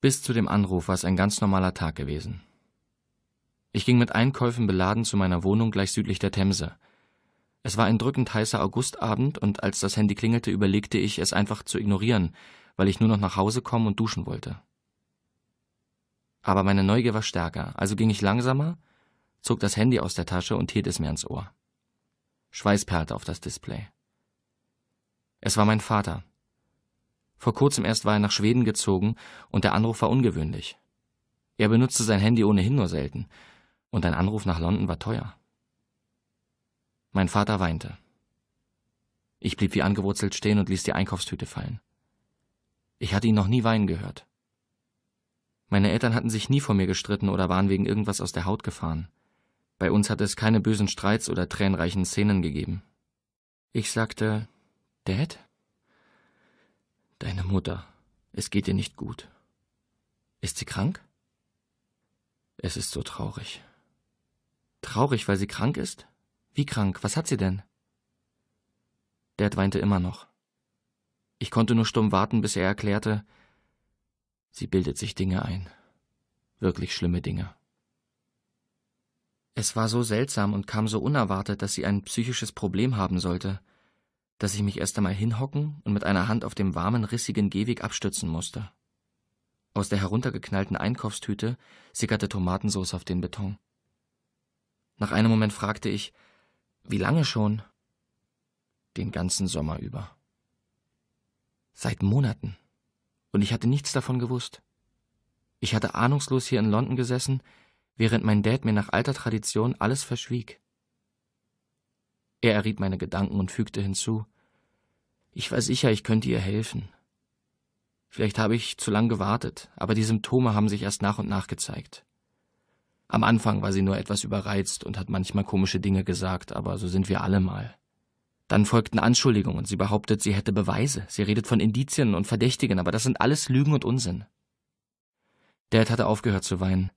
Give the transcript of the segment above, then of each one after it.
Bis zu dem Anruf war es ein ganz normaler Tag gewesen. Ich ging mit Einkäufen beladen zu meiner Wohnung gleich südlich der Themse. Es war ein drückend heißer Augustabend und als das Handy klingelte, überlegte ich, es einfach zu ignorieren, weil ich nur noch nach Hause kommen und duschen wollte. Aber meine Neugier war stärker, also ging ich langsamer, zog das Handy aus der Tasche und hielt es mir ans Ohr. Schweiß perlte auf das Display. Es war mein Vater, vor kurzem erst war er nach Schweden gezogen und der Anruf war ungewöhnlich. Er benutzte sein Handy ohnehin nur selten und ein Anruf nach London war teuer. Mein Vater weinte. Ich blieb wie angewurzelt stehen und ließ die Einkaufstüte fallen. Ich hatte ihn noch nie weinen gehört. Meine Eltern hatten sich nie vor mir gestritten oder waren wegen irgendwas aus der Haut gefahren. Bei uns hatte es keine bösen Streits oder tränenreichen Szenen gegeben. Ich sagte, Dad? Deine Mutter. Es geht ihr nicht gut. Ist sie krank? Es ist so traurig. Traurig, weil sie krank ist? Wie krank? Was hat sie denn? Dad weinte immer noch. Ich konnte nur stumm warten, bis er erklärte, sie bildet sich Dinge ein. Wirklich schlimme Dinge. Es war so seltsam und kam so unerwartet, dass sie ein psychisches Problem haben sollte dass ich mich erst einmal hinhocken und mit einer Hand auf dem warmen, rissigen Gehweg abstützen musste. Aus der heruntergeknallten Einkaufstüte sickerte Tomatensauce auf den Beton. Nach einem Moment fragte ich, wie lange schon? Den ganzen Sommer über. Seit Monaten. Und ich hatte nichts davon gewusst. Ich hatte ahnungslos hier in London gesessen, während mein Dad mir nach alter Tradition alles verschwieg. Er erriet meine Gedanken und fügte hinzu Ich war sicher, ich könnte ihr helfen. Vielleicht habe ich zu lang gewartet, aber die Symptome haben sich erst nach und nach gezeigt. Am Anfang war sie nur etwas überreizt und hat manchmal komische Dinge gesagt, aber so sind wir alle mal. Dann folgten Anschuldigungen. Sie behauptet, sie hätte Beweise. Sie redet von Indizien und Verdächtigen, aber das sind alles Lügen und Unsinn. Dad hatte aufgehört zu weinen.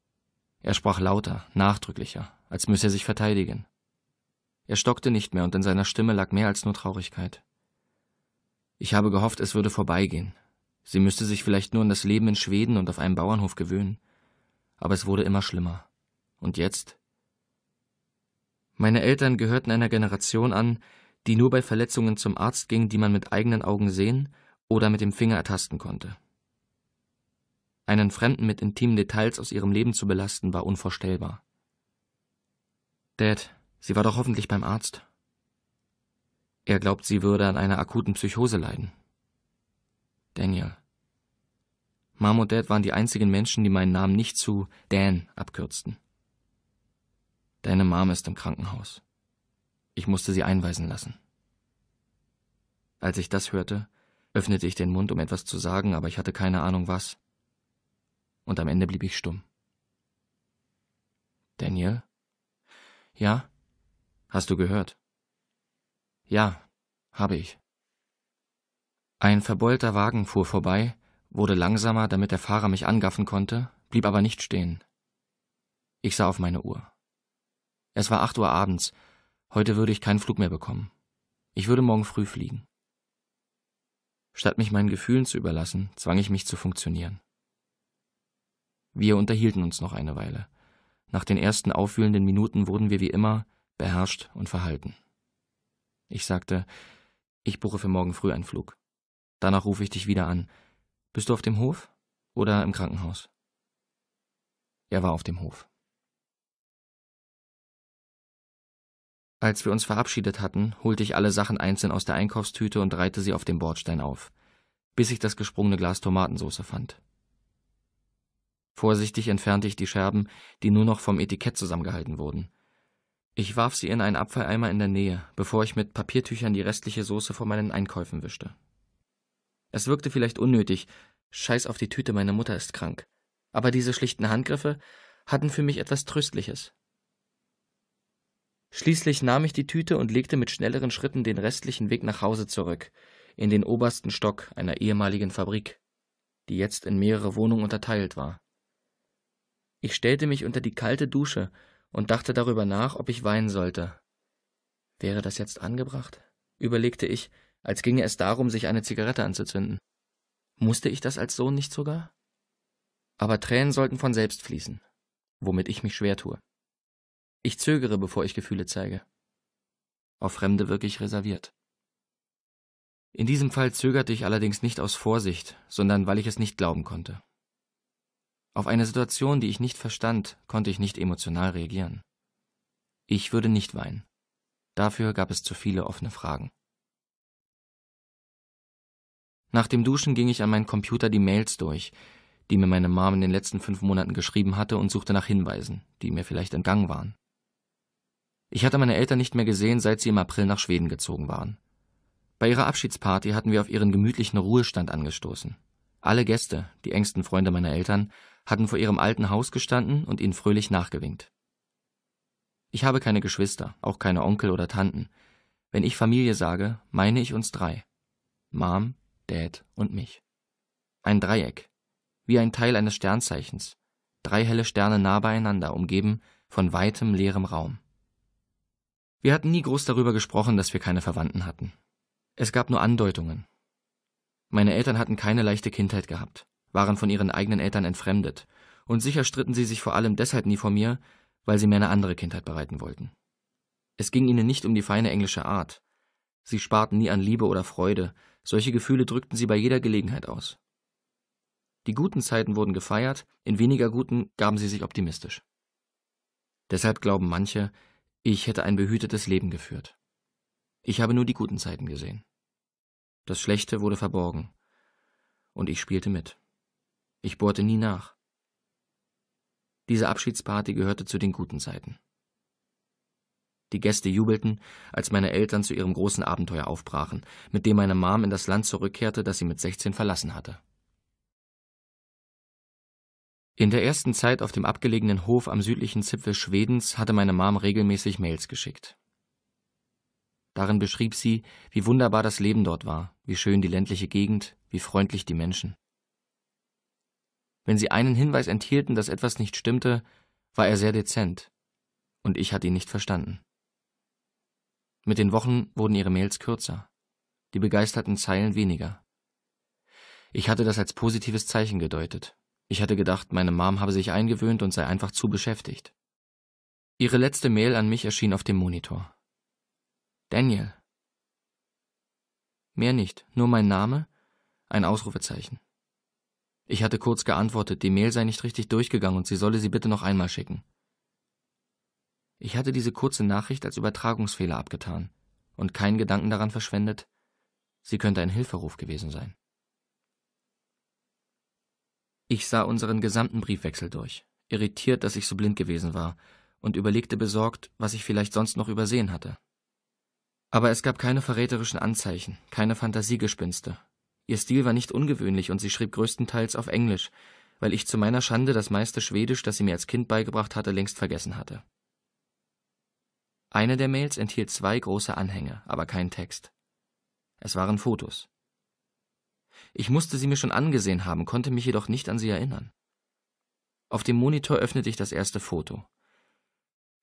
Er sprach lauter, nachdrücklicher, als müsse er sich verteidigen. Er stockte nicht mehr, und in seiner Stimme lag mehr als nur Traurigkeit. Ich habe gehofft, es würde vorbeigehen. Sie müsste sich vielleicht nur an das Leben in Schweden und auf einem Bauernhof gewöhnen. Aber es wurde immer schlimmer. Und jetzt? Meine Eltern gehörten einer Generation an, die nur bei Verletzungen zum Arzt ging, die man mit eigenen Augen sehen oder mit dem Finger ertasten konnte. Einen Fremden mit intimen Details aus ihrem Leben zu belasten, war unvorstellbar. Dad, Sie war doch hoffentlich beim Arzt. Er glaubt, sie würde an einer akuten Psychose leiden. Daniel. Mom und Dad waren die einzigen Menschen, die meinen Namen nicht zu Dan abkürzten. Deine Mom ist im Krankenhaus. Ich musste sie einweisen lassen. Als ich das hörte, öffnete ich den Mund, um etwas zu sagen, aber ich hatte keine Ahnung was. Und am Ende blieb ich stumm. Daniel? Ja? Hast du gehört? Ja, habe ich. Ein verbeulter Wagen fuhr vorbei, wurde langsamer, damit der Fahrer mich angaffen konnte, blieb aber nicht stehen. Ich sah auf meine Uhr. Es war acht Uhr abends. Heute würde ich keinen Flug mehr bekommen. Ich würde morgen früh fliegen. Statt mich meinen Gefühlen zu überlassen, zwang ich mich zu funktionieren. Wir unterhielten uns noch eine Weile. Nach den ersten aufwühlenden Minuten wurden wir wie immer beherrscht und verhalten. Ich sagte, ich buche für morgen früh einen Flug. Danach rufe ich dich wieder an. Bist du auf dem Hof oder im Krankenhaus? Er war auf dem Hof. Als wir uns verabschiedet hatten, holte ich alle Sachen einzeln aus der Einkaufstüte und reihte sie auf dem Bordstein auf, bis ich das gesprungene Glas Tomatensauce fand. Vorsichtig entfernte ich die Scherben, die nur noch vom Etikett zusammengehalten wurden. Ich warf sie in einen Abfalleimer in der Nähe, bevor ich mit Papiertüchern die restliche Soße vor meinen Einkäufen wischte. Es wirkte vielleicht unnötig, scheiß auf die Tüte, meine Mutter ist krank, aber diese schlichten Handgriffe hatten für mich etwas Tröstliches. Schließlich nahm ich die Tüte und legte mit schnelleren Schritten den restlichen Weg nach Hause zurück, in den obersten Stock einer ehemaligen Fabrik, die jetzt in mehrere Wohnungen unterteilt war. Ich stellte mich unter die kalte Dusche und dachte darüber nach, ob ich weinen sollte. Wäre das jetzt angebracht? überlegte ich, als ginge es darum, sich eine Zigarette anzuzünden. Musste ich das als Sohn nicht sogar? Aber Tränen sollten von selbst fließen, womit ich mich schwer tue. Ich zögere, bevor ich Gefühle zeige. Auf Fremde wirklich reserviert. In diesem Fall zögerte ich allerdings nicht aus Vorsicht, sondern weil ich es nicht glauben konnte. Auf eine Situation, die ich nicht verstand, konnte ich nicht emotional reagieren. Ich würde nicht weinen. Dafür gab es zu viele offene Fragen. Nach dem Duschen ging ich an meinen Computer die Mails durch, die mir meine Mom in den letzten fünf Monaten geschrieben hatte und suchte nach Hinweisen, die mir vielleicht entgangen waren. Ich hatte meine Eltern nicht mehr gesehen, seit sie im April nach Schweden gezogen waren. Bei ihrer Abschiedsparty hatten wir auf ihren gemütlichen Ruhestand angestoßen. Alle Gäste, die engsten Freunde meiner Eltern, hatten vor ihrem alten Haus gestanden und ihnen fröhlich nachgewinkt. Ich habe keine Geschwister, auch keine Onkel oder Tanten. Wenn ich Familie sage, meine ich uns drei. Mom, Dad und mich. Ein Dreieck, wie ein Teil eines Sternzeichens. Drei helle Sterne nah beieinander, umgeben von weitem leerem Raum. Wir hatten nie groß darüber gesprochen, dass wir keine Verwandten hatten. Es gab nur Andeutungen. Meine Eltern hatten keine leichte Kindheit gehabt waren von ihren eigenen Eltern entfremdet, und sicher stritten sie sich vor allem deshalb nie vor mir, weil sie mir eine andere Kindheit bereiten wollten. Es ging ihnen nicht um die feine englische Art. Sie sparten nie an Liebe oder Freude, solche Gefühle drückten sie bei jeder Gelegenheit aus. Die guten Zeiten wurden gefeiert, in weniger guten gaben sie sich optimistisch. Deshalb glauben manche, ich hätte ein behütetes Leben geführt. Ich habe nur die guten Zeiten gesehen. Das Schlechte wurde verborgen. Und ich spielte mit. Ich bohrte nie nach. Diese Abschiedsparty gehörte zu den guten Zeiten. Die Gäste jubelten, als meine Eltern zu ihrem großen Abenteuer aufbrachen, mit dem meine Mom in das Land zurückkehrte, das sie mit 16 verlassen hatte. In der ersten Zeit auf dem abgelegenen Hof am südlichen Zipfel Schwedens hatte meine Mom regelmäßig Mails geschickt. Darin beschrieb sie, wie wunderbar das Leben dort war, wie schön die ländliche Gegend, wie freundlich die Menschen. Wenn sie einen Hinweis enthielten, dass etwas nicht stimmte, war er sehr dezent, und ich hatte ihn nicht verstanden. Mit den Wochen wurden ihre Mails kürzer, die begeisterten Zeilen weniger. Ich hatte das als positives Zeichen gedeutet. Ich hatte gedacht, meine Mom habe sich eingewöhnt und sei einfach zu beschäftigt. Ihre letzte Mail an mich erschien auf dem Monitor. Daniel. Mehr nicht, nur mein Name, ein Ausrufezeichen. Ich hatte kurz geantwortet, die Mail sei nicht richtig durchgegangen und sie solle sie bitte noch einmal schicken. Ich hatte diese kurze Nachricht als Übertragungsfehler abgetan und keinen Gedanken daran verschwendet, sie könnte ein Hilferuf gewesen sein. Ich sah unseren gesamten Briefwechsel durch, irritiert, dass ich so blind gewesen war, und überlegte besorgt, was ich vielleicht sonst noch übersehen hatte. Aber es gab keine verräterischen Anzeichen, keine Fantasiegespinste, Ihr Stil war nicht ungewöhnlich und sie schrieb größtenteils auf Englisch, weil ich zu meiner Schande das meiste Schwedisch, das sie mir als Kind beigebracht hatte, längst vergessen hatte. Eine der Mails enthielt zwei große Anhänge, aber kein Text. Es waren Fotos. Ich musste sie mir schon angesehen haben, konnte mich jedoch nicht an sie erinnern. Auf dem Monitor öffnete ich das erste Foto.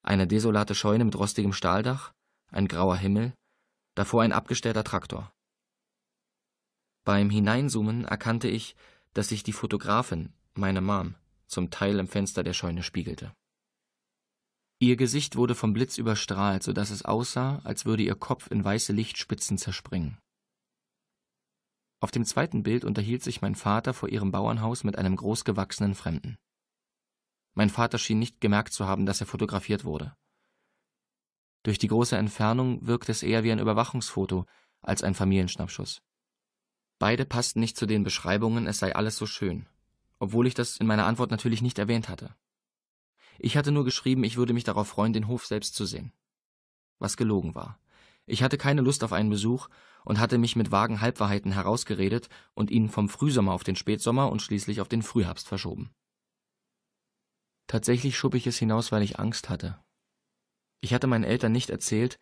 Eine desolate Scheune mit rostigem Stahldach, ein grauer Himmel, davor ein abgestellter Traktor. Beim Hineinzoomen erkannte ich, dass sich die Fotografin, meine Mom, zum Teil im Fenster der Scheune spiegelte. Ihr Gesicht wurde vom Blitz überstrahlt, so dass es aussah, als würde ihr Kopf in weiße Lichtspitzen zerspringen. Auf dem zweiten Bild unterhielt sich mein Vater vor ihrem Bauernhaus mit einem großgewachsenen Fremden. Mein Vater schien nicht gemerkt zu haben, dass er fotografiert wurde. Durch die große Entfernung wirkte es eher wie ein Überwachungsfoto als ein Familienschnappschuss. Beide passten nicht zu den Beschreibungen, es sei alles so schön, obwohl ich das in meiner Antwort natürlich nicht erwähnt hatte. Ich hatte nur geschrieben, ich würde mich darauf freuen, den Hof selbst zu sehen. Was gelogen war. Ich hatte keine Lust auf einen Besuch und hatte mich mit vagen Halbwahrheiten herausgeredet und ihn vom Frühsommer auf den Spätsommer und schließlich auf den Frühherbst verschoben. Tatsächlich schob ich es hinaus, weil ich Angst hatte. Ich hatte meinen Eltern nicht erzählt,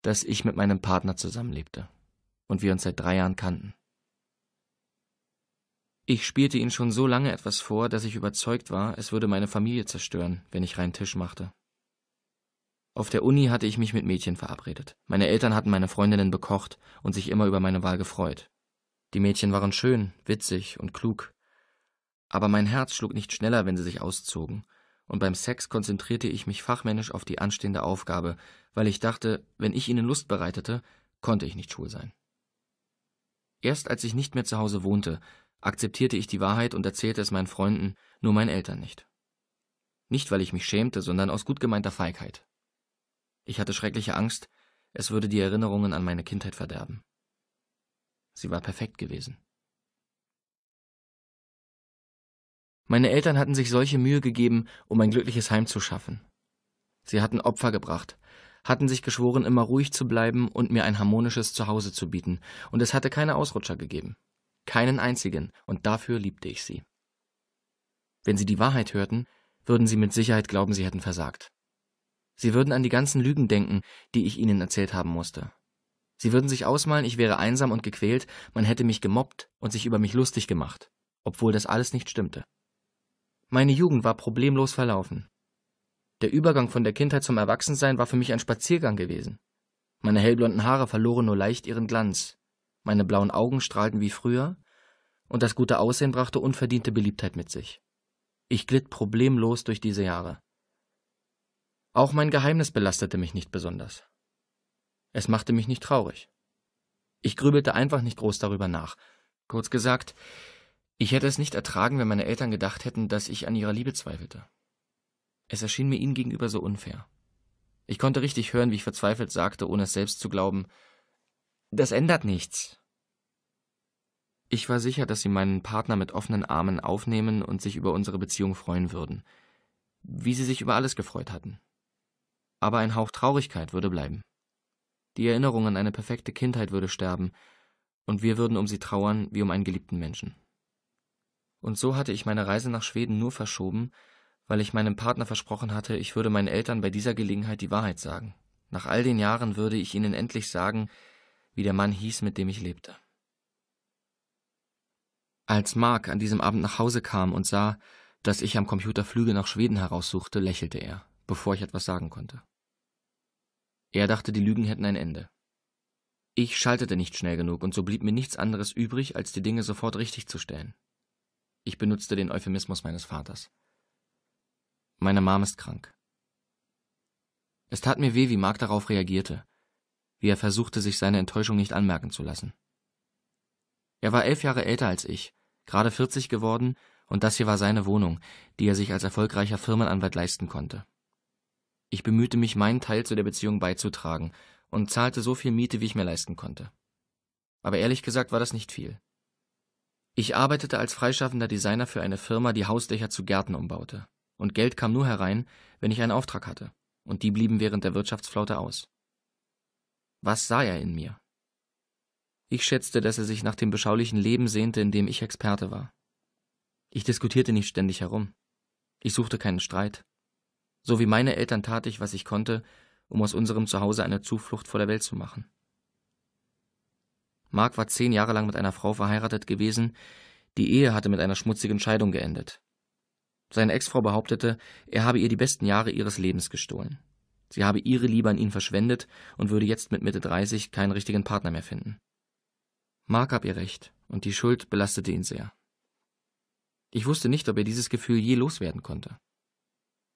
dass ich mit meinem Partner zusammenlebte und wir uns seit drei Jahren kannten. Ich spielte ihnen schon so lange etwas vor, dass ich überzeugt war, es würde meine Familie zerstören, wenn ich reinen Tisch machte. Auf der Uni hatte ich mich mit Mädchen verabredet. Meine Eltern hatten meine Freundinnen bekocht und sich immer über meine Wahl gefreut. Die Mädchen waren schön, witzig und klug. Aber mein Herz schlug nicht schneller, wenn sie sich auszogen, und beim Sex konzentrierte ich mich fachmännisch auf die anstehende Aufgabe, weil ich dachte, wenn ich ihnen Lust bereitete, konnte ich nicht schwul sein. Erst als ich nicht mehr zu Hause wohnte, akzeptierte ich die Wahrheit und erzählte es meinen Freunden, nur meinen Eltern nicht. Nicht, weil ich mich schämte, sondern aus gut gemeinter Feigheit. Ich hatte schreckliche Angst, es würde die Erinnerungen an meine Kindheit verderben. Sie war perfekt gewesen. Meine Eltern hatten sich solche Mühe gegeben, um ein glückliches Heim zu schaffen. Sie hatten Opfer gebracht, hatten sich geschworen, immer ruhig zu bleiben und mir ein harmonisches Zuhause zu bieten, und es hatte keine Ausrutscher gegeben keinen einzigen, und dafür liebte ich sie. Wenn sie die Wahrheit hörten, würden sie mit Sicherheit glauben, sie hätten versagt. Sie würden an die ganzen Lügen denken, die ich ihnen erzählt haben musste. Sie würden sich ausmalen, ich wäre einsam und gequält, man hätte mich gemobbt und sich über mich lustig gemacht, obwohl das alles nicht stimmte. Meine Jugend war problemlos verlaufen. Der Übergang von der Kindheit zum Erwachsensein war für mich ein Spaziergang gewesen. Meine hellblonden Haare verloren nur leicht ihren Glanz meine blauen Augen strahlten wie früher und das gute Aussehen brachte unverdiente Beliebtheit mit sich. Ich glitt problemlos durch diese Jahre. Auch mein Geheimnis belastete mich nicht besonders. Es machte mich nicht traurig. Ich grübelte einfach nicht groß darüber nach. Kurz gesagt, ich hätte es nicht ertragen, wenn meine Eltern gedacht hätten, dass ich an ihrer Liebe zweifelte. Es erschien mir ihnen gegenüber so unfair. Ich konnte richtig hören, wie ich verzweifelt sagte, ohne es selbst zu glauben, das ändert nichts. Ich war sicher, dass sie meinen Partner mit offenen Armen aufnehmen und sich über unsere Beziehung freuen würden, wie sie sich über alles gefreut hatten. Aber ein Hauch Traurigkeit würde bleiben. Die Erinnerung an eine perfekte Kindheit würde sterben, und wir würden um sie trauern wie um einen geliebten Menschen. Und so hatte ich meine Reise nach Schweden nur verschoben, weil ich meinem Partner versprochen hatte, ich würde meinen Eltern bei dieser Gelegenheit die Wahrheit sagen. Nach all den Jahren würde ich ihnen endlich sagen, wie der Mann hieß, mit dem ich lebte. Als Mark an diesem Abend nach Hause kam und sah, dass ich am Computer Flüge nach Schweden heraussuchte, lächelte er, bevor ich etwas sagen konnte. Er dachte, die Lügen hätten ein Ende. Ich schaltete nicht schnell genug, und so blieb mir nichts anderes übrig, als die Dinge sofort richtigzustellen. Ich benutzte den Euphemismus meines Vaters. Meine Mom ist krank. Es tat mir weh, wie Mark darauf reagierte wie er versuchte, sich seine Enttäuschung nicht anmerken zu lassen. Er war elf Jahre älter als ich, gerade 40 geworden, und das hier war seine Wohnung, die er sich als erfolgreicher Firmenanwalt leisten konnte. Ich bemühte mich, meinen Teil zu der Beziehung beizutragen und zahlte so viel Miete, wie ich mir leisten konnte. Aber ehrlich gesagt war das nicht viel. Ich arbeitete als freischaffender Designer für eine Firma, die Hausdächer zu Gärten umbaute, und Geld kam nur herein, wenn ich einen Auftrag hatte, und die blieben während der Wirtschaftsflaute aus. Was sah er in mir? Ich schätzte, dass er sich nach dem beschaulichen Leben sehnte, in dem ich Experte war. Ich diskutierte nicht ständig herum. Ich suchte keinen Streit. So wie meine Eltern tat ich, was ich konnte, um aus unserem Zuhause eine Zuflucht vor der Welt zu machen. Mark war zehn Jahre lang mit einer Frau verheiratet gewesen, die Ehe hatte mit einer schmutzigen Scheidung geendet. Seine Ex-Frau behauptete, er habe ihr die besten Jahre ihres Lebens gestohlen. Sie habe ihre Liebe an ihn verschwendet und würde jetzt mit Mitte 30 keinen richtigen Partner mehr finden. Mark gab ihr recht, und die Schuld belastete ihn sehr. Ich wusste nicht, ob er dieses Gefühl je loswerden konnte.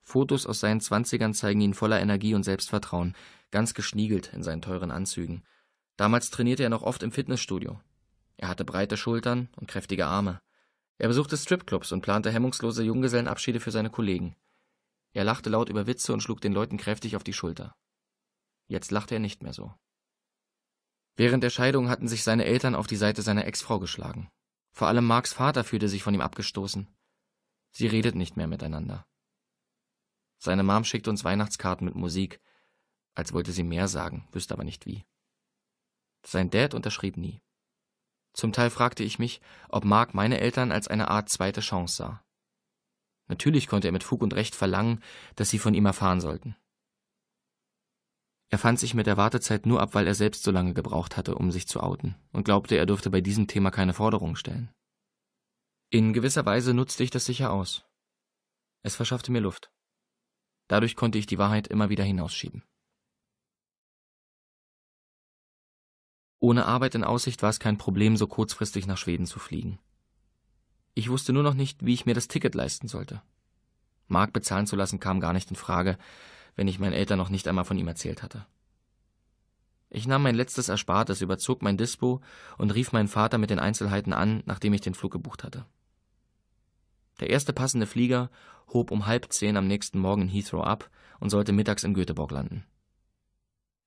Fotos aus seinen Zwanzigern zeigen ihn voller Energie und Selbstvertrauen, ganz geschniegelt in seinen teuren Anzügen. Damals trainierte er noch oft im Fitnessstudio. Er hatte breite Schultern und kräftige Arme. Er besuchte Stripclubs und plante hemmungslose Junggesellenabschiede für seine Kollegen. Er lachte laut über Witze und schlug den Leuten kräftig auf die Schulter. Jetzt lachte er nicht mehr so. Während der Scheidung hatten sich seine Eltern auf die Seite seiner Ex-Frau geschlagen. Vor allem Marks Vater fühlte sich von ihm abgestoßen. Sie redet nicht mehr miteinander. Seine Mom schickte uns Weihnachtskarten mit Musik, als wollte sie mehr sagen, wüsste aber nicht wie. Sein Dad unterschrieb nie. Zum Teil fragte ich mich, ob Mark meine Eltern als eine Art zweite Chance sah. Natürlich konnte er mit Fug und Recht verlangen, dass sie von ihm erfahren sollten. Er fand sich mit der Wartezeit nur ab, weil er selbst so lange gebraucht hatte, um sich zu outen, und glaubte, er dürfte bei diesem Thema keine Forderungen stellen. In gewisser Weise nutzte ich das sicher aus. Es verschaffte mir Luft. Dadurch konnte ich die Wahrheit immer wieder hinausschieben. Ohne Arbeit in Aussicht war es kein Problem, so kurzfristig nach Schweden zu fliegen. Ich wusste nur noch nicht, wie ich mir das Ticket leisten sollte. Mark bezahlen zu lassen kam gar nicht in Frage, wenn ich meinen Eltern noch nicht einmal von ihm erzählt hatte. Ich nahm mein letztes Erspartes, überzog mein Dispo und rief meinen Vater mit den Einzelheiten an, nachdem ich den Flug gebucht hatte. Der erste passende Flieger hob um halb zehn am nächsten Morgen in Heathrow ab und sollte mittags in Göteborg landen.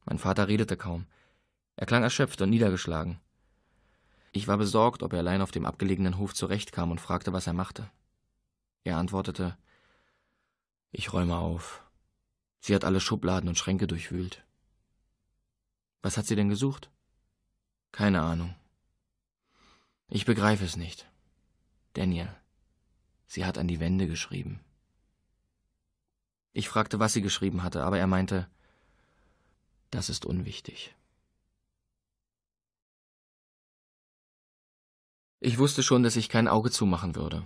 Mein Vater redete kaum. Er klang erschöpft und niedergeschlagen. Ich war besorgt, ob er allein auf dem abgelegenen Hof zurechtkam und fragte, was er machte. Er antwortete Ich räume auf. Sie hat alle Schubladen und Schränke durchwühlt. Was hat sie denn gesucht? Keine Ahnung. Ich begreife es nicht. Daniel, sie hat an die Wände geschrieben. Ich fragte, was sie geschrieben hatte, aber er meinte, das ist unwichtig. Ich wusste schon, dass ich kein Auge zumachen würde.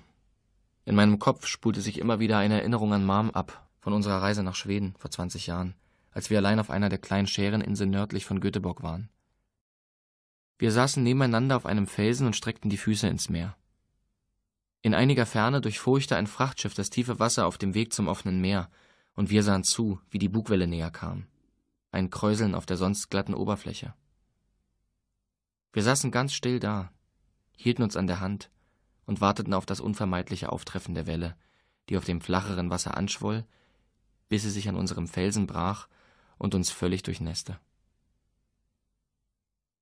In meinem Kopf spulte sich immer wieder eine Erinnerung an Mom ab, von unserer Reise nach Schweden vor 20 Jahren, als wir allein auf einer der kleinen Schäreninseln nördlich von Göteborg waren. Wir saßen nebeneinander auf einem Felsen und streckten die Füße ins Meer. In einiger Ferne durchfurchte ein Frachtschiff das tiefe Wasser auf dem Weg zum offenen Meer, und wir sahen zu, wie die Bugwelle näher kam. Ein Kräuseln auf der sonst glatten Oberfläche. Wir saßen ganz still da, hielten uns an der Hand und warteten auf das unvermeidliche Auftreffen der Welle, die auf dem flacheren Wasser anschwoll, bis sie sich an unserem Felsen brach und uns völlig durchnässte.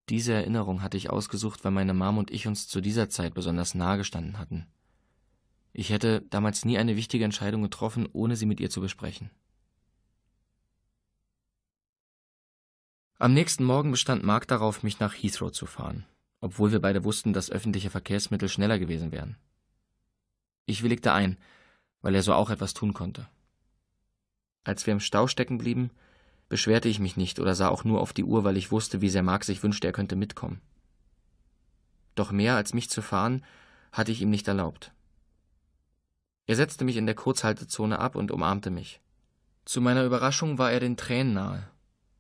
Diese Erinnerung hatte ich ausgesucht, weil meine Mom und ich uns zu dieser Zeit besonders nahe gestanden hatten. Ich hätte damals nie eine wichtige Entscheidung getroffen, ohne sie mit ihr zu besprechen. Am nächsten Morgen bestand Mark darauf, mich nach Heathrow zu fahren obwohl wir beide wussten, dass öffentliche Verkehrsmittel schneller gewesen wären. Ich willigte ein, weil er so auch etwas tun konnte. Als wir im Stau stecken blieben, beschwerte ich mich nicht oder sah auch nur auf die Uhr, weil ich wusste, wie sehr Mark sich wünschte, er könnte mitkommen. Doch mehr als mich zu fahren, hatte ich ihm nicht erlaubt. Er setzte mich in der Kurzhaltezone ab und umarmte mich. Zu meiner Überraschung war er den Tränen nahe.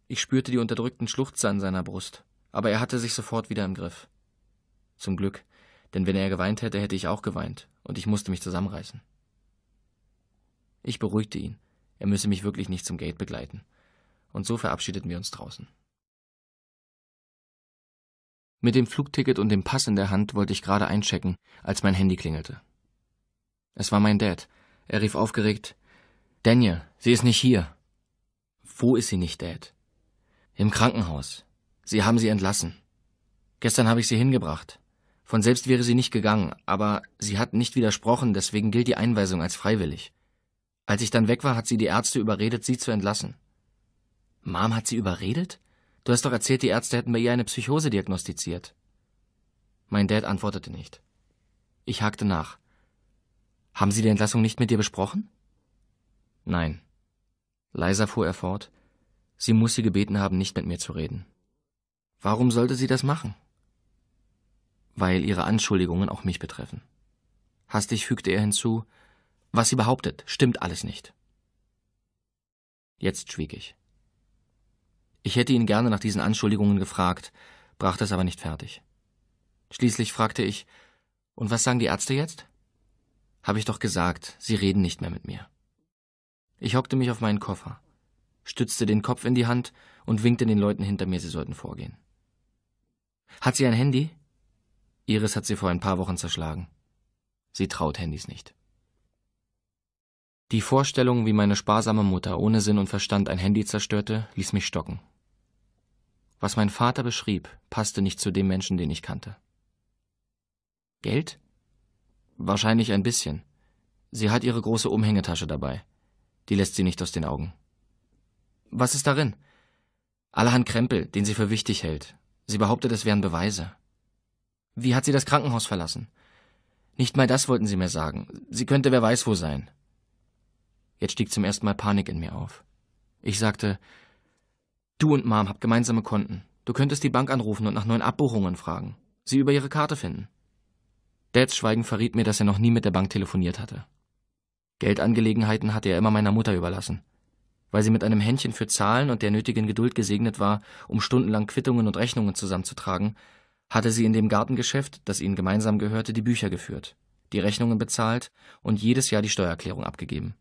Ich spürte die unterdrückten Schluchzer an seiner Brust, aber er hatte sich sofort wieder im Griff. Zum Glück, denn wenn er geweint hätte, hätte ich auch geweint, und ich musste mich zusammenreißen. Ich beruhigte ihn, er müsse mich wirklich nicht zum Gate begleiten, und so verabschiedeten wir uns draußen. Mit dem Flugticket und dem Pass in der Hand wollte ich gerade einchecken, als mein Handy klingelte. Es war mein Dad. Er rief aufgeregt Daniel, sie ist nicht hier. Wo ist sie nicht, Dad? Im Krankenhaus. Sie haben sie entlassen. Gestern habe ich sie hingebracht. Von selbst wäre sie nicht gegangen, aber sie hat nicht widersprochen, deswegen gilt die Einweisung als freiwillig. Als ich dann weg war, hat sie die Ärzte überredet, sie zu entlassen. Mom hat sie überredet? Du hast doch erzählt, die Ärzte hätten bei ihr eine Psychose diagnostiziert. Mein Dad antwortete nicht. Ich hakte nach. Haben Sie die Entlassung nicht mit dir besprochen? Nein. Leiser fuhr er fort. Sie muss sie gebeten haben, nicht mit mir zu reden. Warum sollte sie das machen? weil ihre Anschuldigungen auch mich betreffen. Hastig fügte er hinzu, was sie behauptet, stimmt alles nicht. Jetzt schwieg ich. Ich hätte ihn gerne nach diesen Anschuldigungen gefragt, brachte es aber nicht fertig. Schließlich fragte ich, und was sagen die Ärzte jetzt? Habe ich doch gesagt, sie reden nicht mehr mit mir. Ich hockte mich auf meinen Koffer, stützte den Kopf in die Hand und winkte den Leuten hinter mir, sie sollten vorgehen. Hat sie ein Handy? Iris hat sie vor ein paar Wochen zerschlagen. Sie traut Handys nicht. Die Vorstellung, wie meine sparsame Mutter ohne Sinn und Verstand ein Handy zerstörte, ließ mich stocken. Was mein Vater beschrieb, passte nicht zu dem Menschen, den ich kannte. Geld? Wahrscheinlich ein bisschen. Sie hat ihre große Umhängetasche dabei. Die lässt sie nicht aus den Augen. Was ist darin? Allerhand Krempel, den sie für wichtig hält. Sie behauptet, es wären Beweise. Wie hat sie das Krankenhaus verlassen? Nicht mal das wollten sie mir sagen. Sie könnte wer weiß wo sein. Jetzt stieg zum ersten Mal Panik in mir auf. Ich sagte, du und Mom habt gemeinsame Konten. Du könntest die Bank anrufen und nach neuen Abbuchungen fragen. Sie über ihre Karte finden. Dads Schweigen verriet mir, dass er noch nie mit der Bank telefoniert hatte. Geldangelegenheiten hatte er immer meiner Mutter überlassen. Weil sie mit einem Händchen für Zahlen und der nötigen Geduld gesegnet war, um stundenlang Quittungen und Rechnungen zusammenzutragen, hatte sie in dem Gartengeschäft, das ihnen gemeinsam gehörte, die Bücher geführt, die Rechnungen bezahlt und jedes Jahr die Steuererklärung abgegeben.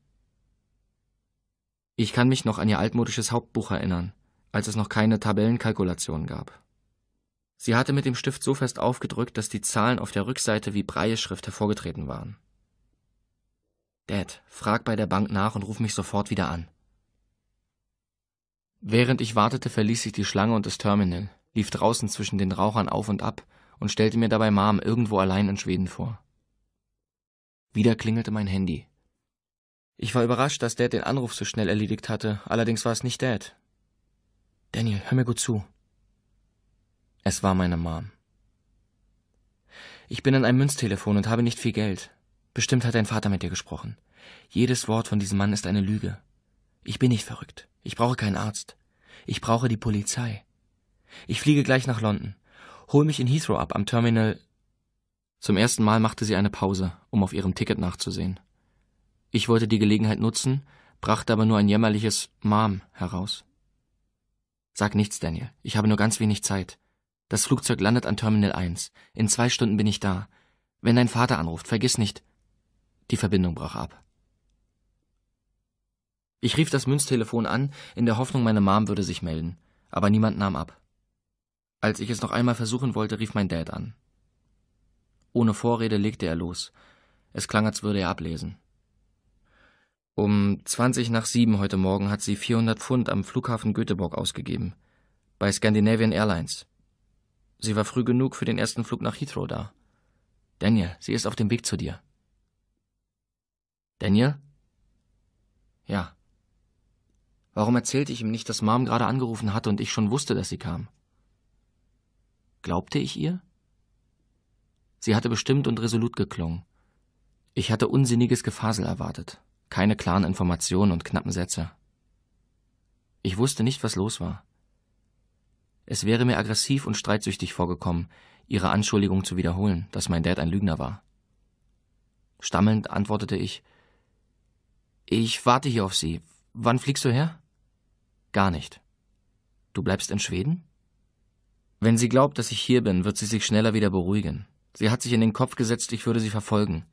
Ich kann mich noch an ihr altmodisches Hauptbuch erinnern, als es noch keine Tabellenkalkulation gab. Sie hatte mit dem Stift so fest aufgedrückt, dass die Zahlen auf der Rückseite wie Breieschrift hervorgetreten waren. Dad, frag bei der Bank nach und ruf mich sofort wieder an. Während ich wartete, verließ ich die Schlange und das Terminal lief draußen zwischen den Rauchern auf und ab und stellte mir dabei Mom irgendwo allein in Schweden vor. Wieder klingelte mein Handy. Ich war überrascht, dass Dad den Anruf so schnell erledigt hatte, allerdings war es nicht Dad. Daniel, hör mir gut zu. Es war meine Mom. Ich bin an einem Münztelefon und habe nicht viel Geld. Bestimmt hat dein Vater mit dir gesprochen. Jedes Wort von diesem Mann ist eine Lüge. Ich bin nicht verrückt. Ich brauche keinen Arzt. Ich brauche die Polizei. Ich fliege gleich nach London. Hol mich in Heathrow ab, am Terminal. Zum ersten Mal machte sie eine Pause, um auf ihrem Ticket nachzusehen. Ich wollte die Gelegenheit nutzen, brachte aber nur ein jämmerliches Mom heraus. Sag nichts, Daniel. Ich habe nur ganz wenig Zeit. Das Flugzeug landet an Terminal 1. In zwei Stunden bin ich da. Wenn dein Vater anruft, vergiss nicht. Die Verbindung brach ab. Ich rief das Münztelefon an, in der Hoffnung, meine Mom würde sich melden, aber niemand nahm ab. Als ich es noch einmal versuchen wollte, rief mein Dad an. Ohne Vorrede legte er los. Es klang, als würde er ablesen. Um 20 nach 7 heute Morgen hat sie 400 Pfund am Flughafen Göteborg ausgegeben. Bei Scandinavian Airlines. Sie war früh genug für den ersten Flug nach Heathrow da. Daniel, sie ist auf dem Weg zu dir. Daniel? Ja. Warum erzählte ich ihm nicht, dass Mom gerade angerufen hatte und ich schon wusste, dass sie kam? Glaubte ich ihr? Sie hatte bestimmt und resolut geklungen. Ich hatte unsinniges Gefasel erwartet, keine klaren Informationen und knappen Sätze. Ich wusste nicht, was los war. Es wäre mir aggressiv und streitsüchtig vorgekommen, ihre Anschuldigung zu wiederholen, dass mein Dad ein Lügner war. Stammelnd antwortete ich Ich warte hier auf Sie. Wann fliegst du her? Gar nicht. Du bleibst in Schweden? Wenn sie glaubt, dass ich hier bin, wird sie sich schneller wieder beruhigen. Sie hat sich in den Kopf gesetzt, ich würde sie verfolgen.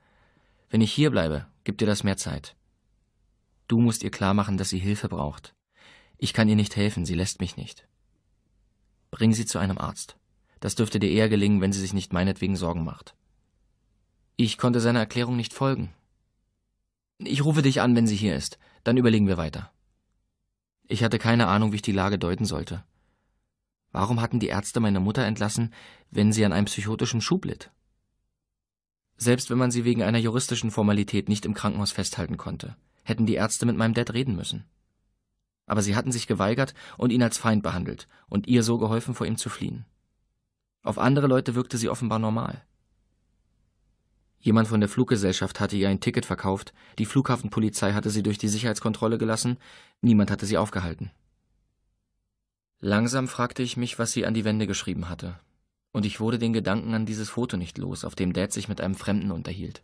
Wenn ich hier bleibe, gibt dir das mehr Zeit. Du musst ihr klarmachen, dass sie Hilfe braucht. Ich kann ihr nicht helfen, sie lässt mich nicht. Bring sie zu einem Arzt. Das dürfte dir eher gelingen, wenn sie sich nicht meinetwegen Sorgen macht. Ich konnte seiner Erklärung nicht folgen. Ich rufe dich an, wenn sie hier ist. Dann überlegen wir weiter. Ich hatte keine Ahnung, wie ich die Lage deuten sollte. Warum hatten die Ärzte meine Mutter entlassen, wenn sie an einem psychotischen Schub litt? Selbst wenn man sie wegen einer juristischen Formalität nicht im Krankenhaus festhalten konnte, hätten die Ärzte mit meinem Dad reden müssen. Aber sie hatten sich geweigert und ihn als Feind behandelt und ihr so geholfen, vor ihm zu fliehen. Auf andere Leute wirkte sie offenbar normal. Jemand von der Fluggesellschaft hatte ihr ein Ticket verkauft, die Flughafenpolizei hatte sie durch die Sicherheitskontrolle gelassen, niemand hatte sie aufgehalten. Langsam fragte ich mich, was sie an die Wände geschrieben hatte. Und ich wurde den Gedanken an dieses Foto nicht los, auf dem Dad sich mit einem Fremden unterhielt.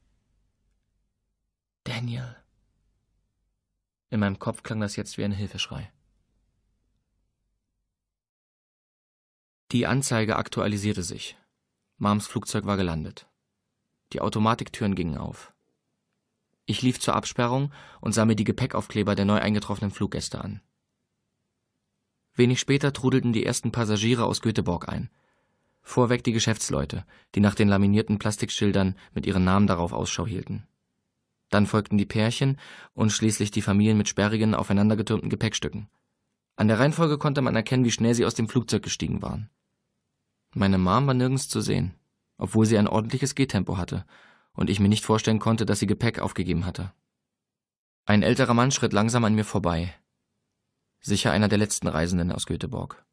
Daniel. In meinem Kopf klang das jetzt wie ein Hilfeschrei. Die Anzeige aktualisierte sich. Mams Flugzeug war gelandet. Die Automatiktüren gingen auf. Ich lief zur Absperrung und sah mir die Gepäckaufkleber der neu eingetroffenen Fluggäste an. Wenig später trudelten die ersten Passagiere aus Göteborg ein. Vorweg die Geschäftsleute, die nach den laminierten Plastikschildern mit ihren Namen darauf Ausschau hielten. Dann folgten die Pärchen und schließlich die Familien mit sperrigen, aufeinandergetürmten Gepäckstücken. An der Reihenfolge konnte man erkennen, wie schnell sie aus dem Flugzeug gestiegen waren. Meine Mom war nirgends zu sehen, obwohl sie ein ordentliches Gehtempo hatte und ich mir nicht vorstellen konnte, dass sie Gepäck aufgegeben hatte. Ein älterer Mann schritt langsam an mir vorbei, sicher einer der letzten Reisenden aus Göteborg.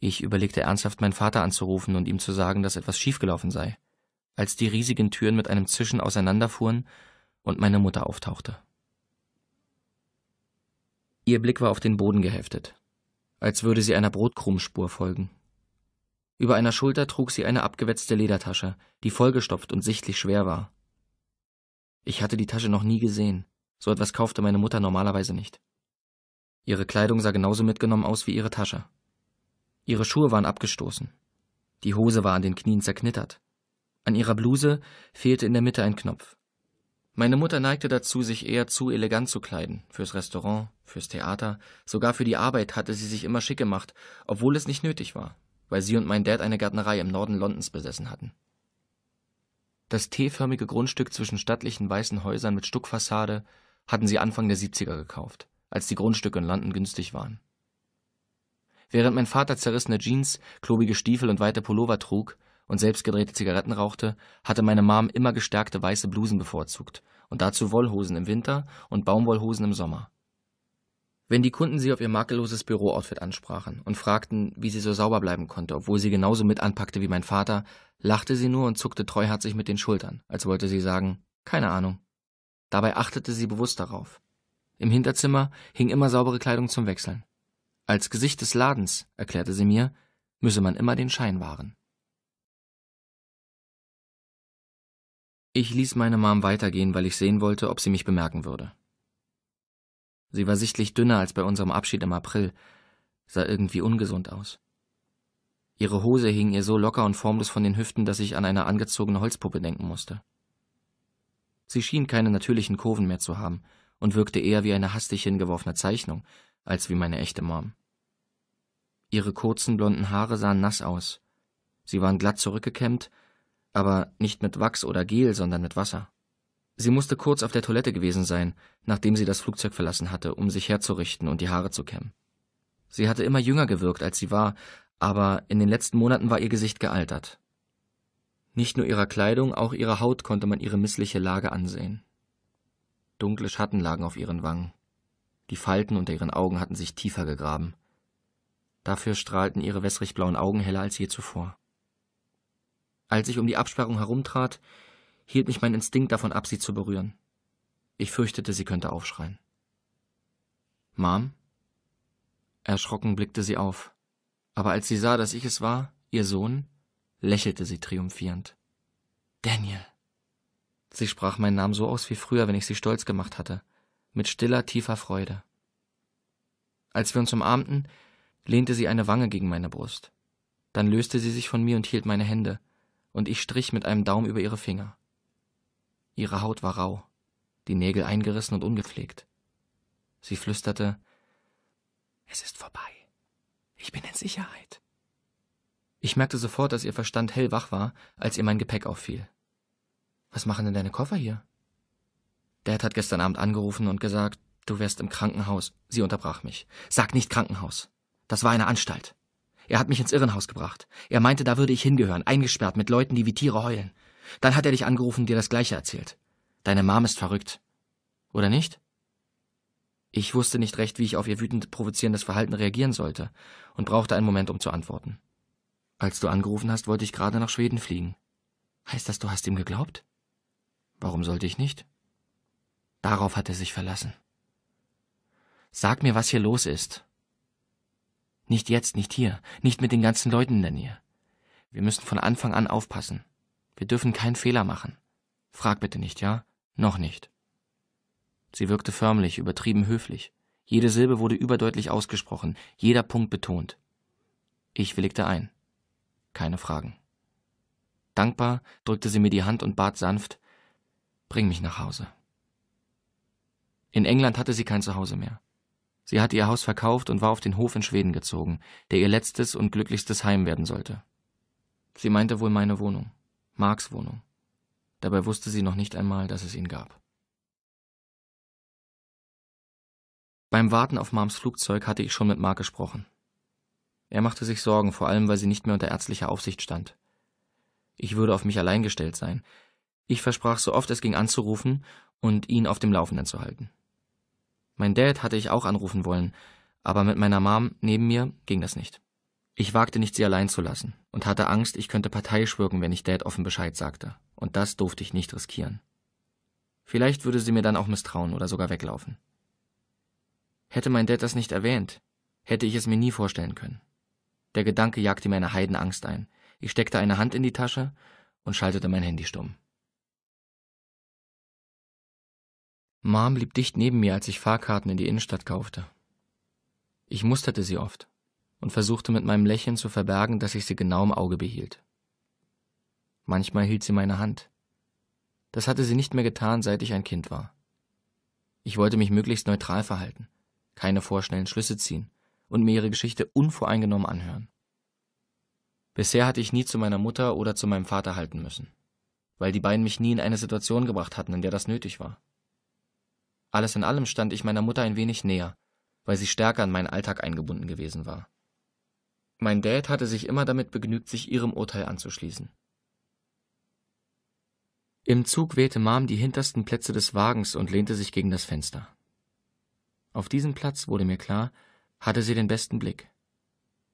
Ich überlegte ernsthaft, meinen Vater anzurufen und ihm zu sagen, dass etwas schiefgelaufen sei, als die riesigen Türen mit einem Zischen auseinanderfuhren und meine Mutter auftauchte. Ihr Blick war auf den Boden geheftet, als würde sie einer Brotkrummspur folgen. Über einer Schulter trug sie eine abgewetzte Ledertasche, die vollgestopft und sichtlich schwer war. Ich hatte die Tasche noch nie gesehen. So etwas kaufte meine Mutter normalerweise nicht. Ihre Kleidung sah genauso mitgenommen aus wie ihre Tasche. Ihre Schuhe waren abgestoßen. Die Hose war an den Knien zerknittert. An ihrer Bluse fehlte in der Mitte ein Knopf. Meine Mutter neigte dazu, sich eher zu elegant zu kleiden. Fürs Restaurant, fürs Theater, sogar für die Arbeit hatte sie sich immer schick gemacht, obwohl es nicht nötig war, weil sie und mein Dad eine Gärtnerei im Norden Londons besessen hatten. Das T-förmige Grundstück zwischen stattlichen weißen Häusern mit Stuckfassade hatten sie Anfang der 70er gekauft als die Grundstücke in London günstig waren. Während mein Vater zerrissene Jeans, klobige Stiefel und weite Pullover trug und selbstgedrehte Zigaretten rauchte, hatte meine Mom immer gestärkte weiße Blusen bevorzugt und dazu Wollhosen im Winter und Baumwollhosen im Sommer. Wenn die Kunden sie auf ihr makelloses Bürooutfit ansprachen und fragten, wie sie so sauber bleiben konnte, obwohl sie genauso mit anpackte wie mein Vater, lachte sie nur und zuckte treuherzig mit den Schultern, als wollte sie sagen, keine Ahnung. Dabei achtete sie bewusst darauf, im Hinterzimmer hing immer saubere Kleidung zum Wechseln. Als Gesicht des Ladens, erklärte sie mir, müsse man immer den Schein wahren. Ich ließ meine Mom weitergehen, weil ich sehen wollte, ob sie mich bemerken würde. Sie war sichtlich dünner als bei unserem Abschied im April, sah irgendwie ungesund aus. Ihre Hose hing ihr so locker und formlos von den Hüften, dass ich an eine angezogene Holzpuppe denken musste. Sie schien keine natürlichen Kurven mehr zu haben, und wirkte eher wie eine hastig hingeworfene Zeichnung als wie meine echte Mom. Ihre kurzen blonden Haare sahen nass aus. Sie waren glatt zurückgekämmt, aber nicht mit Wachs oder Gel, sondern mit Wasser. Sie musste kurz auf der Toilette gewesen sein, nachdem sie das Flugzeug verlassen hatte, um sich herzurichten und die Haare zu kämmen. Sie hatte immer jünger gewirkt, als sie war, aber in den letzten Monaten war ihr Gesicht gealtert. Nicht nur ihrer Kleidung, auch ihrer Haut konnte man ihre missliche Lage ansehen. Dunkle Schatten lagen auf ihren Wangen. Die Falten unter ihren Augen hatten sich tiefer gegraben. Dafür strahlten ihre wässrigblauen Augen heller als je zuvor. Als ich um die Absperrung herumtrat, hielt mich mein Instinkt davon ab, sie zu berühren. Ich fürchtete, sie könnte aufschreien. Mom? Erschrocken blickte sie auf. Aber als sie sah, dass ich es war, ihr Sohn, lächelte sie triumphierend. Daniel. Sie sprach meinen Namen so aus wie früher, wenn ich sie stolz gemacht hatte, mit stiller, tiefer Freude. Als wir uns umarmten, lehnte sie eine Wange gegen meine Brust. Dann löste sie sich von mir und hielt meine Hände, und ich strich mit einem Daumen über ihre Finger. Ihre Haut war rau, die Nägel eingerissen und ungepflegt. Sie flüsterte Es ist vorbei. Ich bin in Sicherheit. Ich merkte sofort, dass ihr Verstand hellwach war, als ihr mein Gepäck auffiel. Was machen denn deine Koffer hier? Dad hat gestern Abend angerufen und gesagt, du wärst im Krankenhaus. Sie unterbrach mich. Sag nicht Krankenhaus. Das war eine Anstalt. Er hat mich ins Irrenhaus gebracht. Er meinte, da würde ich hingehören, eingesperrt mit Leuten, die wie Tiere heulen. Dann hat er dich angerufen und dir das Gleiche erzählt. Deine Mom ist verrückt. Oder nicht? Ich wusste nicht recht, wie ich auf ihr wütend provozierendes Verhalten reagieren sollte und brauchte einen Moment, um zu antworten. Als du angerufen hast, wollte ich gerade nach Schweden fliegen. Heißt das, du hast ihm geglaubt? Warum sollte ich nicht? Darauf hat er sich verlassen. Sag mir, was hier los ist. Nicht jetzt, nicht hier, nicht mit den ganzen Leuten in der Nähe. Wir müssen von Anfang an aufpassen. Wir dürfen keinen Fehler machen. Frag bitte nicht, ja? Noch nicht. Sie wirkte förmlich, übertrieben höflich. Jede Silbe wurde überdeutlich ausgesprochen, jeder Punkt betont. Ich willigte ein. Keine Fragen. Dankbar drückte sie mir die Hand und bat sanft, Bring mich nach Hause. In England hatte sie kein Zuhause mehr. Sie hatte ihr Haus verkauft und war auf den Hof in Schweden gezogen, der ihr letztes und glücklichstes Heim werden sollte. Sie meinte wohl meine Wohnung, Marks Wohnung. Dabei wusste sie noch nicht einmal, dass es ihn gab. Beim Warten auf Marms Flugzeug hatte ich schon mit Mark gesprochen. Er machte sich Sorgen, vor allem weil sie nicht mehr unter ärztlicher Aufsicht stand. Ich würde auf mich allein gestellt sein, ich versprach so oft es ging anzurufen und ihn auf dem Laufenden zu halten. Mein Dad hatte ich auch anrufen wollen, aber mit meiner Mom neben mir ging das nicht. Ich wagte nicht, sie allein zu lassen und hatte Angst, ich könnte Partei schwirken, wenn ich Dad offen Bescheid sagte. Und das durfte ich nicht riskieren. Vielleicht würde sie mir dann auch misstrauen oder sogar weglaufen. Hätte mein Dad das nicht erwähnt, hätte ich es mir nie vorstellen können. Der Gedanke jagte mir eine Heidenangst ein. Ich steckte eine Hand in die Tasche und schaltete mein Handy stumm. Mom blieb dicht neben mir, als ich Fahrkarten in die Innenstadt kaufte. Ich musterte sie oft und versuchte mit meinem Lächeln zu verbergen, dass ich sie genau im Auge behielt. Manchmal hielt sie meine Hand. Das hatte sie nicht mehr getan, seit ich ein Kind war. Ich wollte mich möglichst neutral verhalten, keine vorschnellen Schlüsse ziehen und mir ihre Geschichte unvoreingenommen anhören. Bisher hatte ich nie zu meiner Mutter oder zu meinem Vater halten müssen, weil die beiden mich nie in eine Situation gebracht hatten, in der das nötig war. Alles in allem stand ich meiner Mutter ein wenig näher, weil sie stärker in meinen Alltag eingebunden gewesen war. Mein Dad hatte sich immer damit begnügt, sich ihrem Urteil anzuschließen. Im Zug wehte Mom die hintersten Plätze des Wagens und lehnte sich gegen das Fenster. Auf diesem Platz, wurde mir klar, hatte sie den besten Blick.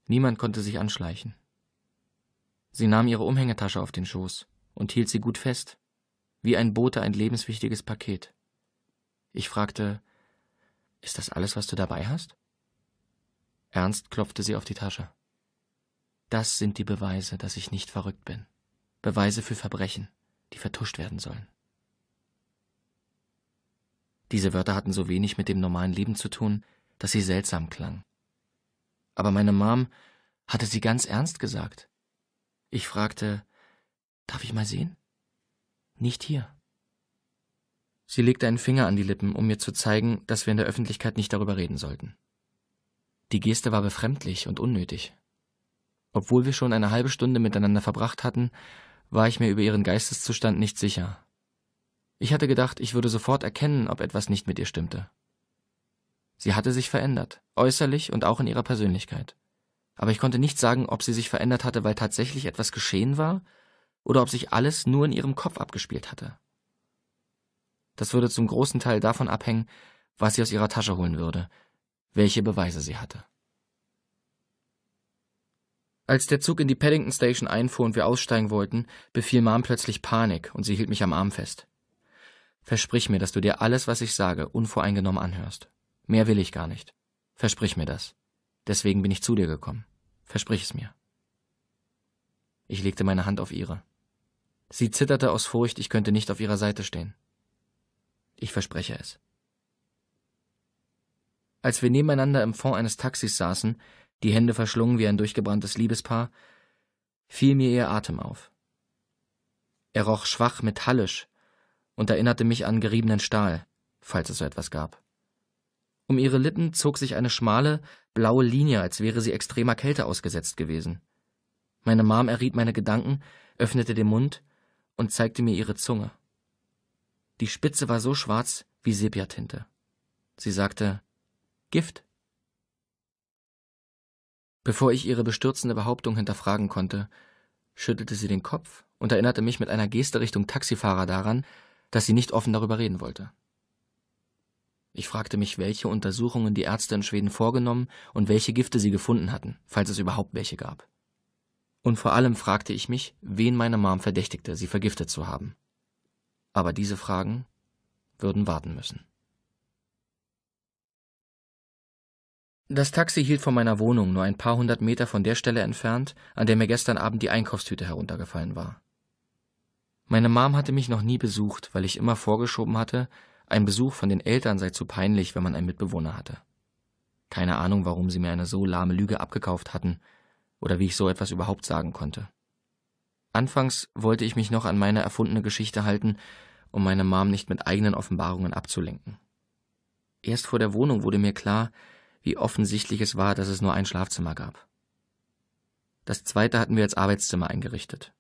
Niemand konnte sich anschleichen. Sie nahm ihre Umhängetasche auf den Schoß und hielt sie gut fest, wie ein Bote ein lebenswichtiges Paket. Ich fragte, Ist das alles, was du dabei hast? Ernst klopfte sie auf die Tasche. Das sind die Beweise, dass ich nicht verrückt bin. Beweise für Verbrechen, die vertuscht werden sollen. Diese Wörter hatten so wenig mit dem normalen Leben zu tun, dass sie seltsam klangen. Aber meine Mom hatte sie ganz ernst gesagt. Ich fragte, darf ich mal sehen? Nicht hier. Sie legte einen Finger an die Lippen, um mir zu zeigen, dass wir in der Öffentlichkeit nicht darüber reden sollten. Die Geste war befremdlich und unnötig. Obwohl wir schon eine halbe Stunde miteinander verbracht hatten, war ich mir über ihren Geisteszustand nicht sicher. Ich hatte gedacht, ich würde sofort erkennen, ob etwas nicht mit ihr stimmte. Sie hatte sich verändert, äußerlich und auch in ihrer Persönlichkeit. Aber ich konnte nicht sagen, ob sie sich verändert hatte, weil tatsächlich etwas geschehen war, oder ob sich alles nur in ihrem Kopf abgespielt hatte. Das würde zum großen Teil davon abhängen, was sie aus ihrer Tasche holen würde, welche Beweise sie hatte. Als der Zug in die Paddington Station einfuhr und wir aussteigen wollten, befiel Mom plötzlich Panik und sie hielt mich am Arm fest. Versprich mir, dass du dir alles, was ich sage, unvoreingenommen anhörst. Mehr will ich gar nicht. Versprich mir das. Deswegen bin ich zu dir gekommen. Versprich es mir. Ich legte meine Hand auf ihre. Sie zitterte aus Furcht, ich könnte nicht auf ihrer Seite stehen. Ich verspreche es. Als wir nebeneinander im Fond eines Taxis saßen, die Hände verschlungen wie ein durchgebranntes Liebespaar, fiel mir ihr Atem auf. Er roch schwach metallisch und erinnerte mich an geriebenen Stahl, falls es so etwas gab. Um ihre Lippen zog sich eine schmale, blaue Linie, als wäre sie extremer Kälte ausgesetzt gewesen. Meine Mom erriet meine Gedanken, öffnete den Mund und zeigte mir ihre Zunge. Die Spitze war so schwarz wie Sepiatinte. Sie sagte Gift. Bevor ich ihre bestürzende Behauptung hinterfragen konnte, schüttelte sie den Kopf und erinnerte mich mit einer Geste Richtung Taxifahrer daran, dass sie nicht offen darüber reden wollte. Ich fragte mich, welche Untersuchungen die Ärzte in Schweden vorgenommen und welche Gifte sie gefunden hatten, falls es überhaupt welche gab. Und vor allem fragte ich mich, wen meine Mom verdächtigte, sie vergiftet zu haben. Aber diese Fragen würden warten müssen. Das Taxi hielt vor meiner Wohnung nur ein paar hundert Meter von der Stelle entfernt, an der mir gestern Abend die Einkaufstüte heruntergefallen war. Meine Mom hatte mich noch nie besucht, weil ich immer vorgeschoben hatte, ein Besuch von den Eltern sei zu peinlich, wenn man einen Mitbewohner hatte. Keine Ahnung, warum sie mir eine so lahme Lüge abgekauft hatten oder wie ich so etwas überhaupt sagen konnte. Anfangs wollte ich mich noch an meine erfundene Geschichte halten, um meine Mom nicht mit eigenen Offenbarungen abzulenken. Erst vor der Wohnung wurde mir klar, wie offensichtlich es war, dass es nur ein Schlafzimmer gab. Das zweite hatten wir als Arbeitszimmer eingerichtet.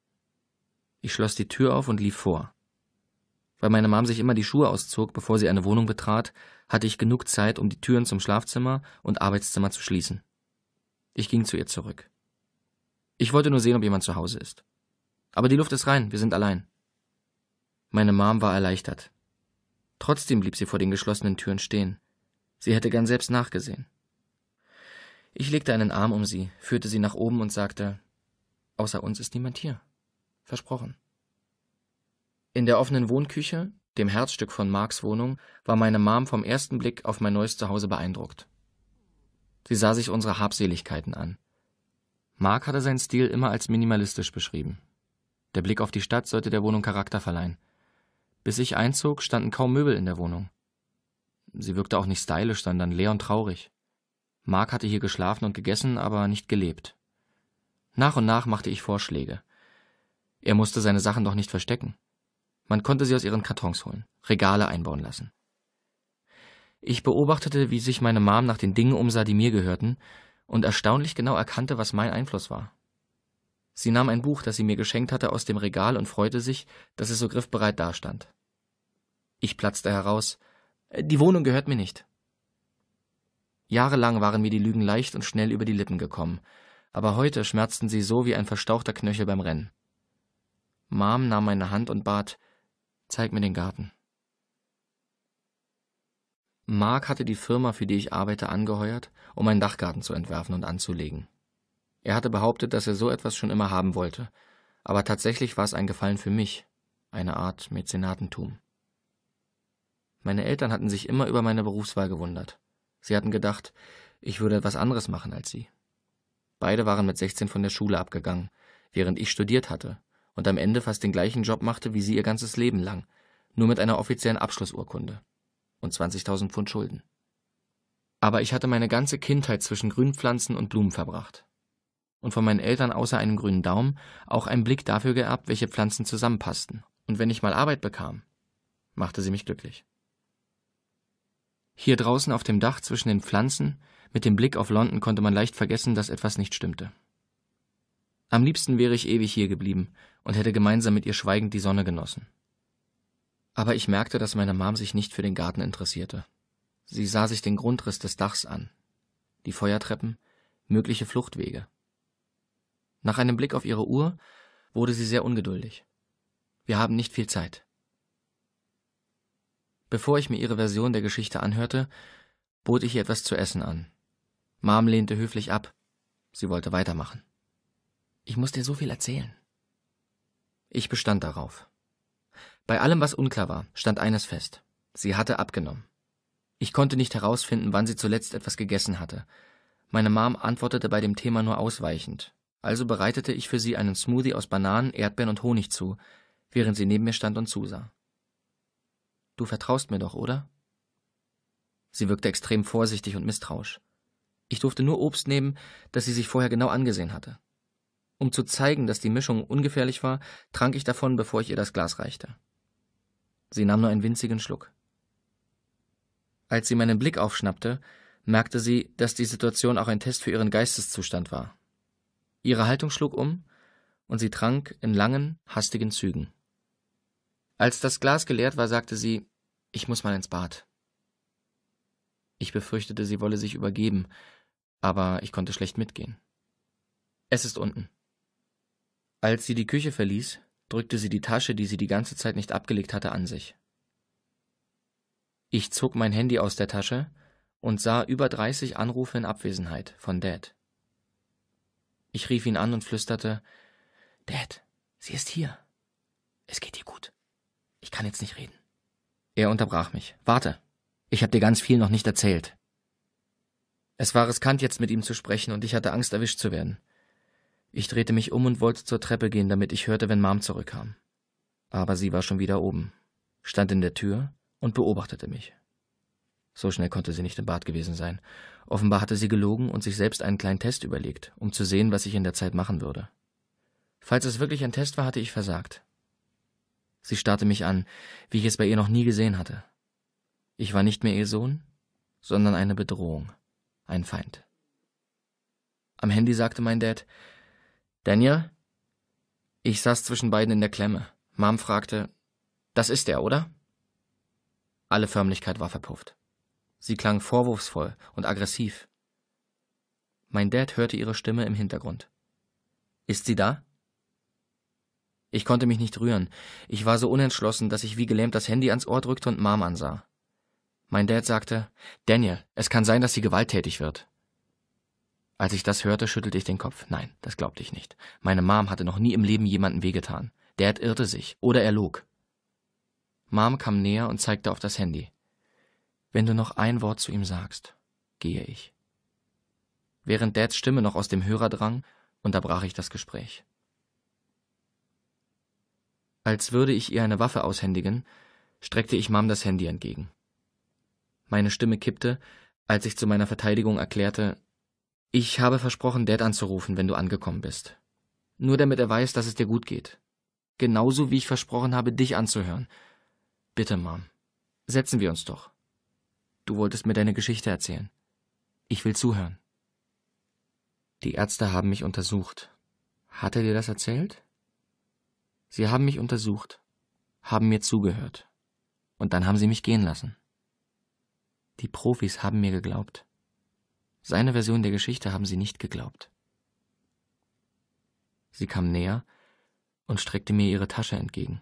Ich schloss die Tür auf und lief vor. Weil meine Mom sich immer die Schuhe auszog, bevor sie eine Wohnung betrat, hatte ich genug Zeit, um die Türen zum Schlafzimmer und Arbeitszimmer zu schließen. Ich ging zu ihr zurück. Ich wollte nur sehen, ob jemand zu Hause ist. Aber die Luft ist rein, wir sind allein. Meine Mom war erleichtert. Trotzdem blieb sie vor den geschlossenen Türen stehen. Sie hätte gern selbst nachgesehen. Ich legte einen Arm um sie, führte sie nach oben und sagte, außer uns ist niemand hier. Versprochen. In der offenen Wohnküche, dem Herzstück von Marks Wohnung, war meine Mom vom ersten Blick auf mein neues Zuhause beeindruckt. Sie sah sich unsere Habseligkeiten an. Mark hatte seinen Stil immer als minimalistisch beschrieben. Der Blick auf die Stadt sollte der Wohnung Charakter verleihen. Bis ich einzog, standen kaum Möbel in der Wohnung. Sie wirkte auch nicht stylisch, sondern leer und traurig. Mark hatte hier geschlafen und gegessen, aber nicht gelebt. Nach und nach machte ich Vorschläge. Er musste seine Sachen doch nicht verstecken. Man konnte sie aus ihren Kartons holen, Regale einbauen lassen. Ich beobachtete, wie sich meine Mom nach den Dingen umsah, die mir gehörten, und erstaunlich genau erkannte, was mein Einfluss war. Sie nahm ein Buch, das sie mir geschenkt hatte, aus dem Regal und freute sich, dass es so griffbereit dastand. Ich platzte heraus. Die Wohnung gehört mir nicht. Jahrelang waren mir die Lügen leicht und schnell über die Lippen gekommen, aber heute schmerzten sie so wie ein verstauchter Knöchel beim Rennen. Mom nahm meine Hand und bat, zeig mir den Garten. Mark hatte die Firma, für die ich arbeite, angeheuert, um einen Dachgarten zu entwerfen und anzulegen. Er hatte behauptet, dass er so etwas schon immer haben wollte, aber tatsächlich war es ein Gefallen für mich, eine Art Mäzenatentum. Meine Eltern hatten sich immer über meine Berufswahl gewundert. Sie hatten gedacht, ich würde etwas anderes machen als sie. Beide waren mit 16 von der Schule abgegangen, während ich studiert hatte und am Ende fast den gleichen Job machte wie sie ihr ganzes Leben lang, nur mit einer offiziellen Abschlussurkunde und 20.000 Pfund Schulden. Aber ich hatte meine ganze Kindheit zwischen Grünpflanzen und Blumen verbracht und von meinen Eltern außer einem grünen Daumen auch einen Blick dafür geerbt, welche Pflanzen zusammenpassten. Und wenn ich mal Arbeit bekam, machte sie mich glücklich. Hier draußen auf dem Dach zwischen den Pflanzen, mit dem Blick auf London konnte man leicht vergessen, dass etwas nicht stimmte. Am liebsten wäre ich ewig hier geblieben und hätte gemeinsam mit ihr schweigend die Sonne genossen. Aber ich merkte, dass meine Mom sich nicht für den Garten interessierte. Sie sah sich den Grundriss des Dachs an, die Feuertreppen, mögliche Fluchtwege, nach einem Blick auf ihre Uhr wurde sie sehr ungeduldig. Wir haben nicht viel Zeit. Bevor ich mir ihre Version der Geschichte anhörte, bot ich ihr etwas zu essen an. Mom lehnte höflich ab. Sie wollte weitermachen. Ich muss dir so viel erzählen. Ich bestand darauf. Bei allem, was unklar war, stand eines fest. Sie hatte abgenommen. Ich konnte nicht herausfinden, wann sie zuletzt etwas gegessen hatte. Meine Mom antwortete bei dem Thema nur ausweichend, also bereitete ich für sie einen Smoothie aus Bananen, Erdbeeren und Honig zu, während sie neben mir stand und zusah. Du vertraust mir doch, oder? Sie wirkte extrem vorsichtig und misstrauisch. Ich durfte nur Obst nehmen, das sie sich vorher genau angesehen hatte. Um zu zeigen, dass die Mischung ungefährlich war, trank ich davon, bevor ich ihr das Glas reichte. Sie nahm nur einen winzigen Schluck. Als sie meinen Blick aufschnappte, merkte sie, dass die Situation auch ein Test für ihren Geisteszustand war. Ihre Haltung schlug um, und sie trank in langen, hastigen Zügen. Als das Glas geleert war, sagte sie Ich muss mal ins Bad. Ich befürchtete, sie wolle sich übergeben, aber ich konnte schlecht mitgehen. Es ist unten. Als sie die Küche verließ, drückte sie die Tasche, die sie die ganze Zeit nicht abgelegt hatte, an sich. Ich zog mein Handy aus der Tasche und sah über 30 Anrufe in Abwesenheit von Dad. Ich rief ihn an und flüsterte Dad, sie ist hier. Es geht dir gut. Ich kann jetzt nicht reden. Er unterbrach mich. Warte. Ich habe dir ganz viel noch nicht erzählt. Es war riskant, jetzt mit ihm zu sprechen, und ich hatte Angst, erwischt zu werden. Ich drehte mich um und wollte zur Treppe gehen, damit ich hörte, wenn Mom zurückkam. Aber sie war schon wieder oben, stand in der Tür und beobachtete mich. So schnell konnte sie nicht im Bad gewesen sein. Offenbar hatte sie gelogen und sich selbst einen kleinen Test überlegt, um zu sehen, was ich in der Zeit machen würde. Falls es wirklich ein Test war, hatte ich versagt. Sie starrte mich an, wie ich es bei ihr noch nie gesehen hatte. Ich war nicht mehr ihr Sohn, sondern eine Bedrohung, ein Feind. Am Handy sagte mein Dad, Daniel? Ich saß zwischen beiden in der Klemme. Mom fragte, das ist er, oder? Alle Förmlichkeit war verpufft. Sie klang vorwurfsvoll und aggressiv. Mein Dad hörte ihre Stimme im Hintergrund. Ist sie da? Ich konnte mich nicht rühren. Ich war so unentschlossen, dass ich wie gelähmt das Handy ans Ohr drückte und Mom ansah. Mein Dad sagte, Daniel, es kann sein, dass sie gewalttätig wird. Als ich das hörte, schüttelte ich den Kopf. Nein, das glaubte ich nicht. Meine Mom hatte noch nie im Leben jemanden wehgetan. Dad irrte sich oder er log. Mom kam näher und zeigte auf das Handy. Wenn du noch ein Wort zu ihm sagst, gehe ich. Während Dads Stimme noch aus dem Hörer drang, unterbrach ich das Gespräch. Als würde ich ihr eine Waffe aushändigen, streckte ich Mom das Handy entgegen. Meine Stimme kippte, als ich zu meiner Verteidigung erklärte, ich habe versprochen, Dad anzurufen, wenn du angekommen bist. Nur damit er weiß, dass es dir gut geht. Genauso wie ich versprochen habe, dich anzuhören. Bitte, Mom. Setzen wir uns doch. Du wolltest mir deine Geschichte erzählen. Ich will zuhören. Die Ärzte haben mich untersucht. Hat er dir das erzählt? Sie haben mich untersucht, haben mir zugehört. Und dann haben sie mich gehen lassen. Die Profis haben mir geglaubt. Seine Version der Geschichte haben sie nicht geglaubt. Sie kam näher und streckte mir ihre Tasche entgegen.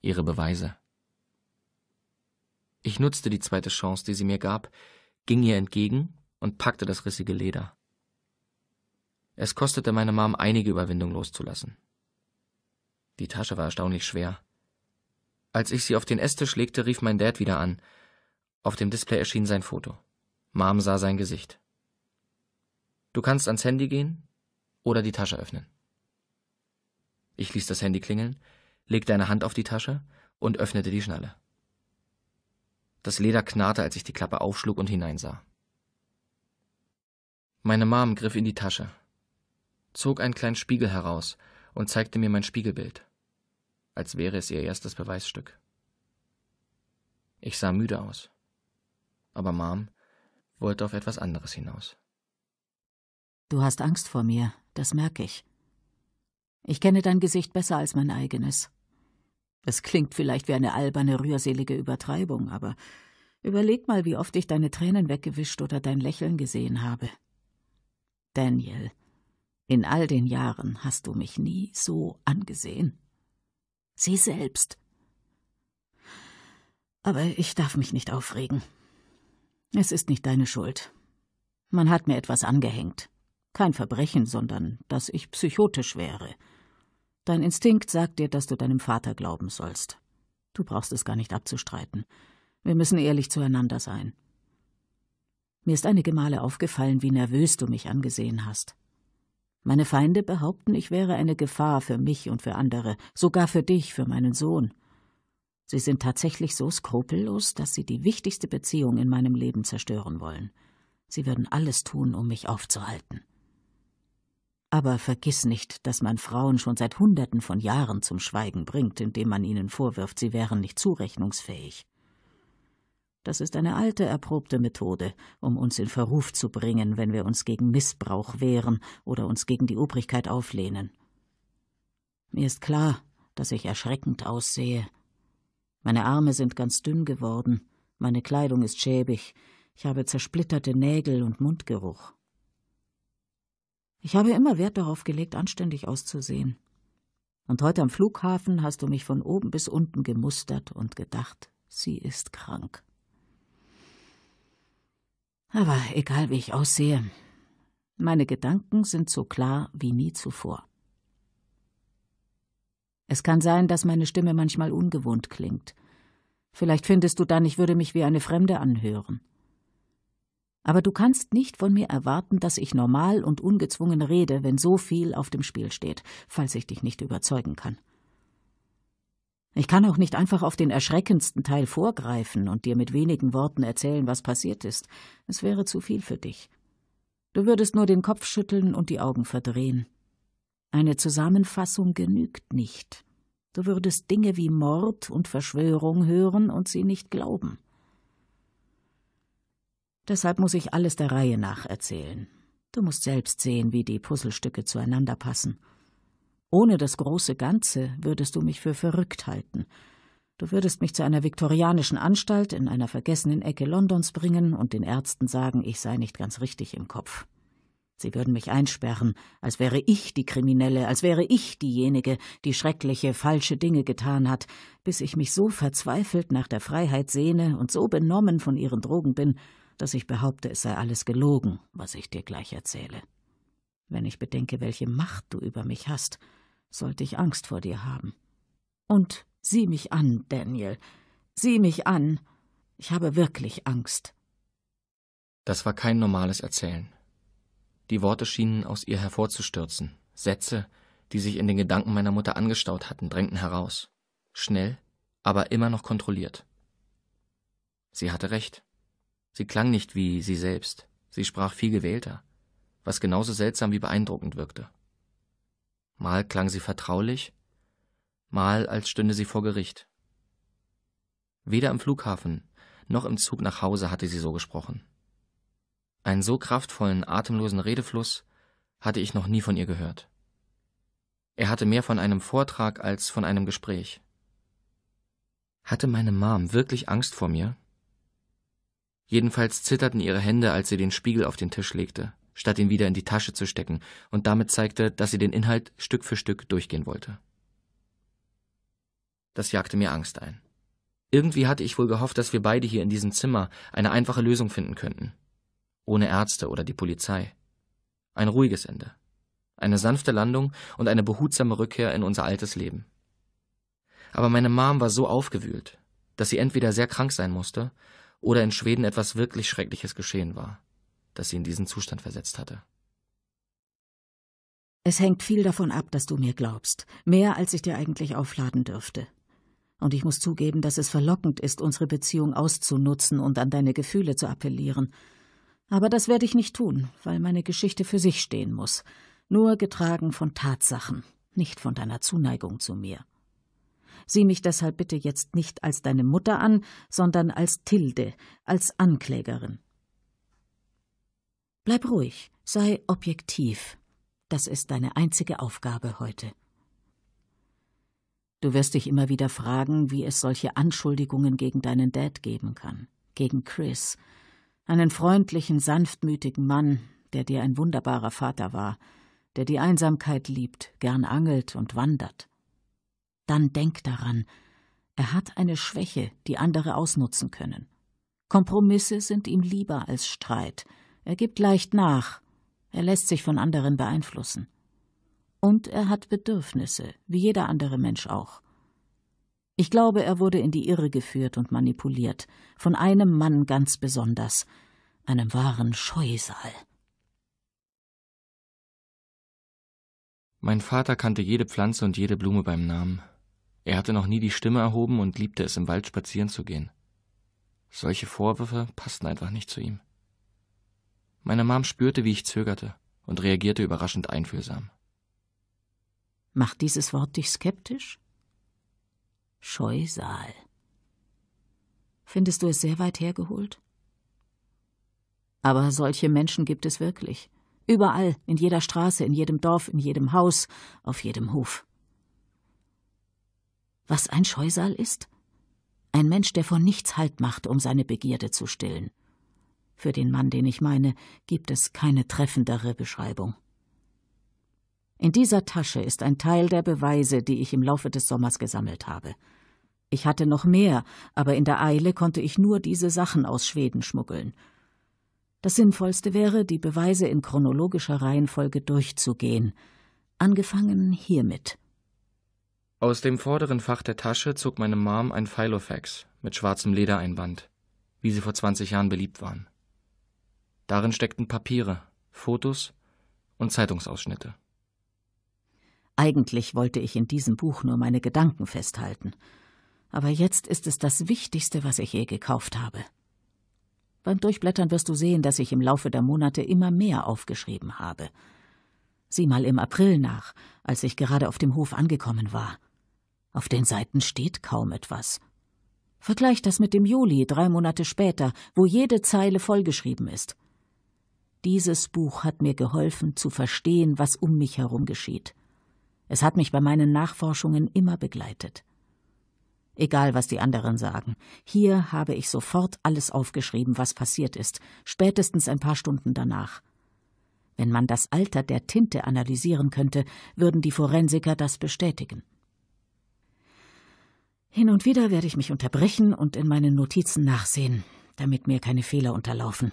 Ihre Beweise. Ich nutzte die zweite Chance, die sie mir gab, ging ihr entgegen und packte das rissige Leder. Es kostete meine Mom einige Überwindung loszulassen. Die Tasche war erstaunlich schwer. Als ich sie auf den Esstisch legte, rief mein Dad wieder an. Auf dem Display erschien sein Foto. Mom sah sein Gesicht. Du kannst ans Handy gehen oder die Tasche öffnen. Ich ließ das Handy klingeln, legte eine Hand auf die Tasche und öffnete die Schnalle. Das Leder knarrte, als ich die Klappe aufschlug und hineinsah. Meine Mom griff in die Tasche, zog einen kleinen Spiegel heraus und zeigte mir mein Spiegelbild, als wäre es ihr erstes Beweisstück. Ich sah müde aus, aber Mom wollte auf etwas anderes hinaus. Du hast Angst vor mir, das merke ich. Ich kenne dein Gesicht besser als mein eigenes. Es klingt vielleicht wie eine alberne, rührselige Übertreibung, aber überleg mal, wie oft ich deine Tränen weggewischt oder dein Lächeln gesehen habe. Daniel, in all den Jahren hast du mich nie so angesehen. Sie selbst. Aber ich darf mich nicht aufregen. Es ist nicht deine Schuld. Man hat mir etwas angehängt. Kein Verbrechen, sondern dass ich psychotisch wäre. Dein Instinkt sagt dir, dass du deinem Vater glauben sollst. Du brauchst es gar nicht abzustreiten. Wir müssen ehrlich zueinander sein. Mir ist einige Male aufgefallen, wie nervös du mich angesehen hast. Meine Feinde behaupten, ich wäre eine Gefahr für mich und für andere, sogar für dich, für meinen Sohn. Sie sind tatsächlich so skrupellos, dass sie die wichtigste Beziehung in meinem Leben zerstören wollen. Sie würden alles tun, um mich aufzuhalten. Aber vergiss nicht, dass man Frauen schon seit Hunderten von Jahren zum Schweigen bringt, indem man ihnen vorwirft, sie wären nicht zurechnungsfähig. Das ist eine alte, erprobte Methode, um uns in Verruf zu bringen, wenn wir uns gegen Missbrauch wehren oder uns gegen die Obrigkeit auflehnen. Mir ist klar, dass ich erschreckend aussehe. Meine Arme sind ganz dünn geworden, meine Kleidung ist schäbig, ich habe zersplitterte Nägel und Mundgeruch. Ich habe immer Wert darauf gelegt, anständig auszusehen. Und heute am Flughafen hast du mich von oben bis unten gemustert und gedacht, sie ist krank. Aber egal wie ich aussehe, meine Gedanken sind so klar wie nie zuvor. Es kann sein, dass meine Stimme manchmal ungewohnt klingt. Vielleicht findest du dann, ich würde mich wie eine Fremde anhören. Aber du kannst nicht von mir erwarten, dass ich normal und ungezwungen rede, wenn so viel auf dem Spiel steht, falls ich dich nicht überzeugen kann. Ich kann auch nicht einfach auf den erschreckendsten Teil vorgreifen und dir mit wenigen Worten erzählen, was passiert ist. Es wäre zu viel für dich. Du würdest nur den Kopf schütteln und die Augen verdrehen. Eine Zusammenfassung genügt nicht. Du würdest Dinge wie Mord und Verschwörung hören und sie nicht glauben. Deshalb muss ich alles der Reihe nach erzählen. Du musst selbst sehen, wie die Puzzlestücke zueinander passen. Ohne das große Ganze würdest du mich für verrückt halten. Du würdest mich zu einer viktorianischen Anstalt in einer vergessenen Ecke Londons bringen und den Ärzten sagen, ich sei nicht ganz richtig im Kopf. Sie würden mich einsperren, als wäre ich die Kriminelle, als wäre ich diejenige, die schreckliche, falsche Dinge getan hat, bis ich mich so verzweifelt nach der Freiheit sehne und so benommen von ihren Drogen bin, dass ich behaupte, es sei alles gelogen, was ich dir gleich erzähle. Wenn ich bedenke, welche Macht du über mich hast, sollte ich Angst vor dir haben. Und sieh mich an, Daniel, sieh mich an. Ich habe wirklich Angst. Das war kein normales Erzählen. Die Worte schienen aus ihr hervorzustürzen. Sätze, die sich in den Gedanken meiner Mutter angestaut hatten, drängten heraus. Schnell, aber immer noch kontrolliert. Sie hatte recht. Sie klang nicht wie sie selbst, sie sprach viel gewählter, was genauso seltsam wie beeindruckend wirkte. Mal klang sie vertraulich, mal als stünde sie vor Gericht. Weder am Flughafen noch im Zug nach Hause hatte sie so gesprochen. Einen so kraftvollen, atemlosen Redefluss hatte ich noch nie von ihr gehört. Er hatte mehr von einem Vortrag als von einem Gespräch. Hatte meine Mom wirklich Angst vor mir? Jedenfalls zitterten ihre Hände, als sie den Spiegel auf den Tisch legte, statt ihn wieder in die Tasche zu stecken und damit zeigte, dass sie den Inhalt Stück für Stück durchgehen wollte. Das jagte mir Angst ein. Irgendwie hatte ich wohl gehofft, dass wir beide hier in diesem Zimmer eine einfache Lösung finden könnten. Ohne Ärzte oder die Polizei. Ein ruhiges Ende. Eine sanfte Landung und eine behutsame Rückkehr in unser altes Leben. Aber meine Mom war so aufgewühlt, dass sie entweder sehr krank sein musste oder in Schweden etwas wirklich Schreckliches geschehen war, das sie in diesen Zustand versetzt hatte. Es hängt viel davon ab, dass du mir glaubst, mehr als ich dir eigentlich aufladen dürfte. Und ich muss zugeben, dass es verlockend ist, unsere Beziehung auszunutzen und an deine Gefühle zu appellieren. Aber das werde ich nicht tun, weil meine Geschichte für sich stehen muss, nur getragen von Tatsachen, nicht von deiner Zuneigung zu mir. Sieh mich deshalb bitte jetzt nicht als deine Mutter an, sondern als Tilde, als Anklägerin. Bleib ruhig, sei objektiv. Das ist deine einzige Aufgabe heute. Du wirst dich immer wieder fragen, wie es solche Anschuldigungen gegen deinen Dad geben kann, gegen Chris, einen freundlichen, sanftmütigen Mann, der dir ein wunderbarer Vater war, der die Einsamkeit liebt, gern angelt und wandert dann denk daran, er hat eine Schwäche, die andere ausnutzen können. Kompromisse sind ihm lieber als Streit. Er gibt leicht nach. Er lässt sich von anderen beeinflussen. Und er hat Bedürfnisse, wie jeder andere Mensch auch. Ich glaube, er wurde in die Irre geführt und manipuliert, von einem Mann ganz besonders, einem wahren Scheusal. Mein Vater kannte jede Pflanze und jede Blume beim Namen. Er hatte noch nie die Stimme erhoben und liebte es, im Wald spazieren zu gehen. Solche Vorwürfe passten einfach nicht zu ihm. Meine Mom spürte, wie ich zögerte und reagierte überraschend einfühlsam. Macht dieses Wort dich skeptisch? Scheusal. Findest du es sehr weit hergeholt? Aber solche Menschen gibt es wirklich. Überall, in jeder Straße, in jedem Dorf, in jedem Haus, auf jedem Hof. Was ein Scheusal ist? Ein Mensch, der von nichts Halt macht, um seine Begierde zu stillen. Für den Mann, den ich meine, gibt es keine treffendere Beschreibung. In dieser Tasche ist ein Teil der Beweise, die ich im Laufe des Sommers gesammelt habe. Ich hatte noch mehr, aber in der Eile konnte ich nur diese Sachen aus Schweden schmuggeln. Das Sinnvollste wäre, die Beweise in chronologischer Reihenfolge durchzugehen. Angefangen hiermit. Aus dem vorderen Fach der Tasche zog meine Mom ein Filofax mit schwarzem Ledereinband, wie sie vor 20 Jahren beliebt waren. Darin steckten Papiere, Fotos und Zeitungsausschnitte. Eigentlich wollte ich in diesem Buch nur meine Gedanken festhalten, aber jetzt ist es das Wichtigste, was ich je gekauft habe. Beim Durchblättern wirst du sehen, dass ich im Laufe der Monate immer mehr aufgeschrieben habe – Sieh mal im April nach, als ich gerade auf dem Hof angekommen war. Auf den Seiten steht kaum etwas. Vergleich das mit dem Juli, drei Monate später, wo jede Zeile vollgeschrieben ist. Dieses Buch hat mir geholfen, zu verstehen, was um mich herum geschieht. Es hat mich bei meinen Nachforschungen immer begleitet. Egal, was die anderen sagen, hier habe ich sofort alles aufgeschrieben, was passiert ist, spätestens ein paar Stunden danach. Wenn man das Alter der Tinte analysieren könnte, würden die Forensiker das bestätigen. Hin und wieder werde ich mich unterbrechen und in meinen Notizen nachsehen, damit mir keine Fehler unterlaufen.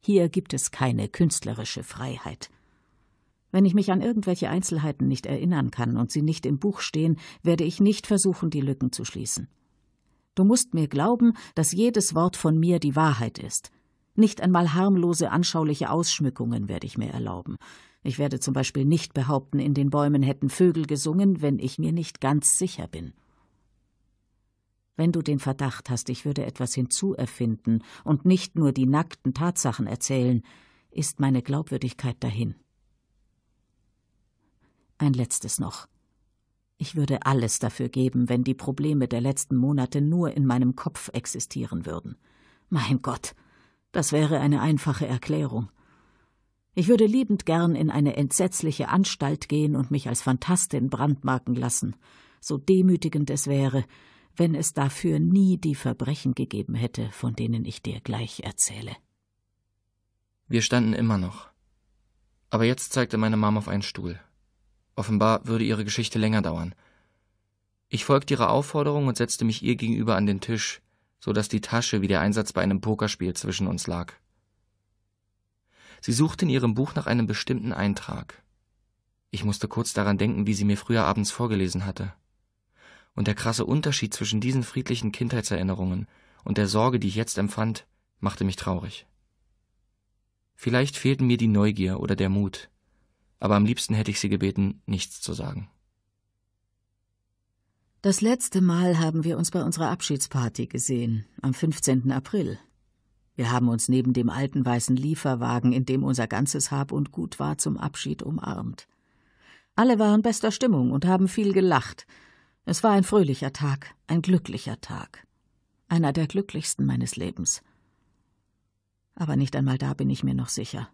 Hier gibt es keine künstlerische Freiheit. Wenn ich mich an irgendwelche Einzelheiten nicht erinnern kann und sie nicht im Buch stehen, werde ich nicht versuchen, die Lücken zu schließen. Du musst mir glauben, dass jedes Wort von mir die Wahrheit ist, nicht einmal harmlose, anschauliche Ausschmückungen werde ich mir erlauben. Ich werde zum Beispiel nicht behaupten, in den Bäumen hätten Vögel gesungen, wenn ich mir nicht ganz sicher bin. Wenn du den Verdacht hast, ich würde etwas hinzuerfinden und nicht nur die nackten Tatsachen erzählen, ist meine Glaubwürdigkeit dahin. Ein letztes noch. Ich würde alles dafür geben, wenn die Probleme der letzten Monate nur in meinem Kopf existieren würden. Mein Gott, das wäre eine einfache Erklärung. Ich würde liebend gern in eine entsetzliche Anstalt gehen und mich als Fantastin brandmarken lassen, so demütigend es wäre, wenn es dafür nie die Verbrechen gegeben hätte, von denen ich dir gleich erzähle. Wir standen immer noch. Aber jetzt zeigte meine Mom auf einen Stuhl. Offenbar würde ihre Geschichte länger dauern. Ich folgte ihrer Aufforderung und setzte mich ihr gegenüber an den Tisch, so dass die Tasche wie der Einsatz bei einem Pokerspiel zwischen uns lag. Sie suchte in ihrem Buch nach einem bestimmten Eintrag. Ich musste kurz daran denken, wie sie mir früher abends vorgelesen hatte. Und der krasse Unterschied zwischen diesen friedlichen Kindheitserinnerungen und der Sorge, die ich jetzt empfand, machte mich traurig. Vielleicht fehlten mir die Neugier oder der Mut, aber am liebsten hätte ich sie gebeten, nichts zu sagen. Das letzte Mal haben wir uns bei unserer Abschiedsparty gesehen, am 15. April. Wir haben uns neben dem alten weißen Lieferwagen, in dem unser ganzes Hab und Gut war, zum Abschied umarmt. Alle waren bester Stimmung und haben viel gelacht. Es war ein fröhlicher Tag, ein glücklicher Tag. Einer der glücklichsten meines Lebens. Aber nicht einmal da bin ich mir noch sicher.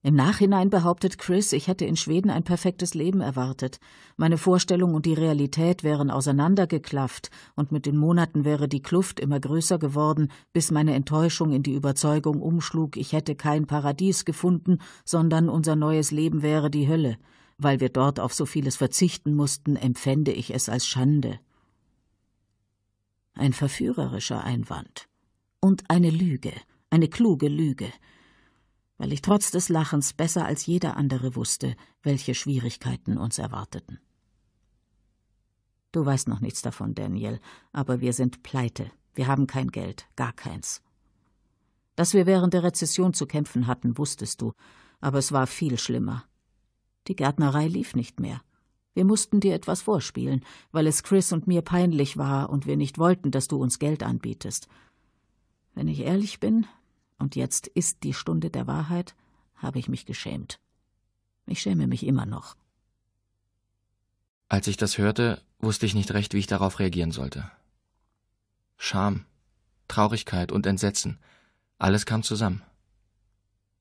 Im Nachhinein behauptet Chris, ich hätte in Schweden ein perfektes Leben erwartet. Meine Vorstellung und die Realität wären auseinandergeklafft, und mit den Monaten wäre die Kluft immer größer geworden, bis meine Enttäuschung in die Überzeugung umschlug, ich hätte kein Paradies gefunden, sondern unser neues Leben wäre die Hölle. Weil wir dort auf so vieles verzichten mussten, empfände ich es als Schande. Ein verführerischer Einwand. Und eine Lüge, eine kluge Lüge weil ich trotz des Lachens besser als jeder andere wusste, welche Schwierigkeiten uns erwarteten. Du weißt noch nichts davon, Daniel, aber wir sind pleite. Wir haben kein Geld, gar keins. Dass wir während der Rezession zu kämpfen hatten, wusstest du, aber es war viel schlimmer. Die Gärtnerei lief nicht mehr. Wir mussten dir etwas vorspielen, weil es Chris und mir peinlich war und wir nicht wollten, dass du uns Geld anbietest. Wenn ich ehrlich bin, und jetzt ist die Stunde der Wahrheit, habe ich mich geschämt. Ich schäme mich immer noch. Als ich das hörte, wusste ich nicht recht, wie ich darauf reagieren sollte. Scham, Traurigkeit und Entsetzen, alles kam zusammen.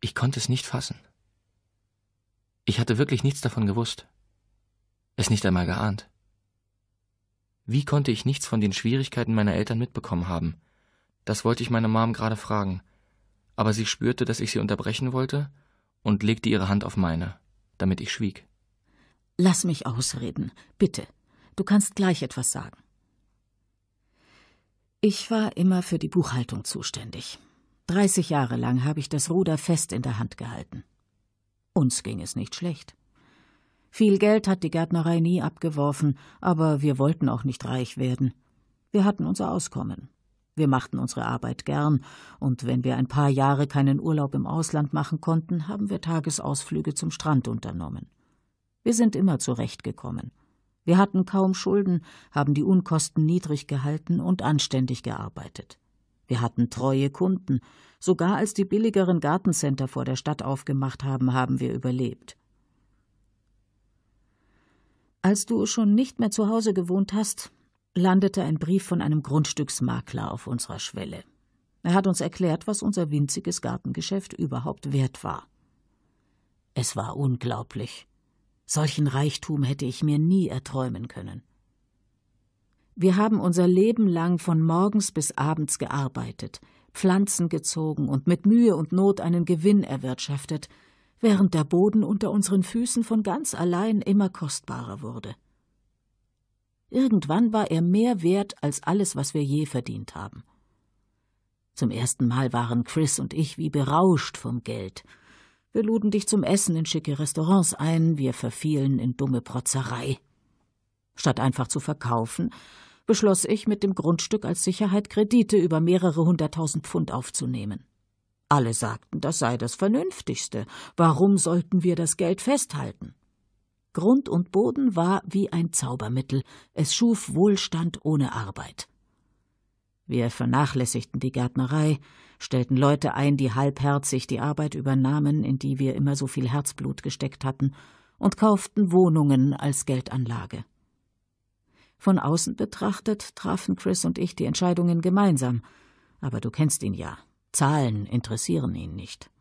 Ich konnte es nicht fassen. Ich hatte wirklich nichts davon gewusst, es nicht einmal geahnt. Wie konnte ich nichts von den Schwierigkeiten meiner Eltern mitbekommen haben? Das wollte ich meine Mom gerade fragen, aber sie spürte, dass ich sie unterbrechen wollte und legte ihre Hand auf meine, damit ich schwieg. Lass mich ausreden, bitte. Du kannst gleich etwas sagen. Ich war immer für die Buchhaltung zuständig. 30 Jahre lang habe ich das Ruder fest in der Hand gehalten. Uns ging es nicht schlecht. Viel Geld hat die Gärtnerei nie abgeworfen, aber wir wollten auch nicht reich werden. Wir hatten unser Auskommen. Wir machten unsere Arbeit gern, und wenn wir ein paar Jahre keinen Urlaub im Ausland machen konnten, haben wir Tagesausflüge zum Strand unternommen. Wir sind immer zurechtgekommen. Wir hatten kaum Schulden, haben die Unkosten niedrig gehalten und anständig gearbeitet. Wir hatten treue Kunden. Sogar als die billigeren Gartencenter vor der Stadt aufgemacht haben, haben wir überlebt. Als du schon nicht mehr zu Hause gewohnt hast, landete ein Brief von einem Grundstücksmakler auf unserer Schwelle. Er hat uns erklärt, was unser winziges Gartengeschäft überhaupt wert war. Es war unglaublich. Solchen Reichtum hätte ich mir nie erträumen können. Wir haben unser Leben lang von morgens bis abends gearbeitet, Pflanzen gezogen und mit Mühe und Not einen Gewinn erwirtschaftet, während der Boden unter unseren Füßen von ganz allein immer kostbarer wurde. Irgendwann war er mehr wert als alles, was wir je verdient haben. Zum ersten Mal waren Chris und ich wie berauscht vom Geld. Wir luden dich zum Essen in schicke Restaurants ein, wir verfielen in dumme Protzerei. Statt einfach zu verkaufen, beschloss ich, mit dem Grundstück als Sicherheit Kredite über mehrere hunderttausend Pfund aufzunehmen. Alle sagten, das sei das Vernünftigste. Warum sollten wir das Geld festhalten? Grund und Boden war wie ein Zaubermittel, es schuf Wohlstand ohne Arbeit. Wir vernachlässigten die Gärtnerei, stellten Leute ein, die halbherzig die Arbeit übernahmen, in die wir immer so viel Herzblut gesteckt hatten, und kauften Wohnungen als Geldanlage. Von außen betrachtet trafen Chris und ich die Entscheidungen gemeinsam, aber du kennst ihn ja. Zahlen interessieren ihn nicht.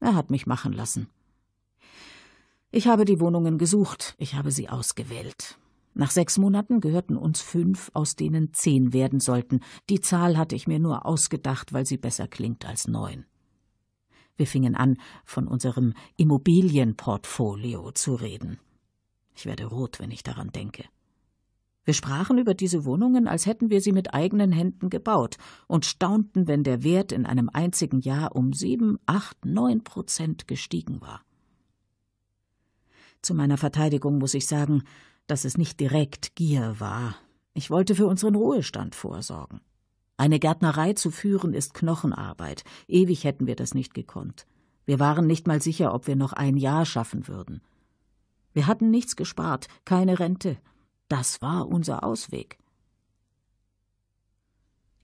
Er hat mich machen lassen. Ich habe die Wohnungen gesucht, ich habe sie ausgewählt. Nach sechs Monaten gehörten uns fünf, aus denen zehn werden sollten. Die Zahl hatte ich mir nur ausgedacht, weil sie besser klingt als neun. Wir fingen an, von unserem Immobilienportfolio zu reden. Ich werde rot, wenn ich daran denke. Wir sprachen über diese Wohnungen, als hätten wir sie mit eigenen Händen gebaut und staunten, wenn der Wert in einem einzigen Jahr um sieben, acht, neun Prozent gestiegen war. Zu meiner Verteidigung muss ich sagen, dass es nicht direkt Gier war. Ich wollte für unseren Ruhestand vorsorgen. Eine Gärtnerei zu führen ist Knochenarbeit. Ewig hätten wir das nicht gekonnt. Wir waren nicht mal sicher, ob wir noch ein Jahr schaffen würden. Wir hatten nichts gespart, keine Rente. Das war unser Ausweg.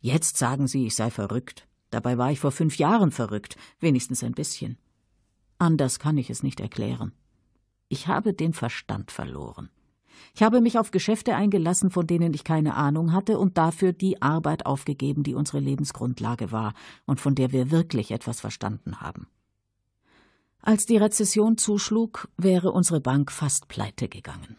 Jetzt sagen Sie, ich sei verrückt. Dabei war ich vor fünf Jahren verrückt, wenigstens ein bisschen. Anders kann ich es nicht erklären. Ich habe den Verstand verloren. Ich habe mich auf Geschäfte eingelassen, von denen ich keine Ahnung hatte, und dafür die Arbeit aufgegeben, die unsere Lebensgrundlage war und von der wir wirklich etwas verstanden haben. Als die Rezession zuschlug, wäre unsere Bank fast pleite gegangen.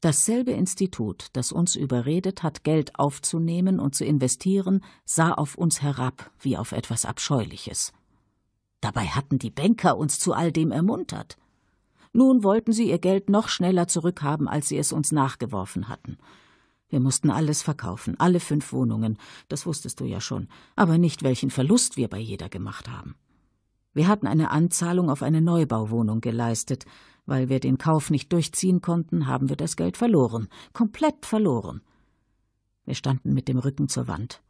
Dasselbe Institut, das uns überredet hat, Geld aufzunehmen und zu investieren, sah auf uns herab wie auf etwas Abscheuliches. Dabei hatten die Banker uns zu all dem ermuntert. Nun wollten sie ihr Geld noch schneller zurückhaben, als sie es uns nachgeworfen hatten. Wir mussten alles verkaufen, alle fünf Wohnungen, das wusstest du ja schon, aber nicht welchen Verlust wir bei jeder gemacht haben. Wir hatten eine Anzahlung auf eine Neubauwohnung geleistet. Weil wir den Kauf nicht durchziehen konnten, haben wir das Geld verloren, komplett verloren. Wir standen mit dem Rücken zur Wand.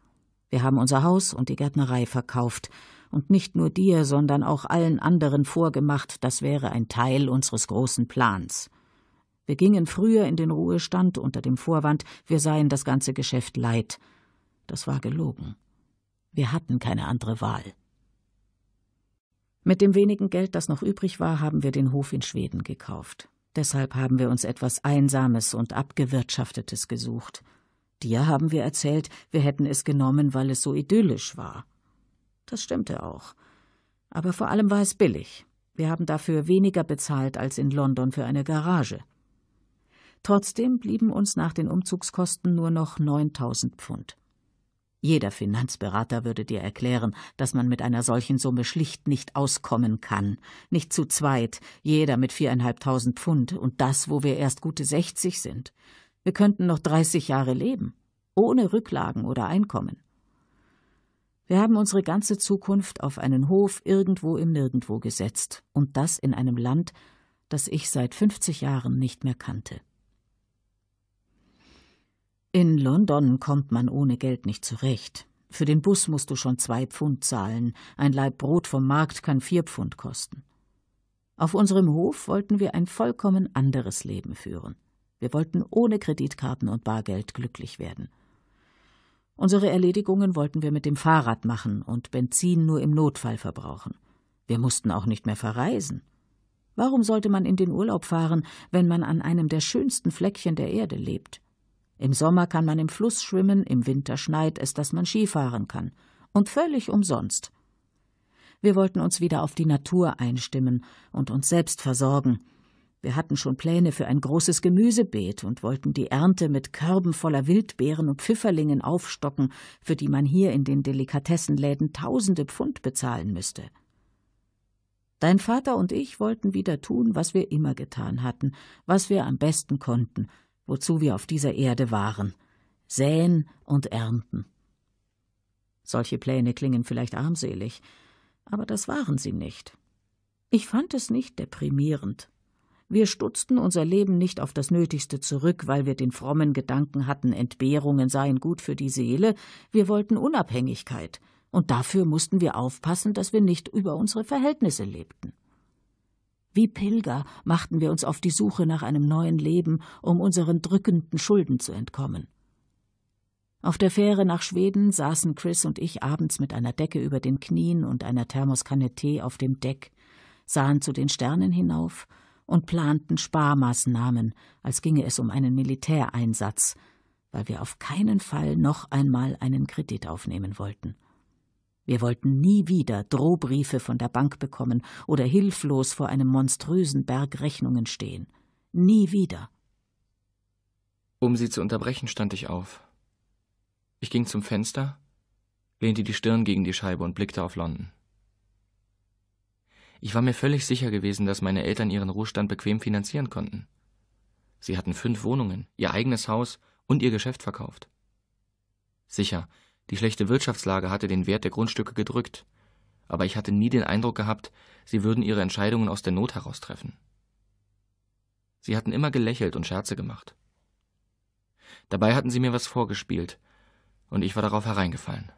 Wir haben unser Haus und die Gärtnerei verkauft und nicht nur dir, sondern auch allen anderen vorgemacht, das wäre ein Teil unseres großen Plans. Wir gingen früher in den Ruhestand unter dem Vorwand, wir seien das ganze Geschäft leid. Das war gelogen. Wir hatten keine andere Wahl. Mit dem wenigen Geld, das noch übrig war, haben wir den Hof in Schweden gekauft. Deshalb haben wir uns etwas Einsames und Abgewirtschaftetes gesucht. Dir haben wir erzählt, wir hätten es genommen, weil es so idyllisch war. Das stimmte auch. Aber vor allem war es billig. Wir haben dafür weniger bezahlt als in London für eine Garage. Trotzdem blieben uns nach den Umzugskosten nur noch 9000 Pfund. Jeder Finanzberater würde dir erklären, dass man mit einer solchen Summe schlicht nicht auskommen kann. Nicht zu zweit, jeder mit viereinhalbtausend Pfund und das, wo wir erst gute 60 sind. Wir könnten noch 30 Jahre leben, ohne Rücklagen oder Einkommen. Wir haben unsere ganze Zukunft auf einen Hof irgendwo im Nirgendwo gesetzt, und das in einem Land, das ich seit 50 Jahren nicht mehr kannte. In London kommt man ohne Geld nicht zurecht. Für den Bus musst du schon zwei Pfund zahlen, ein Laib Brot vom Markt kann vier Pfund kosten. Auf unserem Hof wollten wir ein vollkommen anderes Leben führen. Wir wollten ohne Kreditkarten und Bargeld glücklich werden. Unsere Erledigungen wollten wir mit dem Fahrrad machen und Benzin nur im Notfall verbrauchen. Wir mussten auch nicht mehr verreisen. Warum sollte man in den Urlaub fahren, wenn man an einem der schönsten Fleckchen der Erde lebt? Im Sommer kann man im Fluss schwimmen, im Winter schneit es, dass man Skifahren kann. Und völlig umsonst. Wir wollten uns wieder auf die Natur einstimmen und uns selbst versorgen, wir hatten schon Pläne für ein großes Gemüsebeet und wollten die Ernte mit Körben voller Wildbeeren und Pfifferlingen aufstocken, für die man hier in den Delikatessenläden tausende Pfund bezahlen müsste. Dein Vater und ich wollten wieder tun, was wir immer getan hatten, was wir am besten konnten, wozu wir auf dieser Erde waren säen und ernten. Solche Pläne klingen vielleicht armselig, aber das waren sie nicht. Ich fand es nicht deprimierend. Wir stutzten unser Leben nicht auf das Nötigste zurück, weil wir den frommen Gedanken hatten, Entbehrungen seien gut für die Seele, wir wollten Unabhängigkeit, und dafür mussten wir aufpassen, dass wir nicht über unsere Verhältnisse lebten. Wie Pilger machten wir uns auf die Suche nach einem neuen Leben, um unseren drückenden Schulden zu entkommen. Auf der Fähre nach Schweden saßen Chris und ich abends mit einer Decke über den Knien und einer Thermoskanne Tee auf dem Deck, sahen zu den Sternen hinauf und planten Sparmaßnahmen, als ginge es um einen Militäreinsatz, weil wir auf keinen Fall noch einmal einen Kredit aufnehmen wollten. Wir wollten nie wieder Drohbriefe von der Bank bekommen oder hilflos vor einem monströsen Berg Rechnungen stehen. Nie wieder. Um sie zu unterbrechen, stand ich auf. Ich ging zum Fenster, lehnte die Stirn gegen die Scheibe und blickte auf London. Ich war mir völlig sicher gewesen, dass meine Eltern ihren Ruhestand bequem finanzieren konnten. Sie hatten fünf Wohnungen, ihr eigenes Haus und ihr Geschäft verkauft. Sicher, die schlechte Wirtschaftslage hatte den Wert der Grundstücke gedrückt, aber ich hatte nie den Eindruck gehabt, sie würden ihre Entscheidungen aus der Not heraus treffen. Sie hatten immer gelächelt und Scherze gemacht. Dabei hatten sie mir was vorgespielt, und ich war darauf hereingefallen.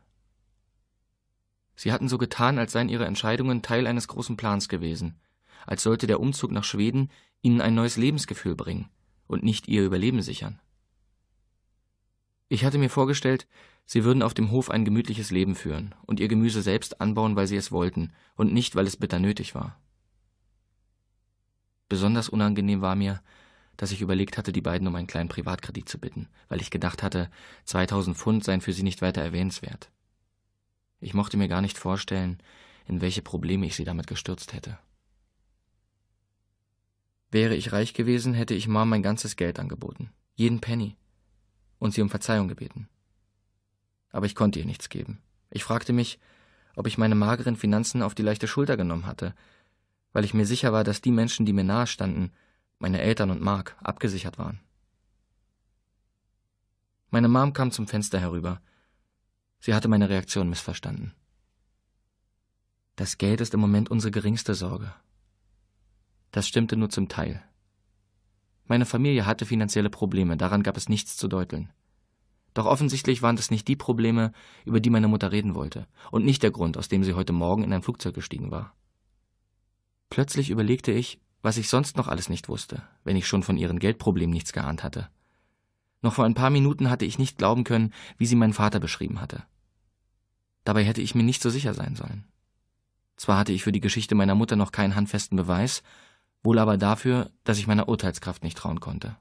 Sie hatten so getan, als seien ihre Entscheidungen Teil eines großen Plans gewesen, als sollte der Umzug nach Schweden ihnen ein neues Lebensgefühl bringen und nicht ihr Überleben sichern. Ich hatte mir vorgestellt, sie würden auf dem Hof ein gemütliches Leben führen und ihr Gemüse selbst anbauen, weil sie es wollten und nicht, weil es bitter nötig war. Besonders unangenehm war mir, dass ich überlegt hatte, die beiden um einen kleinen Privatkredit zu bitten, weil ich gedacht hatte, 2000 Pfund seien für sie nicht weiter erwähnenswert. Ich mochte mir gar nicht vorstellen, in welche Probleme ich sie damit gestürzt hätte. Wäre ich reich gewesen, hätte ich Mom mein ganzes Geld angeboten, jeden Penny, und sie um Verzeihung gebeten. Aber ich konnte ihr nichts geben. Ich fragte mich, ob ich meine mageren Finanzen auf die leichte Schulter genommen hatte, weil ich mir sicher war, dass die Menschen, die mir nahe standen, meine Eltern und Mark, abgesichert waren. Meine Mom kam zum Fenster herüber, Sie hatte meine Reaktion missverstanden. Das Geld ist im Moment unsere geringste Sorge. Das stimmte nur zum Teil. Meine Familie hatte finanzielle Probleme, daran gab es nichts zu deuteln. Doch offensichtlich waren das nicht die Probleme, über die meine Mutter reden wollte, und nicht der Grund, aus dem sie heute Morgen in ein Flugzeug gestiegen war. Plötzlich überlegte ich, was ich sonst noch alles nicht wusste, wenn ich schon von ihren Geldproblemen nichts geahnt hatte. Noch vor ein paar Minuten hatte ich nicht glauben können, wie sie meinen Vater beschrieben hatte. Dabei hätte ich mir nicht so sicher sein sollen. Zwar hatte ich für die Geschichte meiner Mutter noch keinen handfesten Beweis, wohl aber dafür, dass ich meiner Urteilskraft nicht trauen konnte.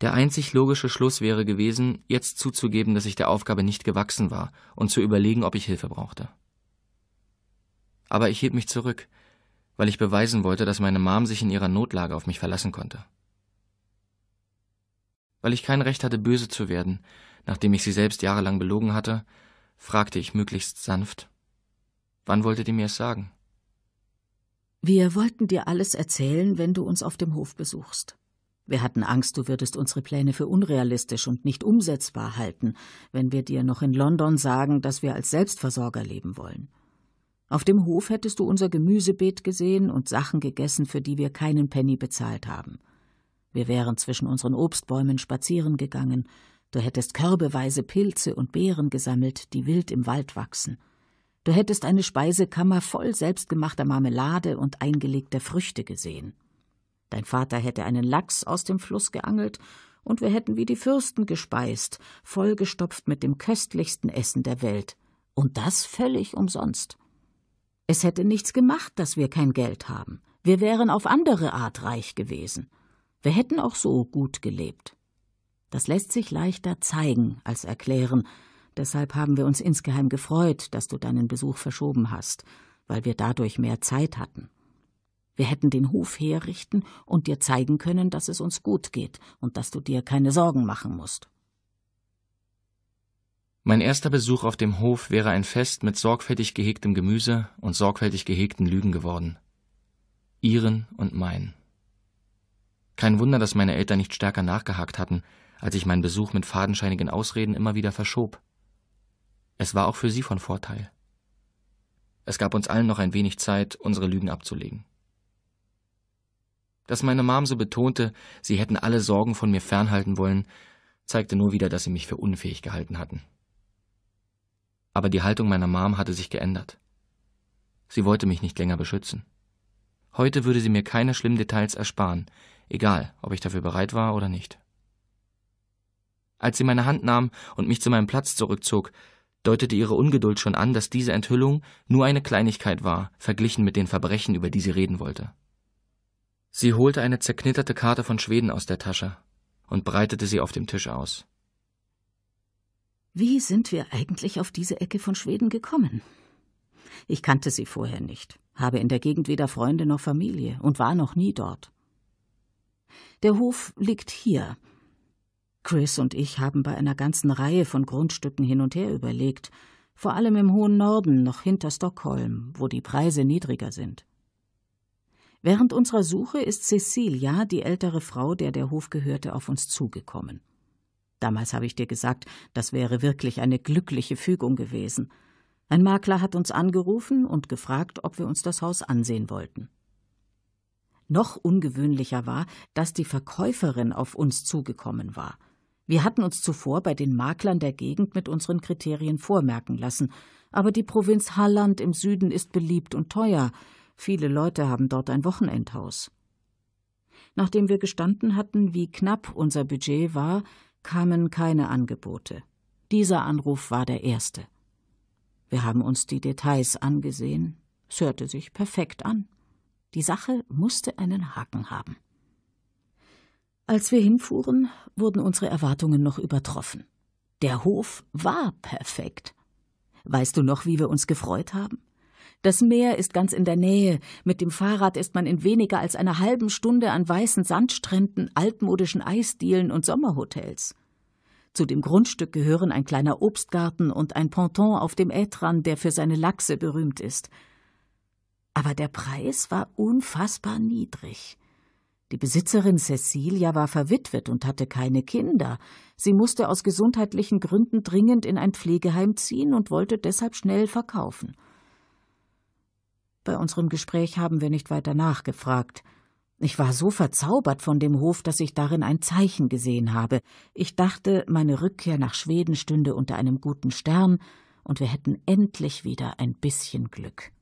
Der einzig logische Schluss wäre gewesen, jetzt zuzugeben, dass ich der Aufgabe nicht gewachsen war und zu überlegen, ob ich Hilfe brauchte. Aber ich hielt mich zurück, weil ich beweisen wollte, dass meine Mom sich in ihrer Notlage auf mich verlassen konnte. Weil ich kein Recht hatte, böse zu werden, nachdem ich sie selbst jahrelang belogen hatte, fragte ich möglichst sanft. Wann wolltet ihr mir es sagen? Wir wollten dir alles erzählen, wenn du uns auf dem Hof besuchst. Wir hatten Angst, du würdest unsere Pläne für unrealistisch und nicht umsetzbar halten, wenn wir dir noch in London sagen, dass wir als Selbstversorger leben wollen. Auf dem Hof hättest du unser Gemüsebeet gesehen und Sachen gegessen, für die wir keinen Penny bezahlt haben. Wir wären zwischen unseren Obstbäumen spazieren gegangen, Du hättest körbeweise Pilze und Beeren gesammelt, die wild im Wald wachsen. Du hättest eine Speisekammer voll selbstgemachter Marmelade und eingelegter Früchte gesehen. Dein Vater hätte einen Lachs aus dem Fluss geangelt, und wir hätten wie die Fürsten gespeist, vollgestopft mit dem köstlichsten Essen der Welt, und das völlig umsonst. Es hätte nichts gemacht, dass wir kein Geld haben. Wir wären auf andere Art reich gewesen. Wir hätten auch so gut gelebt. Das lässt sich leichter zeigen als erklären. Deshalb haben wir uns insgeheim gefreut, dass du deinen Besuch verschoben hast, weil wir dadurch mehr Zeit hatten. Wir hätten den Hof herrichten und dir zeigen können, dass es uns gut geht und dass du dir keine Sorgen machen musst. Mein erster Besuch auf dem Hof wäre ein Fest mit sorgfältig gehegtem Gemüse und sorgfältig gehegten Lügen geworden. Ihren und mein. Kein Wunder, dass meine Eltern nicht stärker nachgehakt hatten, als ich meinen Besuch mit fadenscheinigen Ausreden immer wieder verschob. Es war auch für sie von Vorteil. Es gab uns allen noch ein wenig Zeit, unsere Lügen abzulegen. Dass meine Mom so betonte, sie hätten alle Sorgen von mir fernhalten wollen, zeigte nur wieder, dass sie mich für unfähig gehalten hatten. Aber die Haltung meiner Mom hatte sich geändert. Sie wollte mich nicht länger beschützen. Heute würde sie mir keine schlimmen Details ersparen, egal ob ich dafür bereit war oder nicht. Als sie meine Hand nahm und mich zu meinem Platz zurückzog, deutete ihre Ungeduld schon an, dass diese Enthüllung nur eine Kleinigkeit war, verglichen mit den Verbrechen, über die sie reden wollte. Sie holte eine zerknitterte Karte von Schweden aus der Tasche und breitete sie auf dem Tisch aus. Wie sind wir eigentlich auf diese Ecke von Schweden gekommen? Ich kannte sie vorher nicht, habe in der Gegend weder Freunde noch Familie und war noch nie dort. Der Hof liegt hier, Chris und ich haben bei einer ganzen Reihe von Grundstücken hin und her überlegt, vor allem im hohen Norden, noch hinter Stockholm, wo die Preise niedriger sind. Während unserer Suche ist Cecilia, die ältere Frau, der der Hof gehörte, auf uns zugekommen. Damals habe ich dir gesagt, das wäre wirklich eine glückliche Fügung gewesen. Ein Makler hat uns angerufen und gefragt, ob wir uns das Haus ansehen wollten. Noch ungewöhnlicher war, dass die Verkäuferin auf uns zugekommen war. Wir hatten uns zuvor bei den Maklern der Gegend mit unseren Kriterien vormerken lassen, aber die Provinz Halland im Süden ist beliebt und teuer. Viele Leute haben dort ein Wochenendhaus. Nachdem wir gestanden hatten, wie knapp unser Budget war, kamen keine Angebote. Dieser Anruf war der erste. Wir haben uns die Details angesehen. Es hörte sich perfekt an. Die Sache musste einen Haken haben. Als wir hinfuhren, wurden unsere Erwartungen noch übertroffen. Der Hof war perfekt. Weißt du noch, wie wir uns gefreut haben? Das Meer ist ganz in der Nähe. Mit dem Fahrrad ist man in weniger als einer halben Stunde an weißen Sandstränden, altmodischen Eisdielen und Sommerhotels. Zu dem Grundstück gehören ein kleiner Obstgarten und ein Ponton auf dem Ätran, der für seine Lachse berühmt ist. Aber der Preis war unfassbar niedrig. Die Besitzerin Cecilia war verwitwet und hatte keine Kinder. Sie musste aus gesundheitlichen Gründen dringend in ein Pflegeheim ziehen und wollte deshalb schnell verkaufen. Bei unserem Gespräch haben wir nicht weiter nachgefragt. Ich war so verzaubert von dem Hof, dass ich darin ein Zeichen gesehen habe. Ich dachte, meine Rückkehr nach Schweden stünde unter einem guten Stern, und wir hätten endlich wieder ein bisschen Glück.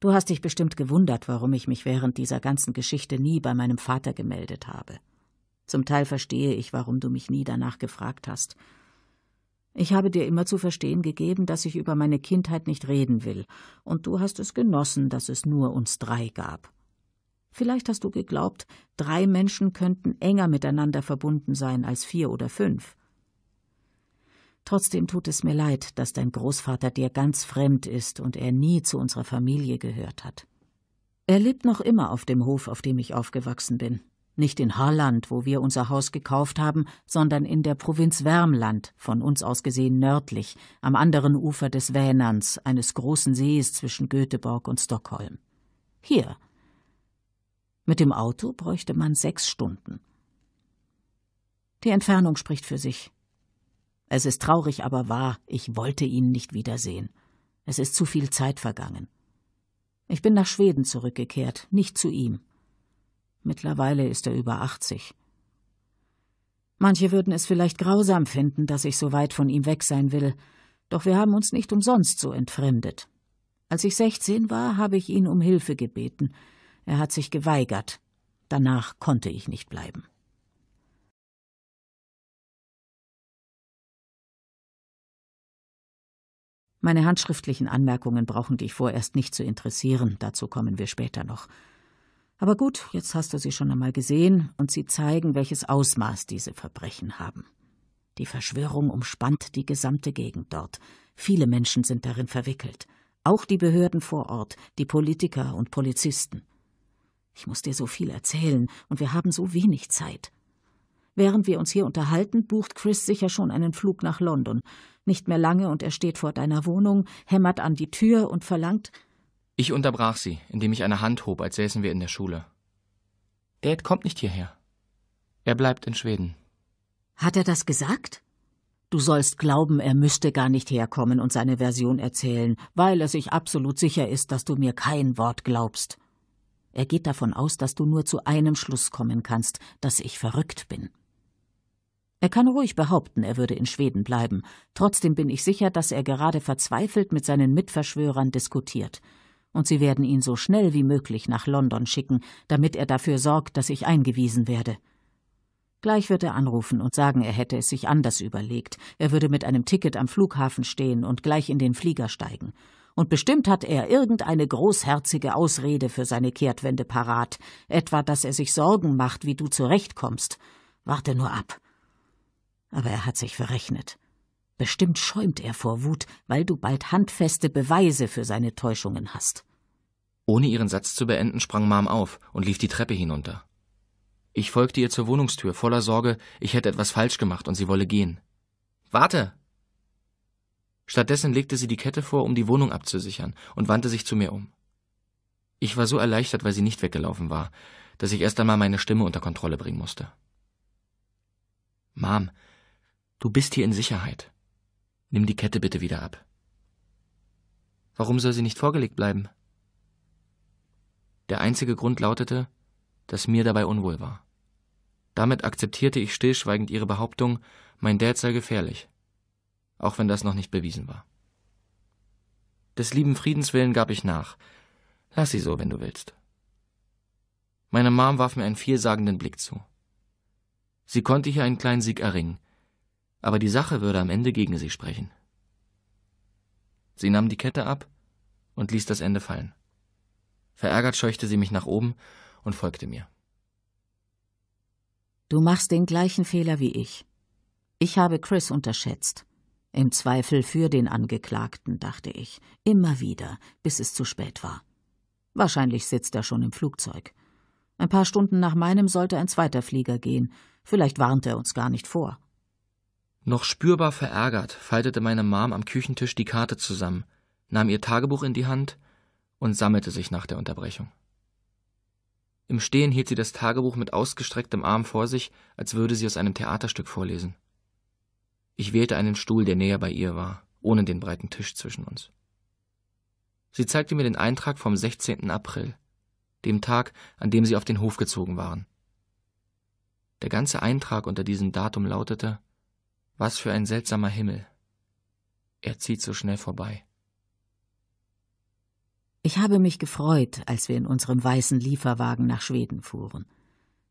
Du hast dich bestimmt gewundert, warum ich mich während dieser ganzen Geschichte nie bei meinem Vater gemeldet habe. Zum Teil verstehe ich, warum du mich nie danach gefragt hast. Ich habe dir immer zu verstehen gegeben, dass ich über meine Kindheit nicht reden will, und du hast es genossen, dass es nur uns drei gab. Vielleicht hast du geglaubt, drei Menschen könnten enger miteinander verbunden sein als vier oder fünf. Trotzdem tut es mir leid, dass dein Großvater dir ganz fremd ist und er nie zu unserer Familie gehört hat. Er lebt noch immer auf dem Hof, auf dem ich aufgewachsen bin. Nicht in Holland, wo wir unser Haus gekauft haben, sondern in der Provinz Wärmland, von uns aus gesehen nördlich, am anderen Ufer des Wähnerns, eines großen Sees zwischen Göteborg und Stockholm. Hier. Mit dem Auto bräuchte man sechs Stunden. Die Entfernung spricht für sich. Es ist traurig, aber wahr, ich wollte ihn nicht wiedersehen. Es ist zu viel Zeit vergangen. Ich bin nach Schweden zurückgekehrt, nicht zu ihm. Mittlerweile ist er über 80. Manche würden es vielleicht grausam finden, dass ich so weit von ihm weg sein will, doch wir haben uns nicht umsonst so entfremdet. Als ich 16 war, habe ich ihn um Hilfe gebeten. Er hat sich geweigert. Danach konnte ich nicht bleiben. Meine handschriftlichen Anmerkungen brauchen dich vorerst nicht zu interessieren, dazu kommen wir später noch. Aber gut, jetzt hast du sie schon einmal gesehen, und sie zeigen, welches Ausmaß diese Verbrechen haben. Die Verschwörung umspannt die gesamte Gegend dort. Viele Menschen sind darin verwickelt. Auch die Behörden vor Ort, die Politiker und Polizisten. Ich muss dir so viel erzählen, und wir haben so wenig Zeit. Während wir uns hier unterhalten, bucht Chris sicher schon einen Flug nach London. Nicht mehr lange und er steht vor deiner Wohnung, hämmert an die Tür und verlangt. Ich unterbrach sie, indem ich eine Hand hob, als säßen wir in der Schule. Dad kommt nicht hierher. Er bleibt in Schweden. Hat er das gesagt? Du sollst glauben, er müsste gar nicht herkommen und seine Version erzählen, weil er sich absolut sicher ist, dass du mir kein Wort glaubst. Er geht davon aus, dass du nur zu einem Schluss kommen kannst, dass ich verrückt bin. Er kann ruhig behaupten, er würde in Schweden bleiben. Trotzdem bin ich sicher, dass er gerade verzweifelt mit seinen Mitverschwörern diskutiert. Und sie werden ihn so schnell wie möglich nach London schicken, damit er dafür sorgt, dass ich eingewiesen werde. Gleich wird er anrufen und sagen, er hätte es sich anders überlegt. Er würde mit einem Ticket am Flughafen stehen und gleich in den Flieger steigen. Und bestimmt hat er irgendeine großherzige Ausrede für seine Kehrtwende parat. Etwa, dass er sich Sorgen macht, wie du zurechtkommst. Warte nur ab. Aber er hat sich verrechnet. Bestimmt schäumt er vor Wut, weil du bald handfeste Beweise für seine Täuschungen hast. Ohne ihren Satz zu beenden, sprang Mom auf und lief die Treppe hinunter. Ich folgte ihr zur Wohnungstür, voller Sorge, ich hätte etwas falsch gemacht und sie wolle gehen. Warte! Stattdessen legte sie die Kette vor, um die Wohnung abzusichern, und wandte sich zu mir um. Ich war so erleichtert, weil sie nicht weggelaufen war, dass ich erst einmal meine Stimme unter Kontrolle bringen musste. Mom, Du bist hier in Sicherheit. Nimm die Kette bitte wieder ab. Warum soll sie nicht vorgelegt bleiben? Der einzige Grund lautete, dass mir dabei unwohl war. Damit akzeptierte ich stillschweigend ihre Behauptung, mein Dad sei gefährlich, auch wenn das noch nicht bewiesen war. Des lieben Friedens willen gab ich nach. Lass sie so, wenn du willst. Meine Mom warf mir einen vielsagenden Blick zu. Sie konnte hier einen kleinen Sieg erringen, aber die Sache würde am Ende gegen sie sprechen. Sie nahm die Kette ab und ließ das Ende fallen. Verärgert scheuchte sie mich nach oben und folgte mir. Du machst den gleichen Fehler wie ich. Ich habe Chris unterschätzt. Im Zweifel für den Angeklagten, dachte ich, immer wieder, bis es zu spät war. Wahrscheinlich sitzt er schon im Flugzeug. Ein paar Stunden nach meinem sollte ein zweiter Flieger gehen, vielleicht warnt er uns gar nicht vor. Noch spürbar verärgert faltete meine Mom am Küchentisch die Karte zusammen, nahm ihr Tagebuch in die Hand und sammelte sich nach der Unterbrechung. Im Stehen hielt sie das Tagebuch mit ausgestrecktem Arm vor sich, als würde sie aus einem Theaterstück vorlesen. Ich wählte einen Stuhl, der näher bei ihr war, ohne den breiten Tisch zwischen uns. Sie zeigte mir den Eintrag vom 16. April, dem Tag, an dem sie auf den Hof gezogen waren. Der ganze Eintrag unter diesem Datum lautete was für ein seltsamer Himmel. Er zieht so schnell vorbei. Ich habe mich gefreut, als wir in unserem weißen Lieferwagen nach Schweden fuhren.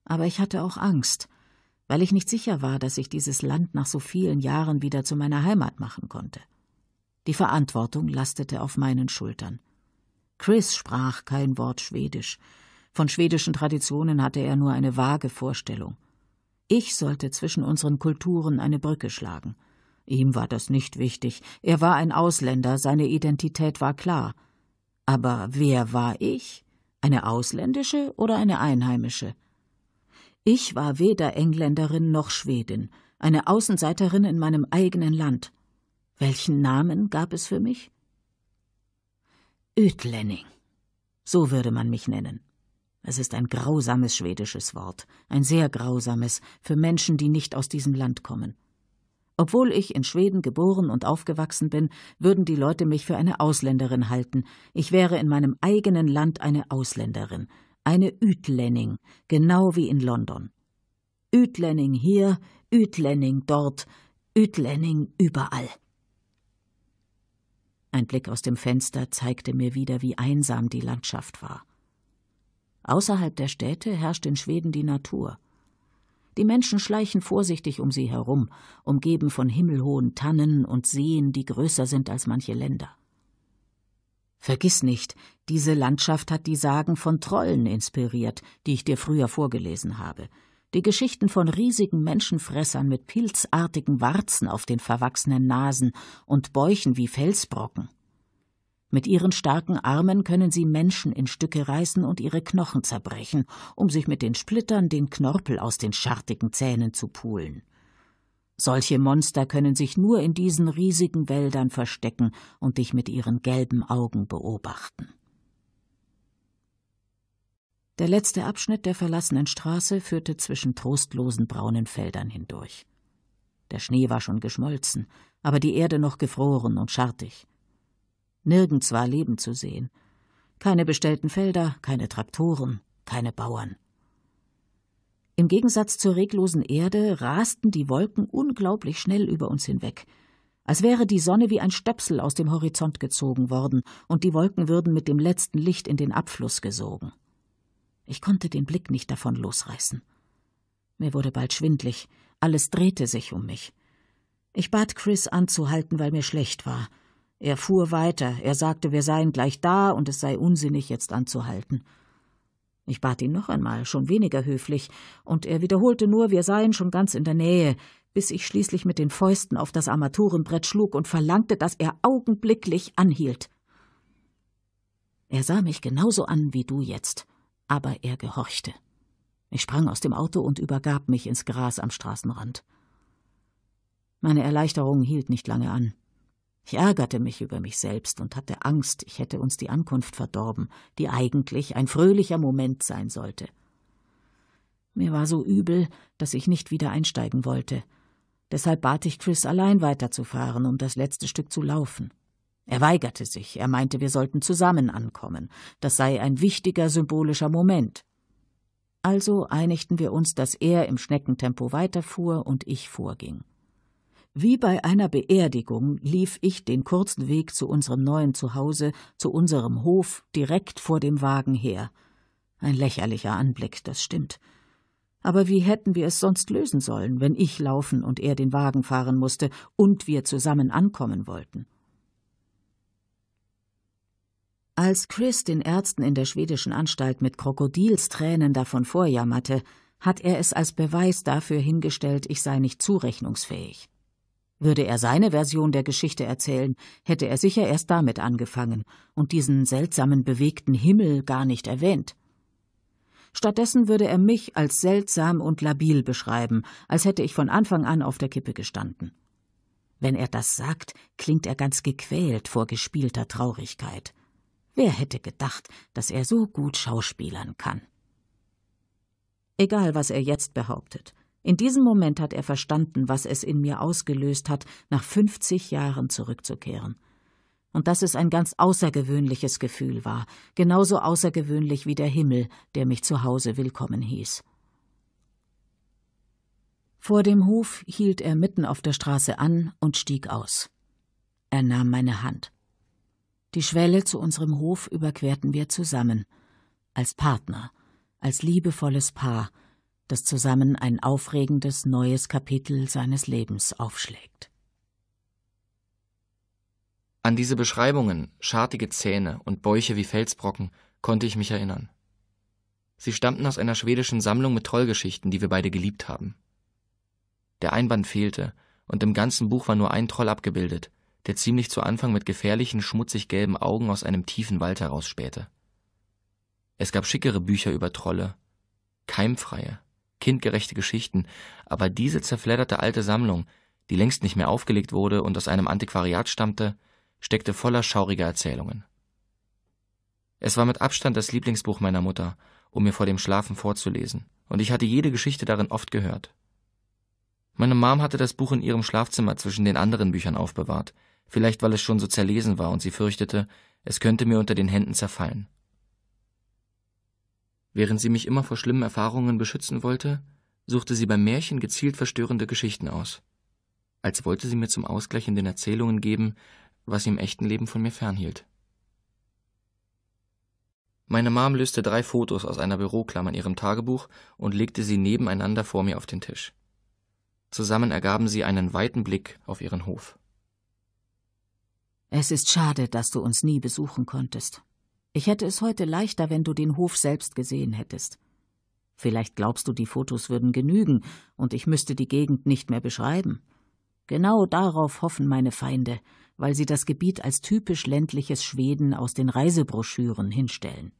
Aber ich hatte auch Angst, weil ich nicht sicher war, dass ich dieses Land nach so vielen Jahren wieder zu meiner Heimat machen konnte. Die Verantwortung lastete auf meinen Schultern. Chris sprach kein Wort Schwedisch. Von schwedischen Traditionen hatte er nur eine vage Vorstellung. Ich sollte zwischen unseren Kulturen eine Brücke schlagen. Ihm war das nicht wichtig. Er war ein Ausländer, seine Identität war klar. Aber wer war ich? Eine ausländische oder eine einheimische? Ich war weder Engländerin noch Schwedin, eine Außenseiterin in meinem eigenen Land. Welchen Namen gab es für mich? Ödlenning. So würde man mich nennen. Es ist ein grausames schwedisches Wort, ein sehr grausames für Menschen, die nicht aus diesem Land kommen. Obwohl ich in Schweden geboren und aufgewachsen bin, würden die Leute mich für eine Ausländerin halten. Ich wäre in meinem eigenen Land eine Ausländerin, eine Ütlänning, genau wie in London. Ütlänning hier, Ütlänning dort, Ütlänning überall. Ein Blick aus dem Fenster zeigte mir wieder, wie einsam die Landschaft war. Außerhalb der Städte herrscht in Schweden die Natur. Die Menschen schleichen vorsichtig um sie herum, umgeben von himmelhohen Tannen und Seen, die größer sind als manche Länder. Vergiss nicht, diese Landschaft hat die Sagen von Trollen inspiriert, die ich dir früher vorgelesen habe, die Geschichten von riesigen Menschenfressern mit pilzartigen Warzen auf den verwachsenen Nasen und Bäuchen wie Felsbrocken. Mit ihren starken Armen können sie Menschen in Stücke reißen und ihre Knochen zerbrechen, um sich mit den Splittern den Knorpel aus den schartigen Zähnen zu pulen. Solche Monster können sich nur in diesen riesigen Wäldern verstecken und dich mit ihren gelben Augen beobachten. Der letzte Abschnitt der verlassenen Straße führte zwischen trostlosen braunen Feldern hindurch. Der Schnee war schon geschmolzen, aber die Erde noch gefroren und schartig. Nirgends war Leben zu sehen. Keine bestellten Felder, keine Traktoren, keine Bauern. Im Gegensatz zur reglosen Erde rasten die Wolken unglaublich schnell über uns hinweg, als wäre die Sonne wie ein Stöpsel aus dem Horizont gezogen worden und die Wolken würden mit dem letzten Licht in den Abfluss gesogen. Ich konnte den Blick nicht davon losreißen. Mir wurde bald schwindlig, alles drehte sich um mich. Ich bat Chris anzuhalten, weil mir schlecht war, er fuhr weiter, er sagte, wir seien gleich da und es sei unsinnig, jetzt anzuhalten. Ich bat ihn noch einmal, schon weniger höflich, und er wiederholte nur, wir seien schon ganz in der Nähe, bis ich schließlich mit den Fäusten auf das Armaturenbrett schlug und verlangte, dass er augenblicklich anhielt. Er sah mich genauso an wie du jetzt, aber er gehorchte. Ich sprang aus dem Auto und übergab mich ins Gras am Straßenrand. Meine Erleichterung hielt nicht lange an. Ich ärgerte mich über mich selbst und hatte Angst, ich hätte uns die Ankunft verdorben, die eigentlich ein fröhlicher Moment sein sollte. Mir war so übel, dass ich nicht wieder einsteigen wollte. Deshalb bat ich Chris, allein weiterzufahren, um das letzte Stück zu laufen. Er weigerte sich, er meinte, wir sollten zusammen ankommen, das sei ein wichtiger symbolischer Moment. Also einigten wir uns, dass er im Schneckentempo weiterfuhr und ich vorging. Wie bei einer Beerdigung lief ich den kurzen Weg zu unserem neuen Zuhause, zu unserem Hof, direkt vor dem Wagen her. Ein lächerlicher Anblick, das stimmt. Aber wie hätten wir es sonst lösen sollen, wenn ich laufen und er den Wagen fahren musste und wir zusammen ankommen wollten? Als Chris den Ärzten in der schwedischen Anstalt mit Krokodilstränen davon vorjammerte, hat er es als Beweis dafür hingestellt, ich sei nicht zurechnungsfähig. Würde er seine Version der Geschichte erzählen, hätte er sicher erst damit angefangen und diesen seltsamen bewegten Himmel gar nicht erwähnt. Stattdessen würde er mich als seltsam und labil beschreiben, als hätte ich von Anfang an auf der Kippe gestanden. Wenn er das sagt, klingt er ganz gequält vor gespielter Traurigkeit. Wer hätte gedacht, dass er so gut schauspielern kann? Egal, was er jetzt behauptet, in diesem Moment hat er verstanden, was es in mir ausgelöst hat, nach 50 Jahren zurückzukehren. Und dass es ein ganz außergewöhnliches Gefühl war, genauso außergewöhnlich wie der Himmel, der mich zu Hause willkommen hieß. Vor dem Hof hielt er mitten auf der Straße an und stieg aus. Er nahm meine Hand. Die Schwelle zu unserem Hof überquerten wir zusammen, als Partner, als liebevolles Paar, das zusammen ein aufregendes neues Kapitel seines Lebens aufschlägt. An diese Beschreibungen, schartige Zähne und Bäuche wie Felsbrocken, konnte ich mich erinnern. Sie stammten aus einer schwedischen Sammlung mit Trollgeschichten, die wir beide geliebt haben. Der Einband fehlte, und im ganzen Buch war nur ein Troll abgebildet, der ziemlich zu Anfang mit gefährlichen, schmutzig gelben Augen aus einem tiefen Wald herausspähte. Es gab schickere Bücher über Trolle, keimfreie, kindgerechte Geschichten, aber diese zerfledderte alte Sammlung, die längst nicht mehr aufgelegt wurde und aus einem Antiquariat stammte, steckte voller schauriger Erzählungen. Es war mit Abstand das Lieblingsbuch meiner Mutter, um mir vor dem Schlafen vorzulesen, und ich hatte jede Geschichte darin oft gehört. Meine Mom hatte das Buch in ihrem Schlafzimmer zwischen den anderen Büchern aufbewahrt, vielleicht weil es schon so zerlesen war und sie fürchtete, es könnte mir unter den Händen zerfallen. Während sie mich immer vor schlimmen Erfahrungen beschützen wollte, suchte sie beim Märchen gezielt verstörende Geschichten aus. Als wollte sie mir zum Ausgleich in den Erzählungen geben, was sie im echten Leben von mir fernhielt. Meine Mom löste drei Fotos aus einer Büroklammer in ihrem Tagebuch und legte sie nebeneinander vor mir auf den Tisch. Zusammen ergaben sie einen weiten Blick auf ihren Hof. Es ist schade, dass du uns nie besuchen konntest. Ich hätte es heute leichter, wenn du den Hof selbst gesehen hättest. Vielleicht glaubst du, die Fotos würden genügen, und ich müsste die Gegend nicht mehr beschreiben. Genau darauf hoffen meine Feinde, weil sie das Gebiet als typisch ländliches Schweden aus den Reisebroschüren hinstellen.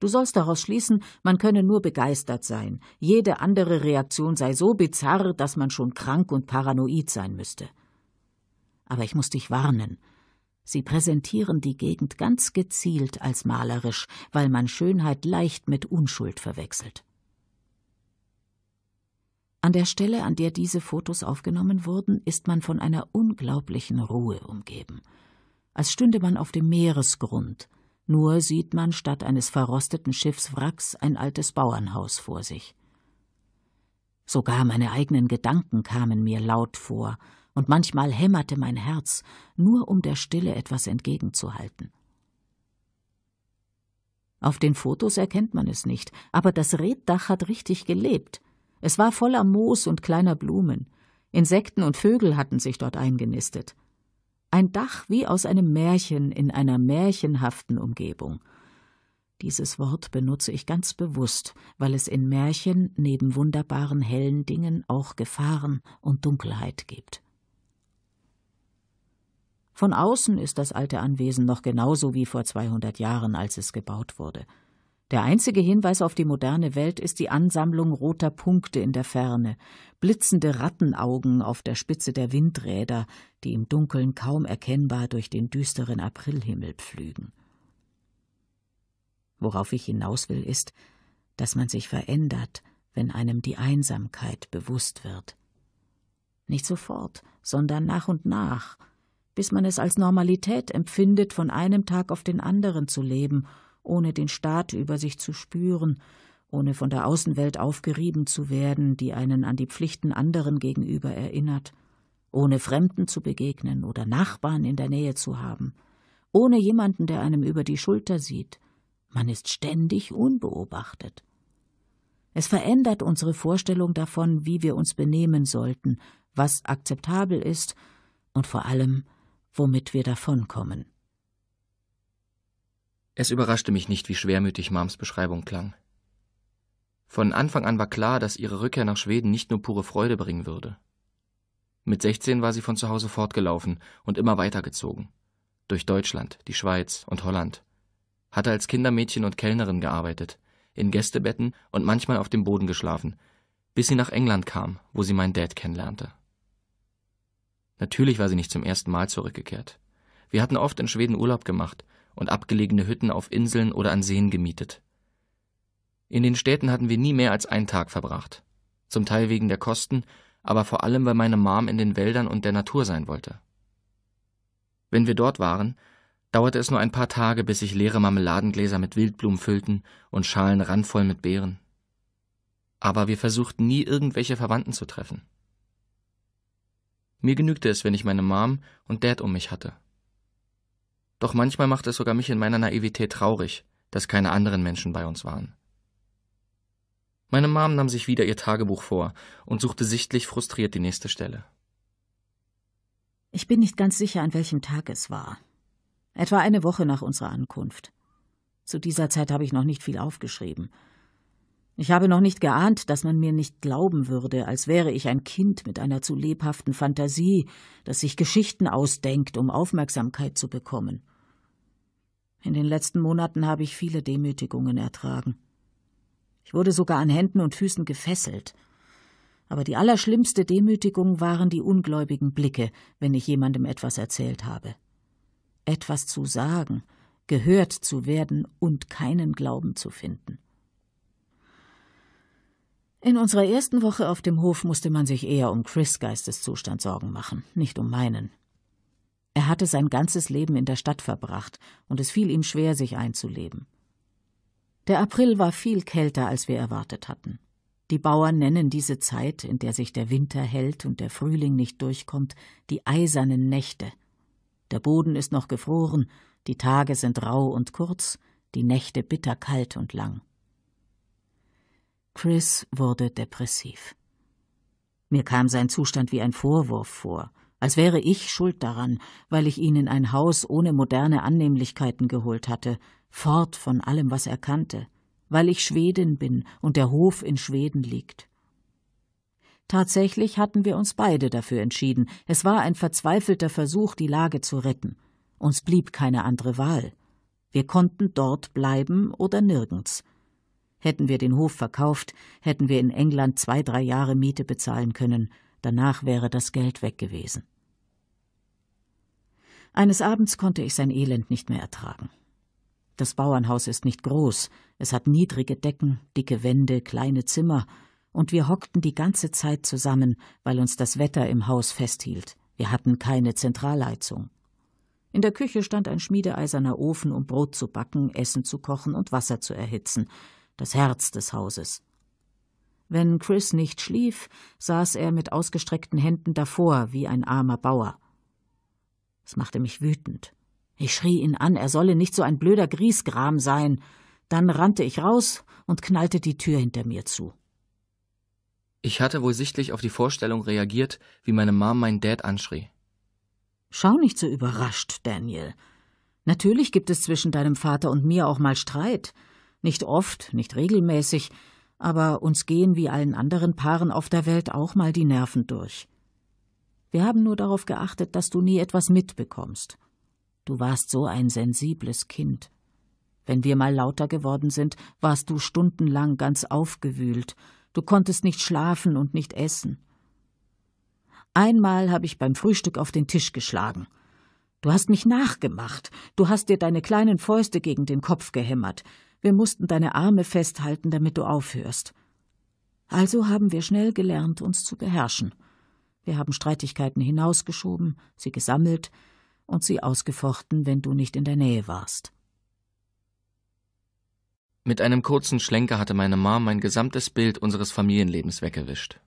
Du sollst daraus schließen, man könne nur begeistert sein, jede andere Reaktion sei so bizarr, dass man schon krank und paranoid sein müsste. Aber ich muss dich warnen, Sie präsentieren die Gegend ganz gezielt als malerisch, weil man Schönheit leicht mit Unschuld verwechselt. An der Stelle, an der diese Fotos aufgenommen wurden, ist man von einer unglaublichen Ruhe umgeben, als stünde man auf dem Meeresgrund, nur sieht man statt eines verrosteten Schiffswracks ein altes Bauernhaus vor sich. Sogar meine eigenen Gedanken kamen mir laut vor, und manchmal hämmerte mein Herz, nur um der Stille etwas entgegenzuhalten. Auf den Fotos erkennt man es nicht, aber das Reddach hat richtig gelebt. Es war voller Moos und kleiner Blumen. Insekten und Vögel hatten sich dort eingenistet. Ein Dach wie aus einem Märchen in einer märchenhaften Umgebung. Dieses Wort benutze ich ganz bewusst, weil es in Märchen neben wunderbaren hellen Dingen auch Gefahren und Dunkelheit gibt. Von außen ist das alte Anwesen noch genauso wie vor 200 Jahren, als es gebaut wurde. Der einzige Hinweis auf die moderne Welt ist die Ansammlung roter Punkte in der Ferne, blitzende Rattenaugen auf der Spitze der Windräder, die im Dunkeln kaum erkennbar durch den düsteren Aprilhimmel pflügen. Worauf ich hinaus will, ist, dass man sich verändert, wenn einem die Einsamkeit bewusst wird. Nicht sofort, sondern nach und nach – bis man es als Normalität empfindet, von einem Tag auf den anderen zu leben, ohne den Staat über sich zu spüren, ohne von der Außenwelt aufgerieben zu werden, die einen an die Pflichten anderen gegenüber erinnert, ohne Fremden zu begegnen oder Nachbarn in der Nähe zu haben, ohne jemanden, der einem über die Schulter sieht. Man ist ständig unbeobachtet. Es verändert unsere Vorstellung davon, wie wir uns benehmen sollten, was akzeptabel ist und vor allem, womit wir davonkommen. Es überraschte mich nicht, wie schwermütig Mams Beschreibung klang. Von Anfang an war klar, dass ihre Rückkehr nach Schweden nicht nur pure Freude bringen würde. Mit 16 war sie von zu Hause fortgelaufen und immer weitergezogen. Durch Deutschland, die Schweiz und Holland. Hatte als Kindermädchen und Kellnerin gearbeitet, in Gästebetten und manchmal auf dem Boden geschlafen, bis sie nach England kam, wo sie meinen Dad kennenlernte. Natürlich war sie nicht zum ersten Mal zurückgekehrt. Wir hatten oft in Schweden Urlaub gemacht und abgelegene Hütten auf Inseln oder an Seen gemietet. In den Städten hatten wir nie mehr als einen Tag verbracht. Zum Teil wegen der Kosten, aber vor allem, weil meine Mom in den Wäldern und der Natur sein wollte. Wenn wir dort waren, dauerte es nur ein paar Tage, bis sich leere Marmeladengläser mit Wildblumen füllten und Schalen randvoll mit Beeren. Aber wir versuchten nie, irgendwelche Verwandten zu treffen. Mir genügte es, wenn ich meine Mom und Dad um mich hatte. Doch manchmal machte es sogar mich in meiner Naivität traurig, dass keine anderen Menschen bei uns waren. Meine Mom nahm sich wieder ihr Tagebuch vor und suchte sichtlich frustriert die nächste Stelle. Ich bin nicht ganz sicher, an welchem Tag es war. Etwa eine Woche nach unserer Ankunft. Zu dieser Zeit habe ich noch nicht viel aufgeschrieben. Ich habe noch nicht geahnt, dass man mir nicht glauben würde, als wäre ich ein Kind mit einer zu lebhaften Fantasie, das sich Geschichten ausdenkt, um Aufmerksamkeit zu bekommen. In den letzten Monaten habe ich viele Demütigungen ertragen. Ich wurde sogar an Händen und Füßen gefesselt. Aber die allerschlimmste Demütigung waren die ungläubigen Blicke, wenn ich jemandem etwas erzählt habe. Etwas zu sagen, gehört zu werden und keinen Glauben zu finden. In unserer ersten Woche auf dem Hof musste man sich eher um Chris Geisteszustand Sorgen machen, nicht um meinen. Er hatte sein ganzes Leben in der Stadt verbracht, und es fiel ihm schwer, sich einzuleben. Der April war viel kälter, als wir erwartet hatten. Die Bauern nennen diese Zeit, in der sich der Winter hält und der Frühling nicht durchkommt, die eisernen Nächte. Der Boden ist noch gefroren, die Tage sind rau und kurz, die Nächte bitterkalt und lang. Chris wurde depressiv. Mir kam sein Zustand wie ein Vorwurf vor, als wäre ich schuld daran, weil ich ihn in ein Haus ohne moderne Annehmlichkeiten geholt hatte, fort von allem, was er kannte, weil ich Schwedin bin und der Hof in Schweden liegt. Tatsächlich hatten wir uns beide dafür entschieden. Es war ein verzweifelter Versuch, die Lage zu retten. Uns blieb keine andere Wahl. Wir konnten dort bleiben oder nirgends. Hätten wir den Hof verkauft, hätten wir in England zwei, drei Jahre Miete bezahlen können, danach wäre das Geld weg gewesen. Eines Abends konnte ich sein Elend nicht mehr ertragen. Das Bauernhaus ist nicht groß, es hat niedrige Decken, dicke Wände, kleine Zimmer, und wir hockten die ganze Zeit zusammen, weil uns das Wetter im Haus festhielt. Wir hatten keine Zentralheizung. In der Küche stand ein schmiedeeiserner Ofen, um Brot zu backen, Essen zu kochen und Wasser zu erhitzen das Herz des Hauses. Wenn Chris nicht schlief, saß er mit ausgestreckten Händen davor wie ein armer Bauer. Es machte mich wütend. Ich schrie ihn an, er solle nicht so ein blöder Griesgram sein. Dann rannte ich raus und knallte die Tür hinter mir zu. Ich hatte wohl sichtlich auf die Vorstellung reagiert, wie meine Mom meinen Dad anschrie. Schau nicht so überrascht, Daniel. Natürlich gibt es zwischen deinem Vater und mir auch mal Streit, nicht oft, nicht regelmäßig, aber uns gehen wie allen anderen Paaren auf der Welt auch mal die Nerven durch. Wir haben nur darauf geachtet, dass du nie etwas mitbekommst. Du warst so ein sensibles Kind. Wenn wir mal lauter geworden sind, warst du stundenlang ganz aufgewühlt, du konntest nicht schlafen und nicht essen. Einmal habe ich beim Frühstück auf den Tisch geschlagen. Du hast mich nachgemacht, du hast dir deine kleinen Fäuste gegen den Kopf gehämmert, wir mussten deine Arme festhalten, damit du aufhörst. Also haben wir schnell gelernt, uns zu beherrschen. Wir haben Streitigkeiten hinausgeschoben, sie gesammelt und sie ausgefochten, wenn du nicht in der Nähe warst. Mit einem kurzen Schlenker hatte meine Mom mein gesamtes Bild unseres Familienlebens weggewischt.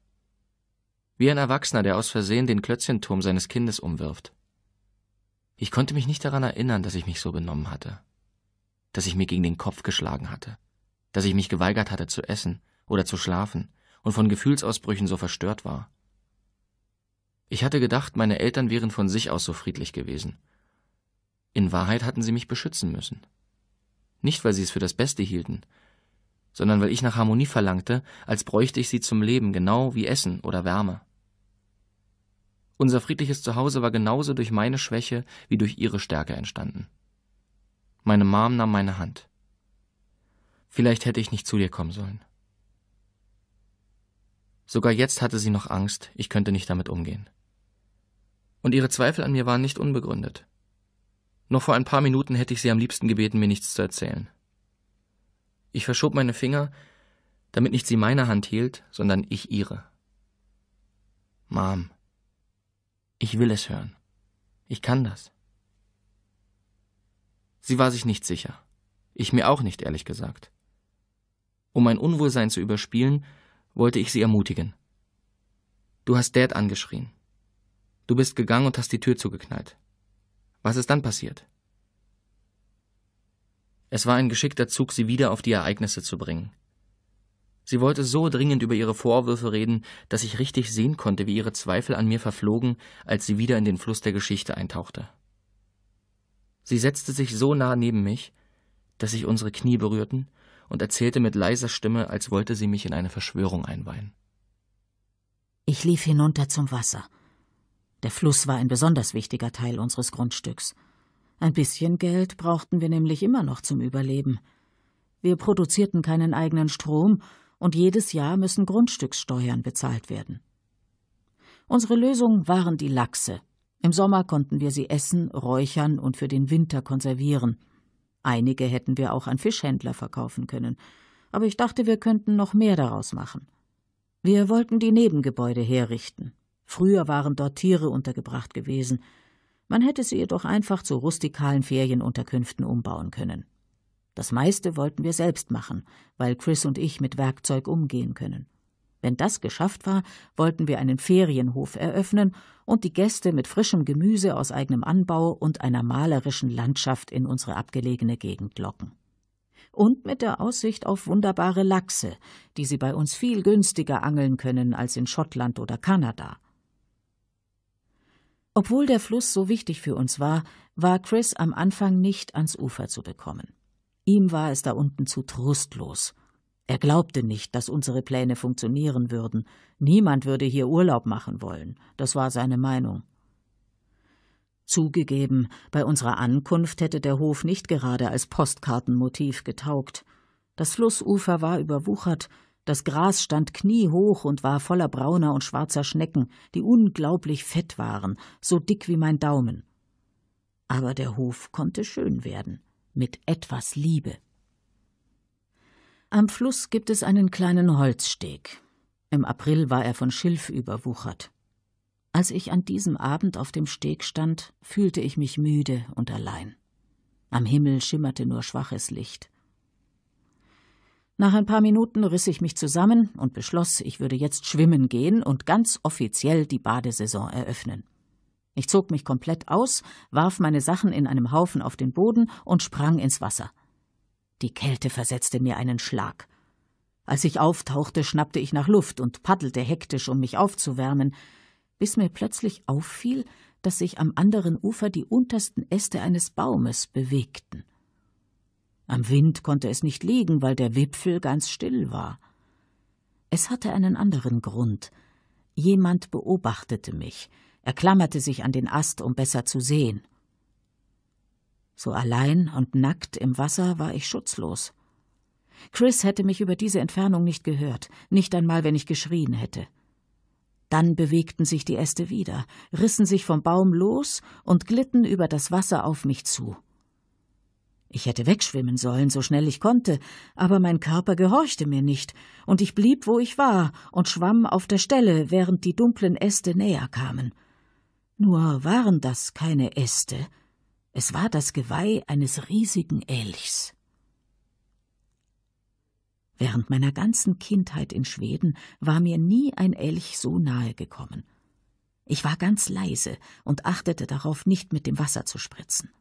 Wie ein Erwachsener, der aus Versehen den Klötzchenturm seines Kindes umwirft. Ich konnte mich nicht daran erinnern, dass ich mich so benommen hatte dass ich mir gegen den Kopf geschlagen hatte, dass ich mich geweigert hatte zu essen oder zu schlafen und von Gefühlsausbrüchen so verstört war. Ich hatte gedacht, meine Eltern wären von sich aus so friedlich gewesen. In Wahrheit hatten sie mich beschützen müssen. Nicht, weil sie es für das Beste hielten, sondern weil ich nach Harmonie verlangte, als bräuchte ich sie zum Leben, genau wie Essen oder Wärme. Unser friedliches Zuhause war genauso durch meine Schwäche wie durch ihre Stärke entstanden. Meine Mom nahm meine Hand. Vielleicht hätte ich nicht zu dir kommen sollen. Sogar jetzt hatte sie noch Angst, ich könnte nicht damit umgehen. Und ihre Zweifel an mir waren nicht unbegründet. Noch vor ein paar Minuten hätte ich sie am liebsten gebeten, mir nichts zu erzählen. Ich verschob meine Finger, damit nicht sie meine Hand hielt, sondern ich ihre. Mom, ich will es hören. Ich kann das. Sie war sich nicht sicher. Ich mir auch nicht, ehrlich gesagt. Um mein Unwohlsein zu überspielen, wollte ich sie ermutigen. Du hast Dad angeschrien. Du bist gegangen und hast die Tür zugeknallt. Was ist dann passiert? Es war ein geschickter Zug, sie wieder auf die Ereignisse zu bringen. Sie wollte so dringend über ihre Vorwürfe reden, dass ich richtig sehen konnte, wie ihre Zweifel an mir verflogen, als sie wieder in den Fluss der Geschichte eintauchte. Sie setzte sich so nah neben mich, dass sich unsere Knie berührten, und erzählte mit leiser Stimme, als wollte sie mich in eine Verschwörung einweihen. Ich lief hinunter zum Wasser. Der Fluss war ein besonders wichtiger Teil unseres Grundstücks. Ein bisschen Geld brauchten wir nämlich immer noch zum Überleben. Wir produzierten keinen eigenen Strom, und jedes Jahr müssen Grundstückssteuern bezahlt werden. Unsere Lösung waren die Lachse, im Sommer konnten wir sie essen, räuchern und für den Winter konservieren. Einige hätten wir auch an Fischhändler verkaufen können, aber ich dachte, wir könnten noch mehr daraus machen. Wir wollten die Nebengebäude herrichten. Früher waren dort Tiere untergebracht gewesen. Man hätte sie jedoch einfach zu rustikalen Ferienunterkünften umbauen können. Das meiste wollten wir selbst machen, weil Chris und ich mit Werkzeug umgehen können. Wenn das geschafft war, wollten wir einen Ferienhof eröffnen und die Gäste mit frischem Gemüse aus eigenem Anbau und einer malerischen Landschaft in unsere abgelegene Gegend locken. Und mit der Aussicht auf wunderbare Lachse, die sie bei uns viel günstiger angeln können als in Schottland oder Kanada. Obwohl der Fluss so wichtig für uns war, war Chris am Anfang nicht ans Ufer zu bekommen. Ihm war es da unten zu trostlos er glaubte nicht, dass unsere Pläne funktionieren würden. Niemand würde hier Urlaub machen wollen. Das war seine Meinung. Zugegeben, bei unserer Ankunft hätte der Hof nicht gerade als Postkartenmotiv getaugt. Das Flussufer war überwuchert, das Gras stand kniehoch und war voller brauner und schwarzer Schnecken, die unglaublich fett waren, so dick wie mein Daumen. Aber der Hof konnte schön werden, mit etwas Liebe. Am Fluss gibt es einen kleinen Holzsteg. Im April war er von Schilf überwuchert. Als ich an diesem Abend auf dem Steg stand, fühlte ich mich müde und allein. Am Himmel schimmerte nur schwaches Licht. Nach ein paar Minuten riss ich mich zusammen und beschloss, ich würde jetzt schwimmen gehen und ganz offiziell die Badesaison eröffnen. Ich zog mich komplett aus, warf meine Sachen in einem Haufen auf den Boden und sprang ins Wasser. Die Kälte versetzte mir einen Schlag. Als ich auftauchte, schnappte ich nach Luft und paddelte hektisch, um mich aufzuwärmen, bis mir plötzlich auffiel, dass sich am anderen Ufer die untersten Äste eines Baumes bewegten. Am Wind konnte es nicht liegen, weil der Wipfel ganz still war. Es hatte einen anderen Grund. Jemand beobachtete mich, er klammerte sich an den Ast, um besser zu sehen. So allein und nackt im Wasser war ich schutzlos. Chris hätte mich über diese Entfernung nicht gehört, nicht einmal, wenn ich geschrien hätte. Dann bewegten sich die Äste wieder, rissen sich vom Baum los und glitten über das Wasser auf mich zu. Ich hätte wegschwimmen sollen, so schnell ich konnte, aber mein Körper gehorchte mir nicht, und ich blieb, wo ich war, und schwamm auf der Stelle, während die dunklen Äste näher kamen. Nur waren das keine Äste, es war das Geweih eines riesigen Elchs. Während meiner ganzen Kindheit in Schweden war mir nie ein Elch so nahe gekommen. Ich war ganz leise und achtete darauf, nicht mit dem Wasser zu spritzen.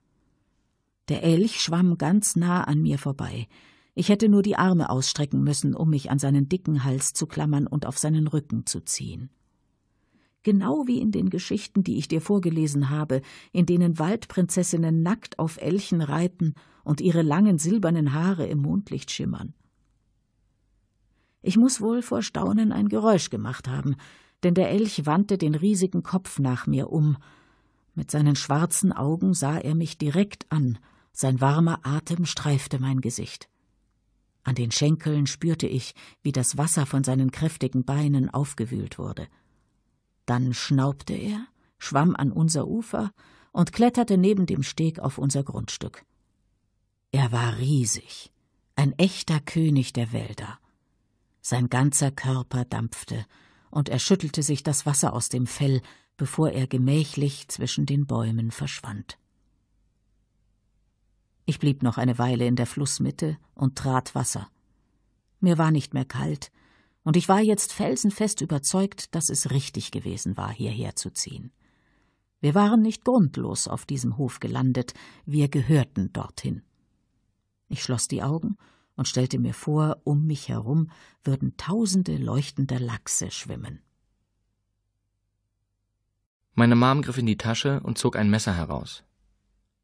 Der Elch schwamm ganz nah an mir vorbei. Ich hätte nur die Arme ausstrecken müssen, um mich an seinen dicken Hals zu klammern und auf seinen Rücken zu ziehen genau wie in den Geschichten, die ich dir vorgelesen habe, in denen Waldprinzessinnen nackt auf Elchen reiten und ihre langen silbernen Haare im Mondlicht schimmern. Ich muss wohl vor Staunen ein Geräusch gemacht haben, denn der Elch wandte den riesigen Kopf nach mir um. Mit seinen schwarzen Augen sah er mich direkt an, sein warmer Atem streifte mein Gesicht. An den Schenkeln spürte ich, wie das Wasser von seinen kräftigen Beinen aufgewühlt wurde. Dann schnaubte er, schwamm an unser Ufer und kletterte neben dem Steg auf unser Grundstück. Er war riesig, ein echter König der Wälder. Sein ganzer Körper dampfte, und er schüttelte sich das Wasser aus dem Fell, bevor er gemächlich zwischen den Bäumen verschwand. Ich blieb noch eine Weile in der Flussmitte und trat Wasser. Mir war nicht mehr kalt, und ich war jetzt felsenfest überzeugt, dass es richtig gewesen war, hierher zu ziehen. Wir waren nicht grundlos auf diesem Hof gelandet, wir gehörten dorthin. Ich schloss die Augen und stellte mir vor, um mich herum würden tausende leuchtender Lachse schwimmen. Meine Mom griff in die Tasche und zog ein Messer heraus.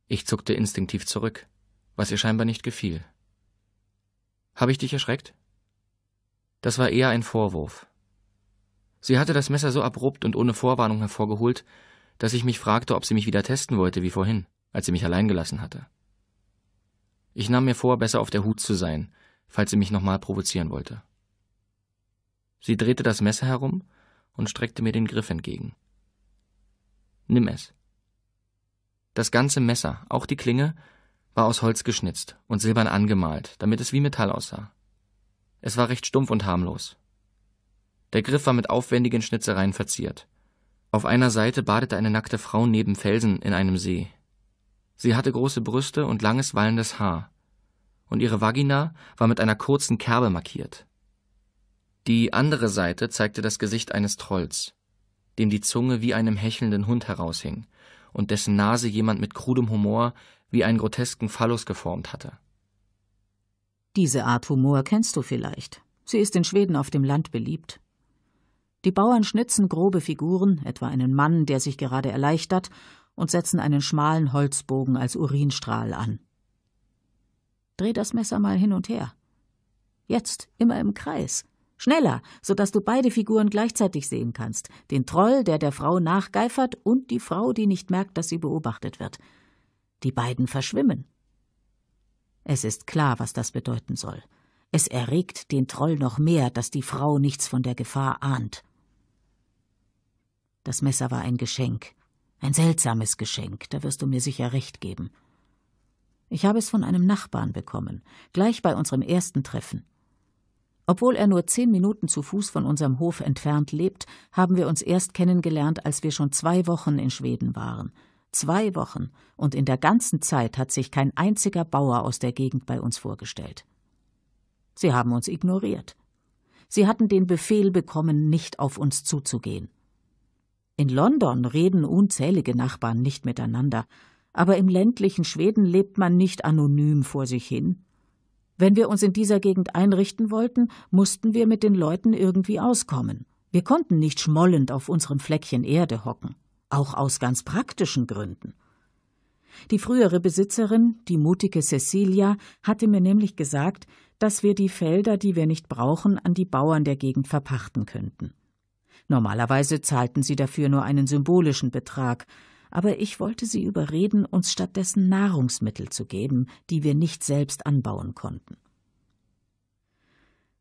Ich zuckte instinktiv zurück, was ihr scheinbar nicht gefiel. Habe ich dich erschreckt? Das war eher ein Vorwurf. Sie hatte das Messer so abrupt und ohne Vorwarnung hervorgeholt, dass ich mich fragte, ob sie mich wieder testen wollte wie vorhin, als sie mich allein gelassen hatte. Ich nahm mir vor, besser auf der Hut zu sein, falls sie mich nochmal provozieren wollte. Sie drehte das Messer herum und streckte mir den Griff entgegen. Nimm es. Das ganze Messer, auch die Klinge, war aus Holz geschnitzt und silbern angemalt, damit es wie Metall aussah. Es war recht stumpf und harmlos. Der Griff war mit aufwendigen Schnitzereien verziert. Auf einer Seite badete eine nackte Frau neben Felsen in einem See. Sie hatte große Brüste und langes wallendes Haar, und ihre Vagina war mit einer kurzen Kerbe markiert. Die andere Seite zeigte das Gesicht eines Trolls, dem die Zunge wie einem hechelnden Hund heraushing und dessen Nase jemand mit krudem Humor wie einen grotesken Phallus geformt hatte. Diese Art Humor kennst du vielleicht. Sie ist in Schweden auf dem Land beliebt. Die Bauern schnitzen grobe Figuren, etwa einen Mann, der sich gerade erleichtert, und setzen einen schmalen Holzbogen als Urinstrahl an. Dreh das Messer mal hin und her. Jetzt immer im Kreis. Schneller, so dass du beide Figuren gleichzeitig sehen kannst. Den Troll, der der Frau nachgeifert, und die Frau, die nicht merkt, dass sie beobachtet wird. Die beiden verschwimmen. Es ist klar, was das bedeuten soll. Es erregt den Troll noch mehr, dass die Frau nichts von der Gefahr ahnt. Das Messer war ein Geschenk, ein seltsames Geschenk, da wirst du mir sicher recht geben. Ich habe es von einem Nachbarn bekommen, gleich bei unserem ersten Treffen. Obwohl er nur zehn Minuten zu Fuß von unserem Hof entfernt lebt, haben wir uns erst kennengelernt, als wir schon zwei Wochen in Schweden waren. Zwei Wochen, und in der ganzen Zeit hat sich kein einziger Bauer aus der Gegend bei uns vorgestellt. Sie haben uns ignoriert. Sie hatten den Befehl bekommen, nicht auf uns zuzugehen. In London reden unzählige Nachbarn nicht miteinander, aber im ländlichen Schweden lebt man nicht anonym vor sich hin. Wenn wir uns in dieser Gegend einrichten wollten, mussten wir mit den Leuten irgendwie auskommen. Wir konnten nicht schmollend auf unserem Fleckchen Erde hocken auch aus ganz praktischen Gründen. Die frühere Besitzerin, die mutige Cecilia, hatte mir nämlich gesagt, dass wir die Felder, die wir nicht brauchen, an die Bauern der Gegend verpachten könnten. Normalerweise zahlten sie dafür nur einen symbolischen Betrag, aber ich wollte sie überreden, uns stattdessen Nahrungsmittel zu geben, die wir nicht selbst anbauen konnten.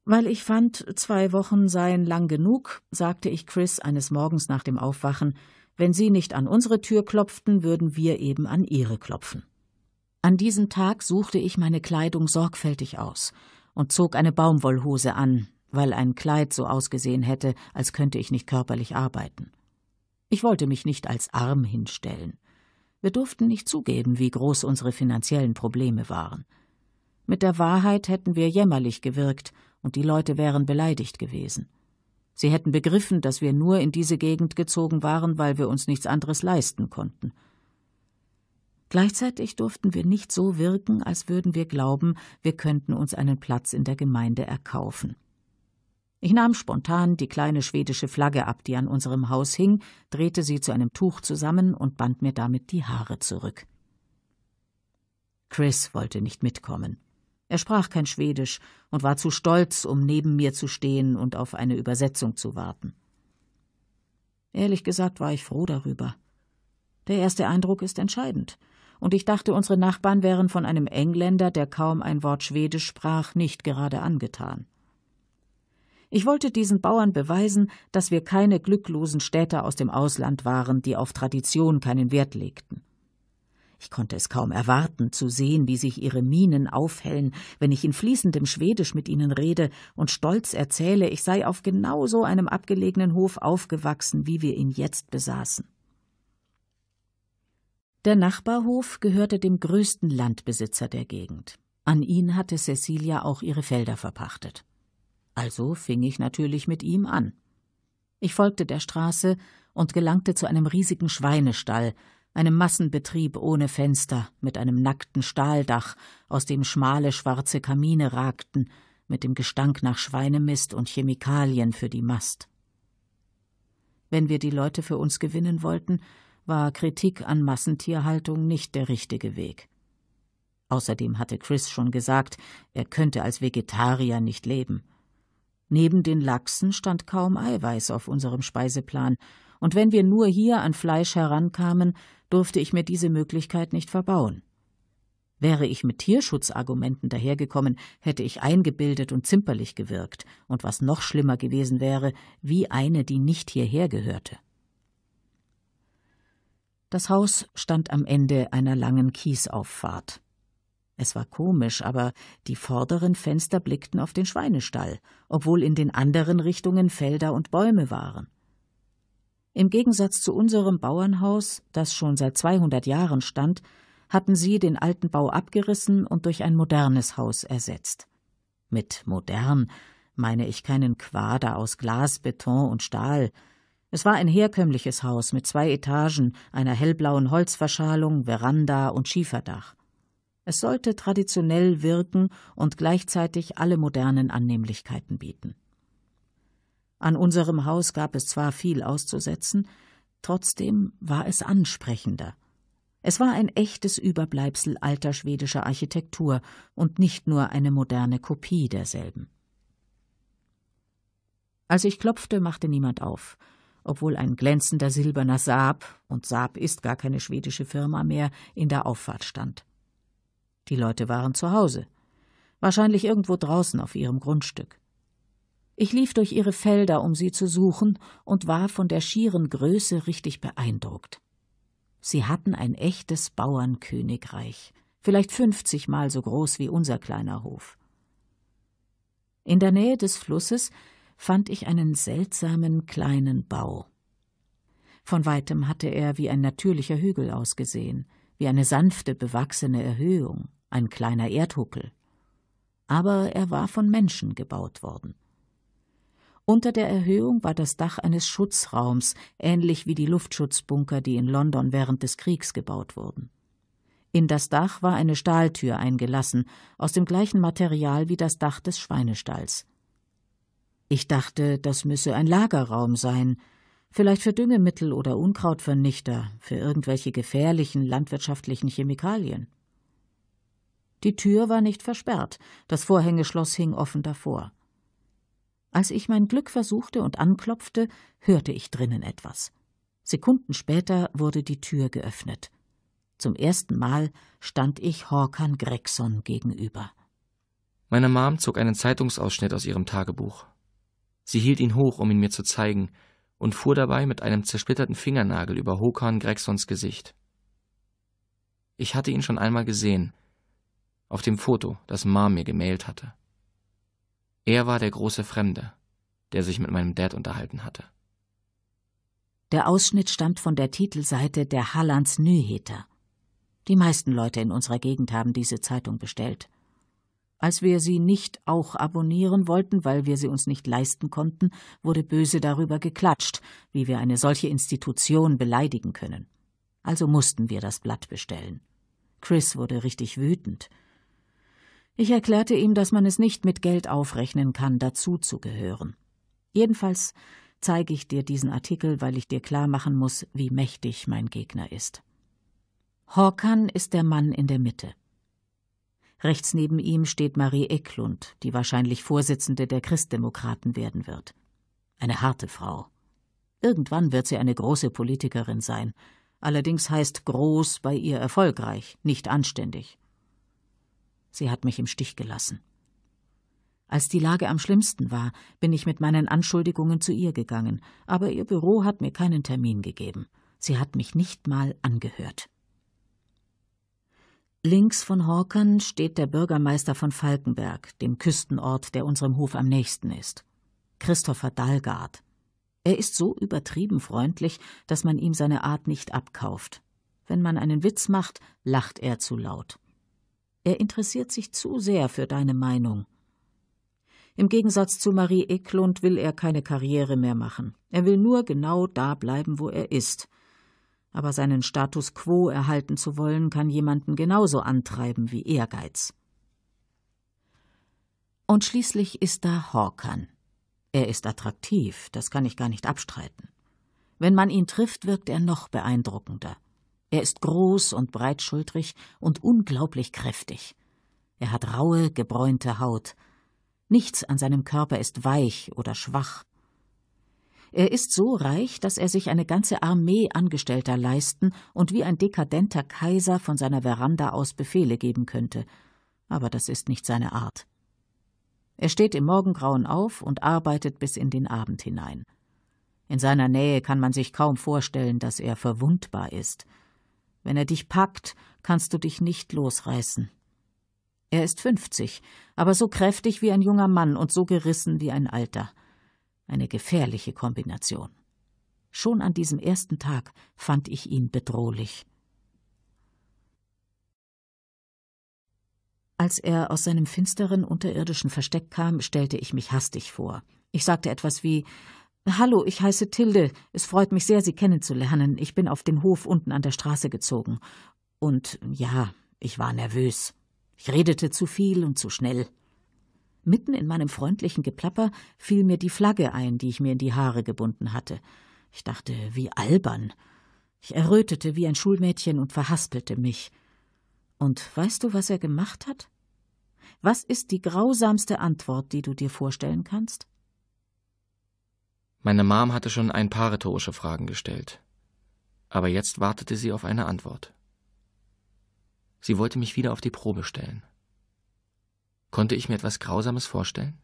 Weil ich fand, zwei Wochen seien lang genug, sagte ich Chris eines Morgens nach dem Aufwachen, wenn Sie nicht an unsere Tür klopften, würden wir eben an Ihre klopfen. An diesem Tag suchte ich meine Kleidung sorgfältig aus und zog eine Baumwollhose an, weil ein Kleid so ausgesehen hätte, als könnte ich nicht körperlich arbeiten. Ich wollte mich nicht als arm hinstellen. Wir durften nicht zugeben, wie groß unsere finanziellen Probleme waren. Mit der Wahrheit hätten wir jämmerlich gewirkt, und die Leute wären beleidigt gewesen. Sie hätten begriffen, dass wir nur in diese Gegend gezogen waren, weil wir uns nichts anderes leisten konnten. Gleichzeitig durften wir nicht so wirken, als würden wir glauben, wir könnten uns einen Platz in der Gemeinde erkaufen. Ich nahm spontan die kleine schwedische Flagge ab, die an unserem Haus hing, drehte sie zu einem Tuch zusammen und band mir damit die Haare zurück. Chris wollte nicht mitkommen. Er sprach kein Schwedisch und war zu stolz, um neben mir zu stehen und auf eine Übersetzung zu warten. Ehrlich gesagt war ich froh darüber. Der erste Eindruck ist entscheidend, und ich dachte, unsere Nachbarn wären von einem Engländer, der kaum ein Wort Schwedisch sprach, nicht gerade angetan. Ich wollte diesen Bauern beweisen, dass wir keine glücklosen Städter aus dem Ausland waren, die auf Tradition keinen Wert legten. Ich konnte es kaum erwarten, zu sehen, wie sich ihre Mienen aufhellen, wenn ich in fließendem Schwedisch mit ihnen rede und stolz erzähle, ich sei auf genau so einem abgelegenen Hof aufgewachsen, wie wir ihn jetzt besaßen. Der Nachbarhof gehörte dem größten Landbesitzer der Gegend. An ihn hatte Cecilia auch ihre Felder verpachtet. Also fing ich natürlich mit ihm an. Ich folgte der Straße und gelangte zu einem riesigen Schweinestall, einem Massenbetrieb ohne Fenster, mit einem nackten Stahldach, aus dem schmale schwarze Kamine ragten, mit dem Gestank nach Schweinemist und Chemikalien für die Mast. Wenn wir die Leute für uns gewinnen wollten, war Kritik an Massentierhaltung nicht der richtige Weg. Außerdem hatte Chris schon gesagt, er könnte als Vegetarier nicht leben. Neben den Lachsen stand kaum Eiweiß auf unserem Speiseplan, und wenn wir nur hier an Fleisch herankamen, durfte ich mir diese Möglichkeit nicht verbauen. Wäre ich mit Tierschutzargumenten dahergekommen, hätte ich eingebildet und zimperlich gewirkt, und was noch schlimmer gewesen wäre, wie eine, die nicht hierher gehörte. Das Haus stand am Ende einer langen Kiesauffahrt. Es war komisch, aber die vorderen Fenster blickten auf den Schweinestall, obwohl in den anderen Richtungen Felder und Bäume waren. Im Gegensatz zu unserem Bauernhaus, das schon seit 200 Jahren stand, hatten sie den alten Bau abgerissen und durch ein modernes Haus ersetzt. Mit modern meine ich keinen Quader aus Glas, Beton und Stahl. Es war ein herkömmliches Haus mit zwei Etagen, einer hellblauen Holzverschalung, Veranda und Schieferdach. Es sollte traditionell wirken und gleichzeitig alle modernen Annehmlichkeiten bieten. An unserem Haus gab es zwar viel auszusetzen, trotzdem war es ansprechender. Es war ein echtes Überbleibsel alter schwedischer Architektur und nicht nur eine moderne Kopie derselben. Als ich klopfte, machte niemand auf, obwohl ein glänzender silberner Saab, und Saab ist gar keine schwedische Firma mehr, in der Auffahrt stand. Die Leute waren zu Hause, wahrscheinlich irgendwo draußen auf ihrem Grundstück. Ich lief durch ihre Felder, um sie zu suchen, und war von der schieren Größe richtig beeindruckt. Sie hatten ein echtes Bauernkönigreich, vielleicht fünfzigmal so groß wie unser kleiner Hof. In der Nähe des Flusses fand ich einen seltsamen kleinen Bau. Von weitem hatte er wie ein natürlicher Hügel ausgesehen, wie eine sanfte, bewachsene Erhöhung, ein kleiner Erdhuckel. Aber er war von Menschen gebaut worden. Unter der Erhöhung war das Dach eines Schutzraums, ähnlich wie die Luftschutzbunker, die in London während des Kriegs gebaut wurden. In das Dach war eine Stahltür eingelassen, aus dem gleichen Material wie das Dach des Schweinestalls. Ich dachte, das müsse ein Lagerraum sein, vielleicht für Düngemittel oder Unkrautvernichter, für irgendwelche gefährlichen landwirtschaftlichen Chemikalien. Die Tür war nicht versperrt, das Vorhängeschloss hing offen davor. Als ich mein Glück versuchte und anklopfte, hörte ich drinnen etwas. Sekunden später wurde die Tür geöffnet. Zum ersten Mal stand ich Horkan Gregson gegenüber. Meine Mom zog einen Zeitungsausschnitt aus ihrem Tagebuch. Sie hielt ihn hoch, um ihn mir zu zeigen, und fuhr dabei mit einem zersplitterten Fingernagel über Hokan Gregsons Gesicht. Ich hatte ihn schon einmal gesehen, auf dem Foto, das Mom mir gemailt hatte. Er war der große Fremde, der sich mit meinem Dad unterhalten hatte. Der Ausschnitt stammt von der Titelseite der Hallands Nyheter. Die meisten Leute in unserer Gegend haben diese Zeitung bestellt. Als wir sie nicht auch abonnieren wollten, weil wir sie uns nicht leisten konnten, wurde böse darüber geklatscht, wie wir eine solche Institution beleidigen können. Also mussten wir das Blatt bestellen. Chris wurde richtig wütend. Ich erklärte ihm, dass man es nicht mit Geld aufrechnen kann, dazu zu gehören. Jedenfalls zeige ich dir diesen Artikel, weil ich dir klar machen muss, wie mächtig mein Gegner ist. Håkan ist der Mann in der Mitte. Rechts neben ihm steht Marie Eklund, die wahrscheinlich Vorsitzende der Christdemokraten werden wird. Eine harte Frau. Irgendwann wird sie eine große Politikerin sein. Allerdings heißt groß bei ihr erfolgreich, nicht anständig. Sie hat mich im Stich gelassen. Als die Lage am schlimmsten war, bin ich mit meinen Anschuldigungen zu ihr gegangen, aber ihr Büro hat mir keinen Termin gegeben. Sie hat mich nicht mal angehört. Links von Horkern steht der Bürgermeister von Falkenberg, dem Küstenort, der unserem Hof am nächsten ist. Christopher Dalgard. Er ist so übertrieben freundlich, dass man ihm seine Art nicht abkauft. Wenn man einen Witz macht, lacht er zu laut. Er interessiert sich zu sehr für deine Meinung. Im Gegensatz zu Marie Eklund will er keine Karriere mehr machen. Er will nur genau da bleiben, wo er ist. Aber seinen Status quo erhalten zu wollen, kann jemanden genauso antreiben wie Ehrgeiz. Und schließlich ist da Hawkern. Er ist attraktiv, das kann ich gar nicht abstreiten. Wenn man ihn trifft, wirkt er noch beeindruckender. Er ist groß und breitschultrig und unglaublich kräftig. Er hat raue, gebräunte Haut. Nichts an seinem Körper ist weich oder schwach. Er ist so reich, dass er sich eine ganze Armee Angestellter leisten und wie ein dekadenter Kaiser von seiner Veranda aus Befehle geben könnte. Aber das ist nicht seine Art. Er steht im Morgengrauen auf und arbeitet bis in den Abend hinein. In seiner Nähe kann man sich kaum vorstellen, dass er verwundbar ist – wenn er dich packt, kannst du dich nicht losreißen. Er ist fünfzig, aber so kräftig wie ein junger Mann und so gerissen wie ein alter. Eine gefährliche Kombination. Schon an diesem ersten Tag fand ich ihn bedrohlich. Als er aus seinem finsteren unterirdischen Versteck kam, stellte ich mich hastig vor. Ich sagte etwas wie Hallo, ich heiße Tilde. Es freut mich sehr, Sie kennenzulernen. Ich bin auf den Hof unten an der Straße gezogen. Und ja, ich war nervös. Ich redete zu viel und zu schnell. Mitten in meinem freundlichen Geplapper fiel mir die Flagge ein, die ich mir in die Haare gebunden hatte. Ich dachte, wie albern. Ich errötete wie ein Schulmädchen und verhaspelte mich. Und weißt du, was er gemacht hat? Was ist die grausamste Antwort, die du dir vorstellen kannst? Meine Mom hatte schon ein paar rhetorische Fragen gestellt. Aber jetzt wartete sie auf eine Antwort. Sie wollte mich wieder auf die Probe stellen. Konnte ich mir etwas Grausames vorstellen?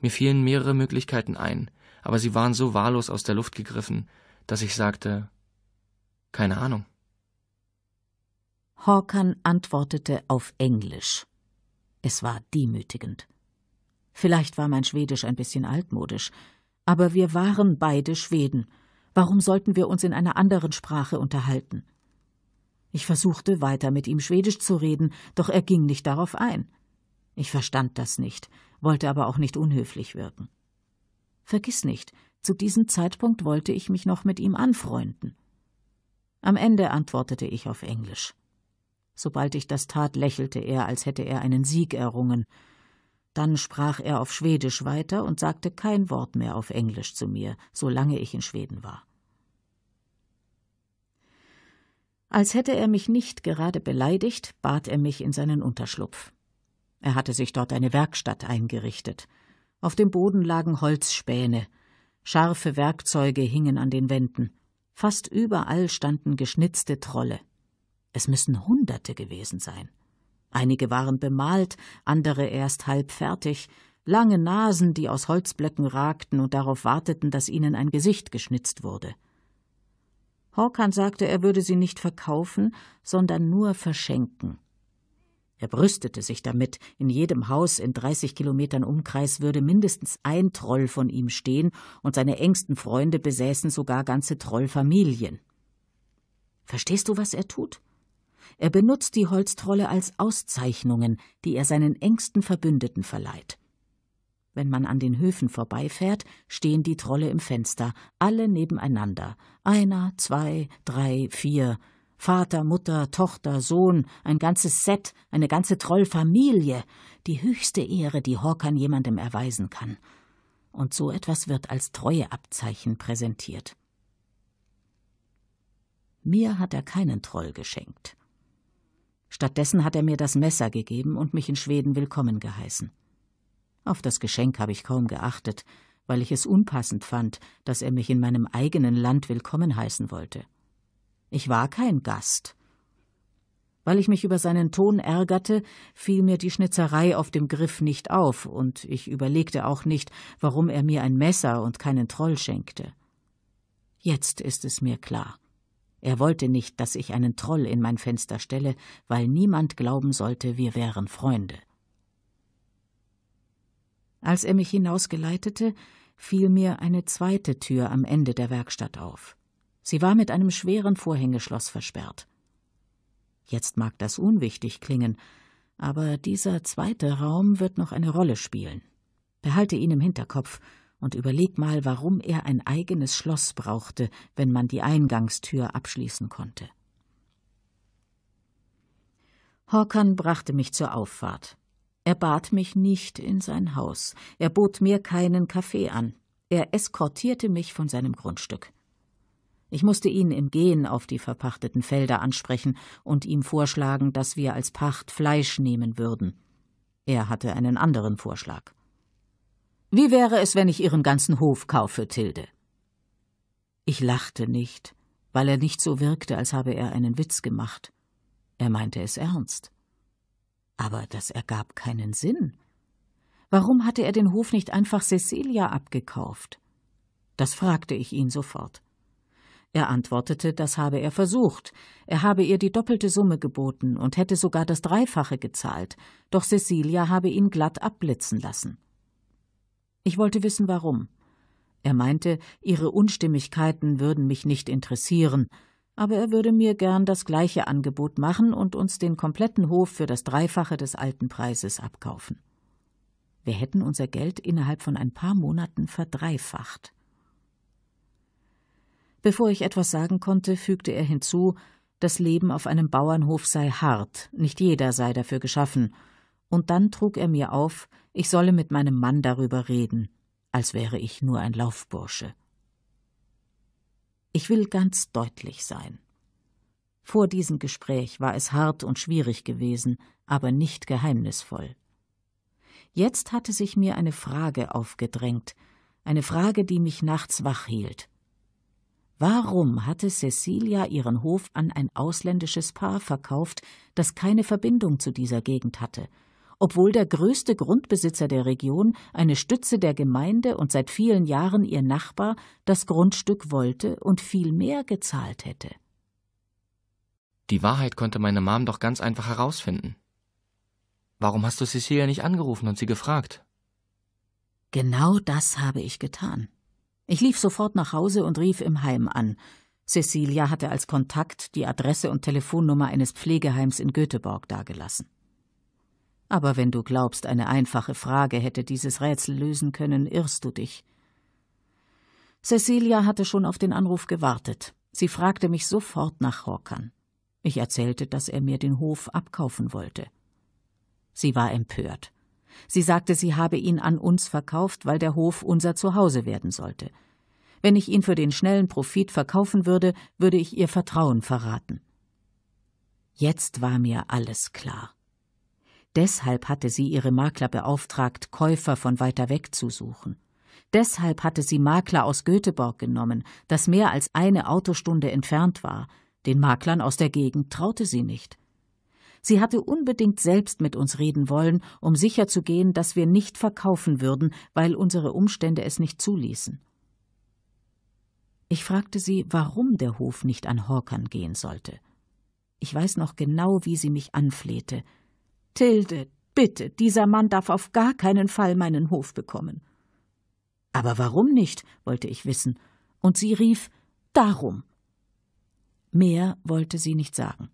Mir fielen mehrere Möglichkeiten ein, aber sie waren so wahllos aus der Luft gegriffen, dass ich sagte Keine Ahnung. Hawkern antwortete auf Englisch. Es war demütigend. Vielleicht war mein Schwedisch ein bisschen altmodisch, aber wir waren beide Schweden. Warum sollten wir uns in einer anderen Sprache unterhalten? Ich versuchte weiter mit ihm Schwedisch zu reden, doch er ging nicht darauf ein. Ich verstand das nicht, wollte aber auch nicht unhöflich wirken. Vergiss nicht, zu diesem Zeitpunkt wollte ich mich noch mit ihm anfreunden. Am Ende antwortete ich auf Englisch. Sobald ich das tat, lächelte er, als hätte er einen Sieg errungen, dann sprach er auf Schwedisch weiter und sagte kein Wort mehr auf Englisch zu mir, solange ich in Schweden war. Als hätte er mich nicht gerade beleidigt, bat er mich in seinen Unterschlupf. Er hatte sich dort eine Werkstatt eingerichtet. Auf dem Boden lagen Holzspäne, scharfe Werkzeuge hingen an den Wänden, fast überall standen geschnitzte Trolle. Es müssen Hunderte gewesen sein. Einige waren bemalt, andere erst halb fertig, lange Nasen, die aus Holzblöcken ragten und darauf warteten, dass ihnen ein Gesicht geschnitzt wurde. Hawkan sagte, er würde sie nicht verkaufen, sondern nur verschenken. Er brüstete sich damit, in jedem Haus in 30 Kilometern Umkreis würde mindestens ein Troll von ihm stehen und seine engsten Freunde besäßen sogar ganze Trollfamilien. Verstehst du, was er tut? Er benutzt die Holztrolle als Auszeichnungen, die er seinen engsten Verbündeten verleiht. Wenn man an den Höfen vorbeifährt, stehen die Trolle im Fenster, alle nebeneinander. Einer, zwei, drei, vier. Vater, Mutter, Tochter, Sohn, ein ganzes Set, eine ganze Trollfamilie. Die höchste Ehre, die Hawkern jemandem erweisen kann. Und so etwas wird als Treueabzeichen präsentiert. Mir hat er keinen Troll geschenkt. Stattdessen hat er mir das Messer gegeben und mich in Schweden willkommen geheißen. Auf das Geschenk habe ich kaum geachtet, weil ich es unpassend fand, dass er mich in meinem eigenen Land willkommen heißen wollte. Ich war kein Gast. Weil ich mich über seinen Ton ärgerte, fiel mir die Schnitzerei auf dem Griff nicht auf, und ich überlegte auch nicht, warum er mir ein Messer und keinen Troll schenkte. Jetzt ist es mir klar. Er wollte nicht, dass ich einen Troll in mein Fenster stelle, weil niemand glauben sollte, wir wären Freunde. Als er mich hinausgeleitete, fiel mir eine zweite Tür am Ende der Werkstatt auf. Sie war mit einem schweren Vorhängeschloss versperrt. Jetzt mag das unwichtig klingen, aber dieser zweite Raum wird noch eine Rolle spielen. Behalte ihn im Hinterkopf und überleg mal, warum er ein eigenes Schloss brauchte, wenn man die Eingangstür abschließen konnte. Horkan brachte mich zur Auffahrt. Er bat mich nicht in sein Haus, er bot mir keinen Kaffee an, er eskortierte mich von seinem Grundstück. Ich musste ihn im Gehen auf die verpachteten Felder ansprechen und ihm vorschlagen, dass wir als Pacht Fleisch nehmen würden. Er hatte einen anderen Vorschlag. Wie wäre es, wenn ich Ihren ganzen Hof kaufe, Tilde? Ich lachte nicht, weil er nicht so wirkte, als habe er einen Witz gemacht. Er meinte es ernst. Aber das ergab keinen Sinn. Warum hatte er den Hof nicht einfach Cecilia abgekauft? Das fragte ich ihn sofort. Er antwortete, das habe er versucht. Er habe ihr die doppelte Summe geboten und hätte sogar das Dreifache gezahlt, doch Cecilia habe ihn glatt abblitzen lassen. Ich wollte wissen, warum. Er meinte, ihre Unstimmigkeiten würden mich nicht interessieren, aber er würde mir gern das gleiche Angebot machen und uns den kompletten Hof für das Dreifache des alten Preises abkaufen. Wir hätten unser Geld innerhalb von ein paar Monaten verdreifacht. Bevor ich etwas sagen konnte, fügte er hinzu, das Leben auf einem Bauernhof sei hart, nicht jeder sei dafür geschaffen, und dann trug er mir auf, ich solle mit meinem Mann darüber reden, als wäre ich nur ein Laufbursche. Ich will ganz deutlich sein. Vor diesem Gespräch war es hart und schwierig gewesen, aber nicht geheimnisvoll. Jetzt hatte sich mir eine Frage aufgedrängt, eine Frage, die mich nachts wach hielt. Warum hatte Cecilia ihren Hof an ein ausländisches Paar verkauft, das keine Verbindung zu dieser Gegend hatte, obwohl der größte Grundbesitzer der Region, eine Stütze der Gemeinde und seit vielen Jahren ihr Nachbar, das Grundstück wollte und viel mehr gezahlt hätte. Die Wahrheit konnte meine Mom doch ganz einfach herausfinden. Warum hast du Cecilia nicht angerufen und sie gefragt? Genau das habe ich getan. Ich lief sofort nach Hause und rief im Heim an. Cecilia hatte als Kontakt die Adresse und Telefonnummer eines Pflegeheims in Göteborg dargelassen. Aber wenn du glaubst, eine einfache Frage hätte dieses Rätsel lösen können, irrst du dich. Cecilia hatte schon auf den Anruf gewartet. Sie fragte mich sofort nach Horkan. Ich erzählte, dass er mir den Hof abkaufen wollte. Sie war empört. Sie sagte, sie habe ihn an uns verkauft, weil der Hof unser Zuhause werden sollte. Wenn ich ihn für den schnellen Profit verkaufen würde, würde ich ihr Vertrauen verraten. Jetzt war mir alles klar. Deshalb hatte sie ihre Makler beauftragt, Käufer von weiter weg zu suchen. Deshalb hatte sie Makler aus Göteborg genommen, das mehr als eine Autostunde entfernt war. Den Maklern aus der Gegend traute sie nicht. Sie hatte unbedingt selbst mit uns reden wollen, um sicherzugehen, dass wir nicht verkaufen würden, weil unsere Umstände es nicht zuließen. Ich fragte sie, warum der Hof nicht an Horkern gehen sollte. Ich weiß noch genau, wie sie mich anflehte – Tilde, bitte, dieser Mann darf auf gar keinen Fall meinen Hof bekommen. Aber warum nicht? wollte ich wissen, und sie rief Darum. Mehr wollte sie nicht sagen.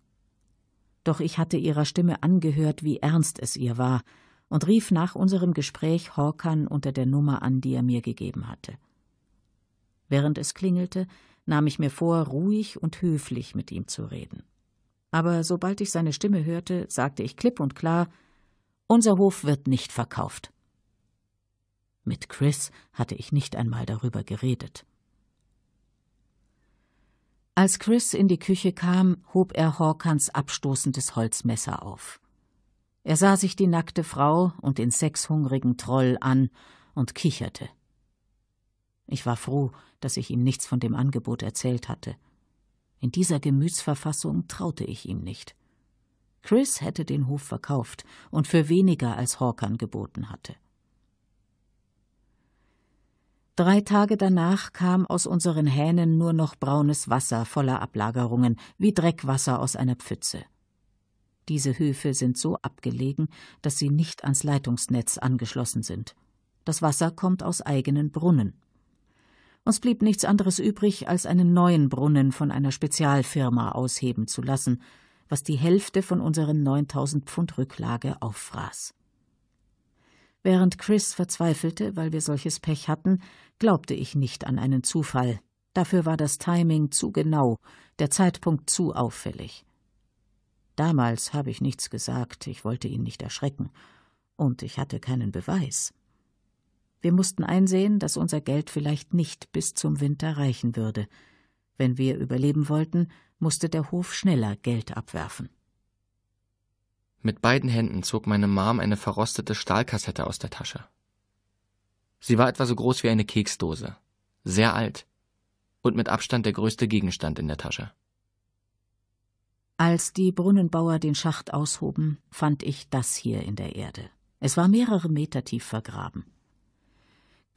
Doch ich hatte ihrer Stimme angehört, wie ernst es ihr war, und rief nach unserem Gespräch Hawkern unter der Nummer an, die er mir gegeben hatte. Während es klingelte, nahm ich mir vor, ruhig und höflich mit ihm zu reden aber sobald ich seine Stimme hörte, sagte ich klipp und klar Unser Hof wird nicht verkauft. Mit Chris hatte ich nicht einmal darüber geredet. Als Chris in die Küche kam, hob er Hawkins abstoßendes Holzmesser auf. Er sah sich die nackte Frau und den sexhungrigen Troll an und kicherte. Ich war froh, dass ich ihm nichts von dem Angebot erzählt hatte. In dieser Gemütsverfassung traute ich ihm nicht. Chris hätte den Hof verkauft und für weniger als Hawkern geboten hatte. Drei Tage danach kam aus unseren Hähnen nur noch braunes Wasser voller Ablagerungen, wie Dreckwasser aus einer Pfütze. Diese Höfe sind so abgelegen, dass sie nicht ans Leitungsnetz angeschlossen sind. Das Wasser kommt aus eigenen Brunnen. Uns blieb nichts anderes übrig, als einen neuen Brunnen von einer Spezialfirma ausheben zu lassen, was die Hälfte von unseren 9000 Pfund Rücklage auffraß. Während Chris verzweifelte, weil wir solches Pech hatten, glaubte ich nicht an einen Zufall. Dafür war das Timing zu genau, der Zeitpunkt zu auffällig. Damals habe ich nichts gesagt, ich wollte ihn nicht erschrecken, und ich hatte keinen Beweis. Wir mussten einsehen, dass unser Geld vielleicht nicht bis zum Winter reichen würde. Wenn wir überleben wollten, musste der Hof schneller Geld abwerfen. Mit beiden Händen zog meine Mom eine verrostete Stahlkassette aus der Tasche. Sie war etwa so groß wie eine Keksdose, sehr alt und mit Abstand der größte Gegenstand in der Tasche. Als die Brunnenbauer den Schacht aushoben, fand ich das hier in der Erde. Es war mehrere Meter tief vergraben.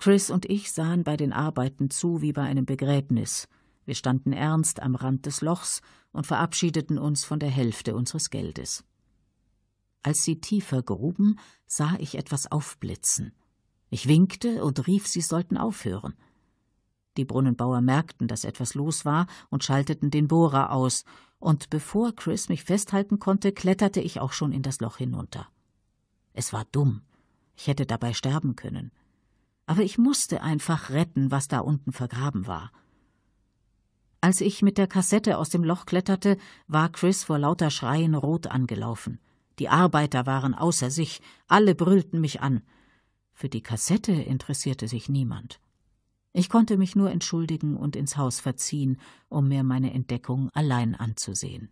Chris und ich sahen bei den Arbeiten zu wie bei einem Begräbnis. Wir standen ernst am Rand des Lochs und verabschiedeten uns von der Hälfte unseres Geldes. Als sie tiefer gruben, sah ich etwas aufblitzen. Ich winkte und rief, sie sollten aufhören. Die Brunnenbauer merkten, dass etwas los war und schalteten den Bohrer aus, und bevor Chris mich festhalten konnte, kletterte ich auch schon in das Loch hinunter. Es war dumm. Ich hätte dabei sterben können aber ich musste einfach retten, was da unten vergraben war. Als ich mit der Kassette aus dem Loch kletterte, war Chris vor lauter Schreien rot angelaufen. Die Arbeiter waren außer sich, alle brüllten mich an. Für die Kassette interessierte sich niemand. Ich konnte mich nur entschuldigen und ins Haus verziehen, um mir meine Entdeckung allein anzusehen.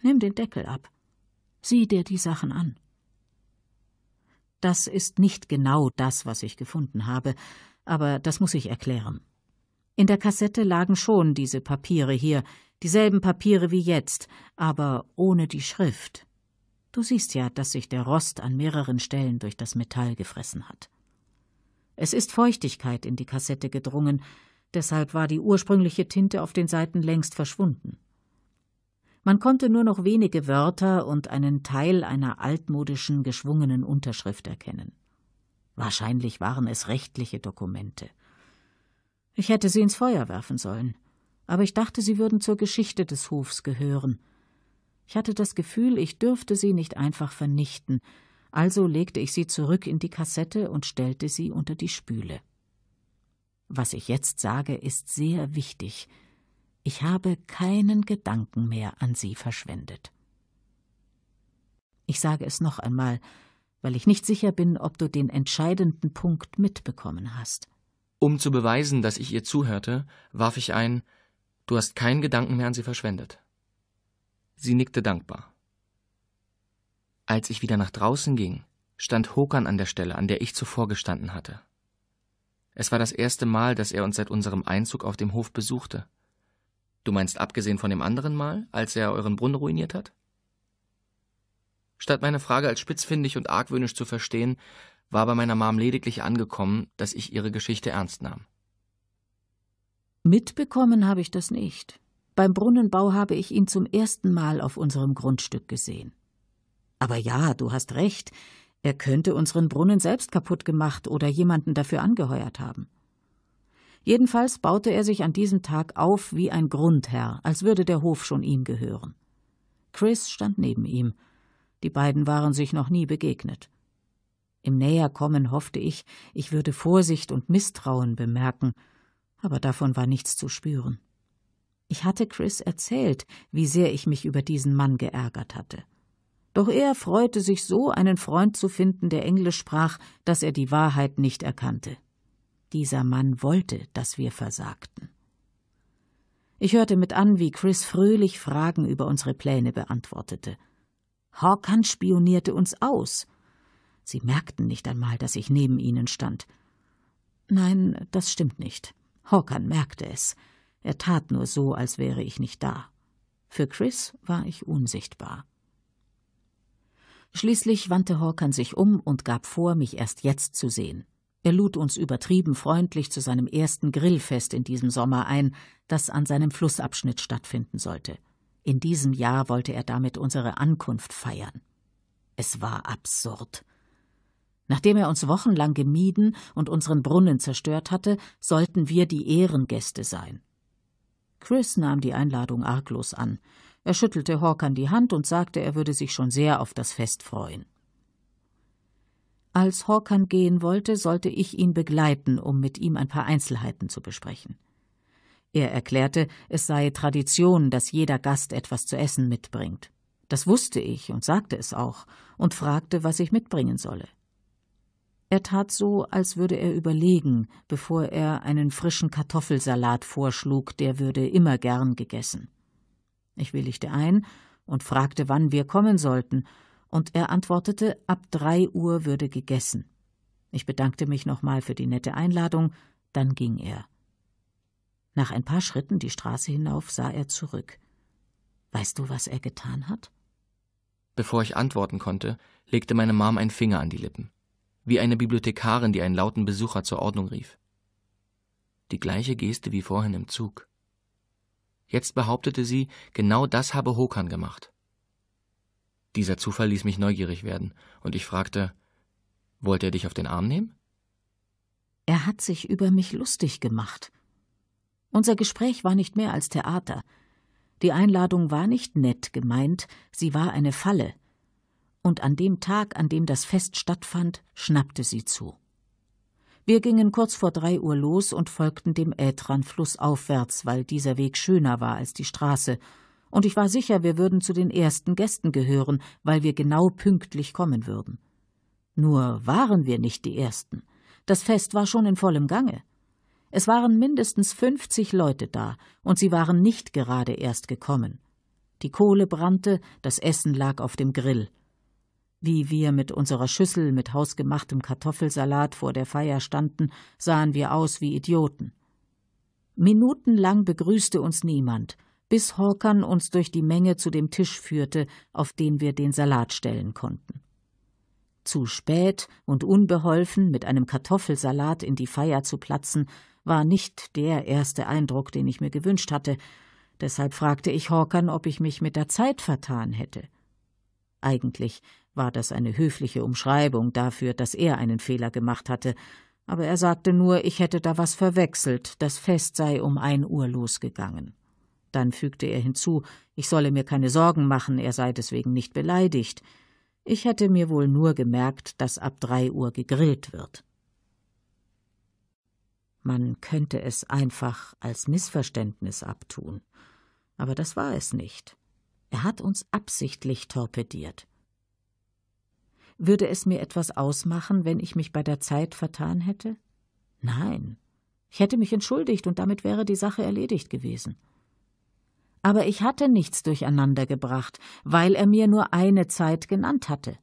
Nimm den Deckel ab. Sieh dir die Sachen an. Das ist nicht genau das, was ich gefunden habe, aber das muss ich erklären. In der Kassette lagen schon diese Papiere hier, dieselben Papiere wie jetzt, aber ohne die Schrift. Du siehst ja, dass sich der Rost an mehreren Stellen durch das Metall gefressen hat. Es ist Feuchtigkeit in die Kassette gedrungen, deshalb war die ursprüngliche Tinte auf den Seiten längst verschwunden. Man konnte nur noch wenige Wörter und einen Teil einer altmodischen, geschwungenen Unterschrift erkennen. Wahrscheinlich waren es rechtliche Dokumente. Ich hätte sie ins Feuer werfen sollen, aber ich dachte, sie würden zur Geschichte des Hofs gehören. Ich hatte das Gefühl, ich dürfte sie nicht einfach vernichten, also legte ich sie zurück in die Kassette und stellte sie unter die Spüle. Was ich jetzt sage, ist sehr wichtig, ich habe keinen Gedanken mehr an sie verschwendet. Ich sage es noch einmal, weil ich nicht sicher bin, ob du den entscheidenden Punkt mitbekommen hast. Um zu beweisen, dass ich ihr zuhörte, warf ich ein Du hast keinen Gedanken mehr an sie verschwendet. Sie nickte dankbar. Als ich wieder nach draußen ging, stand Hokan an der Stelle, an der ich zuvor gestanden hatte. Es war das erste Mal, dass er uns seit unserem Einzug auf dem Hof besuchte. Du meinst abgesehen von dem anderen Mal, als er euren Brunnen ruiniert hat? Statt meine Frage als spitzfindig und argwöhnisch zu verstehen, war bei meiner Mom lediglich angekommen, dass ich ihre Geschichte ernst nahm. Mitbekommen habe ich das nicht. Beim Brunnenbau habe ich ihn zum ersten Mal auf unserem Grundstück gesehen. Aber ja, du hast recht, er könnte unseren Brunnen selbst kaputt gemacht oder jemanden dafür angeheuert haben. Jedenfalls baute er sich an diesem Tag auf wie ein Grundherr, als würde der Hof schon ihm gehören. Chris stand neben ihm. Die beiden waren sich noch nie begegnet. Im Näherkommen hoffte ich, ich würde Vorsicht und Misstrauen bemerken, aber davon war nichts zu spüren. Ich hatte Chris erzählt, wie sehr ich mich über diesen Mann geärgert hatte. Doch er freute sich so, einen Freund zu finden, der Englisch sprach, dass er die Wahrheit nicht erkannte. Dieser Mann wollte, dass wir versagten. Ich hörte mit an, wie Chris fröhlich Fragen über unsere Pläne beantwortete. Hawkins spionierte uns aus. Sie merkten nicht einmal, dass ich neben ihnen stand. Nein, das stimmt nicht. Hawkins merkte es. Er tat nur so, als wäre ich nicht da. Für Chris war ich unsichtbar. Schließlich wandte Hawkins sich um und gab vor, mich erst jetzt zu sehen. Er lud uns übertrieben freundlich zu seinem ersten Grillfest in diesem Sommer ein, das an seinem Flussabschnitt stattfinden sollte. In diesem Jahr wollte er damit unsere Ankunft feiern. Es war absurd. Nachdem er uns wochenlang gemieden und unseren Brunnen zerstört hatte, sollten wir die Ehrengäste sein. Chris nahm die Einladung arglos an. Er schüttelte Hawkern die Hand und sagte, er würde sich schon sehr auf das Fest freuen. Als Horkan gehen wollte, sollte ich ihn begleiten, um mit ihm ein paar Einzelheiten zu besprechen. Er erklärte, es sei Tradition, dass jeder Gast etwas zu essen mitbringt. Das wusste ich und sagte es auch und fragte, was ich mitbringen solle. Er tat so, als würde er überlegen, bevor er einen frischen Kartoffelsalat vorschlug, der würde immer gern gegessen. Ich willigte ein und fragte, wann wir kommen sollten, und er antwortete, ab drei Uhr würde gegessen. Ich bedankte mich nochmal für die nette Einladung, dann ging er. Nach ein paar Schritten die Straße hinauf sah er zurück. Weißt du, was er getan hat? Bevor ich antworten konnte, legte meine Mom einen Finger an die Lippen, wie eine Bibliothekarin, die einen lauten Besucher zur Ordnung rief. Die gleiche Geste wie vorhin im Zug. Jetzt behauptete sie, genau das habe Hokan gemacht. Dieser Zufall ließ mich neugierig werden, und ich fragte Wollte er dich auf den Arm nehmen? Er hat sich über mich lustig gemacht. Unser Gespräch war nicht mehr als Theater. Die Einladung war nicht nett gemeint, sie war eine Falle. Und an dem Tag, an dem das Fest stattfand, schnappte sie zu. Wir gingen kurz vor drei Uhr los und folgten dem Ätran flussaufwärts, weil dieser Weg schöner war als die Straße und ich war sicher, wir würden zu den ersten Gästen gehören, weil wir genau pünktlich kommen würden. Nur waren wir nicht die Ersten. Das Fest war schon in vollem Gange. Es waren mindestens fünfzig Leute da, und sie waren nicht gerade erst gekommen. Die Kohle brannte, das Essen lag auf dem Grill. Wie wir mit unserer Schüssel mit hausgemachtem Kartoffelsalat vor der Feier standen, sahen wir aus wie Idioten. Minutenlang begrüßte uns niemand, bis Horkan uns durch die Menge zu dem Tisch führte, auf den wir den Salat stellen konnten. Zu spät und unbeholfen mit einem Kartoffelsalat in die Feier zu platzen, war nicht der erste Eindruck, den ich mir gewünscht hatte, deshalb fragte ich Horkan, ob ich mich mit der Zeit vertan hätte. Eigentlich war das eine höfliche Umschreibung dafür, dass er einen Fehler gemacht hatte, aber er sagte nur, ich hätte da was verwechselt, das Fest sei um ein Uhr losgegangen. Dann fügte er hinzu, ich solle mir keine Sorgen machen, er sei deswegen nicht beleidigt. Ich hätte mir wohl nur gemerkt, dass ab drei Uhr gegrillt wird. Man könnte es einfach als Missverständnis abtun. Aber das war es nicht. Er hat uns absichtlich torpediert. Würde es mir etwas ausmachen, wenn ich mich bei der Zeit vertan hätte? Nein. Ich hätte mich entschuldigt und damit wäre die Sache erledigt gewesen aber ich hatte nichts durcheinander gebracht, weil er mir nur eine Zeit genannt hatte.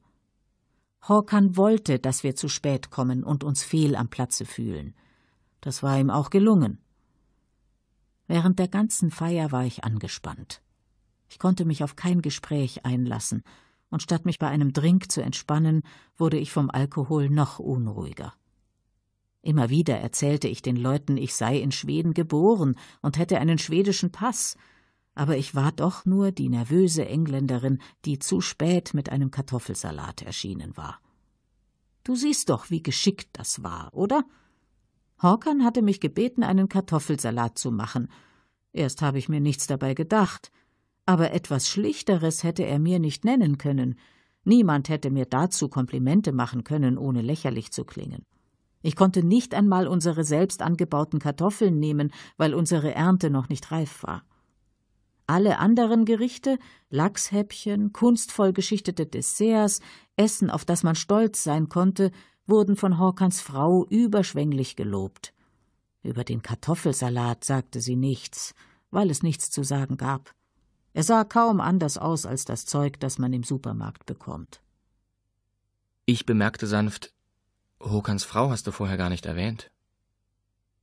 Horkan wollte, dass wir zu spät kommen und uns fehl am Platze fühlen. Das war ihm auch gelungen. Während der ganzen Feier war ich angespannt. Ich konnte mich auf kein Gespräch einlassen, und statt mich bei einem Drink zu entspannen, wurde ich vom Alkohol noch unruhiger. Immer wieder erzählte ich den Leuten, ich sei in Schweden geboren und hätte einen schwedischen Pass, aber ich war doch nur die nervöse Engländerin, die zu spät mit einem Kartoffelsalat erschienen war. Du siehst doch, wie geschickt das war, oder? Hawkern hatte mich gebeten, einen Kartoffelsalat zu machen. Erst habe ich mir nichts dabei gedacht. Aber etwas Schlichteres hätte er mir nicht nennen können. Niemand hätte mir dazu Komplimente machen können, ohne lächerlich zu klingen. Ich konnte nicht einmal unsere selbst angebauten Kartoffeln nehmen, weil unsere Ernte noch nicht reif war. Alle anderen Gerichte, Lachshäppchen, kunstvoll geschichtete Desserts, Essen, auf das man stolz sein konnte, wurden von Hawkins Frau überschwänglich gelobt. Über den Kartoffelsalat sagte sie nichts, weil es nichts zu sagen gab. Er sah kaum anders aus als das Zeug, das man im Supermarkt bekommt. Ich bemerkte sanft, Hokans Frau hast du vorher gar nicht erwähnt.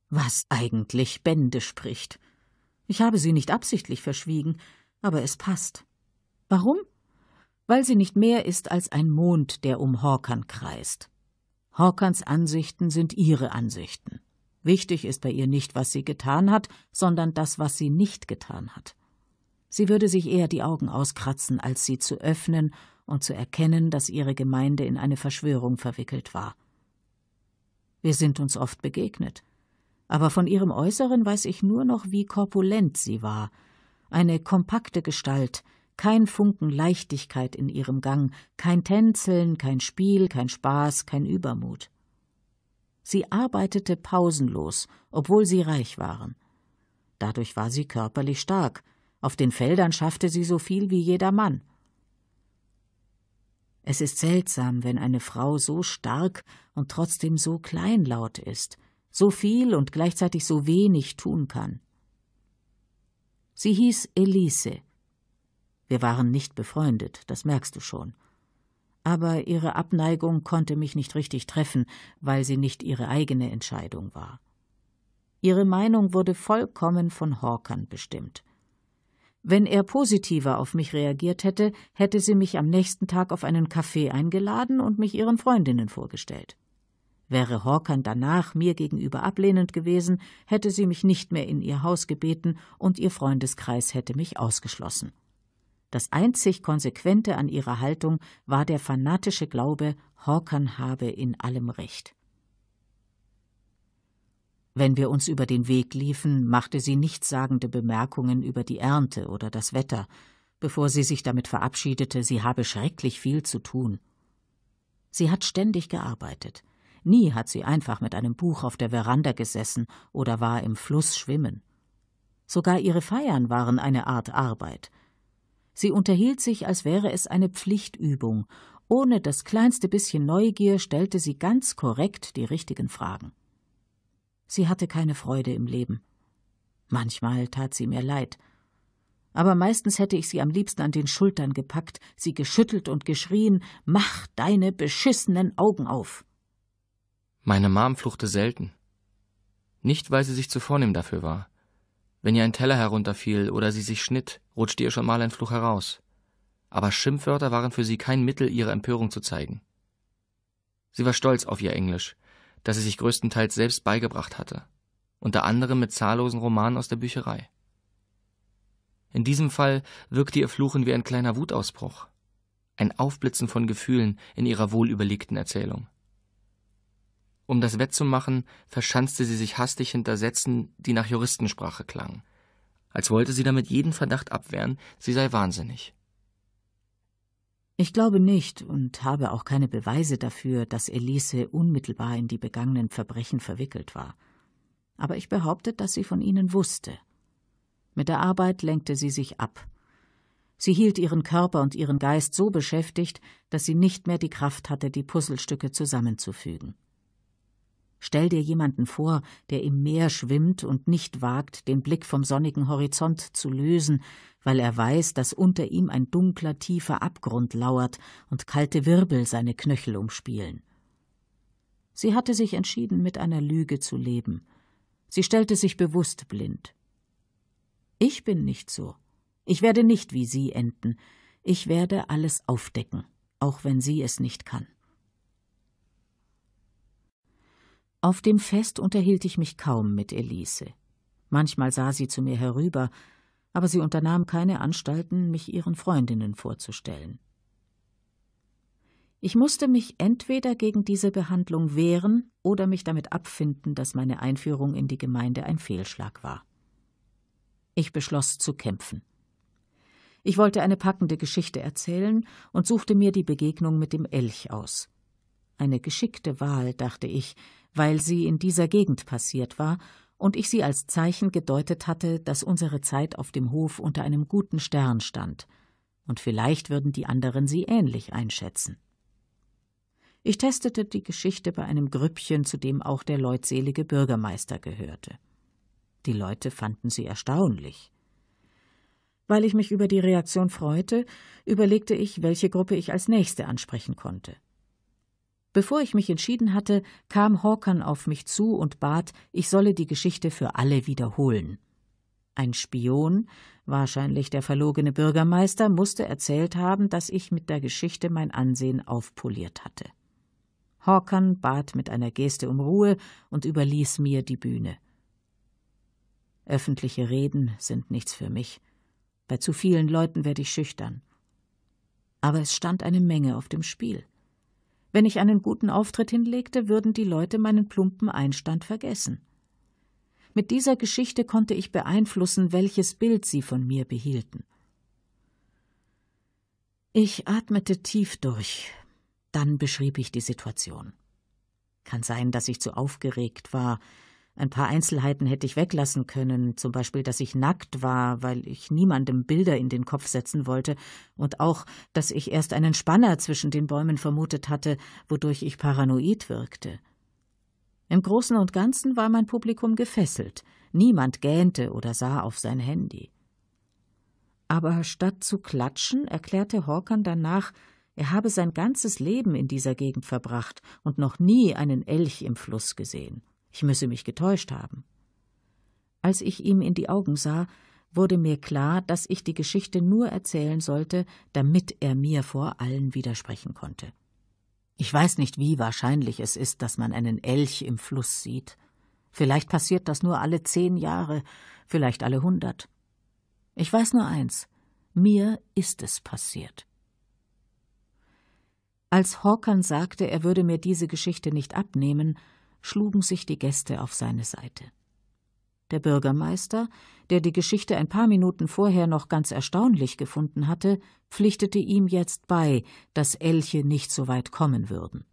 Was eigentlich Bände spricht. Ich habe sie nicht absichtlich verschwiegen, aber es passt. Warum? Weil sie nicht mehr ist als ein Mond, der um Hawkern kreist. Hawkerns Ansichten sind ihre Ansichten. Wichtig ist bei ihr nicht, was sie getan hat, sondern das, was sie nicht getan hat. Sie würde sich eher die Augen auskratzen, als sie zu öffnen und zu erkennen, dass ihre Gemeinde in eine Verschwörung verwickelt war. Wir sind uns oft begegnet aber von ihrem Äußeren weiß ich nur noch, wie korpulent sie war. Eine kompakte Gestalt, kein Funken Leichtigkeit in ihrem Gang, kein Tänzeln, kein Spiel, kein Spaß, kein Übermut. Sie arbeitete pausenlos, obwohl sie reich waren. Dadurch war sie körperlich stark, auf den Feldern schaffte sie so viel wie jeder Mann. Es ist seltsam, wenn eine Frau so stark und trotzdem so kleinlaut ist, so viel und gleichzeitig so wenig tun kann. Sie hieß Elise. Wir waren nicht befreundet, das merkst du schon. Aber ihre Abneigung konnte mich nicht richtig treffen, weil sie nicht ihre eigene Entscheidung war. Ihre Meinung wurde vollkommen von Hawkern bestimmt. Wenn er positiver auf mich reagiert hätte, hätte sie mich am nächsten Tag auf einen Kaffee eingeladen und mich ihren Freundinnen vorgestellt. Wäre Horkan danach mir gegenüber ablehnend gewesen, hätte sie mich nicht mehr in ihr Haus gebeten und ihr Freundeskreis hätte mich ausgeschlossen. Das einzig Konsequente an ihrer Haltung war der fanatische Glaube, Horkan habe in allem Recht. Wenn wir uns über den Weg liefen, machte sie nichtssagende Bemerkungen über die Ernte oder das Wetter, bevor sie sich damit verabschiedete, sie habe schrecklich viel zu tun. Sie hat ständig gearbeitet. Nie hat sie einfach mit einem Buch auf der Veranda gesessen oder war im Fluss schwimmen. Sogar ihre Feiern waren eine Art Arbeit. Sie unterhielt sich, als wäre es eine Pflichtübung. Ohne das kleinste bisschen Neugier stellte sie ganz korrekt die richtigen Fragen. Sie hatte keine Freude im Leben. Manchmal tat sie mir leid. Aber meistens hätte ich sie am liebsten an den Schultern gepackt, sie geschüttelt und geschrien: Mach deine beschissenen Augen auf! Meine Mom fluchte selten. Nicht, weil sie sich zu vornehm dafür war. Wenn ihr ein Teller herunterfiel oder sie sich schnitt, rutschte ihr schon mal ein Fluch heraus. Aber Schimpfwörter waren für sie kein Mittel, ihre Empörung zu zeigen. Sie war stolz auf ihr Englisch, das sie sich größtenteils selbst beigebracht hatte, unter anderem mit zahllosen Romanen aus der Bücherei. In diesem Fall wirkte ihr Fluchen wie ein kleiner Wutausbruch, ein Aufblitzen von Gefühlen in ihrer wohlüberlegten Erzählung. Um das wettzumachen, verschanzte sie sich hastig hinter Sätzen, die nach Juristensprache klangen, als wollte sie damit jeden Verdacht abwehren, sie sei wahnsinnig. Ich glaube nicht und habe auch keine Beweise dafür, dass Elise unmittelbar in die begangenen Verbrechen verwickelt war. Aber ich behaupte, dass sie von ihnen wusste. Mit der Arbeit lenkte sie sich ab. Sie hielt ihren Körper und ihren Geist so beschäftigt, dass sie nicht mehr die Kraft hatte, die Puzzlestücke zusammenzufügen. Stell dir jemanden vor, der im Meer schwimmt und nicht wagt, den Blick vom sonnigen Horizont zu lösen, weil er weiß, dass unter ihm ein dunkler, tiefer Abgrund lauert und kalte Wirbel seine Knöchel umspielen. Sie hatte sich entschieden, mit einer Lüge zu leben. Sie stellte sich bewusst blind. Ich bin nicht so. Ich werde nicht wie sie enden. Ich werde alles aufdecken, auch wenn sie es nicht kann. Auf dem Fest unterhielt ich mich kaum mit Elise. Manchmal sah sie zu mir herüber, aber sie unternahm keine Anstalten, mich ihren Freundinnen vorzustellen. Ich musste mich entweder gegen diese Behandlung wehren oder mich damit abfinden, dass meine Einführung in die Gemeinde ein Fehlschlag war. Ich beschloss zu kämpfen. Ich wollte eine packende Geschichte erzählen und suchte mir die Begegnung mit dem Elch aus. Eine geschickte Wahl, dachte ich, weil sie in dieser Gegend passiert war und ich sie als Zeichen gedeutet hatte, dass unsere Zeit auf dem Hof unter einem guten Stern stand. Und vielleicht würden die anderen sie ähnlich einschätzen. Ich testete die Geschichte bei einem Grüppchen, zu dem auch der leutselige Bürgermeister gehörte. Die Leute fanden sie erstaunlich. Weil ich mich über die Reaktion freute, überlegte ich, welche Gruppe ich als nächste ansprechen konnte. Bevor ich mich entschieden hatte, kam Hawkern auf mich zu und bat, ich solle die Geschichte für alle wiederholen. Ein Spion, wahrscheinlich der verlogene Bürgermeister, musste erzählt haben, dass ich mit der Geschichte mein Ansehen aufpoliert hatte. Hawkern bat mit einer Geste um Ruhe und überließ mir die Bühne. Öffentliche Reden sind nichts für mich. Bei zu vielen Leuten werde ich schüchtern. Aber es stand eine Menge auf dem Spiel. Wenn ich einen guten Auftritt hinlegte, würden die Leute meinen plumpen Einstand vergessen. Mit dieser Geschichte konnte ich beeinflussen, welches Bild sie von mir behielten. Ich atmete tief durch. Dann beschrieb ich die Situation. Kann sein, dass ich zu aufgeregt war, ein paar Einzelheiten hätte ich weglassen können, zum Beispiel, dass ich nackt war, weil ich niemandem Bilder in den Kopf setzen wollte, und auch, dass ich erst einen Spanner zwischen den Bäumen vermutet hatte, wodurch ich paranoid wirkte. Im Großen und Ganzen war mein Publikum gefesselt, niemand gähnte oder sah auf sein Handy. Aber statt zu klatschen, erklärte Hawkern danach, er habe sein ganzes Leben in dieser Gegend verbracht und noch nie einen Elch im Fluss gesehen ich müsse mich getäuscht haben. Als ich ihm in die Augen sah, wurde mir klar, dass ich die Geschichte nur erzählen sollte, damit er mir vor allen widersprechen konnte. Ich weiß nicht, wie wahrscheinlich es ist, dass man einen Elch im Fluss sieht. Vielleicht passiert das nur alle zehn Jahre, vielleicht alle hundert. Ich weiß nur eins, mir ist es passiert. Als Hawkern sagte, er würde mir diese Geschichte nicht abnehmen, schlugen sich die Gäste auf seine Seite. Der Bürgermeister, der die Geschichte ein paar Minuten vorher noch ganz erstaunlich gefunden hatte, pflichtete ihm jetzt bei, dass Elche nicht so weit kommen würden.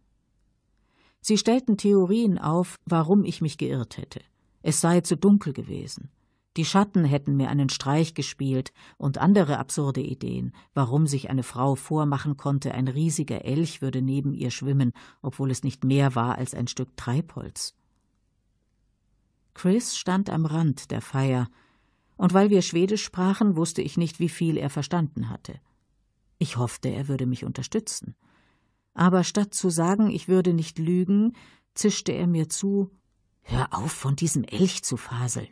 Sie stellten Theorien auf, warum ich mich geirrt hätte. Es sei zu dunkel gewesen. Die Schatten hätten mir einen Streich gespielt und andere absurde Ideen, warum sich eine Frau vormachen konnte, ein riesiger Elch würde neben ihr schwimmen, obwohl es nicht mehr war als ein Stück Treibholz. Chris stand am Rand der Feier, und weil wir Schwedisch sprachen, wusste ich nicht, wie viel er verstanden hatte. Ich hoffte, er würde mich unterstützen. Aber statt zu sagen, ich würde nicht lügen, zischte er mir zu Hör auf, von diesem Elch zu faseln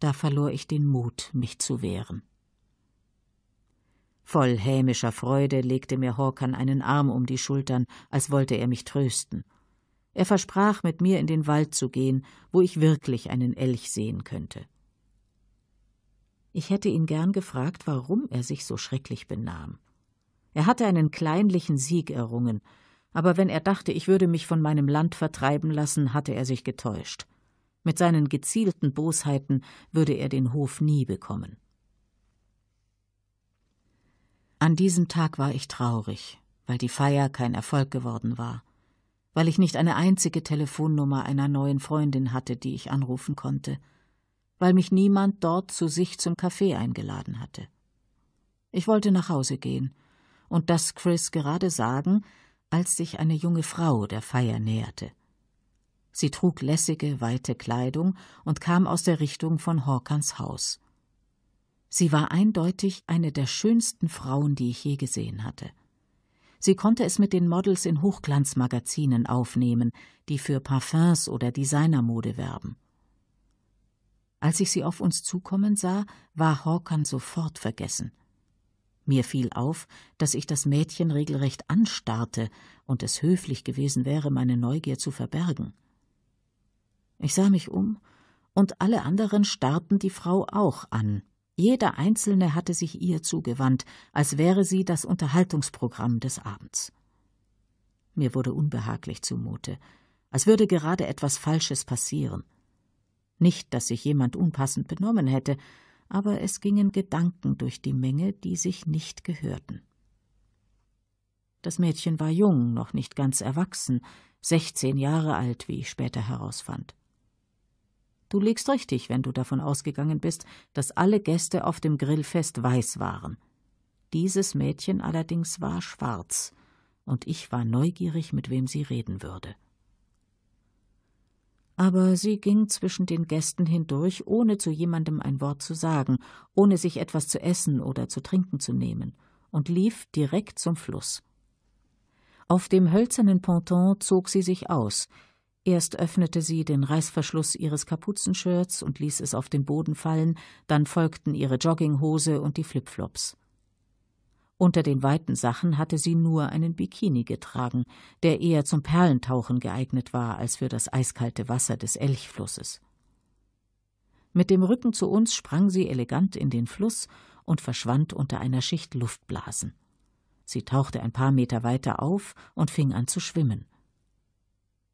da verlor ich den Mut, mich zu wehren. Voll hämischer Freude legte mir Horkan einen Arm um die Schultern, als wollte er mich trösten. Er versprach, mit mir in den Wald zu gehen, wo ich wirklich einen Elch sehen könnte. Ich hätte ihn gern gefragt, warum er sich so schrecklich benahm. Er hatte einen kleinlichen Sieg errungen, aber wenn er dachte, ich würde mich von meinem Land vertreiben lassen, hatte er sich getäuscht. Mit seinen gezielten Bosheiten würde er den Hof nie bekommen. An diesem Tag war ich traurig, weil die Feier kein Erfolg geworden war, weil ich nicht eine einzige Telefonnummer einer neuen Freundin hatte, die ich anrufen konnte, weil mich niemand dort zu sich zum Kaffee eingeladen hatte. Ich wollte nach Hause gehen und das Chris gerade sagen, als sich eine junge Frau der Feier näherte. Sie trug lässige, weite Kleidung und kam aus der Richtung von Hawkins Haus. Sie war eindeutig eine der schönsten Frauen, die ich je gesehen hatte. Sie konnte es mit den Models in Hochglanzmagazinen aufnehmen, die für Parfums oder Designermode werben. Als ich sie auf uns zukommen sah, war Hawkins sofort vergessen. Mir fiel auf, dass ich das Mädchen regelrecht anstarrte und es höflich gewesen wäre, meine Neugier zu verbergen. Ich sah mich um, und alle anderen starrten die Frau auch an. Jeder Einzelne hatte sich ihr zugewandt, als wäre sie das Unterhaltungsprogramm des Abends. Mir wurde unbehaglich zumute, als würde gerade etwas Falsches passieren. Nicht, dass sich jemand unpassend benommen hätte, aber es gingen Gedanken durch die Menge, die sich nicht gehörten. Das Mädchen war jung, noch nicht ganz erwachsen, sechzehn Jahre alt, wie ich später herausfand. Du liegst richtig, wenn du davon ausgegangen bist, dass alle Gäste auf dem Grillfest weiß waren. Dieses Mädchen allerdings war schwarz, und ich war neugierig, mit wem sie reden würde. Aber sie ging zwischen den Gästen hindurch, ohne zu jemandem ein Wort zu sagen, ohne sich etwas zu essen oder zu trinken zu nehmen, und lief direkt zum Fluss. Auf dem hölzernen Ponton zog sie sich aus, Erst öffnete sie den Reißverschluss ihres Kapuzenshirts und ließ es auf den Boden fallen, dann folgten ihre Jogginghose und die Flipflops. Unter den weiten Sachen hatte sie nur einen Bikini getragen, der eher zum Perlentauchen geeignet war als für das eiskalte Wasser des Elchflusses. Mit dem Rücken zu uns sprang sie elegant in den Fluss und verschwand unter einer Schicht Luftblasen. Sie tauchte ein paar Meter weiter auf und fing an zu schwimmen.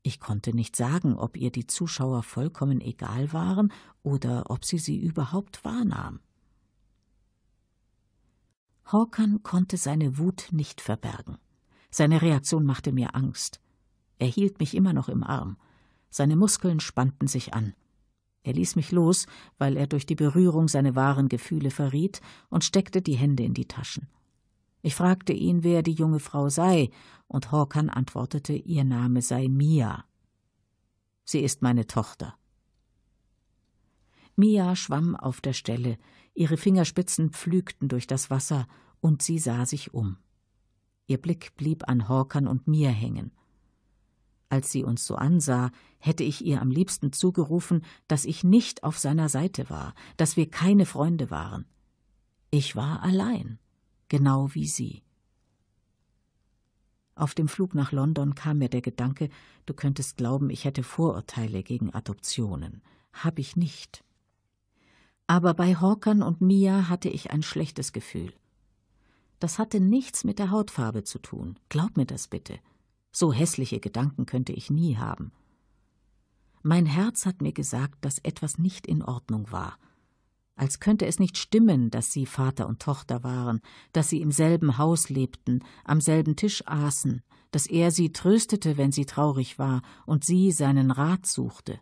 Ich konnte nicht sagen, ob ihr die Zuschauer vollkommen egal waren oder ob sie sie überhaupt wahrnahm. Hawkern konnte seine Wut nicht verbergen. Seine Reaktion machte mir Angst. Er hielt mich immer noch im Arm. Seine Muskeln spannten sich an. Er ließ mich los, weil er durch die Berührung seine wahren Gefühle verriet, und steckte die Hände in die Taschen. Ich fragte ihn, wer die junge Frau sei, und Horkan antwortete, ihr Name sei Mia. Sie ist meine Tochter. Mia schwamm auf der Stelle, ihre Fingerspitzen pflügten durch das Wasser, und sie sah sich um. Ihr Blick blieb an Horkan und mir hängen. Als sie uns so ansah, hätte ich ihr am liebsten zugerufen, dass ich nicht auf seiner Seite war, dass wir keine Freunde waren. Ich war allein genau wie sie. Auf dem Flug nach London kam mir der Gedanke, du könntest glauben, ich hätte Vorurteile gegen Adoptionen. Hab ich nicht. Aber bei Hawkern und Mia hatte ich ein schlechtes Gefühl. Das hatte nichts mit der Hautfarbe zu tun, glaub mir das bitte. So hässliche Gedanken könnte ich nie haben. Mein Herz hat mir gesagt, dass etwas nicht in Ordnung war – als könnte es nicht stimmen, dass sie Vater und Tochter waren, dass sie im selben Haus lebten, am selben Tisch aßen, dass er sie tröstete, wenn sie traurig war, und sie seinen Rat suchte.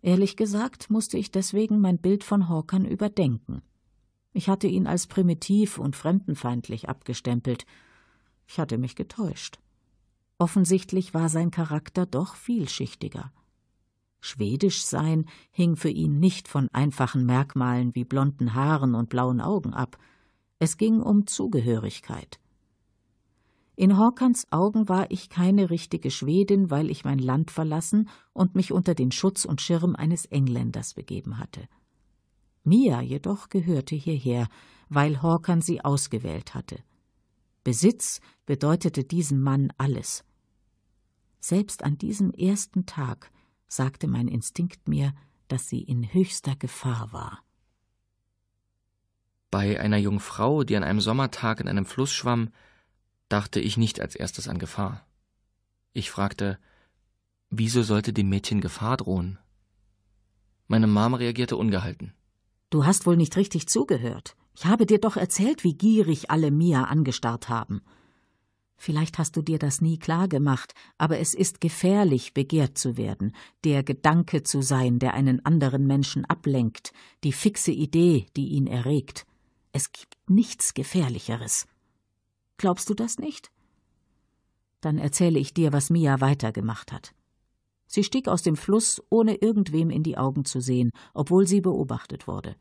Ehrlich gesagt musste ich deswegen mein Bild von Hawkern überdenken. Ich hatte ihn als primitiv und fremdenfeindlich abgestempelt. Ich hatte mich getäuscht. Offensichtlich war sein Charakter doch vielschichtiger. Schwedisch sein hing für ihn nicht von einfachen Merkmalen wie blonden Haaren und blauen Augen ab, es ging um Zugehörigkeit. In Horkans Augen war ich keine richtige Schwedin, weil ich mein Land verlassen und mich unter den Schutz und Schirm eines Engländers begeben hatte. Mia jedoch gehörte hierher, weil Horkan sie ausgewählt hatte. Besitz bedeutete diesem Mann alles. Selbst an diesem ersten Tag, sagte mein Instinkt mir, dass sie in höchster Gefahr war. Bei einer jungen Frau, die an einem Sommertag in einem Fluss schwamm, dachte ich nicht als erstes an Gefahr. Ich fragte, wieso sollte dem Mädchen Gefahr drohen? Meine Mom reagierte ungehalten. Du hast wohl nicht richtig zugehört. Ich habe dir doch erzählt, wie gierig alle Mia angestarrt haben. Vielleicht hast du dir das nie klar gemacht, aber es ist gefährlich, begehrt zu werden, der Gedanke zu sein, der einen anderen Menschen ablenkt, die fixe Idee, die ihn erregt. Es gibt nichts Gefährlicheres. Glaubst du das nicht? Dann erzähle ich dir, was Mia weitergemacht hat. Sie stieg aus dem Fluss, ohne irgendwem in die Augen zu sehen, obwohl sie beobachtet wurde.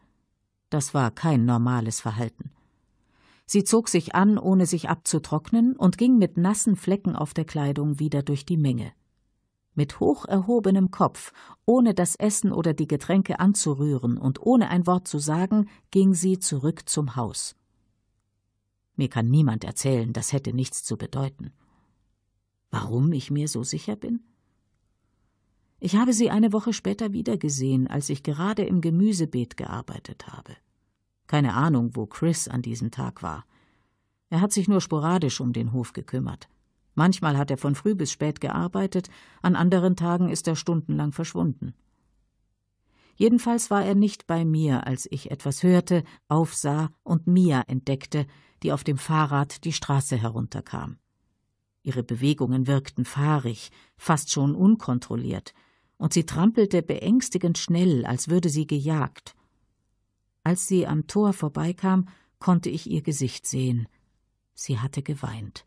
Das war kein normales Verhalten. Sie zog sich an, ohne sich abzutrocknen, und ging mit nassen Flecken auf der Kleidung wieder durch die Menge. Mit hoch erhobenem Kopf, ohne das Essen oder die Getränke anzurühren und ohne ein Wort zu sagen, ging sie zurück zum Haus. Mir kann niemand erzählen, das hätte nichts zu bedeuten. Warum ich mir so sicher bin? Ich habe sie eine Woche später wiedergesehen, als ich gerade im Gemüsebeet gearbeitet habe. Keine Ahnung, wo Chris an diesem Tag war. Er hat sich nur sporadisch um den Hof gekümmert. Manchmal hat er von früh bis spät gearbeitet, an anderen Tagen ist er stundenlang verschwunden. Jedenfalls war er nicht bei mir, als ich etwas hörte, aufsah und Mia entdeckte, die auf dem Fahrrad die Straße herunterkam. Ihre Bewegungen wirkten fahrig, fast schon unkontrolliert, und sie trampelte beängstigend schnell, als würde sie gejagt. Als sie am Tor vorbeikam, konnte ich ihr Gesicht sehen. Sie hatte geweint.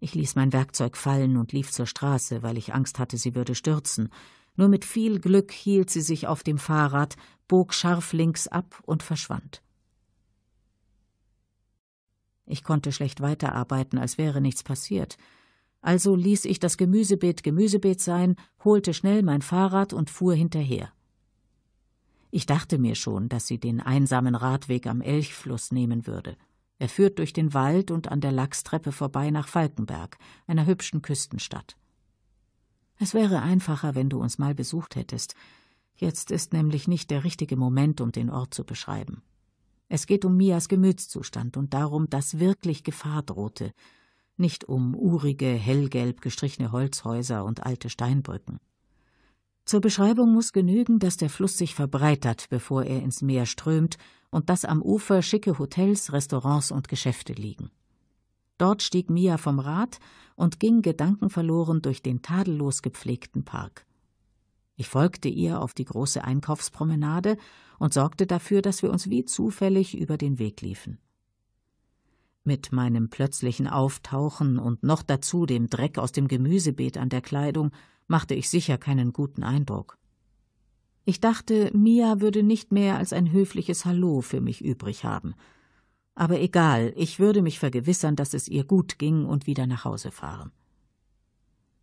Ich ließ mein Werkzeug fallen und lief zur Straße, weil ich Angst hatte, sie würde stürzen. Nur mit viel Glück hielt sie sich auf dem Fahrrad, bog scharf links ab und verschwand. Ich konnte schlecht weiterarbeiten, als wäre nichts passiert. Also ließ ich das Gemüsebeet Gemüsebeet sein, holte schnell mein Fahrrad und fuhr hinterher. Ich dachte mir schon, dass sie den einsamen Radweg am Elchfluss nehmen würde. Er führt durch den Wald und an der Lachstreppe vorbei nach Falkenberg, einer hübschen Küstenstadt. Es wäre einfacher, wenn du uns mal besucht hättest. Jetzt ist nämlich nicht der richtige Moment, um den Ort zu beschreiben. Es geht um Mias Gemütszustand und darum, dass wirklich Gefahr drohte, nicht um urige, hellgelb gestrichene Holzhäuser und alte Steinbrücken. Zur Beschreibung muss genügen, dass der Fluss sich verbreitert, bevor er ins Meer strömt, und dass am Ufer schicke Hotels, Restaurants und Geschäfte liegen. Dort stieg Mia vom Rad und ging gedankenverloren durch den tadellos gepflegten Park. Ich folgte ihr auf die große Einkaufspromenade und sorgte dafür, dass wir uns wie zufällig über den Weg liefen. Mit meinem plötzlichen Auftauchen und noch dazu dem Dreck aus dem Gemüsebeet an der Kleidung machte ich sicher keinen guten Eindruck. Ich dachte, Mia würde nicht mehr als ein höfliches Hallo für mich übrig haben. Aber egal, ich würde mich vergewissern, dass es ihr gut ging und wieder nach Hause fahren.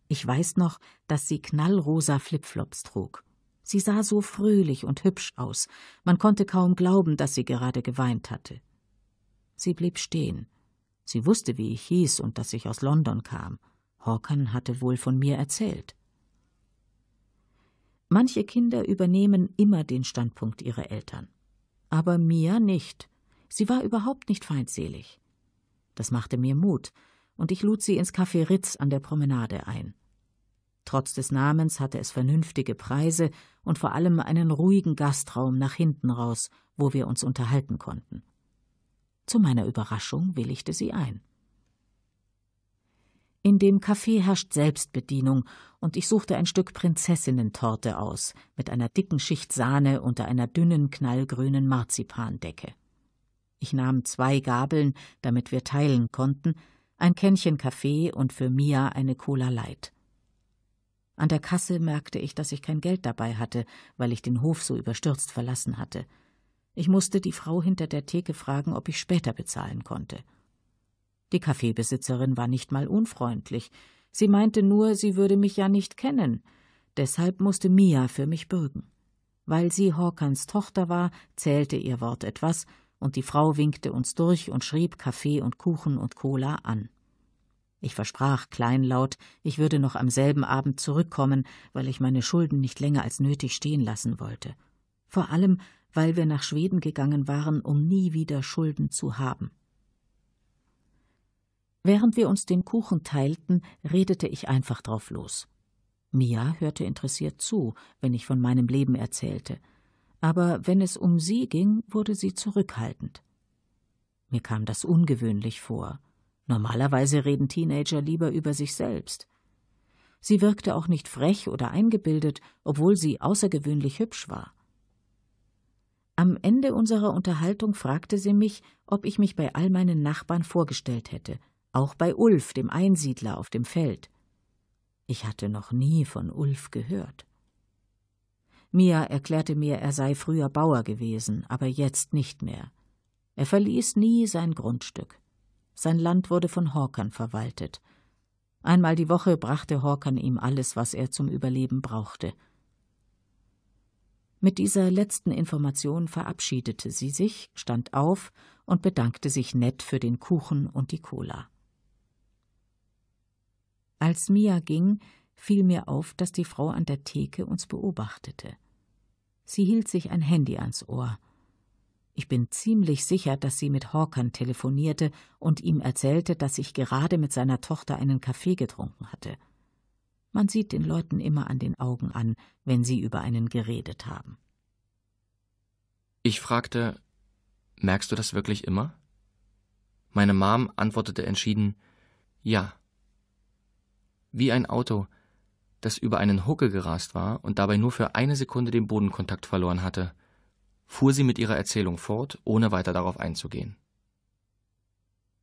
Ich weiß noch, dass sie knallrosa Flipflops trug. Sie sah so fröhlich und hübsch aus, man konnte kaum glauben, dass sie gerade geweint hatte. Sie blieb stehen. Sie wusste, wie ich hieß und dass ich aus London kam. Hawken hatte wohl von mir erzählt. Manche Kinder übernehmen immer den Standpunkt ihrer Eltern. Aber Mia nicht. Sie war überhaupt nicht feindselig. Das machte mir Mut, und ich lud sie ins Café Ritz an der Promenade ein. Trotz des Namens hatte es vernünftige Preise und vor allem einen ruhigen Gastraum nach hinten raus, wo wir uns unterhalten konnten. Zu meiner Überraschung willigte sie ein. In dem Café herrscht Selbstbedienung, und ich suchte ein Stück Prinzessinnentorte aus, mit einer dicken Schicht Sahne unter einer dünnen, knallgrünen Marzipandecke. Ich nahm zwei Gabeln, damit wir teilen konnten, ein Kännchen Kaffee und für Mia eine Cola Light. An der Kasse merkte ich, dass ich kein Geld dabei hatte, weil ich den Hof so überstürzt verlassen hatte. Ich musste die Frau hinter der Theke fragen, ob ich später bezahlen konnte. Die Kaffeebesitzerin war nicht mal unfreundlich. Sie meinte nur, sie würde mich ja nicht kennen. Deshalb musste Mia für mich bürgen. Weil sie Hawkins Tochter war, zählte ihr Wort etwas, und die Frau winkte uns durch und schrieb Kaffee und Kuchen und Cola an. Ich versprach kleinlaut, ich würde noch am selben Abend zurückkommen, weil ich meine Schulden nicht länger als nötig stehen lassen wollte. Vor allem, weil wir nach Schweden gegangen waren, um nie wieder Schulden zu haben. Während wir uns den Kuchen teilten, redete ich einfach drauf los. Mia hörte interessiert zu, wenn ich von meinem Leben erzählte, aber wenn es um sie ging, wurde sie zurückhaltend. Mir kam das ungewöhnlich vor. Normalerweise reden Teenager lieber über sich selbst. Sie wirkte auch nicht frech oder eingebildet, obwohl sie außergewöhnlich hübsch war. Am Ende unserer Unterhaltung fragte sie mich, ob ich mich bei all meinen Nachbarn vorgestellt hätte, auch bei Ulf, dem Einsiedler auf dem Feld. Ich hatte noch nie von Ulf gehört. Mia erklärte mir, er sei früher Bauer gewesen, aber jetzt nicht mehr. Er verließ nie sein Grundstück. Sein Land wurde von Horkern verwaltet. Einmal die Woche brachte Horkern ihm alles, was er zum Überleben brauchte. Mit dieser letzten Information verabschiedete sie sich, stand auf und bedankte sich nett für den Kuchen und die Cola. Als Mia ging, fiel mir auf, dass die Frau an der Theke uns beobachtete. Sie hielt sich ein Handy ans Ohr. Ich bin ziemlich sicher, dass sie mit Hawkern telefonierte und ihm erzählte, dass ich gerade mit seiner Tochter einen Kaffee getrunken hatte. Man sieht den Leuten immer an den Augen an, wenn sie über einen geredet haben. Ich fragte, merkst du das wirklich immer? Meine Mom antwortete entschieden, ja wie ein Auto, das über einen Huckel gerast war und dabei nur für eine Sekunde den Bodenkontakt verloren hatte, fuhr sie mit ihrer Erzählung fort, ohne weiter darauf einzugehen.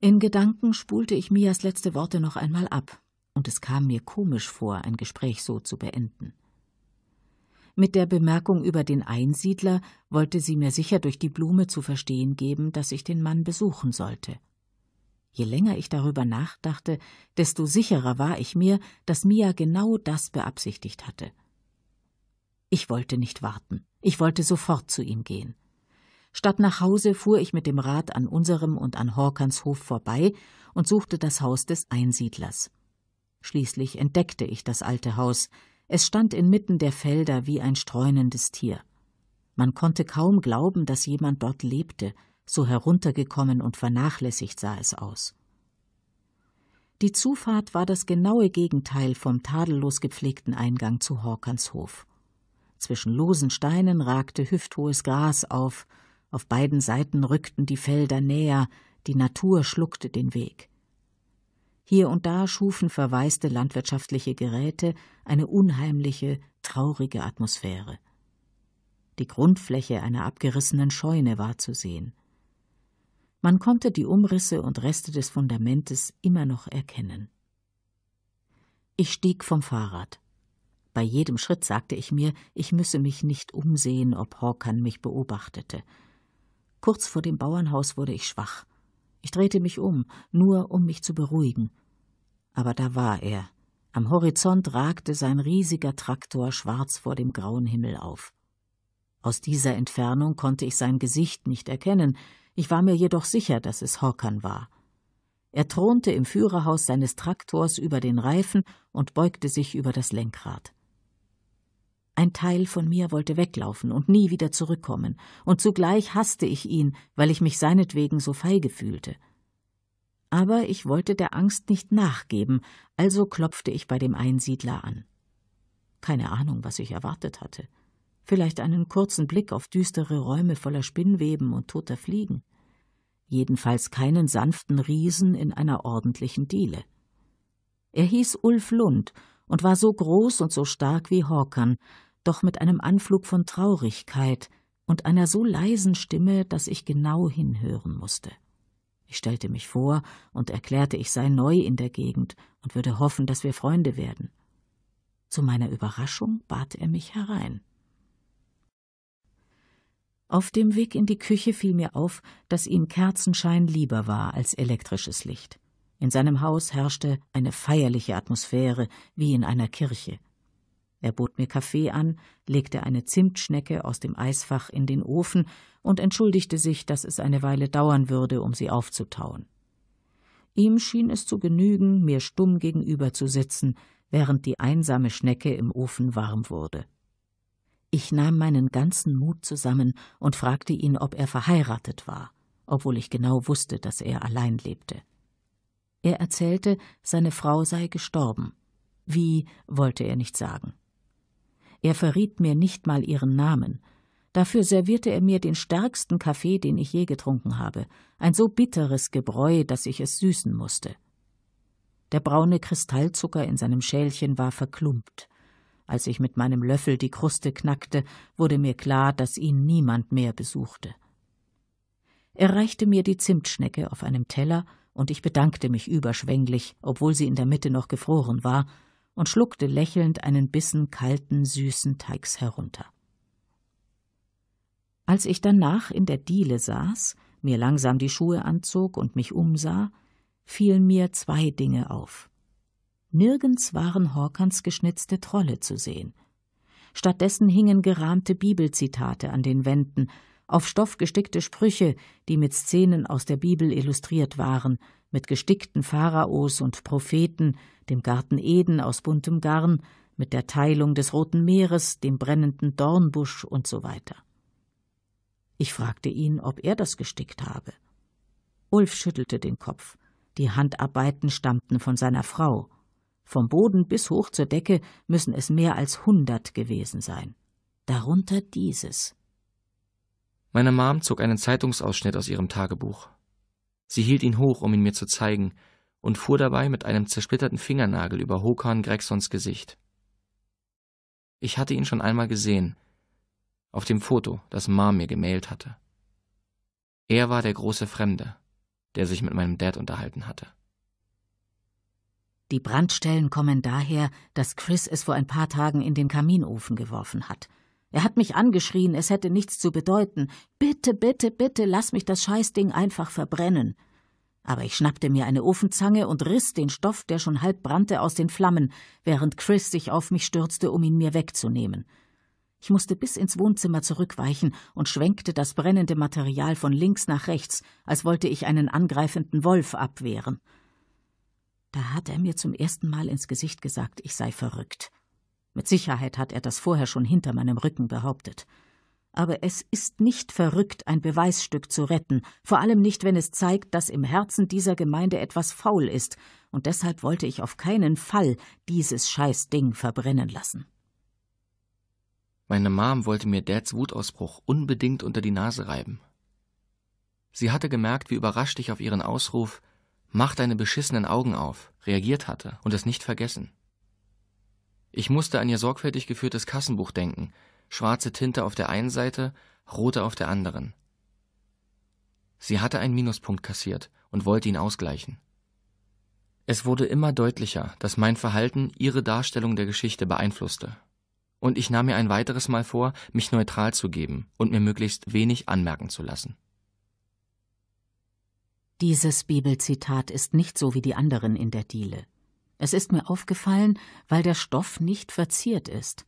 In Gedanken spulte ich Mias letzte Worte noch einmal ab, und es kam mir komisch vor, ein Gespräch so zu beenden. Mit der Bemerkung über den Einsiedler wollte sie mir sicher durch die Blume zu verstehen geben, dass ich den Mann besuchen sollte. Je länger ich darüber nachdachte, desto sicherer war ich mir, dass Mia genau das beabsichtigt hatte. Ich wollte nicht warten, ich wollte sofort zu ihm gehen. Statt nach Hause fuhr ich mit dem Rad an unserem und an Horkans Hof vorbei und suchte das Haus des Einsiedlers. Schließlich entdeckte ich das alte Haus. Es stand inmitten der Felder wie ein streunendes Tier. Man konnte kaum glauben, dass jemand dort lebte – so heruntergekommen und vernachlässigt sah es aus. Die Zufahrt war das genaue Gegenteil vom tadellos gepflegten Eingang zu Hawkerns Hof. Zwischen losen Steinen ragte hüfthohes Gras auf, auf beiden Seiten rückten die Felder näher, die Natur schluckte den Weg. Hier und da schufen verwaiste landwirtschaftliche Geräte eine unheimliche, traurige Atmosphäre. Die Grundfläche einer abgerissenen Scheune war zu sehen. Man konnte die Umrisse und Reste des Fundamentes immer noch erkennen. Ich stieg vom Fahrrad. Bei jedem Schritt sagte ich mir, ich müsse mich nicht umsehen, ob Hawkern mich beobachtete. Kurz vor dem Bauernhaus wurde ich schwach. Ich drehte mich um, nur um mich zu beruhigen. Aber da war er. Am Horizont ragte sein riesiger Traktor schwarz vor dem grauen Himmel auf. Aus dieser Entfernung konnte ich sein Gesicht nicht erkennen, ich war mir jedoch sicher, dass es Horkan war. Er thronte im Führerhaus seines Traktors über den Reifen und beugte sich über das Lenkrad. Ein Teil von mir wollte weglaufen und nie wieder zurückkommen, und zugleich hasste ich ihn, weil ich mich seinetwegen so feige fühlte. Aber ich wollte der Angst nicht nachgeben, also klopfte ich bei dem Einsiedler an. Keine Ahnung, was ich erwartet hatte vielleicht einen kurzen Blick auf düstere Räume voller Spinnweben und toter Fliegen, jedenfalls keinen sanften Riesen in einer ordentlichen Diele. Er hieß Ulf Lund und war so groß und so stark wie Hawkern, doch mit einem Anflug von Traurigkeit und einer so leisen Stimme, dass ich genau hinhören musste. Ich stellte mich vor und erklärte, ich sei neu in der Gegend und würde hoffen, dass wir Freunde werden. Zu meiner Überraschung bat er mich herein. Auf dem Weg in die Küche fiel mir auf, dass ihm Kerzenschein lieber war als elektrisches Licht. In seinem Haus herrschte eine feierliche Atmosphäre wie in einer Kirche. Er bot mir Kaffee an, legte eine Zimtschnecke aus dem Eisfach in den Ofen und entschuldigte sich, dass es eine Weile dauern würde, um sie aufzutauen. Ihm schien es zu genügen, mir stumm gegenüber zu sitzen, während die einsame Schnecke im Ofen warm wurde. Ich nahm meinen ganzen Mut zusammen und fragte ihn, ob er verheiratet war, obwohl ich genau wusste, dass er allein lebte. Er erzählte, seine Frau sei gestorben. Wie wollte er nicht sagen. Er verriet mir nicht mal ihren Namen. Dafür servierte er mir den stärksten Kaffee, den ich je getrunken habe, ein so bitteres Gebräu, dass ich es süßen musste. Der braune Kristallzucker in seinem Schälchen war verklumpt, als ich mit meinem Löffel die Kruste knackte, wurde mir klar, dass ihn niemand mehr besuchte. Er reichte mir die Zimtschnecke auf einem Teller, und ich bedankte mich überschwänglich, obwohl sie in der Mitte noch gefroren war, und schluckte lächelnd einen Bissen kalten, süßen Teigs herunter. Als ich danach in der Diele saß, mir langsam die Schuhe anzog und mich umsah, fielen mir zwei Dinge auf. Nirgends waren Horkans geschnitzte Trolle zu sehen. Stattdessen hingen gerahmte Bibelzitate an den Wänden, auf Stoff gestickte Sprüche, die mit Szenen aus der Bibel illustriert waren, mit gestickten Pharaos und Propheten, dem Garten Eden aus buntem Garn, mit der Teilung des Roten Meeres, dem brennenden Dornbusch und so weiter. Ich fragte ihn, ob er das gestickt habe. Ulf schüttelte den Kopf. Die Handarbeiten stammten von seiner Frau. Vom Boden bis hoch zur Decke müssen es mehr als hundert gewesen sein. Darunter dieses. Meine Mom zog einen Zeitungsausschnitt aus ihrem Tagebuch. Sie hielt ihn hoch, um ihn mir zu zeigen, und fuhr dabei mit einem zersplitterten Fingernagel über Hokan Gregsons Gesicht. Ich hatte ihn schon einmal gesehen, auf dem Foto, das Mom mir gemailt hatte. Er war der große Fremde, der sich mit meinem Dad unterhalten hatte. Die Brandstellen kommen daher, dass Chris es vor ein paar Tagen in den Kaminofen geworfen hat. Er hat mich angeschrien, es hätte nichts zu bedeuten. Bitte, bitte, bitte, lass mich das Scheißding einfach verbrennen. Aber ich schnappte mir eine Ofenzange und riss den Stoff, der schon halb brannte, aus den Flammen, während Chris sich auf mich stürzte, um ihn mir wegzunehmen. Ich musste bis ins Wohnzimmer zurückweichen und schwenkte das brennende Material von links nach rechts, als wollte ich einen angreifenden Wolf abwehren. Da hat er mir zum ersten Mal ins Gesicht gesagt, ich sei verrückt. Mit Sicherheit hat er das vorher schon hinter meinem Rücken behauptet. Aber es ist nicht verrückt, ein Beweisstück zu retten, vor allem nicht, wenn es zeigt, dass im Herzen dieser Gemeinde etwas faul ist, und deshalb wollte ich auf keinen Fall dieses Scheißding verbrennen lassen. Meine Mom wollte mir Dads Wutausbruch unbedingt unter die Nase reiben. Sie hatte gemerkt, wie überrascht ich auf ihren Ausruf Mach deine beschissenen Augen auf, reagiert hatte und es nicht vergessen. Ich musste an ihr sorgfältig geführtes Kassenbuch denken, schwarze Tinte auf der einen Seite, rote auf der anderen. Sie hatte einen Minuspunkt kassiert und wollte ihn ausgleichen. Es wurde immer deutlicher, dass mein Verhalten ihre Darstellung der Geschichte beeinflusste. Und ich nahm mir ein weiteres Mal vor, mich neutral zu geben und mir möglichst wenig anmerken zu lassen. Dieses Bibelzitat ist nicht so wie die anderen in der Diele. Es ist mir aufgefallen, weil der Stoff nicht verziert ist.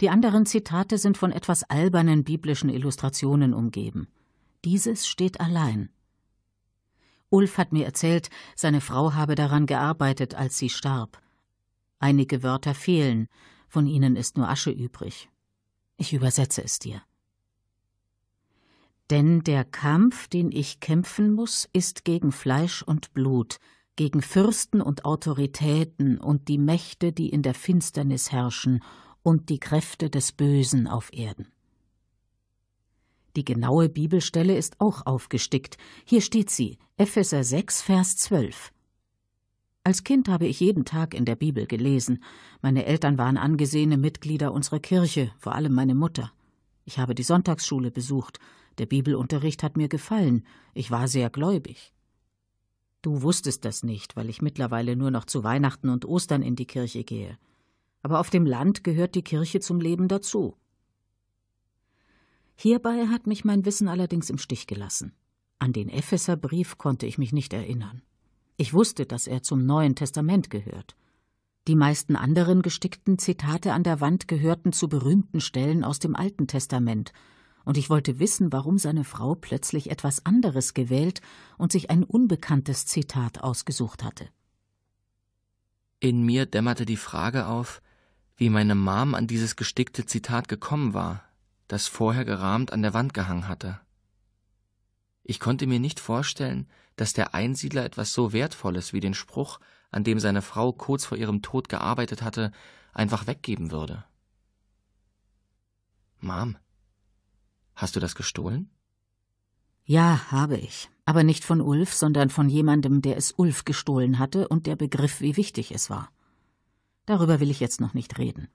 Die anderen Zitate sind von etwas albernen biblischen Illustrationen umgeben. Dieses steht allein. Ulf hat mir erzählt, seine Frau habe daran gearbeitet, als sie starb. Einige Wörter fehlen, von ihnen ist nur Asche übrig. Ich übersetze es dir. Denn der Kampf, den ich kämpfen muss, ist gegen Fleisch und Blut, gegen Fürsten und Autoritäten und die Mächte, die in der Finsternis herrschen, und die Kräfte des Bösen auf Erden. Die genaue Bibelstelle ist auch aufgestickt. Hier steht sie, Epheser 6, Vers 12. Als Kind habe ich jeden Tag in der Bibel gelesen. Meine Eltern waren angesehene Mitglieder unserer Kirche, vor allem meine Mutter. Ich habe die Sonntagsschule besucht, der Bibelunterricht hat mir gefallen, ich war sehr gläubig. Du wusstest das nicht, weil ich mittlerweile nur noch zu Weihnachten und Ostern in die Kirche gehe. Aber auf dem Land gehört die Kirche zum Leben dazu. Hierbei hat mich mein Wissen allerdings im Stich gelassen. An den Epheserbrief konnte ich mich nicht erinnern. Ich wusste, dass er zum Neuen Testament gehört. Die meisten anderen gestickten Zitate an der Wand gehörten zu berühmten Stellen aus dem Alten Testament, und ich wollte wissen, warum seine Frau plötzlich etwas anderes gewählt und sich ein unbekanntes Zitat ausgesucht hatte. In mir dämmerte die Frage auf, wie meine Mom an dieses gestickte Zitat gekommen war, das vorher gerahmt an der Wand gehangen hatte. Ich konnte mir nicht vorstellen, dass der Einsiedler etwas so Wertvolles wie den Spruch, an dem seine Frau kurz vor ihrem Tod gearbeitet hatte, einfach weggeben würde. Mom, Hast du das gestohlen? Ja, habe ich. Aber nicht von Ulf, sondern von jemandem, der es Ulf gestohlen hatte und der begriff, wie wichtig es war. Darüber will ich jetzt noch nicht reden.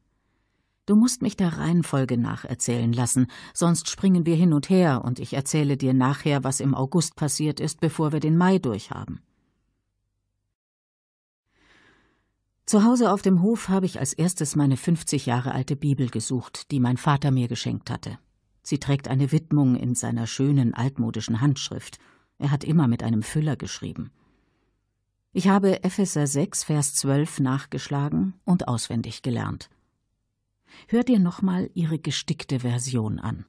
Du musst mich der Reihenfolge nach erzählen lassen, sonst springen wir hin und her und ich erzähle dir nachher, was im August passiert ist, bevor wir den Mai durchhaben. Zu Hause auf dem Hof habe ich als erstes meine 50 Jahre alte Bibel gesucht, die mein Vater mir geschenkt hatte. Sie trägt eine Widmung in seiner schönen altmodischen Handschrift. Er hat immer mit einem Füller geschrieben. Ich habe Epheser 6, Vers 12 nachgeschlagen und auswendig gelernt. Hör dir nochmal ihre gestickte Version an.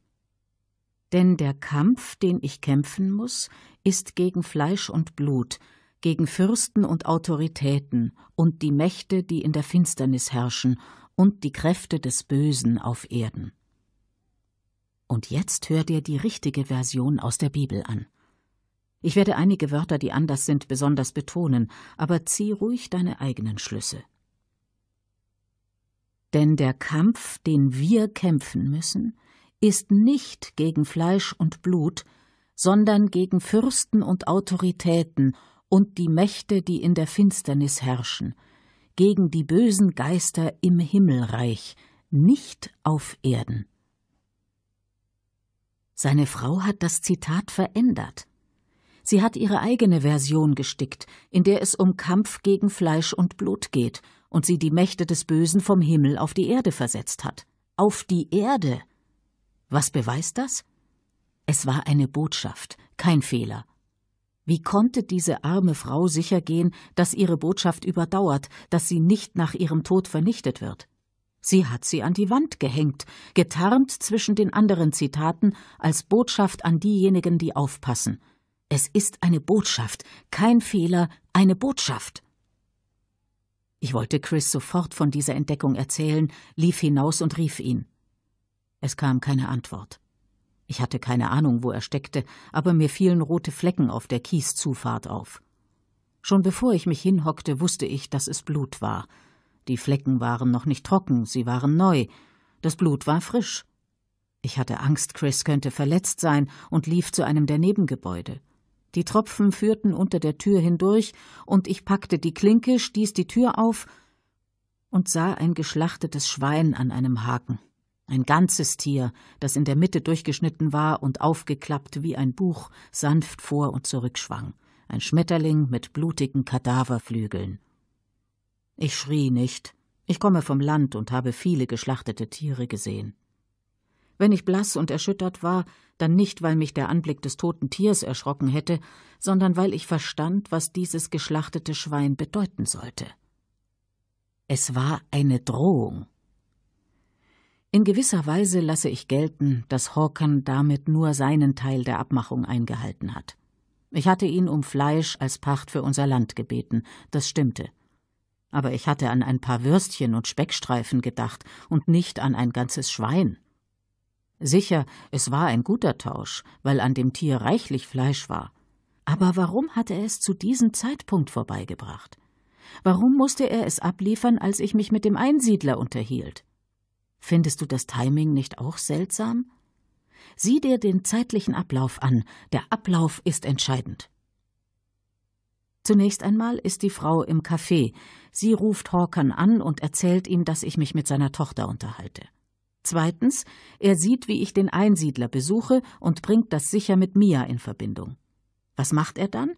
Denn der Kampf, den ich kämpfen muss, ist gegen Fleisch und Blut, gegen Fürsten und Autoritäten und die Mächte, die in der Finsternis herrschen, und die Kräfte des Bösen auf Erden. Und jetzt hör dir die richtige Version aus der Bibel an. Ich werde einige Wörter, die anders sind, besonders betonen, aber zieh ruhig deine eigenen Schlüsse. Denn der Kampf, den wir kämpfen müssen, ist nicht gegen Fleisch und Blut, sondern gegen Fürsten und Autoritäten und die Mächte, die in der Finsternis herrschen, gegen die bösen Geister im Himmelreich, nicht auf Erden. Seine Frau hat das Zitat verändert. Sie hat ihre eigene Version gestickt, in der es um Kampf gegen Fleisch und Blut geht und sie die Mächte des Bösen vom Himmel auf die Erde versetzt hat. Auf die Erde! Was beweist das? Es war eine Botschaft, kein Fehler. Wie konnte diese arme Frau sicher gehen, dass ihre Botschaft überdauert, dass sie nicht nach ihrem Tod vernichtet wird? Sie hat sie an die Wand gehängt, getarnt zwischen den anderen Zitaten als Botschaft an diejenigen, die aufpassen. Es ist eine Botschaft, kein Fehler, eine Botschaft. Ich wollte Chris sofort von dieser Entdeckung erzählen, lief hinaus und rief ihn. Es kam keine Antwort. Ich hatte keine Ahnung, wo er steckte, aber mir fielen rote Flecken auf der Kieszufahrt auf. Schon bevor ich mich hinhockte, wusste ich, dass es Blut war, die Flecken waren noch nicht trocken, sie waren neu, das Blut war frisch. Ich hatte Angst, Chris könnte verletzt sein und lief zu einem der Nebengebäude. Die Tropfen führten unter der Tür hindurch, und ich packte die Klinke, stieß die Tür auf und sah ein geschlachtetes Schwein an einem Haken. Ein ganzes Tier, das in der Mitte durchgeschnitten war und aufgeklappt wie ein Buch sanft vor und zurückschwang. Ein Schmetterling mit blutigen Kadaverflügeln. Ich schrie nicht. Ich komme vom Land und habe viele geschlachtete Tiere gesehen. Wenn ich blass und erschüttert war, dann nicht, weil mich der Anblick des toten Tiers erschrocken hätte, sondern weil ich verstand, was dieses geschlachtete Schwein bedeuten sollte. Es war eine Drohung. In gewisser Weise lasse ich gelten, dass Hawken damit nur seinen Teil der Abmachung eingehalten hat. Ich hatte ihn um Fleisch als Pacht für unser Land gebeten, das stimmte aber ich hatte an ein paar Würstchen und Speckstreifen gedacht und nicht an ein ganzes Schwein. Sicher, es war ein guter Tausch, weil an dem Tier reichlich Fleisch war. Aber warum hatte er es zu diesem Zeitpunkt vorbeigebracht? Warum musste er es abliefern, als ich mich mit dem Einsiedler unterhielt? Findest du das Timing nicht auch seltsam? Sieh dir den zeitlichen Ablauf an, der Ablauf ist entscheidend. Zunächst einmal ist die Frau im Café. Sie ruft Hawkern an und erzählt ihm, dass ich mich mit seiner Tochter unterhalte. Zweitens, er sieht, wie ich den Einsiedler besuche und bringt das sicher mit Mia in Verbindung. Was macht er dann?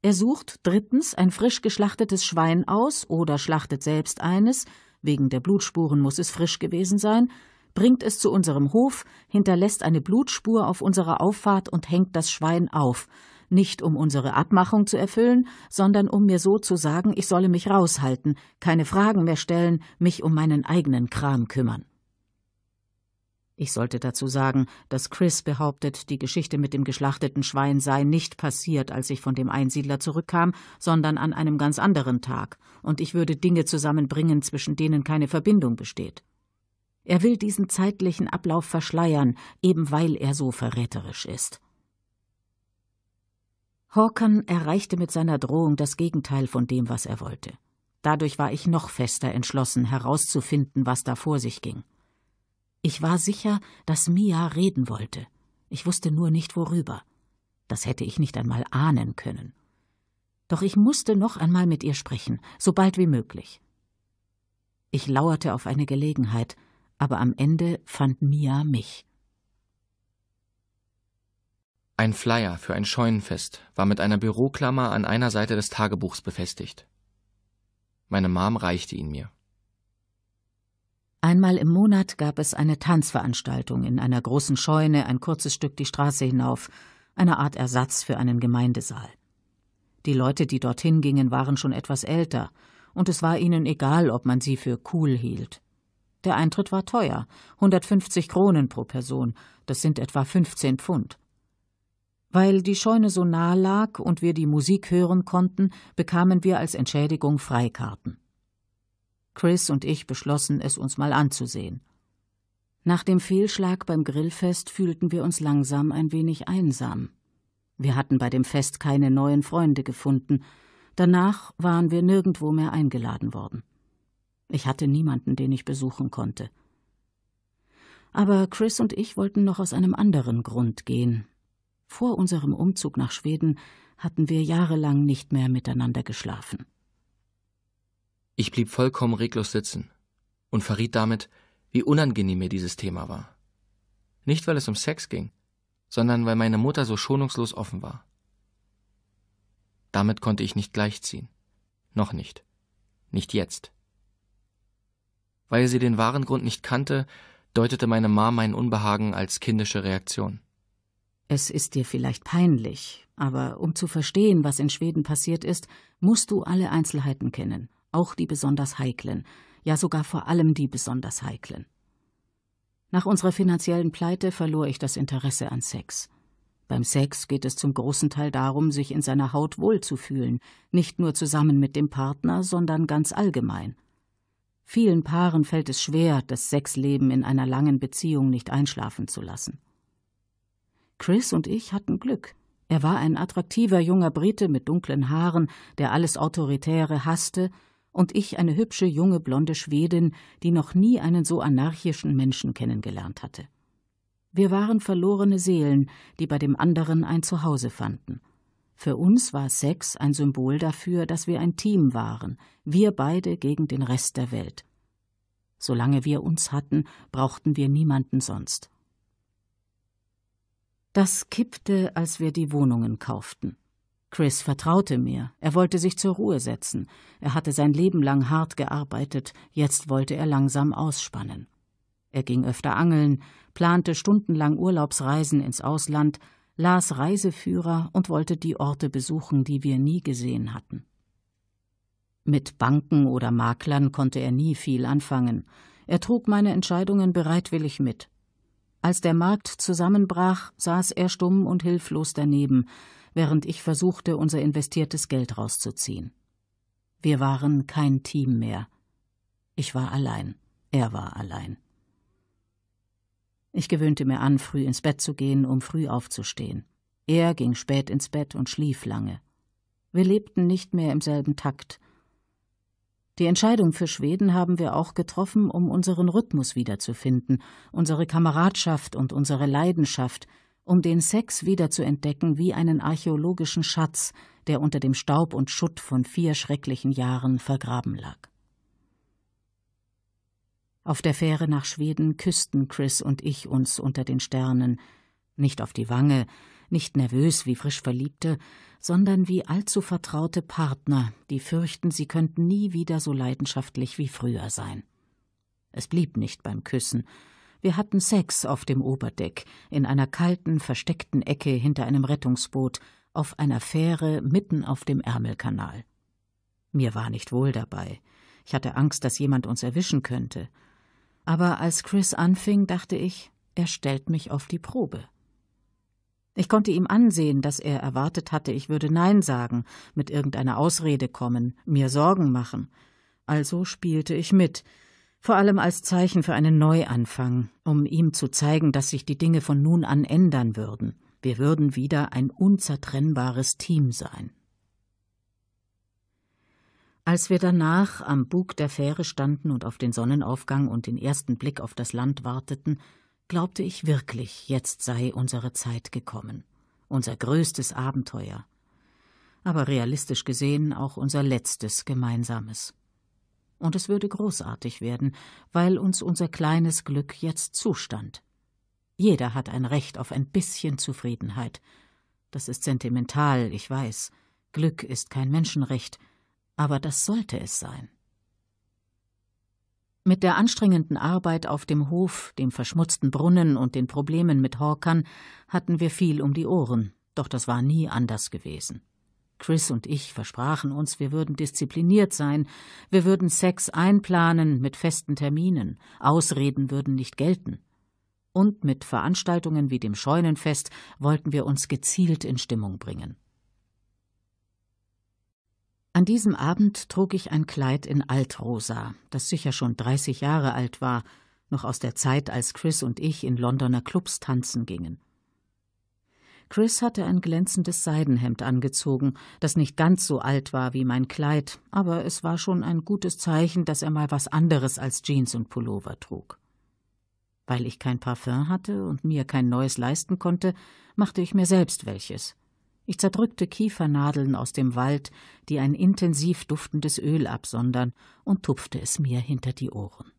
Er sucht drittens ein frisch geschlachtetes Schwein aus oder schlachtet selbst eines, wegen der Blutspuren muss es frisch gewesen sein, bringt es zu unserem Hof, hinterlässt eine Blutspur auf unserer Auffahrt und hängt das Schwein auf, nicht um unsere Abmachung zu erfüllen, sondern um mir so zu sagen, ich solle mich raushalten, keine Fragen mehr stellen, mich um meinen eigenen Kram kümmern. Ich sollte dazu sagen, dass Chris behauptet, die Geschichte mit dem geschlachteten Schwein sei nicht passiert, als ich von dem Einsiedler zurückkam, sondern an einem ganz anderen Tag, und ich würde Dinge zusammenbringen, zwischen denen keine Verbindung besteht. Er will diesen zeitlichen Ablauf verschleiern, eben weil er so verräterisch ist. Hawken erreichte mit seiner Drohung das Gegenteil von dem, was er wollte. Dadurch war ich noch fester entschlossen, herauszufinden, was da vor sich ging. Ich war sicher, dass Mia reden wollte. Ich wusste nur nicht worüber. Das hätte ich nicht einmal ahnen können. Doch ich musste noch einmal mit ihr sprechen, so bald wie möglich. Ich lauerte auf eine Gelegenheit, aber am Ende fand Mia mich. Ein Flyer für ein Scheunenfest war mit einer Büroklammer an einer Seite des Tagebuchs befestigt. Meine Mom reichte ihn mir. Einmal im Monat gab es eine Tanzveranstaltung in einer großen Scheune ein kurzes Stück die Straße hinauf, eine Art Ersatz für einen Gemeindesaal. Die Leute, die dorthin gingen, waren schon etwas älter, und es war ihnen egal, ob man sie für cool hielt. Der Eintritt war teuer, 150 Kronen pro Person, das sind etwa 15 Pfund. Weil die Scheune so nah lag und wir die Musik hören konnten, bekamen wir als Entschädigung Freikarten. Chris und ich beschlossen, es uns mal anzusehen. Nach dem Fehlschlag beim Grillfest fühlten wir uns langsam ein wenig einsam. Wir hatten bei dem Fest keine neuen Freunde gefunden. Danach waren wir nirgendwo mehr eingeladen worden. Ich hatte niemanden, den ich besuchen konnte. Aber Chris und ich wollten noch aus einem anderen Grund gehen. Vor unserem Umzug nach Schweden hatten wir jahrelang nicht mehr miteinander geschlafen. Ich blieb vollkommen reglos sitzen und verriet damit, wie unangenehm mir dieses Thema war. Nicht, weil es um Sex ging, sondern weil meine Mutter so schonungslos offen war. Damit konnte ich nicht gleichziehen. Noch nicht. Nicht jetzt. Weil sie den wahren Grund nicht kannte, deutete meine Ma mein Unbehagen als kindische Reaktion. Es ist dir vielleicht peinlich, aber um zu verstehen, was in Schweden passiert ist, musst du alle Einzelheiten kennen, auch die besonders heiklen, ja sogar vor allem die besonders heiklen. Nach unserer finanziellen Pleite verlor ich das Interesse an Sex. Beim Sex geht es zum großen Teil darum, sich in seiner Haut wohlzufühlen, nicht nur zusammen mit dem Partner, sondern ganz allgemein. Vielen Paaren fällt es schwer, das Sexleben in einer langen Beziehung nicht einschlafen zu lassen. Chris und ich hatten Glück. Er war ein attraktiver junger Brite mit dunklen Haaren, der alles Autoritäre hasste, und ich eine hübsche junge blonde Schwedin, die noch nie einen so anarchischen Menschen kennengelernt hatte. Wir waren verlorene Seelen, die bei dem anderen ein Zuhause fanden. Für uns war Sex ein Symbol dafür, dass wir ein Team waren, wir beide gegen den Rest der Welt. Solange wir uns hatten, brauchten wir niemanden sonst. Das kippte, als wir die Wohnungen kauften. Chris vertraute mir, er wollte sich zur Ruhe setzen, er hatte sein Leben lang hart gearbeitet, jetzt wollte er langsam ausspannen. Er ging öfter angeln, plante stundenlang Urlaubsreisen ins Ausland, las Reiseführer und wollte die Orte besuchen, die wir nie gesehen hatten. Mit Banken oder Maklern konnte er nie viel anfangen, er trug meine Entscheidungen bereitwillig mit. Als der Markt zusammenbrach, saß er stumm und hilflos daneben, während ich versuchte, unser investiertes Geld rauszuziehen. Wir waren kein Team mehr. Ich war allein, er war allein. Ich gewöhnte mir an, früh ins Bett zu gehen, um früh aufzustehen. Er ging spät ins Bett und schlief lange. Wir lebten nicht mehr im selben Takt, die Entscheidung für Schweden haben wir auch getroffen, um unseren Rhythmus wiederzufinden, unsere Kameradschaft und unsere Leidenschaft, um den Sex wiederzuentdecken wie einen archäologischen Schatz, der unter dem Staub und Schutt von vier schrecklichen Jahren vergraben lag. Auf der Fähre nach Schweden küssten Chris und ich uns unter den Sternen, nicht auf die Wange, nicht nervös wie frisch Verliebte, sondern wie allzu vertraute Partner, die fürchten, sie könnten nie wieder so leidenschaftlich wie früher sein. Es blieb nicht beim Küssen. Wir hatten Sex auf dem Oberdeck, in einer kalten, versteckten Ecke hinter einem Rettungsboot, auf einer Fähre mitten auf dem Ärmelkanal. Mir war nicht wohl dabei. Ich hatte Angst, dass jemand uns erwischen könnte. Aber als Chris anfing, dachte ich, er stellt mich auf die Probe. Ich konnte ihm ansehen, dass er erwartet hatte, ich würde Nein sagen, mit irgendeiner Ausrede kommen, mir Sorgen machen. Also spielte ich mit, vor allem als Zeichen für einen Neuanfang, um ihm zu zeigen, dass sich die Dinge von nun an ändern würden. Wir würden wieder ein unzertrennbares Team sein. Als wir danach am Bug der Fähre standen und auf den Sonnenaufgang und den ersten Blick auf das Land warteten, glaubte ich wirklich, jetzt sei unsere Zeit gekommen, unser größtes Abenteuer, aber realistisch gesehen auch unser letztes gemeinsames. Und es würde großartig werden, weil uns unser kleines Glück jetzt zustand. Jeder hat ein Recht auf ein bisschen Zufriedenheit. Das ist sentimental, ich weiß. Glück ist kein Menschenrecht, aber das sollte es sein. Mit der anstrengenden Arbeit auf dem Hof, dem verschmutzten Brunnen und den Problemen mit Hawkern hatten wir viel um die Ohren, doch das war nie anders gewesen. Chris und ich versprachen uns, wir würden diszipliniert sein, wir würden Sex einplanen mit festen Terminen, Ausreden würden nicht gelten. Und mit Veranstaltungen wie dem Scheunenfest wollten wir uns gezielt in Stimmung bringen. An diesem Abend trug ich ein Kleid in Altrosa, das sicher schon 30 Jahre alt war, noch aus der Zeit, als Chris und ich in Londoner Clubs tanzen gingen. Chris hatte ein glänzendes Seidenhemd angezogen, das nicht ganz so alt war wie mein Kleid, aber es war schon ein gutes Zeichen, dass er mal was anderes als Jeans und Pullover trug. Weil ich kein Parfüm hatte und mir kein neues leisten konnte, machte ich mir selbst welches. Ich zerdrückte Kiefernadeln aus dem Wald, die ein intensiv duftendes Öl absondern, und tupfte es mir hinter die Ohren.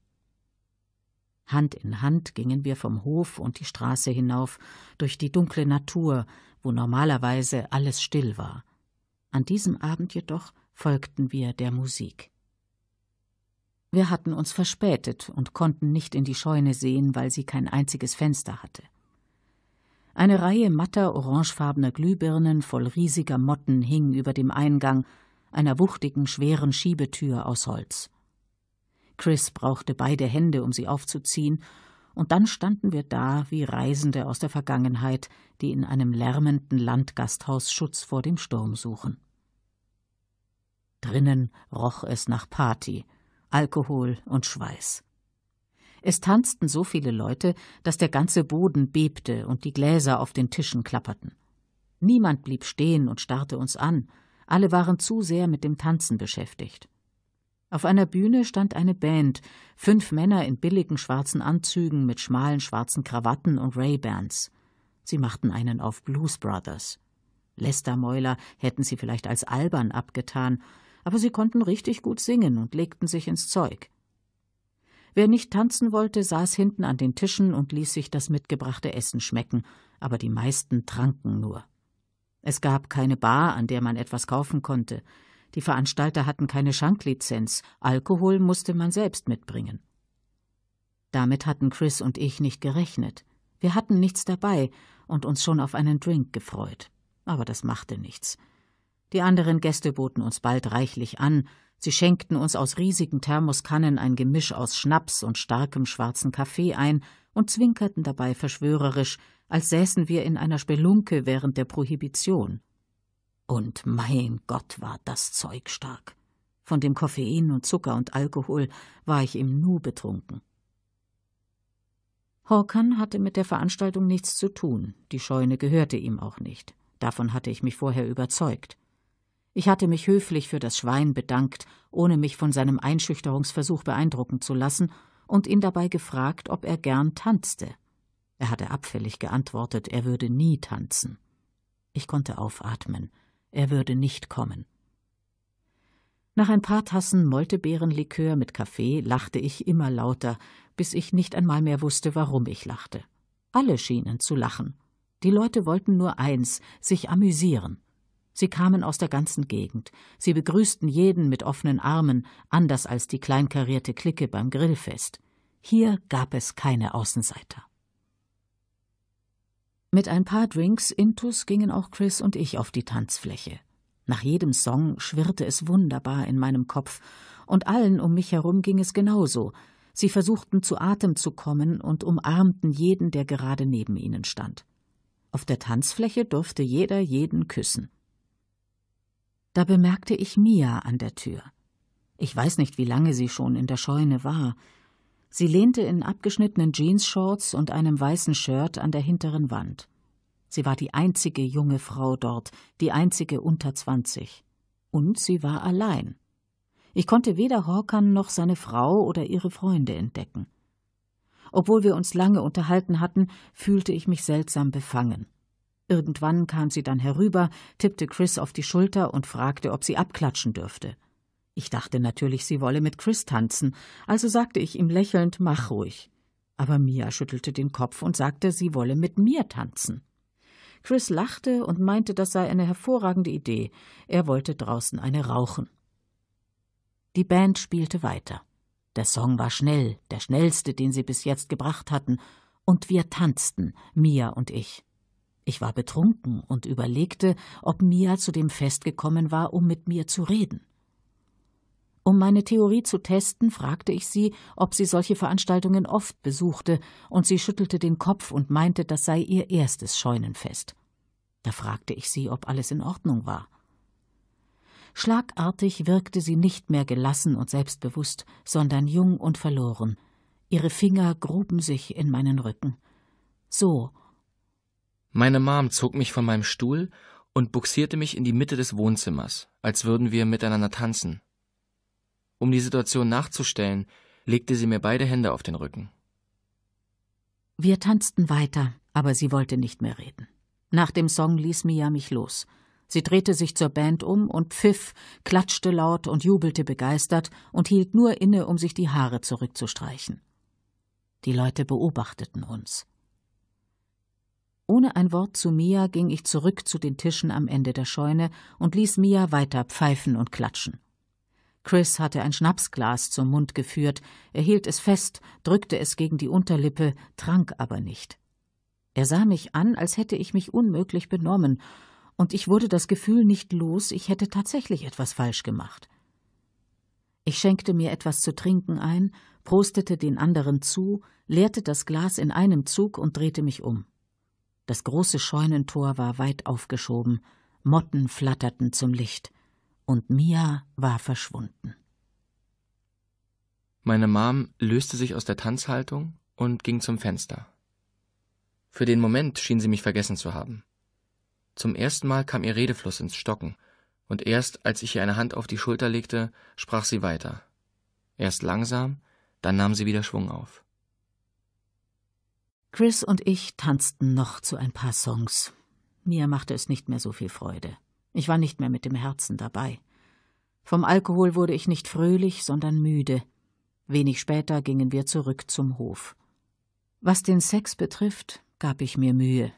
Hand in Hand gingen wir vom Hof und die Straße hinauf, durch die dunkle Natur, wo normalerweise alles still war. An diesem Abend jedoch folgten wir der Musik. Wir hatten uns verspätet und konnten nicht in die Scheune sehen, weil sie kein einziges Fenster hatte. Eine Reihe matter orangefarbener Glühbirnen voll riesiger Motten hing über dem Eingang, einer wuchtigen, schweren Schiebetür aus Holz. Chris brauchte beide Hände, um sie aufzuziehen, und dann standen wir da wie Reisende aus der Vergangenheit, die in einem lärmenden Landgasthaus Schutz vor dem Sturm suchen. Drinnen roch es nach Party, Alkohol und Schweiß. Es tanzten so viele Leute, dass der ganze Boden bebte und die Gläser auf den Tischen klapperten. Niemand blieb stehen und starrte uns an, alle waren zu sehr mit dem Tanzen beschäftigt. Auf einer Bühne stand eine Band, fünf Männer in billigen schwarzen Anzügen mit schmalen schwarzen Krawatten und ray bands Sie machten einen auf Blues Brothers. Lästermäuler hätten sie vielleicht als albern abgetan, aber sie konnten richtig gut singen und legten sich ins Zeug. Wer nicht tanzen wollte, saß hinten an den Tischen und ließ sich das mitgebrachte Essen schmecken, aber die meisten tranken nur. Es gab keine Bar, an der man etwas kaufen konnte. Die Veranstalter hatten keine Schanklizenz, Alkohol musste man selbst mitbringen. Damit hatten Chris und ich nicht gerechnet. Wir hatten nichts dabei und uns schon auf einen Drink gefreut. Aber das machte nichts. Die anderen Gäste boten uns bald reichlich an, sie schenkten uns aus riesigen Thermoskannen ein Gemisch aus Schnaps und starkem schwarzen Kaffee ein und zwinkerten dabei verschwörerisch, als säßen wir in einer Spelunke während der Prohibition. Und mein Gott war das Zeug stark. Von dem Koffein und Zucker und Alkohol war ich im Nu betrunken. Hawken hatte mit der Veranstaltung nichts zu tun, die Scheune gehörte ihm auch nicht. Davon hatte ich mich vorher überzeugt. Ich hatte mich höflich für das Schwein bedankt, ohne mich von seinem Einschüchterungsversuch beeindrucken zu lassen, und ihn dabei gefragt, ob er gern tanzte. Er hatte abfällig geantwortet, er würde nie tanzen. Ich konnte aufatmen, er würde nicht kommen. Nach ein paar Tassen Moltebeerenlikör mit Kaffee lachte ich immer lauter, bis ich nicht einmal mehr wusste, warum ich lachte. Alle schienen zu lachen. Die Leute wollten nur eins, sich amüsieren. Sie kamen aus der ganzen Gegend. Sie begrüßten jeden mit offenen Armen, anders als die kleinkarierte Clique beim Grillfest. Hier gab es keine Außenseiter. Mit ein paar Drinks intus gingen auch Chris und ich auf die Tanzfläche. Nach jedem Song schwirrte es wunderbar in meinem Kopf, und allen um mich herum ging es genauso. Sie versuchten zu Atem zu kommen und umarmten jeden, der gerade neben ihnen stand. Auf der Tanzfläche durfte jeder jeden küssen. Da bemerkte ich Mia an der Tür. Ich weiß nicht, wie lange sie schon in der Scheune war. Sie lehnte in abgeschnittenen Jeansshorts und einem weißen Shirt an der hinteren Wand. Sie war die einzige junge Frau dort, die einzige unter zwanzig. Und sie war allein. Ich konnte weder Horkan noch seine Frau oder ihre Freunde entdecken. Obwohl wir uns lange unterhalten hatten, fühlte ich mich seltsam befangen. Irgendwann kam sie dann herüber, tippte Chris auf die Schulter und fragte, ob sie abklatschen dürfte. Ich dachte natürlich, sie wolle mit Chris tanzen, also sagte ich ihm lächelnd, mach ruhig. Aber Mia schüttelte den Kopf und sagte, sie wolle mit mir tanzen. Chris lachte und meinte, das sei eine hervorragende Idee. Er wollte draußen eine rauchen. Die Band spielte weiter. Der Song war schnell, der schnellste, den sie bis jetzt gebracht hatten, und wir tanzten, Mia und ich. Ich war betrunken und überlegte, ob Mia zu dem Fest gekommen war, um mit mir zu reden. Um meine Theorie zu testen, fragte ich sie, ob sie solche Veranstaltungen oft besuchte, und sie schüttelte den Kopf und meinte, das sei ihr erstes Scheunenfest. Da fragte ich sie, ob alles in Ordnung war. Schlagartig wirkte sie nicht mehr gelassen und selbstbewusst, sondern jung und verloren. Ihre Finger gruben sich in meinen Rücken. So meine Mom zog mich von meinem Stuhl und buxierte mich in die Mitte des Wohnzimmers, als würden wir miteinander tanzen. Um die Situation nachzustellen, legte sie mir beide Hände auf den Rücken. Wir tanzten weiter, aber sie wollte nicht mehr reden. Nach dem Song ließ Mia mich los. Sie drehte sich zur Band um und pfiff, klatschte laut und jubelte begeistert und hielt nur inne, um sich die Haare zurückzustreichen. Die Leute beobachteten uns. Ohne ein Wort zu Mia ging ich zurück zu den Tischen am Ende der Scheune und ließ Mia weiter pfeifen und klatschen. Chris hatte ein Schnapsglas zum Mund geführt, er hielt es fest, drückte es gegen die Unterlippe, trank aber nicht. Er sah mich an, als hätte ich mich unmöglich benommen, und ich wurde das Gefühl nicht los, ich hätte tatsächlich etwas falsch gemacht. Ich schenkte mir etwas zu trinken ein, prostete den anderen zu, leerte das Glas in einem Zug und drehte mich um. Das große Scheunentor war weit aufgeschoben, Motten flatterten zum Licht, und Mia war verschwunden. Meine Mom löste sich aus der Tanzhaltung und ging zum Fenster. Für den Moment schien sie mich vergessen zu haben. Zum ersten Mal kam ihr Redefluss ins Stocken, und erst als ich ihr eine Hand auf die Schulter legte, sprach sie weiter. Erst langsam, dann nahm sie wieder Schwung auf. Chris und ich tanzten noch zu ein paar Songs. Mir machte es nicht mehr so viel Freude. Ich war nicht mehr mit dem Herzen dabei. Vom Alkohol wurde ich nicht fröhlich, sondern müde. Wenig später gingen wir zurück zum Hof. Was den Sex betrifft, gab ich mir Mühe.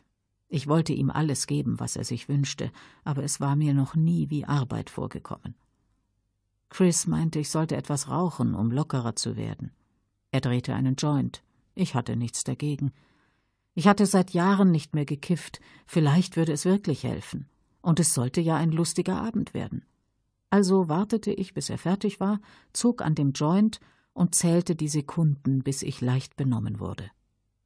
Ich wollte ihm alles geben, was er sich wünschte, aber es war mir noch nie wie Arbeit vorgekommen. Chris meinte, ich sollte etwas rauchen, um lockerer zu werden. Er drehte einen Joint. Ich hatte nichts dagegen. Ich hatte seit Jahren nicht mehr gekifft, vielleicht würde es wirklich helfen. Und es sollte ja ein lustiger Abend werden. Also wartete ich, bis er fertig war, zog an dem Joint und zählte die Sekunden, bis ich leicht benommen wurde.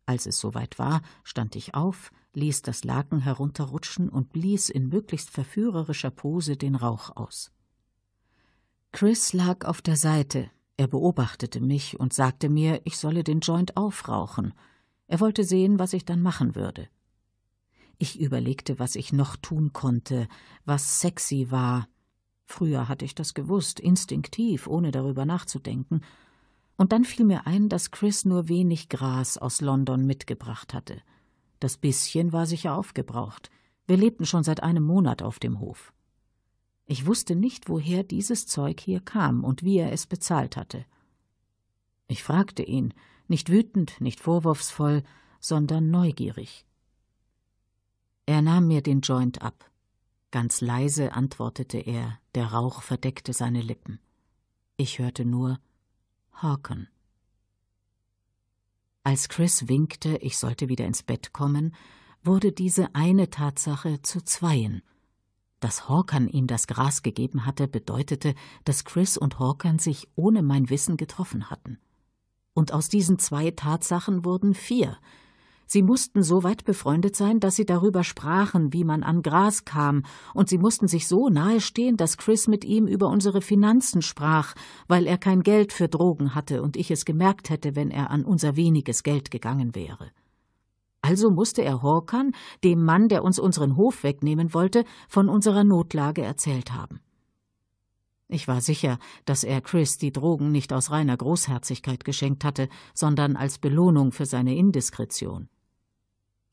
Als es soweit war, stand ich auf, ließ das Laken herunterrutschen und blies in möglichst verführerischer Pose den Rauch aus. Chris lag auf der Seite, er beobachtete mich und sagte mir, ich solle den Joint aufrauchen. Er wollte sehen, was ich dann machen würde. Ich überlegte, was ich noch tun konnte, was sexy war. Früher hatte ich das gewusst, instinktiv, ohne darüber nachzudenken. Und dann fiel mir ein, dass Chris nur wenig Gras aus London mitgebracht hatte. Das bisschen war sicher aufgebraucht. Wir lebten schon seit einem Monat auf dem Hof. Ich wusste nicht, woher dieses Zeug hier kam und wie er es bezahlt hatte. Ich fragte ihn, nicht wütend, nicht vorwurfsvoll, sondern neugierig. Er nahm mir den Joint ab. Ganz leise antwortete er, der Rauch verdeckte seine Lippen. Ich hörte nur Hawken. Als Chris winkte, ich sollte wieder ins Bett kommen, wurde diese eine Tatsache zu zweien. Dass Hawkern ihm das Gras gegeben hatte, bedeutete, dass Chris und Hawkern sich ohne mein Wissen getroffen hatten. Und aus diesen zwei Tatsachen wurden vier. Sie mussten so weit befreundet sein, dass sie darüber sprachen, wie man an Gras kam, und sie mussten sich so nahe stehen, dass Chris mit ihm über unsere Finanzen sprach, weil er kein Geld für Drogen hatte und ich es gemerkt hätte, wenn er an unser weniges Geld gegangen wäre. Also musste er Horkan, dem Mann, der uns unseren Hof wegnehmen wollte, von unserer Notlage erzählt haben. Ich war sicher, dass er Chris die Drogen nicht aus reiner Großherzigkeit geschenkt hatte, sondern als Belohnung für seine Indiskretion.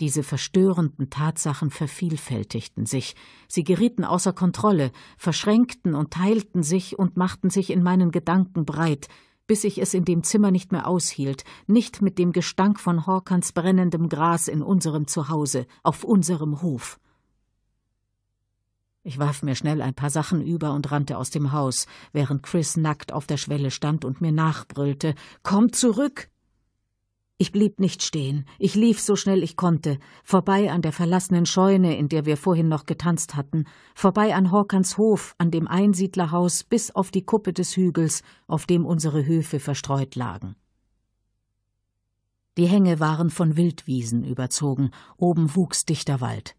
Diese verstörenden Tatsachen vervielfältigten sich, sie gerieten außer Kontrolle, verschränkten und teilten sich und machten sich in meinen Gedanken breit, bis ich es in dem Zimmer nicht mehr aushielt, nicht mit dem Gestank von Horkans brennendem Gras in unserem Zuhause, auf unserem Hof. Ich warf mir schnell ein paar Sachen über und rannte aus dem Haus, während Chris nackt auf der Schwelle stand und mir nachbrüllte Komm zurück. Ich blieb nicht stehen, ich lief so schnell ich konnte, vorbei an der verlassenen Scheune, in der wir vorhin noch getanzt hatten, vorbei an Horkans Hof, an dem Einsiedlerhaus bis auf die Kuppe des Hügels, auf dem unsere Höfe verstreut lagen. Die Hänge waren von Wildwiesen überzogen, oben wuchs dichter Wald.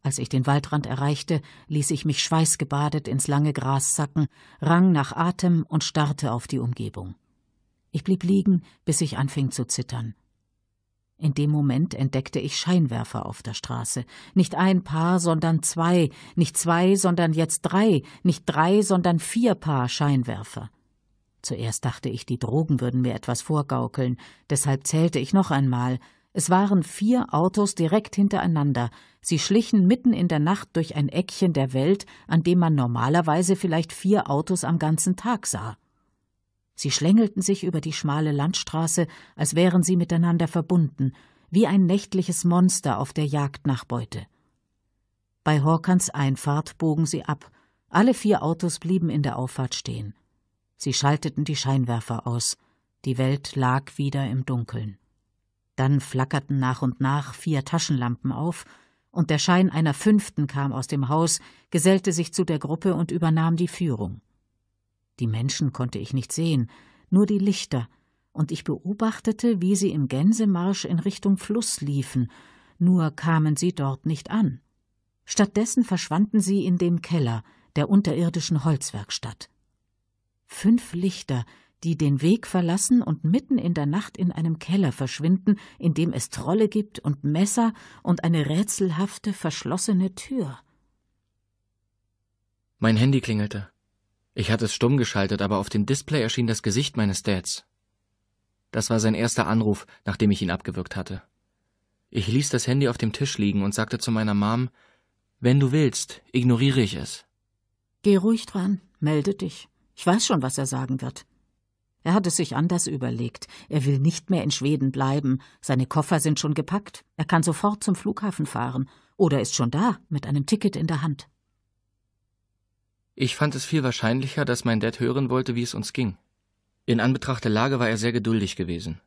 Als ich den Waldrand erreichte, ließ ich mich schweißgebadet ins lange Gras sacken, rang nach Atem und starrte auf die Umgebung. Ich blieb liegen, bis ich anfing zu zittern. In dem Moment entdeckte ich Scheinwerfer auf der Straße. Nicht ein Paar, sondern zwei, nicht zwei, sondern jetzt drei, nicht drei, sondern vier Paar Scheinwerfer. Zuerst dachte ich, die Drogen würden mir etwas vorgaukeln, deshalb zählte ich noch einmal. Es waren vier Autos direkt hintereinander. Sie schlichen mitten in der Nacht durch ein Eckchen der Welt, an dem man normalerweise vielleicht vier Autos am ganzen Tag sah. Sie schlängelten sich über die schmale Landstraße, als wären sie miteinander verbunden, wie ein nächtliches Monster auf der Jagd nach Beute. Bei Horkans Einfahrt bogen sie ab. Alle vier Autos blieben in der Auffahrt stehen. Sie schalteten die Scheinwerfer aus. Die Welt lag wieder im Dunkeln. Dann flackerten nach und nach vier Taschenlampen auf, und der Schein einer fünften kam aus dem Haus, gesellte sich zu der Gruppe und übernahm die Führung. Die Menschen konnte ich nicht sehen, nur die Lichter, und ich beobachtete, wie sie im Gänsemarsch in Richtung Fluss liefen, nur kamen sie dort nicht an. Stattdessen verschwanden sie in dem Keller der unterirdischen Holzwerkstatt. Fünf Lichter, die den Weg verlassen und mitten in der Nacht in einem Keller verschwinden, in dem es Trolle gibt und Messer und eine rätselhafte verschlossene Tür. Mein Handy klingelte. Ich hatte es stumm geschaltet, aber auf dem Display erschien das Gesicht meines Dads. Das war sein erster Anruf, nachdem ich ihn abgewürgt hatte. Ich ließ das Handy auf dem Tisch liegen und sagte zu meiner Mom, wenn du willst, ignoriere ich es. Geh ruhig dran, melde dich. Ich weiß schon, was er sagen wird. Er hat es sich anders überlegt. Er will nicht mehr in Schweden bleiben. Seine Koffer sind schon gepackt. Er kann sofort zum Flughafen fahren. Oder ist schon da, mit einem Ticket in der Hand. Ich fand es viel wahrscheinlicher, dass mein Dad hören wollte, wie es uns ging. In Anbetracht der Lage war er sehr geduldig gewesen.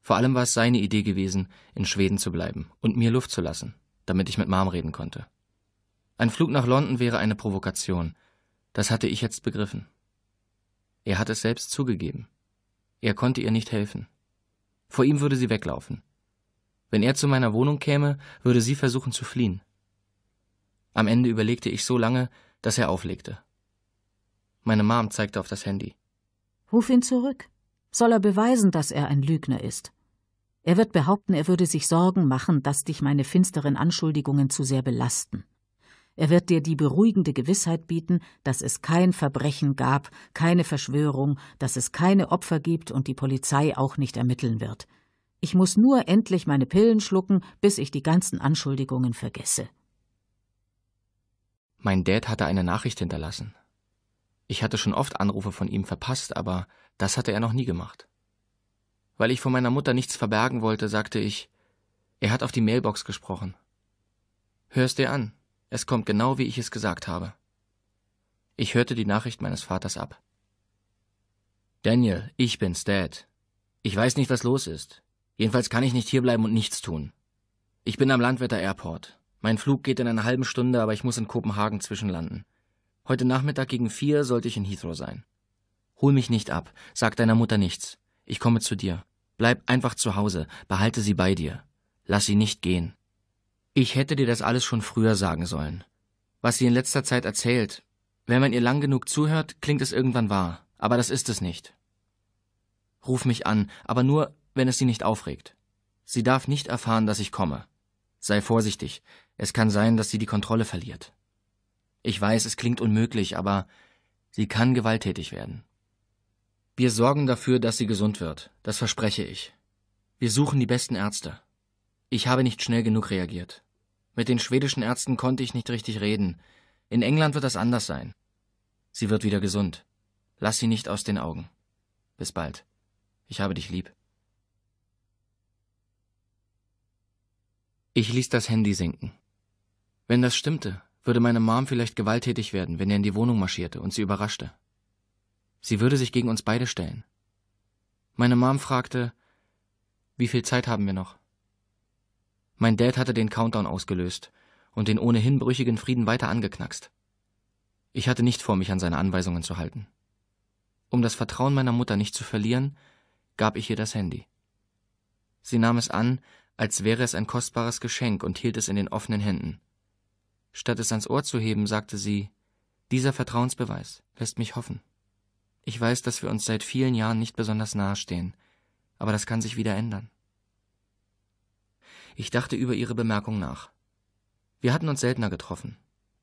Vor allem war es seine Idee gewesen, in Schweden zu bleiben und mir Luft zu lassen, damit ich mit Mom reden konnte. Ein Flug nach London wäre eine Provokation. Das hatte ich jetzt begriffen. Er hat es selbst zugegeben. Er konnte ihr nicht helfen. Vor ihm würde sie weglaufen. Wenn er zu meiner Wohnung käme, würde sie versuchen zu fliehen. Am Ende überlegte ich so lange, dass er auflegte. Meine Mom zeigte auf das Handy. Ruf ihn zurück. Soll er beweisen, dass er ein Lügner ist? Er wird behaupten, er würde sich Sorgen machen, dass dich meine finsteren Anschuldigungen zu sehr belasten. Er wird dir die beruhigende Gewissheit bieten, dass es kein Verbrechen gab, keine Verschwörung, dass es keine Opfer gibt und die Polizei auch nicht ermitteln wird. Ich muss nur endlich meine Pillen schlucken, bis ich die ganzen Anschuldigungen vergesse. Mein Dad hatte eine Nachricht hinterlassen. Ich hatte schon oft Anrufe von ihm verpasst, aber das hatte er noch nie gemacht. Weil ich vor meiner Mutter nichts verbergen wollte, sagte ich, er hat auf die Mailbox gesprochen. Hör's dir an, es kommt genau, wie ich es gesagt habe. Ich hörte die Nachricht meines Vaters ab. Daniel, ich bin's, Dad. Ich weiß nicht, was los ist. Jedenfalls kann ich nicht hierbleiben und nichts tun. Ich bin am Landwetter Airport. Mein Flug geht in einer halben Stunde, aber ich muss in Kopenhagen zwischenlanden. Heute Nachmittag gegen vier sollte ich in Heathrow sein. Hol mich nicht ab, sag deiner Mutter nichts. Ich komme zu dir. Bleib einfach zu Hause, behalte sie bei dir. Lass sie nicht gehen. Ich hätte dir das alles schon früher sagen sollen. Was sie in letzter Zeit erzählt, wenn man ihr lang genug zuhört, klingt es irgendwann wahr, aber das ist es nicht. Ruf mich an, aber nur, wenn es sie nicht aufregt. Sie darf nicht erfahren, dass ich komme. Sei vorsichtig, es kann sein, dass sie die Kontrolle verliert. Ich weiß, es klingt unmöglich, aber sie kann gewalttätig werden. Wir sorgen dafür, dass sie gesund wird, das verspreche ich. Wir suchen die besten Ärzte. Ich habe nicht schnell genug reagiert. Mit den schwedischen Ärzten konnte ich nicht richtig reden. In England wird das anders sein. Sie wird wieder gesund. Lass sie nicht aus den Augen. Bis bald. Ich habe dich lieb. Ich ließ das Handy sinken. Wenn das stimmte, würde meine Mom vielleicht gewalttätig werden, wenn er in die Wohnung marschierte und sie überraschte. Sie würde sich gegen uns beide stellen. Meine Mom fragte, wie viel Zeit haben wir noch? Mein Dad hatte den Countdown ausgelöst und den ohnehin brüchigen Frieden weiter angeknackst. Ich hatte nicht vor, mich an seine Anweisungen zu halten. Um das Vertrauen meiner Mutter nicht zu verlieren, gab ich ihr das Handy. Sie nahm es an, als wäre es ein kostbares Geschenk und hielt es in den offenen Händen. Statt es ans Ohr zu heben, sagte sie, dieser Vertrauensbeweis lässt mich hoffen. Ich weiß, dass wir uns seit vielen Jahren nicht besonders nahe stehen, aber das kann sich wieder ändern. Ich dachte über ihre Bemerkung nach. Wir hatten uns seltener getroffen,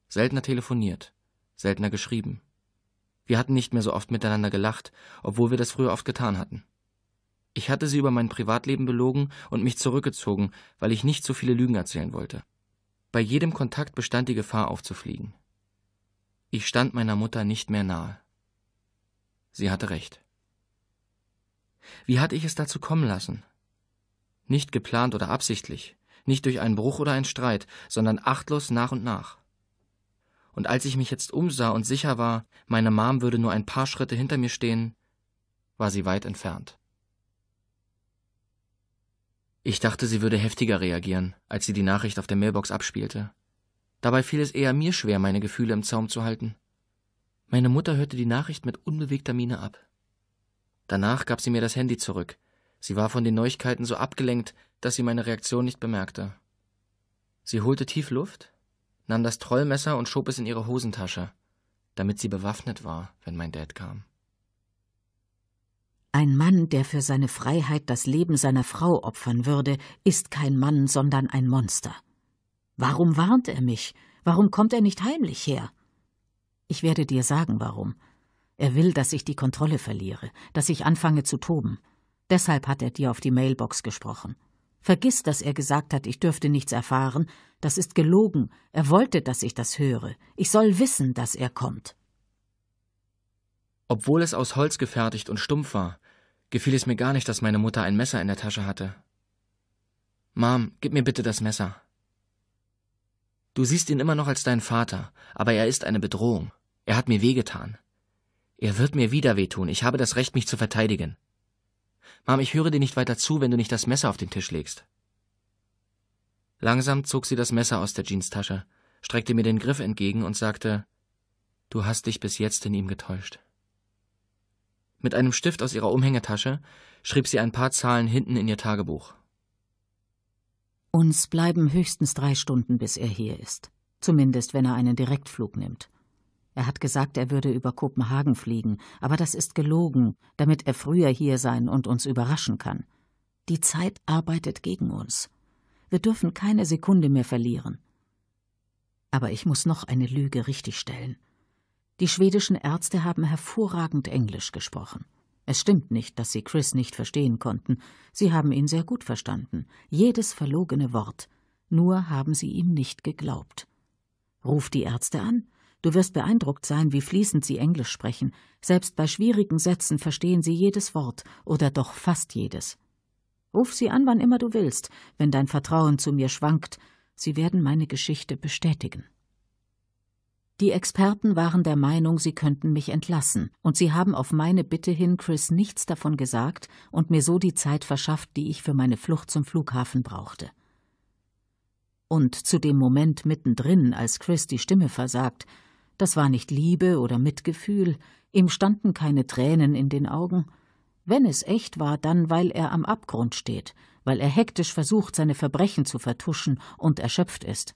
seltener telefoniert, seltener geschrieben. Wir hatten nicht mehr so oft miteinander gelacht, obwohl wir das früher oft getan hatten. Ich hatte sie über mein Privatleben belogen und mich zurückgezogen, weil ich nicht so viele Lügen erzählen wollte. Bei jedem Kontakt bestand die Gefahr aufzufliegen. Ich stand meiner Mutter nicht mehr nahe. Sie hatte recht. Wie hatte ich es dazu kommen lassen? Nicht geplant oder absichtlich, nicht durch einen Bruch oder einen Streit, sondern achtlos nach und nach. Und als ich mich jetzt umsah und sicher war, meine Mom würde nur ein paar Schritte hinter mir stehen, war sie weit entfernt. Ich dachte, sie würde heftiger reagieren, als sie die Nachricht auf der Mailbox abspielte. Dabei fiel es eher mir schwer, meine Gefühle im Zaum zu halten. Meine Mutter hörte die Nachricht mit unbewegter Miene ab. Danach gab sie mir das Handy zurück. Sie war von den Neuigkeiten so abgelenkt, dass sie meine Reaktion nicht bemerkte. Sie holte tief Luft, nahm das Trollmesser und schob es in ihre Hosentasche, damit sie bewaffnet war, wenn mein Dad kam. Ein Mann, der für seine Freiheit das Leben seiner Frau opfern würde, ist kein Mann, sondern ein Monster. Warum warnt er mich? Warum kommt er nicht heimlich her? Ich werde dir sagen, warum. Er will, dass ich die Kontrolle verliere, dass ich anfange zu toben. Deshalb hat er dir auf die Mailbox gesprochen. Vergiss, dass er gesagt hat, ich dürfte nichts erfahren. Das ist gelogen. Er wollte, dass ich das höre. Ich soll wissen, dass er kommt. Obwohl es aus Holz gefertigt und stumpf war, gefiel es mir gar nicht, dass meine Mutter ein Messer in der Tasche hatte. Mom, gib mir bitte das Messer. Du siehst ihn immer noch als deinen Vater, aber er ist eine Bedrohung. Er hat mir wehgetan. Er wird mir wieder wehtun. Ich habe das Recht, mich zu verteidigen. Mom, ich höre dir nicht weiter zu, wenn du nicht das Messer auf den Tisch legst. Langsam zog sie das Messer aus der Jeanstasche, streckte mir den Griff entgegen und sagte Du hast dich bis jetzt in ihm getäuscht. Mit einem Stift aus ihrer Umhängetasche schrieb sie ein paar Zahlen hinten in ihr Tagebuch. Uns bleiben höchstens drei Stunden, bis er hier ist. Zumindest, wenn er einen Direktflug nimmt. Er hat gesagt, er würde über Kopenhagen fliegen, aber das ist gelogen, damit er früher hier sein und uns überraschen kann. Die Zeit arbeitet gegen uns. Wir dürfen keine Sekunde mehr verlieren. Aber ich muss noch eine Lüge richtigstellen. Die schwedischen Ärzte haben hervorragend Englisch gesprochen. Es stimmt nicht, dass sie Chris nicht verstehen konnten. Sie haben ihn sehr gut verstanden. Jedes verlogene Wort. Nur haben sie ihm nicht geglaubt. Ruf die Ärzte an. Du wirst beeindruckt sein, wie fließend sie Englisch sprechen. Selbst bei schwierigen Sätzen verstehen sie jedes Wort oder doch fast jedes. Ruf sie an, wann immer du willst, wenn dein Vertrauen zu mir schwankt. Sie werden meine Geschichte bestätigen. Die Experten waren der Meinung, sie könnten mich entlassen, und sie haben auf meine Bitte hin Chris nichts davon gesagt und mir so die Zeit verschafft, die ich für meine Flucht zum Flughafen brauchte. Und zu dem Moment mittendrin, als Chris die Stimme versagt, das war nicht Liebe oder Mitgefühl, ihm standen keine Tränen in den Augen. Wenn es echt war, dann, weil er am Abgrund steht, weil er hektisch versucht, seine Verbrechen zu vertuschen und erschöpft ist.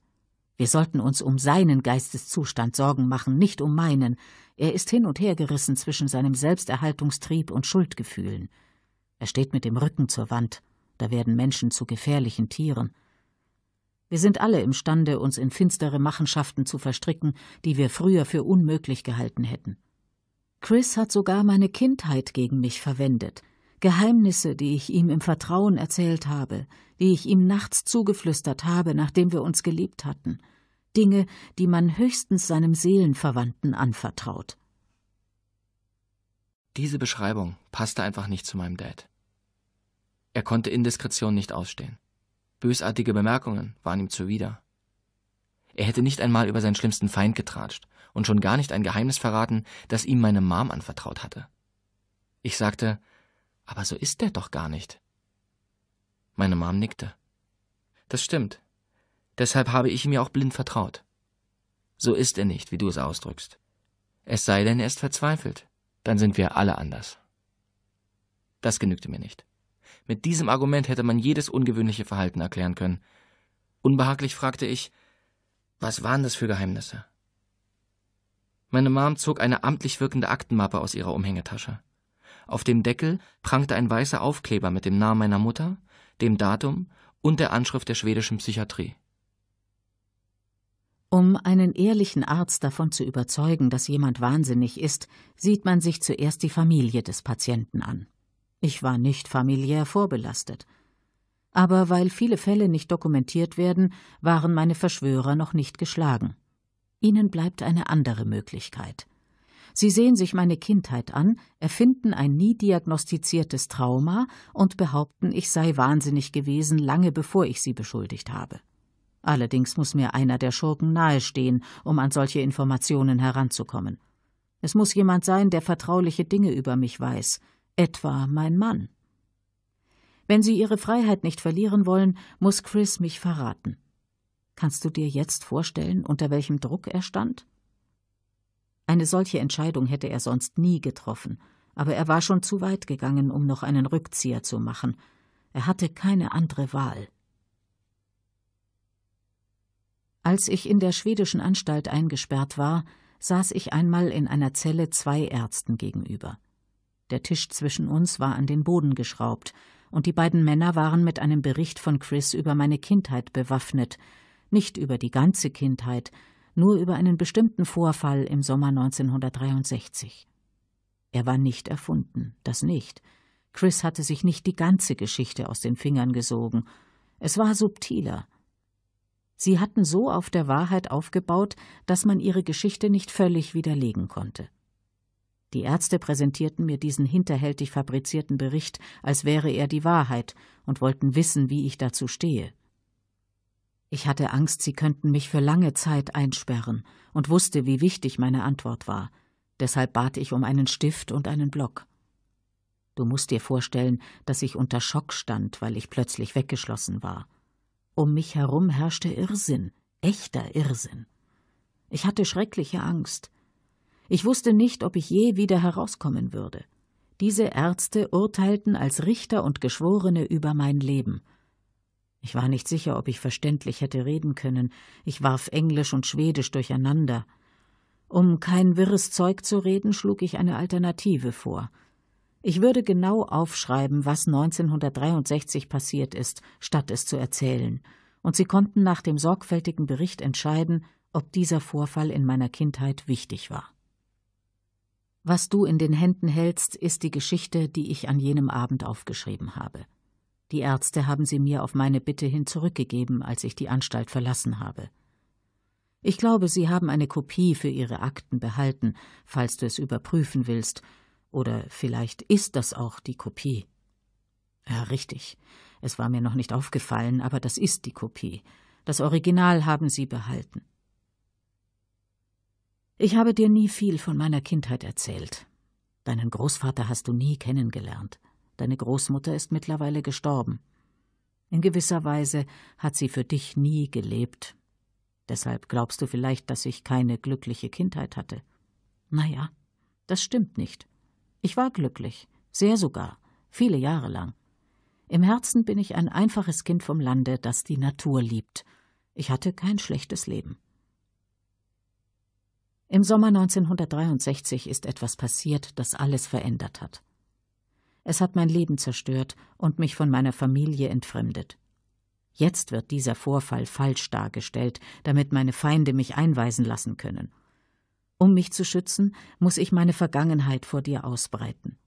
Wir sollten uns um seinen Geisteszustand Sorgen machen, nicht um meinen. Er ist hin und her gerissen zwischen seinem Selbsterhaltungstrieb und Schuldgefühlen. Er steht mit dem Rücken zur Wand, da werden Menschen zu gefährlichen Tieren. Wir sind alle imstande, uns in finstere Machenschaften zu verstricken, die wir früher für unmöglich gehalten hätten. Chris hat sogar meine Kindheit gegen mich verwendet. Geheimnisse, die ich ihm im Vertrauen erzählt habe, die ich ihm nachts zugeflüstert habe, nachdem wir uns geliebt hatten, Dinge, die man höchstens seinem Seelenverwandten anvertraut. Diese Beschreibung passte einfach nicht zu meinem Dad. Er konnte Indiskretion nicht ausstehen. Bösartige Bemerkungen waren ihm zuwider. Er hätte nicht einmal über seinen schlimmsten Feind getratscht und schon gar nicht ein Geheimnis verraten, das ihm meine Mom anvertraut hatte. Ich sagte, aber so ist er doch gar nicht. Meine Mom nickte. Das stimmt. Deshalb habe ich ihm ja auch blind vertraut. So ist er nicht, wie du es ausdrückst. Es sei denn, er ist verzweifelt. Dann sind wir alle anders. Das genügte mir nicht. Mit diesem Argument hätte man jedes ungewöhnliche Verhalten erklären können. Unbehaglich fragte ich, was waren das für Geheimnisse? Meine Mom zog eine amtlich wirkende Aktenmappe aus ihrer Umhängetasche. Auf dem Deckel prangte ein weißer Aufkleber mit dem Namen meiner Mutter, dem Datum und der Anschrift der schwedischen Psychiatrie. Um einen ehrlichen Arzt davon zu überzeugen, dass jemand wahnsinnig ist, sieht man sich zuerst die Familie des Patienten an. Ich war nicht familiär vorbelastet. Aber weil viele Fälle nicht dokumentiert werden, waren meine Verschwörer noch nicht geschlagen. Ihnen bleibt eine andere Möglichkeit. Sie sehen sich meine Kindheit an, erfinden ein nie diagnostiziertes Trauma und behaupten, ich sei wahnsinnig gewesen, lange bevor ich sie beschuldigt habe. Allerdings muss mir einer der Schurken nahestehen, um an solche Informationen heranzukommen. Es muss jemand sein, der vertrauliche Dinge über mich weiß, etwa mein Mann. Wenn Sie Ihre Freiheit nicht verlieren wollen, muss Chris mich verraten. Kannst du dir jetzt vorstellen, unter welchem Druck er stand? Eine solche Entscheidung hätte er sonst nie getroffen, aber er war schon zu weit gegangen, um noch einen Rückzieher zu machen. Er hatte keine andere Wahl. Als ich in der schwedischen Anstalt eingesperrt war, saß ich einmal in einer Zelle zwei Ärzten gegenüber. Der Tisch zwischen uns war an den Boden geschraubt, und die beiden Männer waren mit einem Bericht von Chris über meine Kindheit bewaffnet, nicht über die ganze Kindheit, nur über einen bestimmten Vorfall im Sommer 1963. Er war nicht erfunden, das nicht. Chris hatte sich nicht die ganze Geschichte aus den Fingern gesogen. Es war subtiler. Sie hatten so auf der Wahrheit aufgebaut, dass man ihre Geschichte nicht völlig widerlegen konnte. Die Ärzte präsentierten mir diesen hinterhältig fabrizierten Bericht, als wäre er die Wahrheit, und wollten wissen, wie ich dazu stehe. Ich hatte Angst, sie könnten mich für lange Zeit einsperren und wusste, wie wichtig meine Antwort war. Deshalb bat ich um einen Stift und einen Block. Du musst dir vorstellen, dass ich unter Schock stand, weil ich plötzlich weggeschlossen war. Um mich herum herrschte Irrsinn, echter Irrsinn. Ich hatte schreckliche Angst. Ich wusste nicht, ob ich je wieder herauskommen würde. Diese Ärzte urteilten als Richter und Geschworene über mein Leben – ich war nicht sicher, ob ich verständlich hätte reden können. Ich warf Englisch und Schwedisch durcheinander. Um kein wirres Zeug zu reden, schlug ich eine Alternative vor. Ich würde genau aufschreiben, was 1963 passiert ist, statt es zu erzählen. Und sie konnten nach dem sorgfältigen Bericht entscheiden, ob dieser Vorfall in meiner Kindheit wichtig war. Was du in den Händen hältst, ist die Geschichte, die ich an jenem Abend aufgeschrieben habe. Die Ärzte haben sie mir auf meine Bitte hin zurückgegeben, als ich die Anstalt verlassen habe. Ich glaube, sie haben eine Kopie für ihre Akten behalten, falls du es überprüfen willst, oder vielleicht ist das auch die Kopie. Ja, richtig. Es war mir noch nicht aufgefallen, aber das ist die Kopie. Das Original haben sie behalten. Ich habe dir nie viel von meiner Kindheit erzählt. Deinen Großvater hast du nie kennengelernt. Deine Großmutter ist mittlerweile gestorben. In gewisser Weise hat sie für dich nie gelebt. Deshalb glaubst du vielleicht, dass ich keine glückliche Kindheit hatte. Naja, das stimmt nicht. Ich war glücklich, sehr sogar, viele Jahre lang. Im Herzen bin ich ein einfaches Kind vom Lande, das die Natur liebt. Ich hatte kein schlechtes Leben. Im Sommer 1963 ist etwas passiert, das alles verändert hat. Es hat mein Leben zerstört und mich von meiner Familie entfremdet. Jetzt wird dieser Vorfall falsch dargestellt, damit meine Feinde mich einweisen lassen können. Um mich zu schützen, muss ich meine Vergangenheit vor dir ausbreiten.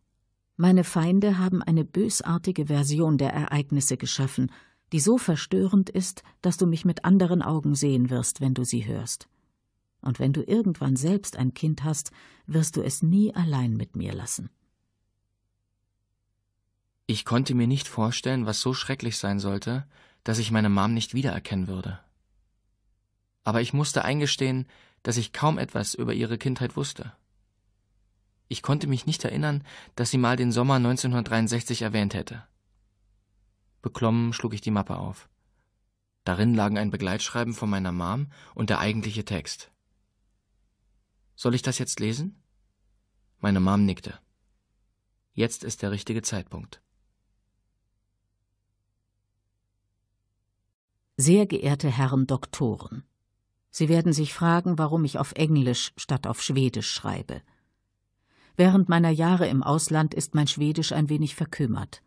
Meine Feinde haben eine bösartige Version der Ereignisse geschaffen, die so verstörend ist, dass du mich mit anderen Augen sehen wirst, wenn du sie hörst. Und wenn du irgendwann selbst ein Kind hast, wirst du es nie allein mit mir lassen. Ich konnte mir nicht vorstellen, was so schrecklich sein sollte, dass ich meine Mom nicht wiedererkennen würde. Aber ich musste eingestehen, dass ich kaum etwas über ihre Kindheit wusste. Ich konnte mich nicht erinnern, dass sie mal den Sommer 1963 erwähnt hätte. Beklommen schlug ich die Mappe auf. Darin lagen ein Begleitschreiben von meiner Mom und der eigentliche Text. Soll ich das jetzt lesen? Meine Mom nickte. Jetzt ist der richtige Zeitpunkt. Sehr geehrte Herren Doktoren, Sie werden sich fragen, warum ich auf Englisch statt auf Schwedisch schreibe. Während meiner Jahre im Ausland ist mein Schwedisch ein wenig verkümmert.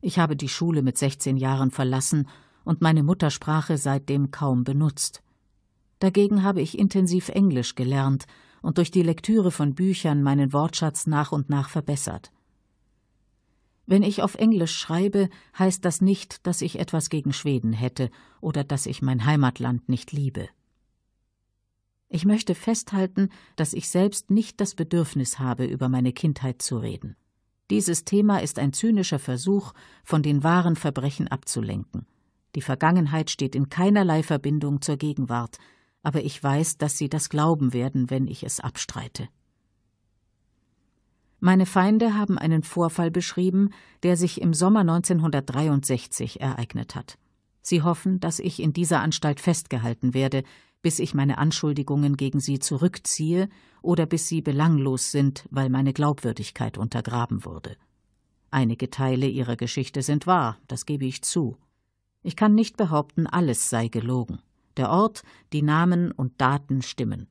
Ich habe die Schule mit 16 Jahren verlassen und meine Muttersprache seitdem kaum benutzt. Dagegen habe ich intensiv Englisch gelernt und durch die Lektüre von Büchern meinen Wortschatz nach und nach verbessert. Wenn ich auf Englisch schreibe, heißt das nicht, dass ich etwas gegen Schweden hätte oder dass ich mein Heimatland nicht liebe. Ich möchte festhalten, dass ich selbst nicht das Bedürfnis habe, über meine Kindheit zu reden. Dieses Thema ist ein zynischer Versuch, von den wahren Verbrechen abzulenken. Die Vergangenheit steht in keinerlei Verbindung zur Gegenwart, aber ich weiß, dass Sie das glauben werden, wenn ich es abstreite. Meine Feinde haben einen Vorfall beschrieben, der sich im Sommer 1963 ereignet hat. Sie hoffen, dass ich in dieser Anstalt festgehalten werde, bis ich meine Anschuldigungen gegen sie zurückziehe oder bis sie belanglos sind, weil meine Glaubwürdigkeit untergraben wurde. Einige Teile ihrer Geschichte sind wahr, das gebe ich zu. Ich kann nicht behaupten, alles sei gelogen. Der Ort, die Namen und Daten stimmen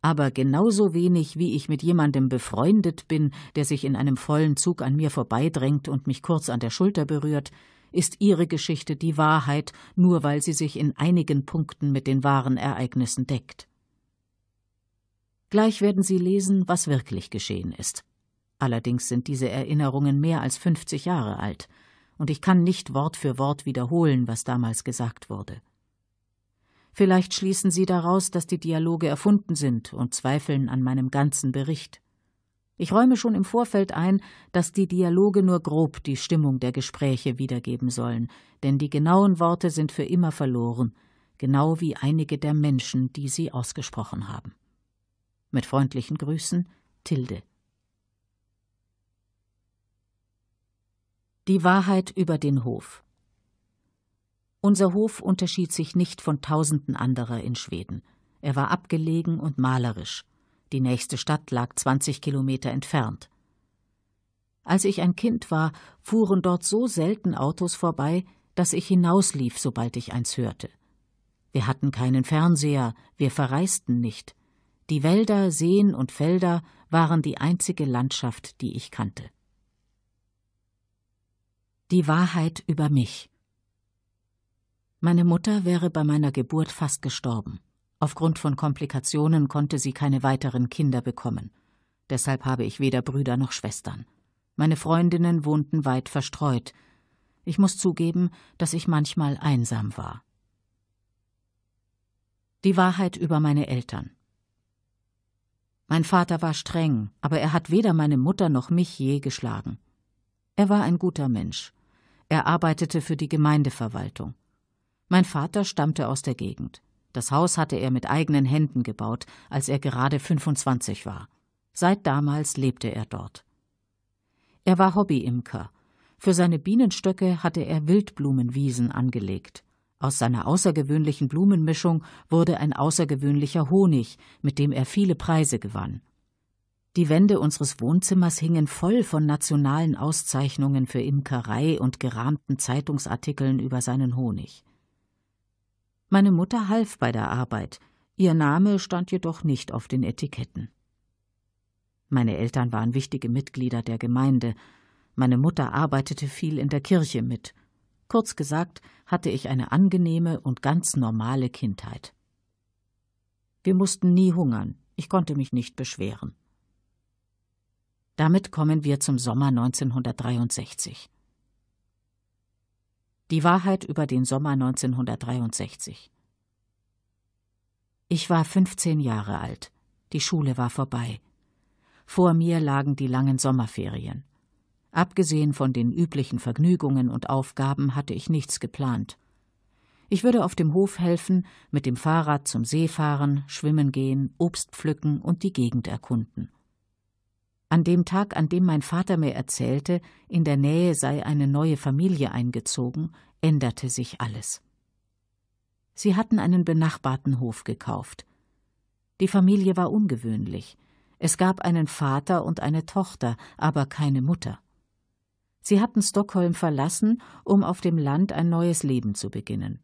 aber genauso wenig, wie ich mit jemandem befreundet bin, der sich in einem vollen Zug an mir vorbeidrängt und mich kurz an der Schulter berührt, ist ihre Geschichte die Wahrheit, nur weil sie sich in einigen Punkten mit den wahren Ereignissen deckt. Gleich werden Sie lesen, was wirklich geschehen ist. Allerdings sind diese Erinnerungen mehr als 50 Jahre alt, und ich kann nicht Wort für Wort wiederholen, was damals gesagt wurde. Vielleicht schließen Sie daraus, dass die Dialoge erfunden sind und zweifeln an meinem ganzen Bericht. Ich räume schon im Vorfeld ein, dass die Dialoge nur grob die Stimmung der Gespräche wiedergeben sollen, denn die genauen Worte sind für immer verloren, genau wie einige der Menschen, die sie ausgesprochen haben. Mit freundlichen Grüßen, Tilde. Die Wahrheit über den Hof. Unser Hof unterschied sich nicht von tausenden anderer in Schweden. Er war abgelegen und malerisch. Die nächste Stadt lag 20 Kilometer entfernt. Als ich ein Kind war, fuhren dort so selten Autos vorbei, dass ich hinauslief, sobald ich eins hörte. Wir hatten keinen Fernseher, wir verreisten nicht. Die Wälder, Seen und Felder waren die einzige Landschaft, die ich kannte. Die Wahrheit über mich. Meine Mutter wäre bei meiner Geburt fast gestorben. Aufgrund von Komplikationen konnte sie keine weiteren Kinder bekommen. Deshalb habe ich weder Brüder noch Schwestern. Meine Freundinnen wohnten weit verstreut. Ich muss zugeben, dass ich manchmal einsam war. Die Wahrheit über meine Eltern. Mein Vater war streng, aber er hat weder meine Mutter noch mich je geschlagen. Er war ein guter Mensch. Er arbeitete für die Gemeindeverwaltung. Mein Vater stammte aus der Gegend. Das Haus hatte er mit eigenen Händen gebaut, als er gerade 25 war. Seit damals lebte er dort. Er war Hobbyimker. Für seine Bienenstöcke hatte er Wildblumenwiesen angelegt. Aus seiner außergewöhnlichen Blumenmischung wurde ein außergewöhnlicher Honig, mit dem er viele Preise gewann. Die Wände unseres Wohnzimmers hingen voll von nationalen Auszeichnungen für Imkerei und gerahmten Zeitungsartikeln über seinen Honig. Meine Mutter half bei der Arbeit, ihr Name stand jedoch nicht auf den Etiketten. Meine Eltern waren wichtige Mitglieder der Gemeinde, meine Mutter arbeitete viel in der Kirche mit. Kurz gesagt, hatte ich eine angenehme und ganz normale Kindheit. Wir mussten nie hungern, ich konnte mich nicht beschweren. Damit kommen wir zum Sommer 1963. Die Wahrheit über den Sommer 1963. Ich war 15 Jahre alt. Die Schule war vorbei. Vor mir lagen die langen Sommerferien. Abgesehen von den üblichen Vergnügungen und Aufgaben hatte ich nichts geplant. Ich würde auf dem Hof helfen, mit dem Fahrrad zum See fahren, schwimmen gehen, Obst pflücken und die Gegend erkunden. An dem Tag, an dem mein Vater mir erzählte, in der Nähe sei eine neue Familie eingezogen, änderte sich alles. Sie hatten einen benachbarten Hof gekauft. Die Familie war ungewöhnlich. Es gab einen Vater und eine Tochter, aber keine Mutter. Sie hatten Stockholm verlassen, um auf dem Land ein neues Leben zu beginnen.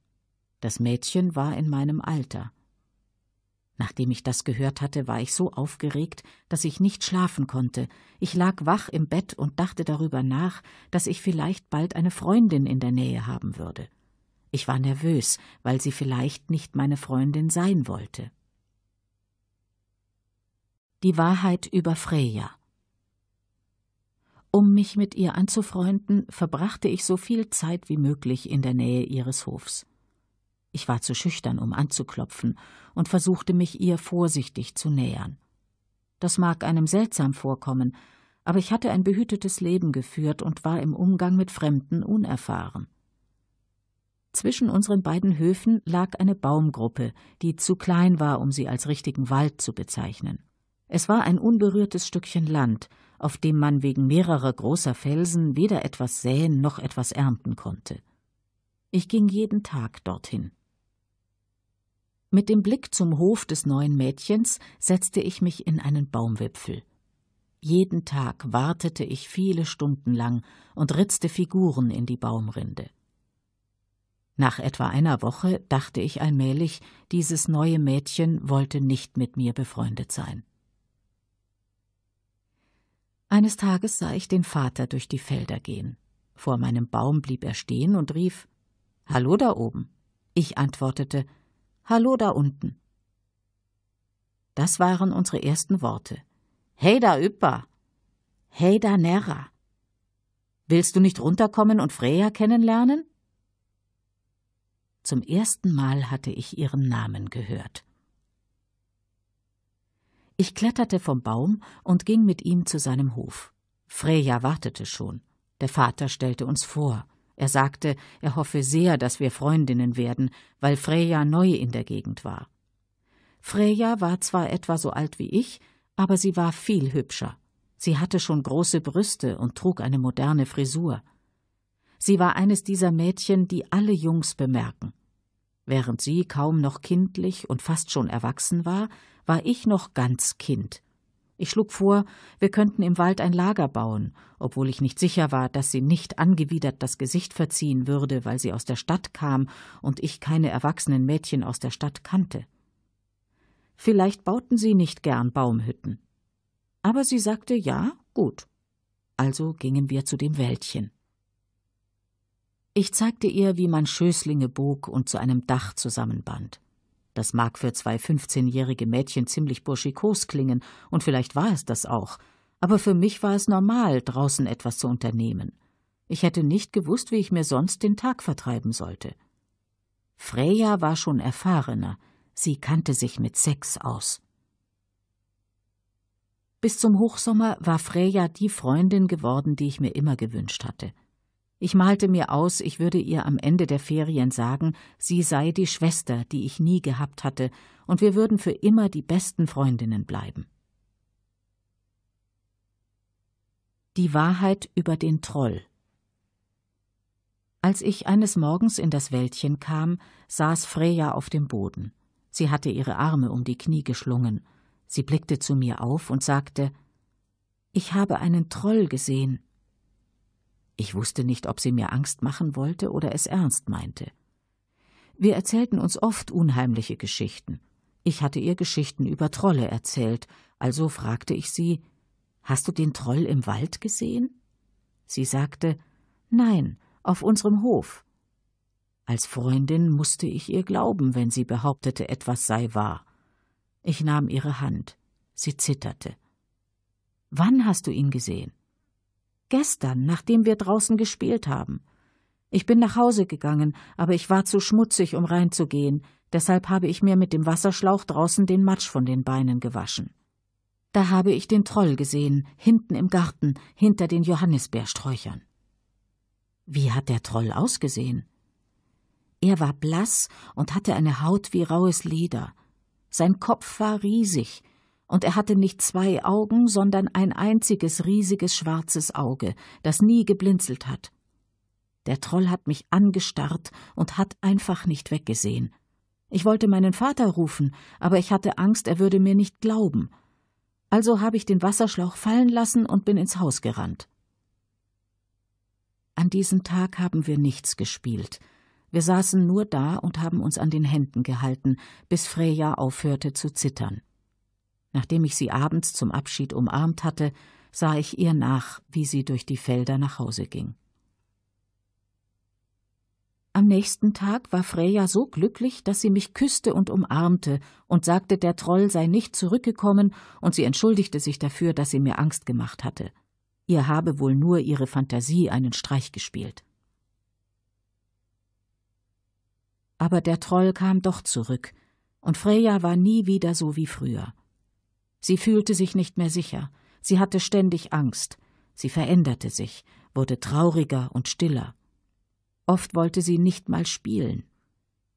Das Mädchen war in meinem Alter. Nachdem ich das gehört hatte, war ich so aufgeregt, dass ich nicht schlafen konnte. Ich lag wach im Bett und dachte darüber nach, dass ich vielleicht bald eine Freundin in der Nähe haben würde. Ich war nervös, weil sie vielleicht nicht meine Freundin sein wollte. Die Wahrheit über Freya. Um mich mit ihr anzufreunden, verbrachte ich so viel Zeit wie möglich in der Nähe ihres Hofs. Ich war zu schüchtern, um anzuklopfen, und versuchte mich ihr vorsichtig zu nähern. Das mag einem seltsam vorkommen, aber ich hatte ein behütetes Leben geführt und war im Umgang mit Fremden unerfahren. Zwischen unseren beiden Höfen lag eine Baumgruppe, die zu klein war, um sie als richtigen Wald zu bezeichnen. Es war ein unberührtes Stückchen Land, auf dem man wegen mehrerer großer Felsen weder etwas säen noch etwas ernten konnte. Ich ging jeden Tag dorthin. Mit dem Blick zum Hof des neuen Mädchens setzte ich mich in einen Baumwipfel. Jeden Tag wartete ich viele Stunden lang und ritzte Figuren in die Baumrinde. Nach etwa einer Woche dachte ich allmählich, dieses neue Mädchen wollte nicht mit mir befreundet sein. Eines Tages sah ich den Vater durch die Felder gehen. Vor meinem Baum blieb er stehen und rief Hallo da oben. Ich antwortete Hallo da unten. Das waren unsere ersten Worte. Hey da üppa. Hey da Nera. Willst du nicht runterkommen und Freya kennenlernen? Zum ersten Mal hatte ich ihren Namen gehört. Ich kletterte vom Baum und ging mit ihm zu seinem Hof. Freya wartete schon. Der Vater stellte uns vor. Er sagte, er hoffe sehr, dass wir Freundinnen werden, weil Freya neu in der Gegend war. Freya war zwar etwa so alt wie ich, aber sie war viel hübscher. Sie hatte schon große Brüste und trug eine moderne Frisur. Sie war eines dieser Mädchen, die alle Jungs bemerken. Während sie kaum noch kindlich und fast schon erwachsen war, war ich noch ganz Kind. Ich schlug vor, wir könnten im Wald ein Lager bauen, obwohl ich nicht sicher war, dass sie nicht angewidert das Gesicht verziehen würde, weil sie aus der Stadt kam und ich keine erwachsenen Mädchen aus der Stadt kannte. Vielleicht bauten sie nicht gern Baumhütten. Aber sie sagte ja, gut. Also gingen wir zu dem Wäldchen. Ich zeigte ihr, wie man Schößlinge bog und zu einem Dach zusammenband. Das mag für zwei 15-jährige Mädchen ziemlich burschikos klingen, und vielleicht war es das auch, aber für mich war es normal, draußen etwas zu unternehmen. Ich hätte nicht gewusst, wie ich mir sonst den Tag vertreiben sollte. Freya war schon erfahrener, sie kannte sich mit Sex aus. Bis zum Hochsommer war Freya die Freundin geworden, die ich mir immer gewünscht hatte. Ich malte mir aus, ich würde ihr am Ende der Ferien sagen, sie sei die Schwester, die ich nie gehabt hatte, und wir würden für immer die besten Freundinnen bleiben. Die Wahrheit über den Troll. Als ich eines Morgens in das Wäldchen kam, saß Freya auf dem Boden. Sie hatte ihre Arme um die Knie geschlungen. Sie blickte zu mir auf und sagte: Ich habe einen Troll gesehen. Ich wusste nicht, ob sie mir Angst machen wollte oder es ernst meinte. Wir erzählten uns oft unheimliche Geschichten. Ich hatte ihr Geschichten über Trolle erzählt, also fragte ich sie Hast du den Troll im Wald gesehen? Sie sagte Nein, auf unserem Hof. Als Freundin musste ich ihr glauben, wenn sie behauptete, etwas sei wahr. Ich nahm ihre Hand. Sie zitterte. Wann hast du ihn gesehen? gestern, nachdem wir draußen gespielt haben. Ich bin nach Hause gegangen, aber ich war zu schmutzig, um reinzugehen, deshalb habe ich mir mit dem Wasserschlauch draußen den Matsch von den Beinen gewaschen. Da habe ich den Troll gesehen, hinten im Garten, hinter den Johannisbeersträuchern. Wie hat der Troll ausgesehen? Er war blass und hatte eine Haut wie raues Leder. Sein Kopf war riesig, und er hatte nicht zwei Augen, sondern ein einziges riesiges schwarzes Auge, das nie geblinzelt hat. Der Troll hat mich angestarrt und hat einfach nicht weggesehen. Ich wollte meinen Vater rufen, aber ich hatte Angst, er würde mir nicht glauben. Also habe ich den Wasserschlauch fallen lassen und bin ins Haus gerannt. An diesem Tag haben wir nichts gespielt. Wir saßen nur da und haben uns an den Händen gehalten, bis Freya aufhörte zu zittern. Nachdem ich sie abends zum Abschied umarmt hatte, sah ich ihr nach, wie sie durch die Felder nach Hause ging. Am nächsten Tag war Freya so glücklich, dass sie mich küsste und umarmte und sagte, der Troll sei nicht zurückgekommen, und sie entschuldigte sich dafür, dass sie mir Angst gemacht hatte. Ihr habe wohl nur ihre Fantasie einen Streich gespielt. Aber der Troll kam doch zurück, und Freya war nie wieder so wie früher. Sie fühlte sich nicht mehr sicher. Sie hatte ständig Angst. Sie veränderte sich, wurde trauriger und stiller. Oft wollte sie nicht mal spielen.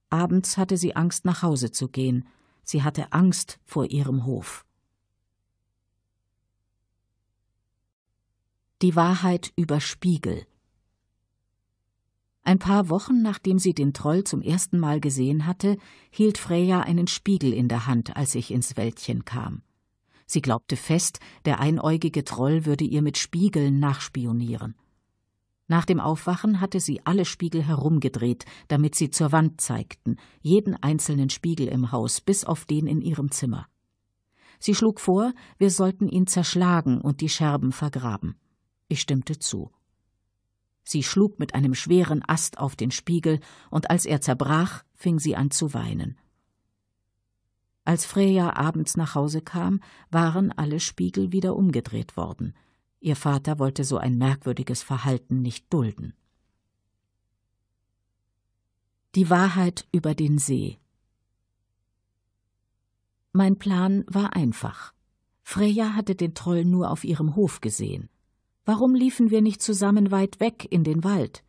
Abends hatte sie Angst, nach Hause zu gehen. Sie hatte Angst vor ihrem Hof. Die Wahrheit über Spiegel. Ein paar Wochen nachdem sie den Troll zum ersten Mal gesehen hatte, hielt Freya einen Spiegel in der Hand, als ich ins Wäldchen kam. Sie glaubte fest, der einäugige Troll würde ihr mit Spiegeln nachspionieren. Nach dem Aufwachen hatte sie alle Spiegel herumgedreht, damit sie zur Wand zeigten, jeden einzelnen Spiegel im Haus, bis auf den in ihrem Zimmer. Sie schlug vor, wir sollten ihn zerschlagen und die Scherben vergraben. Ich stimmte zu. Sie schlug mit einem schweren Ast auf den Spiegel, und als er zerbrach, fing sie an zu weinen. Als Freya abends nach Hause kam, waren alle Spiegel wieder umgedreht worden. Ihr Vater wollte so ein merkwürdiges Verhalten nicht dulden. Die Wahrheit über den See Mein Plan war einfach. Freya hatte den Troll nur auf ihrem Hof gesehen. Warum liefen wir nicht zusammen weit weg in den Wald?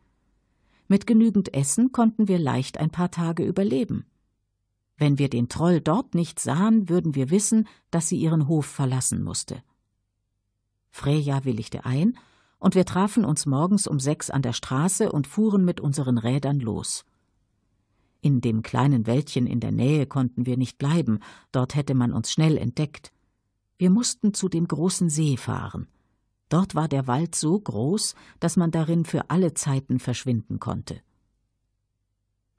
Mit genügend Essen konnten wir leicht ein paar Tage überleben. Wenn wir den Troll dort nicht sahen, würden wir wissen, dass sie ihren Hof verlassen musste. Freya willigte ein, und wir trafen uns morgens um sechs an der Straße und fuhren mit unseren Rädern los. In dem kleinen Wäldchen in der Nähe konnten wir nicht bleiben, dort hätte man uns schnell entdeckt. Wir mussten zu dem großen See fahren. Dort war der Wald so groß, dass man darin für alle Zeiten verschwinden konnte.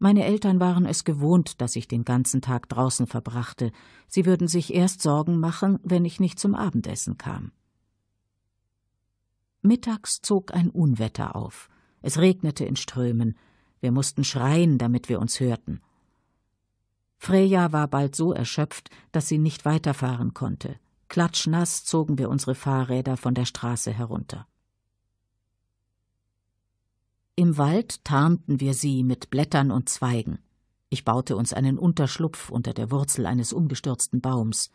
Meine Eltern waren es gewohnt, dass ich den ganzen Tag draußen verbrachte. Sie würden sich erst Sorgen machen, wenn ich nicht zum Abendessen kam. Mittags zog ein Unwetter auf. Es regnete in Strömen. Wir mussten schreien, damit wir uns hörten. Freya war bald so erschöpft, dass sie nicht weiterfahren konnte. Klatschnass zogen wir unsere Fahrräder von der Straße herunter. Im Wald tarnten wir sie mit Blättern und Zweigen. Ich baute uns einen Unterschlupf unter der Wurzel eines umgestürzten Baums.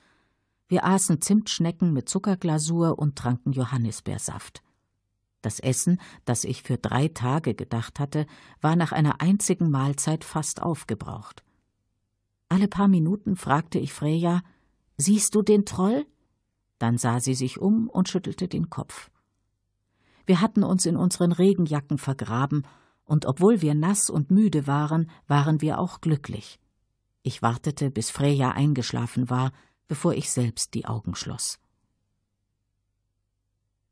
Wir aßen Zimtschnecken mit Zuckerglasur und tranken Johannisbeersaft. Das Essen, das ich für drei Tage gedacht hatte, war nach einer einzigen Mahlzeit fast aufgebraucht. Alle paar Minuten fragte ich Freya: Siehst du den Troll? Dann sah sie sich um und schüttelte den Kopf. Wir hatten uns in unseren Regenjacken vergraben, und obwohl wir nass und müde waren, waren wir auch glücklich. Ich wartete, bis Freya eingeschlafen war, bevor ich selbst die Augen schloss.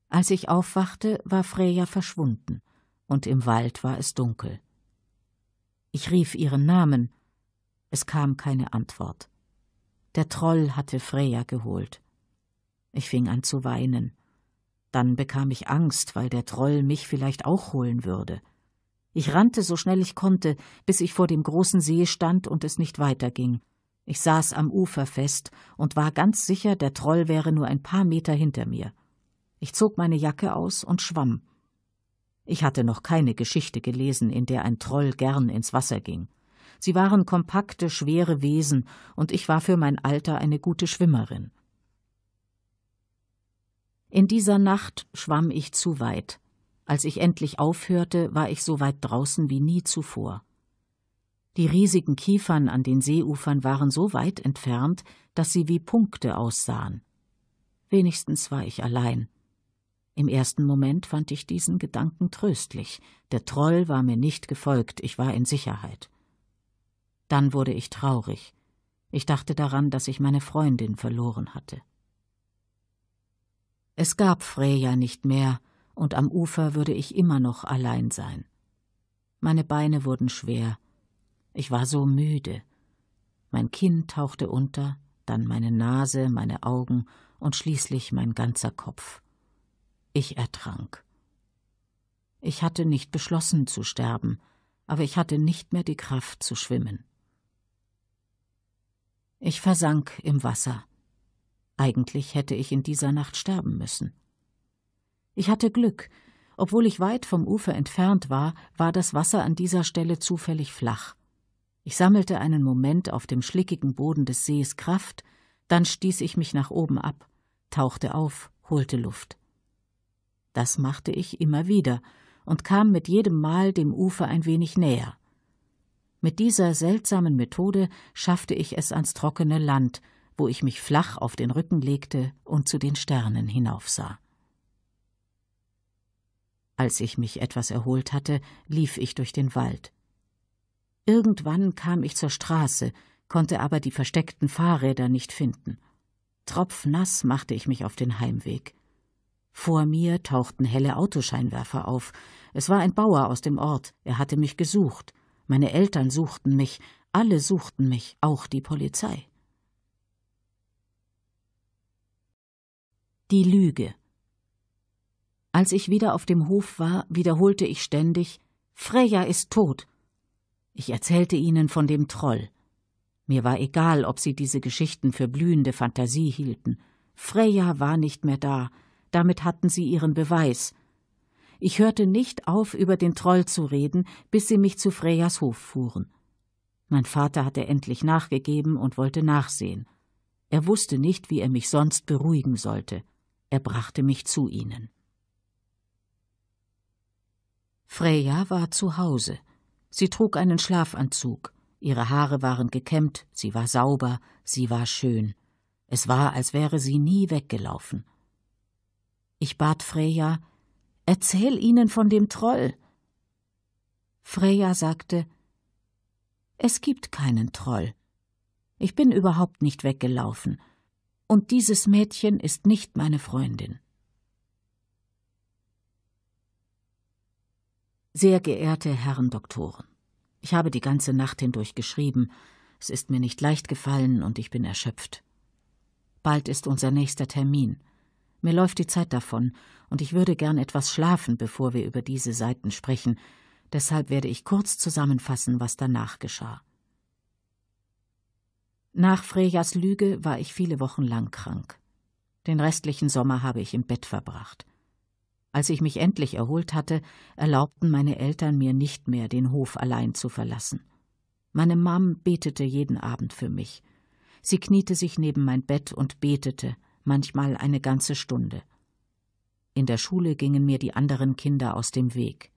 Als ich aufwachte, war Freya verschwunden, und im Wald war es dunkel. Ich rief ihren Namen, es kam keine Antwort. Der Troll hatte Freya geholt. Ich fing an zu weinen. Dann bekam ich Angst, weil der Troll mich vielleicht auch holen würde. Ich rannte so schnell ich konnte, bis ich vor dem großen See stand und es nicht weiterging. Ich saß am Ufer fest und war ganz sicher, der Troll wäre nur ein paar Meter hinter mir. Ich zog meine Jacke aus und schwamm. Ich hatte noch keine Geschichte gelesen, in der ein Troll gern ins Wasser ging. Sie waren kompakte, schwere Wesen, und ich war für mein Alter eine gute Schwimmerin. In dieser Nacht schwamm ich zu weit. Als ich endlich aufhörte, war ich so weit draußen wie nie zuvor. Die riesigen Kiefern an den Seeufern waren so weit entfernt, dass sie wie Punkte aussahen. Wenigstens war ich allein. Im ersten Moment fand ich diesen Gedanken tröstlich. Der Troll war mir nicht gefolgt, ich war in Sicherheit. Dann wurde ich traurig. Ich dachte daran, dass ich meine Freundin verloren hatte. Es gab Freya nicht mehr, und am Ufer würde ich immer noch allein sein. Meine Beine wurden schwer. Ich war so müde. Mein Kinn tauchte unter, dann meine Nase, meine Augen und schließlich mein ganzer Kopf. Ich ertrank. Ich hatte nicht beschlossen zu sterben, aber ich hatte nicht mehr die Kraft zu schwimmen. Ich versank im Wasser. Eigentlich hätte ich in dieser Nacht sterben müssen. Ich hatte Glück. Obwohl ich weit vom Ufer entfernt war, war das Wasser an dieser Stelle zufällig flach. Ich sammelte einen Moment auf dem schlickigen Boden des Sees Kraft, dann stieß ich mich nach oben ab, tauchte auf, holte Luft. Das machte ich immer wieder und kam mit jedem Mal dem Ufer ein wenig näher. Mit dieser seltsamen Methode schaffte ich es ans trockene Land wo ich mich flach auf den Rücken legte und zu den Sternen hinaufsah. Als ich mich etwas erholt hatte, lief ich durch den Wald. Irgendwann kam ich zur Straße, konnte aber die versteckten Fahrräder nicht finden. Tropfnass machte ich mich auf den Heimweg. Vor mir tauchten helle Autoscheinwerfer auf. Es war ein Bauer aus dem Ort, er hatte mich gesucht. Meine Eltern suchten mich, alle suchten mich, auch die Polizei. Die Lüge. Als ich wieder auf dem Hof war, wiederholte ich ständig Freya ist tot. Ich erzählte ihnen von dem Troll. Mir war egal, ob sie diese Geschichten für blühende Fantasie hielten. Freya war nicht mehr da, damit hatten sie ihren Beweis. Ich hörte nicht auf, über den Troll zu reden, bis sie mich zu Freyas Hof fuhren. Mein Vater hatte endlich nachgegeben und wollte nachsehen. Er wusste nicht, wie er mich sonst beruhigen sollte. Er brachte mich zu ihnen. Freya war zu Hause. Sie trug einen Schlafanzug. Ihre Haare waren gekämmt, sie war sauber, sie war schön. Es war, als wäre sie nie weggelaufen. Ich bat Freya, erzähl ihnen von dem Troll. Freya sagte, es gibt keinen Troll. Ich bin überhaupt nicht weggelaufen und dieses Mädchen ist nicht meine Freundin. Sehr geehrte Herren Doktoren, ich habe die ganze Nacht hindurch geschrieben, es ist mir nicht leicht gefallen und ich bin erschöpft. Bald ist unser nächster Termin. Mir läuft die Zeit davon, und ich würde gern etwas schlafen, bevor wir über diese Seiten sprechen, deshalb werde ich kurz zusammenfassen, was danach geschah. Nach Frejas Lüge war ich viele Wochen lang krank. Den restlichen Sommer habe ich im Bett verbracht. Als ich mich endlich erholt hatte, erlaubten meine Eltern mir nicht mehr, den Hof allein zu verlassen. Meine Mam betete jeden Abend für mich. Sie kniete sich neben mein Bett und betete, manchmal eine ganze Stunde. In der Schule gingen mir die anderen Kinder aus dem Weg.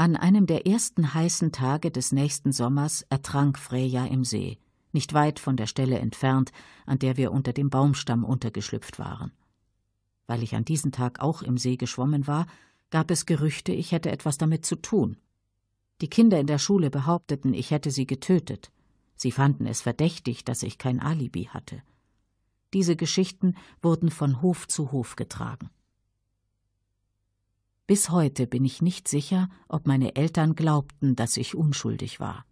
An einem der ersten heißen Tage des nächsten Sommers ertrank Freya im See, nicht weit von der Stelle entfernt, an der wir unter dem Baumstamm untergeschlüpft waren. Weil ich an diesem Tag auch im See geschwommen war, gab es Gerüchte, ich hätte etwas damit zu tun. Die Kinder in der Schule behaupteten, ich hätte sie getötet. Sie fanden es verdächtig, dass ich kein Alibi hatte. Diese Geschichten wurden von Hof zu Hof getragen. Bis heute bin ich nicht sicher, ob meine Eltern glaubten, dass ich unschuldig war.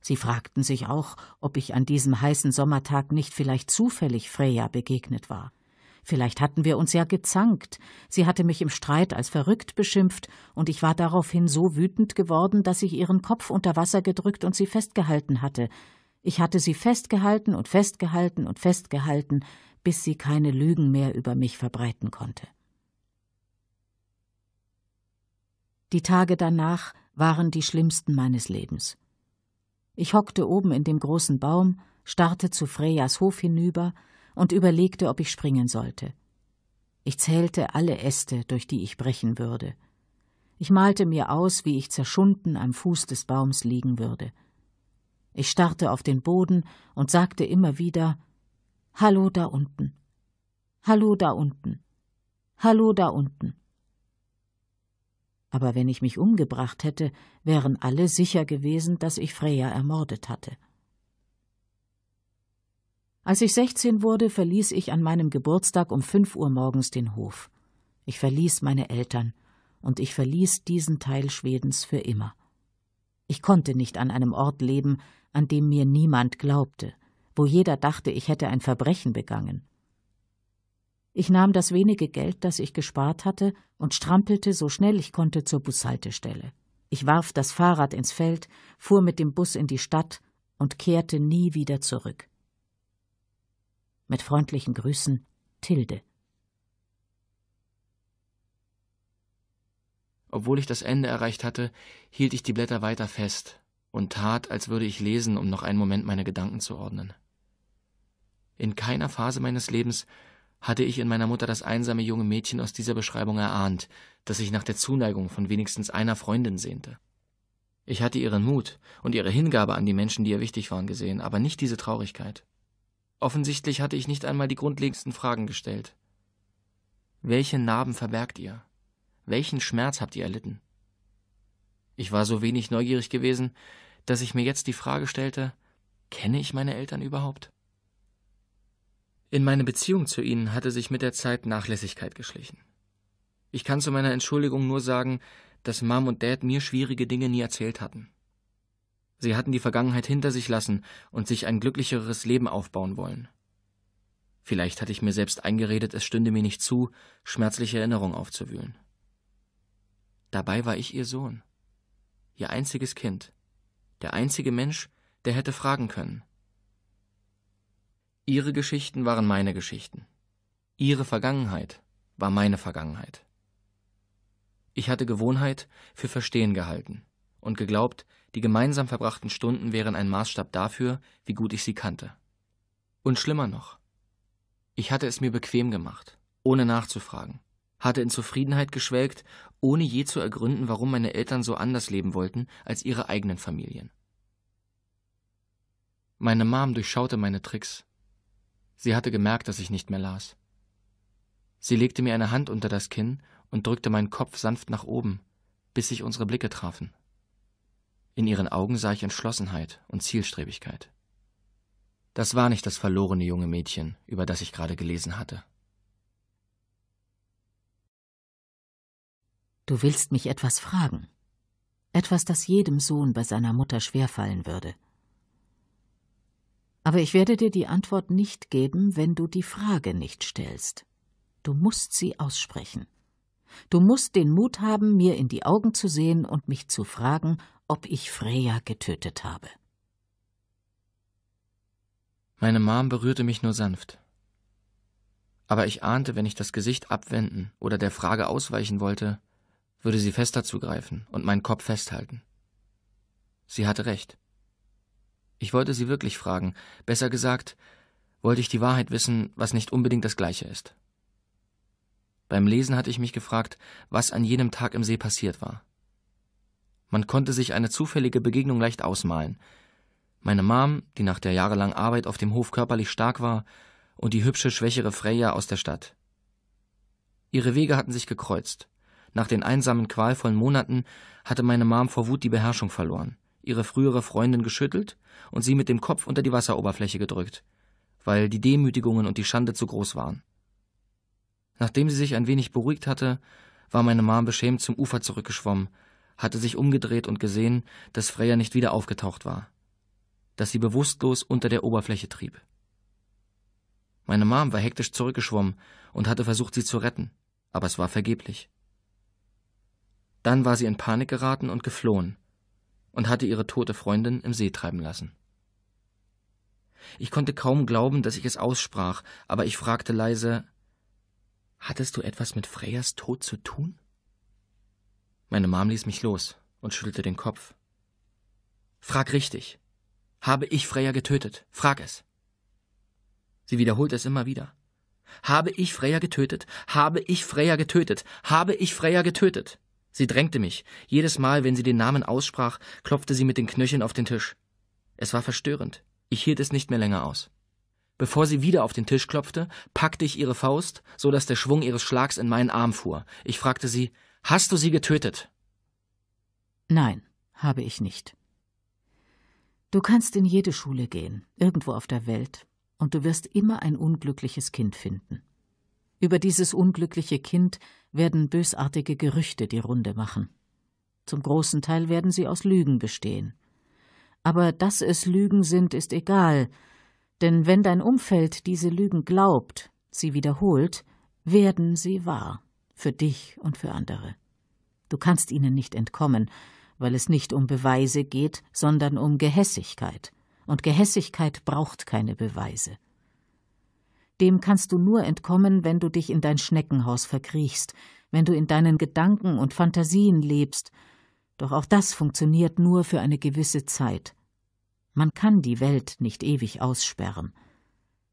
Sie fragten sich auch, ob ich an diesem heißen Sommertag nicht vielleicht zufällig Freya begegnet war. Vielleicht hatten wir uns ja gezankt. Sie hatte mich im Streit als verrückt beschimpft und ich war daraufhin so wütend geworden, dass ich ihren Kopf unter Wasser gedrückt und sie festgehalten hatte. Ich hatte sie festgehalten und festgehalten und festgehalten, bis sie keine Lügen mehr über mich verbreiten konnte. Die Tage danach waren die schlimmsten meines Lebens. Ich hockte oben in dem großen Baum, starrte zu Freyas Hof hinüber und überlegte, ob ich springen sollte. Ich zählte alle Äste, durch die ich brechen würde. Ich malte mir aus, wie ich zerschunden am Fuß des Baums liegen würde. Ich starrte auf den Boden und sagte immer wieder Hallo da unten. Hallo da unten. Hallo da unten aber wenn ich mich umgebracht hätte, wären alle sicher gewesen, dass ich Freya ermordet hatte. Als ich 16 wurde, verließ ich an meinem Geburtstag um 5 Uhr morgens den Hof. Ich verließ meine Eltern und ich verließ diesen Teil Schwedens für immer. Ich konnte nicht an einem Ort leben, an dem mir niemand glaubte, wo jeder dachte, ich hätte ein Verbrechen begangen. Ich nahm das wenige Geld, das ich gespart hatte, und strampelte so schnell ich konnte zur Bushaltestelle. Ich warf das Fahrrad ins Feld, fuhr mit dem Bus in die Stadt und kehrte nie wieder zurück. Mit freundlichen Grüßen, Tilde. Obwohl ich das Ende erreicht hatte, hielt ich die Blätter weiter fest und tat, als würde ich lesen, um noch einen Moment meine Gedanken zu ordnen. In keiner Phase meines Lebens hatte ich in meiner Mutter das einsame junge Mädchen aus dieser Beschreibung erahnt, das sich nach der Zuneigung von wenigstens einer Freundin sehnte. Ich hatte ihren Mut und ihre Hingabe an die Menschen, die ihr wichtig waren, gesehen, aber nicht diese Traurigkeit. Offensichtlich hatte ich nicht einmal die grundlegendsten Fragen gestellt. Welche Narben verbergt ihr? Welchen Schmerz habt ihr erlitten? Ich war so wenig neugierig gewesen, dass ich mir jetzt die Frage stellte, kenne ich meine Eltern überhaupt? In meine Beziehung zu ihnen hatte sich mit der Zeit Nachlässigkeit geschlichen. Ich kann zu meiner Entschuldigung nur sagen, dass Mom und Dad mir schwierige Dinge nie erzählt hatten. Sie hatten die Vergangenheit hinter sich lassen und sich ein glücklicheres Leben aufbauen wollen. Vielleicht hatte ich mir selbst eingeredet, es stünde mir nicht zu, schmerzliche Erinnerungen aufzuwühlen. Dabei war ich ihr Sohn, ihr einziges Kind, der einzige Mensch, der hätte fragen können. Ihre Geschichten waren meine Geschichten. Ihre Vergangenheit war meine Vergangenheit. Ich hatte Gewohnheit für Verstehen gehalten und geglaubt, die gemeinsam verbrachten Stunden wären ein Maßstab dafür, wie gut ich sie kannte. Und schlimmer noch, ich hatte es mir bequem gemacht, ohne nachzufragen, hatte in Zufriedenheit geschwelgt, ohne je zu ergründen, warum meine Eltern so anders leben wollten als ihre eigenen Familien. Meine Mom durchschaute meine Tricks Sie hatte gemerkt, dass ich nicht mehr las. Sie legte mir eine Hand unter das Kinn und drückte meinen Kopf sanft nach oben, bis sich unsere Blicke trafen. In ihren Augen sah ich Entschlossenheit und Zielstrebigkeit. Das war nicht das verlorene junge Mädchen, über das ich gerade gelesen hatte. Du willst mich etwas fragen. Etwas, das jedem Sohn bei seiner Mutter schwerfallen würde. Aber ich werde dir die Antwort nicht geben, wenn du die Frage nicht stellst. Du musst sie aussprechen. Du musst den Mut haben, mir in die Augen zu sehen und mich zu fragen, ob ich Freya getötet habe. Meine Mom berührte mich nur sanft. Aber ich ahnte, wenn ich das Gesicht abwenden oder der Frage ausweichen wollte, würde sie fester zugreifen und meinen Kopf festhalten. Sie hatte recht. Ich wollte sie wirklich fragen, besser gesagt, wollte ich die Wahrheit wissen, was nicht unbedingt das gleiche ist. Beim Lesen hatte ich mich gefragt, was an jenem Tag im See passiert war. Man konnte sich eine zufällige Begegnung leicht ausmalen. Meine Mom, die nach der jahrelangen Arbeit auf dem Hof körperlich stark war, und die hübsche, schwächere Freya aus der Stadt. Ihre Wege hatten sich gekreuzt. Nach den einsamen, qualvollen Monaten hatte meine Mom vor Wut die Beherrschung verloren ihre frühere Freundin geschüttelt und sie mit dem Kopf unter die Wasseroberfläche gedrückt, weil die Demütigungen und die Schande zu groß waren. Nachdem sie sich ein wenig beruhigt hatte, war meine Mom beschämt zum Ufer zurückgeschwommen, hatte sich umgedreht und gesehen, dass Freya nicht wieder aufgetaucht war, dass sie bewusstlos unter der Oberfläche trieb. Meine Mom war hektisch zurückgeschwommen und hatte versucht, sie zu retten, aber es war vergeblich. Dann war sie in Panik geraten und geflohen, und hatte ihre tote Freundin im See treiben lassen. Ich konnte kaum glauben, dass ich es aussprach, aber ich fragte leise Hattest du etwas mit Freyas Tod zu tun? Meine Mom ließ mich los und schüttelte den Kopf. Frag richtig. Habe ich Freya getötet? Frag es. Sie wiederholte es immer wieder. Habe ich Freya getötet? Habe ich Freya getötet? Habe ich Freya getötet? Sie drängte mich. Jedes Mal, wenn sie den Namen aussprach, klopfte sie mit den Knöcheln auf den Tisch. Es war verstörend. Ich hielt es nicht mehr länger aus. Bevor sie wieder auf den Tisch klopfte, packte ich ihre Faust, so dass der Schwung ihres Schlags in meinen Arm fuhr. Ich fragte sie: Hast du sie getötet? Nein, habe ich nicht. Du kannst in jede Schule gehen, irgendwo auf der Welt, und du wirst immer ein unglückliches Kind finden. Über dieses unglückliche Kind werden bösartige Gerüchte die Runde machen. Zum großen Teil werden sie aus Lügen bestehen. Aber dass es Lügen sind, ist egal, denn wenn dein Umfeld diese Lügen glaubt, sie wiederholt, werden sie wahr, für dich und für andere. Du kannst ihnen nicht entkommen, weil es nicht um Beweise geht, sondern um Gehässigkeit, und Gehässigkeit braucht keine Beweise dem kannst du nur entkommen, wenn du dich in dein Schneckenhaus verkriechst, wenn du in deinen Gedanken und Fantasien lebst. Doch auch das funktioniert nur für eine gewisse Zeit. Man kann die Welt nicht ewig aussperren.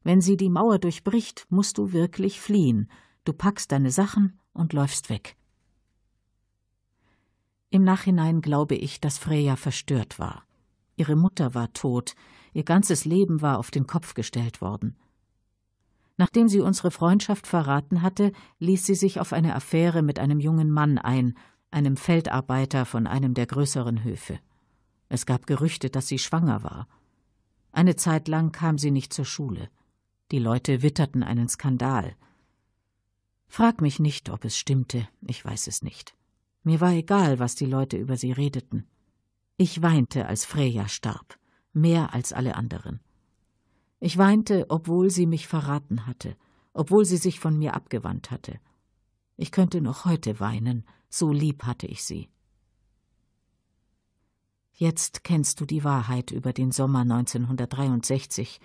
Wenn sie die Mauer durchbricht, musst du wirklich fliehen. Du packst deine Sachen und läufst weg. Im Nachhinein glaube ich, dass Freya verstört war. Ihre Mutter war tot, ihr ganzes Leben war auf den Kopf gestellt worden. Nachdem sie unsere Freundschaft verraten hatte, ließ sie sich auf eine Affäre mit einem jungen Mann ein, einem Feldarbeiter von einem der größeren Höfe. Es gab Gerüchte, dass sie schwanger war. Eine Zeit lang kam sie nicht zur Schule. Die Leute witterten einen Skandal. Frag mich nicht, ob es stimmte, ich weiß es nicht. Mir war egal, was die Leute über sie redeten. Ich weinte, als Freya starb, mehr als alle anderen. Ich weinte, obwohl sie mich verraten hatte, obwohl sie sich von mir abgewandt hatte. Ich könnte noch heute weinen, so lieb hatte ich sie. Jetzt kennst du die Wahrheit über den Sommer 1963,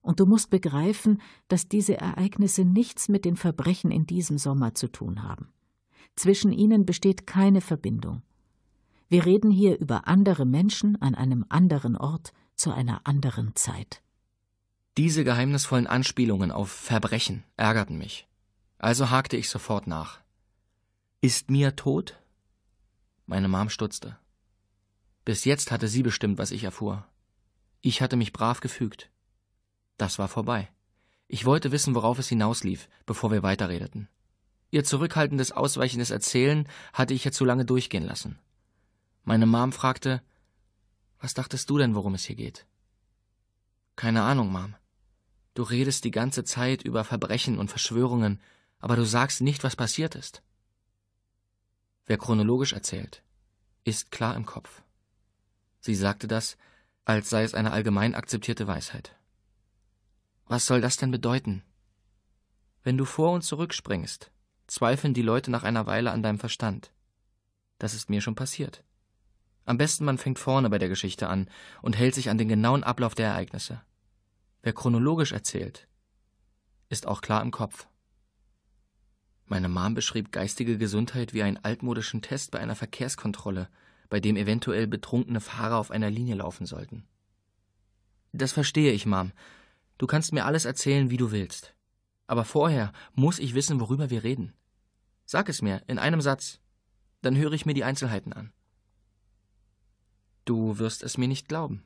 und du musst begreifen, dass diese Ereignisse nichts mit den Verbrechen in diesem Sommer zu tun haben. Zwischen ihnen besteht keine Verbindung. Wir reden hier über andere Menschen an einem anderen Ort zu einer anderen Zeit. Diese geheimnisvollen Anspielungen auf Verbrechen ärgerten mich. Also hakte ich sofort nach. Ist Mia tot? Meine Mom stutzte. Bis jetzt hatte sie bestimmt, was ich erfuhr. Ich hatte mich brav gefügt. Das war vorbei. Ich wollte wissen, worauf es hinauslief, bevor wir weiterredeten. Ihr zurückhaltendes, ausweichendes Erzählen hatte ich ja zu lange durchgehen lassen. Meine Mom fragte, was dachtest du denn, worum es hier geht? Keine Ahnung, Mom. Du redest die ganze Zeit über Verbrechen und Verschwörungen, aber du sagst nicht, was passiert ist. Wer chronologisch erzählt, ist klar im Kopf. Sie sagte das, als sei es eine allgemein akzeptierte Weisheit. Was soll das denn bedeuten? Wenn du vor und zurückspringst, zweifeln die Leute nach einer Weile an deinem Verstand. Das ist mir schon passiert. Am besten man fängt vorne bei der Geschichte an und hält sich an den genauen Ablauf der Ereignisse. Wer chronologisch erzählt, ist auch klar im Kopf. Meine Mom beschrieb geistige Gesundheit wie einen altmodischen Test bei einer Verkehrskontrolle, bei dem eventuell betrunkene Fahrer auf einer Linie laufen sollten. Das verstehe ich, Mom. Du kannst mir alles erzählen, wie du willst. Aber vorher muss ich wissen, worüber wir reden. Sag es mir in einem Satz, dann höre ich mir die Einzelheiten an. Du wirst es mir nicht glauben.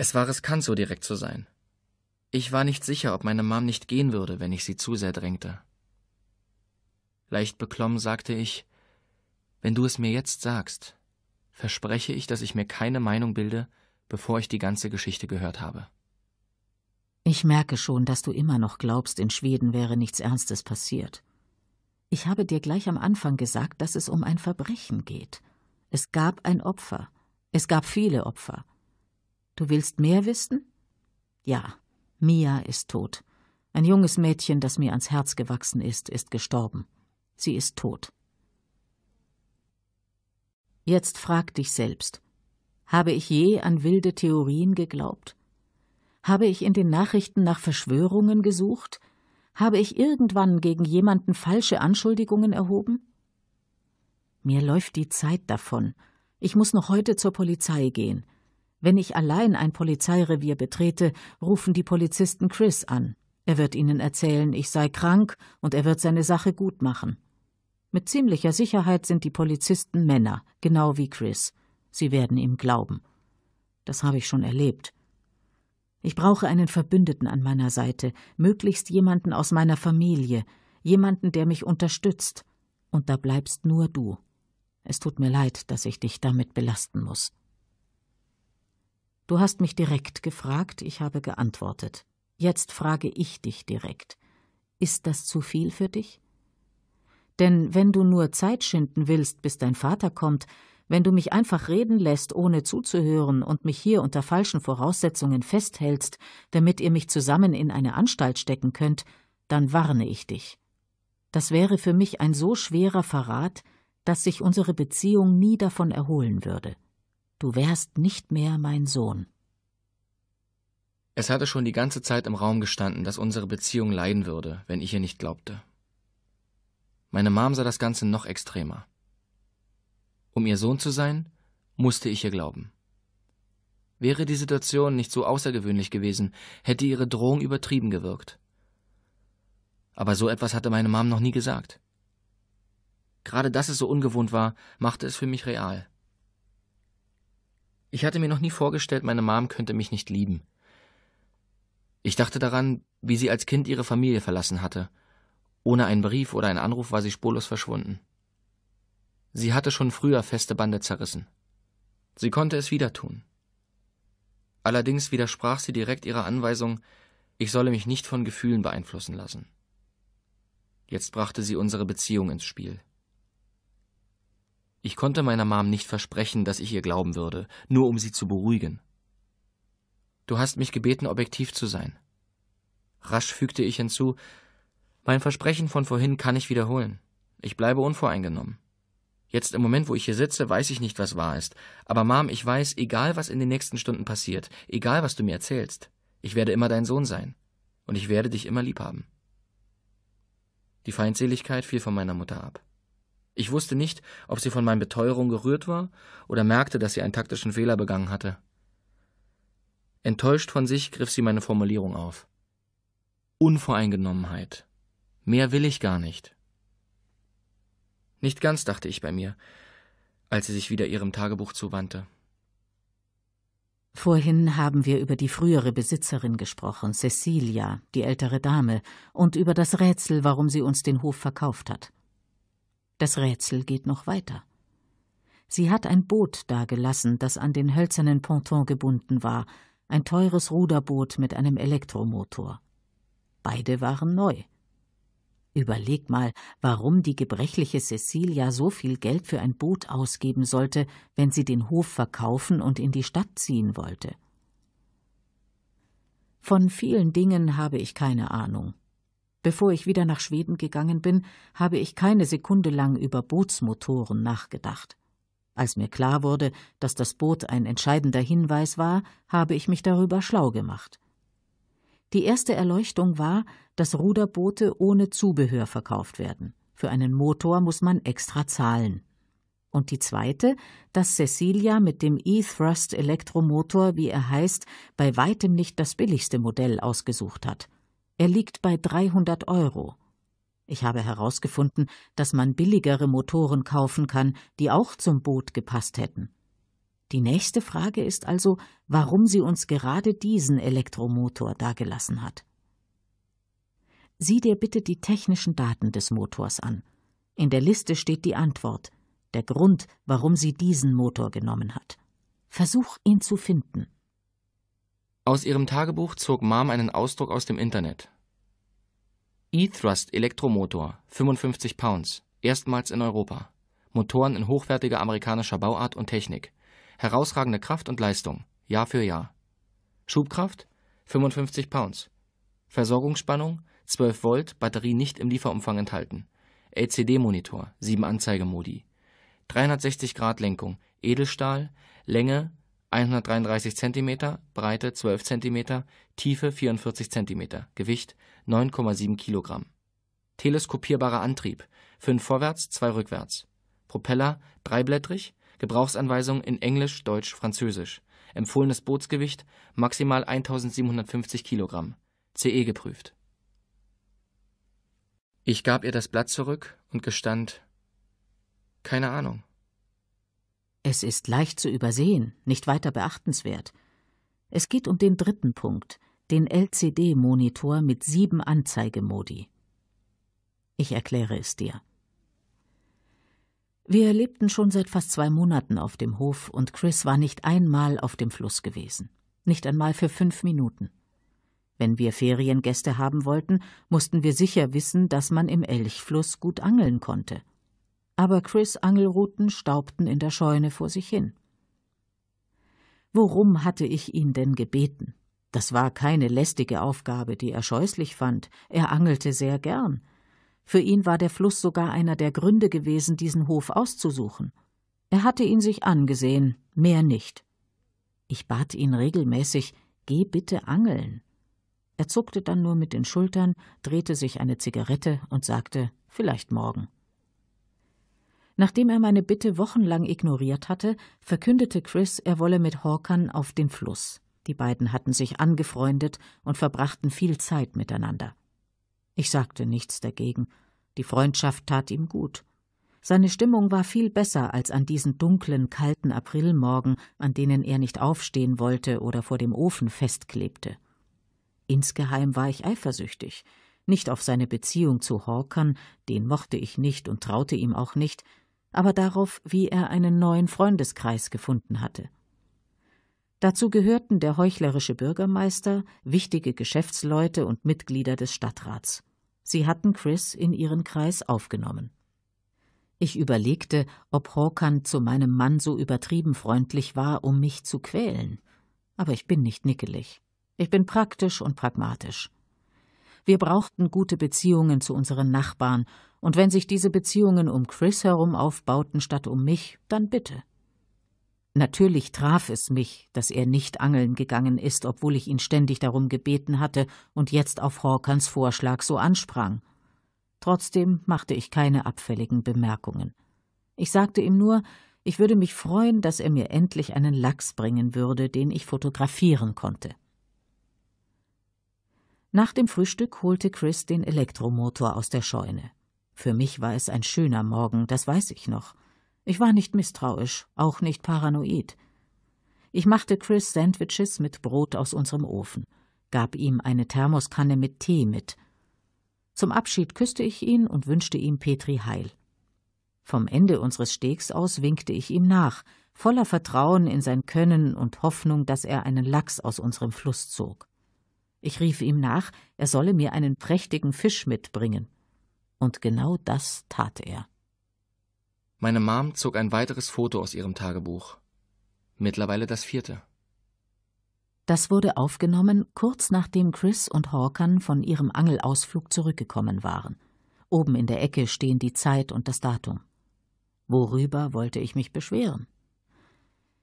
Es war riskant, so direkt zu sein. Ich war nicht sicher, ob meine Mom nicht gehen würde, wenn ich sie zu sehr drängte. Leicht beklommen sagte ich, wenn du es mir jetzt sagst, verspreche ich, dass ich mir keine Meinung bilde, bevor ich die ganze Geschichte gehört habe. Ich merke schon, dass du immer noch glaubst, in Schweden wäre nichts Ernstes passiert. Ich habe dir gleich am Anfang gesagt, dass es um ein Verbrechen geht. Es gab ein Opfer. Es gab viele Opfer. Du willst mehr wissen? Ja, Mia ist tot. Ein junges Mädchen, das mir ans Herz gewachsen ist, ist gestorben. Sie ist tot. Jetzt frag dich selbst. Habe ich je an wilde Theorien geglaubt? Habe ich in den Nachrichten nach Verschwörungen gesucht? Habe ich irgendwann gegen jemanden falsche Anschuldigungen erhoben? Mir läuft die Zeit davon. Ich muss noch heute zur Polizei gehen. Wenn ich allein ein Polizeirevier betrete, rufen die Polizisten Chris an. Er wird ihnen erzählen, ich sei krank und er wird seine Sache gut machen. Mit ziemlicher Sicherheit sind die Polizisten Männer, genau wie Chris. Sie werden ihm glauben. Das habe ich schon erlebt. Ich brauche einen Verbündeten an meiner Seite, möglichst jemanden aus meiner Familie, jemanden, der mich unterstützt. Und da bleibst nur du. Es tut mir leid, dass ich dich damit belasten muss. Du hast mich direkt gefragt, ich habe geantwortet. Jetzt frage ich dich direkt. Ist das zu viel für dich? Denn wenn du nur Zeit schinden willst, bis dein Vater kommt, wenn du mich einfach reden lässt, ohne zuzuhören und mich hier unter falschen Voraussetzungen festhältst, damit ihr mich zusammen in eine Anstalt stecken könnt, dann warne ich dich. Das wäre für mich ein so schwerer Verrat, dass sich unsere Beziehung nie davon erholen würde. Du wärst nicht mehr mein Sohn. Es hatte schon die ganze Zeit im Raum gestanden, dass unsere Beziehung leiden würde, wenn ich ihr nicht glaubte. Meine Mom sah das Ganze noch extremer. Um ihr Sohn zu sein, musste ich ihr glauben. Wäre die Situation nicht so außergewöhnlich gewesen, hätte ihre Drohung übertrieben gewirkt. Aber so etwas hatte meine Mom noch nie gesagt. Gerade dass es so ungewohnt war, machte es für mich real. Ich hatte mir noch nie vorgestellt, meine Mom könnte mich nicht lieben. Ich dachte daran, wie sie als Kind ihre Familie verlassen hatte. Ohne einen Brief oder einen Anruf war sie spurlos verschwunden. Sie hatte schon früher feste Bande zerrissen. Sie konnte es wieder tun. Allerdings widersprach sie direkt ihrer Anweisung, ich solle mich nicht von Gefühlen beeinflussen lassen. Jetzt brachte sie unsere Beziehung ins Spiel. Ich konnte meiner Mom nicht versprechen, dass ich ihr glauben würde, nur um sie zu beruhigen. Du hast mich gebeten, objektiv zu sein. Rasch fügte ich hinzu, mein Versprechen von vorhin kann ich wiederholen. Ich bleibe unvoreingenommen. Jetzt im Moment, wo ich hier sitze, weiß ich nicht, was wahr ist. Aber Mom, ich weiß, egal was in den nächsten Stunden passiert, egal was du mir erzählst, ich werde immer dein Sohn sein. Und ich werde dich immer lieb haben. Die Feindseligkeit fiel von meiner Mutter ab. Ich wusste nicht, ob sie von meinen Beteuerungen gerührt war oder merkte, dass sie einen taktischen Fehler begangen hatte. Enttäuscht von sich griff sie meine Formulierung auf. Unvoreingenommenheit. Mehr will ich gar nicht. Nicht ganz, dachte ich bei mir, als sie sich wieder ihrem Tagebuch zuwandte. Vorhin haben wir über die frühere Besitzerin gesprochen, Cecilia, die ältere Dame, und über das Rätsel, warum sie uns den Hof verkauft hat. Das Rätsel geht noch weiter. Sie hat ein Boot dagelassen, das an den hölzernen Ponton gebunden war, ein teures Ruderboot mit einem Elektromotor. Beide waren neu. Überleg mal, warum die gebrechliche Cecilia so viel Geld für ein Boot ausgeben sollte, wenn sie den Hof verkaufen und in die Stadt ziehen wollte. Von vielen Dingen habe ich keine Ahnung. Bevor ich wieder nach Schweden gegangen bin, habe ich keine Sekunde lang über Bootsmotoren nachgedacht. Als mir klar wurde, dass das Boot ein entscheidender Hinweis war, habe ich mich darüber schlau gemacht. Die erste Erleuchtung war, dass Ruderboote ohne Zubehör verkauft werden. Für einen Motor muss man extra zahlen. Und die zweite, dass Cecilia mit dem E-Thrust Elektromotor, wie er heißt, bei weitem nicht das billigste Modell ausgesucht hat er liegt bei 300 Euro. Ich habe herausgefunden, dass man billigere Motoren kaufen kann, die auch zum Boot gepasst hätten. Die nächste Frage ist also, warum sie uns gerade diesen Elektromotor dagelassen hat. Sieh dir bitte die technischen Daten des Motors an. In der Liste steht die Antwort, der Grund, warum sie diesen Motor genommen hat. Versuch ihn zu finden. Aus ihrem Tagebuch zog Mom einen Ausdruck aus dem Internet. E-Thrust Elektromotor, 55 Pounds, erstmals in Europa. Motoren in hochwertiger amerikanischer Bauart und Technik. Herausragende Kraft und Leistung, Jahr für Jahr. Schubkraft 55 Pounds. Versorgungsspannung 12 Volt, Batterie nicht im Lieferumfang enthalten. LCD-Monitor, 7 Anzeigemodi. 360 Grad Lenkung, Edelstahl, Länge 133 cm, Breite 12 cm, Tiefe 44 cm, Gewicht 9,7 kg. Teleskopierbarer Antrieb: 5 vorwärts, 2 rückwärts. Propeller: dreiblättrig, Gebrauchsanweisung in Englisch, Deutsch, Französisch. Empfohlenes Bootsgewicht: maximal 1750 kg, CE geprüft. Ich gab ihr das Blatt zurück und gestand: Keine Ahnung es ist leicht zu übersehen, nicht weiter beachtenswert. Es geht um den dritten Punkt, den LCD-Monitor mit sieben Anzeigemodi. Ich erkläre es dir. Wir lebten schon seit fast zwei Monaten auf dem Hof und Chris war nicht einmal auf dem Fluss gewesen. Nicht einmal für fünf Minuten. Wenn wir Feriengäste haben wollten, mussten wir sicher wissen, dass man im Elchfluss gut angeln konnte aber Chris Angelruten staubten in der Scheune vor sich hin. Worum hatte ich ihn denn gebeten? Das war keine lästige Aufgabe, die er scheußlich fand, er angelte sehr gern. Für ihn war der Fluss sogar einer der Gründe gewesen, diesen Hof auszusuchen. Er hatte ihn sich angesehen, mehr nicht. Ich bat ihn regelmäßig, geh bitte angeln. Er zuckte dann nur mit den Schultern, drehte sich eine Zigarette und sagte, vielleicht morgen. Nachdem er meine Bitte wochenlang ignoriert hatte, verkündete Chris, er wolle mit Hawkern auf den Fluss. Die beiden hatten sich angefreundet und verbrachten viel Zeit miteinander. Ich sagte nichts dagegen. Die Freundschaft tat ihm gut. Seine Stimmung war viel besser als an diesen dunklen, kalten Aprilmorgen, an denen er nicht aufstehen wollte oder vor dem Ofen festklebte. Insgeheim war ich eifersüchtig, nicht auf seine Beziehung zu Hawkern, den mochte ich nicht und traute ihm auch nicht, aber darauf, wie er einen neuen Freundeskreis gefunden hatte. Dazu gehörten der heuchlerische Bürgermeister, wichtige Geschäftsleute und Mitglieder des Stadtrats. Sie hatten Chris in ihren Kreis aufgenommen. Ich überlegte, ob Hawkern zu meinem Mann so übertrieben freundlich war, um mich zu quälen. Aber ich bin nicht nickelig. Ich bin praktisch und pragmatisch. Wir brauchten gute Beziehungen zu unseren Nachbarn, und wenn sich diese Beziehungen um Chris herum aufbauten statt um mich, dann bitte. Natürlich traf es mich, dass er nicht angeln gegangen ist, obwohl ich ihn ständig darum gebeten hatte und jetzt auf Hawkins Vorschlag so ansprang. Trotzdem machte ich keine abfälligen Bemerkungen. Ich sagte ihm nur, ich würde mich freuen, dass er mir endlich einen Lachs bringen würde, den ich fotografieren konnte. Nach dem Frühstück holte Chris den Elektromotor aus der Scheune. Für mich war es ein schöner Morgen, das weiß ich noch. Ich war nicht misstrauisch, auch nicht paranoid. Ich machte Chris Sandwiches mit Brot aus unserem Ofen, gab ihm eine Thermoskanne mit Tee mit. Zum Abschied küsste ich ihn und wünschte ihm Petri heil. Vom Ende unseres Stegs aus winkte ich ihm nach, voller Vertrauen in sein Können und Hoffnung, dass er einen Lachs aus unserem Fluss zog. Ich rief ihm nach, er solle mir einen prächtigen Fisch mitbringen. Und genau das tat er. Meine Mom zog ein weiteres Foto aus ihrem Tagebuch. Mittlerweile das vierte. Das wurde aufgenommen, kurz nachdem Chris und Hawkan von ihrem Angelausflug zurückgekommen waren. Oben in der Ecke stehen die Zeit und das Datum. Worüber wollte ich mich beschweren?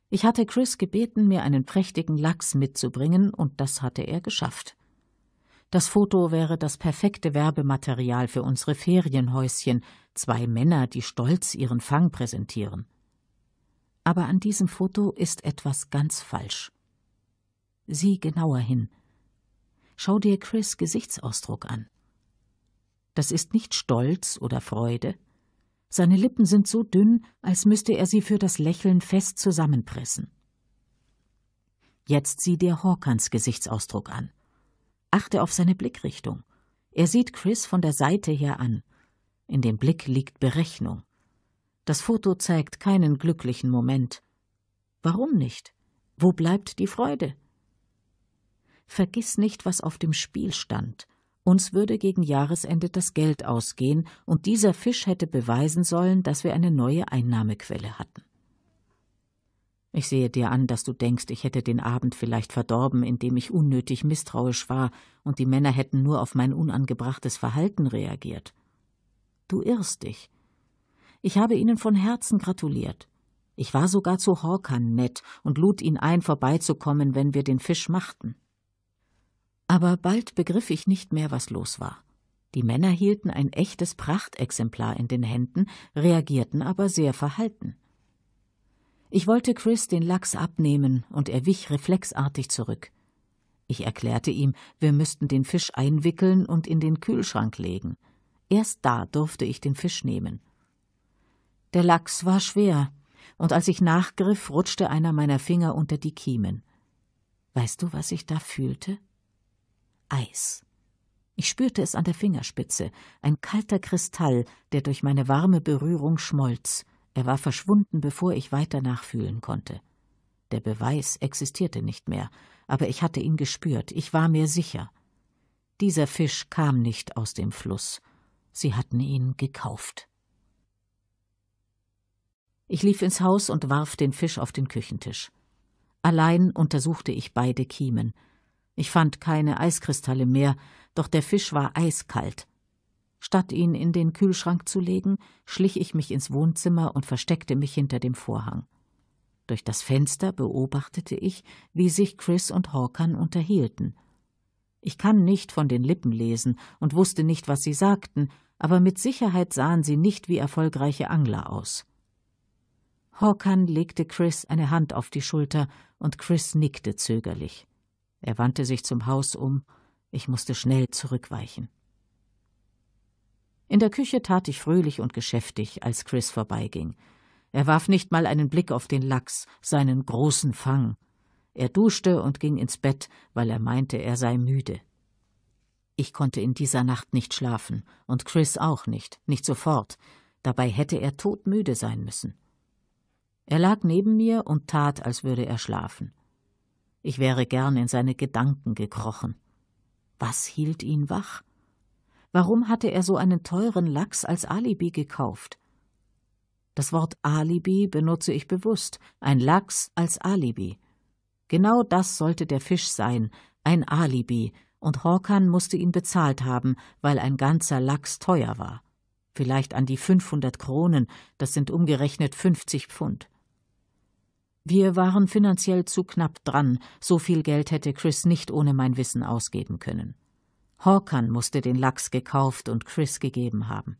Ich hatte Chris gebeten, mir einen prächtigen Lachs mitzubringen, und das hatte er geschafft. Das Foto wäre das perfekte Werbematerial für unsere Ferienhäuschen, zwei Männer, die stolz ihren Fang präsentieren. Aber an diesem Foto ist etwas ganz falsch. Sieh genauer hin. Schau dir Chris Gesichtsausdruck an. Das ist nicht Stolz oder Freude, seine Lippen sind so dünn, als müsste er sie für das Lächeln fest zusammenpressen. Jetzt sieh dir Hawkins Gesichtsausdruck an. Achte auf seine Blickrichtung. Er sieht Chris von der Seite her an. In dem Blick liegt Berechnung. Das Foto zeigt keinen glücklichen Moment. Warum nicht? Wo bleibt die Freude? Vergiss nicht, was auf dem Spiel stand. Uns würde gegen Jahresende das Geld ausgehen, und dieser Fisch hätte beweisen sollen, dass wir eine neue Einnahmequelle hatten. Ich sehe dir an, dass du denkst, ich hätte den Abend vielleicht verdorben, indem ich unnötig misstrauisch war, und die Männer hätten nur auf mein unangebrachtes Verhalten reagiert. Du irrst dich. Ich habe ihnen von Herzen gratuliert. Ich war sogar zu Horkan nett und lud ihn ein, vorbeizukommen, wenn wir den Fisch machten. Aber bald begriff ich nicht mehr, was los war. Die Männer hielten ein echtes Prachtexemplar in den Händen, reagierten aber sehr verhalten. Ich wollte Chris den Lachs abnehmen, und er wich reflexartig zurück. Ich erklärte ihm, wir müssten den Fisch einwickeln und in den Kühlschrank legen. Erst da durfte ich den Fisch nehmen. Der Lachs war schwer, und als ich nachgriff, rutschte einer meiner Finger unter die Kiemen. Weißt du, was ich da fühlte? Eis. Ich spürte es an der Fingerspitze, ein kalter Kristall, der durch meine warme Berührung schmolz. Er war verschwunden, bevor ich weiter nachfühlen konnte. Der Beweis existierte nicht mehr, aber ich hatte ihn gespürt, ich war mir sicher. Dieser Fisch kam nicht aus dem Fluss, sie hatten ihn gekauft. Ich lief ins Haus und warf den Fisch auf den Küchentisch. Allein untersuchte ich beide Kiemen, ich fand keine Eiskristalle mehr, doch der Fisch war eiskalt. Statt ihn in den Kühlschrank zu legen, schlich ich mich ins Wohnzimmer und versteckte mich hinter dem Vorhang. Durch das Fenster beobachtete ich, wie sich Chris und Hawkern unterhielten. Ich kann nicht von den Lippen lesen und wusste nicht, was sie sagten, aber mit Sicherheit sahen sie nicht wie erfolgreiche Angler aus. Hawkern legte Chris eine Hand auf die Schulter und Chris nickte zögerlich. Er wandte sich zum Haus um, ich musste schnell zurückweichen. In der Küche tat ich fröhlich und geschäftig, als Chris vorbeiging. Er warf nicht mal einen Blick auf den Lachs, seinen großen Fang. Er duschte und ging ins Bett, weil er meinte, er sei müde. Ich konnte in dieser Nacht nicht schlafen, und Chris auch nicht, nicht sofort. Dabei hätte er todmüde sein müssen. Er lag neben mir und tat, als würde er schlafen. Ich wäre gern in seine Gedanken gekrochen. Was hielt ihn wach? Warum hatte er so einen teuren Lachs als Alibi gekauft? Das Wort Alibi benutze ich bewusst, ein Lachs als Alibi. Genau das sollte der Fisch sein, ein Alibi, und Horkan musste ihn bezahlt haben, weil ein ganzer Lachs teuer war. Vielleicht an die 500 Kronen, das sind umgerechnet 50 Pfund. Wir waren finanziell zu knapp dran, so viel Geld hätte Chris nicht ohne mein Wissen ausgeben können. Hawkern musste den Lachs gekauft und Chris gegeben haben.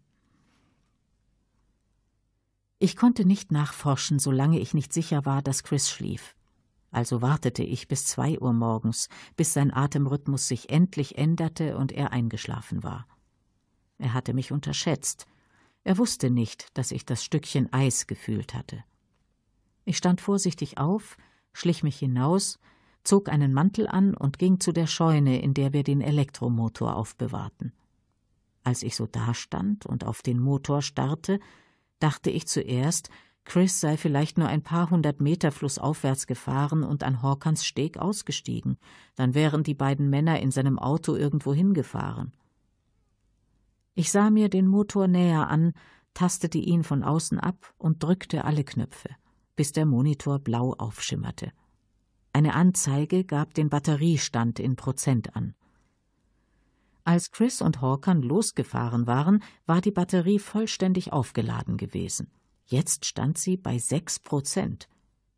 Ich konnte nicht nachforschen, solange ich nicht sicher war, dass Chris schlief. Also wartete ich bis zwei Uhr morgens, bis sein Atemrhythmus sich endlich änderte und er eingeschlafen war. Er hatte mich unterschätzt. Er wusste nicht, dass ich das Stückchen Eis gefühlt hatte. Ich stand vorsichtig auf, schlich mich hinaus, zog einen Mantel an und ging zu der Scheune, in der wir den Elektromotor aufbewahrten. Als ich so dastand und auf den Motor starrte, dachte ich zuerst, Chris sei vielleicht nur ein paar hundert Meter flussaufwärts gefahren und an Hawkins Steg ausgestiegen, dann wären die beiden Männer in seinem Auto irgendwo hingefahren. Ich sah mir den Motor näher an, tastete ihn von außen ab und drückte alle Knöpfe bis der Monitor blau aufschimmerte. Eine Anzeige gab den Batteriestand in Prozent an. Als Chris und Hawkern losgefahren waren, war die Batterie vollständig aufgeladen gewesen. Jetzt stand sie bei sechs Prozent.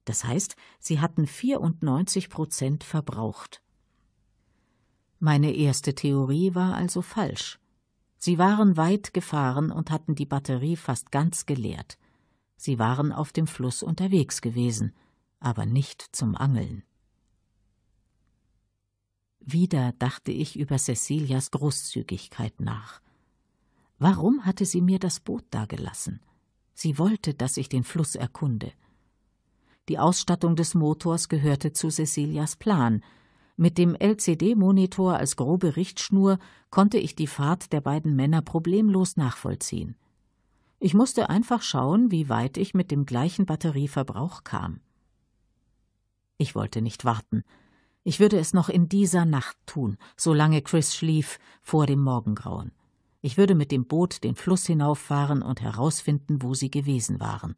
Das heißt, sie hatten 94 Prozent verbraucht. Meine erste Theorie war also falsch. Sie waren weit gefahren und hatten die Batterie fast ganz geleert. Sie waren auf dem Fluss unterwegs gewesen, aber nicht zum Angeln. Wieder dachte ich über Cecilias Großzügigkeit nach. Warum hatte sie mir das Boot dagelassen? Sie wollte, dass ich den Fluss erkunde. Die Ausstattung des Motors gehörte zu Cecilias Plan. Mit dem LCD-Monitor als grobe Richtschnur konnte ich die Fahrt der beiden Männer problemlos nachvollziehen. Ich musste einfach schauen, wie weit ich mit dem gleichen Batterieverbrauch kam. Ich wollte nicht warten. Ich würde es noch in dieser Nacht tun, solange Chris schlief, vor dem Morgengrauen. Ich würde mit dem Boot den Fluss hinauffahren und herausfinden, wo sie gewesen waren.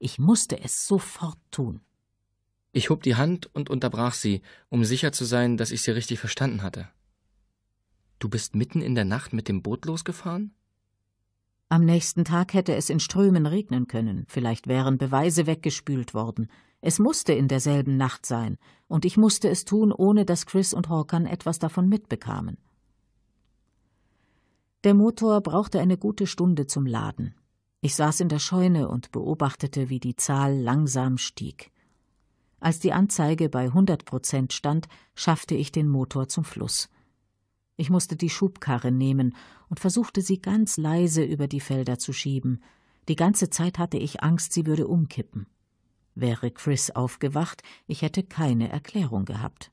Ich musste es sofort tun. Ich hob die Hand und unterbrach sie, um sicher zu sein, dass ich sie richtig verstanden hatte. Du bist mitten in der Nacht mit dem Boot losgefahren? Am nächsten Tag hätte es in Strömen regnen können, vielleicht wären Beweise weggespült worden. Es musste in derselben Nacht sein, und ich musste es tun, ohne dass Chris und Hawkern etwas davon mitbekamen. Der Motor brauchte eine gute Stunde zum Laden. Ich saß in der Scheune und beobachtete, wie die Zahl langsam stieg. Als die Anzeige bei 100 Prozent stand, schaffte ich den Motor zum Fluss. Ich musste die Schubkarre nehmen und versuchte sie ganz leise über die Felder zu schieben. Die ganze Zeit hatte ich Angst, sie würde umkippen. Wäre Chris aufgewacht, ich hätte keine Erklärung gehabt.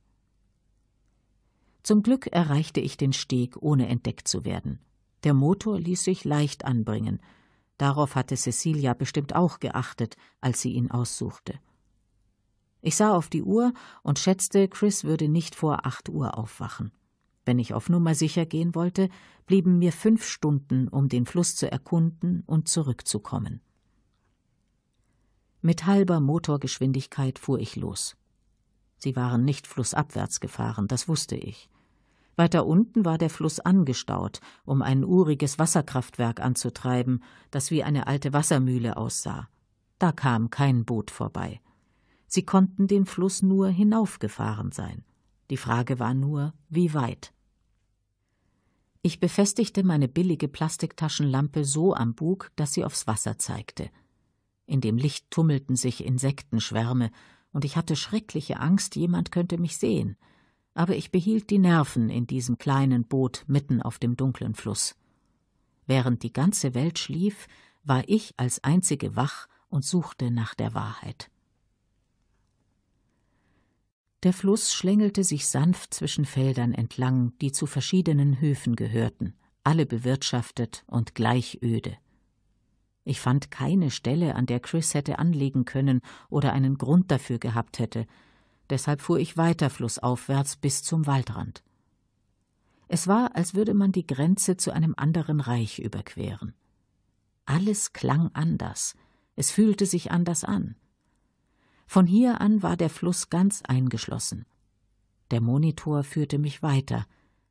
Zum Glück erreichte ich den Steg, ohne entdeckt zu werden. Der Motor ließ sich leicht anbringen. Darauf hatte Cecilia bestimmt auch geachtet, als sie ihn aussuchte. Ich sah auf die Uhr und schätzte, Chris würde nicht vor acht Uhr aufwachen. Wenn ich auf Nummer sicher gehen wollte, blieben mir fünf Stunden, um den Fluss zu erkunden und zurückzukommen. Mit halber Motorgeschwindigkeit fuhr ich los. Sie waren nicht flussabwärts gefahren, das wusste ich. Weiter unten war der Fluss angestaut, um ein uriges Wasserkraftwerk anzutreiben, das wie eine alte Wassermühle aussah. Da kam kein Boot vorbei. Sie konnten den Fluss nur hinaufgefahren sein. Die Frage war nur, wie weit. Ich befestigte meine billige Plastiktaschenlampe so am Bug, dass sie aufs Wasser zeigte. In dem Licht tummelten sich Insektenschwärme, und ich hatte schreckliche Angst, jemand könnte mich sehen. Aber ich behielt die Nerven in diesem kleinen Boot mitten auf dem dunklen Fluss. Während die ganze Welt schlief, war ich als einzige wach und suchte nach der Wahrheit. Der Fluss schlängelte sich sanft zwischen Feldern entlang, die zu verschiedenen Höfen gehörten, alle bewirtschaftet und gleich öde. Ich fand keine Stelle, an der Chris hätte anlegen können oder einen Grund dafür gehabt hätte, deshalb fuhr ich weiter flussaufwärts bis zum Waldrand. Es war, als würde man die Grenze zu einem anderen Reich überqueren. Alles klang anders, es fühlte sich anders an. Von hier an war der Fluss ganz eingeschlossen. Der Monitor führte mich weiter.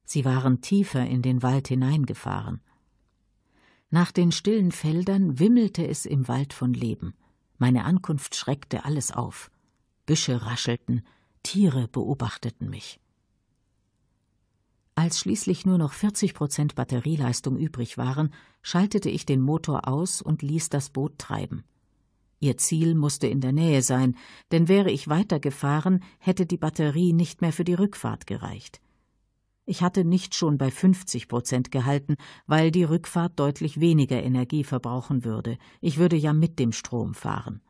Sie waren tiefer in den Wald hineingefahren. Nach den stillen Feldern wimmelte es im Wald von Leben. Meine Ankunft schreckte alles auf. Büsche raschelten, Tiere beobachteten mich. Als schließlich nur noch 40 Prozent Batterieleistung übrig waren, schaltete ich den Motor aus und ließ das Boot treiben. Ihr Ziel musste in der Nähe sein, denn wäre ich weitergefahren, hätte die Batterie nicht mehr für die Rückfahrt gereicht. Ich hatte nicht schon bei 50 Prozent gehalten, weil die Rückfahrt deutlich weniger Energie verbrauchen würde. Ich würde ja mit dem Strom fahren.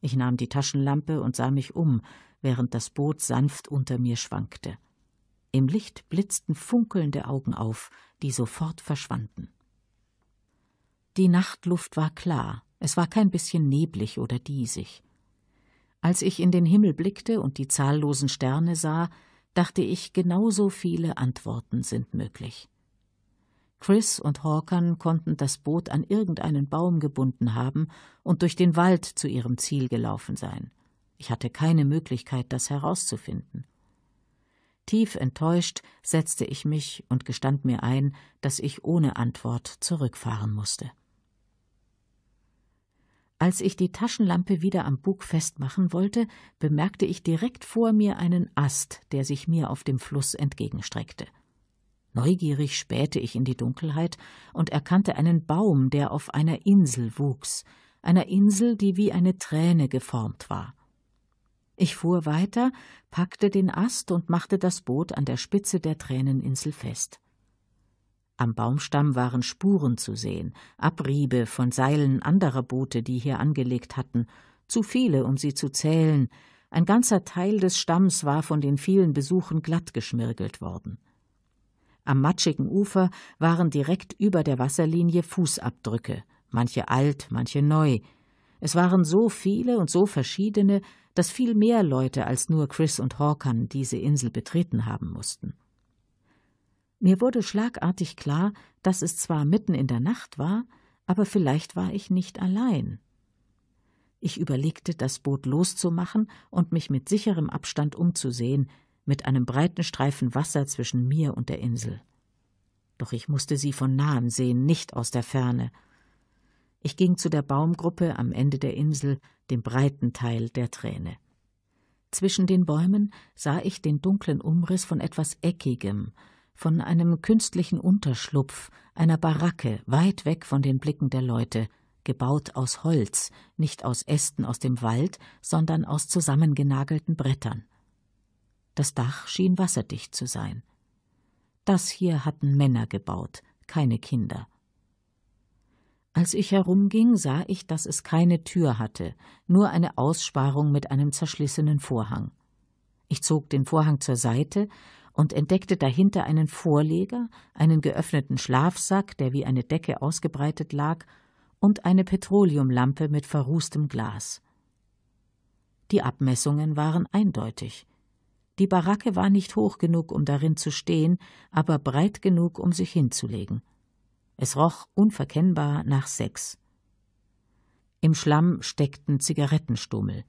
Ich nahm die Taschenlampe und sah mich um, während das Boot sanft unter mir schwankte. Im Licht blitzten funkelnde Augen auf, die sofort verschwanden. Die Nachtluft war klar, es war kein bisschen neblig oder diesig. Als ich in den Himmel blickte und die zahllosen Sterne sah, dachte ich, genauso viele Antworten sind möglich. Chris und Hawkern konnten das Boot an irgendeinen Baum gebunden haben und durch den Wald zu ihrem Ziel gelaufen sein. Ich hatte keine Möglichkeit, das herauszufinden. Tief enttäuscht setzte ich mich und gestand mir ein, dass ich ohne Antwort zurückfahren musste. Als ich die Taschenlampe wieder am Bug festmachen wollte, bemerkte ich direkt vor mir einen Ast, der sich mir auf dem Fluss entgegenstreckte. Neugierig spähte ich in die Dunkelheit und erkannte einen Baum, der auf einer Insel wuchs, einer Insel, die wie eine Träne geformt war. Ich fuhr weiter, packte den Ast und machte das Boot an der Spitze der Träneninsel fest. Am Baumstamm waren Spuren zu sehen, Abriebe von Seilen anderer Boote, die hier angelegt hatten, zu viele, um sie zu zählen. Ein ganzer Teil des Stamms war von den vielen Besuchen glatt geschmirgelt worden. Am matschigen Ufer waren direkt über der Wasserlinie Fußabdrücke, manche alt, manche neu. Es waren so viele und so verschiedene, dass viel mehr Leute als nur Chris und Hawkern diese Insel betreten haben mussten. Mir wurde schlagartig klar, dass es zwar mitten in der Nacht war, aber vielleicht war ich nicht allein. Ich überlegte, das Boot loszumachen und mich mit sicherem Abstand umzusehen, mit einem breiten Streifen Wasser zwischen mir und der Insel. Doch ich musste sie von nahem sehen, nicht aus der Ferne. Ich ging zu der Baumgruppe am Ende der Insel, dem breiten Teil der Träne. Zwischen den Bäumen sah ich den dunklen Umriss von etwas Eckigem, von einem künstlichen Unterschlupf, einer Baracke weit weg von den Blicken der Leute, gebaut aus Holz, nicht aus Ästen aus dem Wald, sondern aus zusammengenagelten Brettern. Das Dach schien wasserdicht zu sein. Das hier hatten Männer gebaut, keine Kinder. Als ich herumging, sah ich, dass es keine Tür hatte, nur eine Aussparung mit einem zerschlissenen Vorhang. Ich zog den Vorhang zur Seite und entdeckte dahinter einen Vorleger, einen geöffneten Schlafsack, der wie eine Decke ausgebreitet lag, und eine Petroleumlampe mit verrußtem Glas. Die Abmessungen waren eindeutig. Die Baracke war nicht hoch genug, um darin zu stehen, aber breit genug, um sich hinzulegen. Es roch unverkennbar nach Sex. Im Schlamm steckten Zigarettenstummel.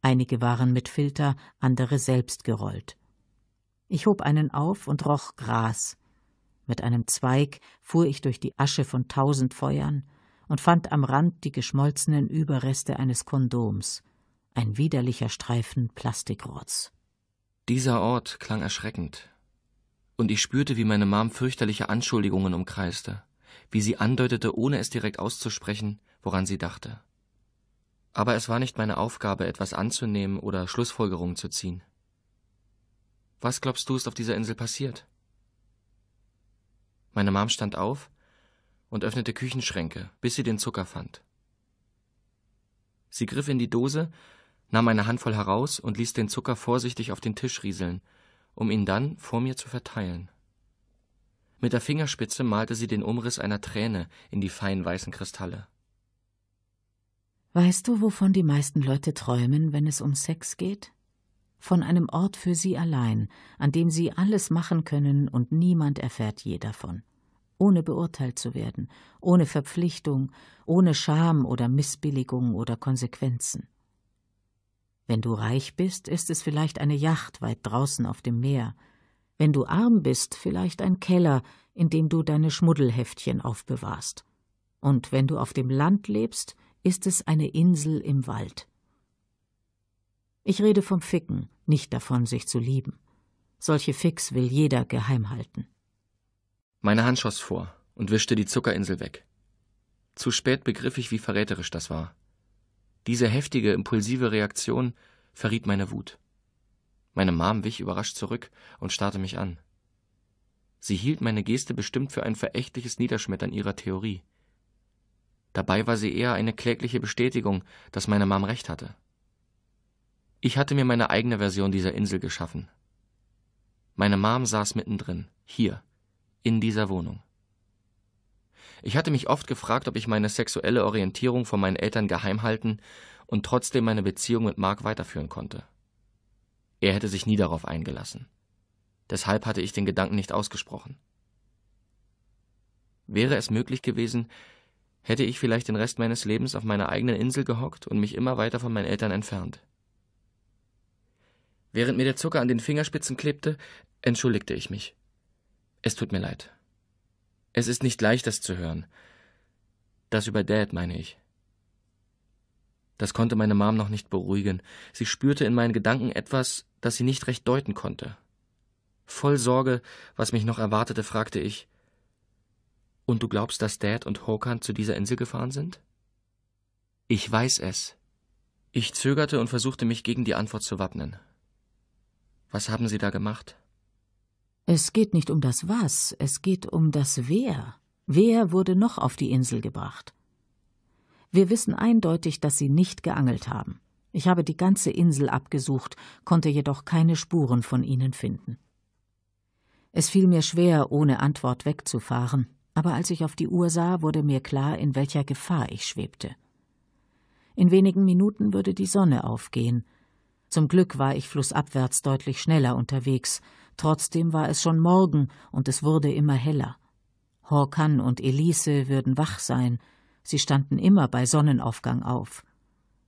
Einige waren mit Filter, andere selbst gerollt. Ich hob einen auf und roch Gras. Mit einem Zweig fuhr ich durch die Asche von tausend Feuern und fand am Rand die geschmolzenen Überreste eines Kondoms, ein widerlicher Streifen Plastikrotz. Dieser Ort klang erschreckend, und ich spürte, wie meine Mom fürchterliche Anschuldigungen umkreiste, wie sie andeutete, ohne es direkt auszusprechen, woran sie dachte. Aber es war nicht meine Aufgabe, etwas anzunehmen oder Schlussfolgerungen zu ziehen. Was glaubst du, ist auf dieser Insel passiert? Meine Mom stand auf und öffnete Küchenschränke, bis sie den Zucker fand. Sie griff in die Dose, nahm eine Handvoll heraus und ließ den Zucker vorsichtig auf den Tisch rieseln, um ihn dann vor mir zu verteilen. Mit der Fingerspitze malte sie den Umriss einer Träne in die feinen weißen Kristalle. Weißt du, wovon die meisten Leute träumen, wenn es um Sex geht? von einem Ort für sie allein, an dem sie alles machen können und niemand erfährt je davon, ohne beurteilt zu werden, ohne Verpflichtung, ohne Scham oder Missbilligung oder Konsequenzen. Wenn du reich bist, ist es vielleicht eine Yacht weit draußen auf dem Meer, wenn du arm bist, vielleicht ein Keller, in dem du deine Schmuddelheftchen aufbewahrst. Und wenn du auf dem Land lebst, ist es eine Insel im Wald. Ich rede vom Ficken, nicht davon, sich zu lieben. Solche Ficks will jeder geheim halten. Meine Hand schoss vor und wischte die Zuckerinsel weg. Zu spät begriff ich, wie verräterisch das war. Diese heftige, impulsive Reaktion verriet meine Wut. Meine Mom wich überrascht zurück und starrte mich an. Sie hielt meine Geste bestimmt für ein verächtliches Niederschmettern ihrer Theorie. Dabei war sie eher eine klägliche Bestätigung, dass meine Mom recht hatte. Ich hatte mir meine eigene Version dieser Insel geschaffen. Meine Mom saß mittendrin, hier, in dieser Wohnung. Ich hatte mich oft gefragt, ob ich meine sexuelle Orientierung von meinen Eltern geheim halten und trotzdem meine Beziehung mit Mark weiterführen konnte. Er hätte sich nie darauf eingelassen. Deshalb hatte ich den Gedanken nicht ausgesprochen. Wäre es möglich gewesen, hätte ich vielleicht den Rest meines Lebens auf meiner eigenen Insel gehockt und mich immer weiter von meinen Eltern entfernt. Während mir der Zucker an den Fingerspitzen klebte, entschuldigte ich mich. Es tut mir leid. Es ist nicht leicht, das zu hören. Das über Dad, meine ich. Das konnte meine Mom noch nicht beruhigen. Sie spürte in meinen Gedanken etwas, das sie nicht recht deuten konnte. Voll Sorge, was mich noch erwartete, fragte ich: Und du glaubst, dass Dad und Hokan zu dieser Insel gefahren sind? Ich weiß es. Ich zögerte und versuchte mich gegen die Antwort zu wappnen. Was haben Sie da gemacht? Es geht nicht um das Was, es geht um das Wer. Wer wurde noch auf die Insel gebracht? Wir wissen eindeutig, dass sie nicht geangelt haben. Ich habe die ganze Insel abgesucht, konnte jedoch keine Spuren von ihnen finden. Es fiel mir schwer, ohne Antwort wegzufahren, aber als ich auf die Uhr sah, wurde mir klar, in welcher Gefahr ich schwebte. In wenigen Minuten würde die Sonne aufgehen, zum Glück war ich flussabwärts deutlich schneller unterwegs. Trotzdem war es schon Morgen und es wurde immer heller. Horkan und Elise würden wach sein. Sie standen immer bei Sonnenaufgang auf.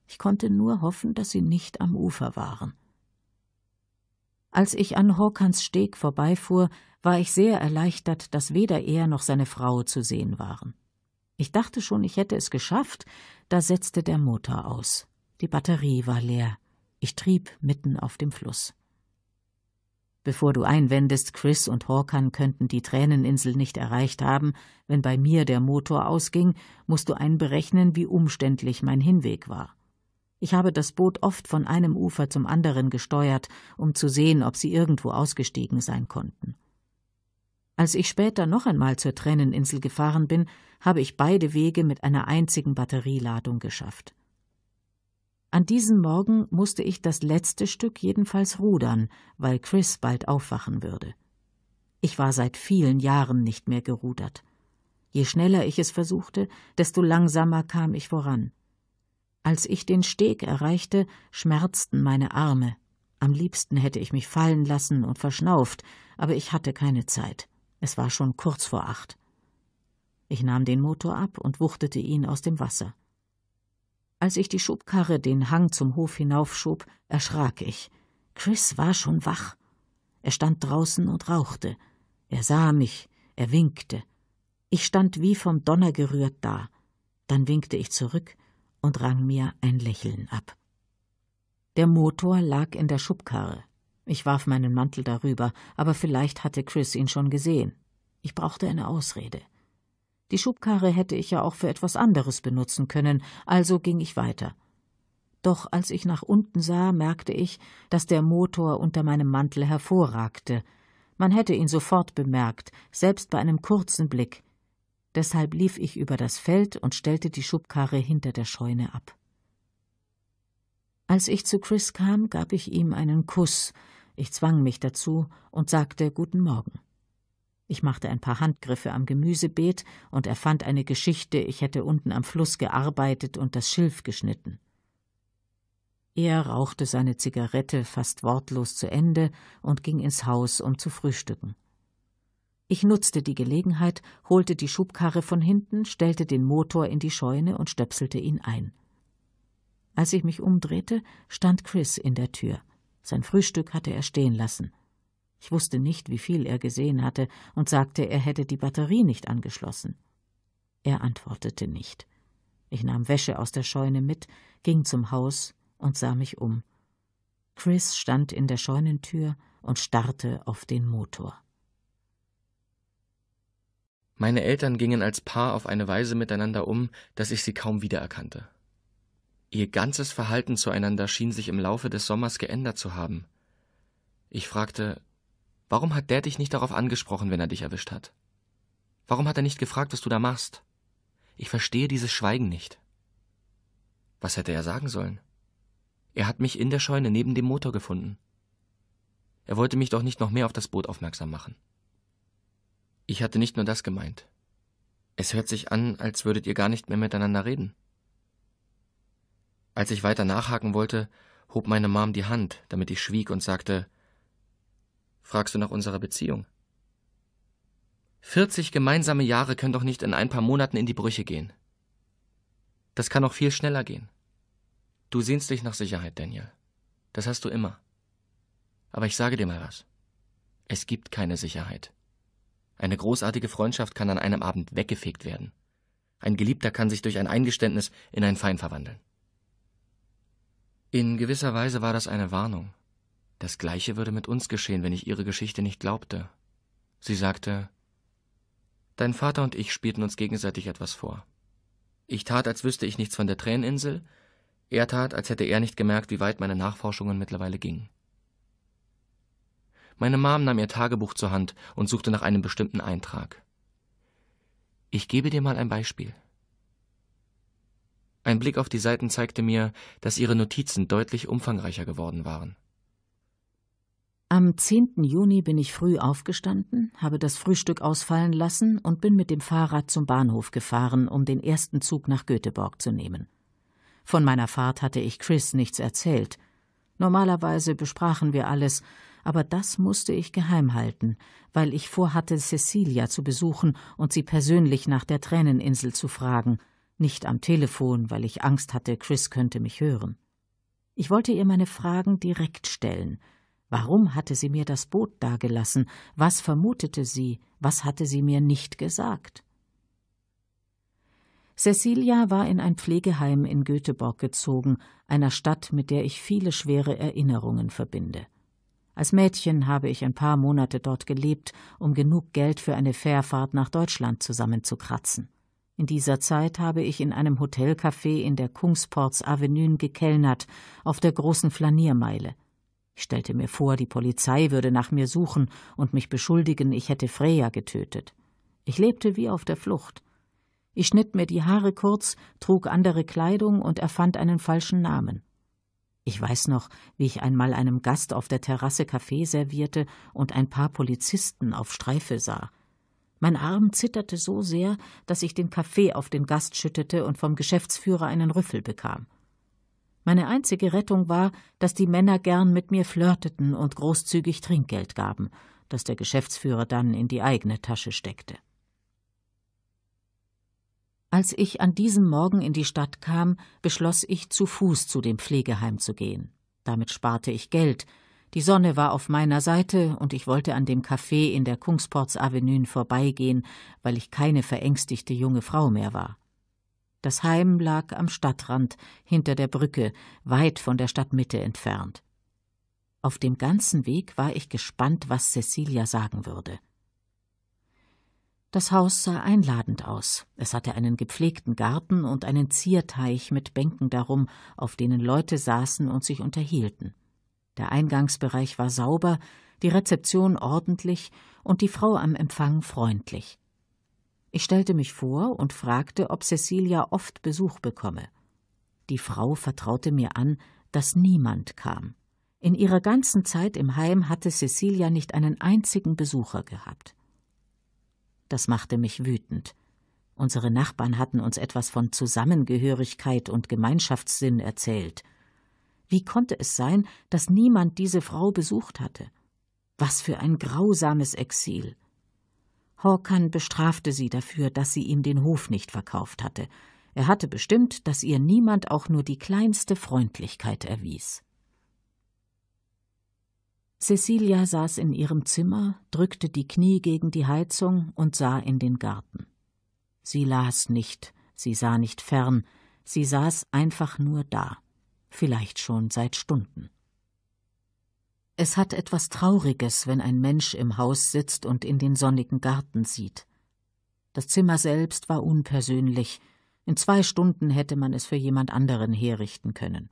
Ich konnte nur hoffen, dass sie nicht am Ufer waren. Als ich an Horkans Steg vorbeifuhr, war ich sehr erleichtert, dass weder er noch seine Frau zu sehen waren. Ich dachte schon, ich hätte es geschafft, da setzte der Motor aus. Die Batterie war leer. Ich trieb mitten auf dem Fluss. Bevor du einwendest, Chris und Horkan könnten die Träneninsel nicht erreicht haben, wenn bei mir der Motor ausging, musst du einberechnen, wie umständlich mein Hinweg war. Ich habe das Boot oft von einem Ufer zum anderen gesteuert, um zu sehen, ob sie irgendwo ausgestiegen sein konnten. Als ich später noch einmal zur Träneninsel gefahren bin, habe ich beide Wege mit einer einzigen Batterieladung geschafft. An diesem Morgen musste ich das letzte Stück jedenfalls rudern, weil Chris bald aufwachen würde. Ich war seit vielen Jahren nicht mehr gerudert. Je schneller ich es versuchte, desto langsamer kam ich voran. Als ich den Steg erreichte, schmerzten meine Arme. Am liebsten hätte ich mich fallen lassen und verschnauft, aber ich hatte keine Zeit. Es war schon kurz vor acht. Ich nahm den Motor ab und wuchtete ihn aus dem Wasser. Als ich die Schubkarre den Hang zum Hof hinaufschob, erschrak ich. Chris war schon wach. Er stand draußen und rauchte. Er sah mich, er winkte. Ich stand wie vom Donner gerührt da. Dann winkte ich zurück und rang mir ein Lächeln ab. Der Motor lag in der Schubkarre. Ich warf meinen Mantel darüber, aber vielleicht hatte Chris ihn schon gesehen. Ich brauchte eine Ausrede. Die Schubkarre hätte ich ja auch für etwas anderes benutzen können, also ging ich weiter. Doch als ich nach unten sah, merkte ich, dass der Motor unter meinem Mantel hervorragte. Man hätte ihn sofort bemerkt, selbst bei einem kurzen Blick. Deshalb lief ich über das Feld und stellte die Schubkarre hinter der Scheune ab. Als ich zu Chris kam, gab ich ihm einen Kuss, ich zwang mich dazu und sagte Guten Morgen. Ich machte ein paar Handgriffe am Gemüsebeet und erfand eine Geschichte, ich hätte unten am Fluss gearbeitet und das Schilf geschnitten. Er rauchte seine Zigarette fast wortlos zu Ende und ging ins Haus, um zu frühstücken. Ich nutzte die Gelegenheit, holte die Schubkarre von hinten, stellte den Motor in die Scheune und stöpselte ihn ein. Als ich mich umdrehte, stand Chris in der Tür. Sein Frühstück hatte er stehen lassen. Ich wusste nicht, wie viel er gesehen hatte und sagte, er hätte die Batterie nicht angeschlossen. Er antwortete nicht. Ich nahm Wäsche aus der Scheune mit, ging zum Haus und sah mich um. Chris stand in der Scheunentür und starrte auf den Motor. Meine Eltern gingen als Paar auf eine Weise miteinander um, dass ich sie kaum wiedererkannte. Ihr ganzes Verhalten zueinander schien sich im Laufe des Sommers geändert zu haben. Ich fragte, Warum hat der dich nicht darauf angesprochen, wenn er dich erwischt hat? Warum hat er nicht gefragt, was du da machst? Ich verstehe dieses Schweigen nicht. Was hätte er sagen sollen? Er hat mich in der Scheune neben dem Motor gefunden. Er wollte mich doch nicht noch mehr auf das Boot aufmerksam machen. Ich hatte nicht nur das gemeint. Es hört sich an, als würdet ihr gar nicht mehr miteinander reden. Als ich weiter nachhaken wollte, hob meine Mom die Hand, damit ich schwieg und sagte, Fragst du nach unserer Beziehung? 40 gemeinsame Jahre können doch nicht in ein paar Monaten in die Brüche gehen. Das kann auch viel schneller gehen. Du sehnst dich nach Sicherheit, Daniel. Das hast du immer. Aber ich sage dir mal was. Es gibt keine Sicherheit. Eine großartige Freundschaft kann an einem Abend weggefegt werden. Ein Geliebter kann sich durch ein Eingeständnis in einen Feind verwandeln. In gewisser Weise war das eine Warnung. Das gleiche würde mit uns geschehen, wenn ich ihre Geschichte nicht glaubte. Sie sagte Dein Vater und ich spielten uns gegenseitig etwas vor. Ich tat, als wüsste ich nichts von der Träneninsel, er tat, als hätte er nicht gemerkt, wie weit meine Nachforschungen mittlerweile gingen. Meine Mom nahm ihr Tagebuch zur Hand und suchte nach einem bestimmten Eintrag. Ich gebe dir mal ein Beispiel. Ein Blick auf die Seiten zeigte mir, dass ihre Notizen deutlich umfangreicher geworden waren. Am 10. Juni bin ich früh aufgestanden, habe das Frühstück ausfallen lassen und bin mit dem Fahrrad zum Bahnhof gefahren, um den ersten Zug nach Göteborg zu nehmen. Von meiner Fahrt hatte ich Chris nichts erzählt. Normalerweise besprachen wir alles, aber das musste ich geheim halten, weil ich vorhatte, Cecilia zu besuchen und sie persönlich nach der Träneninsel zu fragen, nicht am Telefon, weil ich Angst hatte, Chris könnte mich hören. Ich wollte ihr meine Fragen direkt stellen – Warum hatte sie mir das Boot dagelassen? Was vermutete sie? Was hatte sie mir nicht gesagt? Cecilia war in ein Pflegeheim in Göteborg gezogen, einer Stadt, mit der ich viele schwere Erinnerungen verbinde. Als Mädchen habe ich ein paar Monate dort gelebt, um genug Geld für eine Fährfahrt nach Deutschland zusammenzukratzen. In dieser Zeit habe ich in einem Hotelcafé in der Kungsports Avenue gekellnert, auf der großen Flaniermeile. Ich stellte mir vor, die Polizei würde nach mir suchen und mich beschuldigen, ich hätte Freya getötet. Ich lebte wie auf der Flucht. Ich schnitt mir die Haare kurz, trug andere Kleidung und erfand einen falschen Namen. Ich weiß noch, wie ich einmal einem Gast auf der Terrasse Kaffee servierte und ein paar Polizisten auf Streife sah. Mein Arm zitterte so sehr, dass ich den Kaffee auf den Gast schüttete und vom Geschäftsführer einen Rüffel bekam. Meine einzige Rettung war, dass die Männer gern mit mir flirteten und großzügig Trinkgeld gaben, das der Geschäftsführer dann in die eigene Tasche steckte. Als ich an diesem Morgen in die Stadt kam, beschloss ich, zu Fuß zu dem Pflegeheim zu gehen. Damit sparte ich Geld. Die Sonne war auf meiner Seite und ich wollte an dem Café in der Kungsports Avenue vorbeigehen, weil ich keine verängstigte junge Frau mehr war. Das Heim lag am Stadtrand, hinter der Brücke, weit von der Stadtmitte entfernt. Auf dem ganzen Weg war ich gespannt, was Cecilia sagen würde. Das Haus sah einladend aus. Es hatte einen gepflegten Garten und einen Zierteich mit Bänken darum, auf denen Leute saßen und sich unterhielten. Der Eingangsbereich war sauber, die Rezeption ordentlich und die Frau am Empfang freundlich. Ich stellte mich vor und fragte, ob Cecilia oft Besuch bekomme. Die Frau vertraute mir an, dass niemand kam. In ihrer ganzen Zeit im Heim hatte Cecilia nicht einen einzigen Besucher gehabt. Das machte mich wütend. Unsere Nachbarn hatten uns etwas von Zusammengehörigkeit und Gemeinschaftssinn erzählt. Wie konnte es sein, dass niemand diese Frau besucht hatte? Was für ein grausames Exil. Horkan bestrafte sie dafür, dass sie ihm den Hof nicht verkauft hatte. Er hatte bestimmt, dass ihr niemand auch nur die kleinste Freundlichkeit erwies. Cecilia saß in ihrem Zimmer, drückte die Knie gegen die Heizung und sah in den Garten. Sie las nicht, sie sah nicht fern, sie saß einfach nur da, vielleicht schon seit Stunden. Es hat etwas Trauriges, wenn ein Mensch im Haus sitzt und in den sonnigen Garten sieht. Das Zimmer selbst war unpersönlich, in zwei Stunden hätte man es für jemand anderen herrichten können.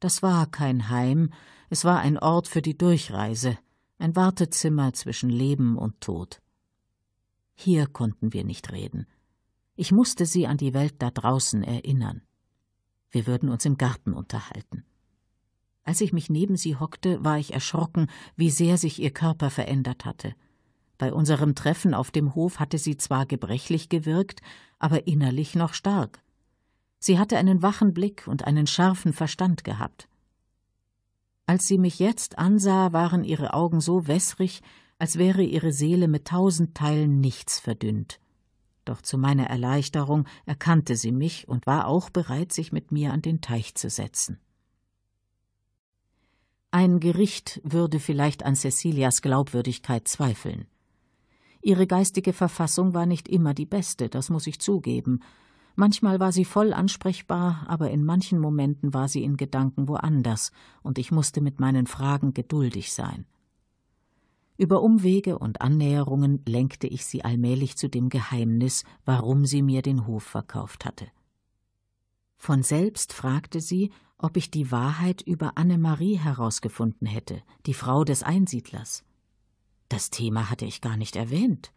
Das war kein Heim, es war ein Ort für die Durchreise, ein Wartezimmer zwischen Leben und Tod. Hier konnten wir nicht reden. Ich musste sie an die Welt da draußen erinnern. Wir würden uns im Garten unterhalten. Als ich mich neben sie hockte, war ich erschrocken, wie sehr sich ihr Körper verändert hatte. Bei unserem Treffen auf dem Hof hatte sie zwar gebrechlich gewirkt, aber innerlich noch stark. Sie hatte einen wachen Blick und einen scharfen Verstand gehabt. Als sie mich jetzt ansah, waren ihre Augen so wässrig, als wäre ihre Seele mit tausend Teilen nichts verdünnt. Doch zu meiner Erleichterung erkannte sie mich und war auch bereit, sich mit mir an den Teich zu setzen. Ein Gericht würde vielleicht an Cecilias Glaubwürdigkeit zweifeln. Ihre geistige Verfassung war nicht immer die beste, das muss ich zugeben. Manchmal war sie voll ansprechbar, aber in manchen Momenten war sie in Gedanken woanders, und ich musste mit meinen Fragen geduldig sein. Über Umwege und Annäherungen lenkte ich sie allmählich zu dem Geheimnis, warum sie mir den Hof verkauft hatte. Von selbst fragte sie, ob ich die Wahrheit über Annemarie herausgefunden hätte, die Frau des Einsiedlers. Das Thema hatte ich gar nicht erwähnt.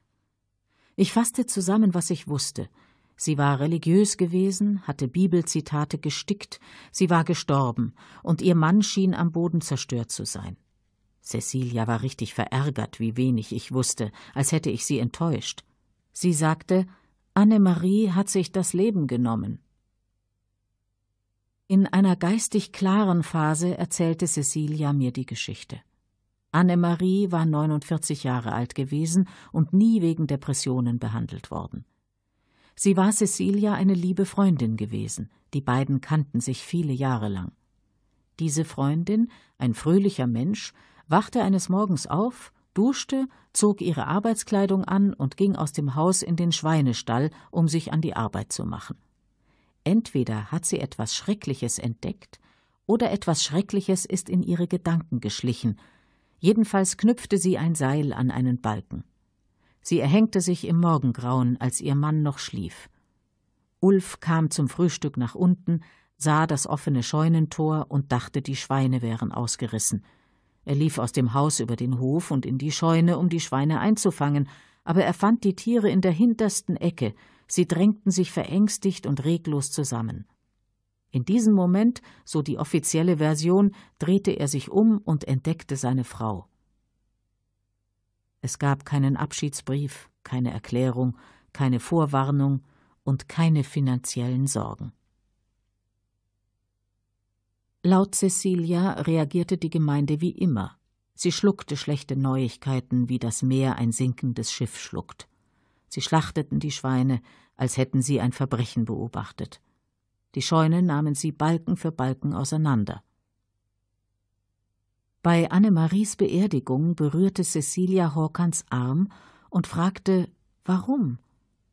Ich fasste zusammen, was ich wusste. Sie war religiös gewesen, hatte Bibelzitate gestickt, sie war gestorben, und ihr Mann schien am Boden zerstört zu sein. Cecilia war richtig verärgert, wie wenig ich wusste, als hätte ich sie enttäuscht. Sie sagte, Annemarie hat sich das Leben genommen. In einer geistig klaren Phase erzählte Cecilia mir die Geschichte. Annemarie war 49 Jahre alt gewesen und nie wegen Depressionen behandelt worden. Sie war Cecilia eine liebe Freundin gewesen, die beiden kannten sich viele Jahre lang. Diese Freundin, ein fröhlicher Mensch, wachte eines Morgens auf, duschte, zog ihre Arbeitskleidung an und ging aus dem Haus in den Schweinestall, um sich an die Arbeit zu machen. Entweder hat sie etwas Schreckliches entdeckt, oder etwas Schreckliches ist in ihre Gedanken geschlichen. Jedenfalls knüpfte sie ein Seil an einen Balken. Sie erhängte sich im Morgengrauen, als ihr Mann noch schlief. Ulf kam zum Frühstück nach unten, sah das offene Scheunentor und dachte, die Schweine wären ausgerissen. Er lief aus dem Haus über den Hof und in die Scheune, um die Schweine einzufangen, aber er fand die Tiere in der hintersten Ecke, Sie drängten sich verängstigt und reglos zusammen. In diesem Moment, so die offizielle Version, drehte er sich um und entdeckte seine Frau. Es gab keinen Abschiedsbrief, keine Erklärung, keine Vorwarnung und keine finanziellen Sorgen. Laut Cecilia reagierte die Gemeinde wie immer. Sie schluckte schlechte Neuigkeiten, wie das Meer ein sinkendes Schiff schluckt. Sie schlachteten die Schweine, als hätten sie ein Verbrechen beobachtet. Die Scheune nahmen sie Balken für Balken auseinander. Bei Annemaries Beerdigung berührte Cecilia Hawkins Arm und fragte Warum?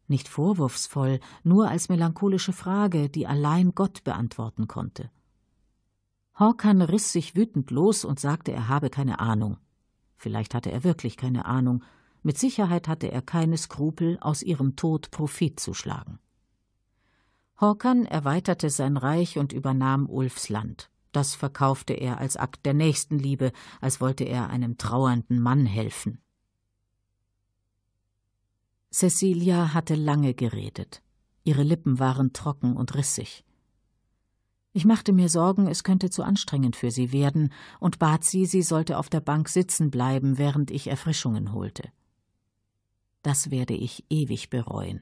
Nicht vorwurfsvoll, nur als melancholische Frage, die allein Gott beantworten konnte. Hawkan riss sich wütend los und sagte, er habe keine Ahnung. Vielleicht hatte er wirklich keine Ahnung, mit Sicherheit hatte er keine Skrupel, aus ihrem Tod Profit zu schlagen. Horkan erweiterte sein Reich und übernahm Ulfs Land. Das verkaufte er als Akt der Nächstenliebe, als wollte er einem trauernden Mann helfen. Cecilia hatte lange geredet. Ihre Lippen waren trocken und rissig. Ich machte mir Sorgen, es könnte zu anstrengend für sie werden, und bat sie, sie sollte auf der Bank sitzen bleiben, während ich Erfrischungen holte. Das werde ich ewig bereuen.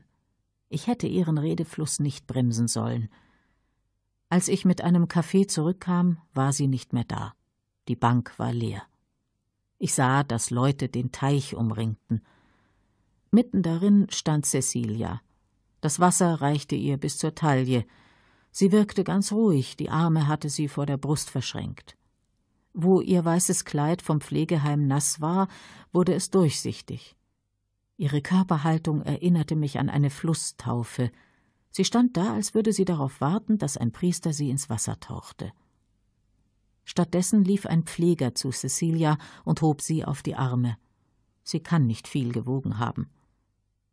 Ich hätte ihren Redefluss nicht bremsen sollen. Als ich mit einem Kaffee zurückkam, war sie nicht mehr da. Die Bank war leer. Ich sah, dass Leute den Teich umringten. Mitten darin stand Cecilia. Das Wasser reichte ihr bis zur Taille. Sie wirkte ganz ruhig, die Arme hatte sie vor der Brust verschränkt. Wo ihr weißes Kleid vom Pflegeheim nass war, wurde es durchsichtig. Ihre Körperhaltung erinnerte mich an eine Flusstaufe. Sie stand da, als würde sie darauf warten, dass ein Priester sie ins Wasser tauchte. Stattdessen lief ein Pfleger zu Cecilia und hob sie auf die Arme. Sie kann nicht viel gewogen haben.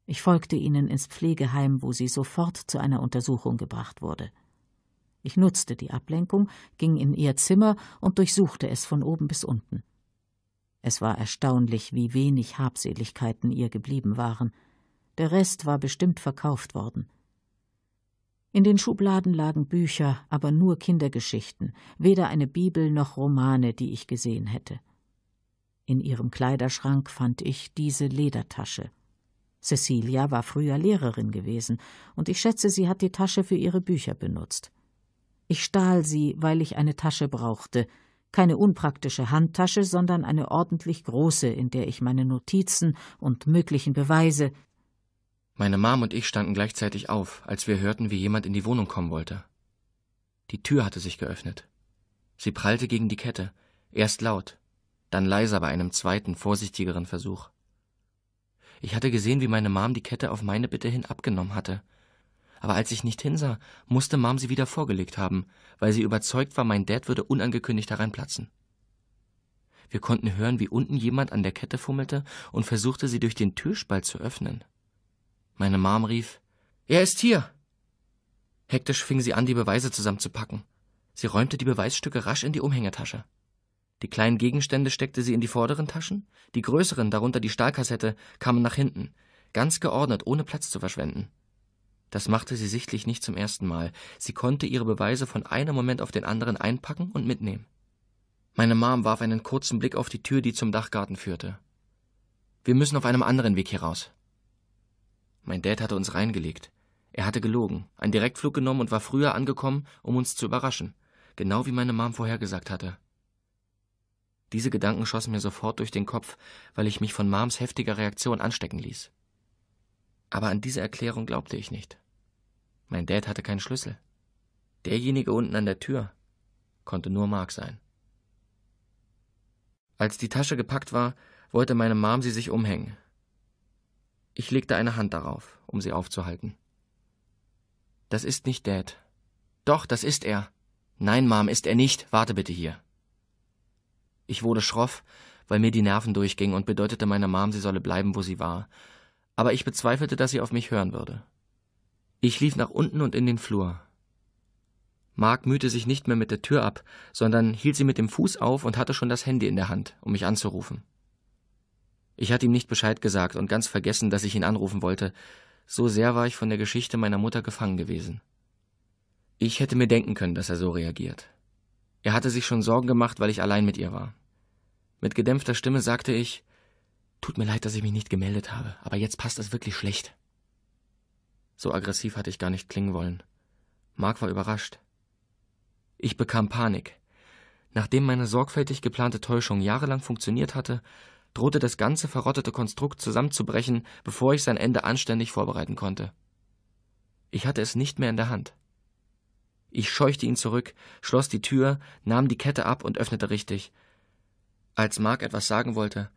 Ich folgte ihnen ins Pflegeheim, wo sie sofort zu einer Untersuchung gebracht wurde. Ich nutzte die Ablenkung, ging in ihr Zimmer und durchsuchte es von oben bis unten. Es war erstaunlich, wie wenig Habseligkeiten ihr geblieben waren. Der Rest war bestimmt verkauft worden. In den Schubladen lagen Bücher, aber nur Kindergeschichten, weder eine Bibel noch Romane, die ich gesehen hätte. In ihrem Kleiderschrank fand ich diese Ledertasche. Cecilia war früher Lehrerin gewesen, und ich schätze, sie hat die Tasche für ihre Bücher benutzt. Ich stahl sie, weil ich eine Tasche brauchte, keine unpraktische Handtasche, sondern eine ordentlich große, in der ich meine Notizen und möglichen Beweise. Meine Mom und ich standen gleichzeitig auf, als wir hörten, wie jemand in die Wohnung kommen wollte. Die Tür hatte sich geöffnet. Sie prallte gegen die Kette, erst laut, dann leiser bei einem zweiten, vorsichtigeren Versuch. Ich hatte gesehen, wie meine Mom die Kette auf meine Bitte hin abgenommen hatte aber als ich nicht hinsah, musste Mom sie wieder vorgelegt haben, weil sie überzeugt war, mein Dad würde unangekündigt hereinplatzen. Wir konnten hören, wie unten jemand an der Kette fummelte und versuchte, sie durch den Türspalt zu öffnen. Meine Mom rief, er ist hier! Hektisch fing sie an, die Beweise zusammenzupacken. Sie räumte die Beweisstücke rasch in die Umhängetasche. Die kleinen Gegenstände steckte sie in die vorderen Taschen, die größeren, darunter die Stahlkassette, kamen nach hinten, ganz geordnet, ohne Platz zu verschwenden. Das machte sie sichtlich nicht zum ersten Mal. Sie konnte ihre Beweise von einem Moment auf den anderen einpacken und mitnehmen. Meine Mom warf einen kurzen Blick auf die Tür, die zum Dachgarten führte. Wir müssen auf einem anderen Weg hier raus. Mein Dad hatte uns reingelegt. Er hatte gelogen, einen Direktflug genommen und war früher angekommen, um uns zu überraschen. Genau wie meine Mom vorhergesagt hatte. Diese Gedanken schossen mir sofort durch den Kopf, weil ich mich von Mams heftiger Reaktion anstecken ließ. Aber an diese Erklärung glaubte ich nicht. Mein Dad hatte keinen Schlüssel. Derjenige unten an der Tür konnte nur Mark sein. Als die Tasche gepackt war, wollte meine Mom sie sich umhängen. Ich legte eine Hand darauf, um sie aufzuhalten. Das ist nicht Dad. Doch, das ist er. Nein, Mom, ist er nicht. Warte bitte hier. Ich wurde schroff, weil mir die Nerven durchgingen und bedeutete meiner Mom, sie solle bleiben, wo sie war, aber ich bezweifelte, dass sie auf mich hören würde. Ich lief nach unten und in den Flur. Mark mühte sich nicht mehr mit der Tür ab, sondern hielt sie mit dem Fuß auf und hatte schon das Handy in der Hand, um mich anzurufen. Ich hatte ihm nicht Bescheid gesagt und ganz vergessen, dass ich ihn anrufen wollte, so sehr war ich von der Geschichte meiner Mutter gefangen gewesen. Ich hätte mir denken können, dass er so reagiert. Er hatte sich schon Sorgen gemacht, weil ich allein mit ihr war. Mit gedämpfter Stimme sagte ich Tut mir leid, dass ich mich nicht gemeldet habe, aber jetzt passt es wirklich schlecht. So aggressiv hatte ich gar nicht klingen wollen. Mark war überrascht. Ich bekam Panik. Nachdem meine sorgfältig geplante Täuschung jahrelang funktioniert hatte, drohte das ganze verrottete Konstrukt zusammenzubrechen, bevor ich sein Ende anständig vorbereiten konnte. Ich hatte es nicht mehr in der Hand. Ich scheuchte ihn zurück, schloss die Tür, nahm die Kette ab und öffnete richtig. Als Mark etwas sagen wollte,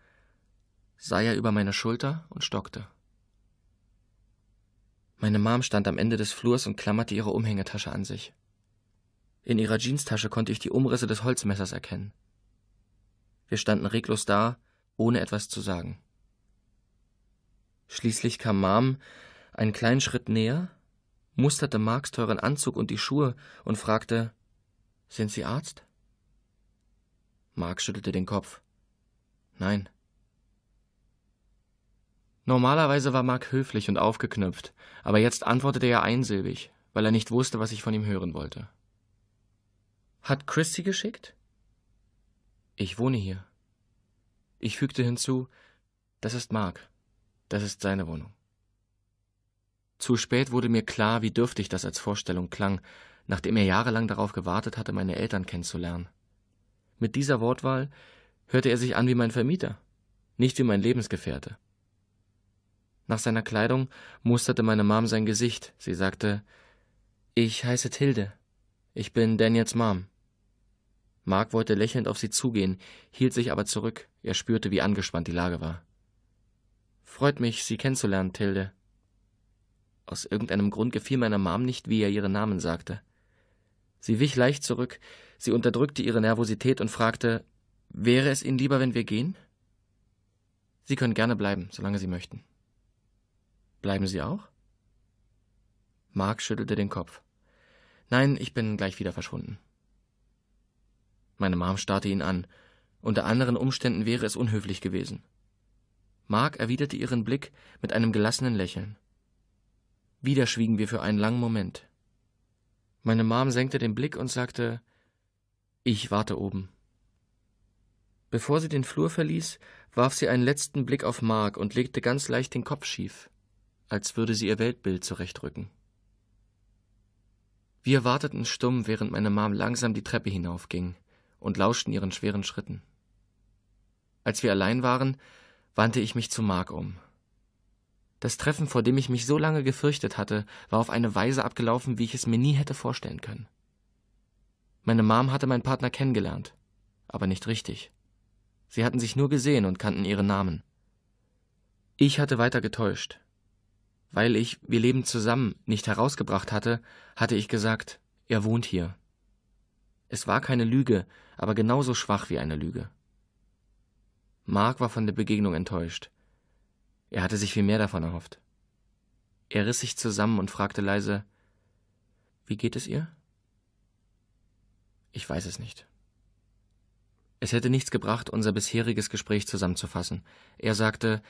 sah er über meine Schulter und stockte. Meine Mom stand am Ende des Flurs und klammerte ihre Umhängetasche an sich. In ihrer Jeanstasche konnte ich die Umrisse des Holzmessers erkennen. Wir standen reglos da, ohne etwas zu sagen. Schließlich kam Mom einen kleinen Schritt näher, musterte Marks teuren Anzug und die Schuhe und fragte: Sind Sie Arzt? Mark schüttelte den Kopf. Nein. Normalerweise war Mark höflich und aufgeknüpft, aber jetzt antwortete er einsilbig, weil er nicht wusste, was ich von ihm hören wollte. Hat Christy geschickt? Ich wohne hier. Ich fügte hinzu, das ist Mark. Das ist seine Wohnung. Zu spät wurde mir klar, wie dürftig das als Vorstellung klang, nachdem er jahrelang darauf gewartet hatte, meine Eltern kennenzulernen. Mit dieser Wortwahl hörte er sich an wie mein Vermieter, nicht wie mein Lebensgefährte. Nach seiner Kleidung musterte meine Mom sein Gesicht. Sie sagte: Ich heiße Tilde. Ich bin Daniels Mom. Mark wollte lächelnd auf sie zugehen, hielt sich aber zurück. Er spürte, wie angespannt die Lage war. Freut mich, Sie kennenzulernen, Tilde. Aus irgendeinem Grund gefiel meiner Mom nicht, wie er ihren Namen sagte. Sie wich leicht zurück, sie unterdrückte ihre Nervosität und fragte Wäre es Ihnen lieber, wenn wir gehen? Sie können gerne bleiben, solange Sie möchten. Bleiben Sie auch? Mark schüttelte den Kopf. Nein, ich bin gleich wieder verschwunden. Meine Mom starrte ihn an. Unter anderen Umständen wäre es unhöflich gewesen. Mark erwiderte ihren Blick mit einem gelassenen Lächeln. Wieder schwiegen wir für einen langen Moment. Meine Mom senkte den Blick und sagte Ich warte oben. Bevor sie den Flur verließ, warf sie einen letzten Blick auf Mark und legte ganz leicht den Kopf schief als würde sie ihr Weltbild zurechtrücken. Wir warteten stumm, während meine Mom langsam die Treppe hinaufging und lauschten ihren schweren Schritten. Als wir allein waren, wandte ich mich zu Mark um. Das Treffen, vor dem ich mich so lange gefürchtet hatte, war auf eine Weise abgelaufen, wie ich es mir nie hätte vorstellen können. Meine Mom hatte meinen Partner kennengelernt, aber nicht richtig. Sie hatten sich nur gesehen und kannten ihre Namen. Ich hatte weiter getäuscht. Weil ich Wir leben zusammen nicht herausgebracht hatte, hatte ich gesagt, er wohnt hier. Es war keine Lüge, aber genauso schwach wie eine Lüge. Mark war von der Begegnung enttäuscht. Er hatte sich viel mehr davon erhofft. Er riss sich zusammen und fragte leise Wie geht es ihr? Ich weiß es nicht. Es hätte nichts gebracht, unser bisheriges Gespräch zusammenzufassen. Er sagte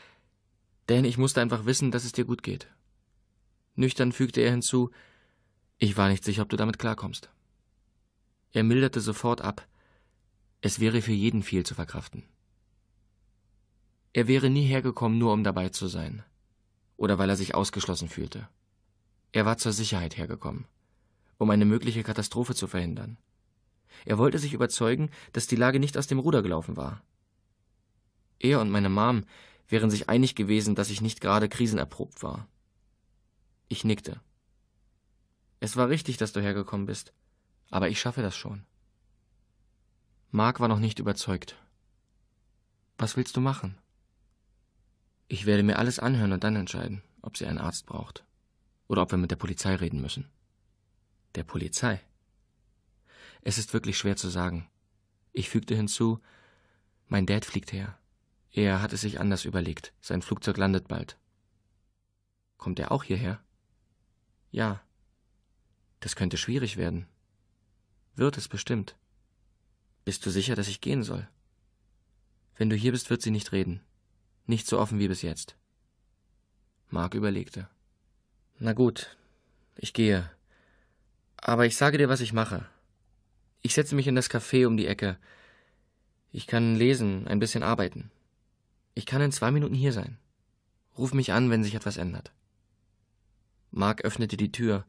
denn ich musste einfach wissen, dass es dir gut geht. Nüchtern fügte er hinzu, ich war nicht sicher, ob du damit klarkommst. Er milderte sofort ab, es wäre für jeden viel zu verkraften. Er wäre nie hergekommen, nur um dabei zu sein, oder weil er sich ausgeschlossen fühlte. Er war zur Sicherheit hergekommen, um eine mögliche Katastrophe zu verhindern. Er wollte sich überzeugen, dass die Lage nicht aus dem Ruder gelaufen war. Er und meine Mom, wären sich einig gewesen, dass ich nicht gerade krisenerprobt war. Ich nickte. Es war richtig, dass du hergekommen bist, aber ich schaffe das schon. Mark war noch nicht überzeugt. Was willst du machen? Ich werde mir alles anhören und dann entscheiden, ob sie einen Arzt braucht oder ob wir mit der Polizei reden müssen. Der Polizei? Es ist wirklich schwer zu sagen. Ich fügte hinzu, mein Dad fliegt her. Er hat es sich anders überlegt. Sein Flugzeug landet bald. Kommt er auch hierher? Ja. Das könnte schwierig werden. Wird es bestimmt. Bist du sicher, dass ich gehen soll? Wenn du hier bist, wird sie nicht reden. Nicht so offen wie bis jetzt. Mark überlegte. Na gut, ich gehe. Aber ich sage dir, was ich mache. Ich setze mich in das Café um die Ecke. Ich kann lesen, ein bisschen arbeiten. Ich kann in zwei Minuten hier sein. Ruf mich an, wenn sich etwas ändert. Mark öffnete die Tür.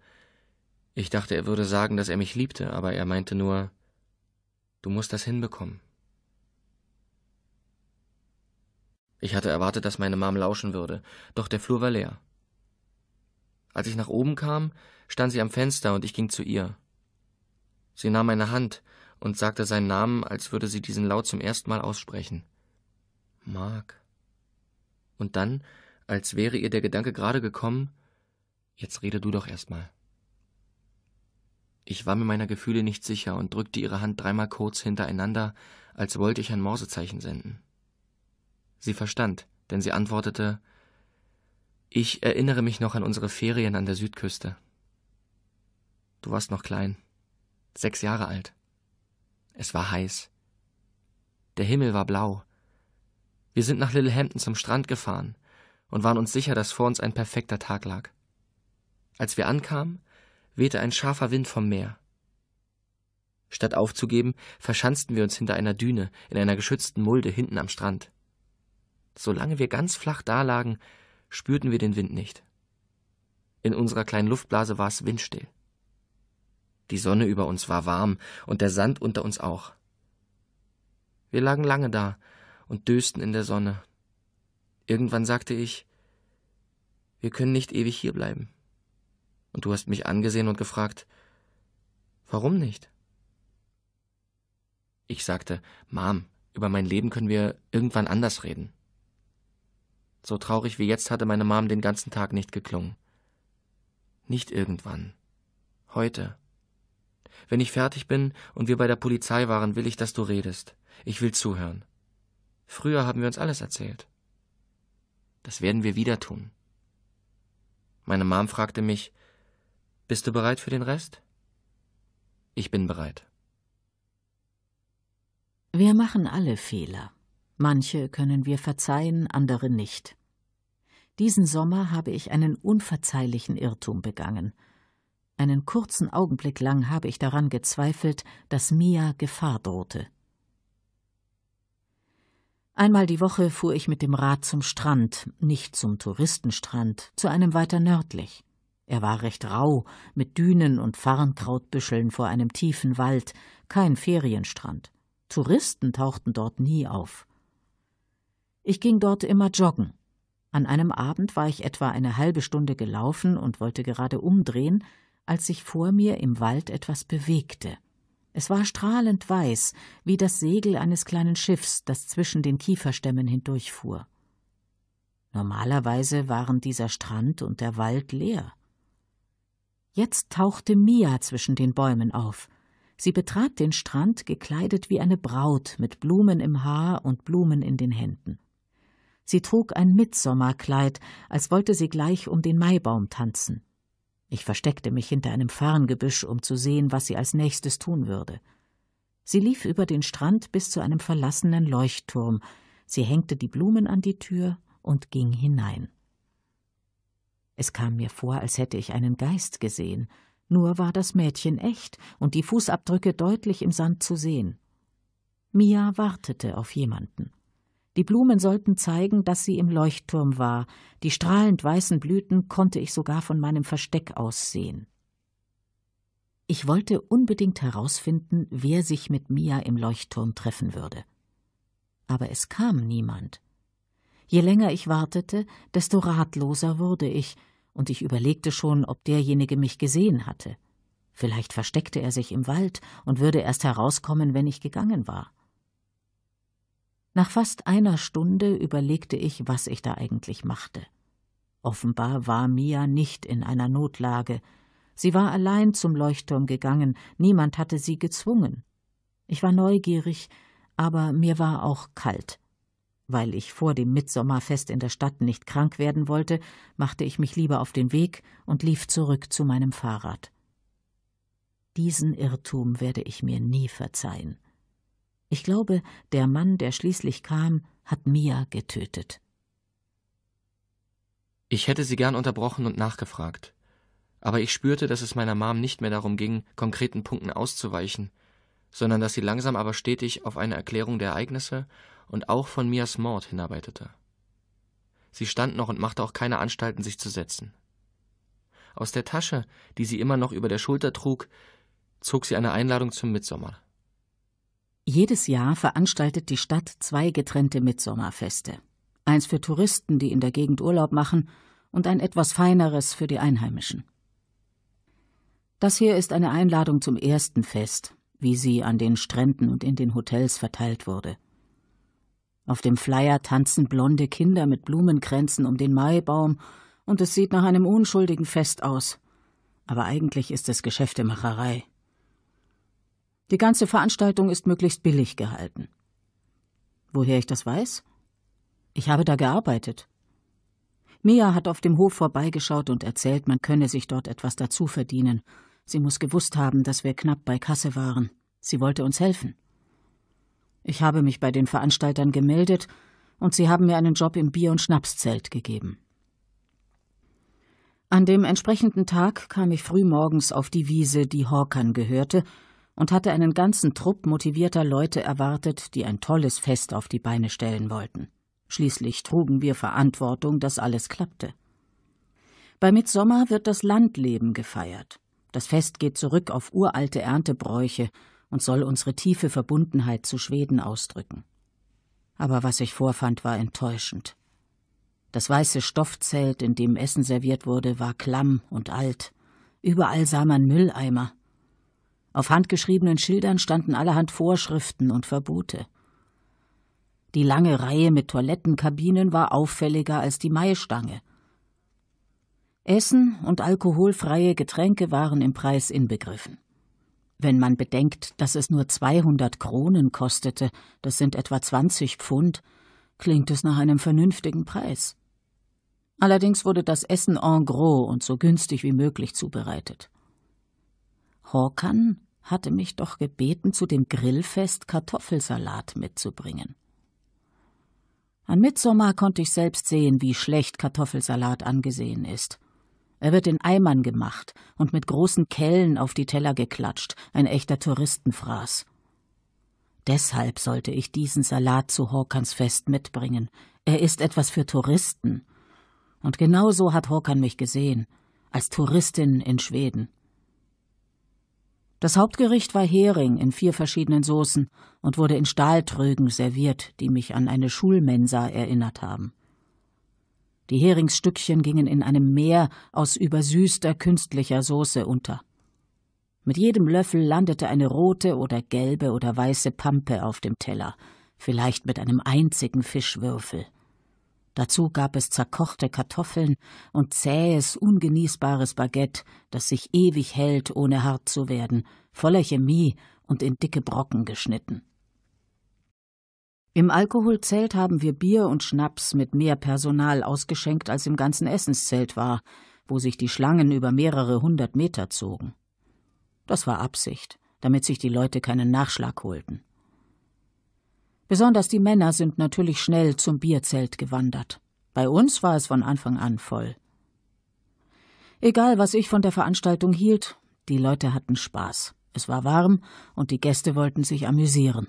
Ich dachte, er würde sagen, dass er mich liebte, aber er meinte nur, du musst das hinbekommen. Ich hatte erwartet, dass meine Mom lauschen würde, doch der Flur war leer. Als ich nach oben kam, stand sie am Fenster und ich ging zu ihr. Sie nahm meine Hand und sagte seinen Namen, als würde sie diesen laut zum ersten Mal aussprechen. Mark. Und dann, als wäre ihr der Gedanke gerade gekommen, jetzt rede du doch erstmal. Ich war mir meiner Gefühle nicht sicher und drückte ihre Hand dreimal kurz hintereinander, als wollte ich ein Morsezeichen senden. Sie verstand, denn sie antwortete Ich erinnere mich noch an unsere Ferien an der Südküste. Du warst noch klein, sechs Jahre alt. Es war heiß. Der Himmel war blau, wir sind nach Littlehampton zum Strand gefahren und waren uns sicher, dass vor uns ein perfekter Tag lag. Als wir ankamen, wehte ein scharfer Wind vom Meer. Statt aufzugeben, verschanzten wir uns hinter einer Düne in einer geschützten Mulde hinten am Strand. Solange wir ganz flach dalagen, spürten wir den Wind nicht. In unserer kleinen Luftblase war es windstill. Die Sonne über uns war warm und der Sand unter uns auch. Wir lagen lange da und dösten in der Sonne. Irgendwann sagte ich, wir können nicht ewig hierbleiben. Und du hast mich angesehen und gefragt, warum nicht? Ich sagte, Mom, über mein Leben können wir irgendwann anders reden. So traurig wie jetzt hatte meine Mom den ganzen Tag nicht geklungen. Nicht irgendwann. Heute. Wenn ich fertig bin und wir bei der Polizei waren, will ich, dass du redest. Ich will zuhören. Früher haben wir uns alles erzählt. Das werden wir wieder tun. Meine Mom fragte mich, bist du bereit für den Rest? Ich bin bereit. Wir machen alle Fehler. Manche können wir verzeihen, andere nicht. Diesen Sommer habe ich einen unverzeihlichen Irrtum begangen. Einen kurzen Augenblick lang habe ich daran gezweifelt, dass Mia Gefahr drohte. Einmal die Woche fuhr ich mit dem Rad zum Strand, nicht zum Touristenstrand, zu einem weiter nördlich. Er war recht rau, mit Dünen und Farnkrautbüscheln vor einem tiefen Wald, kein Ferienstrand. Touristen tauchten dort nie auf. Ich ging dort immer joggen. An einem Abend war ich etwa eine halbe Stunde gelaufen und wollte gerade umdrehen, als sich vor mir im Wald etwas bewegte. Es war strahlend weiß, wie das Segel eines kleinen Schiffs, das zwischen den Kieferstämmen hindurchfuhr. Normalerweise waren dieser Strand und der Wald leer. Jetzt tauchte Mia zwischen den Bäumen auf. Sie betrat den Strand gekleidet wie eine Braut mit Blumen im Haar und Blumen in den Händen. Sie trug ein Mitsommerkleid, als wollte sie gleich um den Maibaum tanzen. Ich versteckte mich hinter einem Farngebüsch, um zu sehen, was sie als nächstes tun würde. Sie lief über den Strand bis zu einem verlassenen Leuchtturm, sie hängte die Blumen an die Tür und ging hinein. Es kam mir vor, als hätte ich einen Geist gesehen, nur war das Mädchen echt und die Fußabdrücke deutlich im Sand zu sehen. Mia wartete auf jemanden. Die Blumen sollten zeigen, dass sie im Leuchtturm war. Die strahlend weißen Blüten konnte ich sogar von meinem Versteck aus sehen. Ich wollte unbedingt herausfinden, wer sich mit Mia im Leuchtturm treffen würde. Aber es kam niemand. Je länger ich wartete, desto ratloser wurde ich, und ich überlegte schon, ob derjenige mich gesehen hatte. Vielleicht versteckte er sich im Wald und würde erst herauskommen, wenn ich gegangen war. Nach fast einer Stunde überlegte ich, was ich da eigentlich machte. Offenbar war Mia nicht in einer Notlage. Sie war allein zum Leuchtturm gegangen, niemand hatte sie gezwungen. Ich war neugierig, aber mir war auch kalt. Weil ich vor dem Mitsommerfest in der Stadt nicht krank werden wollte, machte ich mich lieber auf den Weg und lief zurück zu meinem Fahrrad. Diesen Irrtum werde ich mir nie verzeihen. Ich glaube, der Mann, der schließlich kam, hat Mia getötet. Ich hätte sie gern unterbrochen und nachgefragt. Aber ich spürte, dass es meiner Mom nicht mehr darum ging, konkreten Punkten auszuweichen, sondern dass sie langsam aber stetig auf eine Erklärung der Ereignisse und auch von Mias Mord hinarbeitete. Sie stand noch und machte auch keine Anstalten, sich zu setzen. Aus der Tasche, die sie immer noch über der Schulter trug, zog sie eine Einladung zum Mitsommer. Jedes Jahr veranstaltet die Stadt zwei getrennte Mitsommerfeste. Eins für Touristen, die in der Gegend Urlaub machen, und ein etwas feineres für die Einheimischen. Das hier ist eine Einladung zum ersten Fest, wie sie an den Stränden und in den Hotels verteilt wurde. Auf dem Flyer tanzen blonde Kinder mit Blumenkränzen um den Maibaum, und es sieht nach einem unschuldigen Fest aus. Aber eigentlich ist es Geschäftemacherei. Die ganze Veranstaltung ist möglichst billig gehalten. Woher ich das weiß? Ich habe da gearbeitet. Mia hat auf dem Hof vorbeigeschaut und erzählt, man könne sich dort etwas dazu verdienen. Sie muss gewusst haben, dass wir knapp bei Kasse waren. Sie wollte uns helfen. Ich habe mich bei den Veranstaltern gemeldet und sie haben mir einen Job im Bier- und Schnapszelt gegeben. An dem entsprechenden Tag kam ich frühmorgens auf die Wiese, die Hawkern gehörte, und hatte einen ganzen Trupp motivierter Leute erwartet, die ein tolles Fest auf die Beine stellen wollten. Schließlich trugen wir Verantwortung, dass alles klappte. Bei Mitsommer wird das Landleben gefeiert. Das Fest geht zurück auf uralte Erntebräuche und soll unsere tiefe Verbundenheit zu Schweden ausdrücken. Aber was ich vorfand, war enttäuschend. Das weiße Stoffzelt, in dem Essen serviert wurde, war klamm und alt. Überall sah man Mülleimer. Auf handgeschriebenen Schildern standen allerhand Vorschriften und Verbote. Die lange Reihe mit Toilettenkabinen war auffälliger als die Maistange. Essen und alkoholfreie Getränke waren im Preis inbegriffen. Wenn man bedenkt, dass es nur 200 Kronen kostete, das sind etwa 20 Pfund, klingt es nach einem vernünftigen Preis. Allerdings wurde das Essen en gros und so günstig wie möglich zubereitet. Horkan hatte mich doch gebeten, zu dem Grillfest Kartoffelsalat mitzubringen. An Mitsommer konnte ich selbst sehen, wie schlecht Kartoffelsalat angesehen ist. Er wird in Eimern gemacht und mit großen Kellen auf die Teller geklatscht, ein echter Touristenfraß. Deshalb sollte ich diesen Salat zu Hawkans Fest mitbringen. Er ist etwas für Touristen. Und genau so hat Hawkan mich gesehen, als Touristin in Schweden. Das Hauptgericht war Hering in vier verschiedenen Soßen und wurde in Stahltrögen serviert, die mich an eine Schulmensa erinnert haben. Die Heringsstückchen gingen in einem Meer aus übersüßter künstlicher Soße unter. Mit jedem Löffel landete eine rote oder gelbe oder weiße Pampe auf dem Teller, vielleicht mit einem einzigen Fischwürfel. Dazu gab es zerkochte Kartoffeln und zähes, ungenießbares Baguette, das sich ewig hält, ohne hart zu werden, voller Chemie und in dicke Brocken geschnitten. Im Alkoholzelt haben wir Bier und Schnaps mit mehr Personal ausgeschenkt, als im ganzen Essenszelt war, wo sich die Schlangen über mehrere hundert Meter zogen. Das war Absicht, damit sich die Leute keinen Nachschlag holten. Besonders die Männer sind natürlich schnell zum Bierzelt gewandert. Bei uns war es von Anfang an voll. Egal, was ich von der Veranstaltung hielt, die Leute hatten Spaß. Es war warm und die Gäste wollten sich amüsieren.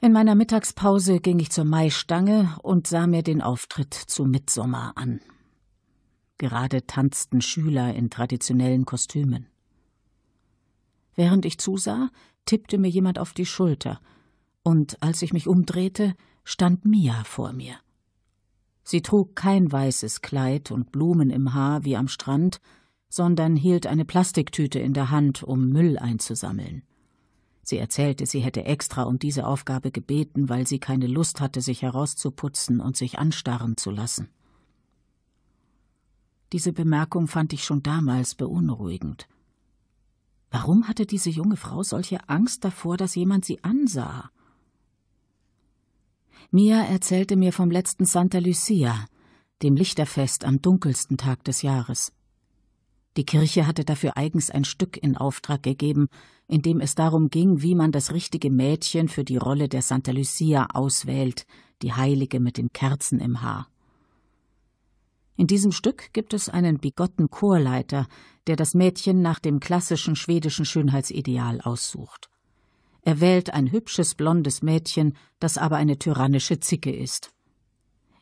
In meiner Mittagspause ging ich zur Maistange und sah mir den Auftritt zu Mitsommer an. Gerade tanzten Schüler in traditionellen Kostümen. Während ich zusah, tippte mir jemand auf die Schulter, und als ich mich umdrehte, stand Mia vor mir. Sie trug kein weißes Kleid und Blumen im Haar wie am Strand, sondern hielt eine Plastiktüte in der Hand, um Müll einzusammeln. Sie erzählte, sie hätte extra um diese Aufgabe gebeten, weil sie keine Lust hatte, sich herauszuputzen und sich anstarren zu lassen. Diese Bemerkung fand ich schon damals beunruhigend. Warum hatte diese junge Frau solche Angst davor, dass jemand sie ansah? Mia erzählte mir vom letzten Santa Lucia, dem Lichterfest am dunkelsten Tag des Jahres. Die Kirche hatte dafür eigens ein Stück in Auftrag gegeben, in dem es darum ging, wie man das richtige Mädchen für die Rolle der Santa Lucia auswählt, die Heilige mit den Kerzen im Haar. In diesem Stück gibt es einen bigotten Chorleiter, der das Mädchen nach dem klassischen schwedischen Schönheitsideal aussucht. Er wählt ein hübsches blondes Mädchen, das aber eine tyrannische Zicke ist.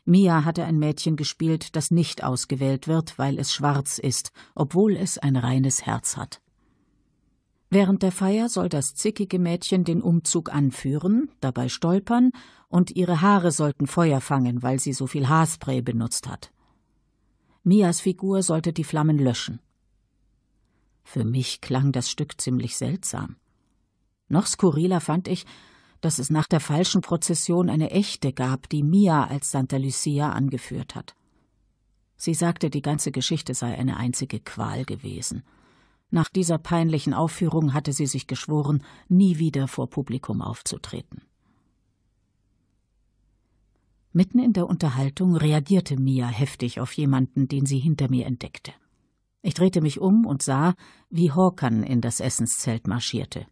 Mia hatte ein Mädchen gespielt, das nicht ausgewählt wird, weil es schwarz ist, obwohl es ein reines Herz hat. Während der Feier soll das zickige Mädchen den Umzug anführen, dabei stolpern und ihre Haare sollten Feuer fangen, weil sie so viel Haarspray benutzt hat. Mias Figur sollte die Flammen löschen. Für mich klang das Stück ziemlich seltsam. Noch skurriler fand ich, dass es nach der falschen Prozession eine echte gab, die Mia als Santa Lucia angeführt hat. Sie sagte, die ganze Geschichte sei eine einzige Qual gewesen. Nach dieser peinlichen Aufführung hatte sie sich geschworen, nie wieder vor Publikum aufzutreten. Mitten in der Unterhaltung reagierte Mia heftig auf jemanden, den sie hinter mir entdeckte. Ich drehte mich um und sah, wie Horkan in das Essenszelt marschierte.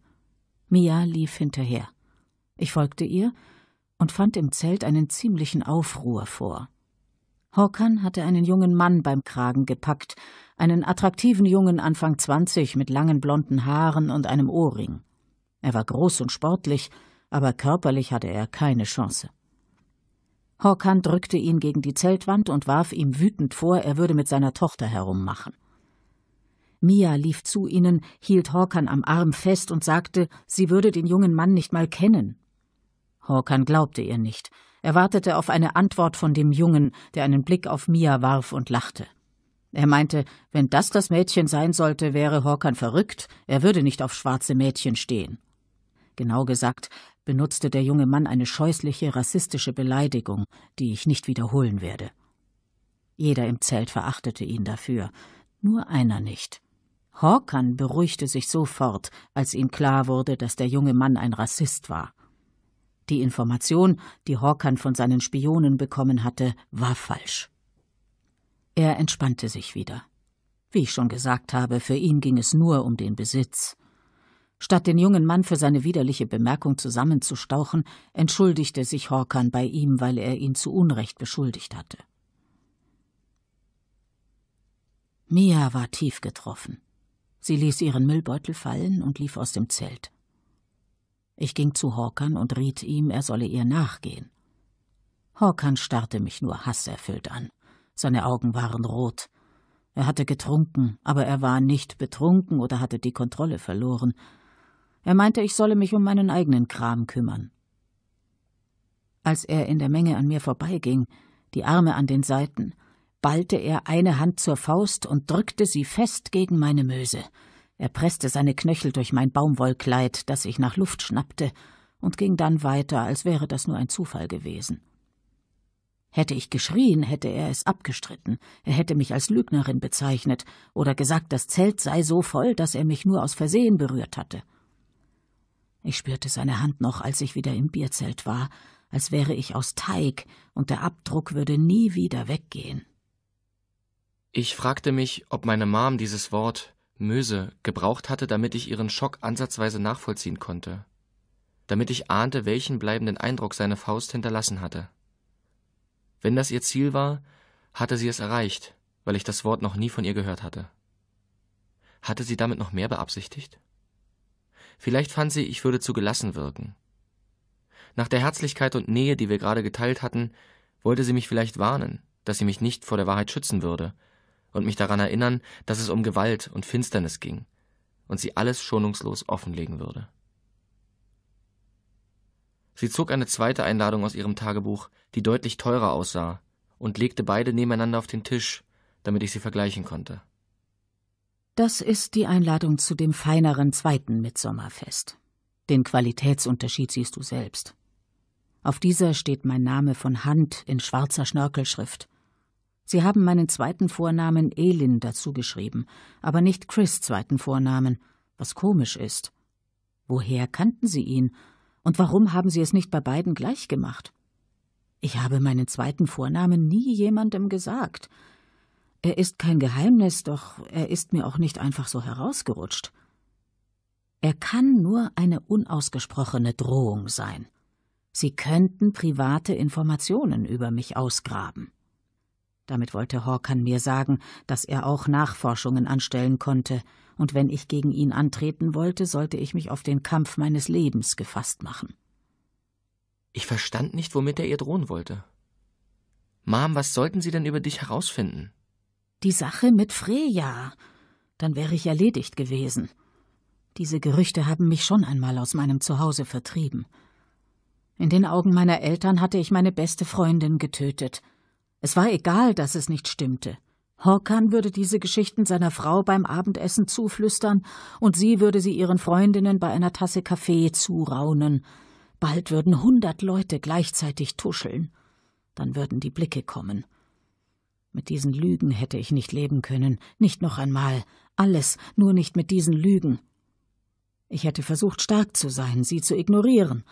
Mia lief hinterher. Ich folgte ihr und fand im Zelt einen ziemlichen Aufruhr vor. Horkan hatte einen jungen Mann beim Kragen gepackt, einen attraktiven Jungen Anfang zwanzig mit langen blonden Haaren und einem Ohrring. Er war groß und sportlich, aber körperlich hatte er keine Chance. Horkan drückte ihn gegen die Zeltwand und warf ihm wütend vor, er würde mit seiner Tochter herummachen. Mia lief zu ihnen, hielt Horkan am Arm fest und sagte, sie würde den jungen Mann nicht mal kennen. Horkan glaubte ihr nicht. Er wartete auf eine Antwort von dem Jungen, der einen Blick auf Mia warf und lachte. Er meinte, wenn das das Mädchen sein sollte, wäre Horkan verrückt, er würde nicht auf schwarze Mädchen stehen. Genau gesagt, benutzte der junge Mann eine scheußliche rassistische Beleidigung, die ich nicht wiederholen werde. Jeder im Zelt verachtete ihn dafür, nur einer nicht. Horkan beruhigte sich sofort, als ihm klar wurde, dass der junge Mann ein Rassist war. Die Information, die Horkan von seinen Spionen bekommen hatte, war falsch. Er entspannte sich wieder. Wie ich schon gesagt habe, für ihn ging es nur um den Besitz. Statt den jungen Mann für seine widerliche Bemerkung zusammenzustauchen, entschuldigte sich Horkan bei ihm, weil er ihn zu Unrecht beschuldigt hatte. Mia war tief getroffen. Sie ließ ihren Müllbeutel fallen und lief aus dem Zelt. Ich ging zu Horkan und riet ihm, er solle ihr nachgehen. Horkan starrte mich nur hasserfüllt an. Seine Augen waren rot. Er hatte getrunken, aber er war nicht betrunken oder hatte die Kontrolle verloren. Er meinte, ich solle mich um meinen eigenen Kram kümmern. Als er in der Menge an mir vorbeiging, die Arme an den Seiten, ballte er eine Hand zur Faust und drückte sie fest gegen meine Möse. Er presste seine Knöchel durch mein Baumwollkleid, das ich nach Luft schnappte, und ging dann weiter, als wäre das nur ein Zufall gewesen. Hätte ich geschrien, hätte er es abgestritten, er hätte mich als Lügnerin bezeichnet oder gesagt, das Zelt sei so voll, dass er mich nur aus Versehen berührt hatte. Ich spürte seine Hand noch, als ich wieder im Bierzelt war, als wäre ich aus Teig und der Abdruck würde nie wieder weggehen. Ich fragte mich, ob meine Mom dieses Wort Möse gebraucht hatte, damit ich ihren Schock ansatzweise nachvollziehen konnte, damit ich ahnte, welchen bleibenden Eindruck seine Faust hinterlassen hatte. Wenn das ihr Ziel war, hatte sie es erreicht, weil ich das Wort noch nie von ihr gehört hatte. Hatte sie damit noch mehr beabsichtigt? Vielleicht fand sie, ich würde zu gelassen wirken. Nach der Herzlichkeit und Nähe, die wir gerade geteilt hatten, wollte sie mich vielleicht warnen, dass sie mich nicht vor der Wahrheit schützen würde und mich daran erinnern, dass es um Gewalt und Finsternis ging und sie alles schonungslos offenlegen würde. Sie zog eine zweite Einladung aus ihrem Tagebuch, die deutlich teurer aussah, und legte beide nebeneinander auf den Tisch, damit ich sie vergleichen konnte. Das ist die Einladung zu dem feineren zweiten Mitsommerfest. Den Qualitätsunterschied siehst du selbst. Auf dieser steht mein Name von Hand in schwarzer Schnörkelschrift. Sie haben meinen zweiten Vornamen Elin dazu geschrieben, aber nicht Chris zweiten Vornamen, was komisch ist. Woher kannten Sie ihn? Und warum haben Sie es nicht bei beiden gleich gemacht? Ich habe meinen zweiten Vornamen nie jemandem gesagt, er ist kein Geheimnis, doch er ist mir auch nicht einfach so herausgerutscht. Er kann nur eine unausgesprochene Drohung sein. Sie könnten private Informationen über mich ausgraben. Damit wollte Horkan mir sagen, dass er auch Nachforschungen anstellen konnte, und wenn ich gegen ihn antreten wollte, sollte ich mich auf den Kampf meines Lebens gefasst machen. Ich verstand nicht, womit er ihr drohen wollte. Mom, was sollten Sie denn über dich herausfinden? Die Sache mit Freya. Dann wäre ich erledigt gewesen. Diese Gerüchte haben mich schon einmal aus meinem Zuhause vertrieben. In den Augen meiner Eltern hatte ich meine beste Freundin getötet. Es war egal, dass es nicht stimmte. Horkan würde diese Geschichten seiner Frau beim Abendessen zuflüstern, und sie würde sie ihren Freundinnen bei einer Tasse Kaffee zuraunen. Bald würden hundert Leute gleichzeitig tuscheln. Dann würden die Blicke kommen. Mit diesen Lügen hätte ich nicht leben können, nicht noch einmal, alles, nur nicht mit diesen Lügen. Ich hätte versucht, stark zu sein, sie zu ignorieren,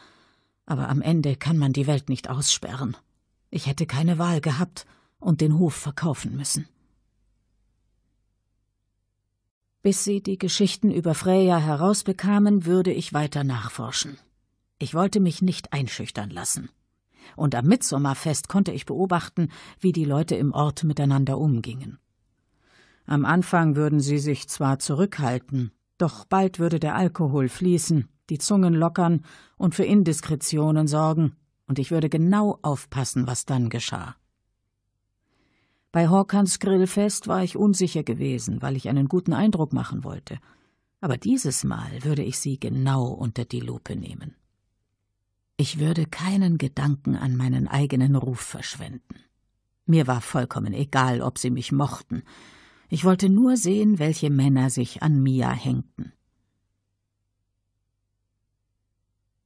aber am Ende kann man die Welt nicht aussperren. Ich hätte keine Wahl gehabt und den Hof verkaufen müssen. Bis sie die Geschichten über Freya herausbekamen, würde ich weiter nachforschen. Ich wollte mich nicht einschüchtern lassen und am Mitsommerfest konnte ich beobachten, wie die Leute im Ort miteinander umgingen. Am Anfang würden sie sich zwar zurückhalten, doch bald würde der Alkohol fließen, die Zungen lockern und für Indiskretionen sorgen, und ich würde genau aufpassen, was dann geschah. Bei Hawkins Grillfest war ich unsicher gewesen, weil ich einen guten Eindruck machen wollte. Aber dieses Mal würde ich sie genau unter die Lupe nehmen. Ich würde keinen Gedanken an meinen eigenen Ruf verschwenden. Mir war vollkommen egal, ob sie mich mochten. Ich wollte nur sehen, welche Männer sich an Mia hängten.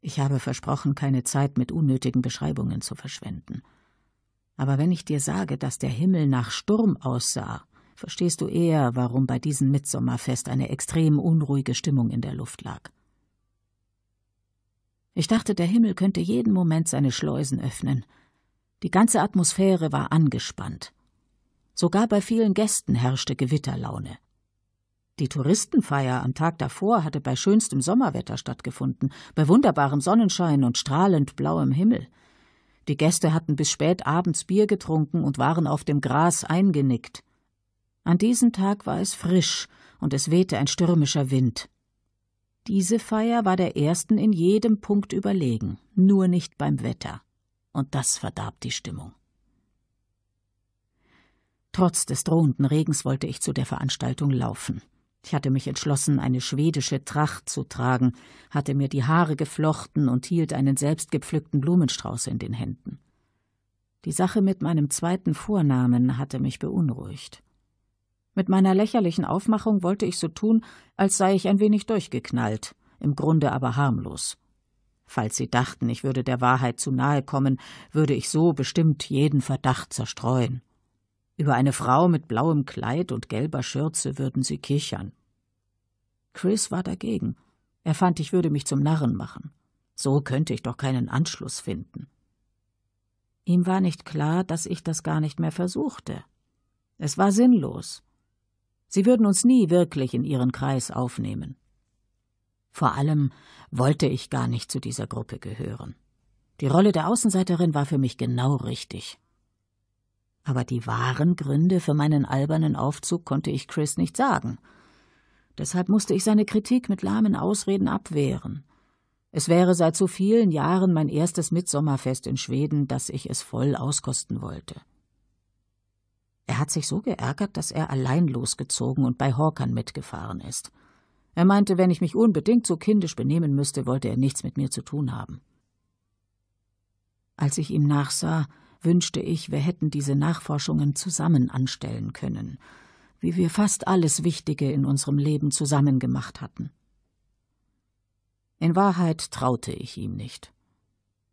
Ich habe versprochen, keine Zeit mit unnötigen Beschreibungen zu verschwenden. Aber wenn ich dir sage, dass der Himmel nach Sturm aussah, verstehst du eher, warum bei diesem Mitsommerfest eine extrem unruhige Stimmung in der Luft lag. Ich dachte, der Himmel könnte jeden Moment seine Schleusen öffnen. Die ganze Atmosphäre war angespannt. Sogar bei vielen Gästen herrschte Gewitterlaune. Die Touristenfeier am Tag davor hatte bei schönstem Sommerwetter stattgefunden, bei wunderbarem Sonnenschein und strahlend blauem Himmel. Die Gäste hatten bis spät abends Bier getrunken und waren auf dem Gras eingenickt. An diesem Tag war es frisch und es wehte ein stürmischer Wind. Diese Feier war der ersten in jedem Punkt überlegen, nur nicht beim Wetter. Und das verdarb die Stimmung. Trotz des drohenden Regens wollte ich zu der Veranstaltung laufen. Ich hatte mich entschlossen, eine schwedische Tracht zu tragen, hatte mir die Haare geflochten und hielt einen selbstgepflückten Blumenstrauß in den Händen. Die Sache mit meinem zweiten Vornamen hatte mich beunruhigt. Mit meiner lächerlichen Aufmachung wollte ich so tun, als sei ich ein wenig durchgeknallt, im Grunde aber harmlos. Falls Sie dachten, ich würde der Wahrheit zu nahe kommen, würde ich so bestimmt jeden Verdacht zerstreuen. Über eine Frau mit blauem Kleid und gelber Schürze würden Sie kichern. Chris war dagegen. Er fand, ich würde mich zum Narren machen. So könnte ich doch keinen Anschluss finden. Ihm war nicht klar, dass ich das gar nicht mehr versuchte. Es war sinnlos. Sie würden uns nie wirklich in ihren Kreis aufnehmen. Vor allem wollte ich gar nicht zu dieser Gruppe gehören. Die Rolle der Außenseiterin war für mich genau richtig. Aber die wahren Gründe für meinen albernen Aufzug konnte ich Chris nicht sagen. Deshalb musste ich seine Kritik mit lahmen Ausreden abwehren. Es wäre seit so vielen Jahren mein erstes Mitsommerfest in Schweden, dass ich es voll auskosten wollte. Er hat sich so geärgert, dass er allein losgezogen und bei Hawkern mitgefahren ist. Er meinte, wenn ich mich unbedingt so kindisch benehmen müsste, wollte er nichts mit mir zu tun haben. Als ich ihm nachsah, wünschte ich, wir hätten diese Nachforschungen zusammen anstellen können, wie wir fast alles Wichtige in unserem Leben zusammen gemacht hatten. In Wahrheit traute ich ihm nicht.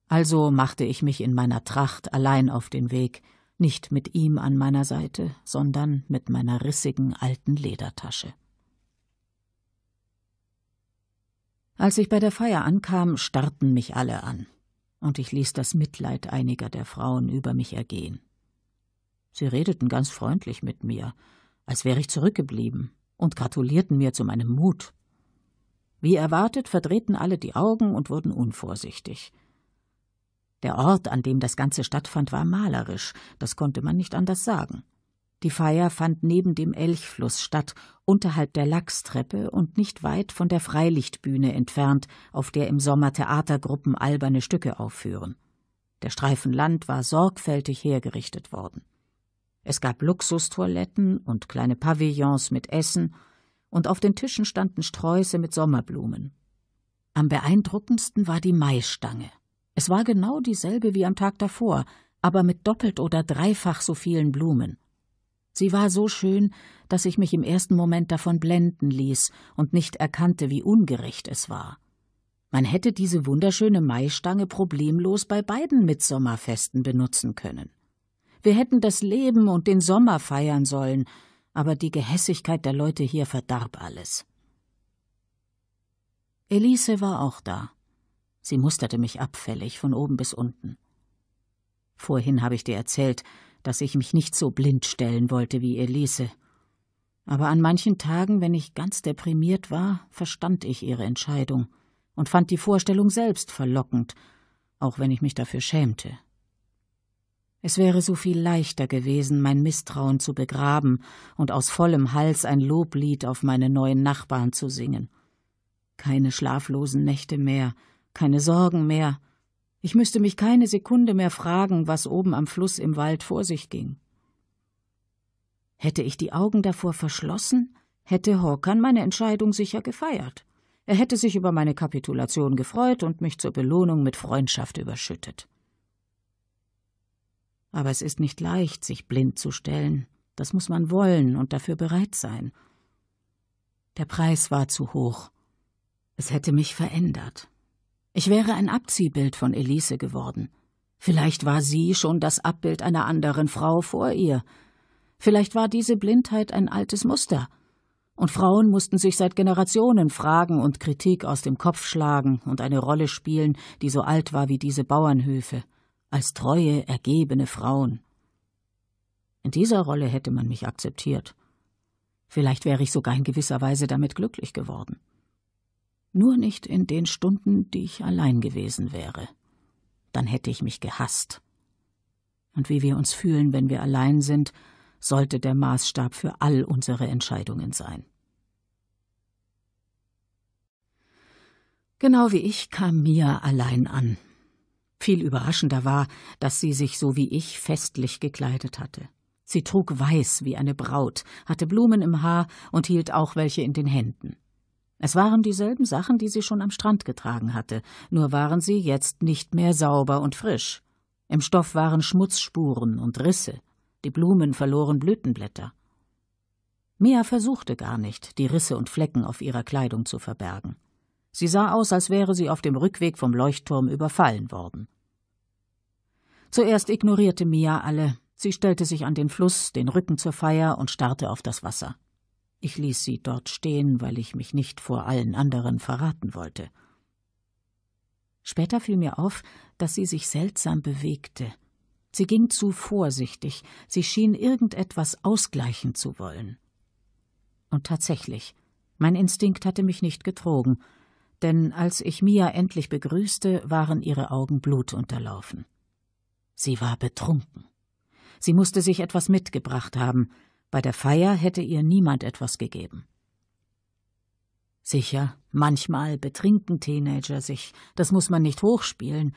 Also machte ich mich in meiner Tracht allein auf den Weg, nicht mit ihm an meiner Seite, sondern mit meiner rissigen alten Ledertasche. Als ich bei der Feier ankam, starrten mich alle an, und ich ließ das Mitleid einiger der Frauen über mich ergehen. Sie redeten ganz freundlich mit mir, als wäre ich zurückgeblieben, und gratulierten mir zu meinem Mut. Wie erwartet verdrehten alle die Augen und wurden unvorsichtig. Der Ort, an dem das Ganze stattfand, war malerisch, das konnte man nicht anders sagen. Die Feier fand neben dem Elchfluss statt, unterhalb der Lachstreppe und nicht weit von der Freilichtbühne entfernt, auf der im Sommer Theatergruppen alberne Stücke aufführen. Der Streifen Land war sorgfältig hergerichtet worden. Es gab Luxustoiletten und kleine Pavillons mit Essen, und auf den Tischen standen Sträuße mit Sommerblumen. Am beeindruckendsten war die Maistange. Es war genau dieselbe wie am Tag davor, aber mit doppelt oder dreifach so vielen Blumen. Sie war so schön, dass ich mich im ersten Moment davon blenden ließ und nicht erkannte, wie ungerecht es war. Man hätte diese wunderschöne Maistange problemlos bei beiden Mitsommerfesten benutzen können. Wir hätten das Leben und den Sommer feiern sollen, aber die Gehässigkeit der Leute hier verdarb alles. Elise war auch da. Sie musterte mich abfällig von oben bis unten. Vorhin habe ich dir erzählt, dass ich mich nicht so blind stellen wollte wie ihr Elise. Aber an manchen Tagen, wenn ich ganz deprimiert war, verstand ich ihre Entscheidung und fand die Vorstellung selbst verlockend, auch wenn ich mich dafür schämte. Es wäre so viel leichter gewesen, mein Misstrauen zu begraben und aus vollem Hals ein Loblied auf meine neuen Nachbarn zu singen. Keine schlaflosen Nächte mehr, keine Sorgen mehr. Ich müsste mich keine Sekunde mehr fragen, was oben am Fluss im Wald vor sich ging. Hätte ich die Augen davor verschlossen, hätte Hawkern meine Entscheidung sicher gefeiert. Er hätte sich über meine Kapitulation gefreut und mich zur Belohnung mit Freundschaft überschüttet. Aber es ist nicht leicht, sich blind zu stellen. Das muss man wollen und dafür bereit sein. Der Preis war zu hoch. Es hätte mich verändert. Ich wäre ein Abziehbild von Elise geworden. Vielleicht war sie schon das Abbild einer anderen Frau vor ihr. Vielleicht war diese Blindheit ein altes Muster. Und Frauen mussten sich seit Generationen Fragen und Kritik aus dem Kopf schlagen und eine Rolle spielen, die so alt war wie diese Bauernhöfe, als treue, ergebene Frauen. In dieser Rolle hätte man mich akzeptiert. Vielleicht wäre ich sogar in gewisser Weise damit glücklich geworden nur nicht in den Stunden, die ich allein gewesen wäre. Dann hätte ich mich gehasst. Und wie wir uns fühlen, wenn wir allein sind, sollte der Maßstab für all unsere Entscheidungen sein. Genau wie ich kam Mia allein an. Viel überraschender war, dass sie sich so wie ich festlich gekleidet hatte. Sie trug weiß wie eine Braut, hatte Blumen im Haar und hielt auch welche in den Händen. Es waren dieselben Sachen, die sie schon am Strand getragen hatte, nur waren sie jetzt nicht mehr sauber und frisch. Im Stoff waren Schmutzspuren und Risse, die Blumen verloren Blütenblätter. Mia versuchte gar nicht, die Risse und Flecken auf ihrer Kleidung zu verbergen. Sie sah aus, als wäre sie auf dem Rückweg vom Leuchtturm überfallen worden. Zuerst ignorierte Mia alle, sie stellte sich an den Fluss, den Rücken zur Feier und starrte auf das Wasser. Ich ließ sie dort stehen, weil ich mich nicht vor allen anderen verraten wollte. Später fiel mir auf, dass sie sich seltsam bewegte. Sie ging zu vorsichtig, sie schien irgendetwas ausgleichen zu wollen. Und tatsächlich, mein Instinkt hatte mich nicht getrogen, denn als ich Mia endlich begrüßte, waren ihre Augen blutunterlaufen. Sie war betrunken. Sie musste sich etwas mitgebracht haben, bei der Feier hätte ihr niemand etwas gegeben. Sicher, manchmal betrinken Teenager sich, das muss man nicht hochspielen,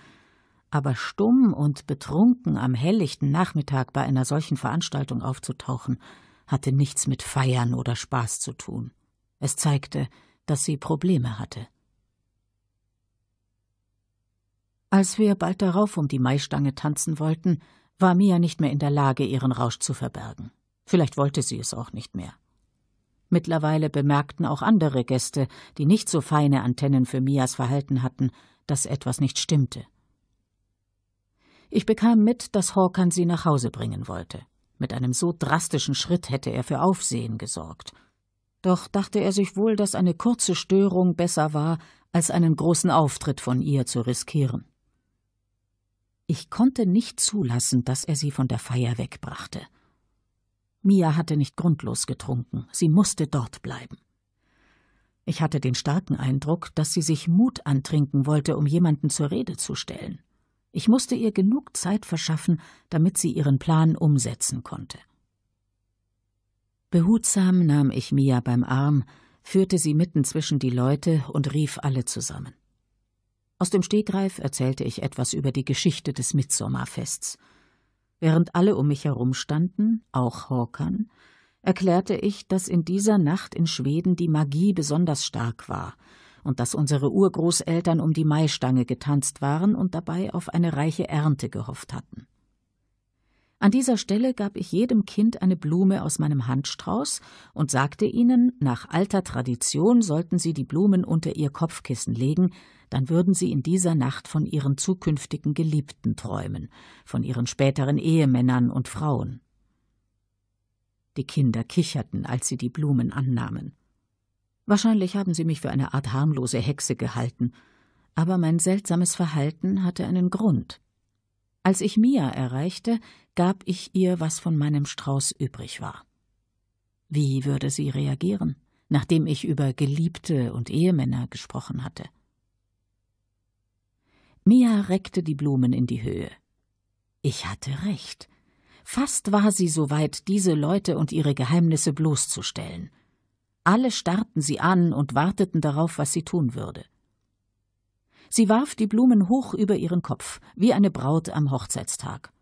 aber stumm und betrunken am helllichten Nachmittag bei einer solchen Veranstaltung aufzutauchen, hatte nichts mit Feiern oder Spaß zu tun. Es zeigte, dass sie Probleme hatte. Als wir bald darauf um die Maistange tanzen wollten, war Mia nicht mehr in der Lage, ihren Rausch zu verbergen. Vielleicht wollte sie es auch nicht mehr. Mittlerweile bemerkten auch andere Gäste, die nicht so feine Antennen für Mias Verhalten hatten, dass etwas nicht stimmte. Ich bekam mit, dass Hawkern sie nach Hause bringen wollte. Mit einem so drastischen Schritt hätte er für Aufsehen gesorgt. Doch dachte er sich wohl, dass eine kurze Störung besser war, als einen großen Auftritt von ihr zu riskieren. Ich konnte nicht zulassen, dass er sie von der Feier wegbrachte. Mia hatte nicht grundlos getrunken, sie musste dort bleiben. Ich hatte den starken Eindruck, dass sie sich Mut antrinken wollte, um jemanden zur Rede zu stellen. Ich musste ihr genug Zeit verschaffen, damit sie ihren Plan umsetzen konnte. Behutsam nahm ich Mia beim Arm, führte sie mitten zwischen die Leute und rief alle zusammen. Aus dem Stegreif erzählte ich etwas über die Geschichte des Mitsommerfests Während alle um mich herum standen, auch Hawkern, erklärte ich, dass in dieser Nacht in Schweden die Magie besonders stark war und dass unsere Urgroßeltern um die Maistange getanzt waren und dabei auf eine reiche Ernte gehofft hatten. An dieser Stelle gab ich jedem Kind eine Blume aus meinem Handstrauß und sagte ihnen, nach alter Tradition sollten sie die Blumen unter ihr Kopfkissen legen, dann würden sie in dieser Nacht von ihren zukünftigen Geliebten träumen, von ihren späteren Ehemännern und Frauen. Die Kinder kicherten, als sie die Blumen annahmen. Wahrscheinlich haben sie mich für eine Art harmlose Hexe gehalten, aber mein seltsames Verhalten hatte einen Grund. Als ich Mia erreichte, gab ich ihr, was von meinem Strauß übrig war. Wie würde sie reagieren, nachdem ich über Geliebte und Ehemänner gesprochen hatte? Mia reckte die Blumen in die Höhe. Ich hatte recht. Fast war sie so weit, diese Leute und ihre Geheimnisse bloßzustellen. Alle starrten sie an und warteten darauf, was sie tun würde. Sie warf die Blumen hoch über ihren Kopf, wie eine Braut am Hochzeitstag.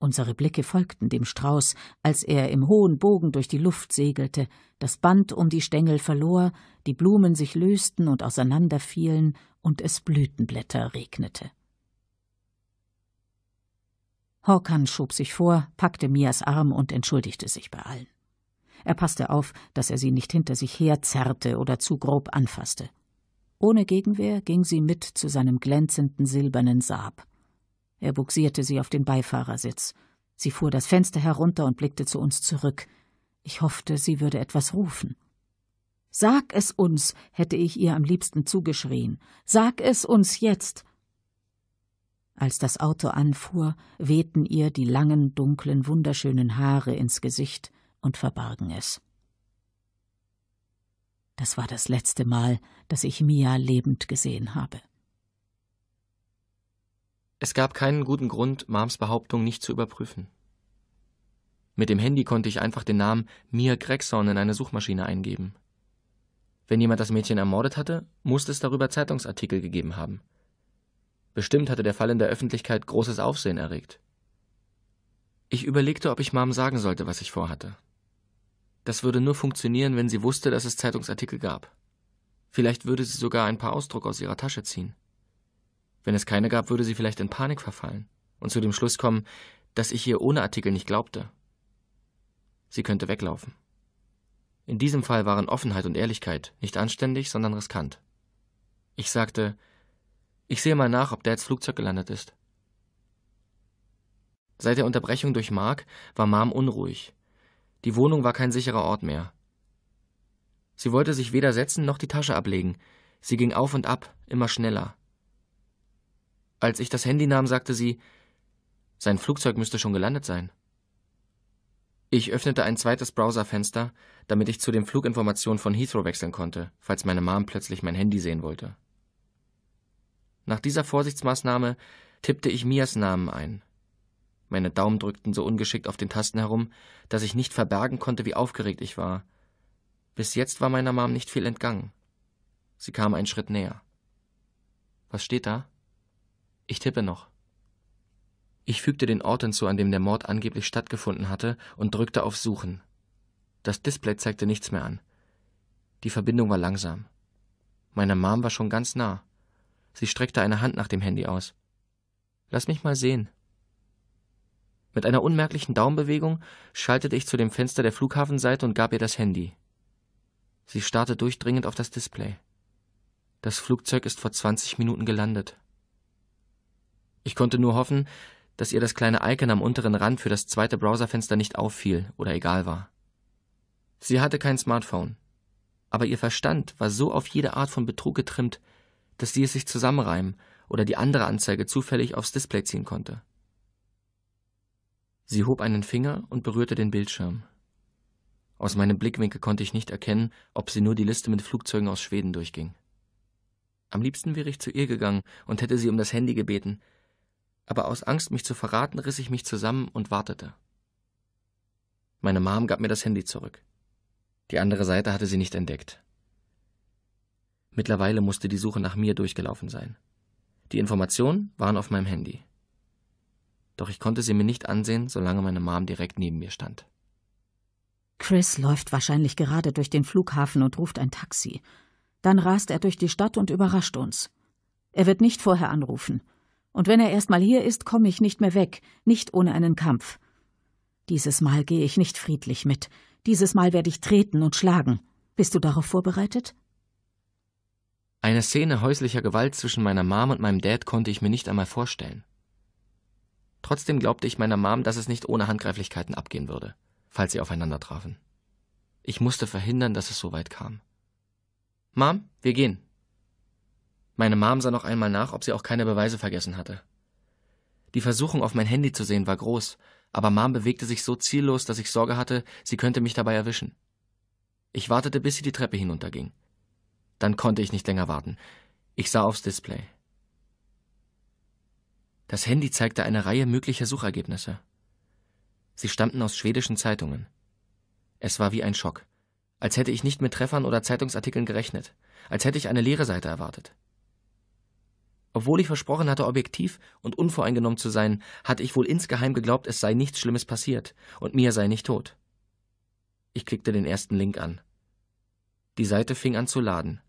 Unsere Blicke folgten dem Strauß, als er im hohen Bogen durch die Luft segelte, das Band um die Stängel verlor, die Blumen sich lösten und auseinanderfielen und es Blütenblätter regnete. Horkan schob sich vor, packte Mias Arm und entschuldigte sich bei allen. Er passte auf, dass er sie nicht hinter sich herzerrte oder zu grob anfasste. Ohne Gegenwehr ging sie mit zu seinem glänzenden silbernen Saab. Er buxierte sie auf den Beifahrersitz. Sie fuhr das Fenster herunter und blickte zu uns zurück. Ich hoffte, sie würde etwas rufen. Sag es uns, hätte ich ihr am liebsten zugeschrien. Sag es uns jetzt. Als das Auto anfuhr, wehten ihr die langen, dunklen, wunderschönen Haare ins Gesicht und verbargen es. Das war das letzte Mal, dass ich Mia lebend gesehen habe. Es gab keinen guten Grund, Mams Behauptung nicht zu überprüfen. Mit dem Handy konnte ich einfach den Namen Mia Gregson in eine Suchmaschine eingeben. Wenn jemand das Mädchen ermordet hatte, musste es darüber Zeitungsartikel gegeben haben. Bestimmt hatte der Fall in der Öffentlichkeit großes Aufsehen erregt. Ich überlegte, ob ich Mom sagen sollte, was ich vorhatte. Das würde nur funktionieren, wenn sie wusste, dass es Zeitungsartikel gab. Vielleicht würde sie sogar ein paar Ausdruck aus ihrer Tasche ziehen. Wenn es keine gab, würde sie vielleicht in Panik verfallen und zu dem Schluss kommen, dass ich ihr ohne Artikel nicht glaubte. Sie könnte weglaufen. In diesem Fall waren Offenheit und Ehrlichkeit nicht anständig, sondern riskant. Ich sagte, ich sehe mal nach, ob Dads Flugzeug gelandet ist. Seit der Unterbrechung durch Mark war Mom unruhig. Die Wohnung war kein sicherer Ort mehr. Sie wollte sich weder setzen noch die Tasche ablegen. Sie ging auf und ab, immer schneller. Als ich das Handy nahm, sagte sie, sein Flugzeug müsste schon gelandet sein. Ich öffnete ein zweites Browserfenster, damit ich zu den Fluginformationen von Heathrow wechseln konnte, falls meine Mom plötzlich mein Handy sehen wollte. Nach dieser Vorsichtsmaßnahme tippte ich Mias Namen ein. Meine Daumen drückten so ungeschickt auf den Tasten herum, dass ich nicht verbergen konnte, wie aufgeregt ich war. Bis jetzt war meiner Mom nicht viel entgangen. Sie kam einen Schritt näher. Was steht da? Ich tippe noch. Ich fügte den Ort hinzu, an dem der Mord angeblich stattgefunden hatte, und drückte auf Suchen. Das Display zeigte nichts mehr an. Die Verbindung war langsam. Meine Mom war schon ganz nah. Sie streckte eine Hand nach dem Handy aus. Lass mich mal sehen. Mit einer unmerklichen Daumenbewegung schaltete ich zu dem Fenster der Flughafenseite und gab ihr das Handy. Sie starrte durchdringend auf das Display. Das Flugzeug ist vor 20 Minuten gelandet. Ich konnte nur hoffen, dass ihr das kleine Icon am unteren Rand für das zweite Browserfenster nicht auffiel oder egal war. Sie hatte kein Smartphone, aber ihr Verstand war so auf jede Art von Betrug getrimmt, dass sie es sich zusammenreimen oder die andere Anzeige zufällig aufs Display ziehen konnte. Sie hob einen Finger und berührte den Bildschirm. Aus meinem Blickwinkel konnte ich nicht erkennen, ob sie nur die Liste mit Flugzeugen aus Schweden durchging. Am liebsten wäre ich zu ihr gegangen und hätte sie um das Handy gebeten, aber aus Angst, mich zu verraten, riss ich mich zusammen und wartete. Meine Mom gab mir das Handy zurück. Die andere Seite hatte sie nicht entdeckt. Mittlerweile musste die Suche nach mir durchgelaufen sein. Die Informationen waren auf meinem Handy. Doch ich konnte sie mir nicht ansehen, solange meine Mom direkt neben mir stand. Chris läuft wahrscheinlich gerade durch den Flughafen und ruft ein Taxi. Dann rast er durch die Stadt und überrascht uns. Er wird nicht vorher anrufen. Und wenn er erstmal hier ist, komme ich nicht mehr weg, nicht ohne einen Kampf. Dieses Mal gehe ich nicht friedlich mit. Dieses Mal werde ich treten und schlagen. Bist du darauf vorbereitet? Eine Szene häuslicher Gewalt zwischen meiner Mom und meinem Dad konnte ich mir nicht einmal vorstellen. Trotzdem glaubte ich meiner Mom, dass es nicht ohne Handgreiflichkeiten abgehen würde, falls sie aufeinander trafen. Ich musste verhindern, dass es so weit kam. Mom, wir gehen. Meine Mom sah noch einmal nach, ob sie auch keine Beweise vergessen hatte. Die Versuchung, auf mein Handy zu sehen, war groß, aber Mom bewegte sich so ziellos, dass ich Sorge hatte, sie könnte mich dabei erwischen. Ich wartete, bis sie die Treppe hinunterging. Dann konnte ich nicht länger warten. Ich sah aufs Display. Das Handy zeigte eine Reihe möglicher Suchergebnisse. Sie stammten aus schwedischen Zeitungen. Es war wie ein Schock, als hätte ich nicht mit Treffern oder Zeitungsartikeln gerechnet, als hätte ich eine leere Seite erwartet. Obwohl ich versprochen hatte, objektiv und unvoreingenommen zu sein, hatte ich wohl insgeheim geglaubt, es sei nichts Schlimmes passiert und mir sei nicht tot. Ich klickte den ersten Link an. Die Seite fing an zu laden.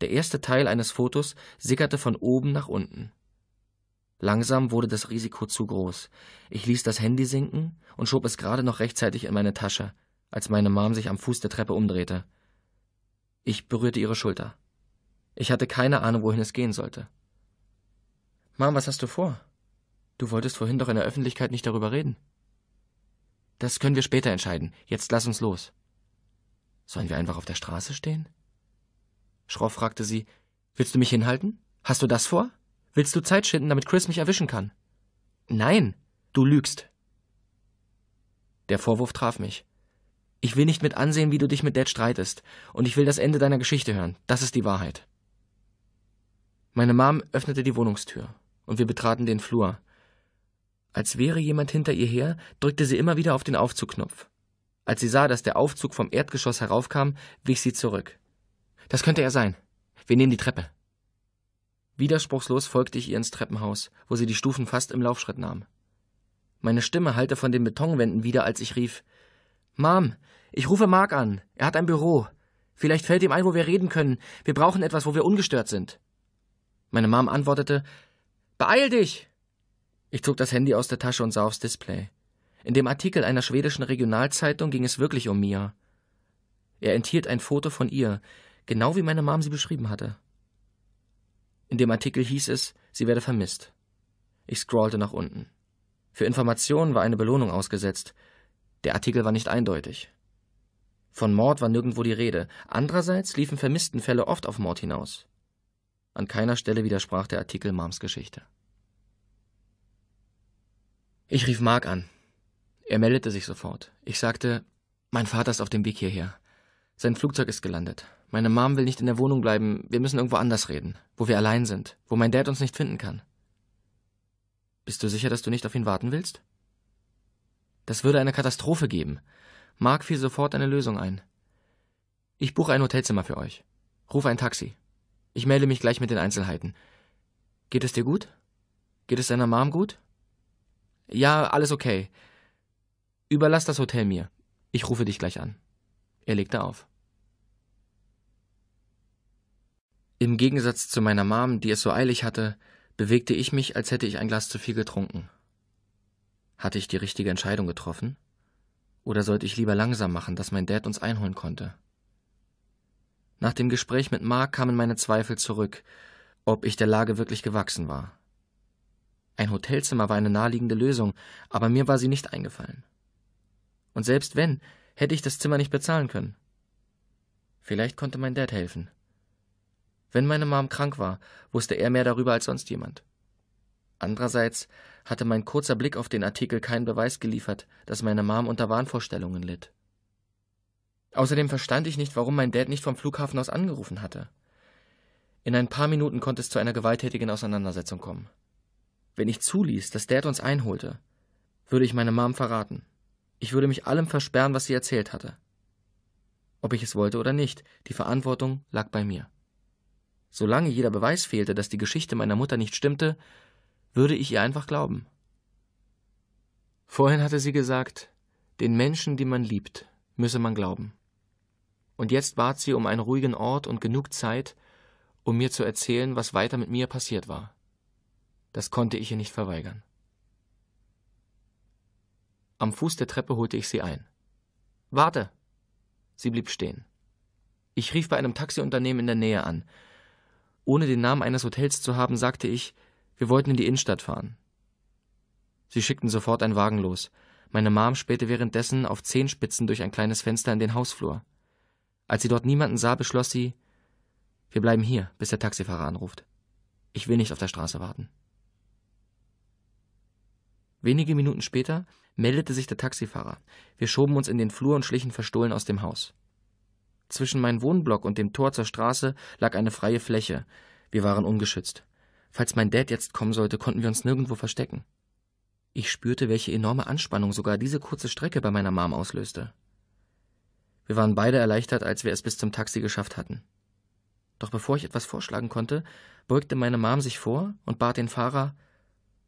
Der erste Teil eines Fotos sickerte von oben nach unten. Langsam wurde das Risiko zu groß. Ich ließ das Handy sinken und schob es gerade noch rechtzeitig in meine Tasche, als meine Mom sich am Fuß der Treppe umdrehte. Ich berührte ihre Schulter. Ich hatte keine Ahnung, wohin es gehen sollte. Mom, was hast du vor? Du wolltest vorhin doch in der Öffentlichkeit nicht darüber reden. Das können wir später entscheiden. Jetzt lass uns los. Sollen wir einfach auf der Straße stehen? Schroff fragte sie, Willst du mich hinhalten? Hast du das vor? Willst du Zeit schinden, damit Chris mich erwischen kann? Nein, du lügst. Der Vorwurf traf mich. Ich will nicht mit ansehen, wie du dich mit Dad streitest, und ich will das Ende deiner Geschichte hören. Das ist die Wahrheit. Meine Mom öffnete die Wohnungstür und wir betraten den Flur. Als wäre jemand hinter ihr her, drückte sie immer wieder auf den Aufzugknopf. Als sie sah, dass der Aufzug vom Erdgeschoss heraufkam, wich sie zurück. Das könnte er sein. Wir nehmen die Treppe. Widerspruchslos folgte ich ihr ins Treppenhaus, wo sie die Stufen fast im Laufschritt nahm. Meine Stimme hallte von den Betonwänden wieder, als ich rief: Mom, ich rufe Mark an. Er hat ein Büro. Vielleicht fällt ihm ein, wo wir reden können. Wir brauchen etwas, wo wir ungestört sind. Meine Mom antwortete: Beeil dich! Ich zog das Handy aus der Tasche und sah aufs Display. In dem Artikel einer schwedischen Regionalzeitung ging es wirklich um Mia. Er enthielt ein Foto von ihr, genau wie meine Mom sie beschrieben hatte. In dem Artikel hieß es, sie werde vermisst. Ich scrollte nach unten. Für Informationen war eine Belohnung ausgesetzt. Der Artikel war nicht eindeutig. Von Mord war nirgendwo die Rede. Andererseits liefen Vermisstenfälle oft auf Mord hinaus. An keiner Stelle widersprach der Artikel Mams Geschichte. Ich rief Mark an. Er meldete sich sofort. Ich sagte, mein Vater ist auf dem Weg hierher. Sein Flugzeug ist gelandet. Meine Mom will nicht in der Wohnung bleiben. Wir müssen irgendwo anders reden, wo wir allein sind, wo mein Dad uns nicht finden kann. Bist du sicher, dass du nicht auf ihn warten willst? Das würde eine Katastrophe geben. Mark fiel sofort eine Lösung ein. Ich buche ein Hotelzimmer für euch. Ruf ein Taxi. Ich melde mich gleich mit den Einzelheiten. Geht es dir gut? Geht es deiner Mom gut? Ja, alles okay. Überlass das Hotel mir. Ich rufe dich gleich an. Er legte auf. Im Gegensatz zu meiner Mom, die es so eilig hatte, bewegte ich mich, als hätte ich ein Glas zu viel getrunken. Hatte ich die richtige Entscheidung getroffen? Oder sollte ich lieber langsam machen, dass mein Dad uns einholen konnte? Nach dem Gespräch mit Mark kamen meine Zweifel zurück, ob ich der Lage wirklich gewachsen war. Ein Hotelzimmer war eine naheliegende Lösung, aber mir war sie nicht eingefallen. Und selbst wenn, hätte ich das Zimmer nicht bezahlen können. Vielleicht konnte mein Dad helfen. Wenn meine Mom krank war, wusste er mehr darüber als sonst jemand. Andererseits hatte mein kurzer Blick auf den Artikel keinen Beweis geliefert, dass meine Mom unter Wahnvorstellungen litt. Außerdem verstand ich nicht, warum mein Dad nicht vom Flughafen aus angerufen hatte. In ein paar Minuten konnte es zu einer gewalttätigen Auseinandersetzung kommen. Wenn ich zuließ, dass Dad uns einholte, würde ich meine Mom verraten. Ich würde mich allem versperren, was sie erzählt hatte. Ob ich es wollte oder nicht, die Verantwortung lag bei mir. Solange jeder Beweis fehlte, dass die Geschichte meiner Mutter nicht stimmte, würde ich ihr einfach glauben. Vorhin hatte sie gesagt, den Menschen, die man liebt, müsse man glauben. Und jetzt bat sie um einen ruhigen Ort und genug Zeit, um mir zu erzählen, was weiter mit mir passiert war. Das konnte ich ihr nicht verweigern. Am Fuß der Treppe holte ich sie ein. Warte! Sie blieb stehen. Ich rief bei einem Taxiunternehmen in der Nähe an. Ohne den Namen eines Hotels zu haben, sagte ich, wir wollten in die Innenstadt fahren. Sie schickten sofort einen Wagen los. Meine Mom spähte währenddessen auf Zehenspitzen durch ein kleines Fenster in den Hausflur. Als sie dort niemanden sah, beschloss sie, wir bleiben hier, bis der Taxifahrer anruft. Ich will nicht auf der Straße warten. Wenige Minuten später meldete sich der Taxifahrer. Wir schoben uns in den Flur und schlichen verstohlen aus dem Haus. Zwischen meinem Wohnblock und dem Tor zur Straße lag eine freie Fläche. Wir waren ungeschützt. Falls mein Dad jetzt kommen sollte, konnten wir uns nirgendwo verstecken. Ich spürte, welche enorme Anspannung sogar diese kurze Strecke bei meiner Mom auslöste. Wir waren beide erleichtert, als wir es bis zum Taxi geschafft hatten. Doch bevor ich etwas vorschlagen konnte, beugte meine Mom sich vor und bat den Fahrer,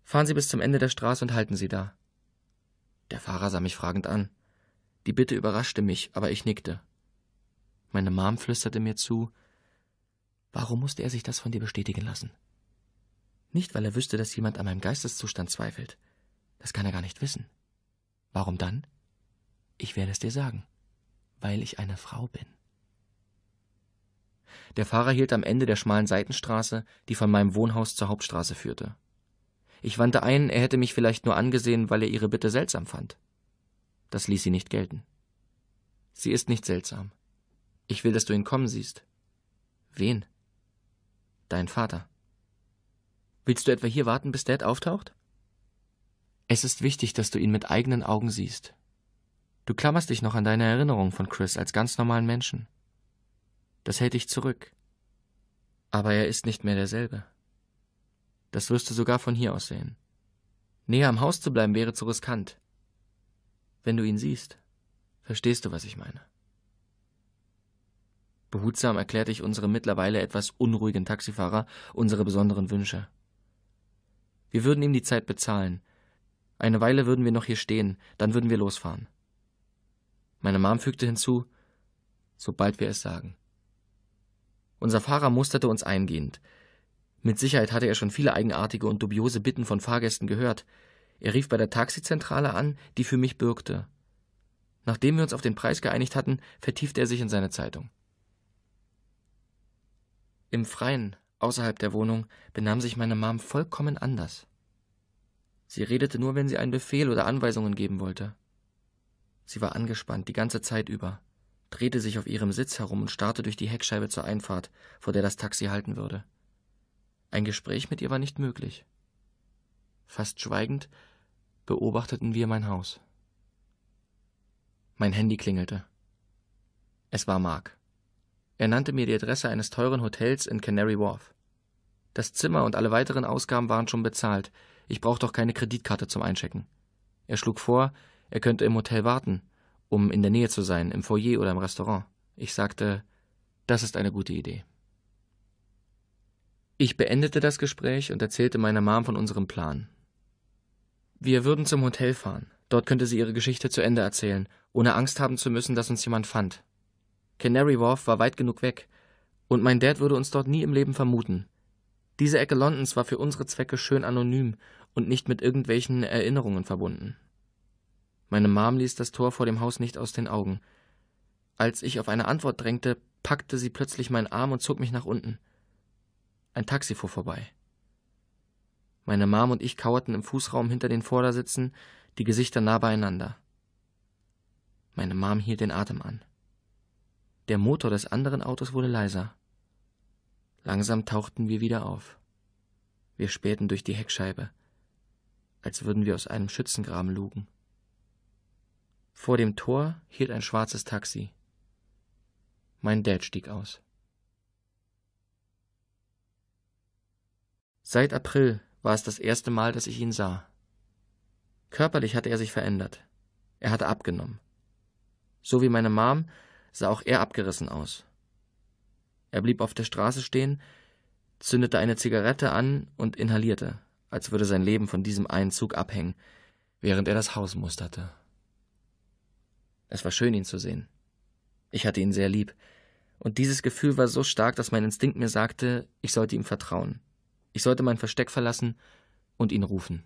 fahren Sie bis zum Ende der Straße und halten Sie da. Der Fahrer sah mich fragend an. Die Bitte überraschte mich, aber ich nickte. Meine Mom flüsterte mir zu, warum musste er sich das von dir bestätigen lassen? Nicht, weil er wüsste, dass jemand an meinem Geisteszustand zweifelt. Das kann er gar nicht wissen. Warum dann? Ich werde es dir sagen weil ich eine Frau bin. Der Fahrer hielt am Ende der schmalen Seitenstraße, die von meinem Wohnhaus zur Hauptstraße führte. Ich wandte ein, er hätte mich vielleicht nur angesehen, weil er ihre Bitte seltsam fand. Das ließ sie nicht gelten. Sie ist nicht seltsam. Ich will, dass du ihn kommen siehst. Wen? Dein Vater. Willst du etwa hier warten, bis Dad auftaucht? Es ist wichtig, dass du ihn mit eigenen Augen siehst. Du klammerst dich noch an deine Erinnerung von Chris als ganz normalen Menschen. Das hält dich zurück. Aber er ist nicht mehr derselbe. Das wirst du sogar von hier aus sehen. Näher am Haus zu bleiben wäre zu riskant. Wenn du ihn siehst, verstehst du, was ich meine. Behutsam erklärte ich unserem mittlerweile etwas unruhigen Taxifahrer unsere besonderen Wünsche. Wir würden ihm die Zeit bezahlen. Eine Weile würden wir noch hier stehen, dann würden wir losfahren. Meine Mom fügte hinzu, sobald wir es sagen. Unser Fahrer musterte uns eingehend. Mit Sicherheit hatte er schon viele eigenartige und dubiose Bitten von Fahrgästen gehört. Er rief bei der Taxizentrale an, die für mich bürgte. Nachdem wir uns auf den Preis geeinigt hatten, vertiefte er sich in seine Zeitung. Im Freien, außerhalb der Wohnung, benahm sich meine Mom vollkommen anders. Sie redete nur, wenn sie einen Befehl oder Anweisungen geben wollte. Sie war angespannt, die ganze Zeit über, drehte sich auf ihrem Sitz herum und starrte durch die Heckscheibe zur Einfahrt, vor der das Taxi halten würde. Ein Gespräch mit ihr war nicht möglich. Fast schweigend beobachteten wir mein Haus. Mein Handy klingelte. Es war Mark. Er nannte mir die Adresse eines teuren Hotels in Canary Wharf. Das Zimmer und alle weiteren Ausgaben waren schon bezahlt. Ich brauchte auch keine Kreditkarte zum Einchecken. Er schlug vor, er könnte im Hotel warten, um in der Nähe zu sein, im Foyer oder im Restaurant. Ich sagte, das ist eine gute Idee. Ich beendete das Gespräch und erzählte meiner Mom von unserem Plan. Wir würden zum Hotel fahren. Dort könnte sie ihre Geschichte zu Ende erzählen, ohne Angst haben zu müssen, dass uns jemand fand. Canary Wharf war weit genug weg, und mein Dad würde uns dort nie im Leben vermuten. Diese Ecke Londons war für unsere Zwecke schön anonym und nicht mit irgendwelchen Erinnerungen verbunden. Meine Mom ließ das Tor vor dem Haus nicht aus den Augen. Als ich auf eine Antwort drängte, packte sie plötzlich meinen Arm und zog mich nach unten. Ein Taxi fuhr vorbei. Meine Mom und ich kauerten im Fußraum hinter den Vordersitzen, die Gesichter nah beieinander. Meine Mom hielt den Atem an. Der Motor des anderen Autos wurde leiser. Langsam tauchten wir wieder auf. Wir spähten durch die Heckscheibe, als würden wir aus einem Schützengraben lugen. Vor dem Tor hielt ein schwarzes Taxi. Mein Dad stieg aus. Seit April war es das erste Mal, dass ich ihn sah. Körperlich hatte er sich verändert. Er hatte abgenommen. So wie meine Mom sah auch er abgerissen aus. Er blieb auf der Straße stehen, zündete eine Zigarette an und inhalierte, als würde sein Leben von diesem einen Zug abhängen, während er das Haus musterte. Es war schön, ihn zu sehen. Ich hatte ihn sehr lieb. Und dieses Gefühl war so stark, dass mein Instinkt mir sagte, ich sollte ihm vertrauen. Ich sollte mein Versteck verlassen und ihn rufen.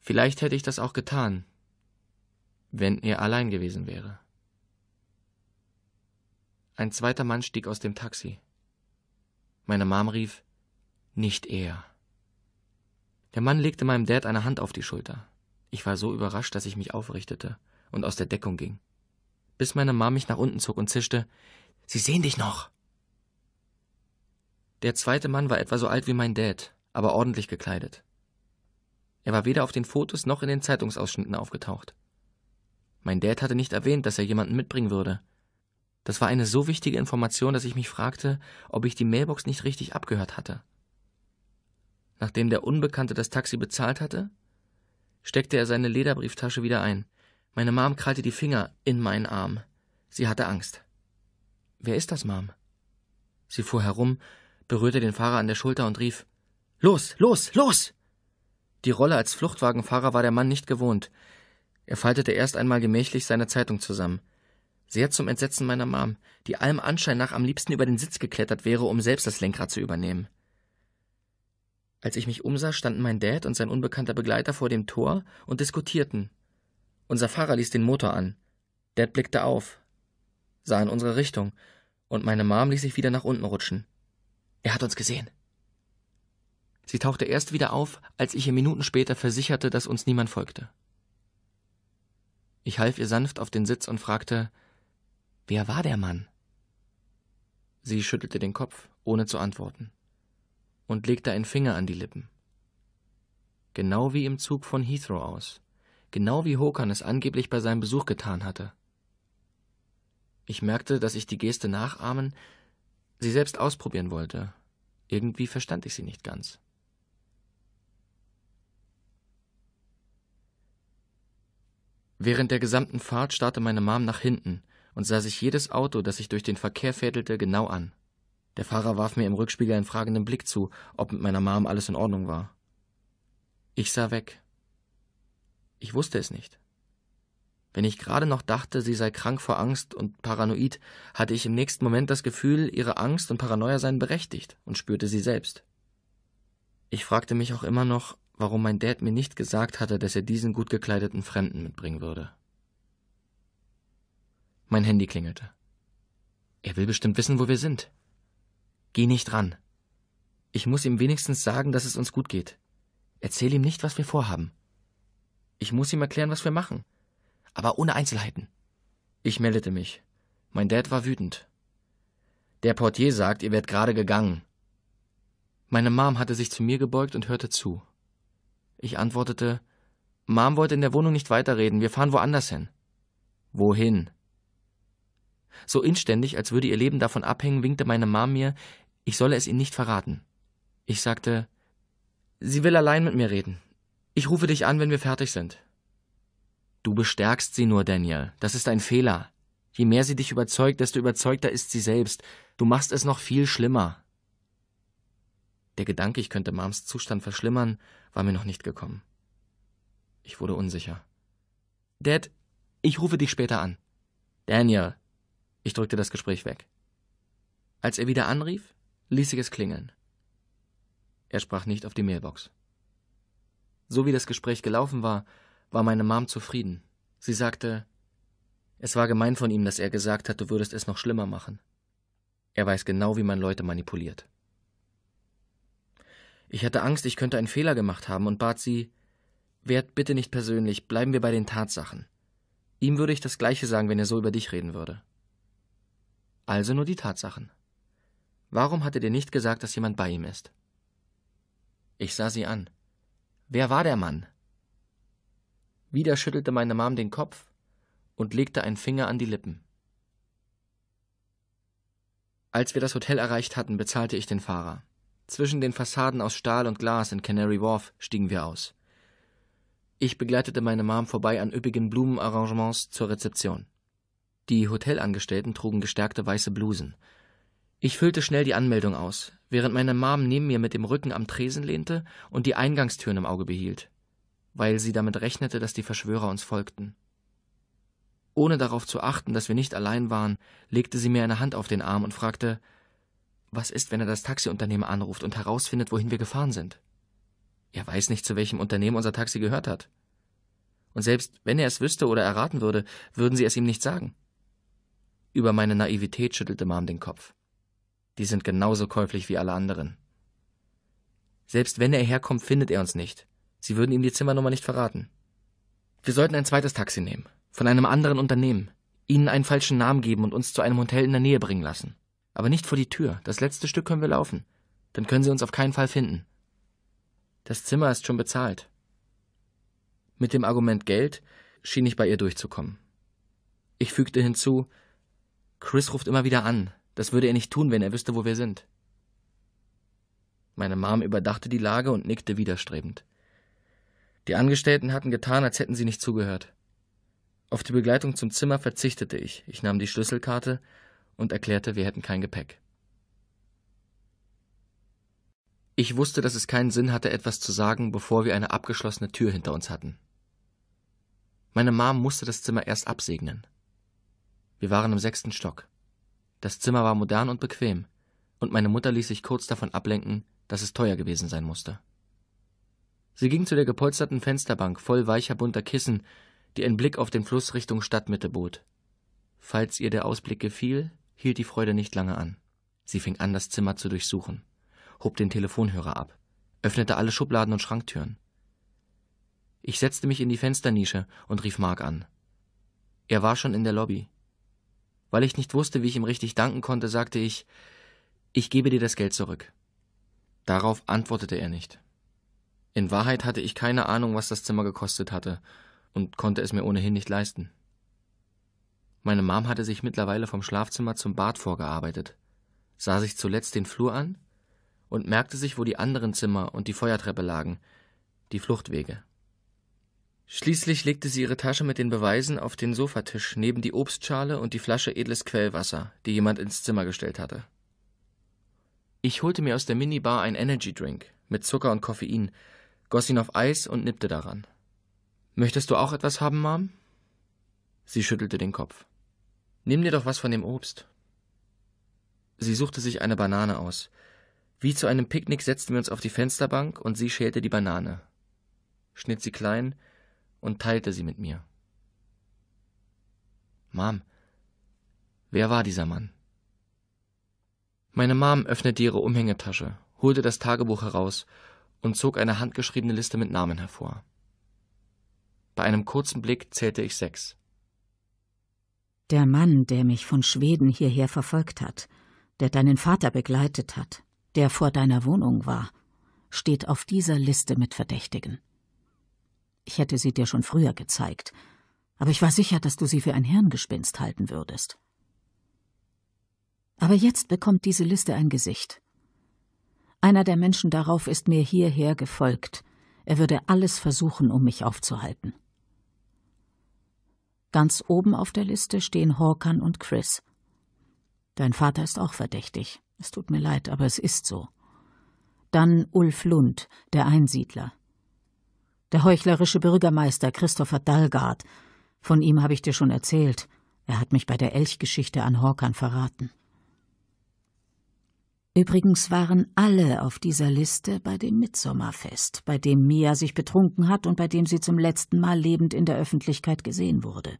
Vielleicht hätte ich das auch getan, wenn er allein gewesen wäre. Ein zweiter Mann stieg aus dem Taxi. Meine Mom rief, nicht er. Der Mann legte meinem Dad eine Hand auf die Schulter. Ich war so überrascht, dass ich mich aufrichtete und aus der Deckung ging. Bis meine Mom mich nach unten zog und zischte: Sie sehen dich noch! Der zweite Mann war etwa so alt wie mein Dad, aber ordentlich gekleidet. Er war weder auf den Fotos noch in den Zeitungsausschnitten aufgetaucht. Mein Dad hatte nicht erwähnt, dass er jemanden mitbringen würde. Das war eine so wichtige Information, dass ich mich fragte, ob ich die Mailbox nicht richtig abgehört hatte. Nachdem der Unbekannte das Taxi bezahlt hatte, steckte er seine Lederbrieftasche wieder ein. Meine Mom krallte die Finger in meinen Arm. Sie hatte Angst. Wer ist das, Mom? Sie fuhr herum, berührte den Fahrer an der Schulter und rief Los, los, los. Die Rolle als Fluchtwagenfahrer war der Mann nicht gewohnt. Er faltete erst einmal gemächlich seine Zeitung zusammen. Sehr zum Entsetzen meiner Mom, die allem Anschein nach am liebsten über den Sitz geklettert wäre, um selbst das Lenkrad zu übernehmen. Als ich mich umsah, standen mein Dad und sein unbekannter Begleiter vor dem Tor und diskutierten, unser Fahrer ließ den Motor an. Dad blickte auf, sah in unsere Richtung, und meine Mom ließ sich wieder nach unten rutschen. Er hat uns gesehen. Sie tauchte erst wieder auf, als ich ihr Minuten später versicherte, dass uns niemand folgte. Ich half ihr sanft auf den Sitz und fragte, wer war der Mann? Sie schüttelte den Kopf, ohne zu antworten, und legte einen Finger an die Lippen. Genau wie im Zug von Heathrow aus genau wie Hokan es angeblich bei seinem Besuch getan hatte. Ich merkte, dass ich die Geste nachahmen, sie selbst ausprobieren wollte. Irgendwie verstand ich sie nicht ganz. Während der gesamten Fahrt starrte meine Mom nach hinten und sah sich jedes Auto, das sich durch den Verkehr fädelte, genau an. Der Fahrer warf mir im Rückspiegel einen fragenden Blick zu, ob mit meiner Mom alles in Ordnung war. Ich sah weg. Ich wusste es nicht. Wenn ich gerade noch dachte, sie sei krank vor Angst und paranoid, hatte ich im nächsten Moment das Gefühl, ihre Angst und Paranoia seien berechtigt und spürte sie selbst. Ich fragte mich auch immer noch, warum mein Dad mir nicht gesagt hatte, dass er diesen gut gekleideten Fremden mitbringen würde. Mein Handy klingelte. Er will bestimmt wissen, wo wir sind. Geh nicht ran. Ich muss ihm wenigstens sagen, dass es uns gut geht. Erzähl ihm nicht, was wir vorhaben. Ich muss ihm erklären, was wir machen. Aber ohne Einzelheiten. Ich meldete mich. Mein Dad war wütend. Der Portier sagt, ihr werdet gerade gegangen. Meine Mom hatte sich zu mir gebeugt und hörte zu. Ich antwortete, Mom wollte in der Wohnung nicht weiterreden, wir fahren woanders hin. Wohin? So inständig, als würde ihr Leben davon abhängen, winkte meine Mom mir, ich solle es ihnen nicht verraten. Ich sagte, sie will allein mit mir reden. Ich rufe dich an, wenn wir fertig sind. Du bestärkst sie nur, Daniel. Das ist ein Fehler. Je mehr sie dich überzeugt, desto überzeugter ist sie selbst. Du machst es noch viel schlimmer. Der Gedanke, ich könnte Mams Zustand verschlimmern, war mir noch nicht gekommen. Ich wurde unsicher. Dad, ich rufe dich später an. Daniel. Ich drückte das Gespräch weg. Als er wieder anrief, ließ ich es klingeln. Er sprach nicht auf die Mailbox. So wie das Gespräch gelaufen war, war meine Mom zufrieden. Sie sagte, es war gemein von ihm, dass er gesagt hat, du würdest es noch schlimmer machen. Er weiß genau, wie man Leute manipuliert. Ich hatte Angst, ich könnte einen Fehler gemacht haben und bat sie, werd bitte nicht persönlich, bleiben wir bei den Tatsachen. Ihm würde ich das Gleiche sagen, wenn er so über dich reden würde. Also nur die Tatsachen. Warum hat er dir nicht gesagt, dass jemand bei ihm ist? Ich sah sie an. Wer war der Mann? Wieder schüttelte meine Mom den Kopf und legte einen Finger an die Lippen. Als wir das Hotel erreicht hatten, bezahlte ich den Fahrer. Zwischen den Fassaden aus Stahl und Glas in Canary Wharf stiegen wir aus. Ich begleitete meine Mom vorbei an üppigen Blumenarrangements zur Rezeption. Die Hotelangestellten trugen gestärkte weiße Blusen, ich füllte schnell die Anmeldung aus, während meine Mom neben mir mit dem Rücken am Tresen lehnte und die Eingangstüren im Auge behielt, weil sie damit rechnete, dass die Verschwörer uns folgten. Ohne darauf zu achten, dass wir nicht allein waren, legte sie mir eine Hand auf den Arm und fragte, was ist, wenn er das Taxiunternehmen anruft und herausfindet, wohin wir gefahren sind? Er weiß nicht, zu welchem Unternehmen unser Taxi gehört hat. Und selbst wenn er es wüsste oder erraten würde, würden sie es ihm nicht sagen. Über meine Naivität schüttelte Mom den Kopf die sind genauso käuflich wie alle anderen. Selbst wenn er herkommt, findet er uns nicht. Sie würden ihm die Zimmernummer nicht verraten. Wir sollten ein zweites Taxi nehmen, von einem anderen Unternehmen, ihnen einen falschen Namen geben und uns zu einem Hotel in der Nähe bringen lassen. Aber nicht vor die Tür, das letzte Stück können wir laufen. Dann können sie uns auf keinen Fall finden. Das Zimmer ist schon bezahlt. Mit dem Argument Geld schien ich bei ihr durchzukommen. Ich fügte hinzu, Chris ruft immer wieder an, das würde er nicht tun, wenn er wüsste, wo wir sind. Meine Mom überdachte die Lage und nickte widerstrebend. Die Angestellten hatten getan, als hätten sie nicht zugehört. Auf die Begleitung zum Zimmer verzichtete ich. Ich nahm die Schlüsselkarte und erklärte, wir hätten kein Gepäck. Ich wusste, dass es keinen Sinn hatte, etwas zu sagen, bevor wir eine abgeschlossene Tür hinter uns hatten. Meine Mom musste das Zimmer erst absegnen. Wir waren im sechsten Stock. Das Zimmer war modern und bequem, und meine Mutter ließ sich kurz davon ablenken, dass es teuer gewesen sein musste. Sie ging zu der gepolsterten Fensterbank voll weicher bunter Kissen, die einen Blick auf den Fluss Richtung Stadtmitte bot. Falls ihr der Ausblick gefiel, hielt die Freude nicht lange an. Sie fing an, das Zimmer zu durchsuchen, hob den Telefonhörer ab, öffnete alle Schubladen und Schranktüren. Ich setzte mich in die Fensternische und rief Mark an. Er war schon in der Lobby. Weil ich nicht wusste, wie ich ihm richtig danken konnte, sagte ich, ich gebe dir das Geld zurück. Darauf antwortete er nicht. In Wahrheit hatte ich keine Ahnung, was das Zimmer gekostet hatte und konnte es mir ohnehin nicht leisten. Meine Mom hatte sich mittlerweile vom Schlafzimmer zum Bad vorgearbeitet, sah sich zuletzt den Flur an und merkte sich, wo die anderen Zimmer und die Feuertreppe lagen, die Fluchtwege. Schließlich legte sie ihre Tasche mit den Beweisen auf den Sofatisch neben die Obstschale und die Flasche edles Quellwasser, die jemand ins Zimmer gestellt hatte. Ich holte mir aus der Minibar einen Energydrink mit Zucker und Koffein, goss ihn auf Eis und nippte daran. Möchtest du auch etwas haben, Mom? Sie schüttelte den Kopf. Nimm dir doch was von dem Obst. Sie suchte sich eine Banane aus. Wie zu einem Picknick setzten wir uns auf die Fensterbank und sie schälte die Banane. Schnitt sie klein, und teilte sie mit mir. Mom, wer war dieser Mann? Meine Mom öffnete ihre Umhängetasche, holte das Tagebuch heraus und zog eine handgeschriebene Liste mit Namen hervor. Bei einem kurzen Blick zählte ich sechs. Der Mann, der mich von Schweden hierher verfolgt hat, der deinen Vater begleitet hat, der vor deiner Wohnung war, steht auf dieser Liste mit Verdächtigen. Ich hätte sie dir schon früher gezeigt, aber ich war sicher, dass du sie für ein Hirngespinst halten würdest. Aber jetzt bekommt diese Liste ein Gesicht. Einer der Menschen darauf ist mir hierher gefolgt. Er würde alles versuchen, um mich aufzuhalten. Ganz oben auf der Liste stehen Hawkan und Chris. Dein Vater ist auch verdächtig. Es tut mir leid, aber es ist so. Dann Ulf Lund, der Einsiedler der heuchlerische Bürgermeister Christopher Dalgard. Von ihm habe ich dir schon erzählt. Er hat mich bei der Elchgeschichte an Horkan verraten. Übrigens waren alle auf dieser Liste bei dem Mitsommerfest, bei dem Mia sich betrunken hat und bei dem sie zum letzten Mal lebend in der Öffentlichkeit gesehen wurde.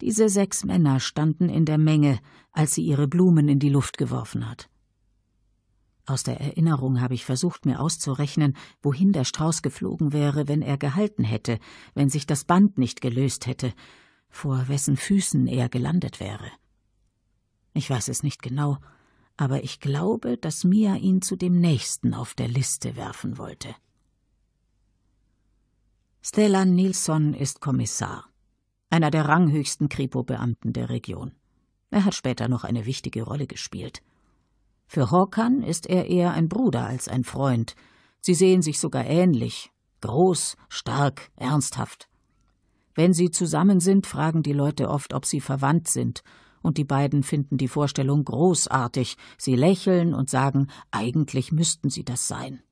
Diese sechs Männer standen in der Menge, als sie ihre Blumen in die Luft geworfen hat. Aus der Erinnerung habe ich versucht, mir auszurechnen, wohin der Strauß geflogen wäre, wenn er gehalten hätte, wenn sich das Band nicht gelöst hätte, vor wessen Füßen er gelandet wäre. Ich weiß es nicht genau, aber ich glaube, dass Mia ihn zu dem Nächsten auf der Liste werfen wollte. Stellan Nilsson ist Kommissar, einer der ranghöchsten Kripo-Beamten der Region. Er hat später noch eine wichtige Rolle gespielt. Für Horkan ist er eher ein Bruder als ein Freund. Sie sehen sich sogar ähnlich. Groß, stark, ernsthaft. Wenn sie zusammen sind, fragen die Leute oft, ob sie verwandt sind. Und die beiden finden die Vorstellung großartig. Sie lächeln und sagen, eigentlich müssten sie das sein.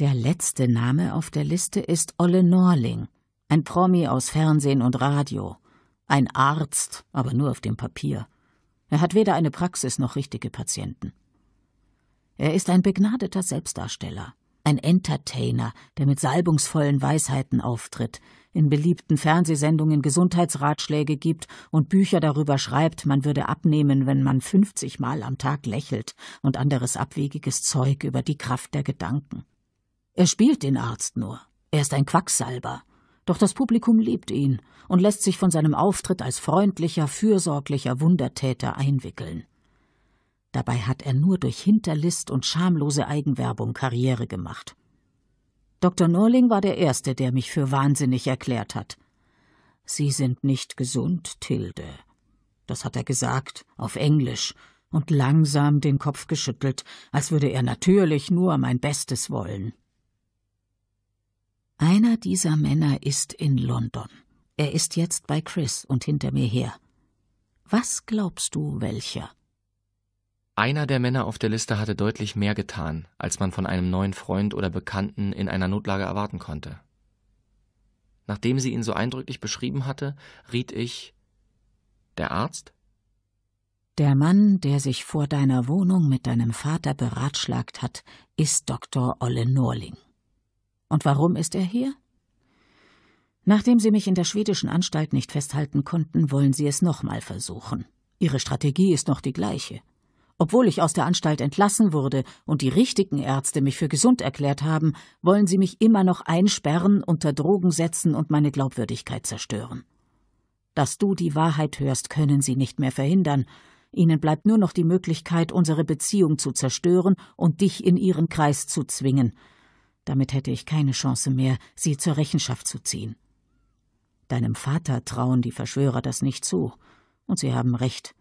Der letzte Name auf der Liste ist Olle Norling, ein Promi aus Fernsehen und Radio. Ein Arzt, aber nur auf dem Papier. Er hat weder eine Praxis noch richtige Patienten. Er ist ein begnadeter Selbstdarsteller, ein Entertainer, der mit salbungsvollen Weisheiten auftritt, in beliebten Fernsehsendungen Gesundheitsratschläge gibt und Bücher darüber schreibt, man würde abnehmen, wenn man 50 Mal am Tag lächelt und anderes abwegiges Zeug über die Kraft der Gedanken. Er spielt den Arzt nur. Er ist ein Quacksalber, doch das Publikum liebt ihn und lässt sich von seinem Auftritt als freundlicher, fürsorglicher Wundertäter einwickeln. Dabei hat er nur durch Hinterlist und schamlose Eigenwerbung Karriere gemacht. Dr. Norling war der Erste, der mich für wahnsinnig erklärt hat. Sie sind nicht gesund, Tilde. Das hat er gesagt, auf Englisch, und langsam den Kopf geschüttelt, als würde er natürlich nur mein Bestes wollen. Einer dieser Männer ist in London. Er ist jetzt bei Chris und hinter mir her. Was glaubst du, welcher? Einer der Männer auf der Liste hatte deutlich mehr getan, als man von einem neuen Freund oder Bekannten in einer Notlage erwarten konnte. Nachdem sie ihn so eindrücklich beschrieben hatte, riet ich Der Arzt? Der Mann, der sich vor deiner Wohnung mit deinem Vater beratschlagt hat, ist Dr. Olle Norling. Und warum ist er hier? Nachdem Sie mich in der schwedischen Anstalt nicht festhalten konnten, wollen Sie es nochmal versuchen. Ihre Strategie ist noch die gleiche. Obwohl ich aus der Anstalt entlassen wurde und die richtigen Ärzte mich für gesund erklärt haben, wollen Sie mich immer noch einsperren, unter Drogen setzen und meine Glaubwürdigkeit zerstören. Dass du die Wahrheit hörst, können Sie nicht mehr verhindern. Ihnen bleibt nur noch die Möglichkeit, unsere Beziehung zu zerstören und dich in Ihren Kreis zu zwingen, damit hätte ich keine Chance mehr, sie zur Rechenschaft zu ziehen. Deinem Vater trauen die Verschwörer das nicht zu, und sie haben recht.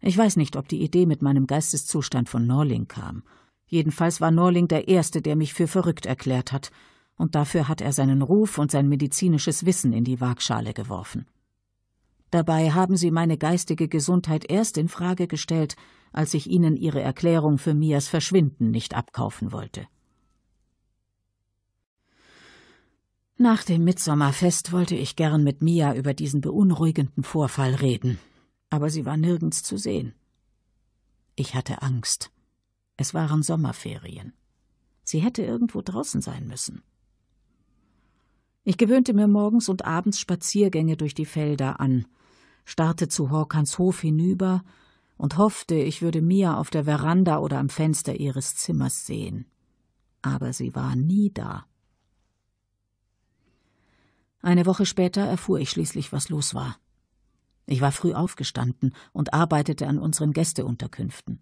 Ich weiß nicht, ob die Idee mit meinem Geisteszustand von Norling kam. Jedenfalls war Norling der Erste, der mich für verrückt erklärt hat, und dafür hat er seinen Ruf und sein medizinisches Wissen in die Waagschale geworfen. Dabei haben sie meine geistige Gesundheit erst in Frage gestellt, als ich ihnen ihre Erklärung für Mias Verschwinden nicht abkaufen wollte. Nach dem Mitsommerfest wollte ich gern mit Mia über diesen beunruhigenden Vorfall reden, aber sie war nirgends zu sehen. Ich hatte Angst. Es waren Sommerferien. Sie hätte irgendwo draußen sein müssen. Ich gewöhnte mir morgens und abends Spaziergänge durch die Felder an, starrte zu Horkans Hof hinüber und hoffte, ich würde Mia auf der Veranda oder am Fenster ihres Zimmers sehen. Aber sie war nie da. Eine Woche später erfuhr ich schließlich, was los war. Ich war früh aufgestanden und arbeitete an unseren Gästeunterkünften.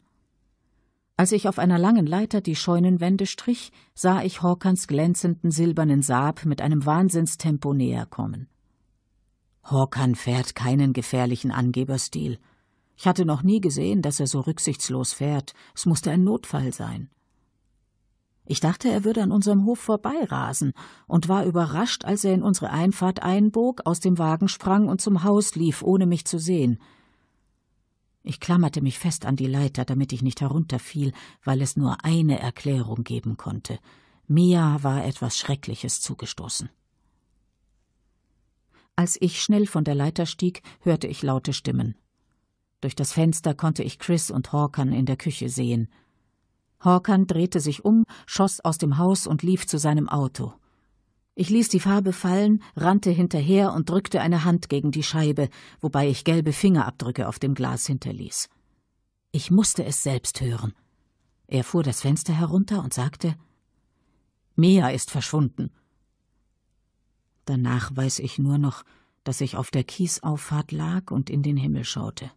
Als ich auf einer langen Leiter die Scheunenwände strich, sah ich Hawkans glänzenden silbernen Saab mit einem Wahnsinnstempo näher kommen. Hawkan fährt keinen gefährlichen Angeberstil. Ich hatte noch nie gesehen, dass er so rücksichtslos fährt. Es musste ein Notfall sein. Ich dachte, er würde an unserem Hof vorbeirasen und war überrascht, als er in unsere Einfahrt einbog, aus dem Wagen sprang und zum Haus lief, ohne mich zu sehen. Ich klammerte mich fest an die Leiter, damit ich nicht herunterfiel, weil es nur eine Erklärung geben konnte. Mia war etwas Schreckliches zugestoßen. Als ich schnell von der Leiter stieg, hörte ich laute Stimmen. Durch das Fenster konnte ich Chris und Hawkern in der Küche sehen. Hawkern drehte sich um, schoss aus dem Haus und lief zu seinem Auto. Ich ließ die Farbe fallen, rannte hinterher und drückte eine Hand gegen die Scheibe, wobei ich gelbe Fingerabdrücke auf dem Glas hinterließ. Ich musste es selbst hören. Er fuhr das Fenster herunter und sagte Mia ist verschwunden. Danach weiß ich nur noch, dass ich auf der Kiesauffahrt lag und in den Himmel schaute.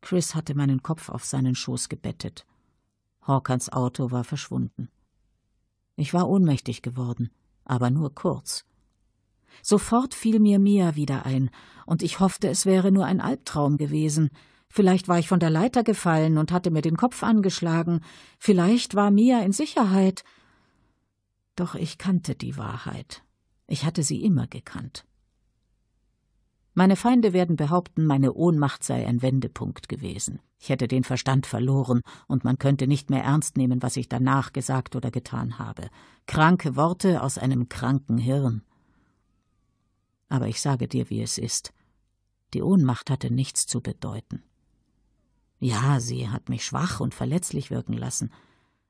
Chris hatte meinen Kopf auf seinen Schoß gebettet. Hawkins Auto war verschwunden. Ich war ohnmächtig geworden, aber nur kurz. Sofort fiel mir Mia wieder ein, und ich hoffte, es wäre nur ein Albtraum gewesen. Vielleicht war ich von der Leiter gefallen und hatte mir den Kopf angeschlagen, vielleicht war Mia in Sicherheit. Doch ich kannte die Wahrheit. Ich hatte sie immer gekannt. Meine Feinde werden behaupten, meine Ohnmacht sei ein Wendepunkt gewesen. Ich hätte den Verstand verloren und man könnte nicht mehr ernst nehmen, was ich danach gesagt oder getan habe. Kranke Worte aus einem kranken Hirn. Aber ich sage dir, wie es ist. Die Ohnmacht hatte nichts zu bedeuten. Ja, sie hat mich schwach und verletzlich wirken lassen.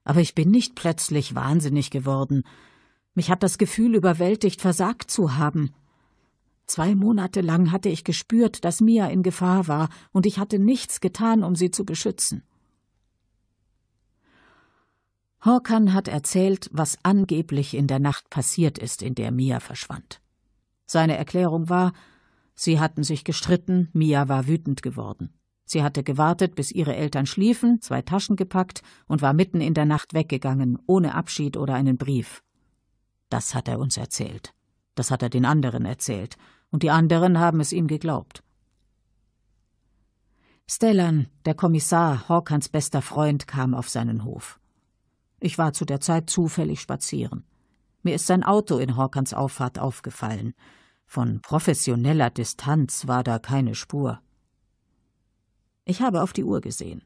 Aber ich bin nicht plötzlich wahnsinnig geworden. Mich hat das Gefühl überwältigt, versagt zu haben. Zwei Monate lang hatte ich gespürt, dass Mia in Gefahr war, und ich hatte nichts getan, um sie zu beschützen. Horkan hat erzählt, was angeblich in der Nacht passiert ist, in der Mia verschwand. Seine Erklärung war, sie hatten sich gestritten, Mia war wütend geworden. Sie hatte gewartet, bis ihre Eltern schliefen, zwei Taschen gepackt und war mitten in der Nacht weggegangen, ohne Abschied oder einen Brief. Das hat er uns erzählt. Das hat er den anderen erzählt und die anderen haben es ihm geglaubt. Stellan, der Kommissar, Hawkans bester Freund, kam auf seinen Hof. Ich war zu der Zeit zufällig spazieren. Mir ist sein Auto in Hawkans Auffahrt aufgefallen. Von professioneller Distanz war da keine Spur. Ich habe auf die Uhr gesehen.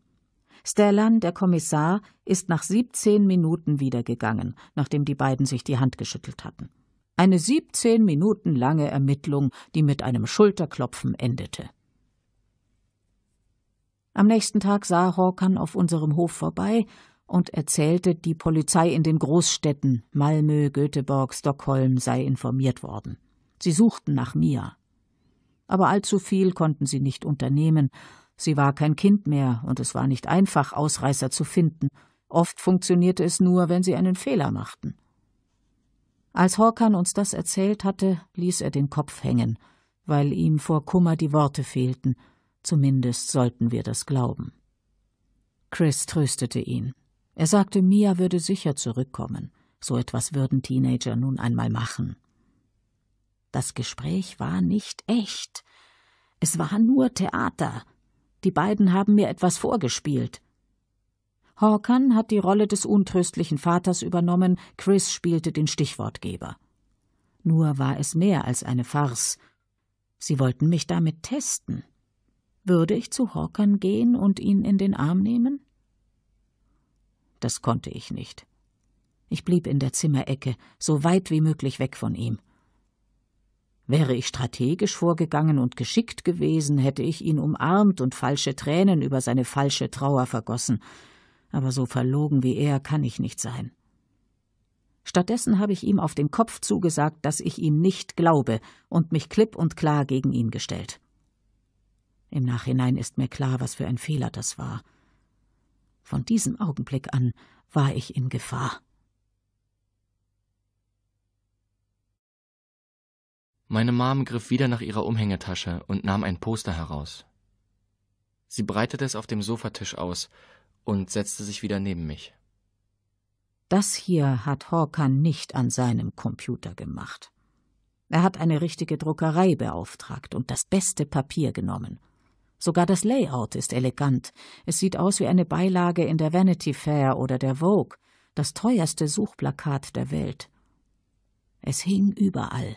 Stellan, der Kommissar, ist nach 17 Minuten wiedergegangen, nachdem die beiden sich die Hand geschüttelt hatten. Eine 17 Minuten lange Ermittlung, die mit einem Schulterklopfen endete. Am nächsten Tag sah Horkan auf unserem Hof vorbei und erzählte, die Polizei in den Großstädten Malmö, Göteborg, Stockholm sei informiert worden. Sie suchten nach Mia. Aber allzu viel konnten sie nicht unternehmen. Sie war kein Kind mehr und es war nicht einfach, Ausreißer zu finden. Oft funktionierte es nur, wenn sie einen Fehler machten. Als Horkan uns das erzählt hatte, ließ er den Kopf hängen, weil ihm vor Kummer die Worte fehlten, zumindest sollten wir das glauben. Chris tröstete ihn. Er sagte, Mia würde sicher zurückkommen. So etwas würden Teenager nun einmal machen. Das Gespräch war nicht echt. Es war nur Theater. Die beiden haben mir etwas vorgespielt. Horkan hat die Rolle des untröstlichen Vaters übernommen, Chris spielte den Stichwortgeber. Nur war es mehr als eine Farce. Sie wollten mich damit testen. Würde ich zu Hawkern gehen und ihn in den Arm nehmen? Das konnte ich nicht. Ich blieb in der Zimmerecke, so weit wie möglich weg von ihm. Wäre ich strategisch vorgegangen und geschickt gewesen, hätte ich ihn umarmt und falsche Tränen über seine falsche Trauer vergossen aber so verlogen wie er kann ich nicht sein. Stattdessen habe ich ihm auf den Kopf zugesagt, dass ich ihm nicht glaube und mich klipp und klar gegen ihn gestellt. Im Nachhinein ist mir klar, was für ein Fehler das war. Von diesem Augenblick an war ich in Gefahr. Meine Mom griff wieder nach ihrer Umhängetasche und nahm ein Poster heraus. Sie breitete es auf dem Sofatisch aus und setzte sich wieder neben mich. Das hier hat Horkan nicht an seinem Computer gemacht. Er hat eine richtige Druckerei beauftragt und das beste Papier genommen. Sogar das Layout ist elegant. Es sieht aus wie eine Beilage in der Vanity Fair oder der Vogue, das teuerste Suchplakat der Welt. Es hing überall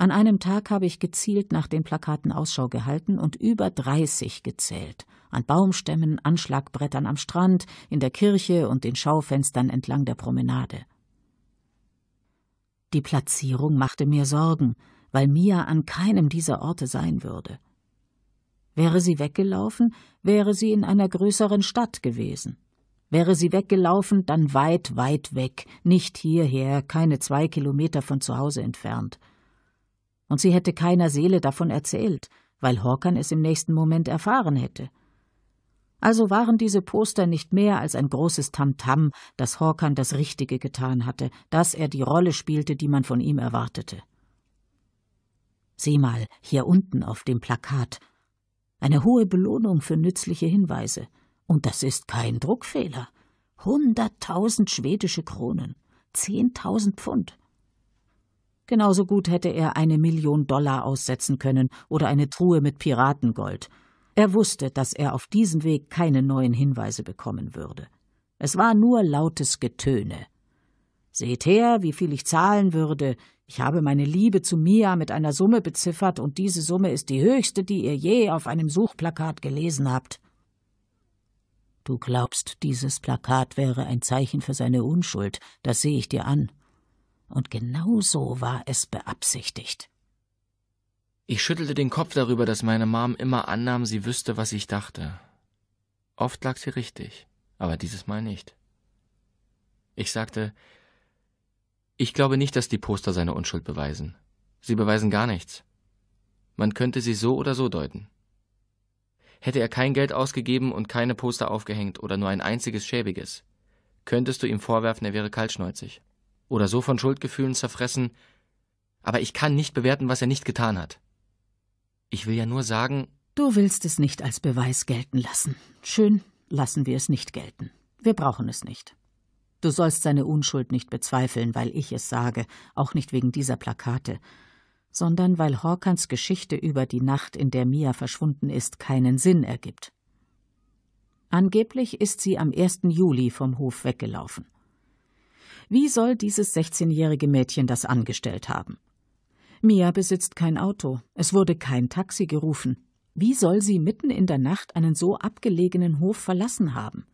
an einem Tag habe ich gezielt nach den Plakaten Ausschau gehalten und über 30 gezählt. An Baumstämmen, Anschlagbrettern am Strand, in der Kirche und den Schaufenstern entlang der Promenade. Die Platzierung machte mir Sorgen, weil Mia an keinem dieser Orte sein würde. Wäre sie weggelaufen, wäre sie in einer größeren Stadt gewesen. Wäre sie weggelaufen, dann weit, weit weg, nicht hierher, keine zwei Kilometer von zu Hause entfernt und sie hätte keiner Seele davon erzählt, weil Horkan es im nächsten Moment erfahren hätte. Also waren diese Poster nicht mehr als ein großes Tamtam, -Tam, dass Horkan das Richtige getan hatte, dass er die Rolle spielte, die man von ihm erwartete. Sieh mal, hier unten auf dem Plakat. Eine hohe Belohnung für nützliche Hinweise. Und das ist kein Druckfehler. Hunderttausend schwedische Kronen. Zehntausend Pfund. Genauso gut hätte er eine Million Dollar aussetzen können oder eine Truhe mit Piratengold. Er wusste, dass er auf diesem Weg keine neuen Hinweise bekommen würde. Es war nur lautes Getöne. Seht her, wie viel ich zahlen würde. Ich habe meine Liebe zu Mia mit einer Summe beziffert, und diese Summe ist die höchste, die ihr je auf einem Suchplakat gelesen habt. Du glaubst, dieses Plakat wäre ein Zeichen für seine Unschuld, das sehe ich dir an und genau so war es beabsichtigt. Ich schüttelte den Kopf darüber, dass meine Mom immer annahm, sie wüsste, was ich dachte. Oft lag sie richtig, aber dieses Mal nicht. Ich sagte, ich glaube nicht, dass die Poster seine Unschuld beweisen. Sie beweisen gar nichts. Man könnte sie so oder so deuten. Hätte er kein Geld ausgegeben und keine Poster aufgehängt oder nur ein einziges schäbiges, könntest du ihm vorwerfen, er wäre kaltschnäuzig oder so von Schuldgefühlen zerfressen, aber ich kann nicht bewerten, was er nicht getan hat. Ich will ja nur sagen. Du willst es nicht als Beweis gelten lassen. Schön, lassen wir es nicht gelten. Wir brauchen es nicht. Du sollst seine Unschuld nicht bezweifeln, weil ich es sage, auch nicht wegen dieser Plakate, sondern weil Horkans Geschichte über die Nacht, in der Mia verschwunden ist, keinen Sinn ergibt. Angeblich ist sie am 1. Juli vom Hof weggelaufen. Wie soll dieses 16-jährige Mädchen das angestellt haben? Mia besitzt kein Auto, es wurde kein Taxi gerufen. Wie soll sie mitten in der Nacht einen so abgelegenen Hof verlassen haben?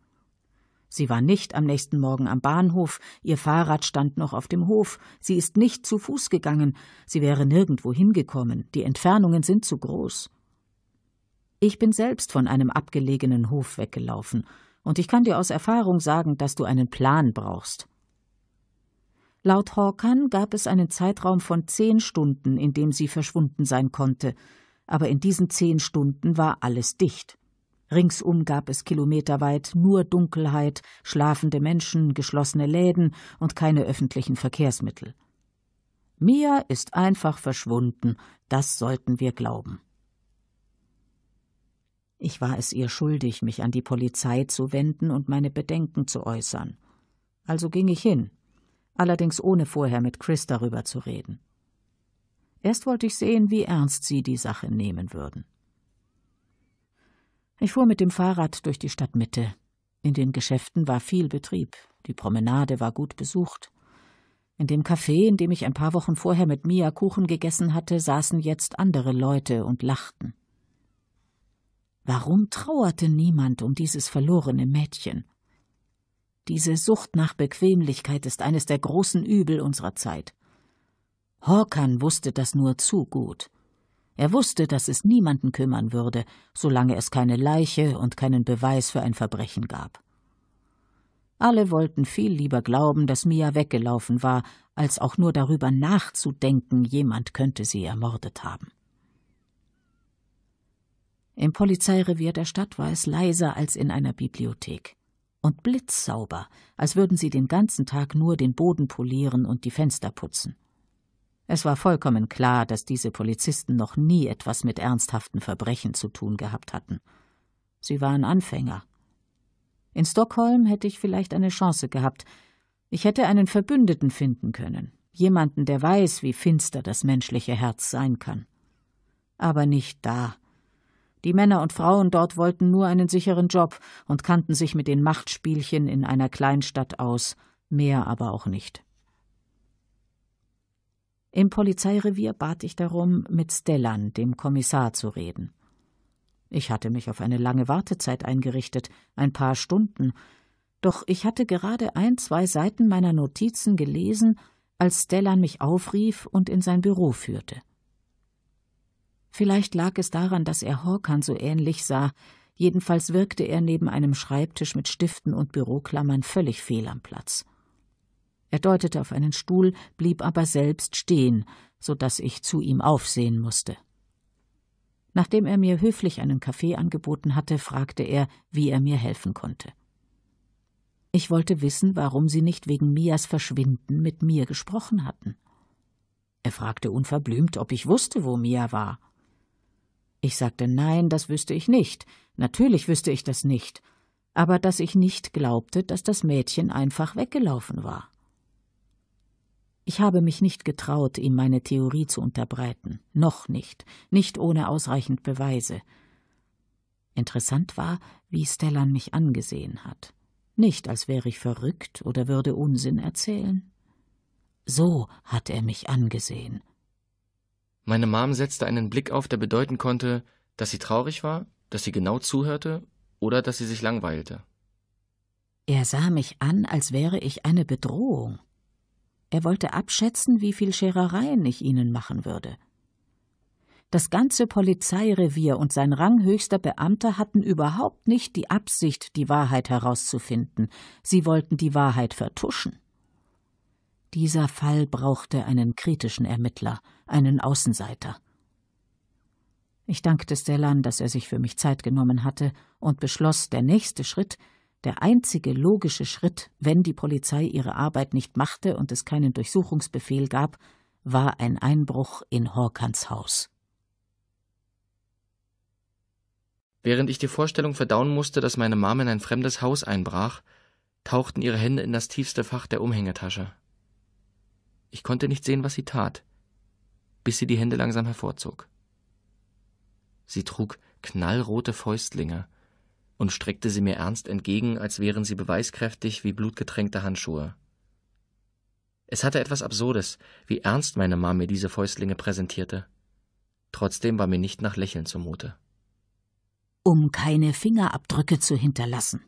Sie war nicht am nächsten Morgen am Bahnhof, ihr Fahrrad stand noch auf dem Hof, sie ist nicht zu Fuß gegangen, sie wäre nirgendwo hingekommen, die Entfernungen sind zu groß. Ich bin selbst von einem abgelegenen Hof weggelaufen, und ich kann dir aus Erfahrung sagen, dass du einen Plan brauchst. Laut Hawkern gab es einen Zeitraum von zehn Stunden, in dem sie verschwunden sein konnte, aber in diesen zehn Stunden war alles dicht. Ringsum gab es kilometerweit nur Dunkelheit, schlafende Menschen, geschlossene Läden und keine öffentlichen Verkehrsmittel. Mia ist einfach verschwunden, das sollten wir glauben. Ich war es ihr schuldig, mich an die Polizei zu wenden und meine Bedenken zu äußern. Also ging ich hin allerdings ohne vorher mit Chris darüber zu reden. Erst wollte ich sehen, wie ernst sie die Sache nehmen würden. Ich fuhr mit dem Fahrrad durch die Stadtmitte. In den Geschäften war viel Betrieb, die Promenade war gut besucht. In dem Café, in dem ich ein paar Wochen vorher mit Mia Kuchen gegessen hatte, saßen jetzt andere Leute und lachten. Warum trauerte niemand um dieses verlorene Mädchen? Diese Sucht nach Bequemlichkeit ist eines der großen Übel unserer Zeit. Horkan wusste das nur zu gut. Er wusste, dass es niemanden kümmern würde, solange es keine Leiche und keinen Beweis für ein Verbrechen gab. Alle wollten viel lieber glauben, dass Mia weggelaufen war, als auch nur darüber nachzudenken, jemand könnte sie ermordet haben. Im Polizeirevier der Stadt war es leiser als in einer Bibliothek und blitzsauber, als würden sie den ganzen Tag nur den Boden polieren und die Fenster putzen. Es war vollkommen klar, dass diese Polizisten noch nie etwas mit ernsthaften Verbrechen zu tun gehabt hatten. Sie waren Anfänger. In Stockholm hätte ich vielleicht eine Chance gehabt. Ich hätte einen Verbündeten finden können, jemanden, der weiß, wie finster das menschliche Herz sein kann. Aber nicht da, die Männer und Frauen dort wollten nur einen sicheren Job und kannten sich mit den Machtspielchen in einer Kleinstadt aus, mehr aber auch nicht. Im Polizeirevier bat ich darum, mit Stellan, dem Kommissar, zu reden. Ich hatte mich auf eine lange Wartezeit eingerichtet, ein paar Stunden, doch ich hatte gerade ein, zwei Seiten meiner Notizen gelesen, als Stellan mich aufrief und in sein Büro führte. Vielleicht lag es daran, dass er Horkan so ähnlich sah, jedenfalls wirkte er neben einem Schreibtisch mit Stiften und Büroklammern völlig fehl am Platz. Er deutete auf einen Stuhl, blieb aber selbst stehen, so daß ich zu ihm aufsehen musste. Nachdem er mir höflich einen Kaffee angeboten hatte, fragte er, wie er mir helfen konnte. Ich wollte wissen, warum sie nicht wegen Mias Verschwinden mit mir gesprochen hatten. Er fragte unverblümt, ob ich wusste, wo Mia war. Ich sagte nein, das wüsste ich nicht, natürlich wüsste ich das nicht, aber dass ich nicht glaubte, dass das Mädchen einfach weggelaufen war. Ich habe mich nicht getraut, ihm meine Theorie zu unterbreiten, noch nicht, nicht ohne ausreichend Beweise. Interessant war, wie Stellan mich angesehen hat. Nicht, als wäre ich verrückt oder würde Unsinn erzählen. So hat er mich angesehen, meine Mom setzte einen Blick auf, der bedeuten konnte, dass sie traurig war, dass sie genau zuhörte oder dass sie sich langweilte. Er sah mich an, als wäre ich eine Bedrohung. Er wollte abschätzen, wie viel Scherereien ich ihnen machen würde. Das ganze Polizeirevier und sein ranghöchster Beamter hatten überhaupt nicht die Absicht, die Wahrheit herauszufinden. Sie wollten die Wahrheit vertuschen. Dieser Fall brauchte einen kritischen Ermittler, einen Außenseiter. Ich dankte Stellan, dass er sich für mich Zeit genommen hatte und beschloss, der nächste Schritt, der einzige logische Schritt, wenn die Polizei ihre Arbeit nicht machte und es keinen Durchsuchungsbefehl gab, war ein Einbruch in Horkans Haus. Während ich die Vorstellung verdauen musste, dass meine Mom in ein fremdes Haus einbrach, tauchten ihre Hände in das tiefste Fach der Umhängetasche. Ich konnte nicht sehen, was sie tat, bis sie die Hände langsam hervorzog. Sie trug knallrote Fäustlinge und streckte sie mir ernst entgegen, als wären sie beweiskräftig wie blutgetränkte Handschuhe. Es hatte etwas Absurdes, wie ernst meine Mama mir diese Fäustlinge präsentierte. Trotzdem war mir nicht nach Lächeln zumute. Um keine Fingerabdrücke zu hinterlassen.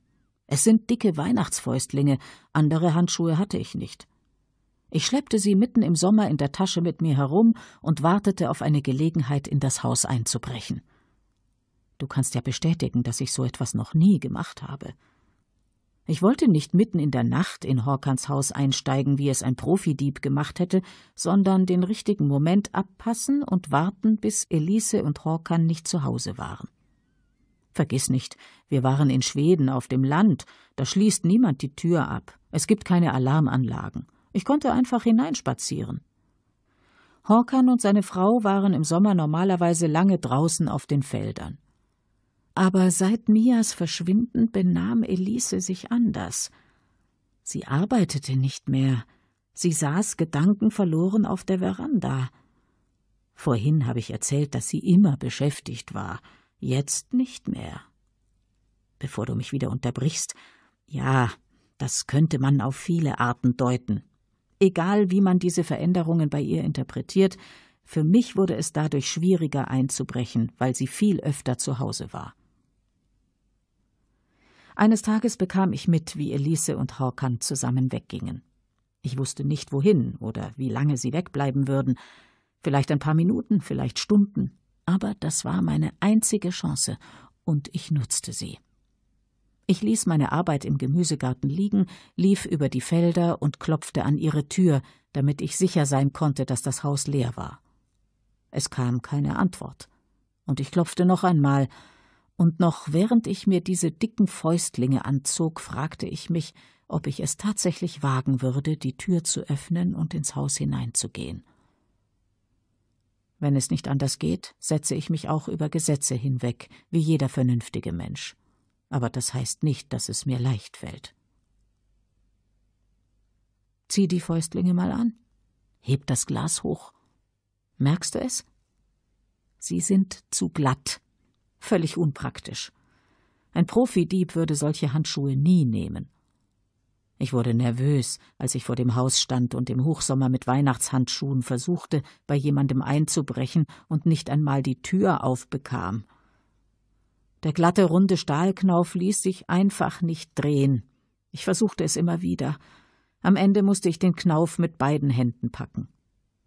Es sind dicke Weihnachtsfäustlinge, andere Handschuhe hatte ich nicht. Ich schleppte sie mitten im Sommer in der Tasche mit mir herum und wartete auf eine Gelegenheit, in das Haus einzubrechen. Du kannst ja bestätigen, dass ich so etwas noch nie gemacht habe. Ich wollte nicht mitten in der Nacht in Horkans Haus einsteigen, wie es ein Profidieb gemacht hätte, sondern den richtigen Moment abpassen und warten, bis Elise und Horkan nicht zu Hause waren. Vergiss nicht, wir waren in Schweden auf dem Land, da schließt niemand die Tür ab, es gibt keine Alarmanlagen. Ich konnte einfach hineinspazieren. Horkan und seine Frau waren im Sommer normalerweise lange draußen auf den Feldern. Aber seit Mias Verschwinden benahm Elise sich anders. Sie arbeitete nicht mehr. Sie saß gedankenverloren auf der Veranda. Vorhin habe ich erzählt, dass sie immer beschäftigt war, jetzt nicht mehr. Bevor du mich wieder unterbrichst, ja, das könnte man auf viele Arten deuten egal wie man diese Veränderungen bei ihr interpretiert, für mich wurde es dadurch schwieriger einzubrechen, weil sie viel öfter zu Hause war. Eines Tages bekam ich mit, wie Elise und Horkan zusammen weggingen. Ich wusste nicht wohin oder wie lange sie wegbleiben würden, vielleicht ein paar Minuten, vielleicht Stunden, aber das war meine einzige Chance, und ich nutzte sie. Ich ließ meine Arbeit im Gemüsegarten liegen, lief über die Felder und klopfte an ihre Tür, damit ich sicher sein konnte, dass das Haus leer war. Es kam keine Antwort. Und ich klopfte noch einmal, und noch während ich mir diese dicken Fäustlinge anzog, fragte ich mich, ob ich es tatsächlich wagen würde, die Tür zu öffnen und ins Haus hineinzugehen. Wenn es nicht anders geht, setze ich mich auch über Gesetze hinweg, wie jeder vernünftige Mensch aber das heißt nicht, dass es mir leicht fällt. Zieh die Fäustlinge mal an. Heb das Glas hoch. Merkst du es? Sie sind zu glatt. Völlig unpraktisch. Ein Profidieb würde solche Handschuhe nie nehmen. Ich wurde nervös, als ich vor dem Haus stand und im Hochsommer mit Weihnachtshandschuhen versuchte, bei jemandem einzubrechen und nicht einmal die Tür aufbekam. Der glatte, runde Stahlknauf ließ sich einfach nicht drehen. Ich versuchte es immer wieder. Am Ende musste ich den Knauf mit beiden Händen packen.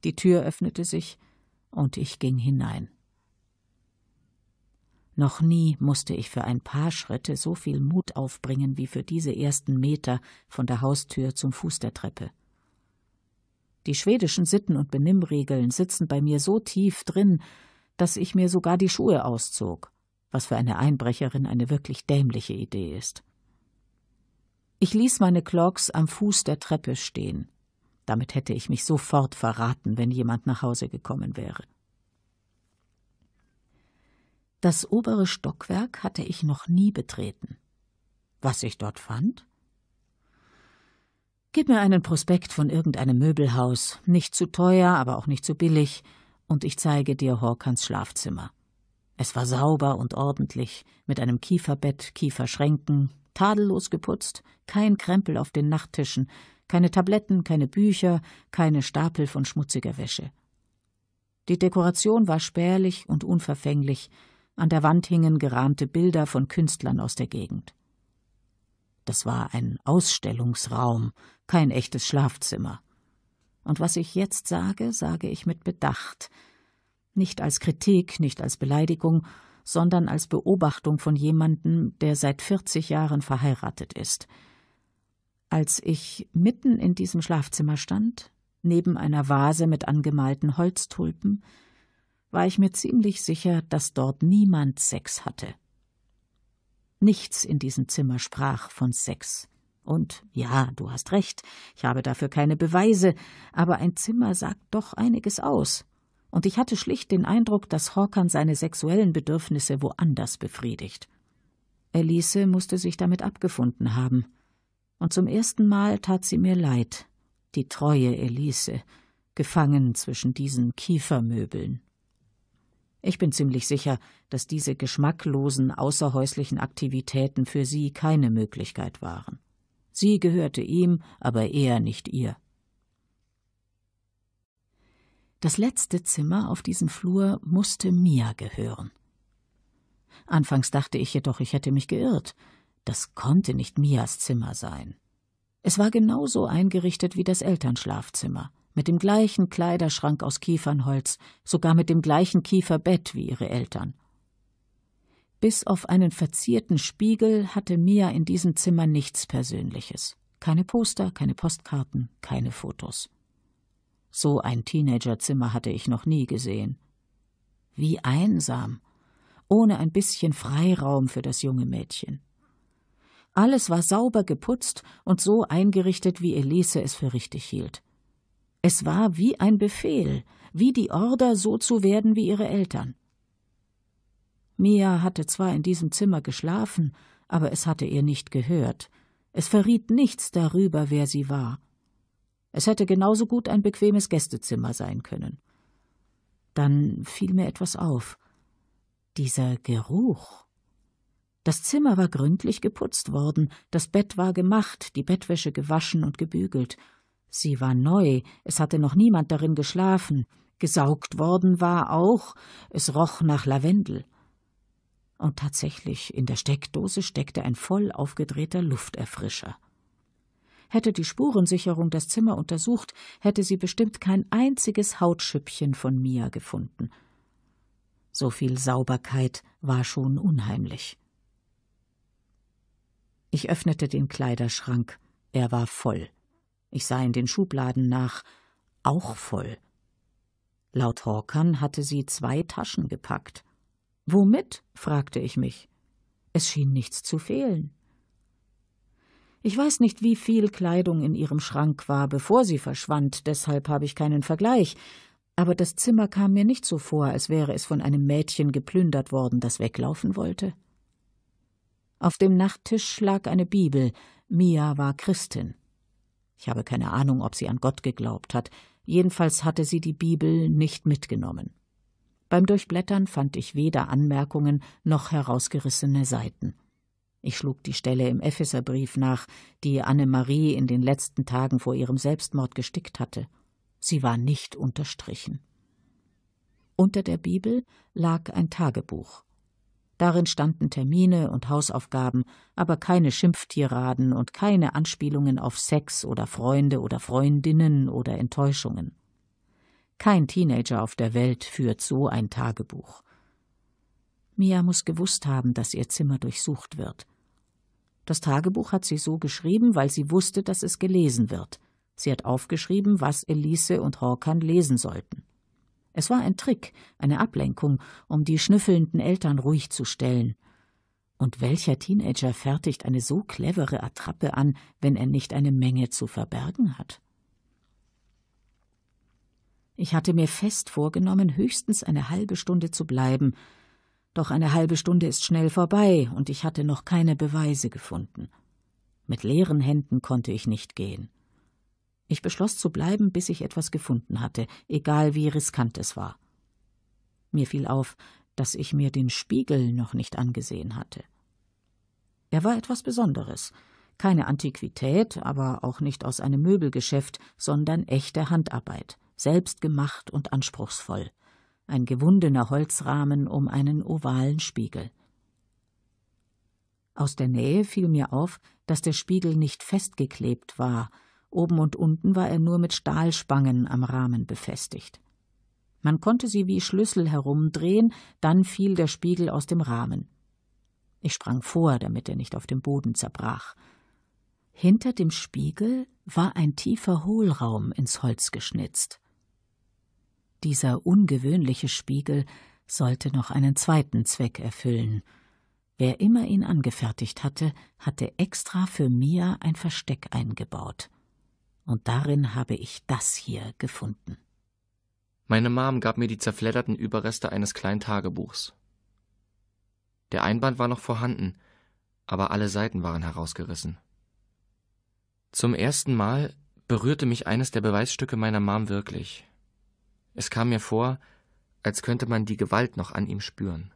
Die Tür öffnete sich, und ich ging hinein. Noch nie musste ich für ein paar Schritte so viel Mut aufbringen wie für diese ersten Meter von der Haustür zum Fuß der Treppe. Die schwedischen Sitten und Benimmregeln sitzen bei mir so tief drin, dass ich mir sogar die Schuhe auszog was für eine Einbrecherin eine wirklich dämliche Idee ist. Ich ließ meine Clogs am Fuß der Treppe stehen. Damit hätte ich mich sofort verraten, wenn jemand nach Hause gekommen wäre. Das obere Stockwerk hatte ich noch nie betreten. Was ich dort fand? Gib mir einen Prospekt von irgendeinem Möbelhaus, nicht zu teuer, aber auch nicht zu billig, und ich zeige dir Horkans Schlafzimmer. Es war sauber und ordentlich, mit einem Kieferbett, Kieferschränken, tadellos geputzt, kein Krempel auf den Nachttischen, keine Tabletten, keine Bücher, keine Stapel von schmutziger Wäsche. Die Dekoration war spärlich und unverfänglich, an der Wand hingen gerahmte Bilder von Künstlern aus der Gegend. Das war ein Ausstellungsraum, kein echtes Schlafzimmer. Und was ich jetzt sage, sage ich mit Bedacht, nicht als Kritik, nicht als Beleidigung, sondern als Beobachtung von jemandem, der seit 40 Jahren verheiratet ist. Als ich mitten in diesem Schlafzimmer stand, neben einer Vase mit angemalten Holztulpen, war ich mir ziemlich sicher, dass dort niemand Sex hatte. Nichts in diesem Zimmer sprach von Sex. Und ja, du hast recht, ich habe dafür keine Beweise, aber ein Zimmer sagt doch einiges aus und ich hatte schlicht den Eindruck, dass Hawkern seine sexuellen Bedürfnisse woanders befriedigt. Elise musste sich damit abgefunden haben. Und zum ersten Mal tat sie mir leid, die treue Elise, gefangen zwischen diesen Kiefermöbeln. Ich bin ziemlich sicher, dass diese geschmacklosen außerhäuslichen Aktivitäten für sie keine Möglichkeit waren. Sie gehörte ihm, aber er nicht ihr. Das letzte Zimmer auf diesem Flur musste Mia gehören. Anfangs dachte ich jedoch, ich hätte mich geirrt. Das konnte nicht Mias Zimmer sein. Es war genauso eingerichtet wie das Elternschlafzimmer, mit dem gleichen Kleiderschrank aus Kiefernholz, sogar mit dem gleichen Kieferbett wie ihre Eltern. Bis auf einen verzierten Spiegel hatte Mia in diesem Zimmer nichts Persönliches. Keine Poster, keine Postkarten, keine Fotos. So ein Teenagerzimmer hatte ich noch nie gesehen. Wie einsam, ohne ein bisschen Freiraum für das junge Mädchen. Alles war sauber geputzt und so eingerichtet, wie Elise es für richtig hielt. Es war wie ein Befehl, wie die Order, so zu werden wie ihre Eltern. Mia hatte zwar in diesem Zimmer geschlafen, aber es hatte ihr nicht gehört. Es verriet nichts darüber, wer sie war. Es hätte genauso gut ein bequemes Gästezimmer sein können. Dann fiel mir etwas auf. Dieser Geruch. Das Zimmer war gründlich geputzt worden, das Bett war gemacht, die Bettwäsche gewaschen und gebügelt. Sie war neu, es hatte noch niemand darin geschlafen, gesaugt worden war auch, es roch nach Lavendel. Und tatsächlich, in der Steckdose steckte ein voll aufgedrehter Lufterfrischer. Hätte die Spurensicherung das Zimmer untersucht, hätte sie bestimmt kein einziges Hautschüppchen von Mia gefunden. So viel Sauberkeit war schon unheimlich. Ich öffnete den Kleiderschrank. Er war voll. Ich sah in den Schubladen nach. Auch voll. Laut Hawkern hatte sie zwei Taschen gepackt. Womit? fragte ich mich. Es schien nichts zu fehlen. Ich weiß nicht, wie viel Kleidung in ihrem Schrank war, bevor sie verschwand, deshalb habe ich keinen Vergleich. Aber das Zimmer kam mir nicht so vor, als wäre es von einem Mädchen geplündert worden, das weglaufen wollte. Auf dem Nachttisch lag eine Bibel. Mia war Christin. Ich habe keine Ahnung, ob sie an Gott geglaubt hat. Jedenfalls hatte sie die Bibel nicht mitgenommen. Beim Durchblättern fand ich weder Anmerkungen noch herausgerissene Seiten. Ich schlug die Stelle im Epheserbrief nach, die Annemarie in den letzten Tagen vor ihrem Selbstmord gestickt hatte. Sie war nicht unterstrichen. Unter der Bibel lag ein Tagebuch. Darin standen Termine und Hausaufgaben, aber keine Schimpftiraden und keine Anspielungen auf Sex oder Freunde oder Freundinnen oder Enttäuschungen. Kein Teenager auf der Welt führt so ein Tagebuch. Mia muss gewusst haben, dass ihr Zimmer durchsucht wird. Das Tagebuch hat sie so geschrieben, weil sie wusste, dass es gelesen wird. Sie hat aufgeschrieben, was Elise und Horkan lesen sollten. Es war ein Trick, eine Ablenkung, um die schnüffelnden Eltern ruhig zu stellen. Und welcher Teenager fertigt eine so clevere Attrappe an, wenn er nicht eine Menge zu verbergen hat? Ich hatte mir fest vorgenommen, höchstens eine halbe Stunde zu bleiben, doch eine halbe Stunde ist schnell vorbei, und ich hatte noch keine Beweise gefunden. Mit leeren Händen konnte ich nicht gehen. Ich beschloss zu bleiben, bis ich etwas gefunden hatte, egal wie riskant es war. Mir fiel auf, dass ich mir den Spiegel noch nicht angesehen hatte. Er war etwas Besonderes, keine Antiquität, aber auch nicht aus einem Möbelgeschäft, sondern echte Handarbeit, selbst gemacht und anspruchsvoll ein gewundener Holzrahmen um einen ovalen Spiegel. Aus der Nähe fiel mir auf, dass der Spiegel nicht festgeklebt war, oben und unten war er nur mit Stahlspangen am Rahmen befestigt. Man konnte sie wie Schlüssel herumdrehen, dann fiel der Spiegel aus dem Rahmen. Ich sprang vor, damit er nicht auf dem Boden zerbrach. Hinter dem Spiegel war ein tiefer Hohlraum ins Holz geschnitzt. Dieser ungewöhnliche Spiegel sollte noch einen zweiten Zweck erfüllen. Wer immer ihn angefertigt hatte, hatte extra für Mia ein Versteck eingebaut. Und darin habe ich das hier gefunden. Meine Mom gab mir die zerfledderten Überreste eines kleinen Tagebuchs. Der Einband war noch vorhanden, aber alle Seiten waren herausgerissen. Zum ersten Mal berührte mich eines der Beweisstücke meiner Mom wirklich. Es kam mir vor, als könnte man die Gewalt noch an ihm spüren.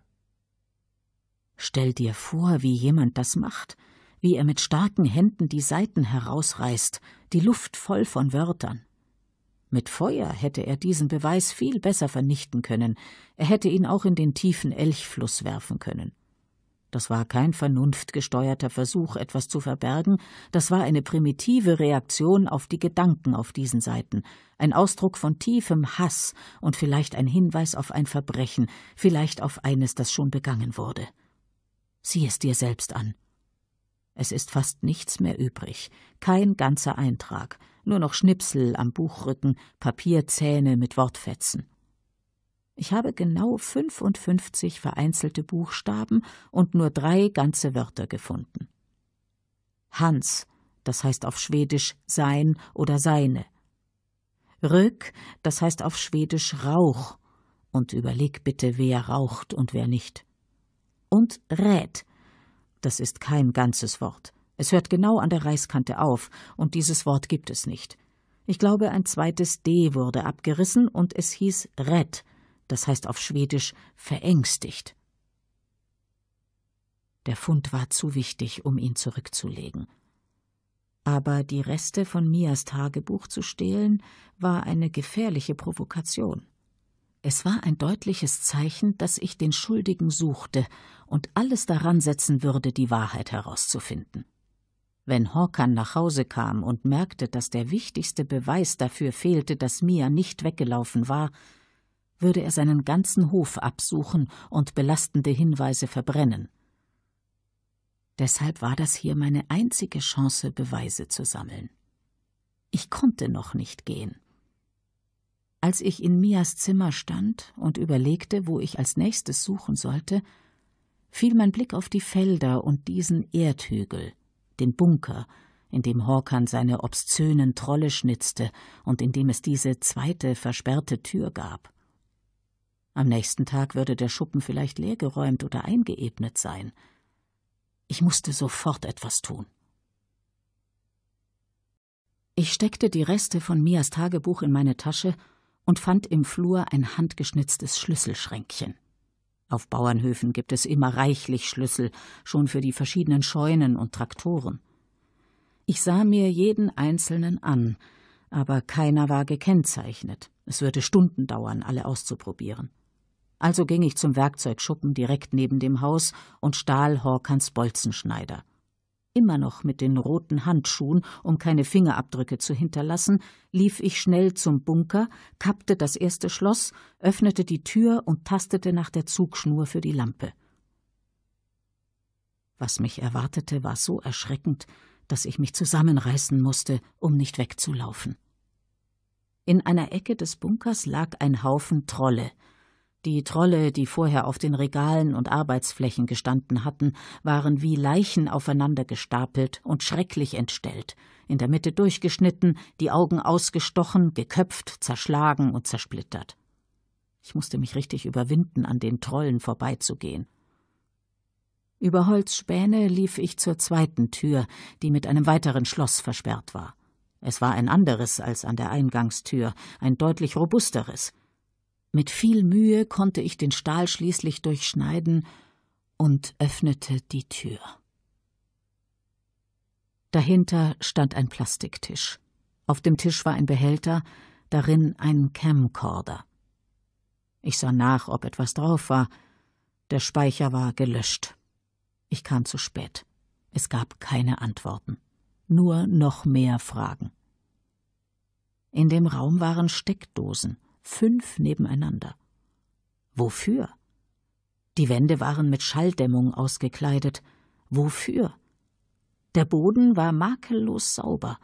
Stell dir vor, wie jemand das macht, wie er mit starken Händen die Seiten herausreißt, die Luft voll von Wörtern. Mit Feuer hätte er diesen Beweis viel besser vernichten können, er hätte ihn auch in den tiefen Elchfluss werfen können. Das war kein vernunftgesteuerter Versuch, etwas zu verbergen, das war eine primitive Reaktion auf die Gedanken auf diesen Seiten, ein Ausdruck von tiefem Hass und vielleicht ein Hinweis auf ein Verbrechen, vielleicht auf eines, das schon begangen wurde. Sieh es dir selbst an. Es ist fast nichts mehr übrig, kein ganzer Eintrag, nur noch Schnipsel am Buchrücken, Papierzähne mit Wortfetzen. Ich habe genau 55 vereinzelte Buchstaben und nur drei ganze Wörter gefunden. Hans, das heißt auf Schwedisch sein oder seine. Rück, das heißt auf Schwedisch Rauch. Und überleg bitte, wer raucht und wer nicht. Und rät, das ist kein ganzes Wort. Es hört genau an der Reiskante auf, und dieses Wort gibt es nicht. Ich glaube, ein zweites D wurde abgerissen und es hieß Rät das heißt auf Schwedisch verängstigt. Der Fund war zu wichtig, um ihn zurückzulegen. Aber die Reste von Mias Tagebuch zu stehlen, war eine gefährliche Provokation. Es war ein deutliches Zeichen, dass ich den Schuldigen suchte und alles daran setzen würde, die Wahrheit herauszufinden. Wenn Horkan nach Hause kam und merkte, dass der wichtigste Beweis dafür fehlte, dass Mia nicht weggelaufen war, würde er seinen ganzen Hof absuchen und belastende Hinweise verbrennen. Deshalb war das hier meine einzige Chance, Beweise zu sammeln. Ich konnte noch nicht gehen. Als ich in Mias Zimmer stand und überlegte, wo ich als nächstes suchen sollte, fiel mein Blick auf die Felder und diesen Erdhügel, den Bunker, in dem Horkan seine obszönen Trolle schnitzte und in dem es diese zweite versperrte Tür gab. Am nächsten Tag würde der Schuppen vielleicht leergeräumt oder eingeebnet sein. Ich musste sofort etwas tun. Ich steckte die Reste von Mias Tagebuch in meine Tasche und fand im Flur ein handgeschnitztes Schlüsselschränkchen. Auf Bauernhöfen gibt es immer reichlich Schlüssel, schon für die verschiedenen Scheunen und Traktoren. Ich sah mir jeden einzelnen an, aber keiner war gekennzeichnet. Es würde Stunden dauern, alle auszuprobieren. Also ging ich zum Werkzeugschuppen direkt neben dem Haus und stahl Horkans Bolzenschneider. Immer noch mit den roten Handschuhen, um keine Fingerabdrücke zu hinterlassen, lief ich schnell zum Bunker, kappte das erste Schloss, öffnete die Tür und tastete nach der Zugschnur für die Lampe. Was mich erwartete, war so erschreckend, dass ich mich zusammenreißen musste, um nicht wegzulaufen. In einer Ecke des Bunkers lag ein Haufen Trolle, die Trolle, die vorher auf den Regalen und Arbeitsflächen gestanden hatten, waren wie Leichen aufeinander gestapelt und schrecklich entstellt, in der Mitte durchgeschnitten, die Augen ausgestochen, geköpft, zerschlagen und zersplittert. Ich musste mich richtig überwinden, an den Trollen vorbeizugehen. Über Holzspäne lief ich zur zweiten Tür, die mit einem weiteren Schloss versperrt war. Es war ein anderes als an der Eingangstür, ein deutlich robusteres. Mit viel Mühe konnte ich den Stahl schließlich durchschneiden und öffnete die Tür. Dahinter stand ein Plastiktisch. Auf dem Tisch war ein Behälter, darin ein Camcorder. Ich sah nach, ob etwas drauf war. Der Speicher war gelöscht. Ich kam zu spät. Es gab keine Antworten, nur noch mehr Fragen. In dem Raum waren Steckdosen fünf nebeneinander. Wofür? Die Wände waren mit Schalldämmung ausgekleidet. Wofür? Der Boden war makellos sauber.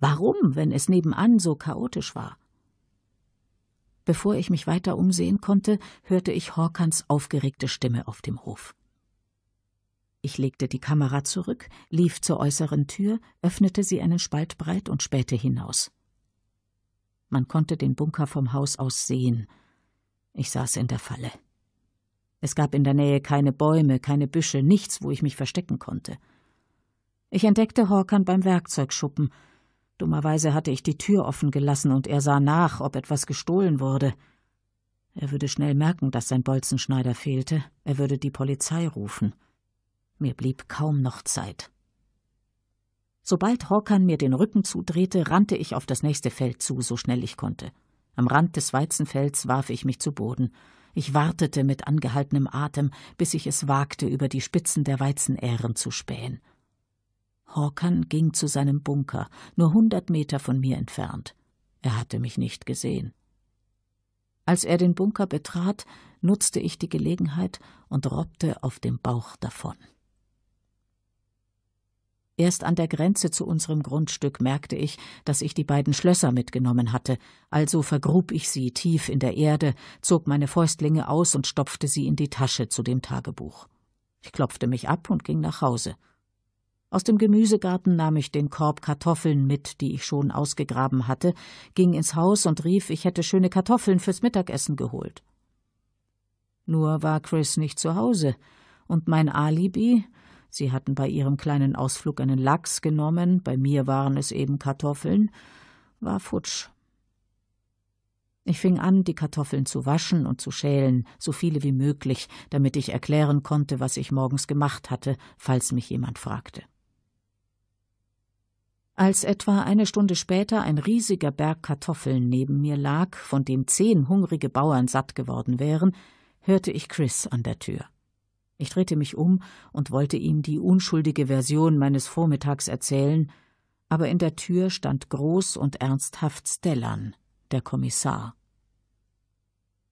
Warum, wenn es nebenan so chaotisch war? Bevor ich mich weiter umsehen konnte, hörte ich Horkans aufgeregte Stimme auf dem Hof. Ich legte die Kamera zurück, lief zur äußeren Tür, öffnete sie einen Spalt breit und spähte hinaus. Man konnte den Bunker vom Haus aus sehen. Ich saß in der Falle. Es gab in der Nähe keine Bäume, keine Büsche, nichts, wo ich mich verstecken konnte. Ich entdeckte Horkan beim Werkzeugschuppen. Dummerweise hatte ich die Tür offen gelassen und er sah nach, ob etwas gestohlen wurde. Er würde schnell merken, dass sein Bolzenschneider fehlte. Er würde die Polizei rufen. Mir blieb kaum noch Zeit. Sobald Horkan mir den Rücken zudrehte, rannte ich auf das nächste Feld zu, so schnell ich konnte. Am Rand des Weizenfelds warf ich mich zu Boden. Ich wartete mit angehaltenem Atem, bis ich es wagte, über die Spitzen der Weizenähren zu spähen. Horkan ging zu seinem Bunker, nur hundert Meter von mir entfernt. Er hatte mich nicht gesehen. Als er den Bunker betrat, nutzte ich die Gelegenheit und robbte auf dem Bauch davon. Erst an der Grenze zu unserem Grundstück merkte ich, dass ich die beiden Schlösser mitgenommen hatte, also vergrub ich sie tief in der Erde, zog meine Fäustlinge aus und stopfte sie in die Tasche zu dem Tagebuch. Ich klopfte mich ab und ging nach Hause. Aus dem Gemüsegarten nahm ich den Korb Kartoffeln mit, die ich schon ausgegraben hatte, ging ins Haus und rief, ich hätte schöne Kartoffeln fürs Mittagessen geholt. Nur war Chris nicht zu Hause, und mein Alibi, Sie hatten bei ihrem kleinen Ausflug einen Lachs genommen, bei mir waren es eben Kartoffeln, war futsch. Ich fing an, die Kartoffeln zu waschen und zu schälen, so viele wie möglich, damit ich erklären konnte, was ich morgens gemacht hatte, falls mich jemand fragte. Als etwa eine Stunde später ein riesiger Berg Kartoffeln neben mir lag, von dem zehn hungrige Bauern satt geworden wären, hörte ich Chris an der Tür. Ich drehte mich um und wollte ihm die unschuldige Version meines Vormittags erzählen, aber in der Tür stand groß und ernsthaft Stellan, der Kommissar.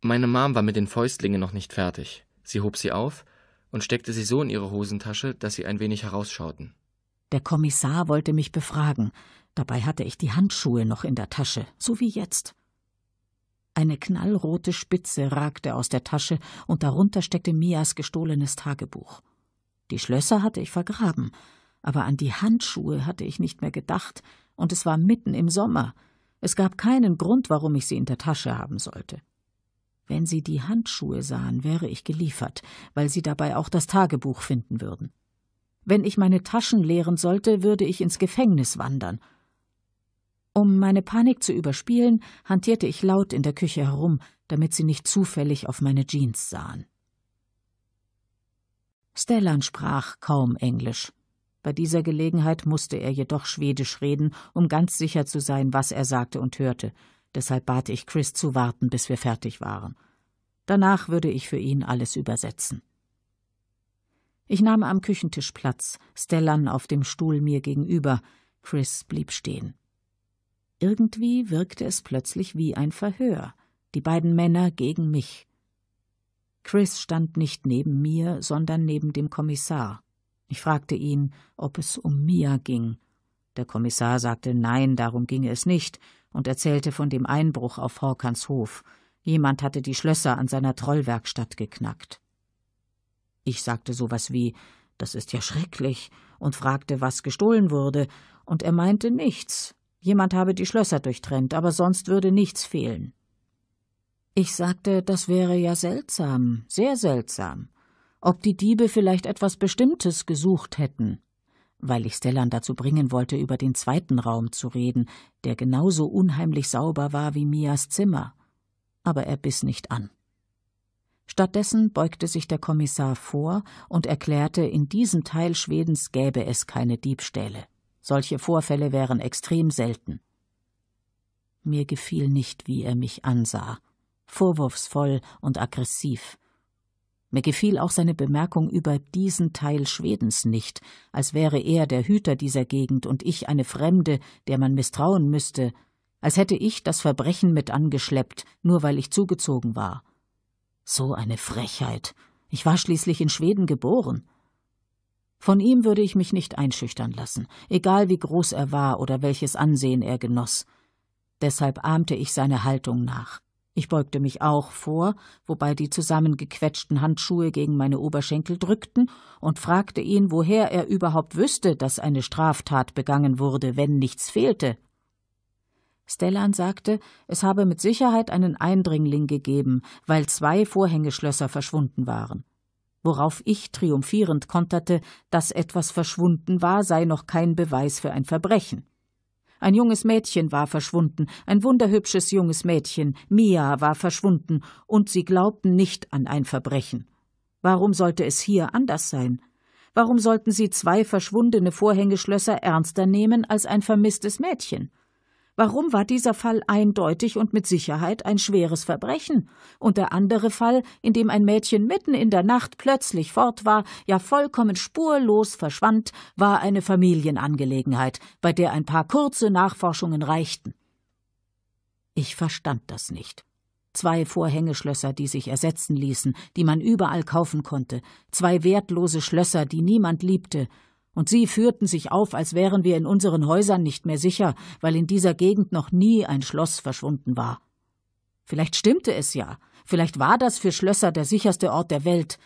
Meine Mom war mit den Fäustlingen noch nicht fertig. Sie hob sie auf und steckte sie so in ihre Hosentasche, dass sie ein wenig herausschauten. Der Kommissar wollte mich befragen. Dabei hatte ich die Handschuhe noch in der Tasche, so wie jetzt. Eine knallrote Spitze ragte aus der Tasche und darunter steckte Mias gestohlenes Tagebuch. Die Schlösser hatte ich vergraben, aber an die Handschuhe hatte ich nicht mehr gedacht, und es war mitten im Sommer. Es gab keinen Grund, warum ich sie in der Tasche haben sollte. Wenn sie die Handschuhe sahen, wäre ich geliefert, weil sie dabei auch das Tagebuch finden würden. Wenn ich meine Taschen leeren sollte, würde ich ins Gefängnis wandern, um meine Panik zu überspielen, hantierte ich laut in der Küche herum, damit sie nicht zufällig auf meine Jeans sahen. Stellan sprach kaum Englisch. Bei dieser Gelegenheit musste er jedoch Schwedisch reden, um ganz sicher zu sein, was er sagte und hörte. Deshalb bat ich Chris zu warten, bis wir fertig waren. Danach würde ich für ihn alles übersetzen. Ich nahm am Küchentisch Platz, Stellan auf dem Stuhl mir gegenüber. Chris blieb stehen. Irgendwie wirkte es plötzlich wie ein Verhör, die beiden Männer gegen mich. Chris stand nicht neben mir, sondern neben dem Kommissar. Ich fragte ihn, ob es um Mia ging. Der Kommissar sagte nein, darum ginge es nicht, und erzählte von dem Einbruch auf Hawkins Hof. Jemand hatte die Schlösser an seiner Trollwerkstatt geknackt. Ich sagte sowas wie Das ist ja schrecklich und fragte, was gestohlen wurde, und er meinte nichts, Jemand habe die Schlösser durchtrennt, aber sonst würde nichts fehlen. Ich sagte, das wäre ja seltsam, sehr seltsam. Ob die Diebe vielleicht etwas Bestimmtes gesucht hätten. Weil ich Stellan dazu bringen wollte, über den zweiten Raum zu reden, der genauso unheimlich sauber war wie Mias Zimmer. Aber er biss nicht an. Stattdessen beugte sich der Kommissar vor und erklärte, in diesem Teil Schwedens gäbe es keine Diebstähle. Solche Vorfälle wären extrem selten. Mir gefiel nicht, wie er mich ansah, vorwurfsvoll und aggressiv. Mir gefiel auch seine Bemerkung über diesen Teil Schwedens nicht, als wäre er der Hüter dieser Gegend und ich eine Fremde, der man misstrauen müsste, als hätte ich das Verbrechen mit angeschleppt, nur weil ich zugezogen war. So eine Frechheit. Ich war schließlich in Schweden geboren. Von ihm würde ich mich nicht einschüchtern lassen, egal wie groß er war oder welches Ansehen er genoss. Deshalb ahmte ich seine Haltung nach. Ich beugte mich auch vor, wobei die zusammengequetschten Handschuhe gegen meine Oberschenkel drückten, und fragte ihn, woher er überhaupt wüsste, dass eine Straftat begangen wurde, wenn nichts fehlte. Stellan sagte, es habe mit Sicherheit einen Eindringling gegeben, weil zwei Vorhängeschlösser verschwunden waren worauf ich triumphierend konterte, dass etwas verschwunden war, sei noch kein Beweis für ein Verbrechen. Ein junges Mädchen war verschwunden, ein wunderhübsches junges Mädchen, Mia war verschwunden, und sie glaubten nicht an ein Verbrechen. Warum sollte es hier anders sein? Warum sollten sie zwei verschwundene Vorhängeschlösser ernster nehmen als ein vermisstes Mädchen? Warum war dieser Fall eindeutig und mit Sicherheit ein schweres Verbrechen? Und der andere Fall, in dem ein Mädchen mitten in der Nacht plötzlich fort war, ja vollkommen spurlos verschwand, war eine Familienangelegenheit, bei der ein paar kurze Nachforschungen reichten. Ich verstand das nicht. Zwei Vorhängeschlösser, die sich ersetzen ließen, die man überall kaufen konnte, zwei wertlose Schlösser, die niemand liebte, und sie führten sich auf, als wären wir in unseren Häusern nicht mehr sicher, weil in dieser Gegend noch nie ein Schloss verschwunden war. Vielleicht stimmte es ja, vielleicht war das für Schlösser der sicherste Ort der Welt,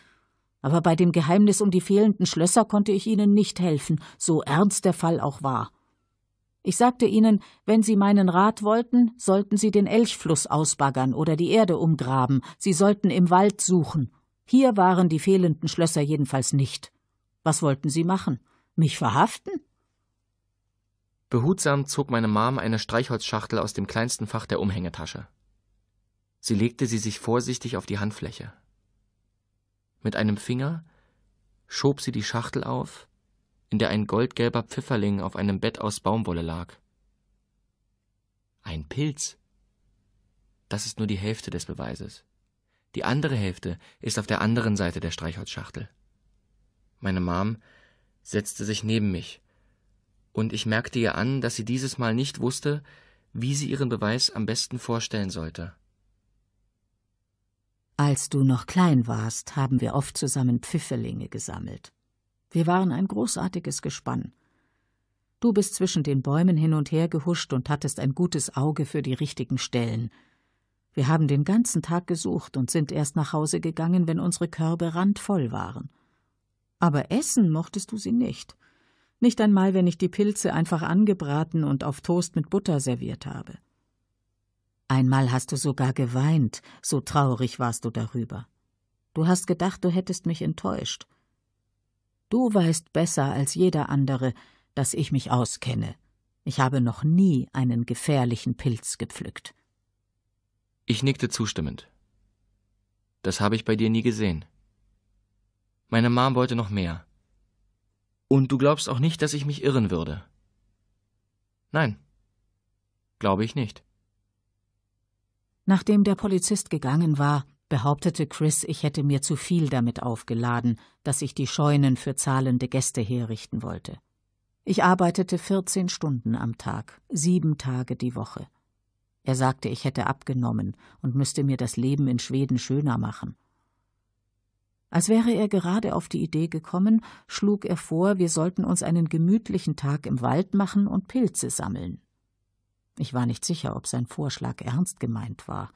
aber bei dem Geheimnis um die fehlenden Schlösser konnte ich ihnen nicht helfen, so ernst der Fall auch war. Ich sagte ihnen, wenn sie meinen Rat wollten, sollten sie den Elchfluss ausbaggern oder die Erde umgraben, sie sollten im Wald suchen. Hier waren die fehlenden Schlösser jedenfalls nicht. Was wollten sie machen? Mich verhaften? Behutsam zog meine Mom eine Streichholzschachtel aus dem kleinsten Fach der Umhängetasche. Sie legte sie sich vorsichtig auf die Handfläche. Mit einem Finger schob sie die Schachtel auf, in der ein goldgelber Pfifferling auf einem Bett aus Baumwolle lag. Ein Pilz. Das ist nur die Hälfte des Beweises. Die andere Hälfte ist auf der anderen Seite der Streichholzschachtel. Meine Mom setzte sich neben mich, und ich merkte ihr an, dass sie dieses Mal nicht wusste, wie sie ihren Beweis am besten vorstellen sollte. Als du noch klein warst, haben wir oft zusammen Pfifferlinge gesammelt. Wir waren ein großartiges Gespann. Du bist zwischen den Bäumen hin und her gehuscht und hattest ein gutes Auge für die richtigen Stellen. Wir haben den ganzen Tag gesucht und sind erst nach Hause gegangen, wenn unsere Körbe randvoll waren aber essen mochtest du sie nicht, nicht einmal, wenn ich die Pilze einfach angebraten und auf Toast mit Butter serviert habe. Einmal hast du sogar geweint, so traurig warst du darüber. Du hast gedacht, du hättest mich enttäuscht. Du weißt besser als jeder andere, dass ich mich auskenne. Ich habe noch nie einen gefährlichen Pilz gepflückt. Ich nickte zustimmend. Das habe ich bei dir nie gesehen. Meine Mom wollte noch mehr. Und du glaubst auch nicht, dass ich mich irren würde? Nein. Glaube ich nicht. Nachdem der Polizist gegangen war, behauptete Chris, ich hätte mir zu viel damit aufgeladen, dass ich die Scheunen für zahlende Gäste herrichten wollte. Ich arbeitete 14 Stunden am Tag, sieben Tage die Woche. Er sagte, ich hätte abgenommen und müsste mir das Leben in Schweden schöner machen. Als wäre er gerade auf die Idee gekommen, schlug er vor, wir sollten uns einen gemütlichen Tag im Wald machen und Pilze sammeln. Ich war nicht sicher, ob sein Vorschlag ernst gemeint war.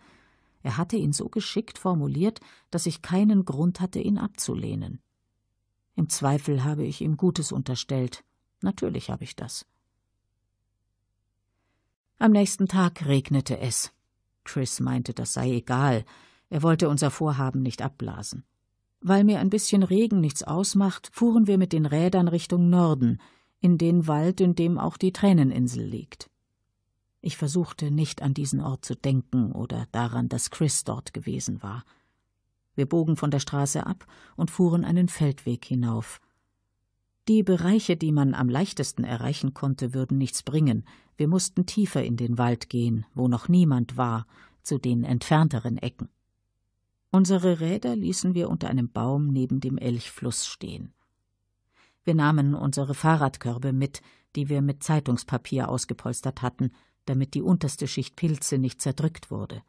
Er hatte ihn so geschickt formuliert, dass ich keinen Grund hatte, ihn abzulehnen. Im Zweifel habe ich ihm Gutes unterstellt. Natürlich habe ich das. Am nächsten Tag regnete es. Chris meinte, das sei egal. Er wollte unser Vorhaben nicht abblasen. Weil mir ein bisschen Regen nichts ausmacht, fuhren wir mit den Rädern Richtung Norden, in den Wald, in dem auch die Träneninsel liegt. Ich versuchte nicht an diesen Ort zu denken oder daran, dass Chris dort gewesen war. Wir bogen von der Straße ab und fuhren einen Feldweg hinauf. Die Bereiche, die man am leichtesten erreichen konnte, würden nichts bringen. Wir mussten tiefer in den Wald gehen, wo noch niemand war, zu den entfernteren Ecken. Unsere Räder ließen wir unter einem Baum neben dem Elchfluss stehen. Wir nahmen unsere Fahrradkörbe mit, die wir mit Zeitungspapier ausgepolstert hatten, damit die unterste Schicht Pilze nicht zerdrückt wurde.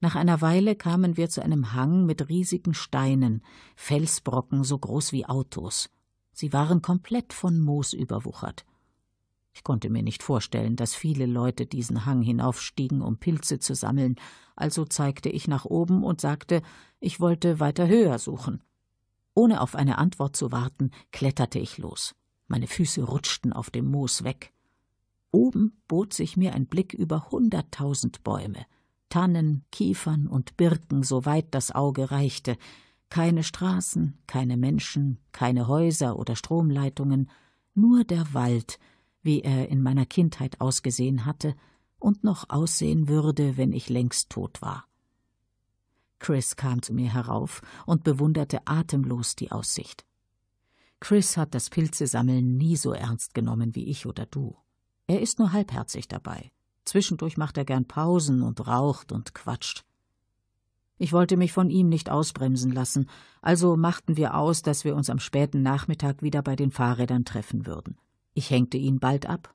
Nach einer Weile kamen wir zu einem Hang mit riesigen Steinen, Felsbrocken so groß wie Autos. Sie waren komplett von Moos überwuchert. Ich konnte mir nicht vorstellen, dass viele Leute diesen Hang hinaufstiegen, um Pilze zu sammeln, also zeigte ich nach oben und sagte, ich wollte weiter höher suchen. Ohne auf eine Antwort zu warten, kletterte ich los. Meine Füße rutschten auf dem Moos weg. Oben bot sich mir ein Blick über hunderttausend Bäume, Tannen, Kiefern und Birken, soweit das Auge reichte, keine Straßen, keine Menschen, keine Häuser oder Stromleitungen, nur der Wald, wie er in meiner Kindheit ausgesehen hatte und noch aussehen würde, wenn ich längst tot war. Chris kam zu mir herauf und bewunderte atemlos die Aussicht. Chris hat das Pilzesammeln nie so ernst genommen wie ich oder du. Er ist nur halbherzig dabei. Zwischendurch macht er gern Pausen und raucht und quatscht. Ich wollte mich von ihm nicht ausbremsen lassen, also machten wir aus, dass wir uns am späten Nachmittag wieder bei den Fahrrädern treffen würden. Ich hängte ihn bald ab,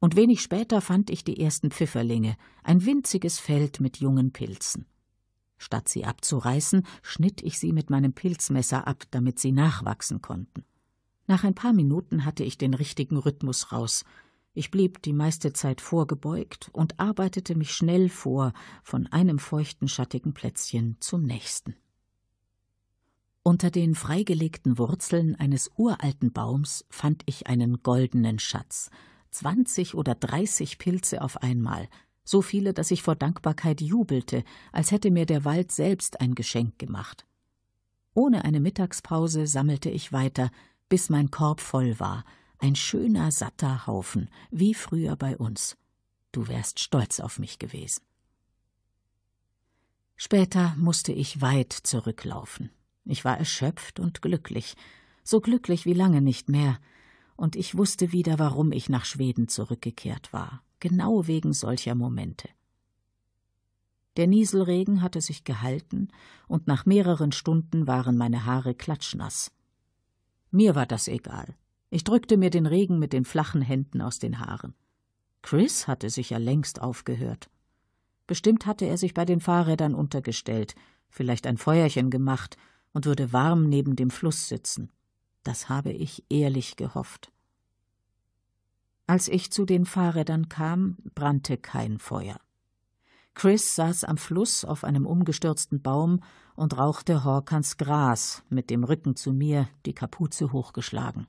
und wenig später fand ich die ersten Pfifferlinge, ein winziges Feld mit jungen Pilzen. Statt sie abzureißen, schnitt ich sie mit meinem Pilzmesser ab, damit sie nachwachsen konnten. Nach ein paar Minuten hatte ich den richtigen Rhythmus raus. Ich blieb die meiste Zeit vorgebeugt und arbeitete mich schnell vor von einem feuchten, schattigen Plätzchen zum nächsten. Unter den freigelegten Wurzeln eines uralten Baums fand ich einen goldenen Schatz. Zwanzig oder dreißig Pilze auf einmal. So viele, dass ich vor Dankbarkeit jubelte, als hätte mir der Wald selbst ein Geschenk gemacht. Ohne eine Mittagspause sammelte ich weiter, bis mein Korb voll war. Ein schöner, satter Haufen, wie früher bei uns. Du wärst stolz auf mich gewesen. Später musste ich weit zurücklaufen. Ich war erschöpft und glücklich, so glücklich wie lange nicht mehr, und ich wusste wieder, warum ich nach Schweden zurückgekehrt war, genau wegen solcher Momente. Der Nieselregen hatte sich gehalten, und nach mehreren Stunden waren meine Haare klatschnass. Mir war das egal. Ich drückte mir den Regen mit den flachen Händen aus den Haaren. Chris hatte sich ja längst aufgehört. Bestimmt hatte er sich bei den Fahrrädern untergestellt, vielleicht ein Feuerchen gemacht und würde warm neben dem Fluss sitzen. Das habe ich ehrlich gehofft. Als ich zu den Fahrrädern kam, brannte kein Feuer. Chris saß am Fluss auf einem umgestürzten Baum und rauchte Hawkins Gras, mit dem Rücken zu mir, die Kapuze hochgeschlagen.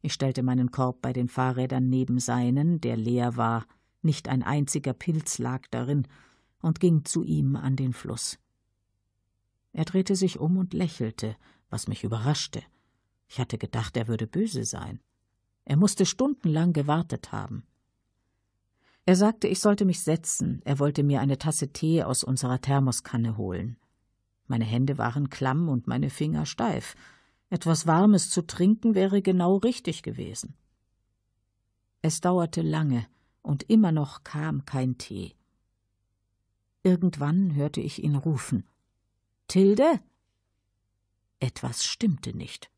Ich stellte meinen Korb bei den Fahrrädern neben seinen, der leer war, nicht ein einziger Pilz lag darin, und ging zu ihm an den Fluss. Er drehte sich um und lächelte, was mich überraschte. Ich hatte gedacht, er würde böse sein. Er musste stundenlang gewartet haben. Er sagte, ich sollte mich setzen, er wollte mir eine Tasse Tee aus unserer Thermoskanne holen. Meine Hände waren klamm und meine Finger steif. Etwas Warmes zu trinken wäre genau richtig gewesen. Es dauerte lange, und immer noch kam kein Tee. Irgendwann hörte ich ihn rufen. Tilde? Etwas stimmte nicht.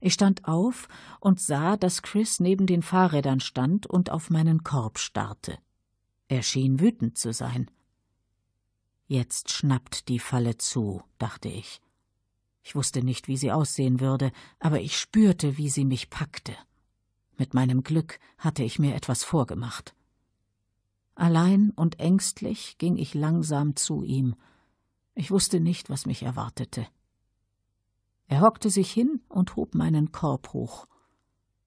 Ich stand auf und sah, dass Chris neben den Fahrrädern stand und auf meinen Korb starrte. Er schien wütend zu sein. Jetzt schnappt die Falle zu, dachte ich. Ich wusste nicht, wie sie aussehen würde, aber ich spürte, wie sie mich packte. Mit meinem Glück hatte ich mir etwas vorgemacht. Allein und ängstlich ging ich langsam zu ihm ich wusste nicht, was mich erwartete. Er hockte sich hin und hob meinen Korb hoch.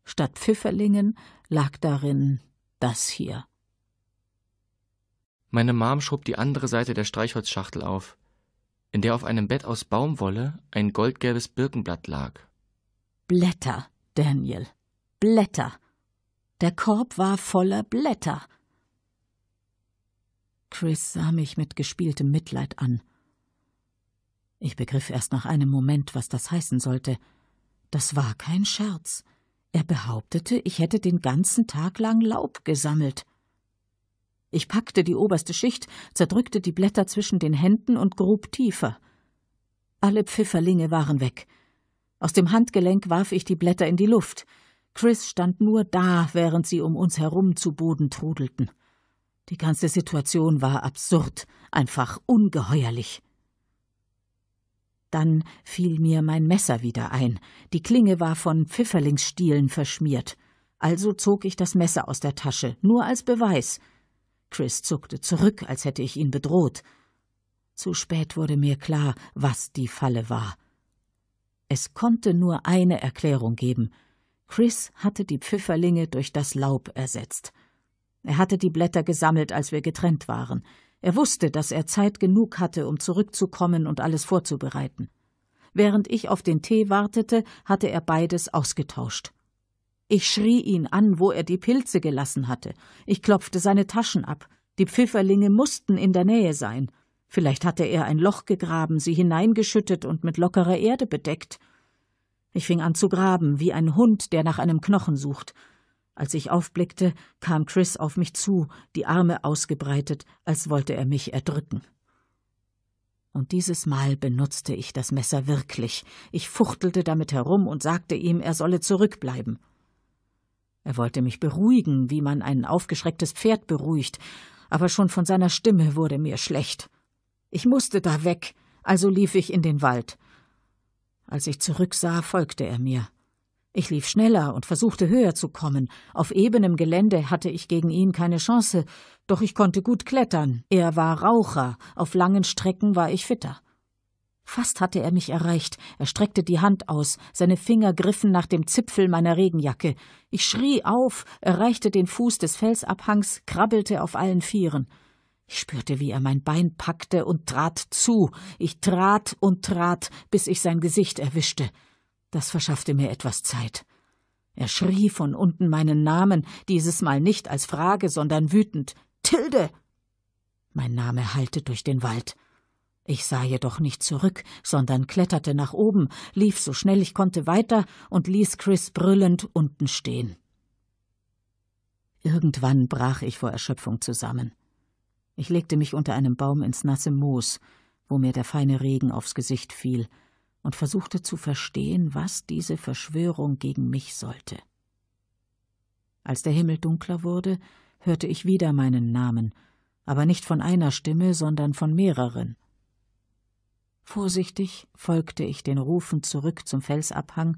Statt Pfifferlingen lag darin das hier. Meine Mom schob die andere Seite der Streichholzschachtel auf, in der auf einem Bett aus Baumwolle ein goldgelbes Birkenblatt lag. Blätter, Daniel, Blätter. Der Korb war voller Blätter. Chris sah mich mit gespieltem Mitleid an. Ich begriff erst nach einem Moment, was das heißen sollte. Das war kein Scherz. Er behauptete, ich hätte den ganzen Tag lang Laub gesammelt. Ich packte die oberste Schicht, zerdrückte die Blätter zwischen den Händen und grub tiefer. Alle Pfifferlinge waren weg. Aus dem Handgelenk warf ich die Blätter in die Luft. Chris stand nur da, während sie um uns herum zu Boden trudelten. Die ganze Situation war absurd, einfach ungeheuerlich. Dann fiel mir mein Messer wieder ein. Die Klinge war von Pfifferlingsstielen verschmiert. Also zog ich das Messer aus der Tasche, nur als Beweis. Chris zuckte zurück, als hätte ich ihn bedroht. Zu spät wurde mir klar, was die Falle war. Es konnte nur eine Erklärung geben. Chris hatte die Pfifferlinge durch das Laub ersetzt. Er hatte die Blätter gesammelt, als wir getrennt waren. Er wusste, dass er Zeit genug hatte, um zurückzukommen und alles vorzubereiten. Während ich auf den Tee wartete, hatte er beides ausgetauscht. Ich schrie ihn an, wo er die Pilze gelassen hatte. Ich klopfte seine Taschen ab. Die Pfifferlinge mussten in der Nähe sein. Vielleicht hatte er ein Loch gegraben, sie hineingeschüttet und mit lockerer Erde bedeckt. Ich fing an zu graben, wie ein Hund, der nach einem Knochen sucht. Als ich aufblickte, kam Chris auf mich zu, die Arme ausgebreitet, als wollte er mich erdrücken. Und dieses Mal benutzte ich das Messer wirklich. Ich fuchtelte damit herum und sagte ihm, er solle zurückbleiben. Er wollte mich beruhigen, wie man ein aufgeschrecktes Pferd beruhigt, aber schon von seiner Stimme wurde mir schlecht. Ich musste da weg, also lief ich in den Wald. Als ich zurücksah, folgte er mir. Ich lief schneller und versuchte höher zu kommen. Auf ebenem Gelände hatte ich gegen ihn keine Chance, doch ich konnte gut klettern. Er war Raucher, auf langen Strecken war ich fitter. Fast hatte er mich erreicht. Er streckte die Hand aus, seine Finger griffen nach dem Zipfel meiner Regenjacke. Ich schrie auf, erreichte den Fuß des Felsabhangs, krabbelte auf allen Vieren. Ich spürte, wie er mein Bein packte und trat zu. Ich trat und trat, bis ich sein Gesicht erwischte. Das verschaffte mir etwas Zeit. Er schrie von unten meinen Namen, dieses Mal nicht als Frage, sondern wütend Tilde. Mein Name hallte durch den Wald. Ich sah jedoch nicht zurück, sondern kletterte nach oben, lief so schnell ich konnte weiter und ließ Chris brüllend unten stehen. Irgendwann brach ich vor Erschöpfung zusammen. Ich legte mich unter einem Baum ins nasse Moos, wo mir der feine Regen aufs Gesicht fiel, und versuchte zu verstehen, was diese Verschwörung gegen mich sollte. Als der Himmel dunkler wurde, hörte ich wieder meinen Namen, aber nicht von einer Stimme, sondern von mehreren. Vorsichtig folgte ich den Rufen zurück zum Felsabhang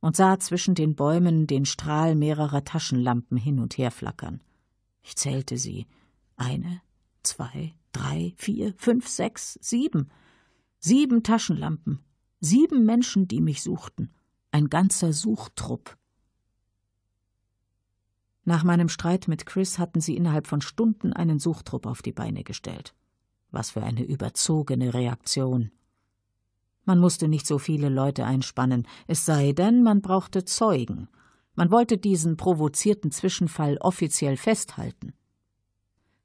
und sah zwischen den Bäumen den Strahl mehrerer Taschenlampen hin und her flackern. Ich zählte sie. Eine, zwei, drei, vier, fünf, sechs, sieben. Sieben Taschenlampen. Sieben Menschen, die mich suchten, ein ganzer Suchtrupp. Nach meinem Streit mit Chris hatten sie innerhalb von Stunden einen Suchtrupp auf die Beine gestellt. Was für eine überzogene Reaktion. Man musste nicht so viele Leute einspannen, es sei denn, man brauchte Zeugen. Man wollte diesen provozierten Zwischenfall offiziell festhalten.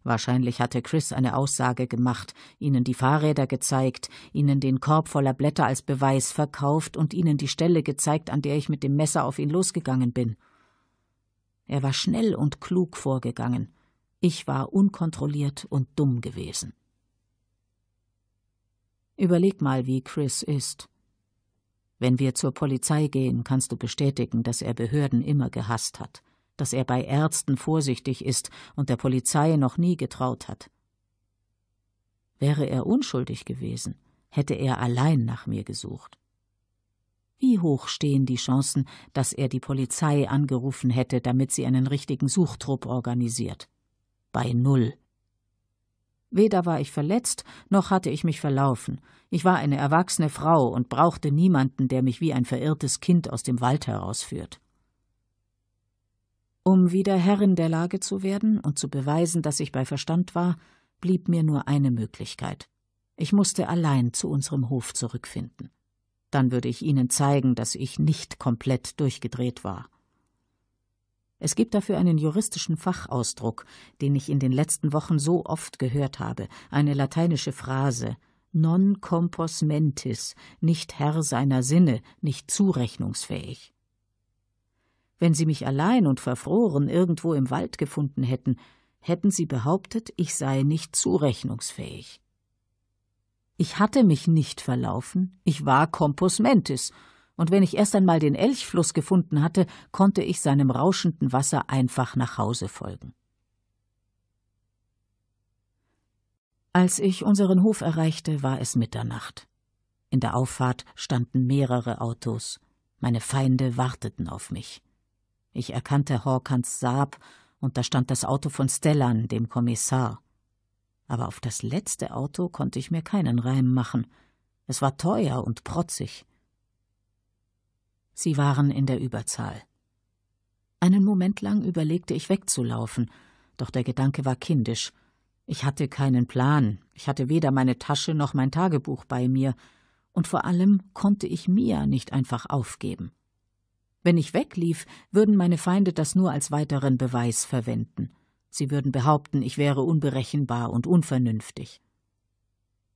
Wahrscheinlich hatte Chris eine Aussage gemacht, ihnen die Fahrräder gezeigt, ihnen den Korb voller Blätter als Beweis verkauft und ihnen die Stelle gezeigt, an der ich mit dem Messer auf ihn losgegangen bin. Er war schnell und klug vorgegangen. Ich war unkontrolliert und dumm gewesen. Überleg mal, wie Chris ist. Wenn wir zur Polizei gehen, kannst du bestätigen, dass er Behörden immer gehasst hat dass er bei Ärzten vorsichtig ist und der Polizei noch nie getraut hat. Wäre er unschuldig gewesen, hätte er allein nach mir gesucht. Wie hoch stehen die Chancen, dass er die Polizei angerufen hätte, damit sie einen richtigen Suchtrupp organisiert? Bei null. Weder war ich verletzt, noch hatte ich mich verlaufen. Ich war eine erwachsene Frau und brauchte niemanden, der mich wie ein verirrtes Kind aus dem Wald herausführt. Um wieder Herrin der Lage zu werden und zu beweisen, dass ich bei Verstand war, blieb mir nur eine Möglichkeit. Ich musste allein zu unserem Hof zurückfinden. Dann würde ich ihnen zeigen, dass ich nicht komplett durchgedreht war. Es gibt dafür einen juristischen Fachausdruck, den ich in den letzten Wochen so oft gehört habe, eine lateinische Phrase non compos mentis, nicht Herr seiner Sinne, nicht zurechnungsfähig. Wenn Sie mich allein und verfroren irgendwo im Wald gefunden hätten, hätten Sie behauptet, ich sei nicht zurechnungsfähig. Ich hatte mich nicht verlaufen, ich war Compos Mentis, und wenn ich erst einmal den Elchfluss gefunden hatte, konnte ich seinem rauschenden Wasser einfach nach Hause folgen. Als ich unseren Hof erreichte, war es Mitternacht. In der Auffahrt standen mehrere Autos. Meine Feinde warteten auf mich. Ich erkannte Hawkins Saab, und da stand das Auto von Stellan, dem Kommissar. Aber auf das letzte Auto konnte ich mir keinen Reim machen. Es war teuer und protzig. Sie waren in der Überzahl. Einen Moment lang überlegte ich wegzulaufen, doch der Gedanke war kindisch. Ich hatte keinen Plan, ich hatte weder meine Tasche noch mein Tagebuch bei mir, und vor allem konnte ich Mia nicht einfach aufgeben. Wenn ich weglief, würden meine Feinde das nur als weiteren Beweis verwenden. Sie würden behaupten, ich wäre unberechenbar und unvernünftig.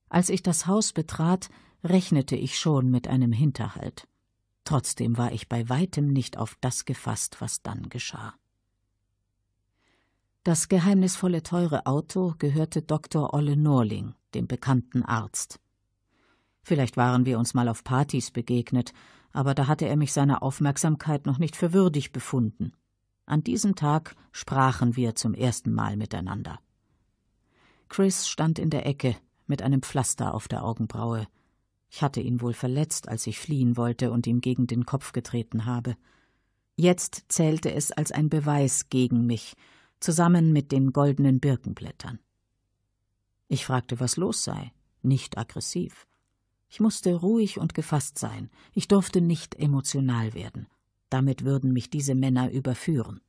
Als ich das Haus betrat, rechnete ich schon mit einem Hinterhalt. Trotzdem war ich bei weitem nicht auf das gefasst, was dann geschah. Das geheimnisvolle teure Auto gehörte Dr. Olle Norling, dem bekannten Arzt. Vielleicht waren wir uns mal auf Partys begegnet, aber da hatte er mich seiner Aufmerksamkeit noch nicht für würdig befunden. An diesem Tag sprachen wir zum ersten Mal miteinander. Chris stand in der Ecke mit einem Pflaster auf der Augenbraue. Ich hatte ihn wohl verletzt, als ich fliehen wollte und ihm gegen den Kopf getreten habe. Jetzt zählte es als ein Beweis gegen mich, zusammen mit den goldenen Birkenblättern. Ich fragte, was los sei, nicht aggressiv. Ich musste ruhig und gefasst sein, ich durfte nicht emotional werden. Damit würden mich diese Männer überführen.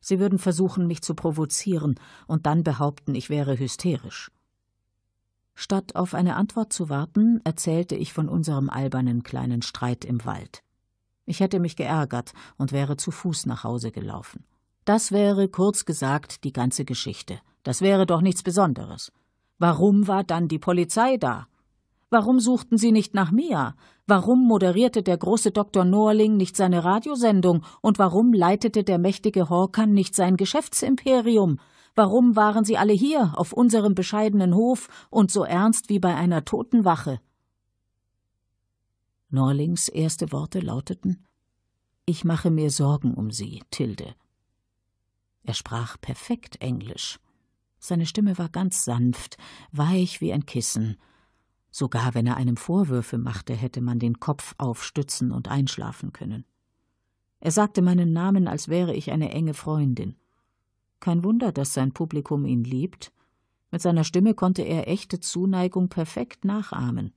Sie würden versuchen, mich zu provozieren und dann behaupten, ich wäre hysterisch. Statt auf eine Antwort zu warten, erzählte ich von unserem albernen kleinen Streit im Wald. Ich hätte mich geärgert und wäre zu Fuß nach Hause gelaufen. Das wäre, kurz gesagt, die ganze Geschichte. Das wäre doch nichts Besonderes. Warum war dann die Polizei da? Warum suchten Sie nicht nach Mia? Warum moderierte der große Dr. Norling nicht seine Radiosendung? Und warum leitete der mächtige Hawkern nicht sein Geschäftsimperium? Warum waren Sie alle hier, auf unserem bescheidenen Hof und so ernst wie bei einer Totenwache? Norlings erste Worte lauteten: Ich mache mir Sorgen um Sie, Tilde. Er sprach perfekt Englisch. Seine Stimme war ganz sanft, weich wie ein Kissen Sogar wenn er einem Vorwürfe machte, hätte man den Kopf aufstützen und einschlafen können. Er sagte meinen Namen, als wäre ich eine enge Freundin. Kein Wunder, dass sein Publikum ihn liebt. Mit seiner Stimme konnte er echte Zuneigung perfekt nachahmen.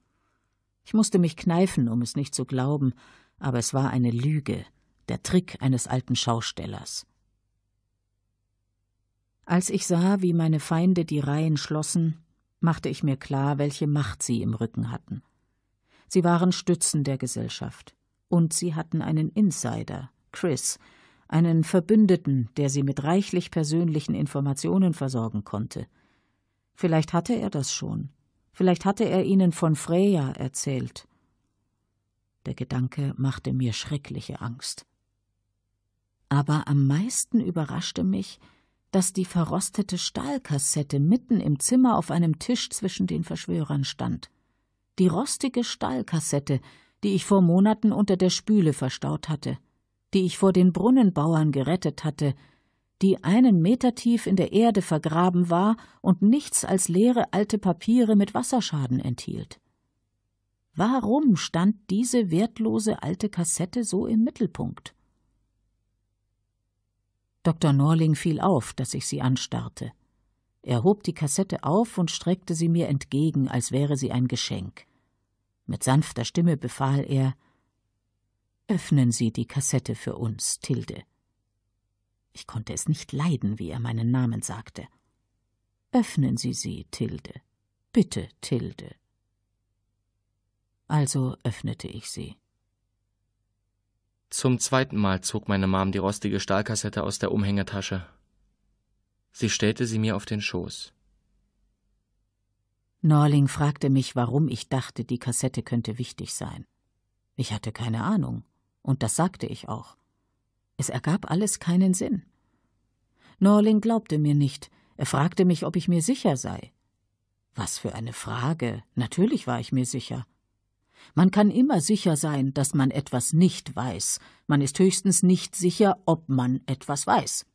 Ich musste mich kneifen, um es nicht zu glauben, aber es war eine Lüge, der Trick eines alten Schaustellers. Als ich sah, wie meine Feinde die Reihen schlossen, machte ich mir klar, welche Macht sie im Rücken hatten. Sie waren Stützen der Gesellschaft. Und sie hatten einen Insider, Chris, einen Verbündeten, der sie mit reichlich persönlichen Informationen versorgen konnte. Vielleicht hatte er das schon. Vielleicht hatte er ihnen von Freya erzählt. Der Gedanke machte mir schreckliche Angst. Aber am meisten überraschte mich, dass die verrostete Stahlkassette mitten im Zimmer auf einem Tisch zwischen den Verschwörern stand. Die rostige Stahlkassette, die ich vor Monaten unter der Spüle verstaut hatte, die ich vor den Brunnenbauern gerettet hatte, die einen Meter tief in der Erde vergraben war und nichts als leere alte Papiere mit Wasserschaden enthielt. Warum stand diese wertlose alte Kassette so im Mittelpunkt? Dr. Norling fiel auf, dass ich sie anstarrte. Er hob die Kassette auf und streckte sie mir entgegen, als wäre sie ein Geschenk. Mit sanfter Stimme befahl er Öffnen Sie die Kassette für uns, Tilde. Ich konnte es nicht leiden, wie er meinen Namen sagte. Öffnen Sie sie, Tilde. Bitte, Tilde. Also öffnete ich sie. Zum zweiten Mal zog meine Mom die rostige Stahlkassette aus der Umhängetasche. Sie stellte sie mir auf den Schoß. Norling fragte mich, warum ich dachte, die Kassette könnte wichtig sein. Ich hatte keine Ahnung, und das sagte ich auch. Es ergab alles keinen Sinn. Norling glaubte mir nicht, er fragte mich, ob ich mir sicher sei. Was für eine Frage. Natürlich war ich mir sicher. Man kann immer sicher sein, dass man etwas nicht weiß. Man ist höchstens nicht sicher, ob man etwas weiß.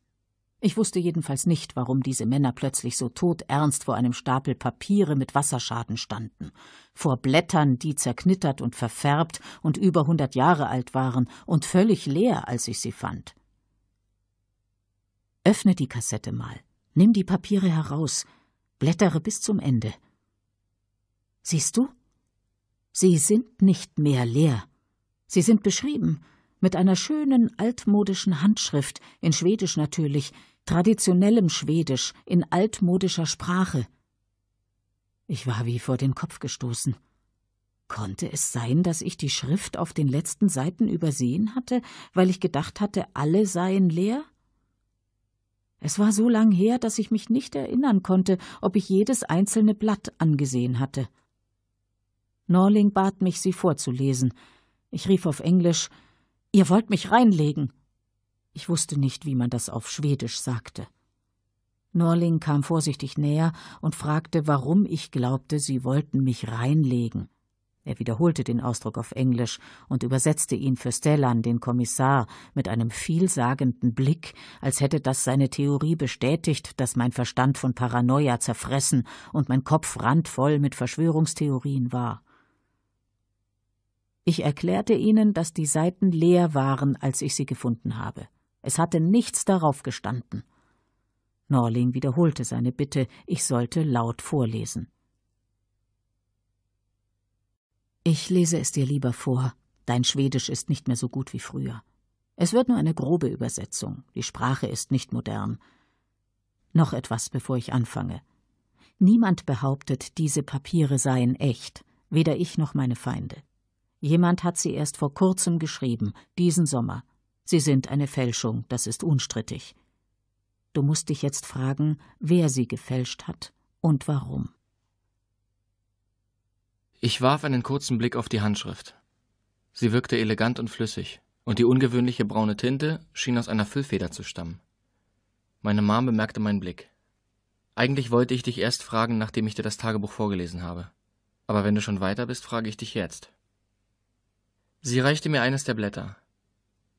Ich wusste jedenfalls nicht, warum diese Männer plötzlich so todernst vor einem Stapel Papiere mit Wasserschaden standen, vor Blättern, die zerknittert und verfärbt und über hundert Jahre alt waren und völlig leer, als ich sie fand. Öffne die Kassette mal, nimm die Papiere heraus, blättere bis zum Ende. Siehst du? Sie sind nicht mehr leer. Sie sind beschrieben, mit einer schönen altmodischen Handschrift, in Schwedisch natürlich, traditionellem Schwedisch, in altmodischer Sprache. Ich war wie vor den Kopf gestoßen. Konnte es sein, dass ich die Schrift auf den letzten Seiten übersehen hatte, weil ich gedacht hatte, alle seien leer? Es war so lang her, dass ich mich nicht erinnern konnte, ob ich jedes einzelne Blatt angesehen hatte. Norling bat mich, sie vorzulesen. Ich rief auf Englisch Ihr wollt mich reinlegen. Ich wusste nicht, wie man das auf Schwedisch sagte. Norling kam vorsichtig näher und fragte, warum ich glaubte, sie wollten mich reinlegen. Er wiederholte den Ausdruck auf Englisch und übersetzte ihn für Stellan, den Kommissar, mit einem vielsagenden Blick, als hätte das seine Theorie bestätigt, dass mein Verstand von Paranoia zerfressen und mein Kopf randvoll mit Verschwörungstheorien war. Ich erklärte ihnen, dass die Seiten leer waren, als ich sie gefunden habe. Es hatte nichts darauf gestanden. Norling wiederholte seine Bitte, ich sollte laut vorlesen. Ich lese es dir lieber vor. Dein Schwedisch ist nicht mehr so gut wie früher. Es wird nur eine grobe Übersetzung. Die Sprache ist nicht modern. Noch etwas, bevor ich anfange. Niemand behauptet, diese Papiere seien echt, weder ich noch meine Feinde. Jemand hat sie erst vor kurzem geschrieben, diesen Sommer. Sie sind eine Fälschung, das ist unstrittig. Du musst dich jetzt fragen, wer sie gefälscht hat und warum. Ich warf einen kurzen Blick auf die Handschrift. Sie wirkte elegant und flüssig, und die ungewöhnliche braune Tinte schien aus einer Füllfeder zu stammen. Meine Mom bemerkte meinen Blick. Eigentlich wollte ich dich erst fragen, nachdem ich dir das Tagebuch vorgelesen habe. Aber wenn du schon weiter bist, frage ich dich jetzt. Sie reichte mir eines der Blätter.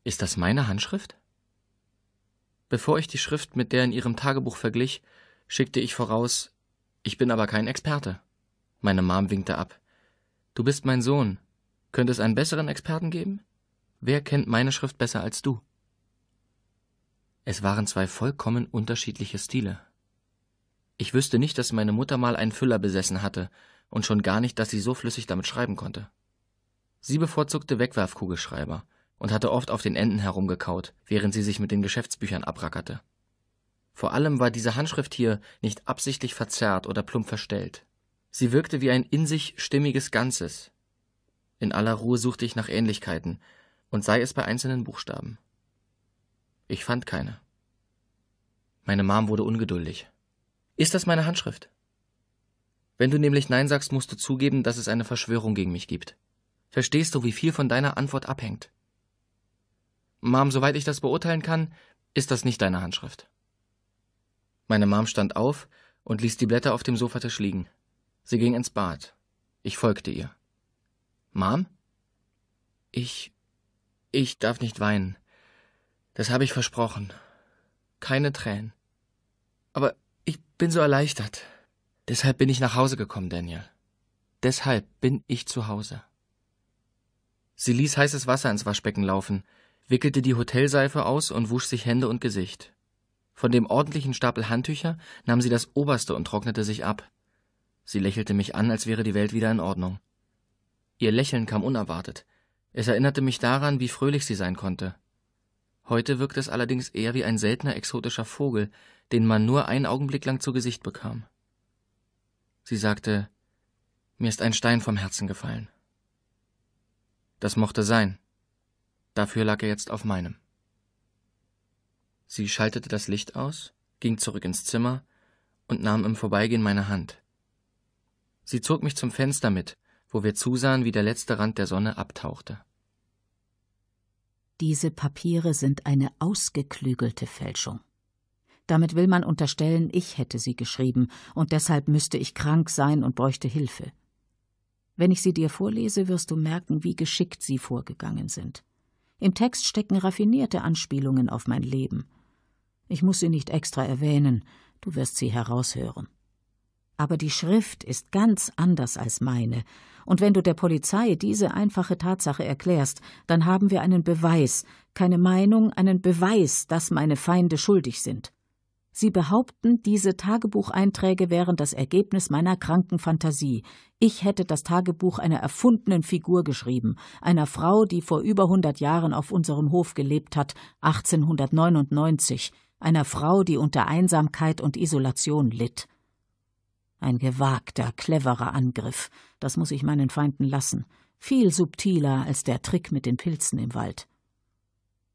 Ist das meine Handschrift? Bevor ich die Schrift mit der in ihrem Tagebuch verglich, schickte ich voraus, ich bin aber kein Experte. Meine Mom winkte ab. Du bist mein Sohn. Könnte es einen besseren Experten geben? Wer kennt meine Schrift besser als du? Es waren zwei vollkommen unterschiedliche Stile. Ich wüsste nicht, dass meine Mutter mal einen Füller besessen hatte, und schon gar nicht, dass sie so flüssig damit schreiben konnte. Sie bevorzugte Wegwerfkugelschreiber und hatte oft auf den Enden herumgekaut, während sie sich mit den Geschäftsbüchern abrackerte. Vor allem war diese Handschrift hier nicht absichtlich verzerrt oder plump verstellt. Sie wirkte wie ein in sich stimmiges Ganzes. In aller Ruhe suchte ich nach Ähnlichkeiten, und sei es bei einzelnen Buchstaben. Ich fand keine. Meine Mom wurde ungeduldig. Ist das meine Handschrift? Wenn du nämlich Nein sagst, musst du zugeben, dass es eine Verschwörung gegen mich gibt verstehst du, wie viel von deiner Antwort abhängt. Mom, soweit ich das beurteilen kann, ist das nicht deine Handschrift. Meine Mom stand auf und ließ die Blätter auf dem Sofatisch liegen. Sie ging ins Bad. Ich folgte ihr. Mom? Ich. Ich darf nicht weinen. Das habe ich versprochen. Keine Tränen. Aber ich bin so erleichtert. Deshalb bin ich nach Hause gekommen, Daniel. Deshalb bin ich zu Hause. Sie ließ heißes Wasser ins Waschbecken laufen, wickelte die Hotelseife aus und wusch sich Hände und Gesicht. Von dem ordentlichen Stapel Handtücher nahm sie das oberste und trocknete sich ab. Sie lächelte mich an, als wäre die Welt wieder in Ordnung. Ihr Lächeln kam unerwartet. Es erinnerte mich daran, wie fröhlich sie sein konnte. Heute wirkte es allerdings eher wie ein seltener exotischer Vogel, den man nur einen Augenblick lang zu Gesicht bekam. Sie sagte, mir ist ein Stein vom Herzen gefallen. Das mochte sein. Dafür lag er jetzt auf meinem. Sie schaltete das Licht aus, ging zurück ins Zimmer und nahm im Vorbeigehen meine Hand. Sie zog mich zum Fenster mit, wo wir zusahen, wie der letzte Rand der Sonne abtauchte. Diese Papiere sind eine ausgeklügelte Fälschung. Damit will man unterstellen, ich hätte sie geschrieben, und deshalb müsste ich krank sein und bräuchte Hilfe. Wenn ich sie dir vorlese, wirst du merken, wie geschickt sie vorgegangen sind. Im Text stecken raffinierte Anspielungen auf mein Leben. Ich muss sie nicht extra erwähnen, du wirst sie heraushören. Aber die Schrift ist ganz anders als meine, und wenn du der Polizei diese einfache Tatsache erklärst, dann haben wir einen Beweis, keine Meinung, einen Beweis, dass meine Feinde schuldig sind. Sie behaupten, diese Tagebucheinträge wären das Ergebnis meiner kranken Fantasie. Ich hätte das Tagebuch einer erfundenen Figur geschrieben, einer Frau, die vor über hundert Jahren auf unserem Hof gelebt hat, 1899, einer Frau, die unter Einsamkeit und Isolation litt. Ein gewagter, cleverer Angriff, das muss ich meinen Feinden lassen, viel subtiler als der Trick mit den Pilzen im Wald.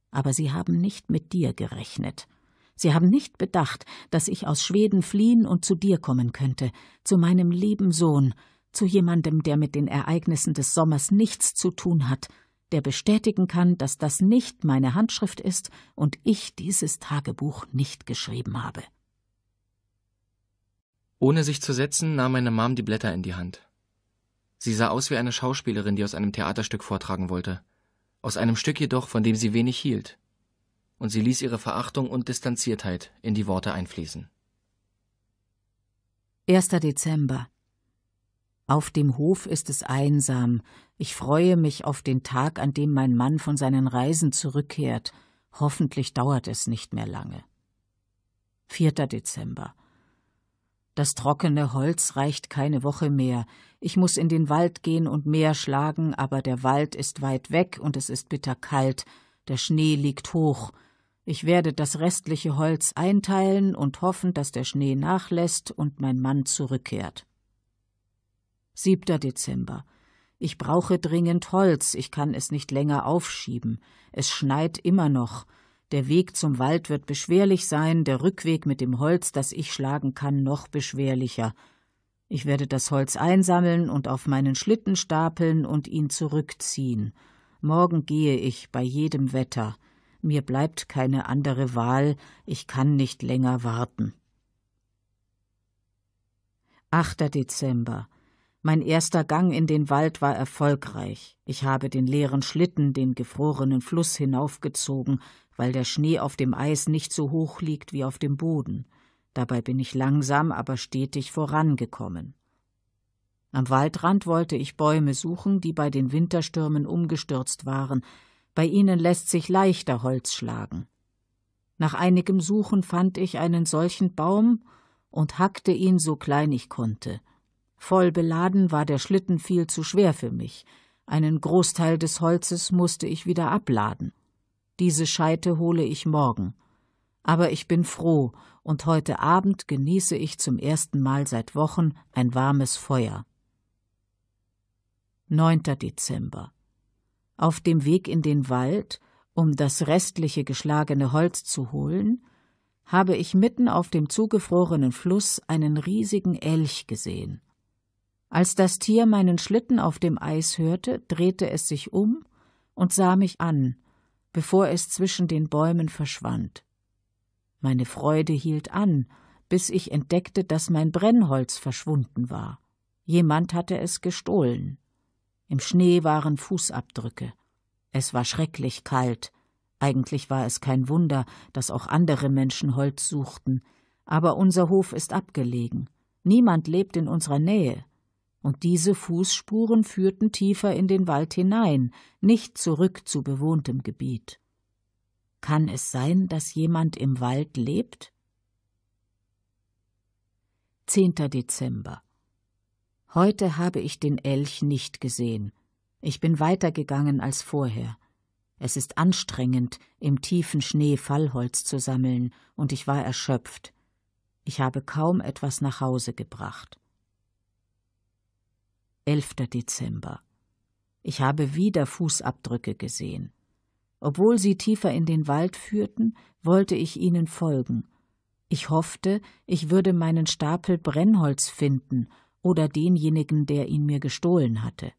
Aber sie haben nicht mit dir gerechnet Sie haben nicht bedacht, dass ich aus Schweden fliehen und zu dir kommen könnte, zu meinem lieben Sohn, zu jemandem, der mit den Ereignissen des Sommers nichts zu tun hat, der bestätigen kann, dass das nicht meine Handschrift ist und ich dieses Tagebuch nicht geschrieben habe. Ohne sich zu setzen, nahm meine Mom die Blätter in die Hand. Sie sah aus wie eine Schauspielerin, die aus einem Theaterstück vortragen wollte, aus einem Stück jedoch, von dem sie wenig hielt und sie ließ ihre Verachtung und Distanziertheit in die Worte einfließen. 1. Dezember. Auf dem Hof ist es einsam. Ich freue mich auf den Tag, an dem mein Mann von seinen Reisen zurückkehrt. Hoffentlich dauert es nicht mehr lange. 4. Dezember. Das trockene Holz reicht keine Woche mehr. Ich muss in den Wald gehen und Meer schlagen, aber der Wald ist weit weg und es ist bitter kalt. Der Schnee liegt hoch. Ich werde das restliche Holz einteilen und hoffen, dass der Schnee nachlässt und mein Mann zurückkehrt. 7. Dezember. Ich brauche dringend Holz, ich kann es nicht länger aufschieben. Es schneit immer noch. Der Weg zum Wald wird beschwerlich sein, der Rückweg mit dem Holz, das ich schlagen kann, noch beschwerlicher. Ich werde das Holz einsammeln und auf meinen Schlitten stapeln und ihn zurückziehen. Morgen gehe ich bei jedem Wetter. Mir bleibt keine andere Wahl, ich kann nicht länger warten. 8. Dezember. Mein erster Gang in den Wald war erfolgreich. Ich habe den leeren Schlitten den gefrorenen Fluss hinaufgezogen, weil der Schnee auf dem Eis nicht so hoch liegt wie auf dem Boden. Dabei bin ich langsam, aber stetig vorangekommen. Am Waldrand wollte ich Bäume suchen, die bei den Winterstürmen umgestürzt waren, bei ihnen lässt sich leichter Holz schlagen. Nach einigem Suchen fand ich einen solchen Baum und hackte ihn so klein ich konnte. Voll beladen war der Schlitten viel zu schwer für mich. Einen Großteil des Holzes musste ich wieder abladen. Diese Scheite hole ich morgen. Aber ich bin froh, und heute Abend genieße ich zum ersten Mal seit Wochen ein warmes Feuer. 9. Dezember auf dem Weg in den Wald, um das restliche geschlagene Holz zu holen, habe ich mitten auf dem zugefrorenen Fluss einen riesigen Elch gesehen. Als das Tier meinen Schlitten auf dem Eis hörte, drehte es sich um und sah mich an, bevor es zwischen den Bäumen verschwand. Meine Freude hielt an, bis ich entdeckte, dass mein Brennholz verschwunden war. Jemand hatte es gestohlen. Im Schnee waren Fußabdrücke. Es war schrecklich kalt. Eigentlich war es kein Wunder, dass auch andere Menschen Holz suchten. Aber unser Hof ist abgelegen. Niemand lebt in unserer Nähe. Und diese Fußspuren führten tiefer in den Wald hinein, nicht zurück zu bewohntem Gebiet. Kann es sein, dass jemand im Wald lebt? 10. Dezember Heute habe ich den Elch nicht gesehen. Ich bin weitergegangen als vorher. Es ist anstrengend, im tiefen Schnee Fallholz zu sammeln, und ich war erschöpft. Ich habe kaum etwas nach Hause gebracht. 11. Dezember. Ich habe wieder Fußabdrücke gesehen. Obwohl sie tiefer in den Wald führten, wollte ich ihnen folgen. Ich hoffte, ich würde meinen Stapel Brennholz finden oder denjenigen, der ihn mir gestohlen hatte.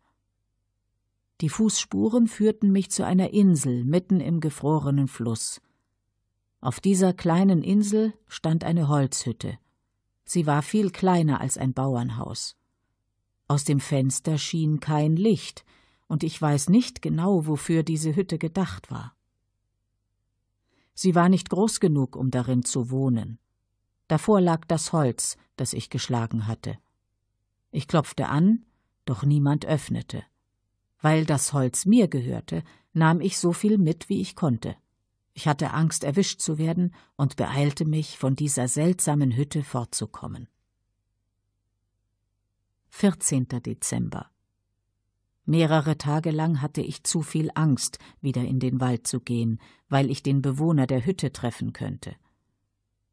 Die Fußspuren führten mich zu einer Insel mitten im gefrorenen Fluss. Auf dieser kleinen Insel stand eine Holzhütte. Sie war viel kleiner als ein Bauernhaus. Aus dem Fenster schien kein Licht, und ich weiß nicht genau, wofür diese Hütte gedacht war. Sie war nicht groß genug, um darin zu wohnen. Davor lag das Holz, das ich geschlagen hatte. Ich klopfte an, doch niemand öffnete. Weil das Holz mir gehörte, nahm ich so viel mit, wie ich konnte. Ich hatte Angst, erwischt zu werden und beeilte mich, von dieser seltsamen Hütte fortzukommen. 14. Dezember. Mehrere Tage lang hatte ich zu viel Angst, wieder in den Wald zu gehen, weil ich den Bewohner der Hütte treffen könnte.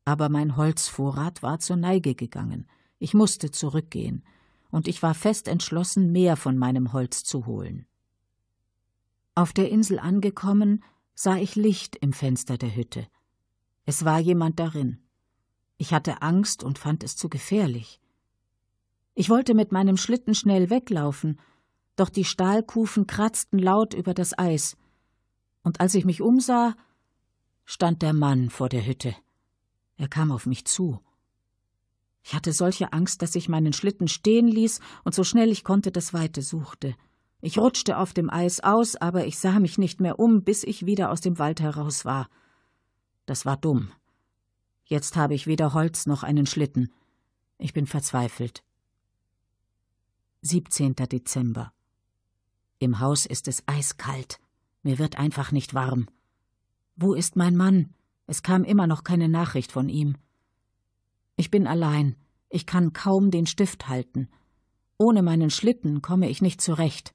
Aber mein Holzvorrat war zur Neige gegangen. Ich musste zurückgehen und ich war fest entschlossen, mehr von meinem Holz zu holen. Auf der Insel angekommen, sah ich Licht im Fenster der Hütte. Es war jemand darin. Ich hatte Angst und fand es zu gefährlich. Ich wollte mit meinem Schlitten schnell weglaufen, doch die Stahlkufen kratzten laut über das Eis, und als ich mich umsah, stand der Mann vor der Hütte. Er kam auf mich zu. Ich hatte solche Angst, dass ich meinen Schlitten stehen ließ und so schnell ich konnte das Weite suchte. Ich rutschte auf dem Eis aus, aber ich sah mich nicht mehr um, bis ich wieder aus dem Wald heraus war. Das war dumm. Jetzt habe ich weder Holz noch einen Schlitten. Ich bin verzweifelt. 17. Dezember. Im Haus ist es eiskalt. Mir wird einfach nicht warm. Wo ist mein Mann? Es kam immer noch keine Nachricht von ihm. Ich bin allein, ich kann kaum den Stift halten. Ohne meinen Schlitten komme ich nicht zurecht.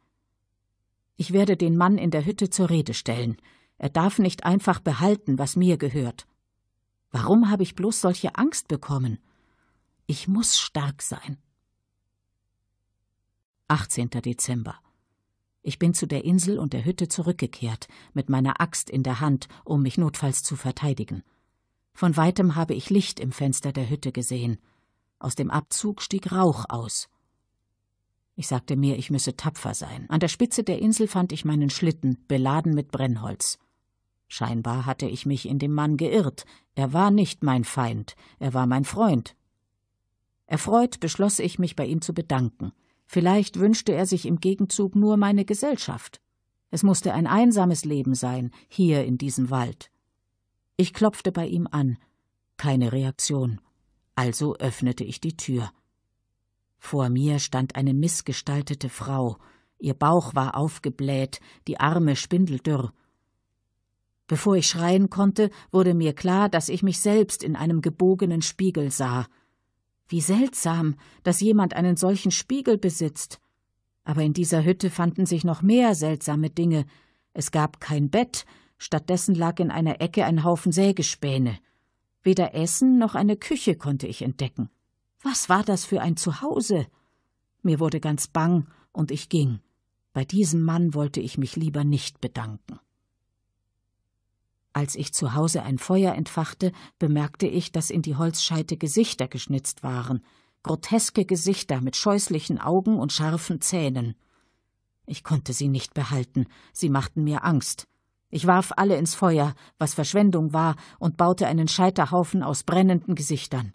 Ich werde den Mann in der Hütte zur Rede stellen. Er darf nicht einfach behalten, was mir gehört. Warum habe ich bloß solche Angst bekommen? Ich muss stark sein. 18. Dezember. Ich bin zu der Insel und der Hütte zurückgekehrt, mit meiner Axt in der Hand, um mich notfalls zu verteidigen. Von weitem habe ich Licht im Fenster der Hütte gesehen. Aus dem Abzug stieg Rauch aus. Ich sagte mir, ich müsse tapfer sein. An der Spitze der Insel fand ich meinen Schlitten, beladen mit Brennholz. Scheinbar hatte ich mich in dem Mann geirrt. Er war nicht mein Feind, er war mein Freund. Erfreut beschloss ich, mich bei ihm zu bedanken. Vielleicht wünschte er sich im Gegenzug nur meine Gesellschaft. Es musste ein einsames Leben sein, hier in diesem Wald. Ich klopfte bei ihm an. Keine Reaktion. Also öffnete ich die Tür. Vor mir stand eine missgestaltete Frau. Ihr Bauch war aufgebläht, die Arme spindeldürr. Bevor ich schreien konnte, wurde mir klar, dass ich mich selbst in einem gebogenen Spiegel sah. Wie seltsam, dass jemand einen solchen Spiegel besitzt. Aber in dieser Hütte fanden sich noch mehr seltsame Dinge. Es gab kein Bett, Stattdessen lag in einer Ecke ein Haufen Sägespäne. Weder Essen noch eine Küche konnte ich entdecken. Was war das für ein Zuhause? Mir wurde ganz bang und ich ging. Bei diesem Mann wollte ich mich lieber nicht bedanken. Als ich zu Hause ein Feuer entfachte, bemerkte ich, dass in die Holzscheite Gesichter geschnitzt waren, groteske Gesichter mit scheußlichen Augen und scharfen Zähnen. Ich konnte sie nicht behalten, sie machten mir Angst. Ich warf alle ins Feuer, was Verschwendung war, und baute einen Scheiterhaufen aus brennenden Gesichtern.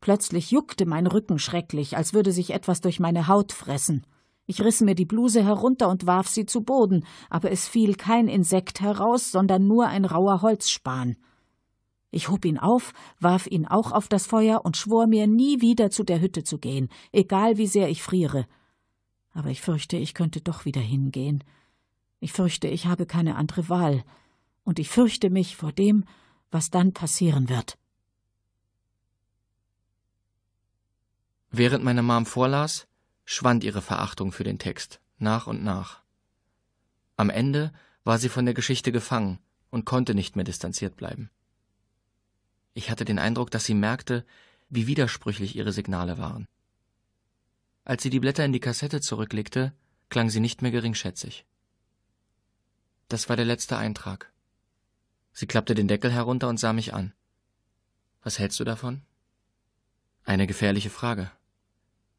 Plötzlich juckte mein Rücken schrecklich, als würde sich etwas durch meine Haut fressen. Ich riss mir die Bluse herunter und warf sie zu Boden, aber es fiel kein Insekt heraus, sondern nur ein rauer Holzspan. Ich hob ihn auf, warf ihn auch auf das Feuer und schwor mir, nie wieder zu der Hütte zu gehen, egal wie sehr ich friere. Aber ich fürchte, ich könnte doch wieder hingehen. Ich fürchte, ich habe keine andere Wahl, und ich fürchte mich vor dem, was dann passieren wird. Während meine Mom vorlas, schwand ihre Verachtung für den Text, nach und nach. Am Ende war sie von der Geschichte gefangen und konnte nicht mehr distanziert bleiben. Ich hatte den Eindruck, dass sie merkte, wie widersprüchlich ihre Signale waren. Als sie die Blätter in die Kassette zurücklegte, klang sie nicht mehr geringschätzig. Das war der letzte Eintrag. Sie klappte den Deckel herunter und sah mich an. Was hältst du davon? Eine gefährliche Frage.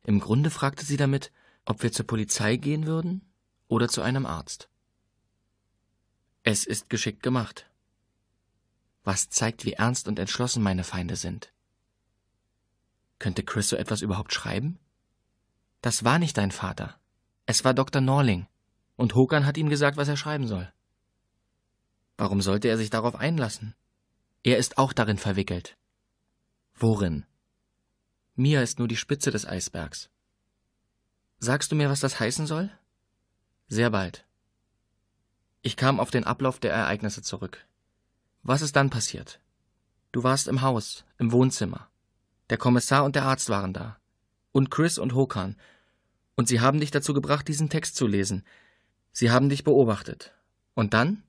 Im Grunde fragte sie damit, ob wir zur Polizei gehen würden oder zu einem Arzt. Es ist geschickt gemacht. Was zeigt, wie ernst und entschlossen meine Feinde sind. Könnte Chris so etwas überhaupt schreiben? Das war nicht dein Vater. Es war Dr. Norling. Und Hokan hat ihm gesagt, was er schreiben soll. Warum sollte er sich darauf einlassen? Er ist auch darin verwickelt. Worin? Mia ist nur die Spitze des Eisbergs. Sagst du mir, was das heißen soll? Sehr bald. Ich kam auf den Ablauf der Ereignisse zurück. Was ist dann passiert? Du warst im Haus, im Wohnzimmer. Der Kommissar und der Arzt waren da. Und Chris und Hokan. Und sie haben dich dazu gebracht, diesen Text zu lesen. Sie haben dich beobachtet. Und dann?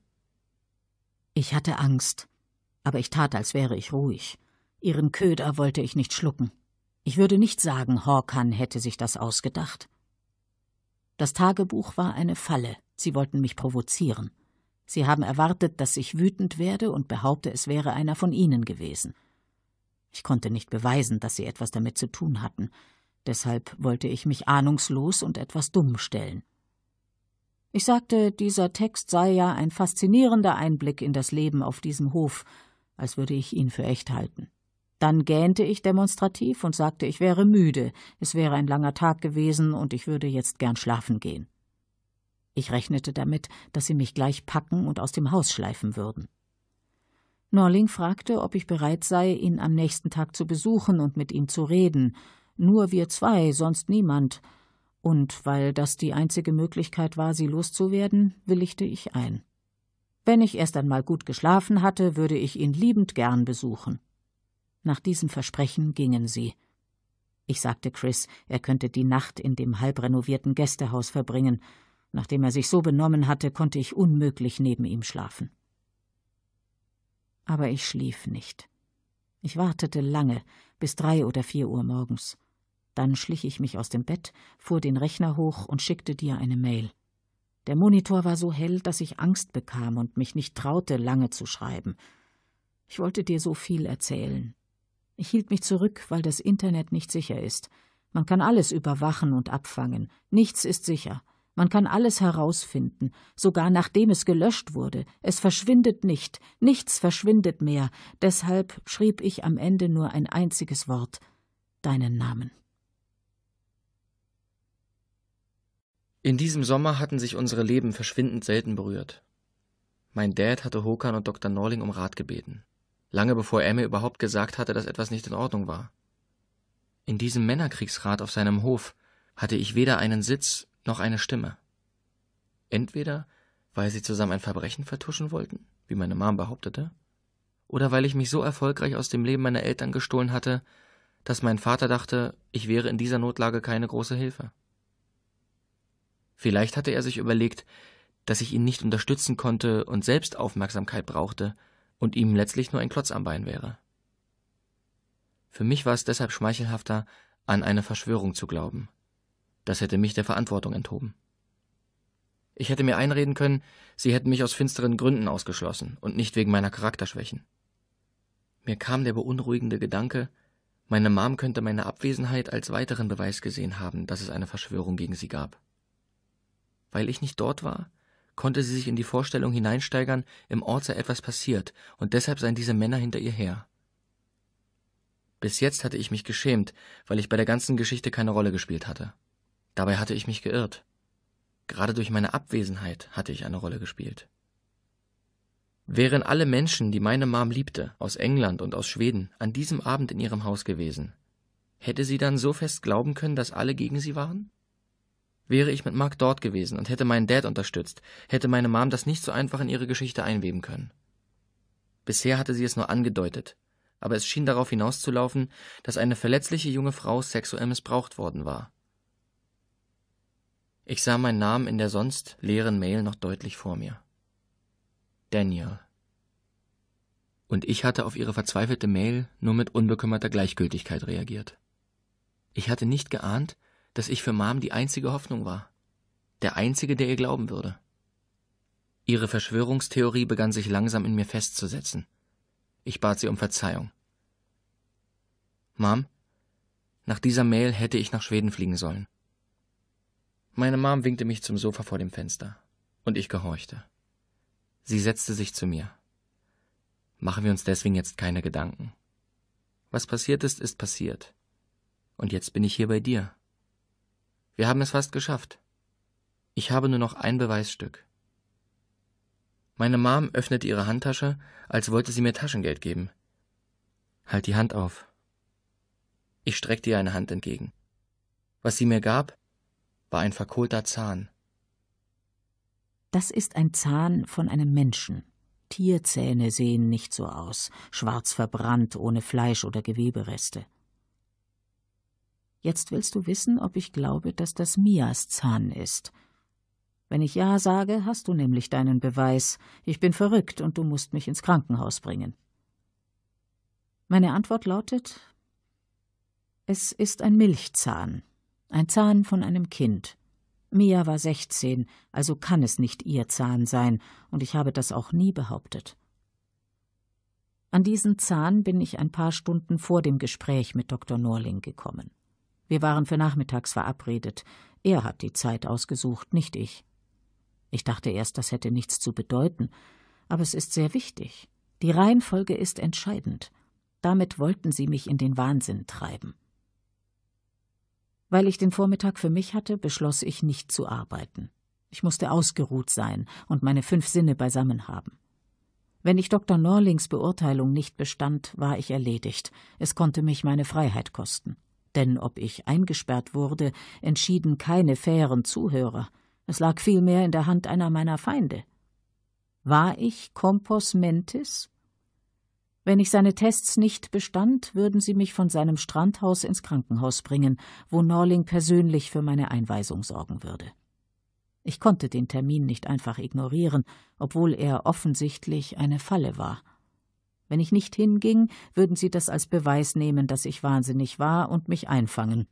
Ich hatte Angst, aber ich tat, als wäre ich ruhig. Ihren Köder wollte ich nicht schlucken. Ich würde nicht sagen, Horkan hätte sich das ausgedacht. Das Tagebuch war eine Falle, sie wollten mich provozieren. Sie haben erwartet, dass ich wütend werde und behaupte, es wäre einer von ihnen gewesen. Ich konnte nicht beweisen, dass sie etwas damit zu tun hatten, deshalb wollte ich mich ahnungslos und etwas dumm stellen. Ich sagte, dieser Text sei ja ein faszinierender Einblick in das Leben auf diesem Hof, als würde ich ihn für echt halten. Dann gähnte ich demonstrativ und sagte, ich wäre müde, es wäre ein langer Tag gewesen und ich würde jetzt gern schlafen gehen. Ich rechnete damit, dass sie mich gleich packen und aus dem Haus schleifen würden. Norling fragte, ob ich bereit sei, ihn am nächsten Tag zu besuchen und mit ihm zu reden. Nur wir zwei, sonst niemand, und weil das die einzige Möglichkeit war, sie loszuwerden, willigte ich ein. Wenn ich erst einmal gut geschlafen hatte, würde ich ihn liebend gern besuchen. Nach diesem Versprechen gingen sie. Ich sagte Chris, er könnte die Nacht in dem halb renovierten Gästehaus verbringen. Nachdem er sich so benommen hatte, konnte ich unmöglich neben ihm schlafen. Aber ich schlief nicht. Ich wartete lange, bis drei oder vier Uhr morgens. Dann schlich ich mich aus dem Bett, fuhr den Rechner hoch und schickte dir eine Mail. Der Monitor war so hell, dass ich Angst bekam und mich nicht traute, lange zu schreiben. Ich wollte dir so viel erzählen. Ich hielt mich zurück, weil das Internet nicht sicher ist. Man kann alles überwachen und abfangen. Nichts ist sicher. Man kann alles herausfinden, sogar nachdem es gelöscht wurde. Es verschwindet nicht, nichts verschwindet mehr. Deshalb schrieb ich am Ende nur ein einziges Wort deinen Namen. In diesem Sommer hatten sich unsere Leben verschwindend selten berührt. Mein Dad hatte Hokan und Dr. Norling um Rat gebeten, lange bevor er mir überhaupt gesagt hatte, dass etwas nicht in Ordnung war. In diesem Männerkriegsrat auf seinem Hof hatte ich weder einen Sitz noch eine Stimme. Entweder, weil sie zusammen ein Verbrechen vertuschen wollten, wie meine Mom behauptete, oder weil ich mich so erfolgreich aus dem Leben meiner Eltern gestohlen hatte, dass mein Vater dachte, ich wäre in dieser Notlage keine große Hilfe. Vielleicht hatte er sich überlegt, dass ich ihn nicht unterstützen konnte und selbst Aufmerksamkeit brauchte und ihm letztlich nur ein Klotz am Bein wäre. Für mich war es deshalb schmeichelhafter, an eine Verschwörung zu glauben. Das hätte mich der Verantwortung enthoben. Ich hätte mir einreden können, sie hätten mich aus finsteren Gründen ausgeschlossen und nicht wegen meiner Charakterschwächen. Mir kam der beunruhigende Gedanke, meine Mom könnte meine Abwesenheit als weiteren Beweis gesehen haben, dass es eine Verschwörung gegen sie gab. Weil ich nicht dort war, konnte sie sich in die Vorstellung hineinsteigern, im Ort sei etwas passiert, und deshalb seien diese Männer hinter ihr her. Bis jetzt hatte ich mich geschämt, weil ich bei der ganzen Geschichte keine Rolle gespielt hatte. Dabei hatte ich mich geirrt. Gerade durch meine Abwesenheit hatte ich eine Rolle gespielt. Wären alle Menschen, die meine Mom liebte, aus England und aus Schweden, an diesem Abend in ihrem Haus gewesen, hätte sie dann so fest glauben können, dass alle gegen sie waren? Wäre ich mit Mark dort gewesen und hätte meinen Dad unterstützt, hätte meine Mom das nicht so einfach in ihre Geschichte einweben können. Bisher hatte sie es nur angedeutet, aber es schien darauf hinauszulaufen, dass eine verletzliche junge Frau sexuell missbraucht worden war. Ich sah meinen Namen in der sonst leeren Mail noch deutlich vor mir. Daniel. Und ich hatte auf ihre verzweifelte Mail nur mit unbekümmerter Gleichgültigkeit reagiert. Ich hatte nicht geahnt, dass ich für Mom die einzige Hoffnung war, der einzige, der ihr glauben würde. Ihre Verschwörungstheorie begann sich langsam in mir festzusetzen. Ich bat sie um Verzeihung. Mom, nach dieser Mail hätte ich nach Schweden fliegen sollen. Meine Mom winkte mich zum Sofa vor dem Fenster, und ich gehorchte. Sie setzte sich zu mir. Machen wir uns deswegen jetzt keine Gedanken. Was passiert ist, ist passiert. Und jetzt bin ich hier bei dir. Wir haben es fast geschafft. Ich habe nur noch ein Beweisstück. Meine Mom öffnete ihre Handtasche, als wollte sie mir Taschengeld geben. Halt die Hand auf. Ich streckte ihr eine Hand entgegen. Was sie mir gab, war ein verkohlter Zahn. Das ist ein Zahn von einem Menschen. Tierzähne sehen nicht so aus, schwarz verbrannt, ohne Fleisch oder Gewebereste. Jetzt willst du wissen, ob ich glaube, dass das Mias Zahn ist. Wenn ich Ja sage, hast du nämlich deinen Beweis. Ich bin verrückt und du musst mich ins Krankenhaus bringen. Meine Antwort lautet: Es ist ein Milchzahn, ein Zahn von einem Kind. Mia war 16, also kann es nicht ihr Zahn sein, und ich habe das auch nie behauptet. An diesen Zahn bin ich ein paar Stunden vor dem Gespräch mit Dr. Norling gekommen. Wir waren für nachmittags verabredet. Er hat die Zeit ausgesucht, nicht ich. Ich dachte erst, das hätte nichts zu bedeuten, aber es ist sehr wichtig. Die Reihenfolge ist entscheidend. Damit wollten sie mich in den Wahnsinn treiben. Weil ich den Vormittag für mich hatte, beschloss ich nicht zu arbeiten. Ich musste ausgeruht sein und meine fünf Sinne beisammen haben. Wenn ich Dr. Norlings Beurteilung nicht bestand, war ich erledigt. Es konnte mich meine Freiheit kosten denn ob ich eingesperrt wurde, entschieden keine fairen Zuhörer, es lag vielmehr in der Hand einer meiner Feinde. War ich compos mentis? Wenn ich seine Tests nicht bestand, würden sie mich von seinem Strandhaus ins Krankenhaus bringen, wo Norling persönlich für meine Einweisung sorgen würde. Ich konnte den Termin nicht einfach ignorieren, obwohl er offensichtlich eine Falle war. Wenn ich nicht hinging, würden sie das als Beweis nehmen, dass ich wahnsinnig war und mich einfangen.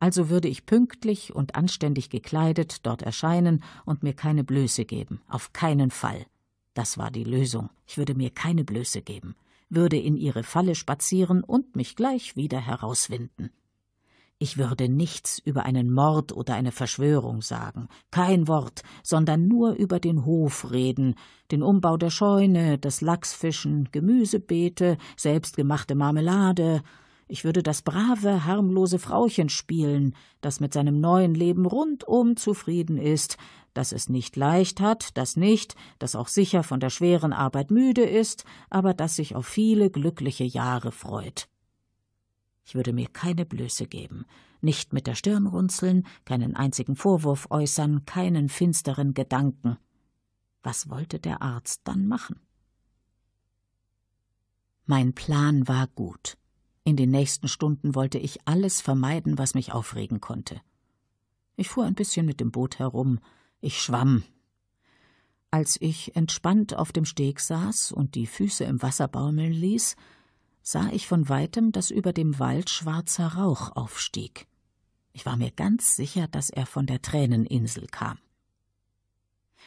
Also würde ich pünktlich und anständig gekleidet dort erscheinen und mir keine Blöße geben, auf keinen Fall. Das war die Lösung. Ich würde mir keine Blöße geben, würde in ihre Falle spazieren und mich gleich wieder herauswinden. Ich würde nichts über einen Mord oder eine Verschwörung sagen, kein Wort, sondern nur über den Hof reden, den Umbau der Scheune, das Lachsfischen, Gemüsebeete, selbstgemachte Marmelade. Ich würde das brave, harmlose Frauchen spielen, das mit seinem neuen Leben rundum zufrieden ist, das es nicht leicht hat, das nicht, das auch sicher von der schweren Arbeit müde ist, aber das sich auf viele glückliche Jahre freut. Ich würde mir keine Blöße geben, nicht mit der Stirn runzeln, keinen einzigen Vorwurf äußern, keinen finsteren Gedanken. Was wollte der Arzt dann machen? Mein Plan war gut. In den nächsten Stunden wollte ich alles vermeiden, was mich aufregen konnte. Ich fuhr ein bisschen mit dem Boot herum, ich schwamm. Als ich entspannt auf dem Steg saß und die Füße im Wasser baumeln ließ, sah ich von weitem, dass über dem Wald schwarzer Rauch aufstieg. Ich war mir ganz sicher, dass er von der Träneninsel kam.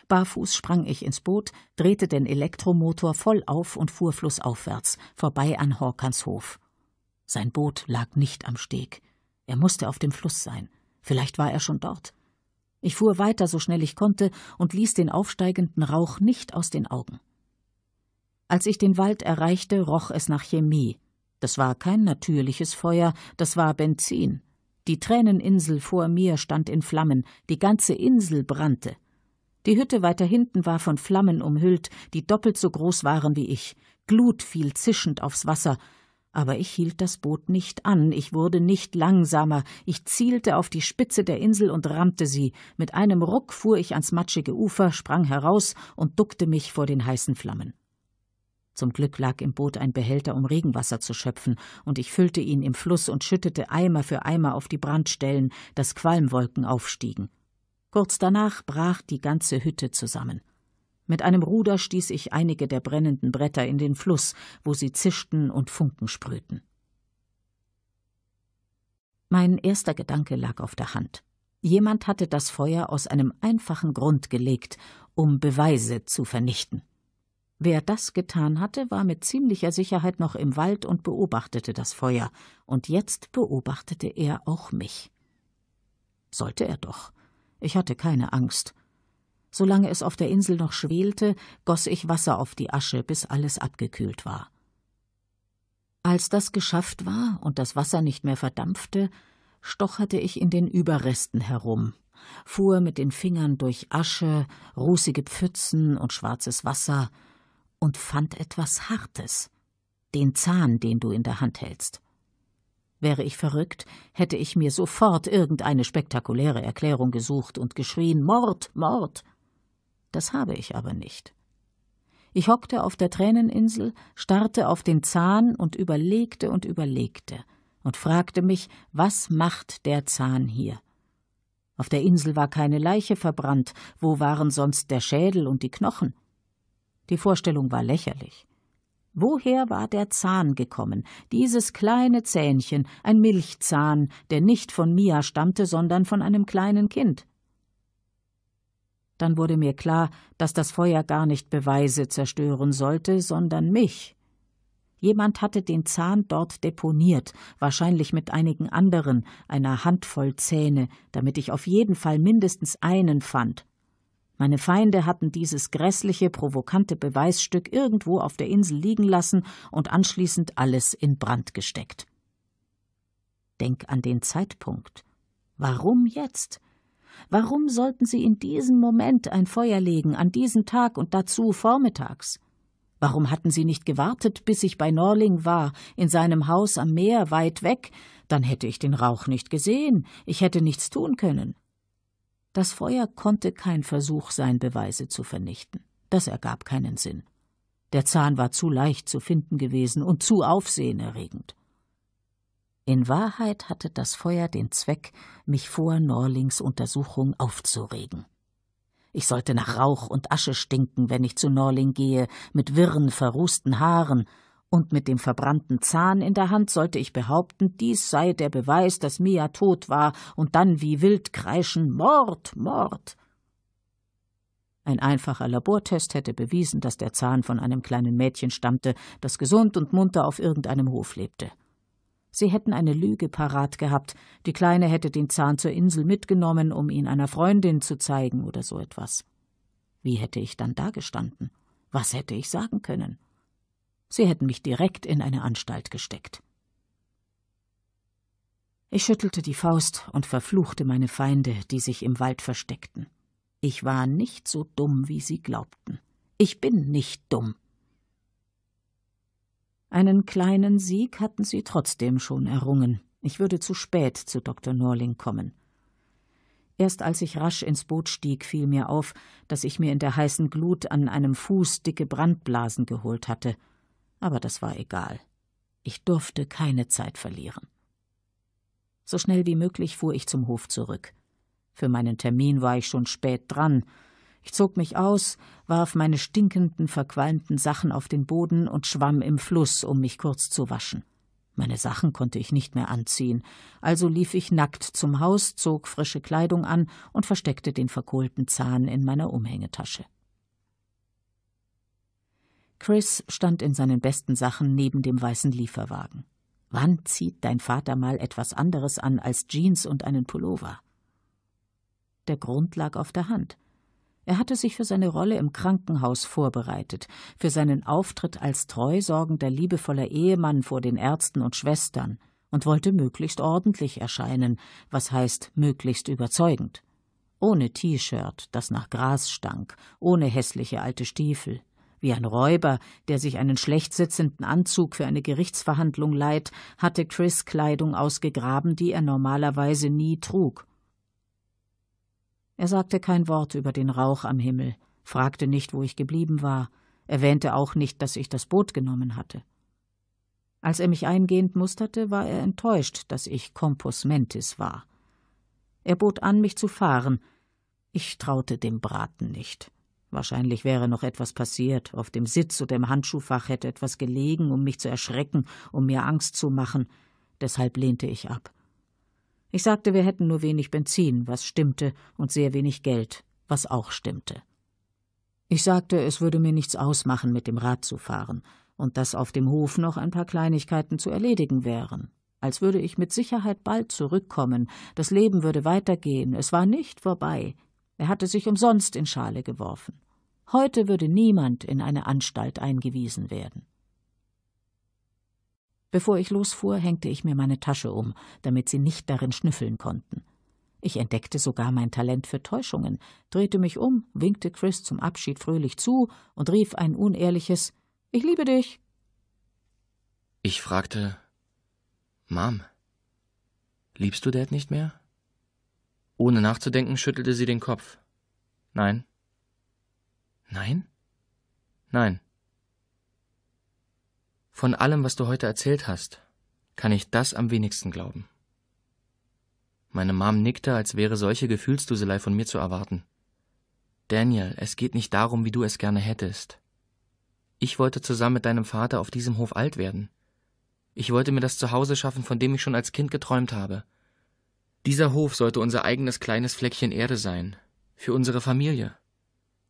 Barfuß sprang ich ins Boot, drehte den Elektromotor voll auf und fuhr flussaufwärts, vorbei an Horkans Hof. Sein Boot lag nicht am Steg. Er musste auf dem Fluss sein. Vielleicht war er schon dort. Ich fuhr weiter so schnell ich konnte und ließ den aufsteigenden Rauch nicht aus den Augen. Als ich den Wald erreichte, roch es nach Chemie. Das war kein natürliches Feuer, das war Benzin. Die Träneninsel vor mir stand in Flammen, die ganze Insel brannte. Die Hütte weiter hinten war von Flammen umhüllt, die doppelt so groß waren wie ich. Glut fiel zischend aufs Wasser, aber ich hielt das Boot nicht an, ich wurde nicht langsamer, ich zielte auf die Spitze der Insel und rammte sie, mit einem Ruck fuhr ich ans matschige Ufer, sprang heraus und duckte mich vor den heißen Flammen. Zum Glück lag im Boot ein Behälter, um Regenwasser zu schöpfen, und ich füllte ihn im Fluss und schüttete Eimer für Eimer auf die Brandstellen, dass Qualmwolken aufstiegen. Kurz danach brach die ganze Hütte zusammen. Mit einem Ruder stieß ich einige der brennenden Bretter in den Fluss, wo sie zischten und Funken sprühten. Mein erster Gedanke lag auf der Hand. Jemand hatte das Feuer aus einem einfachen Grund gelegt, um Beweise zu vernichten. Wer das getan hatte, war mit ziemlicher Sicherheit noch im Wald und beobachtete das Feuer, und jetzt beobachtete er auch mich. Sollte er doch. Ich hatte keine Angst. Solange es auf der Insel noch schwelte, goss ich Wasser auf die Asche, bis alles abgekühlt war. Als das geschafft war und das Wasser nicht mehr verdampfte, stocherte ich in den Überresten herum, fuhr mit den Fingern durch Asche, rußige Pfützen und schwarzes Wasser, und fand etwas Hartes, den Zahn, den du in der Hand hältst. Wäre ich verrückt, hätte ich mir sofort irgendeine spektakuläre Erklärung gesucht und geschrien Mord, Mord. Das habe ich aber nicht. Ich hockte auf der Träneninsel, starrte auf den Zahn und überlegte und überlegte und fragte mich, was macht der Zahn hier? Auf der Insel war keine Leiche verbrannt, wo waren sonst der Schädel und die Knochen? Die Vorstellung war lächerlich. Woher war der Zahn gekommen, dieses kleine Zähnchen, ein Milchzahn, der nicht von Mia stammte, sondern von einem kleinen Kind? Dann wurde mir klar, dass das Feuer gar nicht Beweise zerstören sollte, sondern mich. Jemand hatte den Zahn dort deponiert, wahrscheinlich mit einigen anderen, einer Handvoll Zähne, damit ich auf jeden Fall mindestens einen fand. Meine Feinde hatten dieses grässliche, provokante Beweisstück irgendwo auf der Insel liegen lassen und anschließend alles in Brand gesteckt. Denk an den Zeitpunkt. Warum jetzt? Warum sollten sie in diesem Moment ein Feuer legen, an diesem Tag und dazu vormittags? Warum hatten sie nicht gewartet, bis ich bei Norling war, in seinem Haus am Meer weit weg? Dann hätte ich den Rauch nicht gesehen, ich hätte nichts tun können. Das Feuer konnte kein Versuch sein, Beweise zu vernichten. Das ergab keinen Sinn. Der Zahn war zu leicht zu finden gewesen und zu aufsehenerregend. In Wahrheit hatte das Feuer den Zweck, mich vor Norlings Untersuchung aufzuregen. Ich sollte nach Rauch und Asche stinken, wenn ich zu Norling gehe, mit wirren, verrußten Haaren, und mit dem verbrannten Zahn in der Hand sollte ich behaupten, dies sei der Beweis, dass Mia tot war, und dann wie wild kreischen Mord, Mord. Ein einfacher Labortest hätte bewiesen, dass der Zahn von einem kleinen Mädchen stammte, das gesund und munter auf irgendeinem Hof lebte. Sie hätten eine Lüge parat gehabt, die Kleine hätte den Zahn zur Insel mitgenommen, um ihn einer Freundin zu zeigen oder so etwas. Wie hätte ich dann dagestanden? Was hätte ich sagen können? Sie hätten mich direkt in eine Anstalt gesteckt. Ich schüttelte die Faust und verfluchte meine Feinde, die sich im Wald versteckten. Ich war nicht so dumm, wie sie glaubten. Ich bin nicht dumm. Einen kleinen Sieg hatten sie trotzdem schon errungen. Ich würde zu spät zu Dr. Norling kommen. Erst als ich rasch ins Boot stieg, fiel mir auf, dass ich mir in der heißen Glut an einem Fuß dicke Brandblasen geholt hatte aber das war egal. Ich durfte keine Zeit verlieren. So schnell wie möglich fuhr ich zum Hof zurück. Für meinen Termin war ich schon spät dran. Ich zog mich aus, warf meine stinkenden, verqualmten Sachen auf den Boden und schwamm im Fluss, um mich kurz zu waschen. Meine Sachen konnte ich nicht mehr anziehen, also lief ich nackt zum Haus, zog frische Kleidung an und versteckte den verkohlten Zahn in meiner Umhängetasche. Chris stand in seinen besten Sachen neben dem weißen Lieferwagen. Wann zieht dein Vater mal etwas anderes an als Jeans und einen Pullover? Der Grund lag auf der Hand. Er hatte sich für seine Rolle im Krankenhaus vorbereitet, für seinen Auftritt als treusorgender, liebevoller Ehemann vor den Ärzten und Schwestern und wollte möglichst ordentlich erscheinen, was heißt möglichst überzeugend. Ohne T-Shirt, das nach Gras stank, ohne hässliche alte Stiefel. Wie ein Räuber, der sich einen schlecht sitzenden Anzug für eine Gerichtsverhandlung leiht, hatte Chris Kleidung ausgegraben, die er normalerweise nie trug. Er sagte kein Wort über den Rauch am Himmel, fragte nicht, wo ich geblieben war, erwähnte auch nicht, dass ich das Boot genommen hatte. Als er mich eingehend musterte, war er enttäuscht, dass ich Compus Mentis war. Er bot an, mich zu fahren. Ich traute dem Braten nicht. Wahrscheinlich wäre noch etwas passiert. Auf dem Sitz oder im Handschuhfach hätte etwas gelegen, um mich zu erschrecken, um mir Angst zu machen. Deshalb lehnte ich ab. Ich sagte, wir hätten nur wenig Benzin, was stimmte, und sehr wenig Geld, was auch stimmte. Ich sagte, es würde mir nichts ausmachen, mit dem Rad zu fahren, und dass auf dem Hof noch ein paar Kleinigkeiten zu erledigen wären. Als würde ich mit Sicherheit bald zurückkommen, das Leben würde weitergehen, es war nicht vorbei. Er hatte sich umsonst in Schale geworfen. Heute würde niemand in eine Anstalt eingewiesen werden. Bevor ich losfuhr, hängte ich mir meine Tasche um, damit sie nicht darin schnüffeln konnten. Ich entdeckte sogar mein Talent für Täuschungen, drehte mich um, winkte Chris zum Abschied fröhlich zu und rief ein unehrliches Ich liebe dich. Ich fragte Mom, liebst du Dad nicht mehr? Ohne nachzudenken schüttelte sie den Kopf. Nein, Nein? Nein. Von allem, was du heute erzählt hast, kann ich das am wenigsten glauben. Meine Mom nickte, als wäre solche Gefühlsduselei von mir zu erwarten. Daniel, es geht nicht darum, wie du es gerne hättest. Ich wollte zusammen mit deinem Vater auf diesem Hof alt werden. Ich wollte mir das Zuhause schaffen, von dem ich schon als Kind geträumt habe. Dieser Hof sollte unser eigenes kleines Fleckchen Erde sein, für unsere Familie,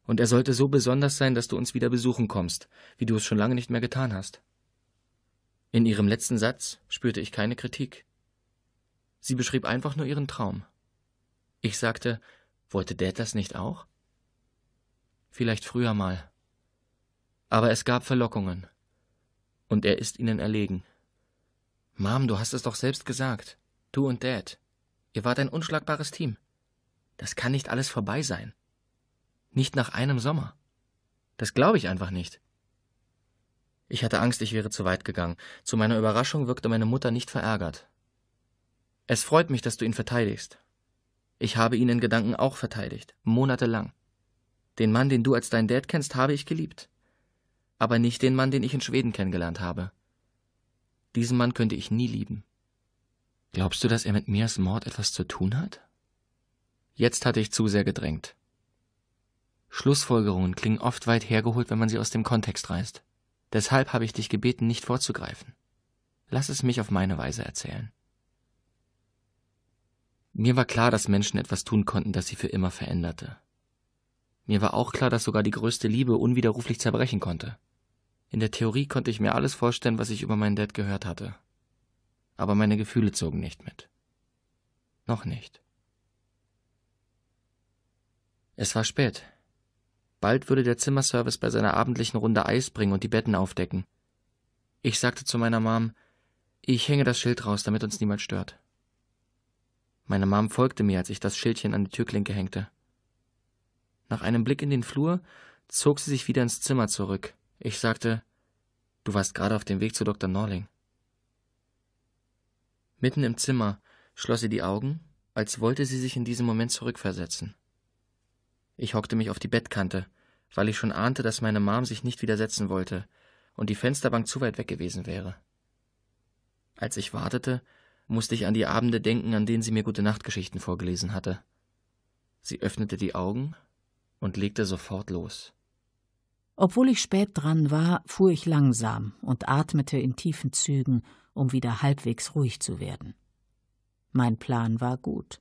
und er sollte so besonders sein, dass du uns wieder besuchen kommst, wie du es schon lange nicht mehr getan hast. In ihrem letzten Satz spürte ich keine Kritik. Sie beschrieb einfach nur ihren Traum. Ich sagte, wollte Dad das nicht auch? Vielleicht früher mal. Aber es gab Verlockungen. Und er ist ihnen erlegen. Mom, du hast es doch selbst gesagt. Du und Dad. Ihr wart ein unschlagbares Team. Das kann nicht alles vorbei sein. Nicht nach einem Sommer. Das glaube ich einfach nicht. Ich hatte Angst, ich wäre zu weit gegangen. Zu meiner Überraschung wirkte meine Mutter nicht verärgert. Es freut mich, dass du ihn verteidigst. Ich habe ihn in Gedanken auch verteidigt, monatelang. Den Mann, den du als dein Dad kennst, habe ich geliebt. Aber nicht den Mann, den ich in Schweden kennengelernt habe. Diesen Mann könnte ich nie lieben. Glaubst du, dass er mit Mias Mord etwas zu tun hat? Jetzt hatte ich zu sehr gedrängt. Schlussfolgerungen klingen oft weit hergeholt, wenn man sie aus dem Kontext reißt. Deshalb habe ich dich gebeten, nicht vorzugreifen. Lass es mich auf meine Weise erzählen. Mir war klar, dass Menschen etwas tun konnten, das sie für immer veränderte. Mir war auch klar, dass sogar die größte Liebe unwiderruflich zerbrechen konnte. In der Theorie konnte ich mir alles vorstellen, was ich über meinen Dad gehört hatte. Aber meine Gefühle zogen nicht mit. Noch nicht. Es war spät. Bald würde der Zimmerservice bei seiner abendlichen Runde Eis bringen und die Betten aufdecken. Ich sagte zu meiner Mom, ich hänge das Schild raus, damit uns niemand stört. Meine Mom folgte mir, als ich das Schildchen an die Türklinke hängte. Nach einem Blick in den Flur zog sie sich wieder ins Zimmer zurück. Ich sagte, du warst gerade auf dem Weg zu Dr. Norling. Mitten im Zimmer schloss sie die Augen, als wollte sie sich in diesen Moment zurückversetzen. Ich hockte mich auf die Bettkante, weil ich schon ahnte, dass meine Mom sich nicht widersetzen wollte und die Fensterbank zu weit weg gewesen wäre. Als ich wartete, musste ich an die Abende denken, an denen sie mir gute Nachtgeschichten vorgelesen hatte. Sie öffnete die Augen und legte sofort los. Obwohl ich spät dran war, fuhr ich langsam und atmete in tiefen Zügen, um wieder halbwegs ruhig zu werden. Mein Plan war gut.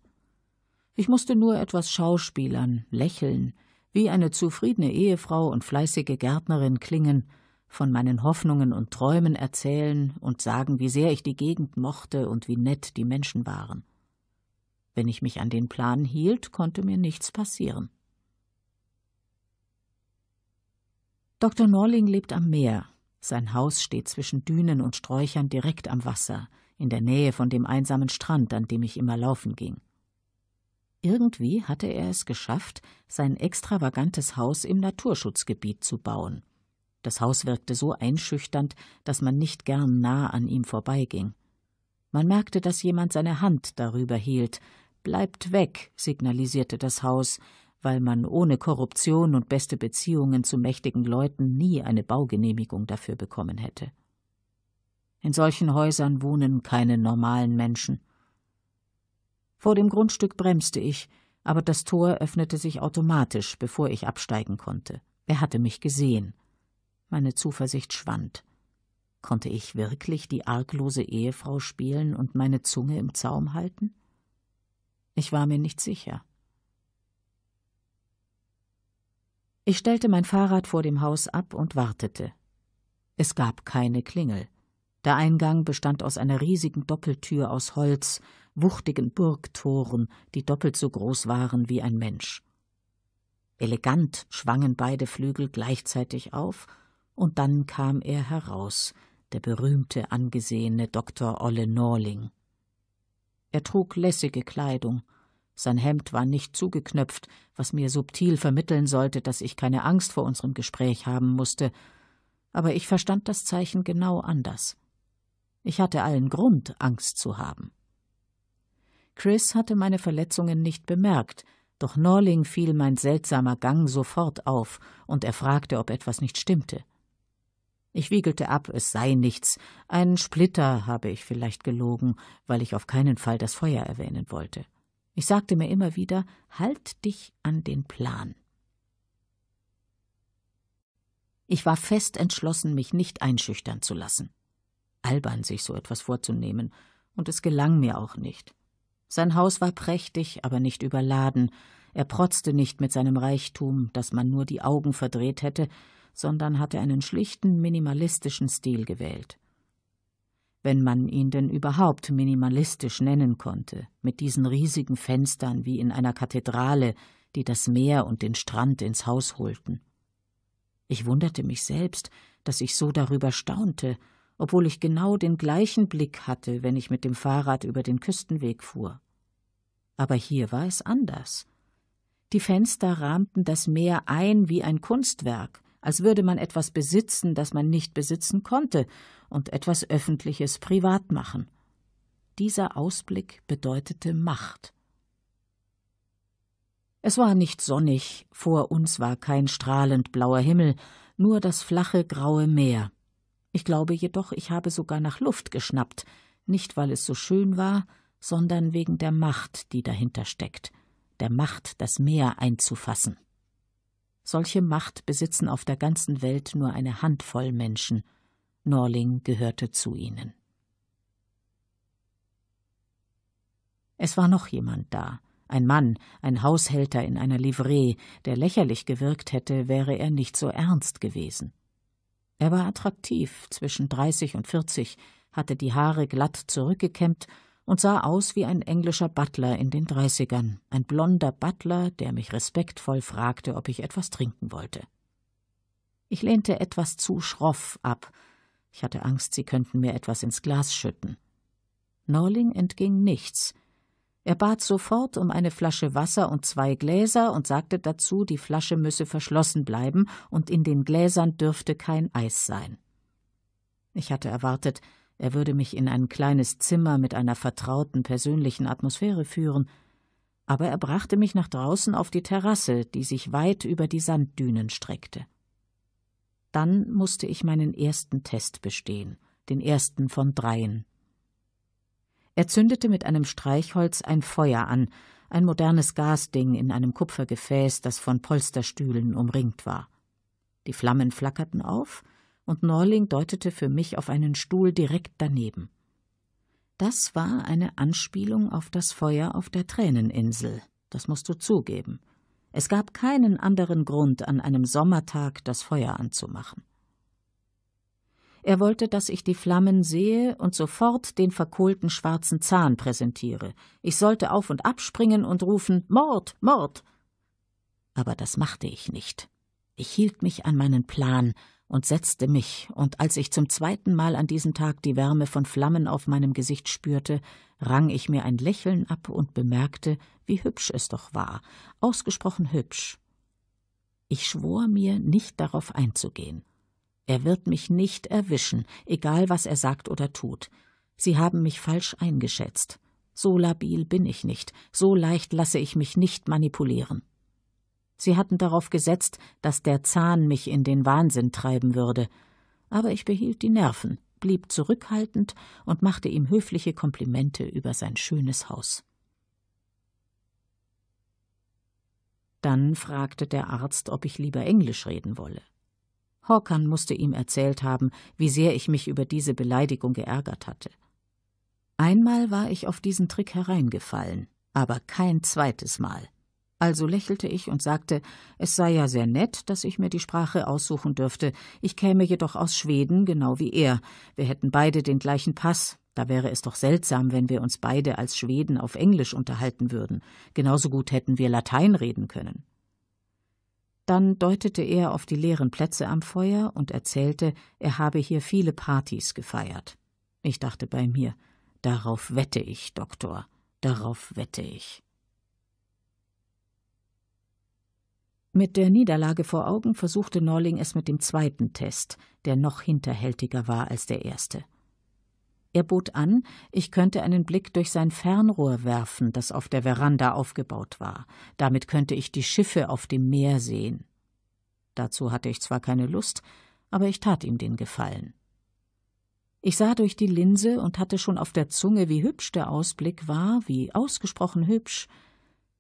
Ich musste nur etwas schauspielern, lächeln, wie eine zufriedene Ehefrau und fleißige Gärtnerin klingen, von meinen Hoffnungen und Träumen erzählen und sagen, wie sehr ich die Gegend mochte und wie nett die Menschen waren. Wenn ich mich an den Plan hielt, konnte mir nichts passieren. Dr. Norling lebt am Meer. Sein Haus steht zwischen Dünen und Sträuchern direkt am Wasser, in der Nähe von dem einsamen Strand, an dem ich immer laufen ging. Irgendwie hatte er es geschafft, sein extravagantes Haus im Naturschutzgebiet zu bauen. Das Haus wirkte so einschüchternd, dass man nicht gern nah an ihm vorbeiging. Man merkte, dass jemand seine Hand darüber hielt. Bleibt weg, signalisierte das Haus, weil man ohne Korruption und beste Beziehungen zu mächtigen Leuten nie eine Baugenehmigung dafür bekommen hätte. In solchen Häusern wohnen keine normalen Menschen. Vor dem Grundstück bremste ich, aber das Tor öffnete sich automatisch, bevor ich absteigen konnte. Er hatte mich gesehen. Meine Zuversicht schwand. Konnte ich wirklich die arglose Ehefrau spielen und meine Zunge im Zaum halten? Ich war mir nicht sicher. Ich stellte mein Fahrrad vor dem Haus ab und wartete. Es gab keine Klingel. Der Eingang bestand aus einer riesigen Doppeltür aus Holz, wuchtigen Burgtoren, die doppelt so groß waren wie ein Mensch. Elegant schwangen beide Flügel gleichzeitig auf, und dann kam er heraus, der berühmte angesehene Dr. Olle Norling. Er trug lässige Kleidung, sein Hemd war nicht zugeknöpft, was mir subtil vermitteln sollte, dass ich keine Angst vor unserem Gespräch haben musste, aber ich verstand das Zeichen genau anders. Ich hatte allen Grund, Angst zu haben. Chris hatte meine Verletzungen nicht bemerkt, doch Norling fiel mein seltsamer Gang sofort auf, und er fragte, ob etwas nicht stimmte. Ich wiegelte ab, es sei nichts, Ein Splitter habe ich vielleicht gelogen, weil ich auf keinen Fall das Feuer erwähnen wollte. Ich sagte mir immer wieder, halt dich an den Plan. Ich war fest entschlossen, mich nicht einschüchtern zu lassen. Albern, sich so etwas vorzunehmen, und es gelang mir auch nicht. Sein Haus war prächtig, aber nicht überladen. Er protzte nicht mit seinem Reichtum, dass man nur die Augen verdreht hätte, sondern hatte einen schlichten, minimalistischen Stil gewählt. Wenn man ihn denn überhaupt minimalistisch nennen konnte, mit diesen riesigen Fenstern wie in einer Kathedrale, die das Meer und den Strand ins Haus holten. Ich wunderte mich selbst, dass ich so darüber staunte obwohl ich genau den gleichen Blick hatte, wenn ich mit dem Fahrrad über den Küstenweg fuhr. Aber hier war es anders. Die Fenster rahmten das Meer ein wie ein Kunstwerk, als würde man etwas besitzen, das man nicht besitzen konnte, und etwas Öffentliches privat machen. Dieser Ausblick bedeutete Macht. Es war nicht sonnig, vor uns war kein strahlend blauer Himmel, nur das flache graue Meer. Ich glaube jedoch, ich habe sogar nach Luft geschnappt, nicht weil es so schön war, sondern wegen der Macht, die dahinter steckt, der Macht, das Meer einzufassen. Solche Macht besitzen auf der ganzen Welt nur eine Handvoll Menschen. Norling gehörte zu ihnen. Es war noch jemand da, ein Mann, ein Haushälter in einer Livree, der lächerlich gewirkt hätte, wäre er nicht so ernst gewesen. Er war attraktiv, zwischen 30 und 40, hatte die Haare glatt zurückgekämmt und sah aus wie ein englischer Butler in den 30ern, ein blonder Butler, der mich respektvoll fragte, ob ich etwas trinken wollte. Ich lehnte etwas zu schroff ab. Ich hatte Angst, sie könnten mir etwas ins Glas schütten. Norling entging nichts – er bat sofort um eine Flasche Wasser und zwei Gläser und sagte dazu, die Flasche müsse verschlossen bleiben und in den Gläsern dürfte kein Eis sein. Ich hatte erwartet, er würde mich in ein kleines Zimmer mit einer vertrauten persönlichen Atmosphäre führen, aber er brachte mich nach draußen auf die Terrasse, die sich weit über die Sanddünen streckte. Dann musste ich meinen ersten Test bestehen, den ersten von dreien. Er zündete mit einem Streichholz ein Feuer an, ein modernes Gasding in einem Kupfergefäß, das von Polsterstühlen umringt war. Die Flammen flackerten auf, und Norling deutete für mich auf einen Stuhl direkt daneben. Das war eine Anspielung auf das Feuer auf der Träneninsel, das musst du zugeben. Es gab keinen anderen Grund, an einem Sommertag das Feuer anzumachen. Er wollte, dass ich die Flammen sehe und sofort den verkohlten schwarzen Zahn präsentiere. Ich sollte auf und abspringen und rufen Mord, Mord. Aber das machte ich nicht. Ich hielt mich an meinen Plan und setzte mich, und als ich zum zweiten Mal an diesem Tag die Wärme von Flammen auf meinem Gesicht spürte, rang ich mir ein Lächeln ab und bemerkte, wie hübsch es doch war, ausgesprochen hübsch. Ich schwor mir, nicht darauf einzugehen. Er wird mich nicht erwischen, egal was er sagt oder tut. Sie haben mich falsch eingeschätzt. So labil bin ich nicht, so leicht lasse ich mich nicht manipulieren. Sie hatten darauf gesetzt, dass der Zahn mich in den Wahnsinn treiben würde, aber ich behielt die Nerven, blieb zurückhaltend und machte ihm höfliche Komplimente über sein schönes Haus. Dann fragte der Arzt, ob ich lieber Englisch reden wolle. Hawkern musste ihm erzählt haben, wie sehr ich mich über diese Beleidigung geärgert hatte. Einmal war ich auf diesen Trick hereingefallen, aber kein zweites Mal. Also lächelte ich und sagte, es sei ja sehr nett, dass ich mir die Sprache aussuchen dürfte, ich käme jedoch aus Schweden, genau wie er, wir hätten beide den gleichen Pass, da wäre es doch seltsam, wenn wir uns beide als Schweden auf Englisch unterhalten würden, genauso gut hätten wir Latein reden können. Dann deutete er auf die leeren Plätze am Feuer und erzählte, er habe hier viele Partys gefeiert. Ich dachte bei mir, darauf wette ich, Doktor, darauf wette ich. Mit der Niederlage vor Augen versuchte Norling es mit dem zweiten Test, der noch hinterhältiger war als der erste. Er bot an, ich könnte einen Blick durch sein Fernrohr werfen, das auf der Veranda aufgebaut war. Damit könnte ich die Schiffe auf dem Meer sehen. Dazu hatte ich zwar keine Lust, aber ich tat ihm den Gefallen. Ich sah durch die Linse und hatte schon auf der Zunge, wie hübsch der Ausblick war, wie ausgesprochen hübsch,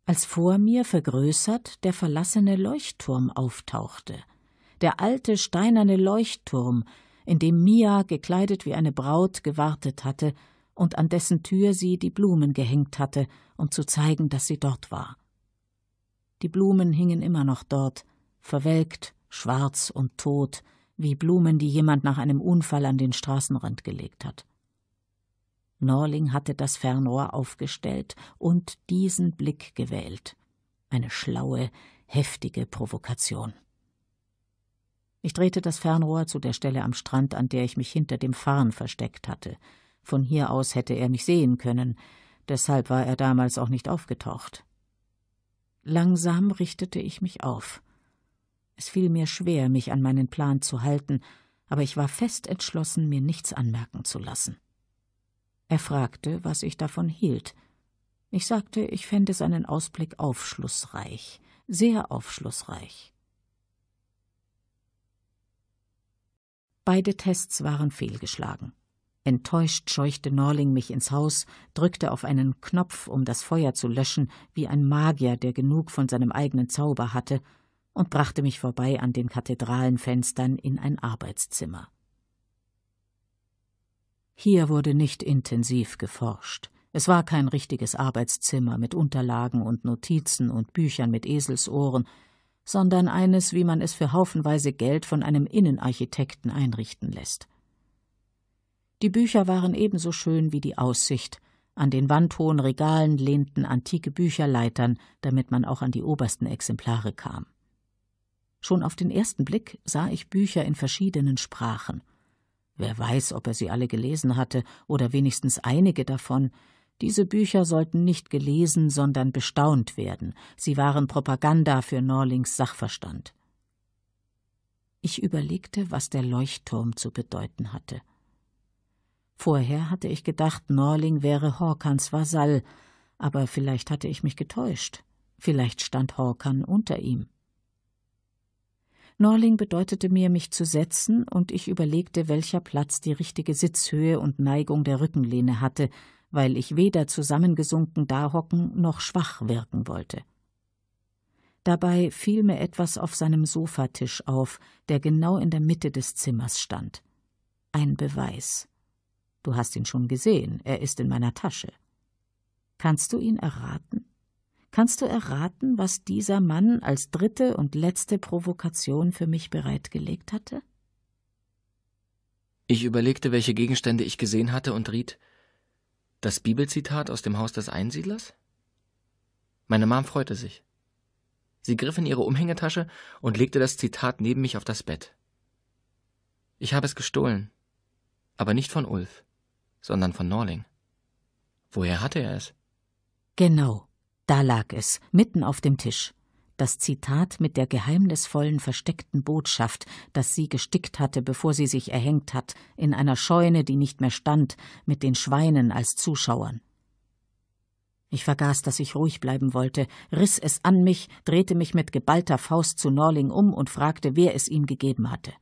als vor mir vergrößert der verlassene Leuchtturm auftauchte. Der alte steinerne Leuchtturm, in dem Mia, gekleidet wie eine Braut, gewartet hatte und an dessen Tür sie die Blumen gehängt hatte, um zu zeigen, dass sie dort war. Die Blumen hingen immer noch dort, verwelkt, schwarz und tot, wie Blumen, die jemand nach einem Unfall an den Straßenrand gelegt hat. Norling hatte das Fernrohr aufgestellt und diesen Blick gewählt. Eine schlaue, heftige Provokation. Ich drehte das Fernrohr zu der Stelle am Strand, an der ich mich hinter dem Farn versteckt hatte. Von hier aus hätte er mich sehen können, deshalb war er damals auch nicht aufgetaucht. Langsam richtete ich mich auf. Es fiel mir schwer, mich an meinen Plan zu halten, aber ich war fest entschlossen, mir nichts anmerken zu lassen. Er fragte, was ich davon hielt. Ich sagte, ich fände seinen Ausblick aufschlussreich, sehr aufschlussreich. Beide Tests waren fehlgeschlagen. Enttäuscht scheuchte Norling mich ins Haus, drückte auf einen Knopf, um das Feuer zu löschen, wie ein Magier, der genug von seinem eigenen Zauber hatte, und brachte mich vorbei an den Kathedralenfenstern in ein Arbeitszimmer. Hier wurde nicht intensiv geforscht. Es war kein richtiges Arbeitszimmer mit Unterlagen und Notizen und Büchern mit Eselsohren, sondern eines, wie man es für haufenweise Geld von einem Innenarchitekten einrichten lässt. Die Bücher waren ebenso schön wie die Aussicht. An den wandhohen Regalen lehnten antike Bücherleitern, damit man auch an die obersten Exemplare kam. Schon auf den ersten Blick sah ich Bücher in verschiedenen Sprachen. Wer weiß, ob er sie alle gelesen hatte oder wenigstens einige davon, diese Bücher sollten nicht gelesen, sondern bestaunt werden. Sie waren Propaganda für Norlings Sachverstand. Ich überlegte, was der Leuchtturm zu bedeuten hatte. Vorher hatte ich gedacht, Norling wäre Horkans Vasall, aber vielleicht hatte ich mich getäuscht. Vielleicht stand Horkan unter ihm. Norling bedeutete mir, mich zu setzen, und ich überlegte, welcher Platz die richtige Sitzhöhe und Neigung der Rückenlehne hatte, weil ich weder zusammengesunken dahocken noch schwach wirken wollte. Dabei fiel mir etwas auf seinem Sofatisch auf, der genau in der Mitte des Zimmers stand. Ein Beweis. Du hast ihn schon gesehen, er ist in meiner Tasche. Kannst du ihn erraten? Kannst du erraten, was dieser Mann als dritte und letzte Provokation für mich bereitgelegt hatte? Ich überlegte, welche Gegenstände ich gesehen hatte und riet, das Bibelzitat aus dem Haus des Einsiedlers? Meine Mom freute sich. Sie griff in ihre Umhängetasche und legte das Zitat neben mich auf das Bett. Ich habe es gestohlen, aber nicht von Ulf, sondern von Norling. Woher hatte er es? Genau, da lag es, mitten auf dem Tisch das Zitat mit der geheimnisvollen versteckten Botschaft, das sie gestickt hatte, bevor sie sich erhängt hat, in einer Scheune, die nicht mehr stand, mit den Schweinen als Zuschauern. Ich vergaß, dass ich ruhig bleiben wollte, riss es an mich, drehte mich mit geballter Faust zu Norling um und fragte, wer es ihm gegeben hatte.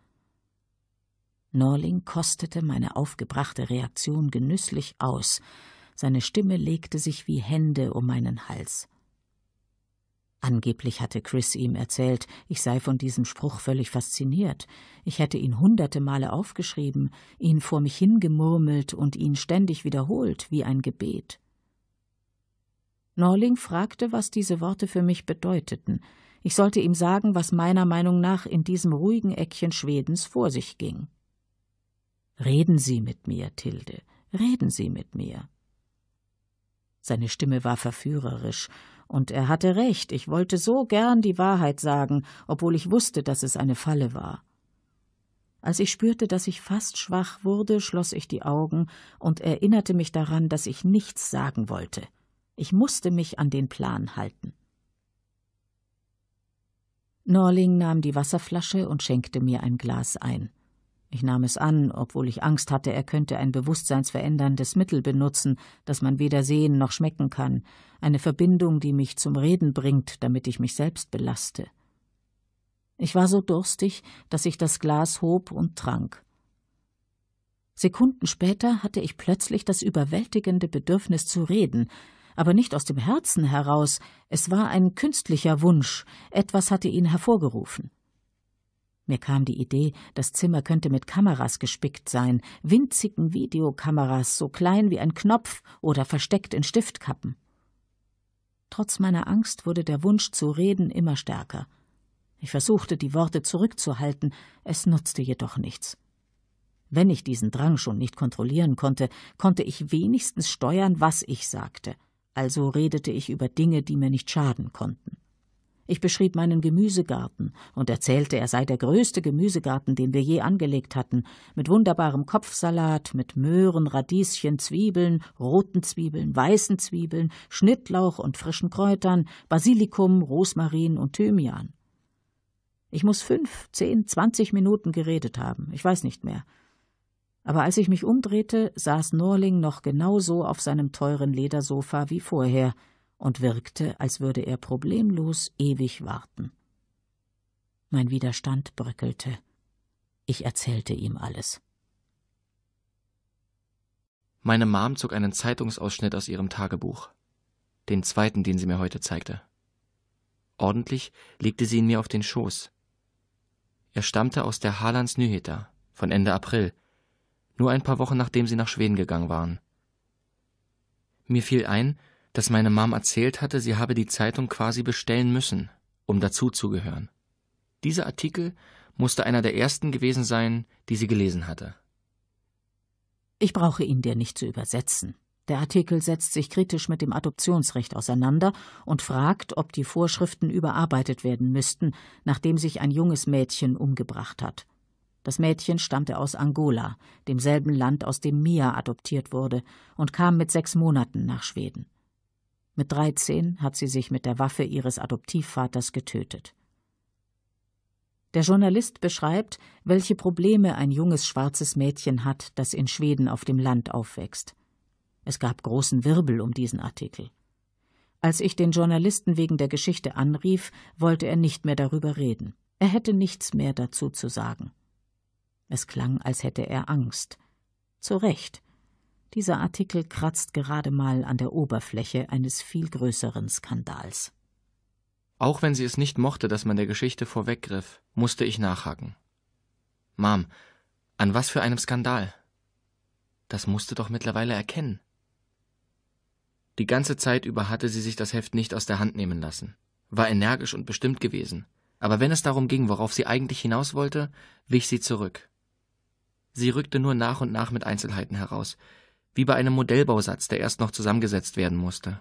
Norling kostete meine aufgebrachte Reaktion genüsslich aus, seine Stimme legte sich wie Hände um meinen Hals. Angeblich hatte Chris ihm erzählt, ich sei von diesem Spruch völlig fasziniert. Ich hätte ihn hunderte Male aufgeschrieben, ihn vor mich hingemurmelt und ihn ständig wiederholt, wie ein Gebet. Norling fragte, was diese Worte für mich bedeuteten. Ich sollte ihm sagen, was meiner Meinung nach in diesem ruhigen Eckchen Schwedens vor sich ging. Reden Sie mit mir, Tilde, reden Sie mit mir. Seine Stimme war verführerisch, und er hatte recht, ich wollte so gern die Wahrheit sagen, obwohl ich wusste, dass es eine Falle war. Als ich spürte, dass ich fast schwach wurde, schloss ich die Augen und erinnerte mich daran, dass ich nichts sagen wollte. Ich musste mich an den Plan halten. Norling nahm die Wasserflasche und schenkte mir ein Glas ein. Ich nahm es an, obwohl ich Angst hatte, er könnte ein bewusstseinsveränderndes Mittel benutzen, das man weder sehen noch schmecken kann, eine Verbindung, die mich zum Reden bringt, damit ich mich selbst belaste. Ich war so durstig, dass ich das Glas hob und trank. Sekunden später hatte ich plötzlich das überwältigende Bedürfnis zu reden, aber nicht aus dem Herzen heraus, es war ein künstlicher Wunsch, etwas hatte ihn hervorgerufen. Mir kam die Idee, das Zimmer könnte mit Kameras gespickt sein, winzigen Videokameras, so klein wie ein Knopf oder versteckt in Stiftkappen. Trotz meiner Angst wurde der Wunsch zu reden immer stärker. Ich versuchte, die Worte zurückzuhalten, es nutzte jedoch nichts. Wenn ich diesen Drang schon nicht kontrollieren konnte, konnte ich wenigstens steuern, was ich sagte, also redete ich über Dinge, die mir nicht schaden konnten. Ich beschrieb meinen Gemüsegarten und erzählte, er sei der größte Gemüsegarten, den wir je angelegt hatten, mit wunderbarem Kopfsalat, mit Möhren, Radieschen, Zwiebeln, roten Zwiebeln, weißen Zwiebeln, Schnittlauch und frischen Kräutern, Basilikum, Rosmarin und Thymian. Ich muss fünf, zehn, zwanzig Minuten geredet haben, ich weiß nicht mehr. Aber als ich mich umdrehte, saß Norling noch genauso auf seinem teuren Ledersofa wie vorher – und wirkte, als würde er problemlos ewig warten. Mein Widerstand bröckelte. Ich erzählte ihm alles. Meine Mom zog einen Zeitungsausschnitt aus ihrem Tagebuch, den zweiten, den sie mir heute zeigte. Ordentlich legte sie ihn mir auf den Schoß. Er stammte aus der Harlands Nyheta von Ende April, nur ein paar Wochen nachdem sie nach Schweden gegangen waren. Mir fiel ein, dass meine Mom erzählt hatte, sie habe die Zeitung quasi bestellen müssen, um dazuzugehören. Dieser Artikel musste einer der ersten gewesen sein, die sie gelesen hatte. Ich brauche ihn dir nicht zu übersetzen. Der Artikel setzt sich kritisch mit dem Adoptionsrecht auseinander und fragt, ob die Vorschriften überarbeitet werden müssten, nachdem sich ein junges Mädchen umgebracht hat. Das Mädchen stammte aus Angola, demselben Land, aus dem Mia adoptiert wurde, und kam mit sechs Monaten nach Schweden. Mit 13 hat sie sich mit der Waffe ihres Adoptivvaters getötet. Der Journalist beschreibt, welche Probleme ein junges schwarzes Mädchen hat, das in Schweden auf dem Land aufwächst. Es gab großen Wirbel um diesen Artikel. Als ich den Journalisten wegen der Geschichte anrief, wollte er nicht mehr darüber reden. Er hätte nichts mehr dazu zu sagen. Es klang, als hätte er Angst. Zu Recht. Dieser Artikel kratzt gerade mal an der Oberfläche eines viel größeren Skandals. Auch wenn sie es nicht mochte, dass man der Geschichte vorweggriff, musste ich nachhaken. Mom, an was für einem Skandal? Das musste doch mittlerweile erkennen. Die ganze Zeit über hatte sie sich das Heft nicht aus der Hand nehmen lassen, war energisch und bestimmt gewesen, aber wenn es darum ging, worauf sie eigentlich hinaus wollte, wich sie zurück. Sie rückte nur nach und nach mit Einzelheiten heraus, wie bei einem Modellbausatz, der erst noch zusammengesetzt werden musste.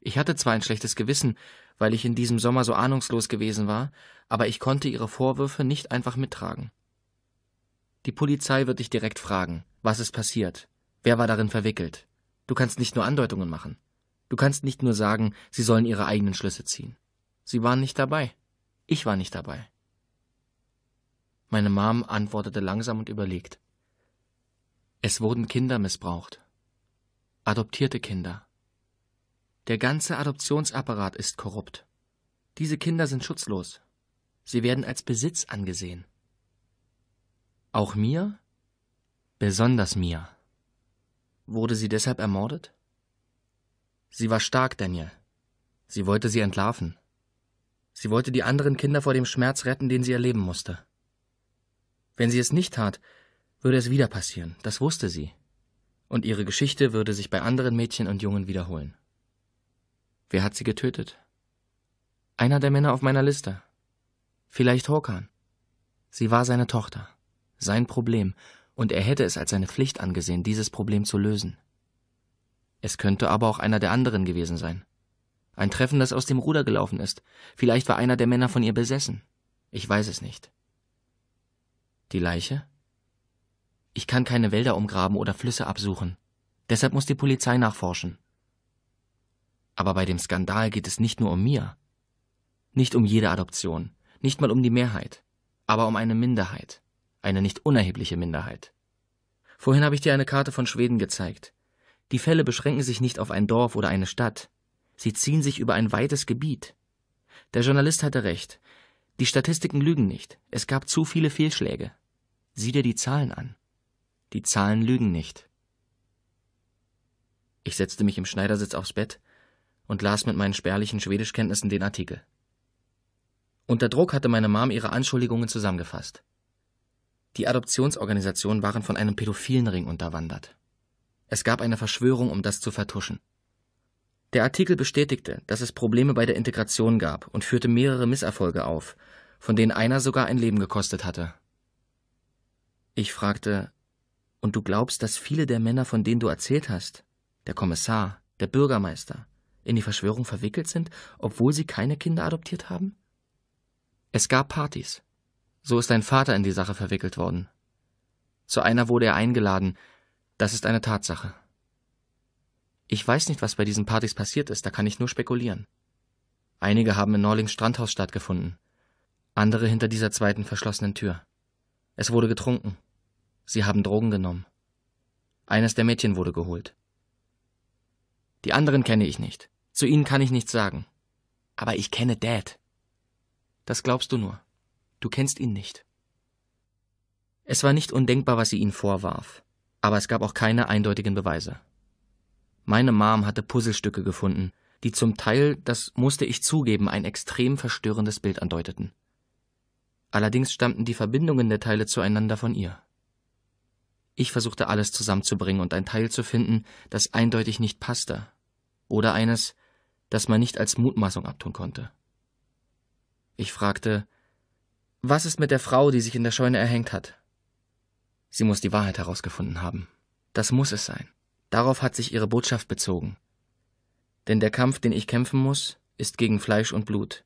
Ich hatte zwar ein schlechtes Gewissen, weil ich in diesem Sommer so ahnungslos gewesen war, aber ich konnte ihre Vorwürfe nicht einfach mittragen. Die Polizei wird dich direkt fragen, was ist passiert? Wer war darin verwickelt? Du kannst nicht nur Andeutungen machen. Du kannst nicht nur sagen, sie sollen ihre eigenen Schlüsse ziehen. Sie waren nicht dabei. Ich war nicht dabei. Meine Mom antwortete langsam und überlegt. Es wurden Kinder missbraucht. Adoptierte Kinder. Der ganze Adoptionsapparat ist korrupt. Diese Kinder sind schutzlos. Sie werden als Besitz angesehen. Auch mir, besonders mir. Wurde sie deshalb ermordet? Sie war stark, Daniel. Sie wollte sie entlarven. Sie wollte die anderen Kinder vor dem Schmerz retten, den sie erleben musste. Wenn sie es nicht tat, würde es wieder passieren, das wusste sie. Und ihre Geschichte würde sich bei anderen Mädchen und Jungen wiederholen. Wer hat sie getötet? Einer der Männer auf meiner Liste. Vielleicht Horkan. Sie war seine Tochter, sein Problem, und er hätte es als seine Pflicht angesehen, dieses Problem zu lösen. Es könnte aber auch einer der anderen gewesen sein. Ein Treffen, das aus dem Ruder gelaufen ist. Vielleicht war einer der Männer von ihr besessen. Ich weiß es nicht. Die Leiche? Ich kann keine Wälder umgraben oder Flüsse absuchen. Deshalb muss die Polizei nachforschen. Aber bei dem Skandal geht es nicht nur um mir. Nicht um jede Adoption, nicht mal um die Mehrheit, aber um eine Minderheit, eine nicht unerhebliche Minderheit. Vorhin habe ich dir eine Karte von Schweden gezeigt. Die Fälle beschränken sich nicht auf ein Dorf oder eine Stadt. Sie ziehen sich über ein weites Gebiet. Der Journalist hatte recht. Die Statistiken lügen nicht. Es gab zu viele Fehlschläge. Sieh dir die Zahlen an. Die Zahlen lügen nicht. Ich setzte mich im Schneidersitz aufs Bett und las mit meinen spärlichen Schwedischkenntnissen den Artikel. Unter Druck hatte meine Mom ihre Anschuldigungen zusammengefasst. Die Adoptionsorganisationen waren von einem pädophilen Ring unterwandert. Es gab eine Verschwörung, um das zu vertuschen. Der Artikel bestätigte, dass es Probleme bei der Integration gab und führte mehrere Misserfolge auf, von denen einer sogar ein Leben gekostet hatte. Ich fragte, und du glaubst, dass viele der Männer, von denen du erzählt hast, der Kommissar, der Bürgermeister, in die Verschwörung verwickelt sind, obwohl sie keine Kinder adoptiert haben? Es gab Partys. So ist dein Vater in die Sache verwickelt worden. Zu einer wurde er eingeladen. Das ist eine Tatsache. Ich weiß nicht, was bei diesen Partys passiert ist, da kann ich nur spekulieren. Einige haben in Norlings Strandhaus stattgefunden, andere hinter dieser zweiten verschlossenen Tür. Es wurde getrunken. Sie haben Drogen genommen. Eines der Mädchen wurde geholt. Die anderen kenne ich nicht. Zu ihnen kann ich nichts sagen. Aber ich kenne Dad. Das glaubst du nur. Du kennst ihn nicht. Es war nicht undenkbar, was sie ihnen vorwarf, aber es gab auch keine eindeutigen Beweise. Meine Mom hatte Puzzlestücke gefunden, die zum Teil, das musste ich zugeben, ein extrem verstörendes Bild andeuteten. Allerdings stammten die Verbindungen der Teile zueinander von ihr. Ich versuchte alles zusammenzubringen und ein Teil zu finden, das eindeutig nicht passte. Oder eines, das man nicht als Mutmaßung abtun konnte. Ich fragte, was ist mit der Frau, die sich in der Scheune erhängt hat? Sie muss die Wahrheit herausgefunden haben. Das muss es sein. Darauf hat sich ihre Botschaft bezogen. Denn der Kampf, den ich kämpfen muss, ist gegen Fleisch und Blut,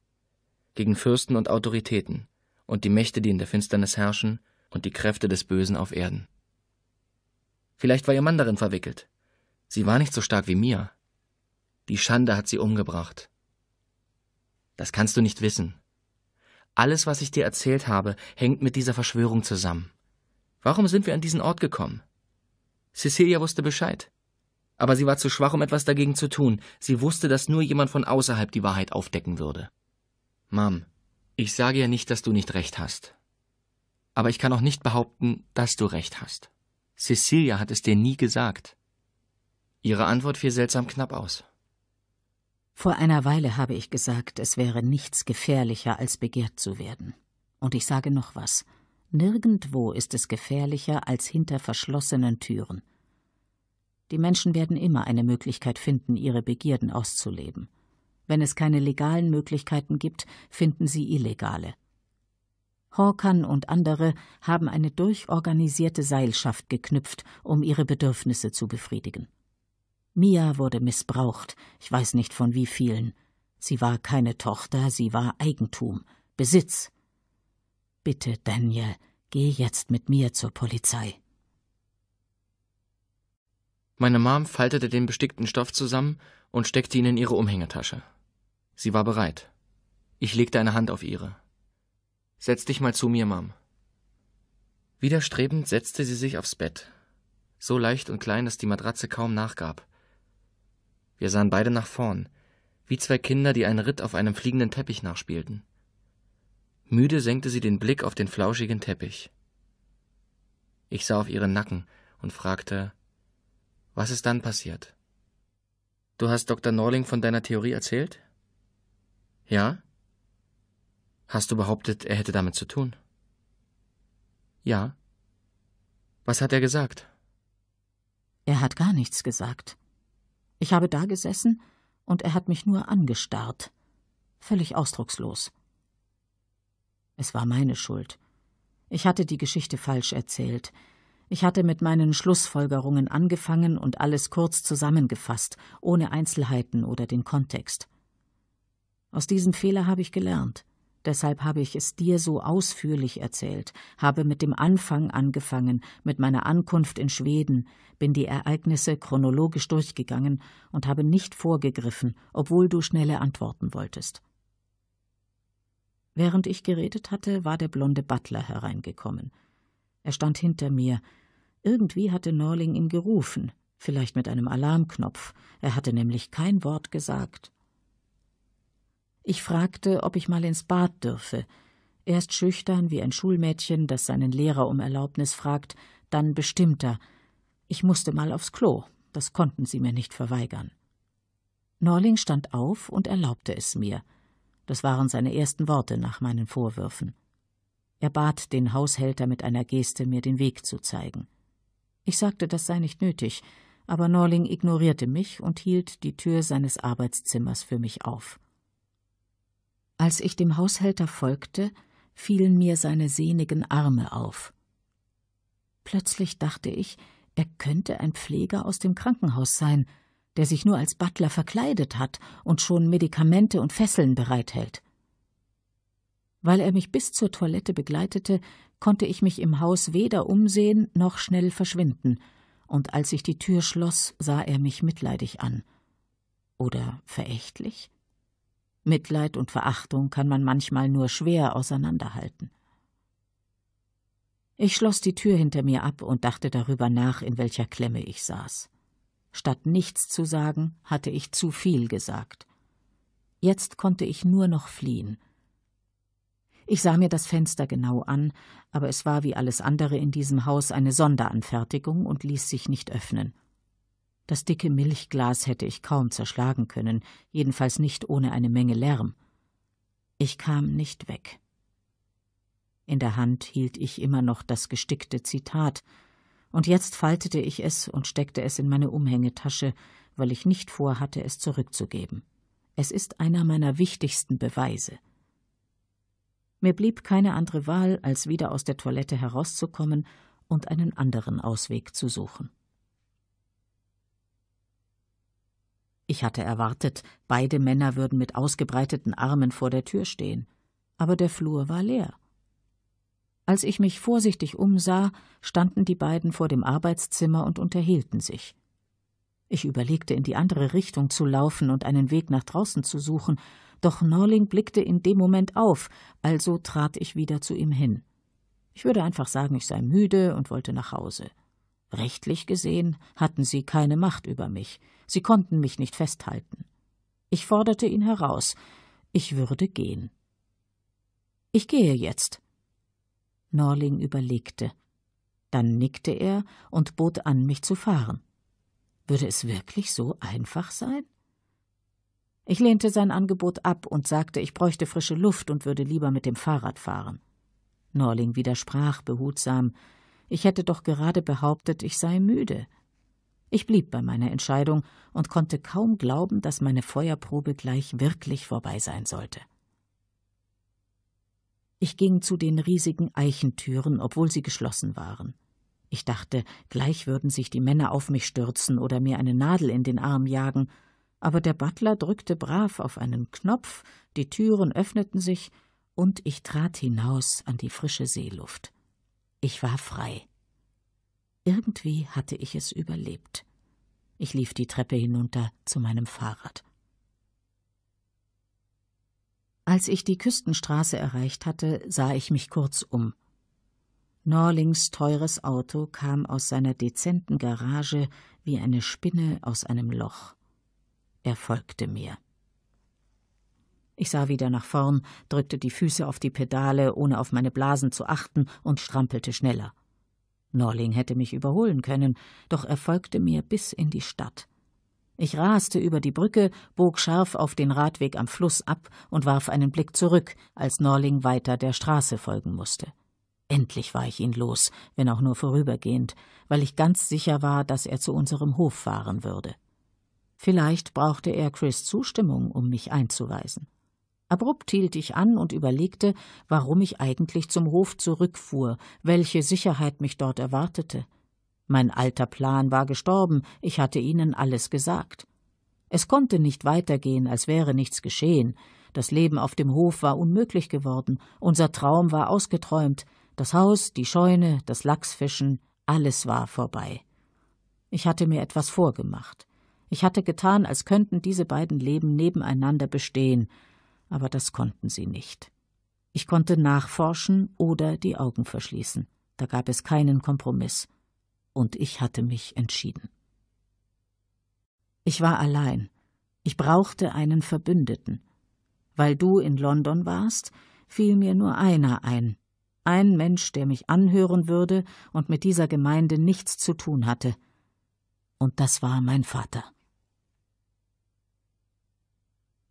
gegen Fürsten und Autoritäten und die Mächte, die in der Finsternis herrschen, und die Kräfte des Bösen auf Erden. Vielleicht war ihr Mann darin verwickelt. Sie war nicht so stark wie mir. Die Schande hat sie umgebracht. Das kannst du nicht wissen. Alles, was ich dir erzählt habe, hängt mit dieser Verschwörung zusammen. Warum sind wir an diesen Ort gekommen? Cecilia wusste Bescheid. Aber sie war zu schwach, um etwas dagegen zu tun. Sie wusste, dass nur jemand von außerhalb die Wahrheit aufdecken würde. Mom, ich sage ja nicht, dass du nicht recht hast. Aber ich kann auch nicht behaupten, dass du recht hast. Cecilia hat es dir nie gesagt. Ihre Antwort fiel seltsam knapp aus. Vor einer Weile habe ich gesagt, es wäre nichts gefährlicher, als begehrt zu werden. Und ich sage noch was. Nirgendwo ist es gefährlicher als hinter verschlossenen Türen. Die Menschen werden immer eine Möglichkeit finden, ihre Begierden auszuleben. Wenn es keine legalen Möglichkeiten gibt, finden sie illegale. Horkan und andere haben eine durchorganisierte Seilschaft geknüpft, um ihre Bedürfnisse zu befriedigen. Mia wurde missbraucht, ich weiß nicht von wie vielen. Sie war keine Tochter, sie war Eigentum, Besitz. Bitte, Daniel, geh jetzt mit mir zur Polizei. Meine Mom faltete den bestickten Stoff zusammen und steckte ihn in ihre Umhängetasche. Sie war bereit. Ich legte eine Hand auf ihre. Setz dich mal zu mir, Mom. Widerstrebend setzte sie sich aufs Bett, so leicht und klein, dass die Matratze kaum nachgab. Wir sahen beide nach vorn, wie zwei Kinder, die einen Ritt auf einem fliegenden Teppich nachspielten. Müde senkte sie den Blick auf den flauschigen Teppich. Ich sah auf ihren Nacken und fragte, was ist dann passiert? Du hast Dr. Norling von deiner Theorie erzählt? Ja? Hast du behauptet, er hätte damit zu tun? Ja. Was hat er gesagt? Er hat gar nichts gesagt. Ich habe da gesessen und er hat mich nur angestarrt, völlig ausdruckslos. Es war meine Schuld. Ich hatte die Geschichte falsch erzählt. Ich hatte mit meinen Schlussfolgerungen angefangen und alles kurz zusammengefasst, ohne Einzelheiten oder den Kontext. Aus diesem Fehler habe ich gelernt. Deshalb habe ich es dir so ausführlich erzählt, habe mit dem Anfang angefangen, mit meiner Ankunft in Schweden, bin die Ereignisse chronologisch durchgegangen und habe nicht vorgegriffen, obwohl du schnelle Antworten wolltest. Während ich geredet hatte, war der blonde Butler hereingekommen. Er stand hinter mir. Irgendwie hatte Norling ihn gerufen, vielleicht mit einem Alarmknopf, er hatte nämlich kein Wort gesagt ich fragte, ob ich mal ins Bad dürfe. Erst schüchtern wie ein Schulmädchen, das seinen Lehrer um Erlaubnis fragt, dann bestimmter. Ich musste mal aufs Klo, das konnten sie mir nicht verweigern. Norling stand auf und erlaubte es mir. Das waren seine ersten Worte nach meinen Vorwürfen. Er bat den Haushälter mit einer Geste, mir den Weg zu zeigen. Ich sagte, das sei nicht nötig, aber Norling ignorierte mich und hielt die Tür seines Arbeitszimmers für mich auf. Als ich dem Haushälter folgte, fielen mir seine sehnigen Arme auf. Plötzlich dachte ich, er könnte ein Pfleger aus dem Krankenhaus sein, der sich nur als Butler verkleidet hat und schon Medikamente und Fesseln bereithält. Weil er mich bis zur Toilette begleitete, konnte ich mich im Haus weder umsehen noch schnell verschwinden, und als ich die Tür schloss, sah er mich mitleidig an. Oder verächtlich? Mitleid und Verachtung kann man manchmal nur schwer auseinanderhalten. Ich schloss die Tür hinter mir ab und dachte darüber nach, in welcher Klemme ich saß. Statt nichts zu sagen, hatte ich zu viel gesagt. Jetzt konnte ich nur noch fliehen. Ich sah mir das Fenster genau an, aber es war wie alles andere in diesem Haus eine Sonderanfertigung und ließ sich nicht öffnen. Das dicke Milchglas hätte ich kaum zerschlagen können, jedenfalls nicht ohne eine Menge Lärm. Ich kam nicht weg. In der Hand hielt ich immer noch das gestickte Zitat, und jetzt faltete ich es und steckte es in meine Umhängetasche, weil ich nicht vorhatte, es zurückzugeben. Es ist einer meiner wichtigsten Beweise. Mir blieb keine andere Wahl, als wieder aus der Toilette herauszukommen und einen anderen Ausweg zu suchen. Ich hatte erwartet, beide Männer würden mit ausgebreiteten Armen vor der Tür stehen, aber der Flur war leer. Als ich mich vorsichtig umsah, standen die beiden vor dem Arbeitszimmer und unterhielten sich. Ich überlegte, in die andere Richtung zu laufen und einen Weg nach draußen zu suchen, doch Norling blickte in dem Moment auf, also trat ich wieder zu ihm hin. Ich würde einfach sagen, ich sei müde und wollte nach Hause. Rechtlich gesehen hatten sie keine Macht über mich, sie konnten mich nicht festhalten. Ich forderte ihn heraus, ich würde gehen. Ich gehe jetzt. Norling überlegte. Dann nickte er und bot an, mich zu fahren. Würde es wirklich so einfach sein? Ich lehnte sein Angebot ab und sagte, ich bräuchte frische Luft und würde lieber mit dem Fahrrad fahren. Norling widersprach behutsam, ich hätte doch gerade behauptet, ich sei müde. Ich blieb bei meiner Entscheidung und konnte kaum glauben, dass meine Feuerprobe gleich wirklich vorbei sein sollte. Ich ging zu den riesigen Eichentüren, obwohl sie geschlossen waren. Ich dachte, gleich würden sich die Männer auf mich stürzen oder mir eine Nadel in den Arm jagen, aber der Butler drückte brav auf einen Knopf, die Türen öffneten sich, und ich trat hinaus an die frische Seeluft. Ich war frei. Irgendwie hatte ich es überlebt. Ich lief die Treppe hinunter zu meinem Fahrrad. Als ich die Küstenstraße erreicht hatte, sah ich mich kurz um. Norlings teures Auto kam aus seiner dezenten Garage wie eine Spinne aus einem Loch. Er folgte mir. Ich sah wieder nach vorn, drückte die Füße auf die Pedale, ohne auf meine Blasen zu achten, und strampelte schneller. Norling hätte mich überholen können, doch er folgte mir bis in die Stadt. Ich raste über die Brücke, bog scharf auf den Radweg am Fluss ab und warf einen Blick zurück, als Norling weiter der Straße folgen musste. Endlich war ich ihn los, wenn auch nur vorübergehend, weil ich ganz sicher war, dass er zu unserem Hof fahren würde. Vielleicht brauchte er Chris Zustimmung, um mich einzuweisen. Abrupt hielt ich an und überlegte, warum ich eigentlich zum Hof zurückfuhr, welche Sicherheit mich dort erwartete. Mein alter Plan war gestorben, ich hatte ihnen alles gesagt. Es konnte nicht weitergehen, als wäre nichts geschehen. Das Leben auf dem Hof war unmöglich geworden, unser Traum war ausgeträumt, das Haus, die Scheune, das Lachsfischen, alles war vorbei. Ich hatte mir etwas vorgemacht. Ich hatte getan, als könnten diese beiden Leben nebeneinander bestehen, aber das konnten sie nicht. Ich konnte nachforschen oder die Augen verschließen. Da gab es keinen Kompromiss. Und ich hatte mich entschieden. Ich war allein. Ich brauchte einen Verbündeten. Weil du in London warst, fiel mir nur einer ein. Ein Mensch, der mich anhören würde und mit dieser Gemeinde nichts zu tun hatte. Und das war mein Vater.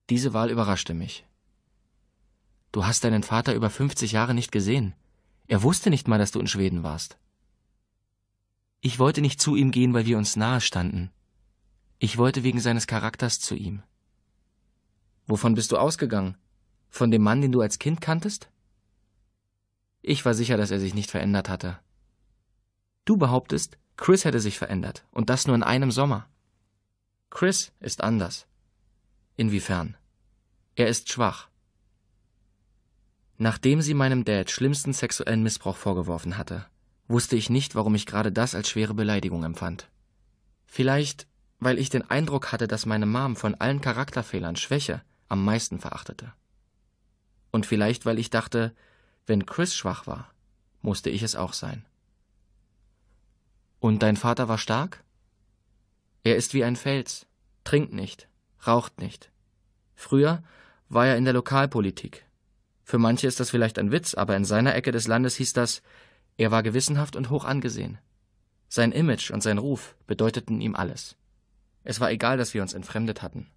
Diese Wahl überraschte mich. Du hast deinen Vater über 50 Jahre nicht gesehen. Er wusste nicht mal, dass du in Schweden warst. Ich wollte nicht zu ihm gehen, weil wir uns nahe standen. Ich wollte wegen seines Charakters zu ihm. Wovon bist du ausgegangen? Von dem Mann, den du als Kind kanntest? Ich war sicher, dass er sich nicht verändert hatte. Du behauptest, Chris hätte sich verändert, und das nur in einem Sommer. Chris ist anders. Inwiefern? Er ist schwach. Nachdem sie meinem Dad schlimmsten sexuellen Missbrauch vorgeworfen hatte, wusste ich nicht, warum ich gerade das als schwere Beleidigung empfand. Vielleicht, weil ich den Eindruck hatte, dass meine Mom von allen Charakterfehlern Schwäche am meisten verachtete. Und vielleicht, weil ich dachte, wenn Chris schwach war, musste ich es auch sein. Und dein Vater war stark? Er ist wie ein Fels, trinkt nicht, raucht nicht. Früher war er in der Lokalpolitik, für manche ist das vielleicht ein Witz, aber in seiner Ecke des Landes hieß das, er war gewissenhaft und hoch angesehen. Sein Image und sein Ruf bedeuteten ihm alles. Es war egal, dass wir uns entfremdet hatten.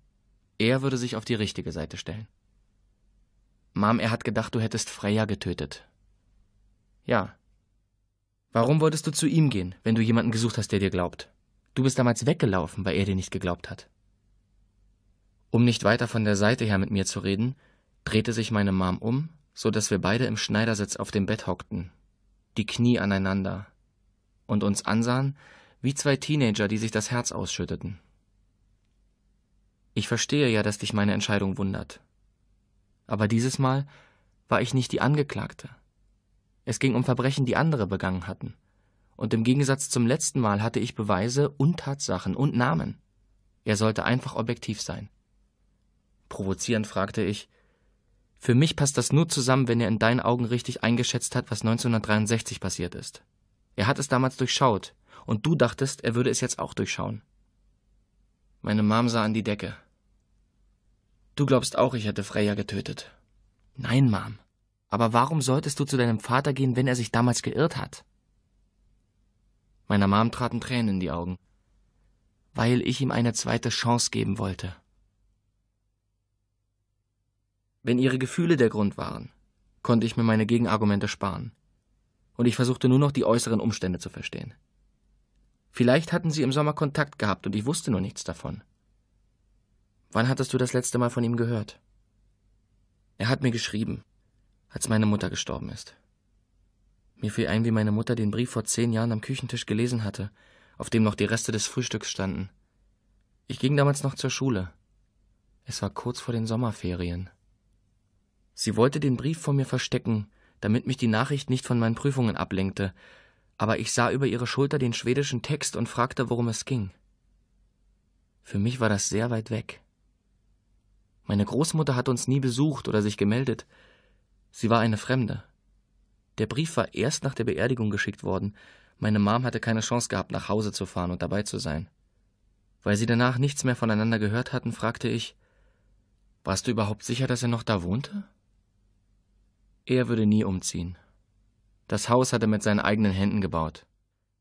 Er würde sich auf die richtige Seite stellen. Mom, er hat gedacht, du hättest Freya getötet. Ja. Warum wolltest du zu ihm gehen, wenn du jemanden gesucht hast, der dir glaubt? Du bist damals weggelaufen, weil er dir nicht geglaubt hat. Um nicht weiter von der Seite her mit mir zu reden, drehte sich meine Mom um, so dass wir beide im Schneidersitz auf dem Bett hockten, die Knie aneinander und uns ansahen wie zwei Teenager, die sich das Herz ausschütteten. Ich verstehe ja, dass dich meine Entscheidung wundert. Aber dieses Mal war ich nicht die Angeklagte. Es ging um Verbrechen, die andere begangen hatten. Und im Gegensatz zum letzten Mal hatte ich Beweise und Tatsachen und Namen. Er sollte einfach objektiv sein. Provozierend fragte ich, für mich passt das nur zusammen, wenn er in deinen Augen richtig eingeschätzt hat, was 1963 passiert ist. Er hat es damals durchschaut, und du dachtest, er würde es jetzt auch durchschauen. Meine Mom sah an die Decke. Du glaubst auch, ich hätte Freya getötet. Nein, Mom. Aber warum solltest du zu deinem Vater gehen, wenn er sich damals geirrt hat? Meiner Mom traten Tränen in die Augen. Weil ich ihm eine zweite Chance geben wollte. Wenn ihre Gefühle der Grund waren, konnte ich mir meine Gegenargumente sparen. Und ich versuchte nur noch die äußeren Umstände zu verstehen. Vielleicht hatten sie im Sommer Kontakt gehabt und ich wusste nur nichts davon. Wann hattest du das letzte Mal von ihm gehört? Er hat mir geschrieben, als meine Mutter gestorben ist. Mir fiel ein, wie meine Mutter den Brief vor zehn Jahren am Küchentisch gelesen hatte, auf dem noch die Reste des Frühstücks standen. Ich ging damals noch zur Schule. Es war kurz vor den Sommerferien. Sie wollte den Brief vor mir verstecken, damit mich die Nachricht nicht von meinen Prüfungen ablenkte, aber ich sah über ihre Schulter den schwedischen Text und fragte, worum es ging. Für mich war das sehr weit weg. Meine Großmutter hat uns nie besucht oder sich gemeldet. Sie war eine Fremde. Der Brief war erst nach der Beerdigung geschickt worden. Meine Mom hatte keine Chance gehabt, nach Hause zu fahren und dabei zu sein. Weil sie danach nichts mehr voneinander gehört hatten, fragte ich: Warst du überhaupt sicher, dass er noch da wohnte? Er würde nie umziehen. Das Haus hat er mit seinen eigenen Händen gebaut.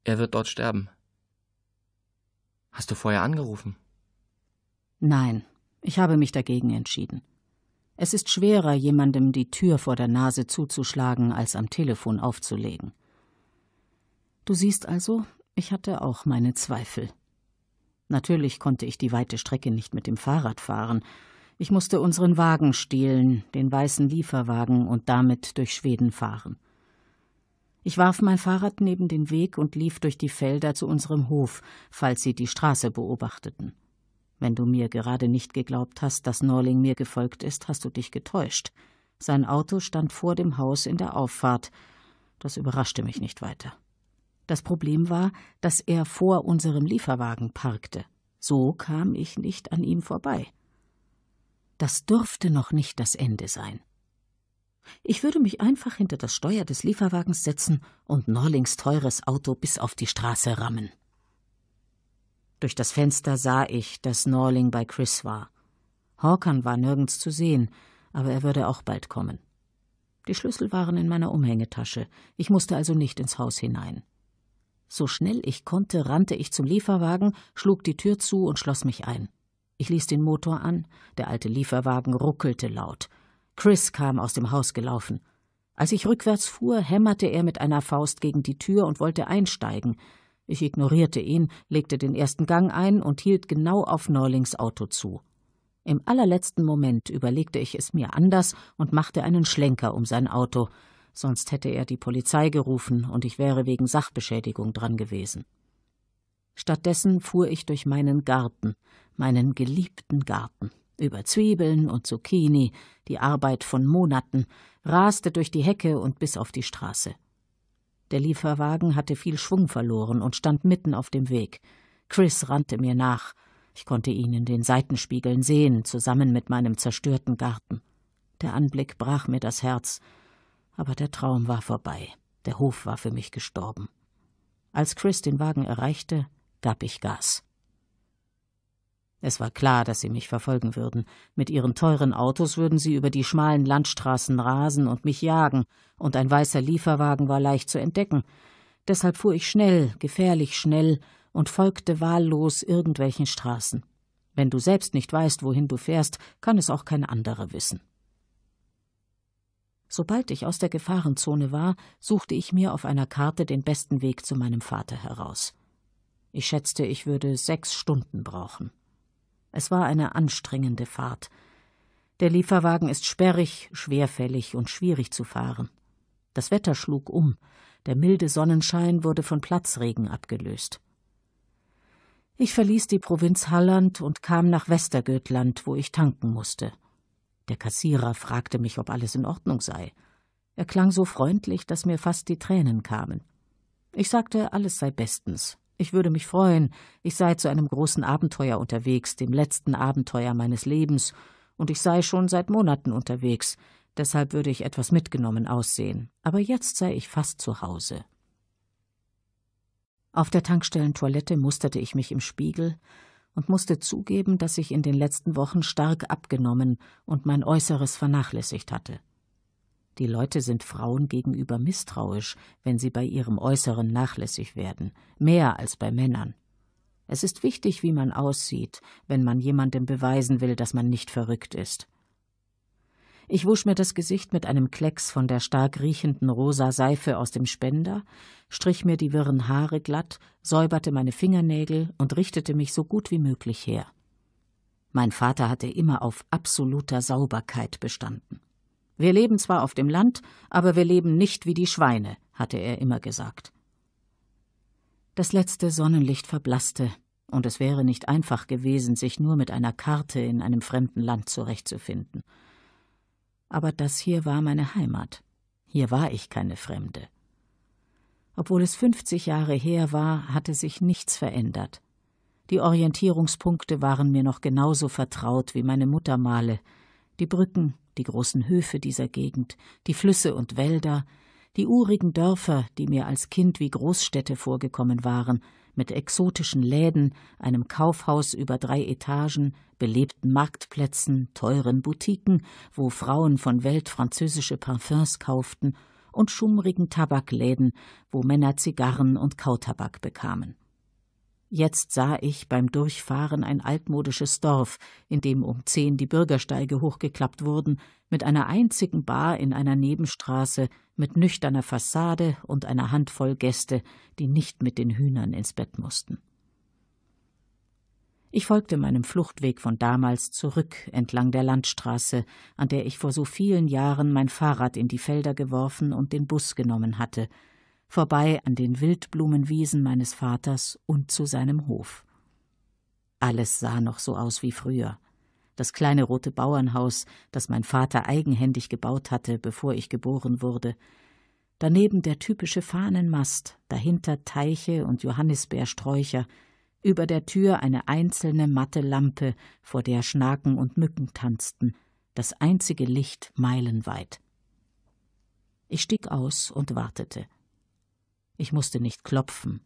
Er wird dort sterben. Hast du vorher angerufen? Nein, ich habe mich dagegen entschieden. Es ist schwerer, jemandem die Tür vor der Nase zuzuschlagen, als am Telefon aufzulegen. Du siehst also, ich hatte auch meine Zweifel. Natürlich konnte ich die weite Strecke nicht mit dem Fahrrad fahren, ich musste unseren Wagen stehlen, den weißen Lieferwagen, und damit durch Schweden fahren. Ich warf mein Fahrrad neben den Weg und lief durch die Felder zu unserem Hof, falls sie die Straße beobachteten. Wenn du mir gerade nicht geglaubt hast, dass Norling mir gefolgt ist, hast du dich getäuscht. Sein Auto stand vor dem Haus in der Auffahrt. Das überraschte mich nicht weiter. Das Problem war, dass er vor unserem Lieferwagen parkte. So kam ich nicht an ihm vorbei. Das dürfte noch nicht das Ende sein. Ich würde mich einfach hinter das Steuer des Lieferwagens setzen und Norlings teures Auto bis auf die Straße rammen. Durch das Fenster sah ich, dass Norling bei Chris war. Hawkern war nirgends zu sehen, aber er würde auch bald kommen. Die Schlüssel waren in meiner Umhängetasche, ich musste also nicht ins Haus hinein. So schnell ich konnte, rannte ich zum Lieferwagen, schlug die Tür zu und schloss mich ein. Ich ließ den Motor an, der alte Lieferwagen ruckelte laut. Chris kam aus dem Haus gelaufen. Als ich rückwärts fuhr, hämmerte er mit einer Faust gegen die Tür und wollte einsteigen. Ich ignorierte ihn, legte den ersten Gang ein und hielt genau auf Neulings Auto zu. Im allerletzten Moment überlegte ich es mir anders und machte einen Schlenker um sein Auto, sonst hätte er die Polizei gerufen und ich wäre wegen Sachbeschädigung dran gewesen. Stattdessen fuhr ich durch meinen Garten, meinen geliebten Garten, über Zwiebeln und Zucchini, die Arbeit von Monaten, raste durch die Hecke und bis auf die Straße. Der Lieferwagen hatte viel Schwung verloren und stand mitten auf dem Weg. Chris rannte mir nach. Ich konnte ihn in den Seitenspiegeln sehen, zusammen mit meinem zerstörten Garten. Der Anblick brach mir das Herz, aber der Traum war vorbei. Der Hof war für mich gestorben. Als Chris den Wagen erreichte, gab ich Gas. Es war klar, dass sie mich verfolgen würden. Mit ihren teuren Autos würden sie über die schmalen Landstraßen rasen und mich jagen, und ein weißer Lieferwagen war leicht zu entdecken. Deshalb fuhr ich schnell, gefährlich schnell und folgte wahllos irgendwelchen Straßen. Wenn du selbst nicht weißt, wohin du fährst, kann es auch kein anderer wissen. Sobald ich aus der Gefahrenzone war, suchte ich mir auf einer Karte den besten Weg zu meinem Vater heraus. Ich schätzte, ich würde sechs Stunden brauchen. Es war eine anstrengende Fahrt. Der Lieferwagen ist sperrig, schwerfällig und schwierig zu fahren. Das Wetter schlug um, der milde Sonnenschein wurde von Platzregen abgelöst. Ich verließ die Provinz Halland und kam nach Westergötland, wo ich tanken musste. Der Kassierer fragte mich, ob alles in Ordnung sei. Er klang so freundlich, dass mir fast die Tränen kamen. Ich sagte, alles sei bestens. Ich würde mich freuen, ich sei zu einem großen Abenteuer unterwegs, dem letzten Abenteuer meines Lebens, und ich sei schon seit Monaten unterwegs, deshalb würde ich etwas mitgenommen aussehen, aber jetzt sei ich fast zu Hause. Auf der Tankstellentoilette musterte ich mich im Spiegel und musste zugeben, dass ich in den letzten Wochen stark abgenommen und mein Äußeres vernachlässigt hatte. Die Leute sind Frauen gegenüber misstrauisch, wenn sie bei ihrem Äußeren nachlässig werden, mehr als bei Männern. Es ist wichtig, wie man aussieht, wenn man jemandem beweisen will, dass man nicht verrückt ist. Ich wusch mir das Gesicht mit einem Klecks von der stark riechenden rosa Seife aus dem Spender, strich mir die wirren Haare glatt, säuberte meine Fingernägel und richtete mich so gut wie möglich her. Mein Vater hatte immer auf absoluter Sauberkeit bestanden. Wir leben zwar auf dem Land, aber wir leben nicht wie die Schweine, hatte er immer gesagt. Das letzte Sonnenlicht verblasste, und es wäre nicht einfach gewesen, sich nur mit einer Karte in einem fremden Land zurechtzufinden. Aber das hier war meine Heimat. Hier war ich keine Fremde. Obwohl es 50 Jahre her war, hatte sich nichts verändert. Die Orientierungspunkte waren mir noch genauso vertraut wie meine Muttermale, die Brücken, die großen Höfe dieser Gegend, die Flüsse und Wälder, die urigen Dörfer, die mir als Kind wie Großstädte vorgekommen waren, mit exotischen Läden, einem Kaufhaus über drei Etagen, belebten Marktplätzen, teuren Boutiquen, wo Frauen von Welt französische Parfums kauften, und schummrigen Tabakläden, wo Männer Zigarren und Kautabak bekamen. Jetzt sah ich beim Durchfahren ein altmodisches Dorf, in dem um zehn die Bürgersteige hochgeklappt wurden, mit einer einzigen Bar in einer Nebenstraße, mit nüchterner Fassade und einer Handvoll Gäste, die nicht mit den Hühnern ins Bett mussten. Ich folgte meinem Fluchtweg von damals zurück entlang der Landstraße, an der ich vor so vielen Jahren mein Fahrrad in die Felder geworfen und den Bus genommen hatte, vorbei an den Wildblumenwiesen meines Vaters und zu seinem Hof. Alles sah noch so aus wie früher. Das kleine rote Bauernhaus, das mein Vater eigenhändig gebaut hatte, bevor ich geboren wurde. Daneben der typische Fahnenmast, dahinter Teiche und Johannisbeersträucher, über der Tür eine einzelne matte Lampe, vor der Schnaken und Mücken tanzten, das einzige Licht meilenweit. Ich stieg aus und wartete. Ich musste nicht klopfen.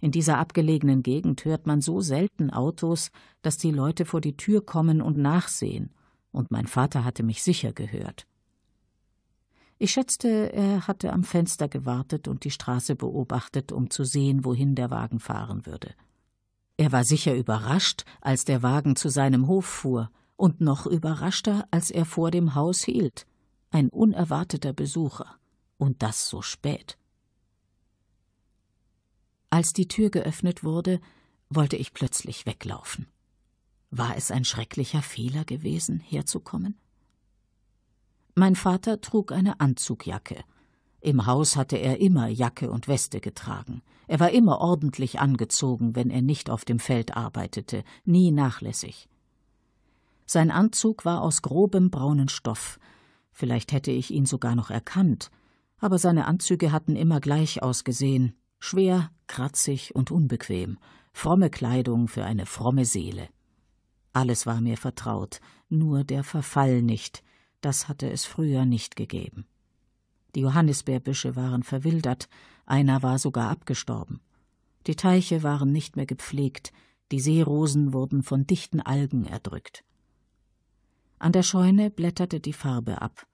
In dieser abgelegenen Gegend hört man so selten Autos, dass die Leute vor die Tür kommen und nachsehen, und mein Vater hatte mich sicher gehört. Ich schätzte, er hatte am Fenster gewartet und die Straße beobachtet, um zu sehen, wohin der Wagen fahren würde. Er war sicher überrascht, als der Wagen zu seinem Hof fuhr, und noch überraschter, als er vor dem Haus hielt. Ein unerwarteter Besucher. Und das so spät. Als die Tür geöffnet wurde, wollte ich plötzlich weglaufen. War es ein schrecklicher Fehler gewesen, herzukommen? Mein Vater trug eine Anzugjacke. Im Haus hatte er immer Jacke und Weste getragen. Er war immer ordentlich angezogen, wenn er nicht auf dem Feld arbeitete, nie nachlässig. Sein Anzug war aus grobem braunen Stoff. Vielleicht hätte ich ihn sogar noch erkannt, aber seine Anzüge hatten immer gleich ausgesehen, schwer, kratzig und unbequem, fromme Kleidung für eine fromme Seele. Alles war mir vertraut, nur der Verfall nicht, das hatte es früher nicht gegeben. Die Johannisbeerbüsche waren verwildert, einer war sogar abgestorben. Die Teiche waren nicht mehr gepflegt, die Seerosen wurden von dichten Algen erdrückt. An der Scheune blätterte die Farbe ab.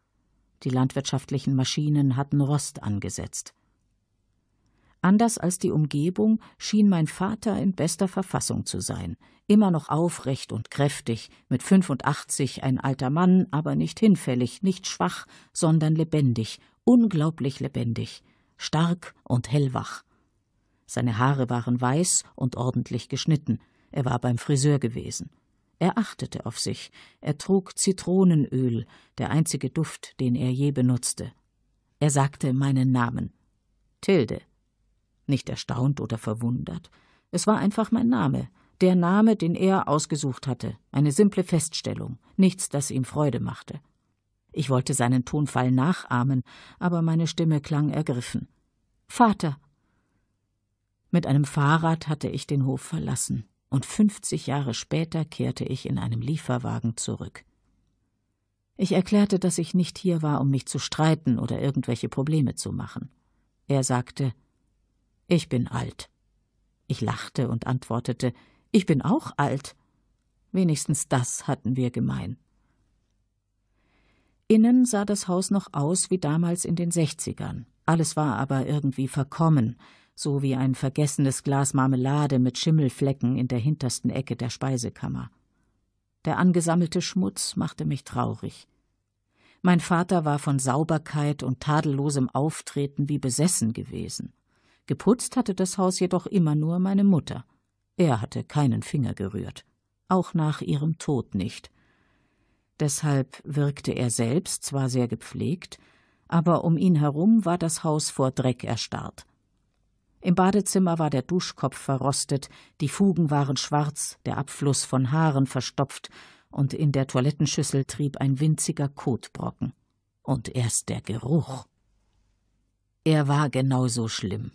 Die landwirtschaftlichen Maschinen hatten Rost angesetzt. Anders als die Umgebung schien mein Vater in bester Verfassung zu sein, immer noch aufrecht und kräftig, mit 85 ein alter Mann, aber nicht hinfällig, nicht schwach, sondern lebendig, unglaublich lebendig, stark und hellwach. Seine Haare waren weiß und ordentlich geschnitten, er war beim Friseur gewesen. Er achtete auf sich, er trug Zitronenöl, der einzige Duft, den er je benutzte. Er sagte meinen Namen. Tilde nicht erstaunt oder verwundert. Es war einfach mein Name, der Name, den er ausgesucht hatte, eine simple Feststellung, nichts, das ihm Freude machte. Ich wollte seinen Tonfall nachahmen, aber meine Stimme klang ergriffen. Vater. Mit einem Fahrrad hatte ich den Hof verlassen, und fünfzig Jahre später kehrte ich in einem Lieferwagen zurück. Ich erklärte, dass ich nicht hier war, um mich zu streiten oder irgendwelche Probleme zu machen. Er sagte ich bin alt. Ich lachte und antwortete Ich bin auch alt. Wenigstens das hatten wir gemein. Innen sah das Haus noch aus wie damals in den Sechzigern. Alles war aber irgendwie verkommen, so wie ein vergessenes Glas Marmelade mit Schimmelflecken in der hintersten Ecke der Speisekammer. Der angesammelte Schmutz machte mich traurig. Mein Vater war von Sauberkeit und tadellosem Auftreten wie besessen gewesen. Geputzt hatte das Haus jedoch immer nur meine Mutter. Er hatte keinen Finger gerührt, auch nach ihrem Tod nicht. Deshalb wirkte er selbst zwar sehr gepflegt, aber um ihn herum war das Haus vor Dreck erstarrt. Im Badezimmer war der Duschkopf verrostet, die Fugen waren schwarz, der Abfluss von Haaren verstopft, und in der Toilettenschüssel trieb ein winziger Kotbrocken. Und erst der Geruch. Er war genauso schlimm.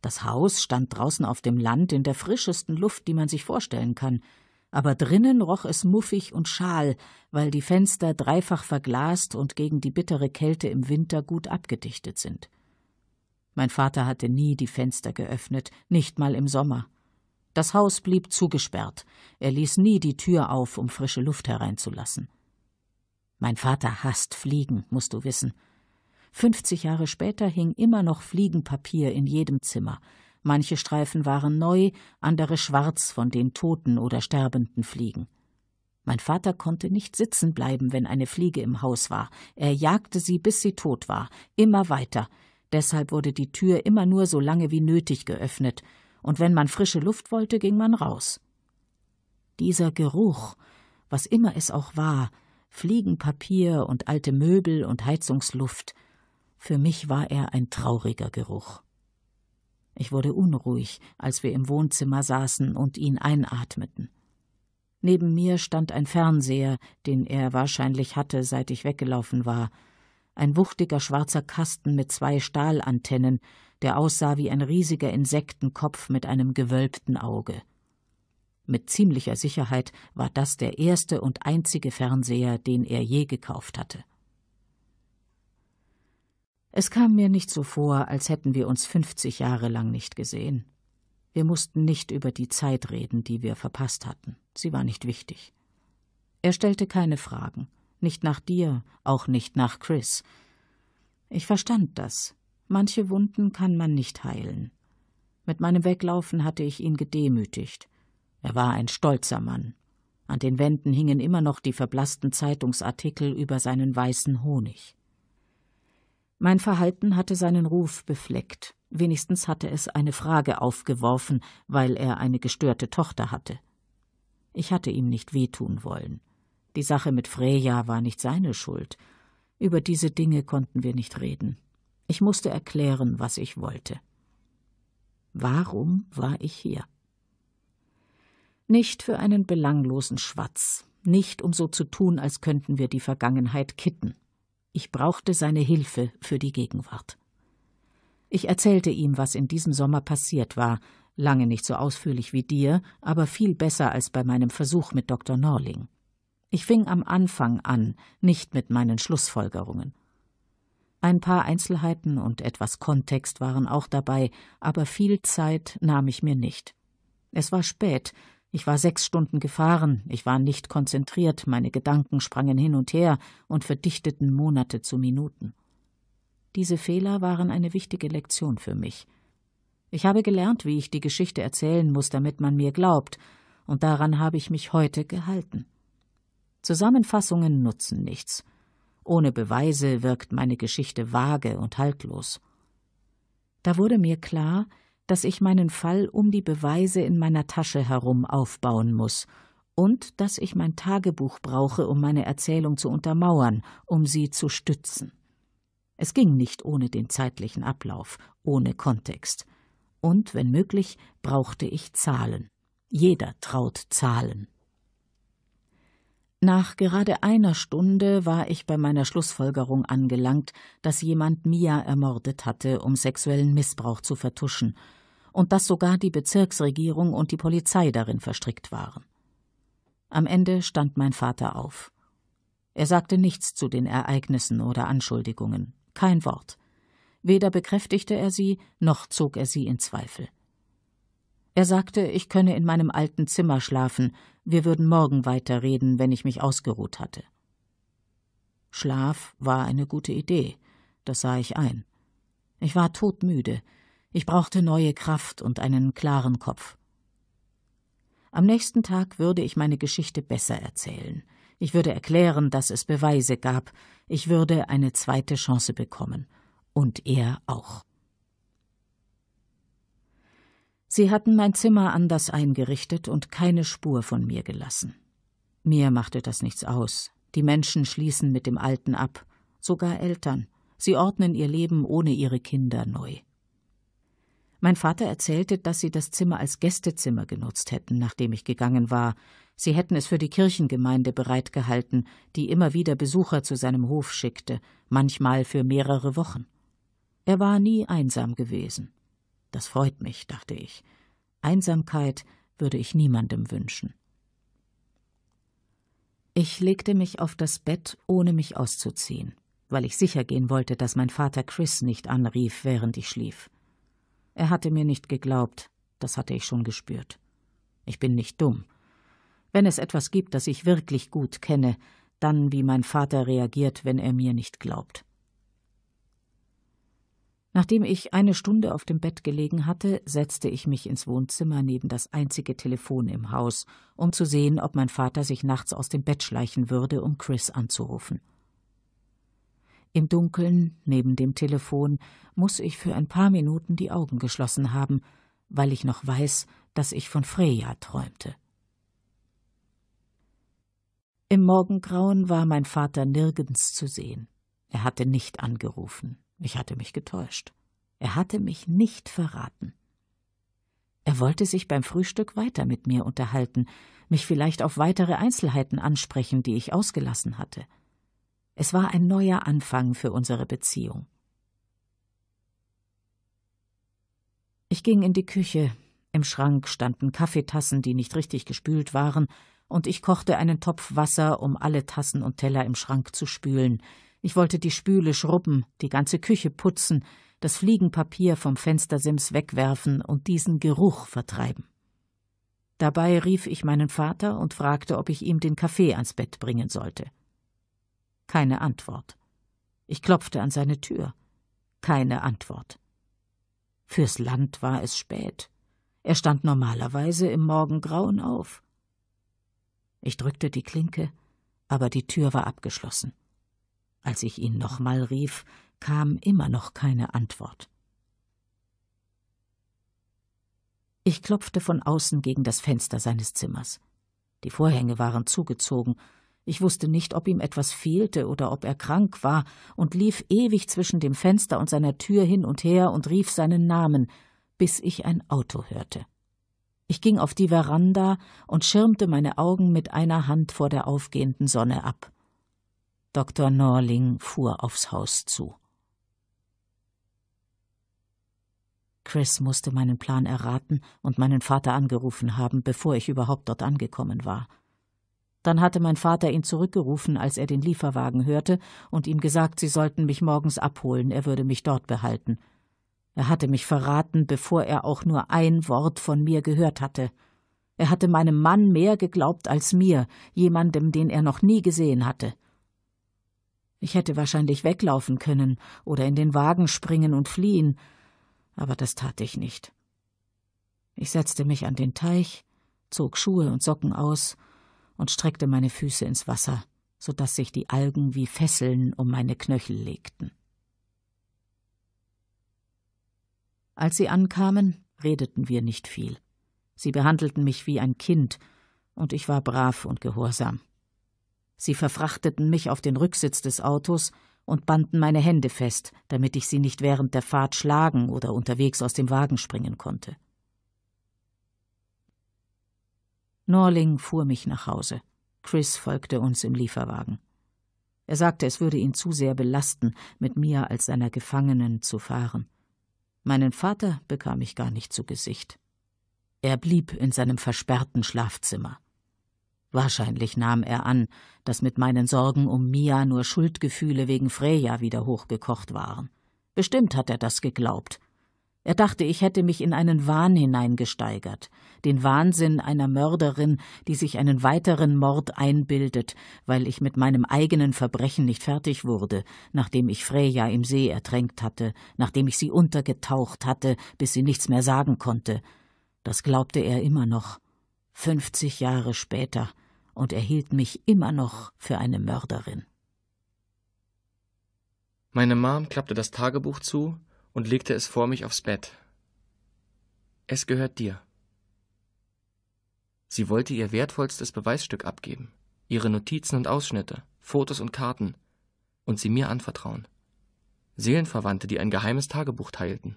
Das Haus stand draußen auf dem Land in der frischesten Luft, die man sich vorstellen kann, aber drinnen roch es muffig und schal, weil die Fenster dreifach verglast und gegen die bittere Kälte im Winter gut abgedichtet sind. Mein Vater hatte nie die Fenster geöffnet, nicht mal im Sommer. Das Haus blieb zugesperrt, er ließ nie die Tür auf, um frische Luft hereinzulassen. Mein Vater hasst Fliegen, musst du wissen, 50 Jahre später hing immer noch Fliegenpapier in jedem Zimmer. Manche Streifen waren neu, andere schwarz von den toten oder sterbenden Fliegen. Mein Vater konnte nicht sitzen bleiben, wenn eine Fliege im Haus war. Er jagte sie, bis sie tot war, immer weiter. Deshalb wurde die Tür immer nur so lange wie nötig geöffnet, und wenn man frische Luft wollte, ging man raus. Dieser Geruch, was immer es auch war, Fliegenpapier und alte Möbel und Heizungsluft, für mich war er ein trauriger Geruch. Ich wurde unruhig, als wir im Wohnzimmer saßen und ihn einatmeten. Neben mir stand ein Fernseher, den er wahrscheinlich hatte, seit ich weggelaufen war, ein wuchtiger schwarzer Kasten mit zwei Stahlantennen, der aussah wie ein riesiger Insektenkopf mit einem gewölbten Auge. Mit ziemlicher Sicherheit war das der erste und einzige Fernseher, den er je gekauft hatte. Es kam mir nicht so vor, als hätten wir uns fünfzig Jahre lang nicht gesehen. Wir mussten nicht über die Zeit reden, die wir verpasst hatten. Sie war nicht wichtig. Er stellte keine Fragen, nicht nach dir, auch nicht nach Chris. Ich verstand das. Manche Wunden kann man nicht heilen. Mit meinem Weglaufen hatte ich ihn gedemütigt. Er war ein stolzer Mann. An den Wänden hingen immer noch die verblassten Zeitungsartikel über seinen weißen Honig. Mein Verhalten hatte seinen Ruf befleckt. Wenigstens hatte es eine Frage aufgeworfen, weil er eine gestörte Tochter hatte. Ich hatte ihm nicht wehtun wollen. Die Sache mit Freya war nicht seine Schuld. Über diese Dinge konnten wir nicht reden. Ich musste erklären, was ich wollte. Warum war ich hier? Nicht für einen belanglosen Schwatz, nicht um so zu tun, als könnten wir die Vergangenheit kitten. Ich brauchte seine Hilfe für die Gegenwart. Ich erzählte ihm, was in diesem Sommer passiert war, lange nicht so ausführlich wie dir, aber viel besser als bei meinem Versuch mit Dr. Norling. Ich fing am Anfang an, nicht mit meinen Schlussfolgerungen. Ein paar Einzelheiten und etwas Kontext waren auch dabei, aber viel Zeit nahm ich mir nicht. Es war spät, ich war sechs Stunden gefahren, ich war nicht konzentriert, meine Gedanken sprangen hin und her und verdichteten Monate zu Minuten. Diese Fehler waren eine wichtige Lektion für mich. Ich habe gelernt, wie ich die Geschichte erzählen muss, damit man mir glaubt, und daran habe ich mich heute gehalten. Zusammenfassungen nutzen nichts. Ohne Beweise wirkt meine Geschichte vage und haltlos. Da wurde mir klar, dass ich meinen Fall um die Beweise in meiner Tasche herum aufbauen muss und dass ich mein Tagebuch brauche, um meine Erzählung zu untermauern, um sie zu stützen. Es ging nicht ohne den zeitlichen Ablauf, ohne Kontext. Und, wenn möglich, brauchte ich Zahlen. Jeder traut Zahlen. Nach gerade einer Stunde war ich bei meiner Schlussfolgerung angelangt, dass jemand Mia ermordet hatte, um sexuellen Missbrauch zu vertuschen, und dass sogar die Bezirksregierung und die Polizei darin verstrickt waren. Am Ende stand mein Vater auf. Er sagte nichts zu den Ereignissen oder Anschuldigungen, kein Wort. Weder bekräftigte er sie, noch zog er sie in Zweifel. Er sagte, ich könne in meinem alten Zimmer schlafen, wir würden morgen weiterreden, wenn ich mich ausgeruht hatte. Schlaf war eine gute Idee, das sah ich ein. Ich war todmüde, ich brauchte neue Kraft und einen klaren Kopf. Am nächsten Tag würde ich meine Geschichte besser erzählen. Ich würde erklären, dass es Beweise gab. Ich würde eine zweite Chance bekommen. Und er auch. Sie hatten mein Zimmer anders eingerichtet und keine Spur von mir gelassen. Mir machte das nichts aus. Die Menschen schließen mit dem Alten ab, sogar Eltern. Sie ordnen ihr Leben ohne ihre Kinder neu. Mein Vater erzählte, dass sie das Zimmer als Gästezimmer genutzt hätten, nachdem ich gegangen war. Sie hätten es für die Kirchengemeinde bereitgehalten, die immer wieder Besucher zu seinem Hof schickte, manchmal für mehrere Wochen. Er war nie einsam gewesen. Das freut mich, dachte ich. Einsamkeit würde ich niemandem wünschen. Ich legte mich auf das Bett, ohne mich auszuziehen, weil ich sicher gehen wollte, dass mein Vater Chris nicht anrief, während ich schlief. Er hatte mir nicht geglaubt, das hatte ich schon gespürt. Ich bin nicht dumm. Wenn es etwas gibt, das ich wirklich gut kenne, dann wie mein Vater reagiert, wenn er mir nicht glaubt. Nachdem ich eine Stunde auf dem Bett gelegen hatte, setzte ich mich ins Wohnzimmer neben das einzige Telefon im Haus, um zu sehen, ob mein Vater sich nachts aus dem Bett schleichen würde, um Chris anzurufen. Im Dunkeln, neben dem Telefon, muss ich für ein paar Minuten die Augen geschlossen haben, weil ich noch weiß, dass ich von Freya träumte. Im Morgengrauen war mein Vater nirgends zu sehen. Er hatte nicht angerufen. Ich hatte mich getäuscht. Er hatte mich nicht verraten. Er wollte sich beim Frühstück weiter mit mir unterhalten, mich vielleicht auf weitere Einzelheiten ansprechen, die ich ausgelassen hatte. Es war ein neuer Anfang für unsere Beziehung. Ich ging in die Küche. Im Schrank standen Kaffeetassen, die nicht richtig gespült waren, und ich kochte einen Topf Wasser, um alle Tassen und Teller im Schrank zu spülen. Ich wollte die Spüle schrubben, die ganze Küche putzen, das Fliegenpapier vom Fenstersims wegwerfen und diesen Geruch vertreiben. Dabei rief ich meinen Vater und fragte, ob ich ihm den Kaffee ans Bett bringen sollte. Keine Antwort. Ich klopfte an seine Tür. Keine Antwort. Fürs Land war es spät. Er stand normalerweise im Morgengrauen auf. Ich drückte die Klinke, aber die Tür war abgeschlossen. Als ich ihn nochmal rief, kam immer noch keine Antwort. Ich klopfte von außen gegen das Fenster seines Zimmers. Die Vorhänge waren zugezogen ich wusste nicht, ob ihm etwas fehlte oder ob er krank war und lief ewig zwischen dem Fenster und seiner Tür hin und her und rief seinen Namen, bis ich ein Auto hörte. Ich ging auf die Veranda und schirmte meine Augen mit einer Hand vor der aufgehenden Sonne ab. Dr. Norling fuhr aufs Haus zu. Chris musste meinen Plan erraten und meinen Vater angerufen haben, bevor ich überhaupt dort angekommen war. Dann hatte mein Vater ihn zurückgerufen, als er den Lieferwagen hörte, und ihm gesagt, sie sollten mich morgens abholen, er würde mich dort behalten. Er hatte mich verraten, bevor er auch nur ein Wort von mir gehört hatte. Er hatte meinem Mann mehr geglaubt als mir, jemandem, den er noch nie gesehen hatte. Ich hätte wahrscheinlich weglaufen können oder in den Wagen springen und fliehen, aber das tat ich nicht. Ich setzte mich an den Teich, zog Schuhe und Socken aus und streckte meine Füße ins Wasser, so dass sich die Algen wie Fesseln um meine Knöchel legten. Als sie ankamen, redeten wir nicht viel. Sie behandelten mich wie ein Kind, und ich war brav und gehorsam. Sie verfrachteten mich auf den Rücksitz des Autos und banden meine Hände fest, damit ich sie nicht während der Fahrt schlagen oder unterwegs aus dem Wagen springen konnte. Norling fuhr mich nach Hause. Chris folgte uns im Lieferwagen. Er sagte, es würde ihn zu sehr belasten, mit mir als seiner Gefangenen zu fahren. Meinen Vater bekam ich gar nicht zu Gesicht. Er blieb in seinem versperrten Schlafzimmer. Wahrscheinlich nahm er an, dass mit meinen Sorgen um Mia nur Schuldgefühle wegen Freya wieder hochgekocht waren. Bestimmt hat er das geglaubt, er dachte, ich hätte mich in einen Wahn hineingesteigert, den Wahnsinn einer Mörderin, die sich einen weiteren Mord einbildet, weil ich mit meinem eigenen Verbrechen nicht fertig wurde, nachdem ich Freya im See ertränkt hatte, nachdem ich sie untergetaucht hatte, bis sie nichts mehr sagen konnte. Das glaubte er immer noch, fünfzig Jahre später, und er hielt mich immer noch für eine Mörderin. Meine Mom klappte das Tagebuch zu und legte es vor mich aufs Bett. Es gehört dir. Sie wollte ihr wertvollstes Beweisstück abgeben, ihre Notizen und Ausschnitte, Fotos und Karten, und sie mir anvertrauen. Seelenverwandte, die ein geheimes Tagebuch teilten.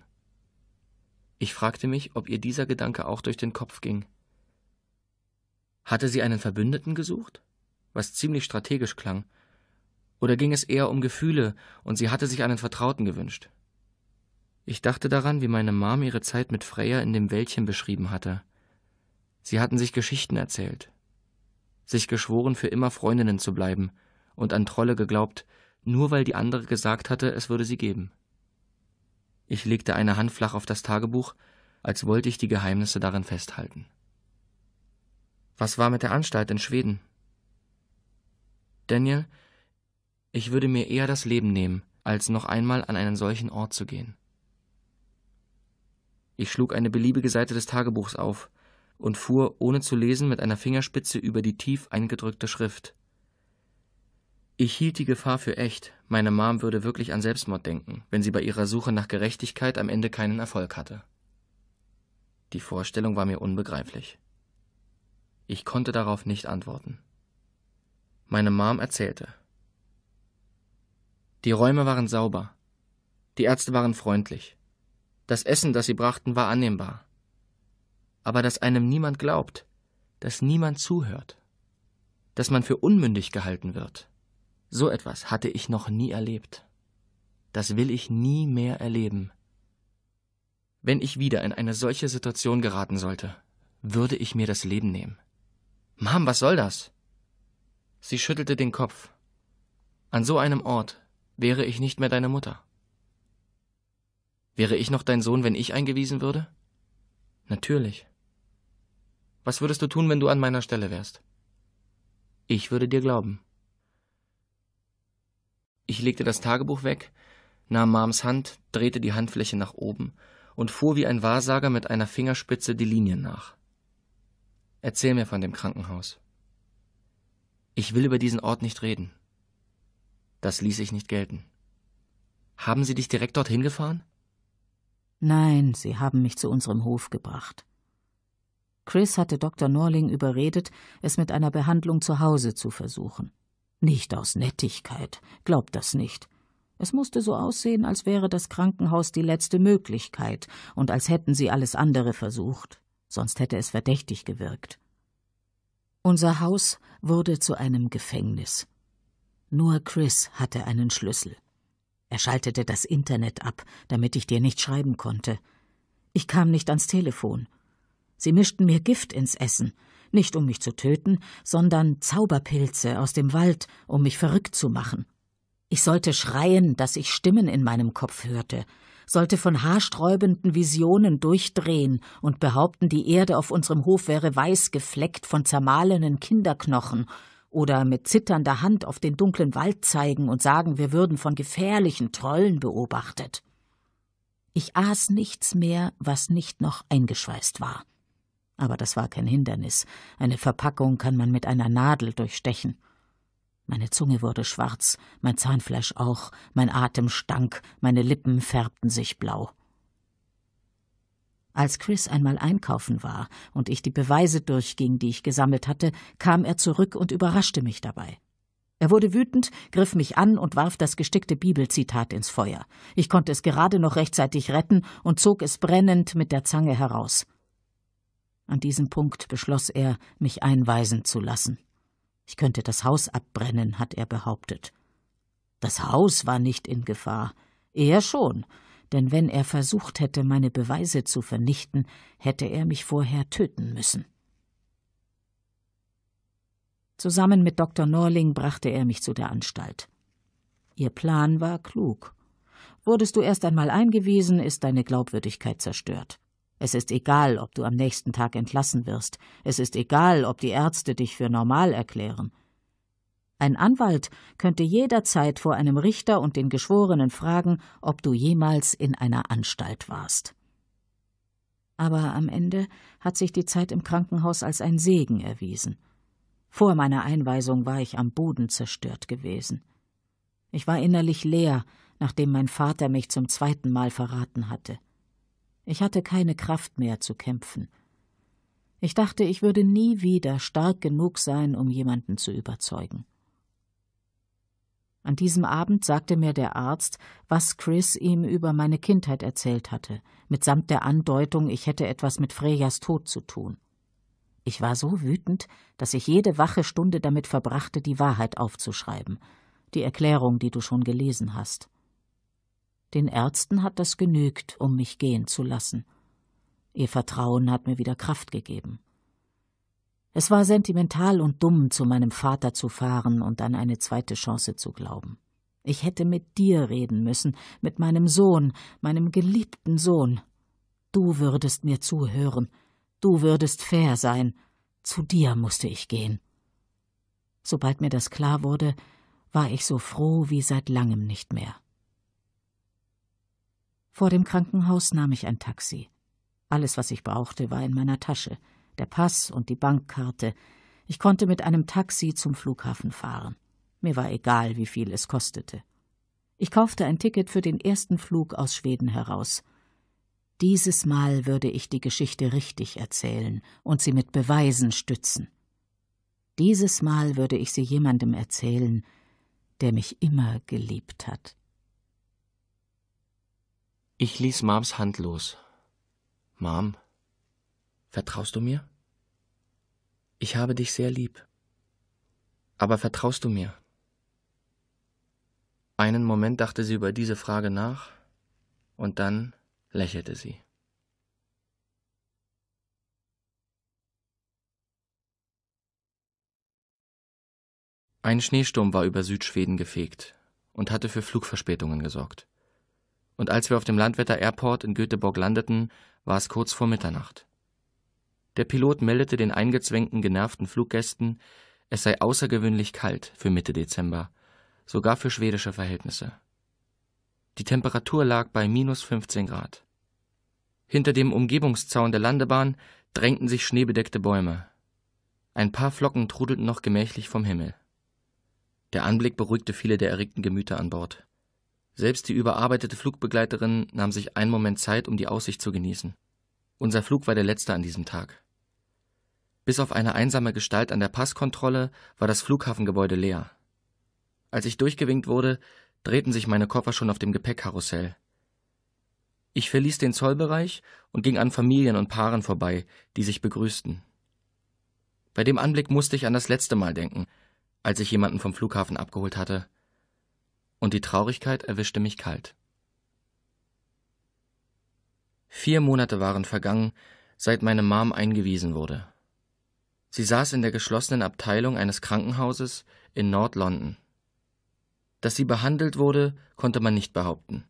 Ich fragte mich, ob ihr dieser Gedanke auch durch den Kopf ging. Hatte sie einen Verbündeten gesucht? Was ziemlich strategisch klang. Oder ging es eher um Gefühle und sie hatte sich einen Vertrauten gewünscht? Ich dachte daran, wie meine Mom ihre Zeit mit Freya in dem Wäldchen beschrieben hatte. Sie hatten sich Geschichten erzählt, sich geschworen, für immer Freundinnen zu bleiben und an Trolle geglaubt, nur weil die andere gesagt hatte, es würde sie geben. Ich legte eine Hand flach auf das Tagebuch, als wollte ich die Geheimnisse darin festhalten. Was war mit der Anstalt in Schweden? Daniel, ich würde mir eher das Leben nehmen, als noch einmal an einen solchen Ort zu gehen. Ich schlug eine beliebige Seite des Tagebuchs auf und fuhr, ohne zu lesen, mit einer Fingerspitze über die tief eingedrückte Schrift. Ich hielt die Gefahr für echt, meine Mom würde wirklich an Selbstmord denken, wenn sie bei ihrer Suche nach Gerechtigkeit am Ende keinen Erfolg hatte. Die Vorstellung war mir unbegreiflich. Ich konnte darauf nicht antworten. Meine Mom erzählte. Die Räume waren sauber. Die Ärzte waren freundlich. Das Essen, das sie brachten, war annehmbar. Aber dass einem niemand glaubt, dass niemand zuhört, dass man für unmündig gehalten wird, so etwas hatte ich noch nie erlebt. Das will ich nie mehr erleben. Wenn ich wieder in eine solche Situation geraten sollte, würde ich mir das Leben nehmen. Mom, was soll das? Sie schüttelte den Kopf. An so einem Ort wäre ich nicht mehr deine Mutter. Wäre ich noch dein Sohn, wenn ich eingewiesen würde? Natürlich. Was würdest du tun, wenn du an meiner Stelle wärst? Ich würde dir glauben. Ich legte das Tagebuch weg, nahm Mams Hand, drehte die Handfläche nach oben und fuhr wie ein Wahrsager mit einer Fingerspitze die Linien nach. Erzähl mir von dem Krankenhaus. Ich will über diesen Ort nicht reden. Das ließ ich nicht gelten. Haben Sie dich direkt dorthin gefahren? Nein, sie haben mich zu unserem Hof gebracht. Chris hatte Dr. Norling überredet, es mit einer Behandlung zu Hause zu versuchen. Nicht aus Nettigkeit, glaubt das nicht. Es musste so aussehen, als wäre das Krankenhaus die letzte Möglichkeit und als hätten sie alles andere versucht, sonst hätte es verdächtig gewirkt. Unser Haus wurde zu einem Gefängnis. Nur Chris hatte einen Schlüssel. Er schaltete das Internet ab, damit ich dir nicht schreiben konnte. Ich kam nicht ans Telefon. Sie mischten mir Gift ins Essen, nicht um mich zu töten, sondern Zauberpilze aus dem Wald, um mich verrückt zu machen. Ich sollte schreien, dass ich Stimmen in meinem Kopf hörte, sollte von haarsträubenden Visionen durchdrehen und behaupten, die Erde auf unserem Hof wäre weiß gefleckt von zermahlenen Kinderknochen oder mit zitternder Hand auf den dunklen Wald zeigen und sagen, wir würden von gefährlichen Trollen beobachtet. Ich aß nichts mehr, was nicht noch eingeschweißt war. Aber das war kein Hindernis. Eine Verpackung kann man mit einer Nadel durchstechen. Meine Zunge wurde schwarz, mein Zahnfleisch auch, mein Atem stank, meine Lippen färbten sich blau. Als Chris einmal einkaufen war und ich die Beweise durchging, die ich gesammelt hatte, kam er zurück und überraschte mich dabei. Er wurde wütend, griff mich an und warf das gestickte Bibelzitat ins Feuer. Ich konnte es gerade noch rechtzeitig retten und zog es brennend mit der Zange heraus. An diesem Punkt beschloss er, mich einweisen zu lassen. Ich könnte das Haus abbrennen, hat er behauptet. Das Haus war nicht in Gefahr. Er schon, denn wenn er versucht hätte, meine Beweise zu vernichten, hätte er mich vorher töten müssen. Zusammen mit Dr. Norling brachte er mich zu der Anstalt. Ihr Plan war klug. Wurdest du erst einmal eingewiesen, ist deine Glaubwürdigkeit zerstört. Es ist egal, ob du am nächsten Tag entlassen wirst. Es ist egal, ob die Ärzte dich für normal erklären. Ein Anwalt könnte jederzeit vor einem Richter und den Geschworenen fragen, ob du jemals in einer Anstalt warst. Aber am Ende hat sich die Zeit im Krankenhaus als ein Segen erwiesen. Vor meiner Einweisung war ich am Boden zerstört gewesen. Ich war innerlich leer, nachdem mein Vater mich zum zweiten Mal verraten hatte. Ich hatte keine Kraft mehr zu kämpfen. Ich dachte, ich würde nie wieder stark genug sein, um jemanden zu überzeugen. An diesem Abend sagte mir der Arzt, was Chris ihm über meine Kindheit erzählt hatte, mitsamt der Andeutung, ich hätte etwas mit Freyas Tod zu tun. Ich war so wütend, dass ich jede wache Stunde damit verbrachte, die Wahrheit aufzuschreiben, die Erklärung, die du schon gelesen hast. Den Ärzten hat das genügt, um mich gehen zu lassen. Ihr Vertrauen hat mir wieder Kraft gegeben. Es war sentimental und dumm, zu meinem Vater zu fahren und an eine zweite Chance zu glauben. Ich hätte mit dir reden müssen, mit meinem Sohn, meinem geliebten Sohn. Du würdest mir zuhören, du würdest fair sein, zu dir musste ich gehen. Sobald mir das klar wurde, war ich so froh wie seit langem nicht mehr. Vor dem Krankenhaus nahm ich ein Taxi. Alles, was ich brauchte, war in meiner Tasche – der Pass und die Bankkarte. Ich konnte mit einem Taxi zum Flughafen fahren. Mir war egal, wie viel es kostete. Ich kaufte ein Ticket für den ersten Flug aus Schweden heraus. Dieses Mal würde ich die Geschichte richtig erzählen und sie mit Beweisen stützen. Dieses Mal würde ich sie jemandem erzählen, der mich immer geliebt hat. Ich ließ Mams Hand los. Mam, vertraust du mir? Ich habe dich sehr lieb. Aber vertraust du mir? Einen Moment dachte sie über diese Frage nach, und dann lächelte sie. Ein Schneesturm war über Südschweden gefegt und hatte für Flugverspätungen gesorgt. Und als wir auf dem Landwetter Airport in Göteborg landeten, war es kurz vor Mitternacht. Der Pilot meldete den eingezwängten, genervten Fluggästen, es sei außergewöhnlich kalt für Mitte Dezember, sogar für schwedische Verhältnisse. Die Temperatur lag bei minus 15 Grad. Hinter dem Umgebungszaun der Landebahn drängten sich schneebedeckte Bäume. Ein paar Flocken trudelten noch gemächlich vom Himmel. Der Anblick beruhigte viele der erregten Gemüter an Bord. Selbst die überarbeitete Flugbegleiterin nahm sich einen Moment Zeit, um die Aussicht zu genießen. Unser Flug war der letzte an diesem Tag. Bis auf eine einsame Gestalt an der Passkontrolle war das Flughafengebäude leer. Als ich durchgewinkt wurde, drehten sich meine Koffer schon auf dem Gepäckkarussell. Ich verließ den Zollbereich und ging an Familien und Paaren vorbei, die sich begrüßten. Bei dem Anblick musste ich an das letzte Mal denken, als ich jemanden vom Flughafen abgeholt hatte. Und die Traurigkeit erwischte mich kalt. Vier Monate waren vergangen, seit meine Mom eingewiesen wurde. Sie saß in der geschlossenen Abteilung eines Krankenhauses in Nord-London. Dass sie behandelt wurde, konnte man nicht behaupten.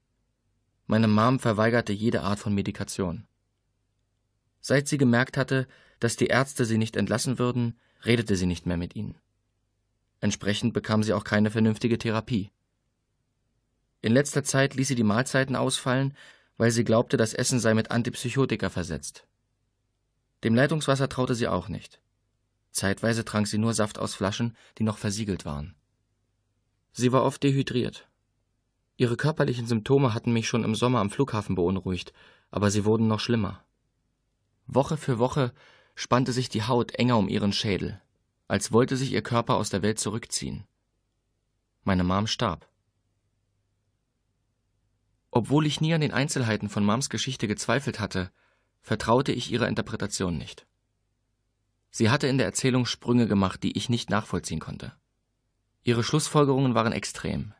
Meine Mom verweigerte jede Art von Medikation. Seit sie gemerkt hatte, dass die Ärzte sie nicht entlassen würden, redete sie nicht mehr mit ihnen. Entsprechend bekam sie auch keine vernünftige Therapie. In letzter Zeit ließ sie die Mahlzeiten ausfallen weil sie glaubte, das Essen sei mit Antipsychotika versetzt. Dem Leitungswasser traute sie auch nicht. Zeitweise trank sie nur Saft aus Flaschen, die noch versiegelt waren. Sie war oft dehydriert. Ihre körperlichen Symptome hatten mich schon im Sommer am Flughafen beunruhigt, aber sie wurden noch schlimmer. Woche für Woche spannte sich die Haut enger um ihren Schädel, als wollte sich ihr Körper aus der Welt zurückziehen. Meine Mom starb. Obwohl ich nie an den Einzelheiten von Mams Geschichte gezweifelt hatte, vertraute ich ihrer Interpretation nicht. Sie hatte in der Erzählung Sprünge gemacht, die ich nicht nachvollziehen konnte. Ihre Schlussfolgerungen waren extrem.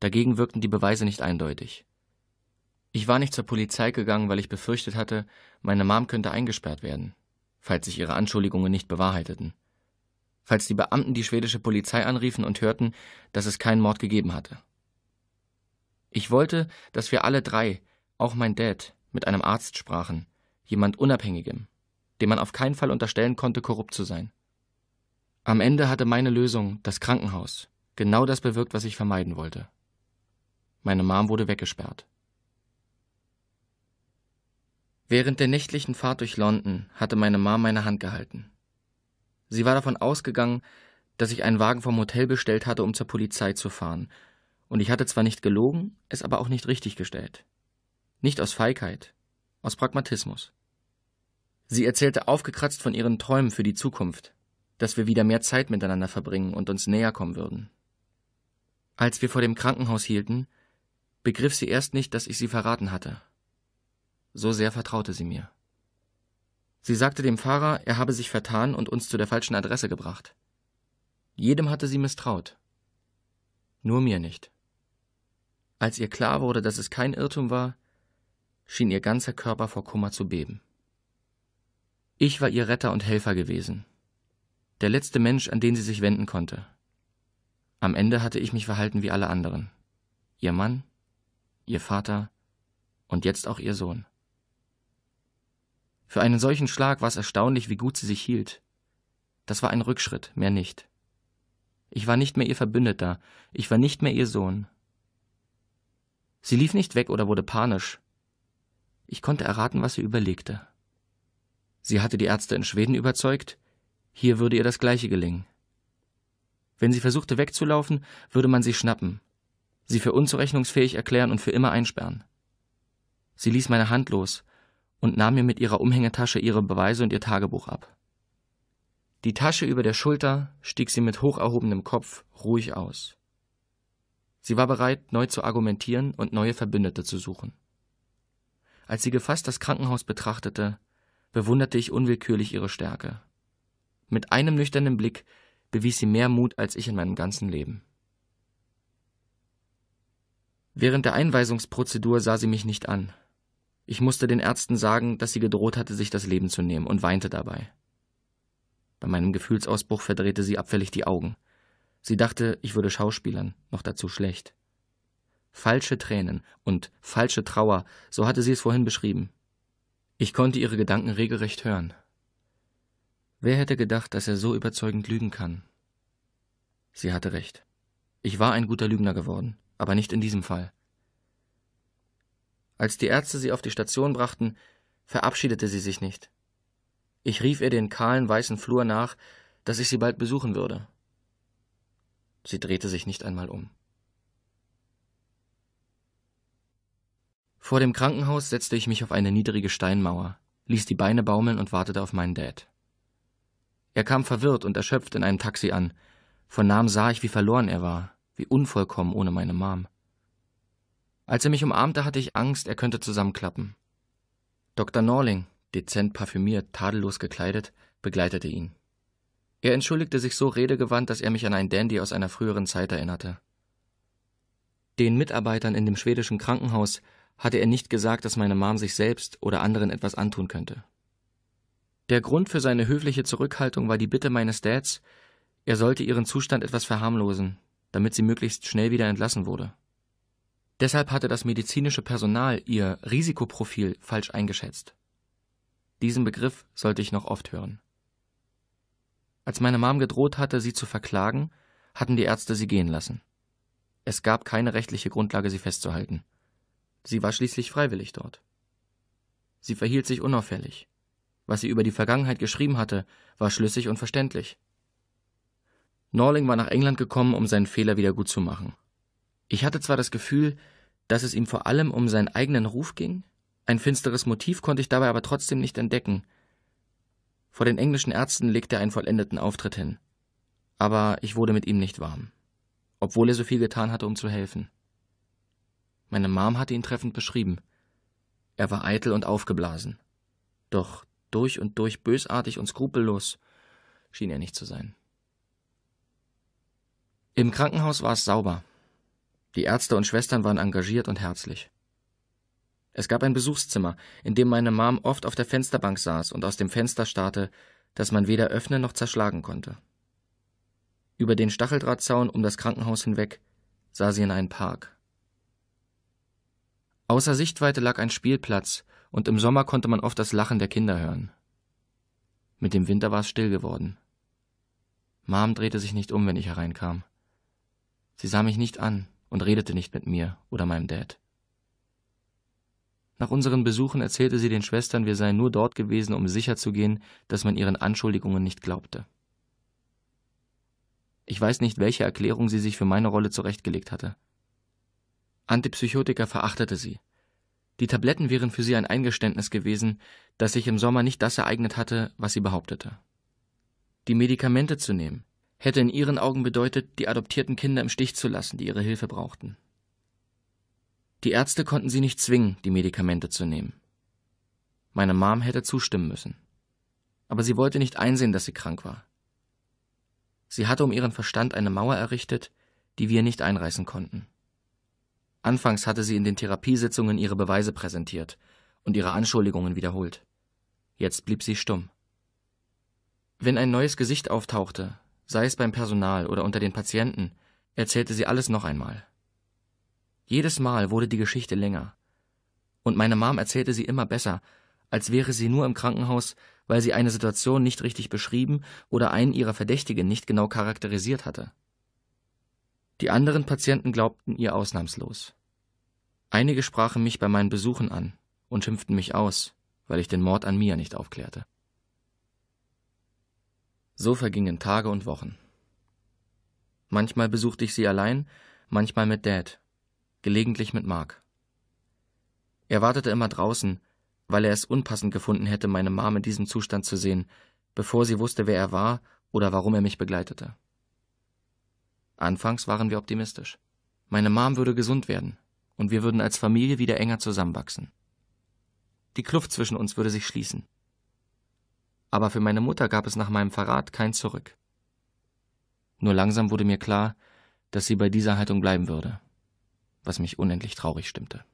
Dagegen wirkten die Beweise nicht eindeutig. Ich war nicht zur Polizei gegangen, weil ich befürchtet hatte, meine Mom könnte eingesperrt werden, falls sich ihre Anschuldigungen nicht bewahrheiteten. Falls die Beamten die schwedische Polizei anriefen und hörten, dass es keinen Mord gegeben hatte. Ich wollte, dass wir alle drei, auch mein Dad, mit einem Arzt sprachen, jemand Unabhängigem, dem man auf keinen Fall unterstellen konnte, korrupt zu sein. Am Ende hatte meine Lösung, das Krankenhaus, genau das bewirkt, was ich vermeiden wollte. Meine Mom wurde weggesperrt. Während der nächtlichen Fahrt durch London hatte meine Mom meine Hand gehalten. Sie war davon ausgegangen, dass ich einen Wagen vom Hotel bestellt hatte, um zur Polizei zu fahren, und ich hatte zwar nicht gelogen, es aber auch nicht richtig gestellt. Nicht aus Feigheit, aus Pragmatismus. Sie erzählte aufgekratzt von ihren Träumen für die Zukunft, dass wir wieder mehr Zeit miteinander verbringen und uns näher kommen würden. Als wir vor dem Krankenhaus hielten, begriff sie erst nicht, dass ich sie verraten hatte. So sehr vertraute sie mir. Sie sagte dem Fahrer, er habe sich vertan und uns zu der falschen Adresse gebracht. Jedem hatte sie misstraut. Nur mir nicht. Als ihr klar wurde, dass es kein Irrtum war, schien ihr ganzer Körper vor Kummer zu beben. Ich war ihr Retter und Helfer gewesen, der letzte Mensch, an den sie sich wenden konnte. Am Ende hatte ich mich verhalten wie alle anderen. Ihr Mann, ihr Vater und jetzt auch ihr Sohn. Für einen solchen Schlag war es erstaunlich, wie gut sie sich hielt. Das war ein Rückschritt, mehr nicht. Ich war nicht mehr ihr Verbündeter, ich war nicht mehr ihr Sohn, Sie lief nicht weg oder wurde panisch. Ich konnte erraten, was sie überlegte. Sie hatte die Ärzte in Schweden überzeugt, hier würde ihr das gleiche gelingen. Wenn sie versuchte wegzulaufen, würde man sie schnappen, sie für unzurechnungsfähig erklären und für immer einsperren. Sie ließ meine Hand los und nahm mir mit ihrer Umhängetasche ihre Beweise und ihr Tagebuch ab. Die Tasche über der Schulter stieg sie mit hocherhobenem Kopf ruhig aus. Sie war bereit, neu zu argumentieren und neue Verbündete zu suchen. Als sie gefasst das Krankenhaus betrachtete, bewunderte ich unwillkürlich ihre Stärke. Mit einem nüchternen Blick bewies sie mehr Mut als ich in meinem ganzen Leben. Während der Einweisungsprozedur sah sie mich nicht an. Ich musste den Ärzten sagen, dass sie gedroht hatte, sich das Leben zu nehmen, und weinte dabei. Bei meinem Gefühlsausbruch verdrehte sie abfällig die Augen. Sie dachte, ich würde Schauspielern, noch dazu schlecht. Falsche Tränen und falsche Trauer, so hatte sie es vorhin beschrieben. Ich konnte ihre Gedanken regelrecht hören. Wer hätte gedacht, dass er so überzeugend lügen kann? Sie hatte recht. Ich war ein guter Lügner geworden, aber nicht in diesem Fall. Als die Ärzte sie auf die Station brachten, verabschiedete sie sich nicht. Ich rief ihr den kahlen weißen Flur nach, dass ich sie bald besuchen würde. Sie drehte sich nicht einmal um. Vor dem Krankenhaus setzte ich mich auf eine niedrige Steinmauer, ließ die Beine baumeln und wartete auf meinen Dad. Er kam verwirrt und erschöpft in einem Taxi an. Von nahem sah ich, wie verloren er war, wie unvollkommen ohne meine Mom. Als er mich umarmte, hatte ich Angst, er könnte zusammenklappen. Dr. Norling, dezent parfümiert, tadellos gekleidet, begleitete ihn. Er entschuldigte sich so redegewandt, dass er mich an einen Dandy aus einer früheren Zeit erinnerte. Den Mitarbeitern in dem schwedischen Krankenhaus hatte er nicht gesagt, dass meine Mom sich selbst oder anderen etwas antun könnte. Der Grund für seine höfliche Zurückhaltung war die Bitte meines Dads, er sollte ihren Zustand etwas verharmlosen, damit sie möglichst schnell wieder entlassen wurde. Deshalb hatte das medizinische Personal ihr Risikoprofil falsch eingeschätzt. Diesen Begriff sollte ich noch oft hören. Als meine Mom gedroht hatte, sie zu verklagen, hatten die Ärzte sie gehen lassen. Es gab keine rechtliche Grundlage, sie festzuhalten. Sie war schließlich freiwillig dort. Sie verhielt sich unauffällig. Was sie über die Vergangenheit geschrieben hatte, war schlüssig und verständlich. Norling war nach England gekommen, um seinen Fehler wieder gut zu machen. Ich hatte zwar das Gefühl, dass es ihm vor allem um seinen eigenen Ruf ging, ein finsteres Motiv konnte ich dabei aber trotzdem nicht entdecken, vor den englischen Ärzten legte er einen vollendeten Auftritt hin. Aber ich wurde mit ihm nicht warm. Obwohl er so viel getan hatte, um zu helfen. Meine Mom hatte ihn treffend beschrieben. Er war eitel und aufgeblasen. Doch durch und durch bösartig und skrupellos schien er nicht zu sein. Im Krankenhaus war es sauber. Die Ärzte und Schwestern waren engagiert und herzlich. Es gab ein Besuchszimmer, in dem meine Mom oft auf der Fensterbank saß und aus dem Fenster starrte, das man weder öffnen noch zerschlagen konnte. Über den Stacheldrahtzaun um das Krankenhaus hinweg sah sie in einen Park. Außer Sichtweite lag ein Spielplatz, und im Sommer konnte man oft das Lachen der Kinder hören. Mit dem Winter war es still geworden. Mom drehte sich nicht um, wenn ich hereinkam. Sie sah mich nicht an und redete nicht mit mir oder meinem Dad. Nach unseren Besuchen erzählte sie den Schwestern, wir seien nur dort gewesen, um sicherzugehen, dass man ihren Anschuldigungen nicht glaubte. Ich weiß nicht, welche Erklärung sie sich für meine Rolle zurechtgelegt hatte. Antipsychotika verachtete sie. Die Tabletten wären für sie ein Eingeständnis gewesen, dass sich im Sommer nicht das ereignet hatte, was sie behauptete. Die Medikamente zu nehmen, hätte in ihren Augen bedeutet, die adoptierten Kinder im Stich zu lassen, die ihre Hilfe brauchten. Die Ärzte konnten sie nicht zwingen, die Medikamente zu nehmen. Meine Mom hätte zustimmen müssen. Aber sie wollte nicht einsehen, dass sie krank war. Sie hatte um ihren Verstand eine Mauer errichtet, die wir nicht einreißen konnten. Anfangs hatte sie in den Therapiesitzungen ihre Beweise präsentiert und ihre Anschuldigungen wiederholt. Jetzt blieb sie stumm. Wenn ein neues Gesicht auftauchte, sei es beim Personal oder unter den Patienten, erzählte sie alles noch einmal. Jedes Mal wurde die Geschichte länger. Und meine Mom erzählte sie immer besser, als wäre sie nur im Krankenhaus, weil sie eine Situation nicht richtig beschrieben oder einen ihrer Verdächtigen nicht genau charakterisiert hatte. Die anderen Patienten glaubten ihr ausnahmslos. Einige sprachen mich bei meinen Besuchen an und schimpften mich aus, weil ich den Mord an Mia nicht aufklärte. So vergingen Tage und Wochen. Manchmal besuchte ich sie allein, manchmal mit Dad gelegentlich mit Mark. Er wartete immer draußen, weil er es unpassend gefunden hätte, meine Mom in diesem Zustand zu sehen, bevor sie wusste, wer er war oder warum er mich begleitete. Anfangs waren wir optimistisch. Meine Mom würde gesund werden und wir würden als Familie wieder enger zusammenwachsen. Die Kluft zwischen uns würde sich schließen. Aber für meine Mutter gab es nach meinem Verrat kein Zurück. Nur langsam wurde mir klar, dass sie bei dieser Haltung bleiben würde was mich unendlich traurig stimmte.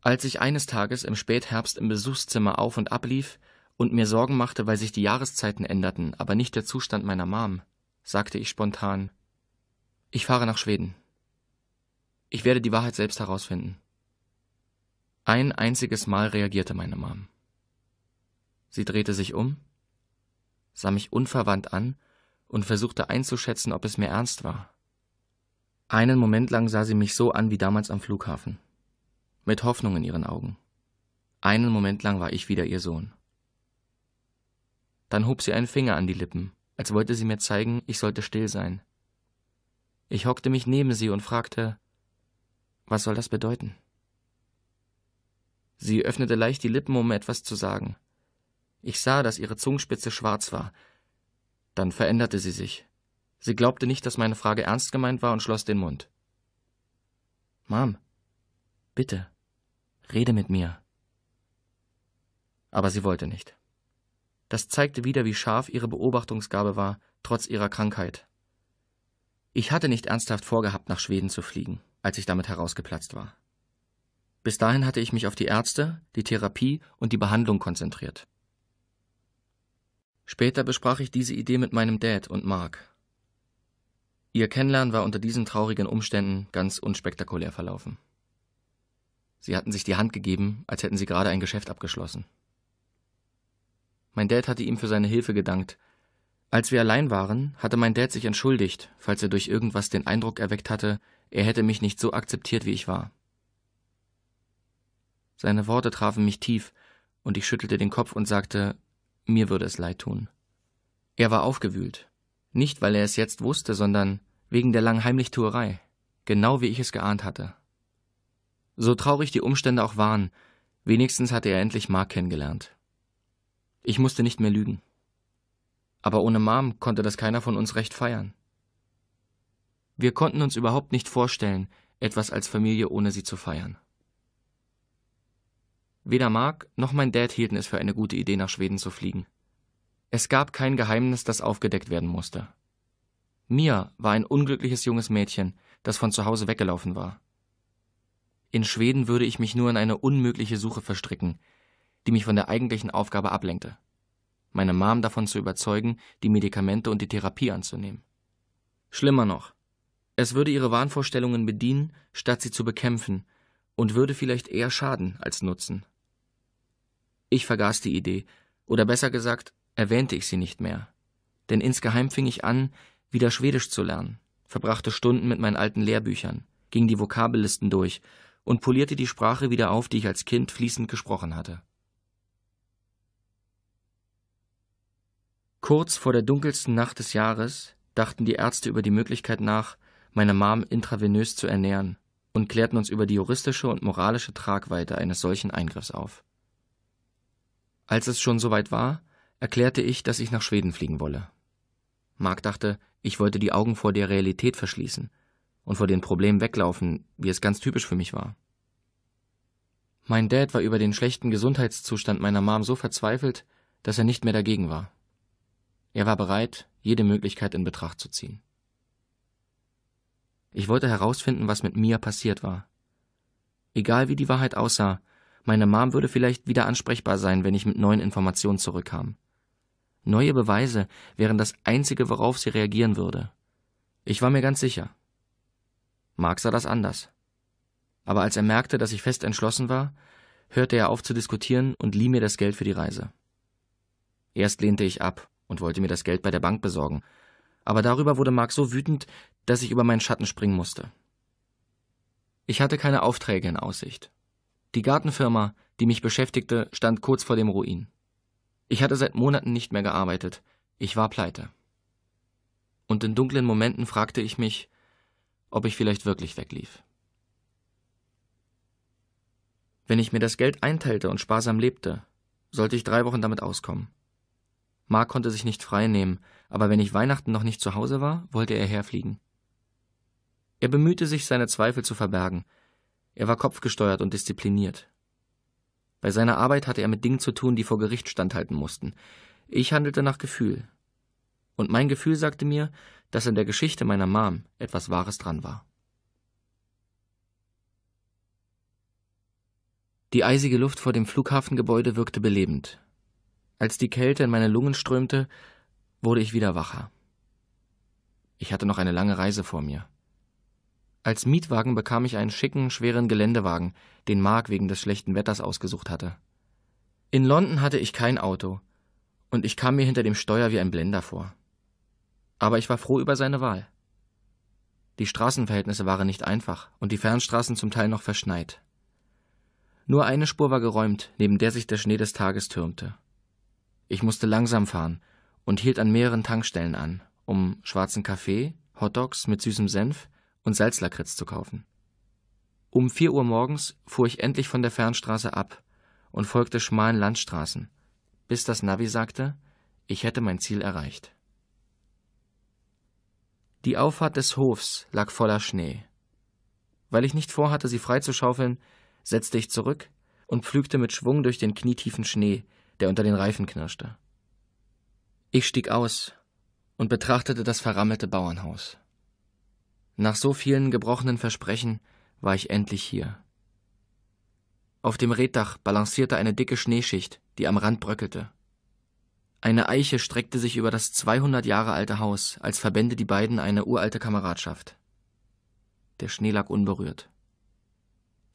Als ich eines Tages im Spätherbst im Besuchszimmer auf und ab lief und mir Sorgen machte, weil sich die Jahreszeiten änderten, aber nicht der Zustand meiner Mom, sagte ich spontan, ich fahre nach Schweden. Ich werde die Wahrheit selbst herausfinden. Ein einziges Mal reagierte meine Mom. Sie drehte sich um, sah mich unverwandt an und versuchte einzuschätzen, ob es mir ernst war. Einen Moment lang sah sie mich so an wie damals am Flughafen. Mit Hoffnung in ihren Augen. Einen Moment lang war ich wieder ihr Sohn. Dann hob sie einen Finger an die Lippen, als wollte sie mir zeigen, ich sollte still sein. Ich hockte mich neben sie und fragte, was soll das bedeuten? Sie öffnete leicht die Lippen, um etwas zu sagen. Ich sah, dass ihre Zungenspitze schwarz war. Dann veränderte sie sich. Sie glaubte nicht, dass meine Frage ernst gemeint war und schloss den Mund. Mom, bitte, rede mit mir. Aber sie wollte nicht. Das zeigte wieder, wie scharf ihre Beobachtungsgabe war, trotz ihrer Krankheit. Ich hatte nicht ernsthaft vorgehabt, nach Schweden zu fliegen, als ich damit herausgeplatzt war. Bis dahin hatte ich mich auf die Ärzte, die Therapie und die Behandlung konzentriert. Später besprach ich diese Idee mit meinem Dad und Mark. Ihr Kennenlernen war unter diesen traurigen Umständen ganz unspektakulär verlaufen. Sie hatten sich die Hand gegeben, als hätten sie gerade ein Geschäft abgeschlossen. Mein Dad hatte ihm für seine Hilfe gedankt. Als wir allein waren, hatte mein Dad sich entschuldigt, falls er durch irgendwas den Eindruck erweckt hatte, er hätte mich nicht so akzeptiert, wie ich war. Seine Worte trafen mich tief, und ich schüttelte den Kopf und sagte, mir würde es leid tun. Er war aufgewühlt, nicht weil er es jetzt wusste, sondern wegen der langen Heimlichtuerei, genau wie ich es geahnt hatte. So traurig die Umstände auch waren, wenigstens hatte er endlich Mark kennengelernt. Ich musste nicht mehr lügen. Aber ohne Mom konnte das keiner von uns recht feiern. Wir konnten uns überhaupt nicht vorstellen, etwas als Familie ohne sie zu feiern. Weder Mark noch mein Dad hielten es für eine gute Idee, nach Schweden zu fliegen. Es gab kein Geheimnis, das aufgedeckt werden musste. Mia war ein unglückliches junges Mädchen, das von zu Hause weggelaufen war. In Schweden würde ich mich nur in eine unmögliche Suche verstricken, die mich von der eigentlichen Aufgabe ablenkte. Meine Mom davon zu überzeugen, die Medikamente und die Therapie anzunehmen. Schlimmer noch. Es würde ihre Wahnvorstellungen bedienen, statt sie zu bekämpfen, und würde vielleicht eher schaden als nutzen. Ich vergaß die Idee, oder besser gesagt, erwähnte ich sie nicht mehr. Denn insgeheim fing ich an, wieder Schwedisch zu lernen, verbrachte Stunden mit meinen alten Lehrbüchern, ging die Vokabellisten durch und polierte die Sprache wieder auf, die ich als Kind fließend gesprochen hatte. Kurz vor der dunkelsten Nacht des Jahres dachten die Ärzte über die Möglichkeit nach, meine Mom intravenös zu ernähren und klärten uns über die juristische und moralische Tragweite eines solchen Eingriffs auf. Als es schon soweit war, erklärte ich, dass ich nach Schweden fliegen wolle. Mark dachte, ich wollte die Augen vor der Realität verschließen und vor den Problemen weglaufen, wie es ganz typisch für mich war. Mein Dad war über den schlechten Gesundheitszustand meiner Mom so verzweifelt, dass er nicht mehr dagegen war. Er war bereit, jede Möglichkeit in Betracht zu ziehen. Ich wollte herausfinden, was mit mir passiert war. Egal wie die Wahrheit aussah, meine Mom würde vielleicht wieder ansprechbar sein, wenn ich mit neuen Informationen zurückkam. Neue Beweise wären das Einzige, worauf sie reagieren würde. Ich war mir ganz sicher. Mark sah das anders. Aber als er merkte, dass ich fest entschlossen war, hörte er auf zu diskutieren und lieh mir das Geld für die Reise. Erst lehnte ich ab und wollte mir das Geld bei der Bank besorgen, aber darüber wurde Mark so wütend, dass ich über meinen Schatten springen musste. Ich hatte keine Aufträge in Aussicht. Die Gartenfirma, die mich beschäftigte, stand kurz vor dem Ruin. Ich hatte seit Monaten nicht mehr gearbeitet. Ich war pleite. Und in dunklen Momenten fragte ich mich, ob ich vielleicht wirklich weglief. Wenn ich mir das Geld einteilte und sparsam lebte, sollte ich drei Wochen damit auskommen. Mark konnte sich nicht frei nehmen, aber wenn ich Weihnachten noch nicht zu Hause war, wollte er herfliegen. Er bemühte sich, seine Zweifel zu verbergen. Er war kopfgesteuert und diszipliniert. Bei seiner Arbeit hatte er mit Dingen zu tun, die vor Gericht standhalten mussten. Ich handelte nach Gefühl. Und mein Gefühl sagte mir, dass in der Geschichte meiner Mom etwas Wahres dran war. Die eisige Luft vor dem Flughafengebäude wirkte belebend. Als die Kälte in meine Lungen strömte, wurde ich wieder wacher. Ich hatte noch eine lange Reise vor mir. Als Mietwagen bekam ich einen schicken, schweren Geländewagen, den Mark wegen des schlechten Wetters ausgesucht hatte. In London hatte ich kein Auto, und ich kam mir hinter dem Steuer wie ein Blender vor. Aber ich war froh über seine Wahl. Die Straßenverhältnisse waren nicht einfach und die Fernstraßen zum Teil noch verschneit. Nur eine Spur war geräumt, neben der sich der Schnee des Tages türmte. Ich musste langsam fahren und hielt an mehreren Tankstellen an, um schwarzen Kaffee, Hotdogs mit süßem Senf und Salzlakritz zu kaufen. Um vier Uhr morgens fuhr ich endlich von der Fernstraße ab und folgte schmalen Landstraßen, bis das Navi sagte, ich hätte mein Ziel erreicht. Die Auffahrt des Hofs lag voller Schnee. Weil ich nicht vorhatte, sie freizuschaufeln, setzte ich zurück und pflügte mit Schwung durch den knietiefen Schnee, der unter den Reifen knirschte. Ich stieg aus und betrachtete das verrammelte Bauernhaus. Nach so vielen gebrochenen Versprechen war ich endlich hier. Auf dem Reddach balancierte eine dicke Schneeschicht, die am Rand bröckelte. Eine Eiche streckte sich über das 200 Jahre alte Haus, als verbände die beiden eine uralte Kameradschaft. Der Schnee lag unberührt.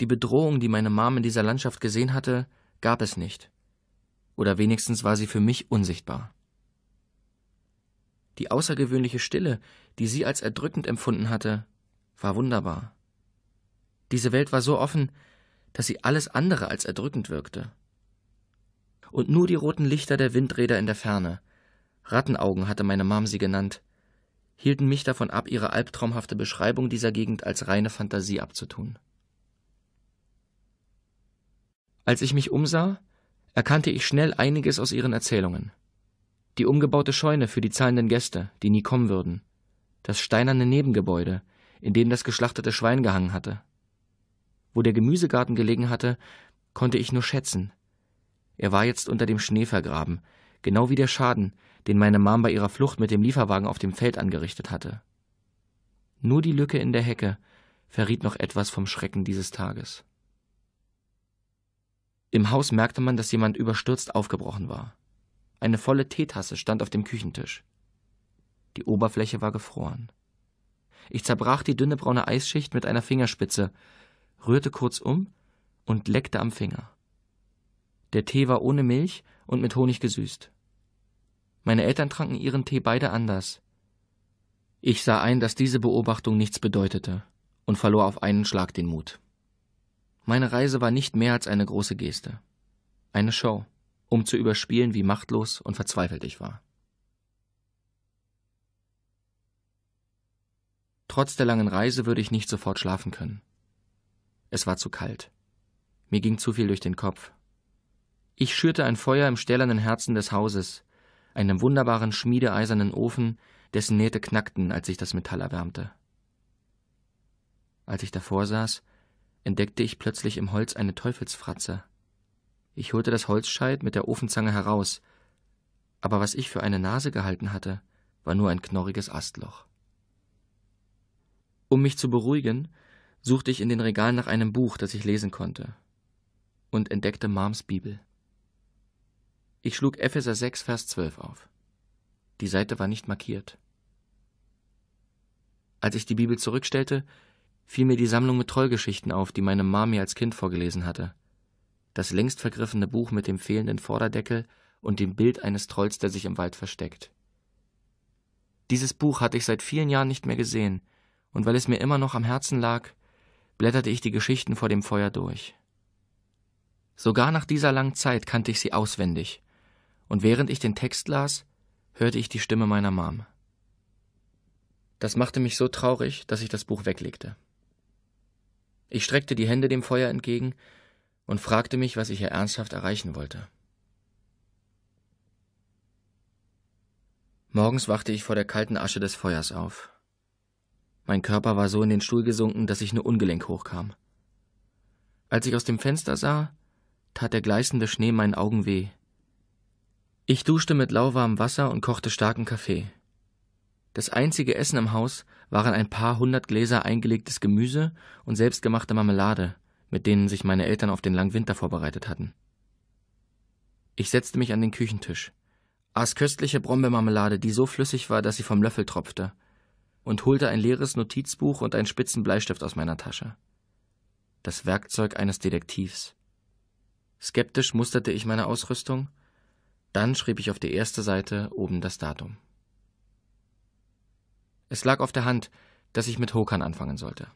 Die Bedrohung, die meine Mom in dieser Landschaft gesehen hatte, gab es nicht. Oder wenigstens war sie für mich unsichtbar. Die außergewöhnliche Stille, die sie als erdrückend empfunden hatte, war wunderbar. Diese Welt war so offen, dass sie alles andere als erdrückend wirkte. Und nur die roten Lichter der Windräder in der Ferne, Rattenaugen hatte meine Mom sie genannt, hielten mich davon ab, ihre albtraumhafte Beschreibung dieser Gegend als reine Fantasie abzutun. Als ich mich umsah, erkannte ich schnell einiges aus ihren Erzählungen die umgebaute Scheune für die zahlenden Gäste, die nie kommen würden, das steinerne Nebengebäude, in dem das geschlachtete Schwein gehangen hatte. Wo der Gemüsegarten gelegen hatte, konnte ich nur schätzen. Er war jetzt unter dem Schnee vergraben, genau wie der Schaden, den meine Mom bei ihrer Flucht mit dem Lieferwagen auf dem Feld angerichtet hatte. Nur die Lücke in der Hecke verriet noch etwas vom Schrecken dieses Tages. Im Haus merkte man, dass jemand überstürzt aufgebrochen war. Eine volle Teetasse stand auf dem Küchentisch. Die Oberfläche war gefroren. Ich zerbrach die dünne braune Eisschicht mit einer Fingerspitze, rührte kurz um und leckte am Finger. Der Tee war ohne Milch und mit Honig gesüßt. Meine Eltern tranken ihren Tee beide anders. Ich sah ein, dass diese Beobachtung nichts bedeutete und verlor auf einen Schlag den Mut. Meine Reise war nicht mehr als eine große Geste. Eine Show um zu überspielen, wie machtlos und verzweifelt ich war. Trotz der langen Reise würde ich nicht sofort schlafen können. Es war zu kalt. Mir ging zu viel durch den Kopf. Ich schürte ein Feuer im stählernen Herzen des Hauses, einem wunderbaren schmiedeeisernen Ofen, dessen Nähte knackten, als sich das Metall erwärmte. Als ich davor saß, entdeckte ich plötzlich im Holz eine Teufelsfratze. Ich holte das Holzscheit mit der Ofenzange heraus, aber was ich für eine Nase gehalten hatte, war nur ein knorriges Astloch. Um mich zu beruhigen, suchte ich in den Regalen nach einem Buch, das ich lesen konnte, und entdeckte Mams Bibel. Ich schlug Epheser 6, Vers 12 auf. Die Seite war nicht markiert. Als ich die Bibel zurückstellte, fiel mir die Sammlung mit Trollgeschichten auf, die meine Mom mir als Kind vorgelesen hatte. Das längst vergriffene Buch mit dem fehlenden Vorderdeckel und dem Bild eines Trolls, der sich im Wald versteckt. Dieses Buch hatte ich seit vielen Jahren nicht mehr gesehen, und weil es mir immer noch am Herzen lag, blätterte ich die Geschichten vor dem Feuer durch. Sogar nach dieser langen Zeit kannte ich sie auswendig, und während ich den Text las, hörte ich die Stimme meiner Mom. Das machte mich so traurig, dass ich das Buch weglegte. Ich streckte die Hände dem Feuer entgegen und fragte mich, was ich hier ernsthaft erreichen wollte. Morgens wachte ich vor der kalten Asche des Feuers auf. Mein Körper war so in den Stuhl gesunken, dass ich nur ungelenk hochkam. Als ich aus dem Fenster sah, tat der gleißende Schnee meinen Augen weh. Ich duschte mit lauwarmem Wasser und kochte starken Kaffee. Das einzige Essen im Haus waren ein paar hundert Gläser eingelegtes Gemüse und selbstgemachte Marmelade, mit denen sich meine Eltern auf den langen Winter vorbereitet hatten. Ich setzte mich an den Küchentisch, aß köstliche Brombeermarmelade, die so flüssig war, dass sie vom Löffel tropfte, und holte ein leeres Notizbuch und einen spitzen Bleistift aus meiner Tasche. Das Werkzeug eines Detektivs. Skeptisch musterte ich meine Ausrüstung, dann schrieb ich auf die erste Seite oben das Datum. Es lag auf der Hand, dass ich mit Hokan anfangen sollte.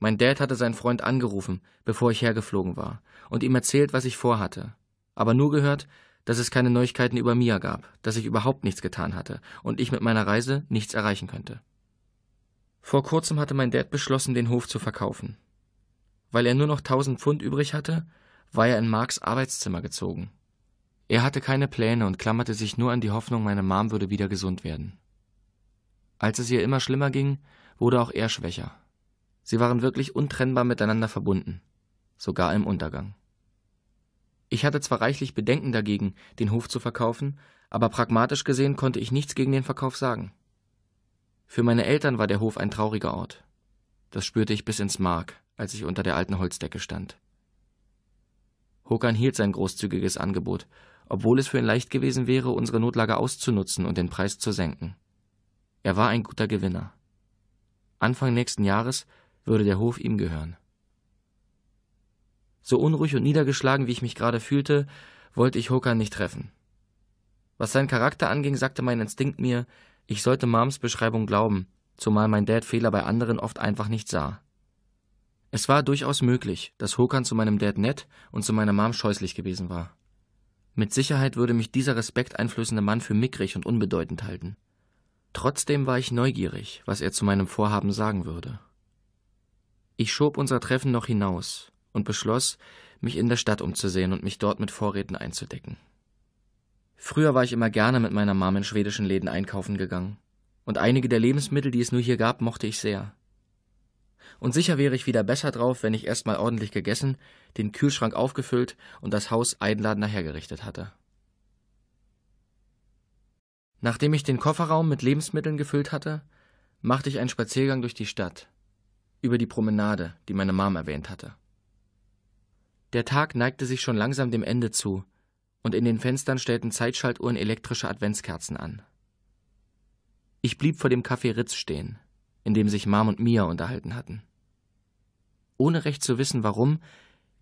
Mein Dad hatte seinen Freund angerufen, bevor ich hergeflogen war, und ihm erzählt, was ich vorhatte. Aber nur gehört, dass es keine Neuigkeiten über Mia gab, dass ich überhaupt nichts getan hatte und ich mit meiner Reise nichts erreichen könnte. Vor kurzem hatte mein Dad beschlossen, den Hof zu verkaufen. Weil er nur noch 1000 Pfund übrig hatte, war er in Marks Arbeitszimmer gezogen. Er hatte keine Pläne und klammerte sich nur an die Hoffnung, meine Mom würde wieder gesund werden. Als es ihr immer schlimmer ging, wurde auch er schwächer. Sie waren wirklich untrennbar miteinander verbunden, sogar im Untergang. Ich hatte zwar reichlich Bedenken dagegen, den Hof zu verkaufen, aber pragmatisch gesehen konnte ich nichts gegen den Verkauf sagen. Für meine Eltern war der Hof ein trauriger Ort. Das spürte ich bis ins Mark, als ich unter der alten Holzdecke stand. Hokan hielt sein großzügiges Angebot, obwohl es für ihn leicht gewesen wäre, unsere Notlage auszunutzen und den Preis zu senken. Er war ein guter Gewinner. Anfang nächsten Jahres würde der Hof ihm gehören. So unruhig und niedergeschlagen, wie ich mich gerade fühlte, wollte ich Hokan nicht treffen. Was seinen Charakter anging, sagte mein Instinkt mir, ich sollte Mams Beschreibung glauben, zumal mein Dad Fehler bei anderen oft einfach nicht sah. Es war durchaus möglich, dass Hokan zu meinem Dad nett und zu meiner Mom scheußlich gewesen war. Mit Sicherheit würde mich dieser respekteinflößende Mann für mickrig und unbedeutend halten. Trotzdem war ich neugierig, was er zu meinem Vorhaben sagen würde. Ich schob unser Treffen noch hinaus und beschloss, mich in der Stadt umzusehen und mich dort mit Vorräten einzudecken. Früher war ich immer gerne mit meiner Mom in schwedischen Läden einkaufen gegangen, und einige der Lebensmittel, die es nur hier gab, mochte ich sehr. Und sicher wäre ich wieder besser drauf, wenn ich erstmal ordentlich gegessen, den Kühlschrank aufgefüllt und das Haus einladender hergerichtet hatte. Nachdem ich den Kofferraum mit Lebensmitteln gefüllt hatte, machte ich einen Spaziergang durch die Stadt über die Promenade, die meine Mom erwähnt hatte. Der Tag neigte sich schon langsam dem Ende zu, und in den Fenstern stellten Zeitschaltuhren elektrische Adventskerzen an. Ich blieb vor dem Café Ritz stehen, in dem sich Mom und Mia unterhalten hatten. Ohne recht zu wissen, warum,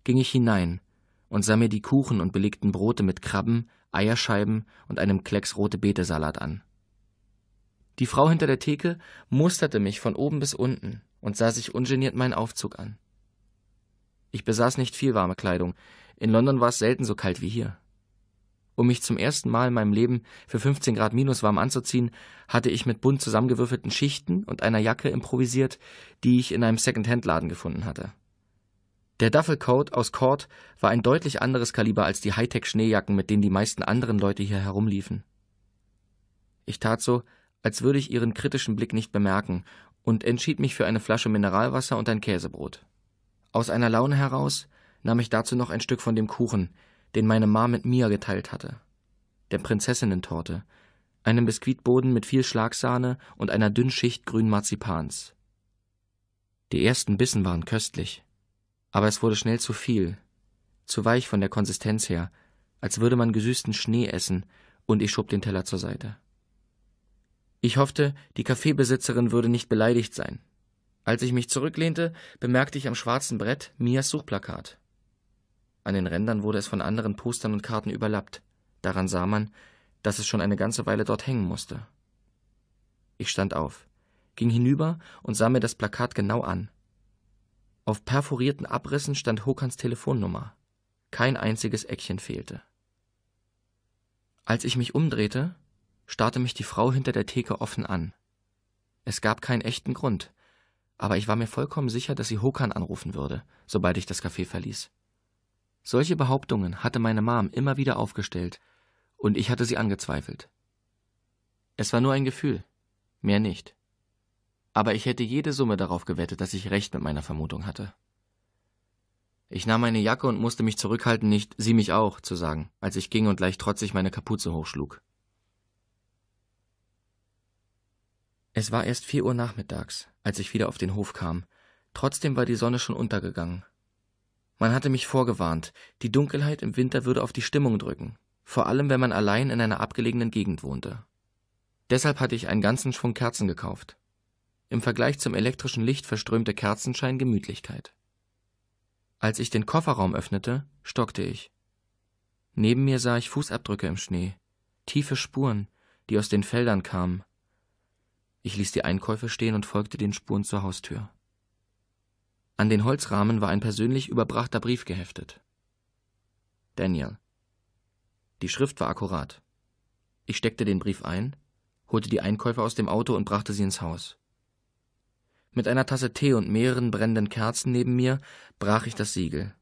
ging ich hinein und sah mir die Kuchen und belegten Brote mit Krabben, Eierscheiben und einem Klecks rote Betesalat an. Die Frau hinter der Theke musterte mich von oben bis unten und sah sich ungeniert meinen Aufzug an. Ich besaß nicht viel warme Kleidung. In London war es selten so kalt wie hier. Um mich zum ersten Mal in meinem Leben für 15 Grad minus warm anzuziehen, hatte ich mit bunt zusammengewürfelten Schichten und einer Jacke improvisiert, die ich in einem Second-Hand-Laden gefunden hatte. Der Duffelcoat aus Cord war ein deutlich anderes Kaliber als die Hightech-Schneejacken, mit denen die meisten anderen Leute hier herumliefen. Ich tat so, als würde ich ihren kritischen Blick nicht bemerken und entschied mich für eine Flasche Mineralwasser und ein Käsebrot. Aus einer Laune heraus nahm ich dazu noch ein Stück von dem Kuchen, den meine Ma mit Mia geteilt hatte, der Prinzessinnentorte, einem Biskuitboden mit viel Schlagsahne und einer dünnen Schicht grünen Marzipans. Die ersten Bissen waren köstlich, aber es wurde schnell zu viel, zu weich von der Konsistenz her, als würde man gesüßten Schnee essen, und ich schob den Teller zur Seite. Ich hoffte, die Kaffeebesitzerin würde nicht beleidigt sein. Als ich mich zurücklehnte, bemerkte ich am schwarzen Brett Mias Suchplakat. An den Rändern wurde es von anderen Postern und Karten überlappt. Daran sah man, dass es schon eine ganze Weile dort hängen musste. Ich stand auf, ging hinüber und sah mir das Plakat genau an. Auf perforierten Abrissen stand Hokans Telefonnummer. Kein einziges Eckchen fehlte. Als ich mich umdrehte, starrte mich die Frau hinter der Theke offen an. Es gab keinen echten Grund, aber ich war mir vollkommen sicher, dass sie Hokan anrufen würde, sobald ich das Café verließ. Solche Behauptungen hatte meine Mom immer wieder aufgestellt, und ich hatte sie angezweifelt. Es war nur ein Gefühl, mehr nicht. Aber ich hätte jede Summe darauf gewettet, dass ich recht mit meiner Vermutung hatte. Ich nahm meine Jacke und musste mich zurückhalten, nicht sie mich auch zu sagen, als ich ging und leicht trotzig meine Kapuze hochschlug. Es war erst vier Uhr nachmittags, als ich wieder auf den Hof kam. Trotzdem war die Sonne schon untergegangen. Man hatte mich vorgewarnt, die Dunkelheit im Winter würde auf die Stimmung drücken, vor allem wenn man allein in einer abgelegenen Gegend wohnte. Deshalb hatte ich einen ganzen Schwung Kerzen gekauft. Im Vergleich zum elektrischen Licht verströmte Kerzenschein Gemütlichkeit. Als ich den Kofferraum öffnete, stockte ich. Neben mir sah ich Fußabdrücke im Schnee, tiefe Spuren, die aus den Feldern kamen, ich ließ die Einkäufe stehen und folgte den Spuren zur Haustür. An den Holzrahmen war ein persönlich überbrachter Brief geheftet. Daniel. Die Schrift war akkurat. Ich steckte den Brief ein, holte die Einkäufe aus dem Auto und brachte sie ins Haus. Mit einer Tasse Tee und mehreren brennenden Kerzen neben mir brach ich das Siegel.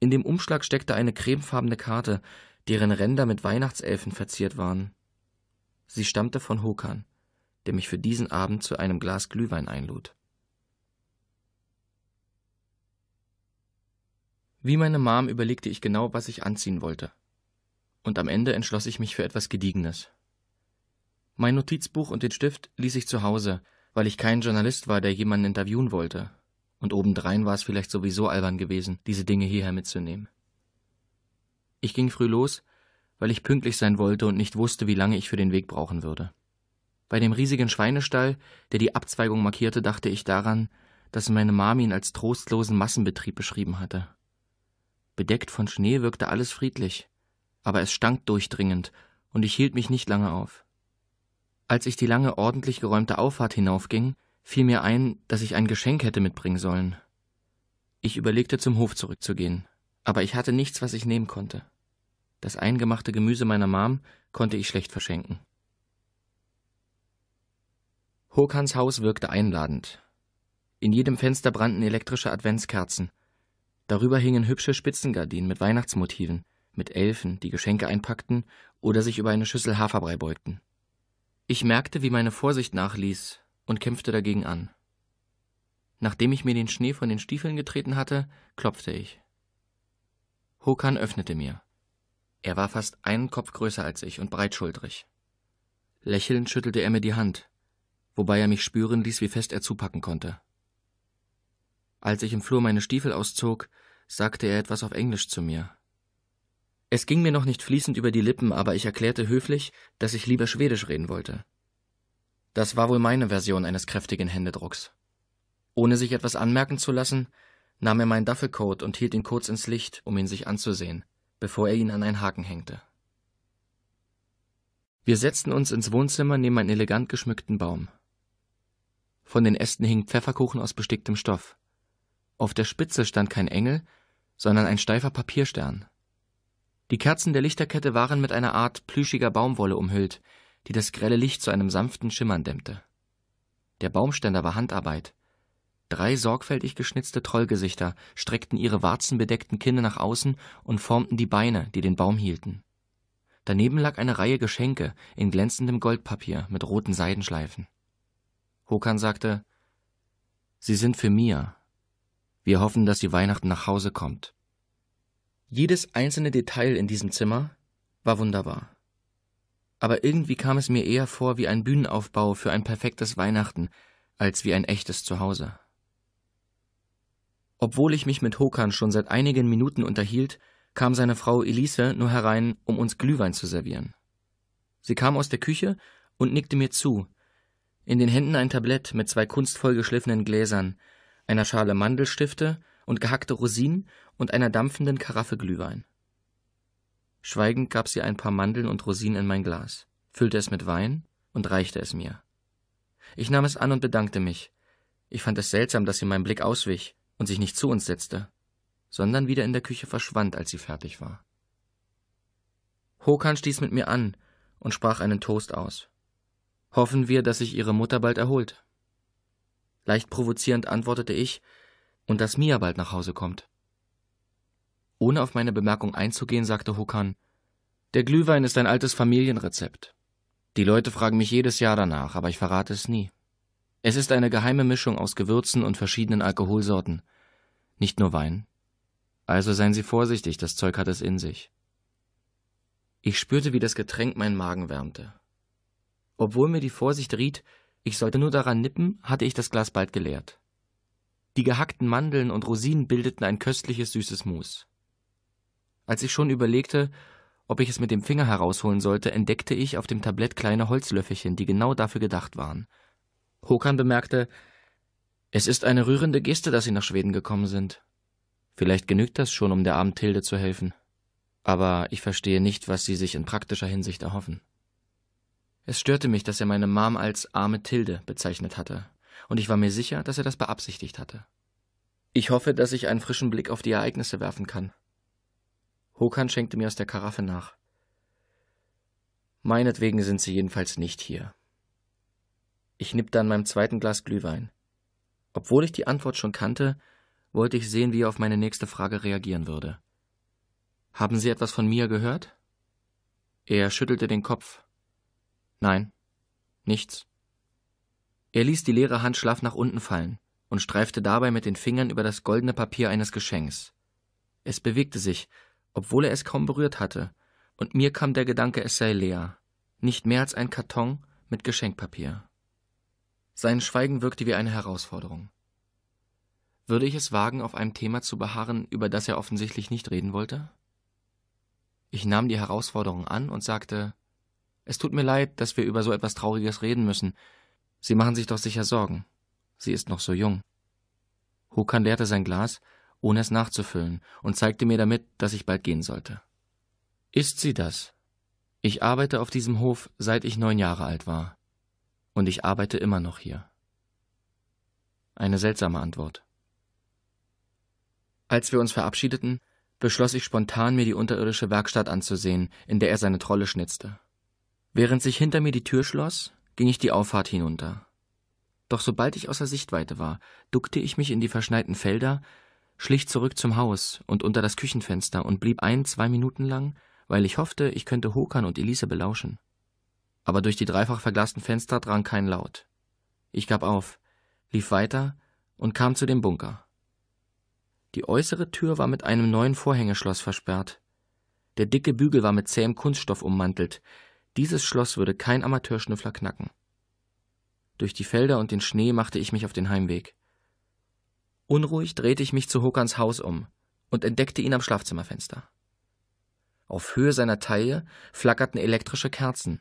In dem Umschlag steckte eine cremefarbene Karte, deren Ränder mit Weihnachtselfen verziert waren. Sie stammte von Hokan der mich für diesen Abend zu einem Glas Glühwein einlud. Wie meine Mom überlegte ich genau, was ich anziehen wollte. Und am Ende entschloss ich mich für etwas Gediegenes. Mein Notizbuch und den Stift ließ ich zu Hause, weil ich kein Journalist war, der jemanden interviewen wollte. Und obendrein war es vielleicht sowieso albern gewesen, diese Dinge hierher mitzunehmen. Ich ging früh los, weil ich pünktlich sein wollte und nicht wusste, wie lange ich für den Weg brauchen würde. Bei dem riesigen Schweinestall, der die Abzweigung markierte, dachte ich daran, dass meine Mami ihn als trostlosen Massenbetrieb beschrieben hatte. Bedeckt von Schnee wirkte alles friedlich, aber es stank durchdringend und ich hielt mich nicht lange auf. Als ich die lange ordentlich geräumte Auffahrt hinaufging, fiel mir ein, dass ich ein Geschenk hätte mitbringen sollen. Ich überlegte, zum Hof zurückzugehen, aber ich hatte nichts, was ich nehmen konnte. Das eingemachte Gemüse meiner Mom konnte ich schlecht verschenken. Hokans Haus wirkte einladend. In jedem Fenster brannten elektrische Adventskerzen. Darüber hingen hübsche Spitzengardinen mit Weihnachtsmotiven, mit Elfen, die Geschenke einpackten oder sich über eine Schüssel Haferbrei beugten. Ich merkte, wie meine Vorsicht nachließ und kämpfte dagegen an. Nachdem ich mir den Schnee von den Stiefeln getreten hatte, klopfte ich. Hokan öffnete mir. Er war fast einen Kopf größer als ich und breitschuldrig. Lächelnd schüttelte er mir die Hand wobei er mich spüren ließ, wie fest er zupacken konnte. Als ich im Flur meine Stiefel auszog, sagte er etwas auf Englisch zu mir. Es ging mir noch nicht fließend über die Lippen, aber ich erklärte höflich, dass ich lieber Schwedisch reden wollte. Das war wohl meine Version eines kräftigen Händedrucks. Ohne sich etwas anmerken zu lassen, nahm er meinen Duffelcoat und hielt ihn kurz ins Licht, um ihn sich anzusehen, bevor er ihn an einen Haken hängte. Wir setzten uns ins Wohnzimmer neben einen elegant geschmückten Baum. Von den Ästen hing Pfefferkuchen aus besticktem Stoff. Auf der Spitze stand kein Engel, sondern ein steifer Papierstern. Die Kerzen der Lichterkette waren mit einer Art plüschiger Baumwolle umhüllt, die das grelle Licht zu einem sanften Schimmern dämmte. Der Baumständer war Handarbeit. Drei sorgfältig geschnitzte Trollgesichter streckten ihre warzenbedeckten Kinne nach außen und formten die Beine, die den Baum hielten. Daneben lag eine Reihe Geschenke in glänzendem Goldpapier mit roten Seidenschleifen. Hokan sagte, Sie sind für Mia. Wir hoffen, dass sie Weihnachten nach Hause kommt. Jedes einzelne Detail in diesem Zimmer war wunderbar. Aber irgendwie kam es mir eher vor wie ein Bühnenaufbau für ein perfektes Weihnachten als wie ein echtes Zuhause. Obwohl ich mich mit Hokan schon seit einigen Minuten unterhielt, kam seine Frau Elise nur herein, um uns Glühwein zu servieren. Sie kam aus der Küche und nickte mir zu, in den Händen ein Tablett mit zwei kunstvoll geschliffenen Gläsern, einer Schale Mandelstifte und gehackte Rosinen und einer dampfenden Karaffe Glühwein. Schweigend gab sie ein paar Mandeln und Rosinen in mein Glas, füllte es mit Wein und reichte es mir. Ich nahm es an und bedankte mich. Ich fand es seltsam, dass sie meinem Blick auswich und sich nicht zu uns setzte, sondern wieder in der Küche verschwand, als sie fertig war. Hokan stieß mit mir an und sprach einen Toast aus. Hoffen wir, dass sich Ihre Mutter bald erholt. Leicht provozierend antwortete ich, und dass Mia bald nach Hause kommt. Ohne auf meine Bemerkung einzugehen, sagte Hukan, der Glühwein ist ein altes Familienrezept. Die Leute fragen mich jedes Jahr danach, aber ich verrate es nie. Es ist eine geheime Mischung aus Gewürzen und verschiedenen Alkoholsorten. Nicht nur Wein. Also seien Sie vorsichtig, das Zeug hat es in sich. Ich spürte, wie das Getränk meinen Magen wärmte. Obwohl mir die Vorsicht riet, ich sollte nur daran nippen, hatte ich das Glas bald geleert. Die gehackten Mandeln und Rosinen bildeten ein köstliches süßes Mus. Als ich schon überlegte, ob ich es mit dem Finger herausholen sollte, entdeckte ich auf dem Tablett kleine Holzlöffelchen, die genau dafür gedacht waren. Hokan bemerkte, es ist eine rührende Geste, dass Sie nach Schweden gekommen sind. Vielleicht genügt das schon, um der armen Tilde zu helfen. Aber ich verstehe nicht, was Sie sich in praktischer Hinsicht erhoffen. Es störte mich, dass er meine Mom als arme Tilde bezeichnet hatte, und ich war mir sicher, dass er das beabsichtigt hatte. Ich hoffe, dass ich einen frischen Blick auf die Ereignisse werfen kann. Hokan schenkte mir aus der Karaffe nach. Meinetwegen sind sie jedenfalls nicht hier. Ich nippte an meinem zweiten Glas Glühwein. Obwohl ich die Antwort schon kannte, wollte ich sehen, wie er auf meine nächste Frage reagieren würde. Haben Sie etwas von mir gehört? Er schüttelte den Kopf, Nein, nichts. Er ließ die leere Hand schlaff nach unten fallen und streifte dabei mit den Fingern über das goldene Papier eines Geschenks. Es bewegte sich, obwohl er es kaum berührt hatte, und mir kam der Gedanke, es sei leer, nicht mehr als ein Karton mit Geschenkpapier. Sein Schweigen wirkte wie eine Herausforderung. Würde ich es wagen, auf einem Thema zu beharren, über das er offensichtlich nicht reden wollte? Ich nahm die Herausforderung an und sagte es tut mir leid, dass wir über so etwas Trauriges reden müssen. Sie machen sich doch sicher Sorgen. Sie ist noch so jung. Hukan leerte sein Glas, ohne es nachzufüllen, und zeigte mir damit, dass ich bald gehen sollte. Ist sie das? Ich arbeite auf diesem Hof, seit ich neun Jahre alt war. Und ich arbeite immer noch hier. Eine seltsame Antwort. Als wir uns verabschiedeten, beschloss ich spontan, mir die unterirdische Werkstatt anzusehen, in der er seine Trolle schnitzte. Während sich hinter mir die Tür schloss, ging ich die Auffahrt hinunter. Doch sobald ich außer Sichtweite war, duckte ich mich in die verschneiten Felder, schlich zurück zum Haus und unter das Küchenfenster und blieb ein, zwei Minuten lang, weil ich hoffte, ich könnte Hokan und Elise belauschen. Aber durch die dreifach verglasten Fenster drang kein Laut. Ich gab auf, lief weiter und kam zu dem Bunker. Die äußere Tür war mit einem neuen Vorhängeschloss versperrt. Der dicke Bügel war mit zähem Kunststoff ummantelt, dieses Schloss würde kein Amateurschnüffler knacken. Durch die Felder und den Schnee machte ich mich auf den Heimweg. Unruhig drehte ich mich zu Hokans Haus um und entdeckte ihn am Schlafzimmerfenster. Auf Höhe seiner Taille flackerten elektrische Kerzen.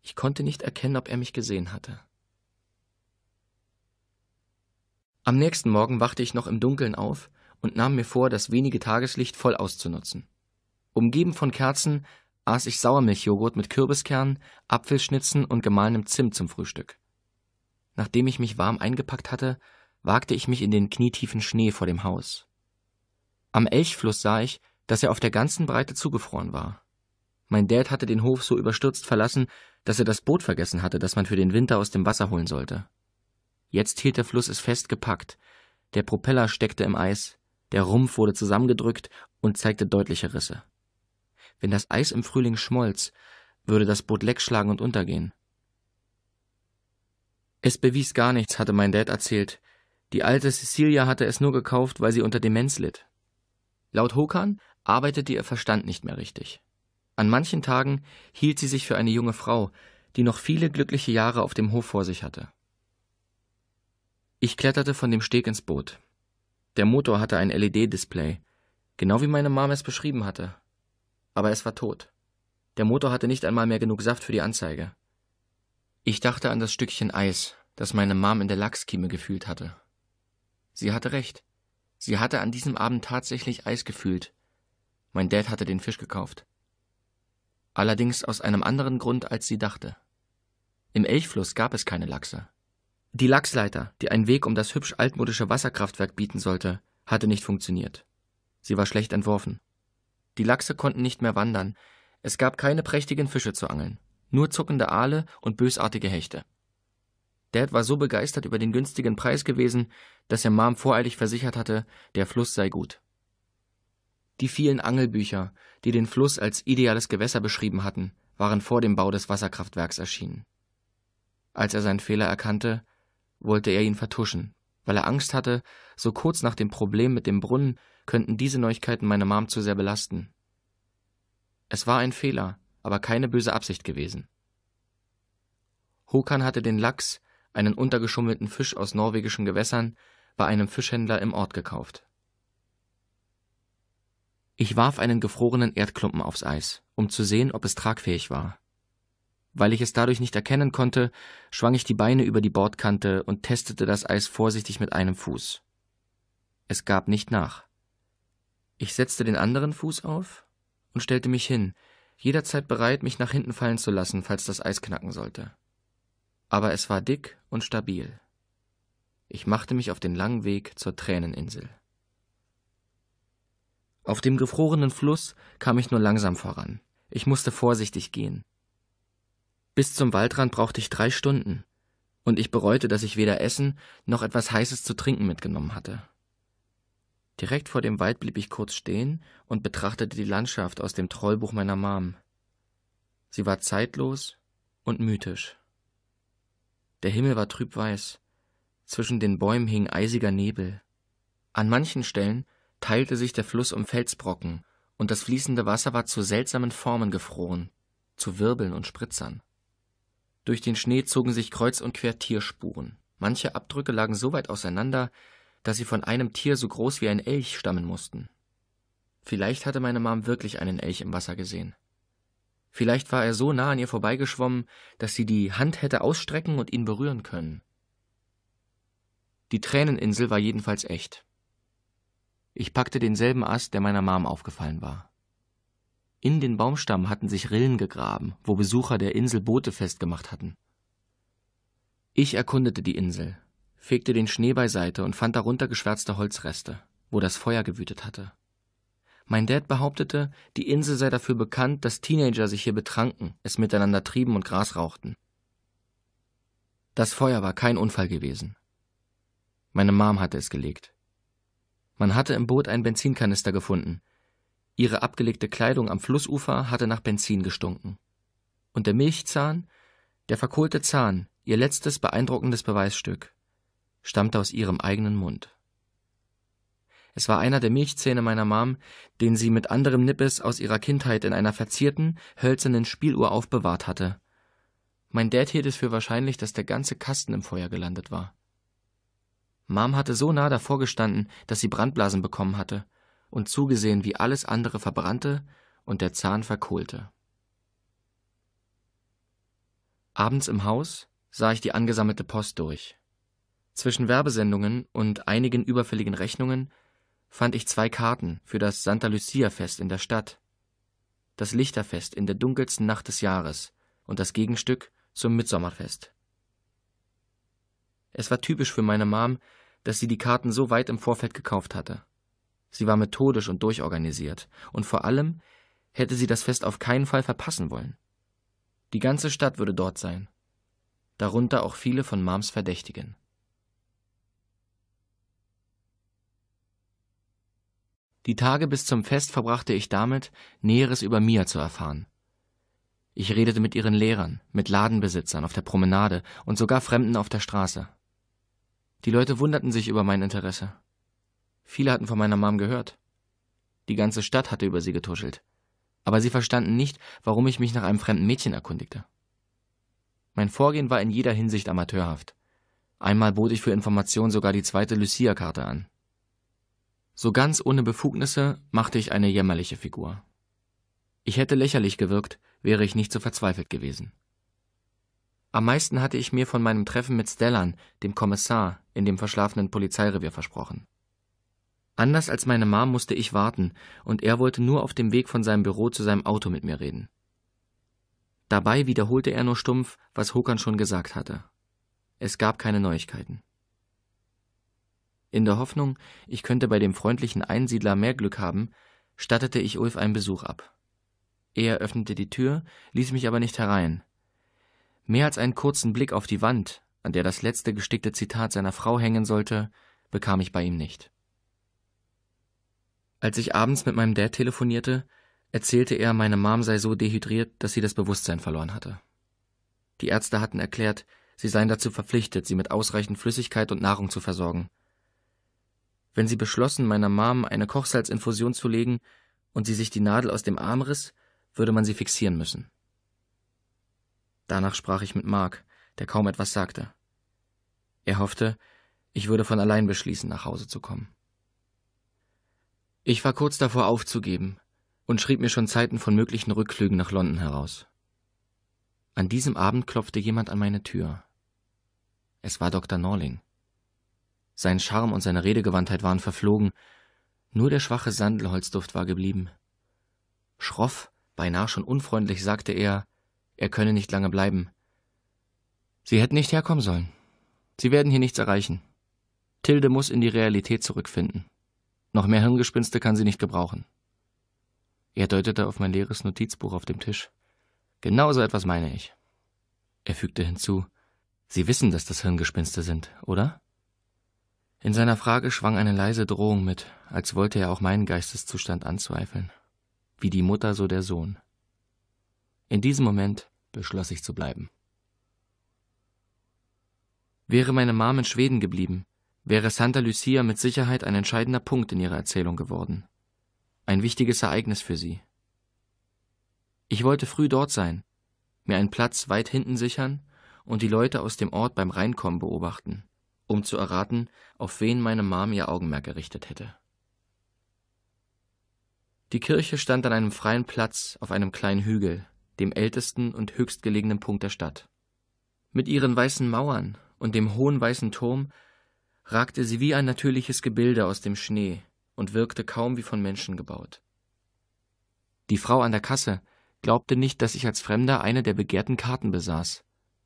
Ich konnte nicht erkennen, ob er mich gesehen hatte. Am nächsten Morgen wachte ich noch im Dunkeln auf und nahm mir vor, das wenige Tageslicht voll auszunutzen. Umgeben von Kerzen aß ich Sauermilchjoghurt mit Kürbiskernen, Apfelschnitzen und gemahlenem Zimt zum Frühstück. Nachdem ich mich warm eingepackt hatte, wagte ich mich in den knietiefen Schnee vor dem Haus. Am Elchfluss sah ich, dass er auf der ganzen Breite zugefroren war. Mein Dad hatte den Hof so überstürzt verlassen, dass er das Boot vergessen hatte, das man für den Winter aus dem Wasser holen sollte. Jetzt hielt der Fluss es fest gepackt, der Propeller steckte im Eis, der Rumpf wurde zusammengedrückt und zeigte deutliche Risse. Wenn das Eis im Frühling schmolz, würde das Boot leckschlagen und untergehen. Es bewies gar nichts, hatte mein Dad erzählt. Die alte Cecilia hatte es nur gekauft, weil sie unter Demenz litt. Laut Hokan arbeitete ihr Verstand nicht mehr richtig. An manchen Tagen hielt sie sich für eine junge Frau, die noch viele glückliche Jahre auf dem Hof vor sich hatte. Ich kletterte von dem Steg ins Boot. Der Motor hatte ein LED-Display, genau wie meine Mom es beschrieben hatte aber es war tot. Der Motor hatte nicht einmal mehr genug Saft für die Anzeige. Ich dachte an das Stückchen Eis, das meine Mom in der Lachskieme gefühlt hatte. Sie hatte recht. Sie hatte an diesem Abend tatsächlich Eis gefühlt. Mein Dad hatte den Fisch gekauft. Allerdings aus einem anderen Grund, als sie dachte. Im Elchfluss gab es keine Lachse. Die Lachsleiter, die einen Weg um das hübsch altmodische Wasserkraftwerk bieten sollte, hatte nicht funktioniert. Sie war schlecht entworfen. Die Lachse konnten nicht mehr wandern. Es gab keine prächtigen Fische zu angeln, nur zuckende Aale und bösartige Hechte. Dad war so begeistert über den günstigen Preis gewesen, dass er Mom voreilig versichert hatte, der Fluss sei gut. Die vielen Angelbücher, die den Fluss als ideales Gewässer beschrieben hatten, waren vor dem Bau des Wasserkraftwerks erschienen. Als er seinen Fehler erkannte, wollte er ihn vertuschen, weil er Angst hatte, so kurz nach dem Problem mit dem Brunnen könnten diese Neuigkeiten meine Mom zu sehr belasten. Es war ein Fehler, aber keine böse Absicht gewesen. Hokan hatte den Lachs, einen untergeschummelten Fisch aus norwegischen Gewässern, bei einem Fischhändler im Ort gekauft. Ich warf einen gefrorenen Erdklumpen aufs Eis, um zu sehen, ob es tragfähig war. Weil ich es dadurch nicht erkennen konnte, schwang ich die Beine über die Bordkante und testete das Eis vorsichtig mit einem Fuß. Es gab nicht nach. Ich setzte den anderen Fuß auf und stellte mich hin, jederzeit bereit, mich nach hinten fallen zu lassen, falls das Eis knacken sollte. Aber es war dick und stabil. Ich machte mich auf den langen Weg zur Träneninsel. Auf dem gefrorenen Fluss kam ich nur langsam voran. Ich musste vorsichtig gehen. Bis zum Waldrand brauchte ich drei Stunden, und ich bereute, dass ich weder Essen noch etwas Heißes zu trinken mitgenommen hatte. Direkt vor dem Wald blieb ich kurz stehen und betrachtete die Landschaft aus dem Trollbuch meiner Mom. Sie war zeitlos und mythisch. Der Himmel war trübweiß, zwischen den Bäumen hing eisiger Nebel. An manchen Stellen teilte sich der Fluss um Felsbrocken, und das fließende Wasser war zu seltsamen Formen gefroren, zu Wirbeln und Spritzern. Durch den Schnee zogen sich kreuz und quer Tierspuren. Manche Abdrücke lagen so weit auseinander, dass sie von einem Tier so groß wie ein Elch stammen mussten. Vielleicht hatte meine Mom wirklich einen Elch im Wasser gesehen. Vielleicht war er so nah an ihr vorbeigeschwommen, dass sie die Hand hätte ausstrecken und ihn berühren können. Die Träneninsel war jedenfalls echt. Ich packte denselben Ast, der meiner Mom aufgefallen war. In den Baumstamm hatten sich Rillen gegraben, wo Besucher der Insel Boote festgemacht hatten. Ich erkundete die Insel, fegte den Schnee beiseite und fand darunter geschwärzte Holzreste, wo das Feuer gewütet hatte. Mein Dad behauptete, die Insel sei dafür bekannt, dass Teenager sich hier betranken, es miteinander trieben und Gras rauchten. Das Feuer war kein Unfall gewesen. Meine Mom hatte es gelegt. Man hatte im Boot einen Benzinkanister gefunden. Ihre abgelegte Kleidung am Flussufer hatte nach Benzin gestunken. Und der Milchzahn, der verkohlte Zahn, ihr letztes beeindruckendes Beweisstück stammte aus ihrem eigenen Mund. Es war einer der Milchzähne meiner Mom, den sie mit anderem Nippes aus ihrer Kindheit in einer verzierten, hölzernen Spieluhr aufbewahrt hatte. Mein Dad hielt es für wahrscheinlich, dass der ganze Kasten im Feuer gelandet war. Mom hatte so nah davor gestanden, dass sie Brandblasen bekommen hatte und zugesehen, wie alles andere verbrannte und der Zahn verkohlte. Abends im Haus sah ich die angesammelte Post durch. Zwischen Werbesendungen und einigen überfälligen Rechnungen fand ich zwei Karten für das Santa-Lucia-Fest in der Stadt, das Lichterfest in der dunkelsten Nacht des Jahres und das Gegenstück zum Midsomerfest. Es war typisch für meine Mom, dass sie die Karten so weit im Vorfeld gekauft hatte. Sie war methodisch und durchorganisiert, und vor allem hätte sie das Fest auf keinen Fall verpassen wollen. Die ganze Stadt würde dort sein, darunter auch viele von Mams Verdächtigen. Die Tage bis zum Fest verbrachte ich damit, Näheres über Mia zu erfahren. Ich redete mit ihren Lehrern, mit Ladenbesitzern auf der Promenade und sogar Fremden auf der Straße. Die Leute wunderten sich über mein Interesse. Viele hatten von meiner Mom gehört. Die ganze Stadt hatte über sie getuschelt. Aber sie verstanden nicht, warum ich mich nach einem fremden Mädchen erkundigte. Mein Vorgehen war in jeder Hinsicht amateurhaft. Einmal bot ich für Informationen sogar die zweite Lucia-Karte an. So ganz ohne Befugnisse machte ich eine jämmerliche Figur. Ich hätte lächerlich gewirkt, wäre ich nicht so verzweifelt gewesen. Am meisten hatte ich mir von meinem Treffen mit Stellan, dem Kommissar, in dem verschlafenen Polizeirevier versprochen. Anders als meine Mom musste ich warten, und er wollte nur auf dem Weg von seinem Büro zu seinem Auto mit mir reden. Dabei wiederholte er nur stumpf, was Hokan schon gesagt hatte. Es gab keine Neuigkeiten. In der Hoffnung, ich könnte bei dem freundlichen Einsiedler mehr Glück haben, stattete ich Ulf einen Besuch ab. Er öffnete die Tür, ließ mich aber nicht herein. Mehr als einen kurzen Blick auf die Wand, an der das letzte gestickte Zitat seiner Frau hängen sollte, bekam ich bei ihm nicht. Als ich abends mit meinem Dad telefonierte, erzählte er, meine Mom sei so dehydriert, dass sie das Bewusstsein verloren hatte. Die Ärzte hatten erklärt, sie seien dazu verpflichtet, sie mit ausreichend Flüssigkeit und Nahrung zu versorgen, wenn sie beschlossen, meiner Mom eine Kochsalzinfusion zu legen und sie sich die Nadel aus dem Arm riss, würde man sie fixieren müssen. Danach sprach ich mit Mark, der kaum etwas sagte. Er hoffte, ich würde von allein beschließen, nach Hause zu kommen. Ich war kurz davor aufzugeben und schrieb mir schon Zeiten von möglichen Rückflügen nach London heraus. An diesem Abend klopfte jemand an meine Tür. Es war Dr. Norling. Sein Charme und seine Redegewandtheit waren verflogen, nur der schwache Sandelholzduft war geblieben. Schroff, beinahe schon unfreundlich, sagte er, er könne nicht lange bleiben. Sie hätten nicht herkommen sollen. Sie werden hier nichts erreichen. Tilde muss in die Realität zurückfinden. Noch mehr Hirngespinste kann sie nicht gebrauchen. Er deutete auf mein leeres Notizbuch auf dem Tisch. Genau so etwas meine ich. Er fügte hinzu, Sie wissen, dass das Hirngespinste sind, oder? In seiner Frage schwang eine leise Drohung mit, als wollte er auch meinen Geisteszustand anzweifeln. Wie die Mutter, so der Sohn. In diesem Moment beschloss ich zu bleiben. Wäre meine Mom in Schweden geblieben, wäre Santa Lucia mit Sicherheit ein entscheidender Punkt in ihrer Erzählung geworden. Ein wichtiges Ereignis für sie. Ich wollte früh dort sein, mir einen Platz weit hinten sichern und die Leute aus dem Ort beim Reinkommen beobachten um zu erraten, auf wen meine Mom ihr Augenmerk gerichtet hätte. Die Kirche stand an einem freien Platz auf einem kleinen Hügel, dem ältesten und höchstgelegenen Punkt der Stadt. Mit ihren weißen Mauern und dem hohen weißen Turm ragte sie wie ein natürliches Gebilde aus dem Schnee und wirkte kaum wie von Menschen gebaut. Die Frau an der Kasse glaubte nicht, dass ich als Fremder eine der begehrten Karten besaß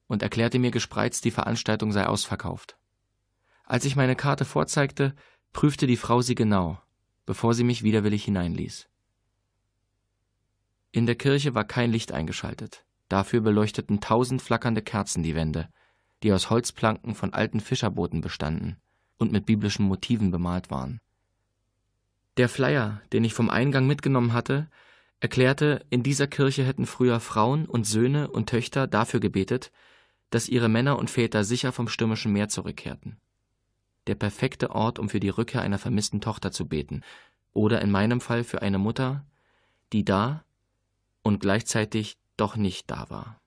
und erklärte mir gespreizt, die Veranstaltung sei ausverkauft. Als ich meine Karte vorzeigte, prüfte die Frau sie genau, bevor sie mich widerwillig hineinließ. In der Kirche war kein Licht eingeschaltet. Dafür beleuchteten tausend flackernde Kerzen die Wände, die aus Holzplanken von alten Fischerbooten bestanden und mit biblischen Motiven bemalt waren. Der Flyer, den ich vom Eingang mitgenommen hatte, erklärte, in dieser Kirche hätten früher Frauen und Söhne und Töchter dafür gebetet, dass ihre Männer und Väter sicher vom stürmischen Meer zurückkehrten der perfekte Ort, um für die Rückkehr einer vermissten Tochter zu beten oder in meinem Fall für eine Mutter, die da und gleichzeitig doch nicht da war.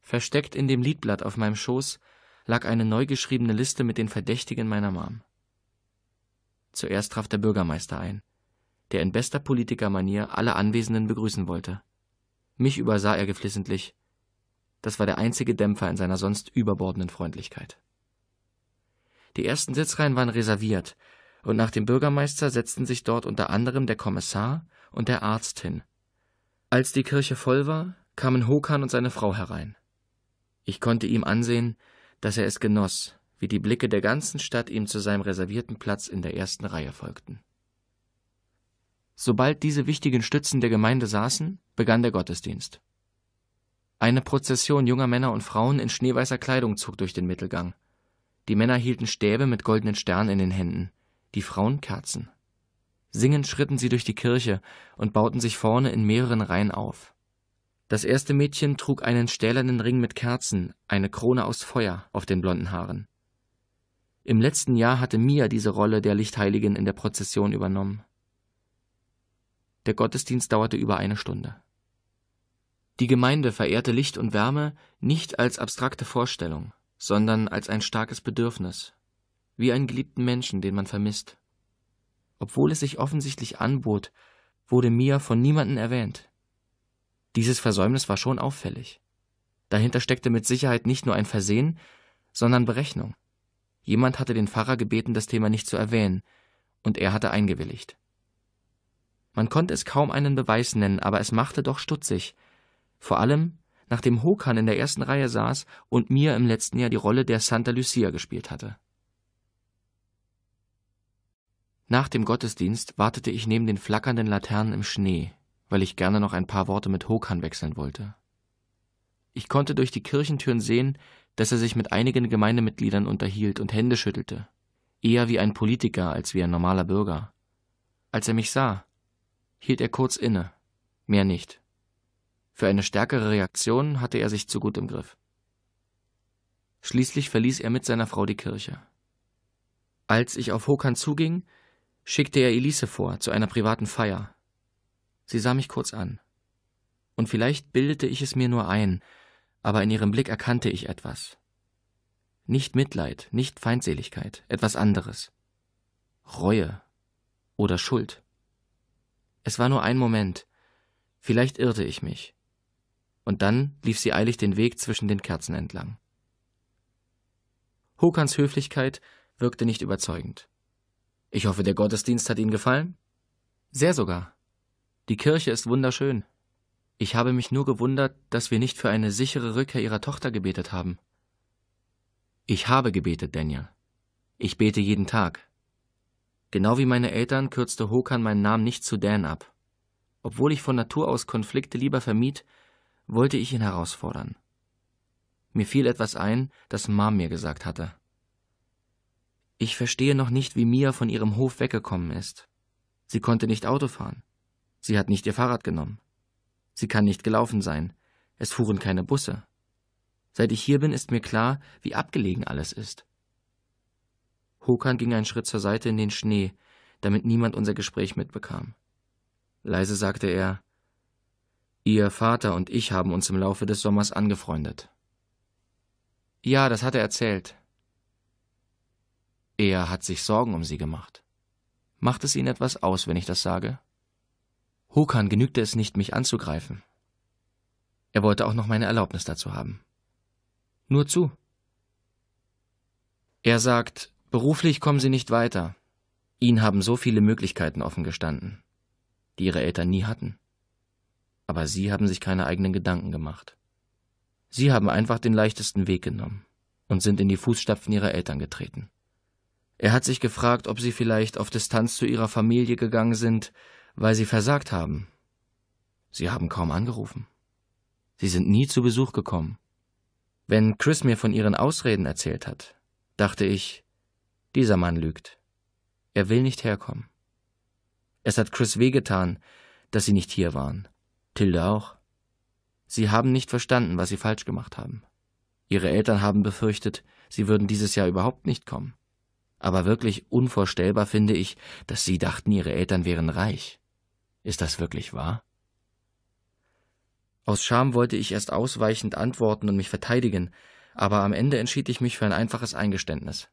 Versteckt in dem Liedblatt auf meinem Schoß lag eine neu geschriebene Liste mit den Verdächtigen meiner Mom. Zuerst traf der Bürgermeister ein, der in bester Politikermanier alle Anwesenden begrüßen wollte. Mich übersah er geflissentlich. Das war der einzige Dämpfer in seiner sonst überbordenden Freundlichkeit. Die ersten Sitzreihen waren reserviert, und nach dem Bürgermeister setzten sich dort unter anderem der Kommissar und der Arzt hin. Als die Kirche voll war, kamen Hokan und seine Frau herein. Ich konnte ihm ansehen, dass er es genoss, wie die Blicke der ganzen Stadt ihm zu seinem reservierten Platz in der ersten Reihe folgten. Sobald diese wichtigen Stützen der Gemeinde saßen, begann der Gottesdienst. Eine Prozession junger Männer und Frauen in schneeweißer Kleidung zog durch den Mittelgang – die Männer hielten Stäbe mit goldenen Sternen in den Händen, die Frauen Kerzen. Singend schritten sie durch die Kirche und bauten sich vorne in mehreren Reihen auf. Das erste Mädchen trug einen stählernen Ring mit Kerzen, eine Krone aus Feuer auf den blonden Haaren. Im letzten Jahr hatte Mia diese Rolle der Lichtheiligen in der Prozession übernommen. Der Gottesdienst dauerte über eine Stunde. Die Gemeinde verehrte Licht und Wärme nicht als abstrakte Vorstellung, sondern als ein starkes Bedürfnis, wie einen geliebten Menschen, den man vermisst. Obwohl es sich offensichtlich anbot, wurde Mia von niemandem erwähnt. Dieses Versäumnis war schon auffällig. Dahinter steckte mit Sicherheit nicht nur ein Versehen, sondern Berechnung. Jemand hatte den Pfarrer gebeten, das Thema nicht zu erwähnen, und er hatte eingewilligt. Man konnte es kaum einen Beweis nennen, aber es machte doch stutzig, vor allem, nachdem Hokan in der ersten Reihe saß und mir im letzten Jahr die Rolle der Santa Lucia gespielt hatte. Nach dem Gottesdienst wartete ich neben den flackernden Laternen im Schnee, weil ich gerne noch ein paar Worte mit Hokan wechseln wollte. Ich konnte durch die Kirchentüren sehen, dass er sich mit einigen Gemeindemitgliedern unterhielt und Hände schüttelte, eher wie ein Politiker als wie ein normaler Bürger. Als er mich sah, hielt er kurz inne, mehr nicht. Für eine stärkere Reaktion hatte er sich zu gut im Griff. Schließlich verließ er mit seiner Frau die Kirche. Als ich auf Hokan zuging, schickte er Elise vor zu einer privaten Feier. Sie sah mich kurz an. Und vielleicht bildete ich es mir nur ein, aber in ihrem Blick erkannte ich etwas. Nicht Mitleid, nicht Feindseligkeit, etwas anderes. Reue oder Schuld. Es war nur ein Moment. Vielleicht irrte ich mich und dann lief sie eilig den Weg zwischen den Kerzen entlang. Hokans Höflichkeit wirkte nicht überzeugend. Ich hoffe, der Gottesdienst hat Ihnen gefallen? Sehr sogar. Die Kirche ist wunderschön. Ich habe mich nur gewundert, dass wir nicht für eine sichere Rückkehr Ihrer Tochter gebetet haben. Ich habe gebetet, Daniel. Ich bete jeden Tag. Genau wie meine Eltern kürzte Hokan meinen Namen nicht zu Dan ab. Obwohl ich von Natur aus Konflikte lieber vermied, wollte ich ihn herausfordern. Mir fiel etwas ein, das Mom mir gesagt hatte. Ich verstehe noch nicht, wie Mia von ihrem Hof weggekommen ist. Sie konnte nicht Auto fahren. Sie hat nicht ihr Fahrrad genommen. Sie kann nicht gelaufen sein. Es fuhren keine Busse. Seit ich hier bin, ist mir klar, wie abgelegen alles ist. Hokan ging einen Schritt zur Seite in den Schnee, damit niemand unser Gespräch mitbekam. Leise sagte er Ihr Vater und ich haben uns im Laufe des Sommers angefreundet. Ja, das hat er erzählt. Er hat sich Sorgen um sie gemacht. Macht es Ihnen etwas aus, wenn ich das sage? Hokan genügte es nicht, mich anzugreifen. Er wollte auch noch meine Erlaubnis dazu haben. Nur zu. Er sagt, beruflich kommen Sie nicht weiter. Ihnen haben so viele Möglichkeiten offen gestanden, die Ihre Eltern nie hatten aber Sie haben sich keine eigenen Gedanken gemacht. Sie haben einfach den leichtesten Weg genommen und sind in die Fußstapfen Ihrer Eltern getreten. Er hat sich gefragt, ob Sie vielleicht auf Distanz zu Ihrer Familie gegangen sind, weil Sie versagt haben. Sie haben kaum angerufen. Sie sind nie zu Besuch gekommen. Wenn Chris mir von Ihren Ausreden erzählt hat, dachte ich, dieser Mann lügt. Er will nicht herkommen. Es hat Chris wehgetan, dass Sie nicht hier waren Tilde auch. Sie haben nicht verstanden, was sie falsch gemacht haben. Ihre Eltern haben befürchtet, sie würden dieses Jahr überhaupt nicht kommen. Aber wirklich unvorstellbar finde ich, dass sie dachten, ihre Eltern wären reich. Ist das wirklich wahr? Aus Scham wollte ich erst ausweichend antworten und mich verteidigen, aber am Ende entschied ich mich für ein einfaches Eingeständnis.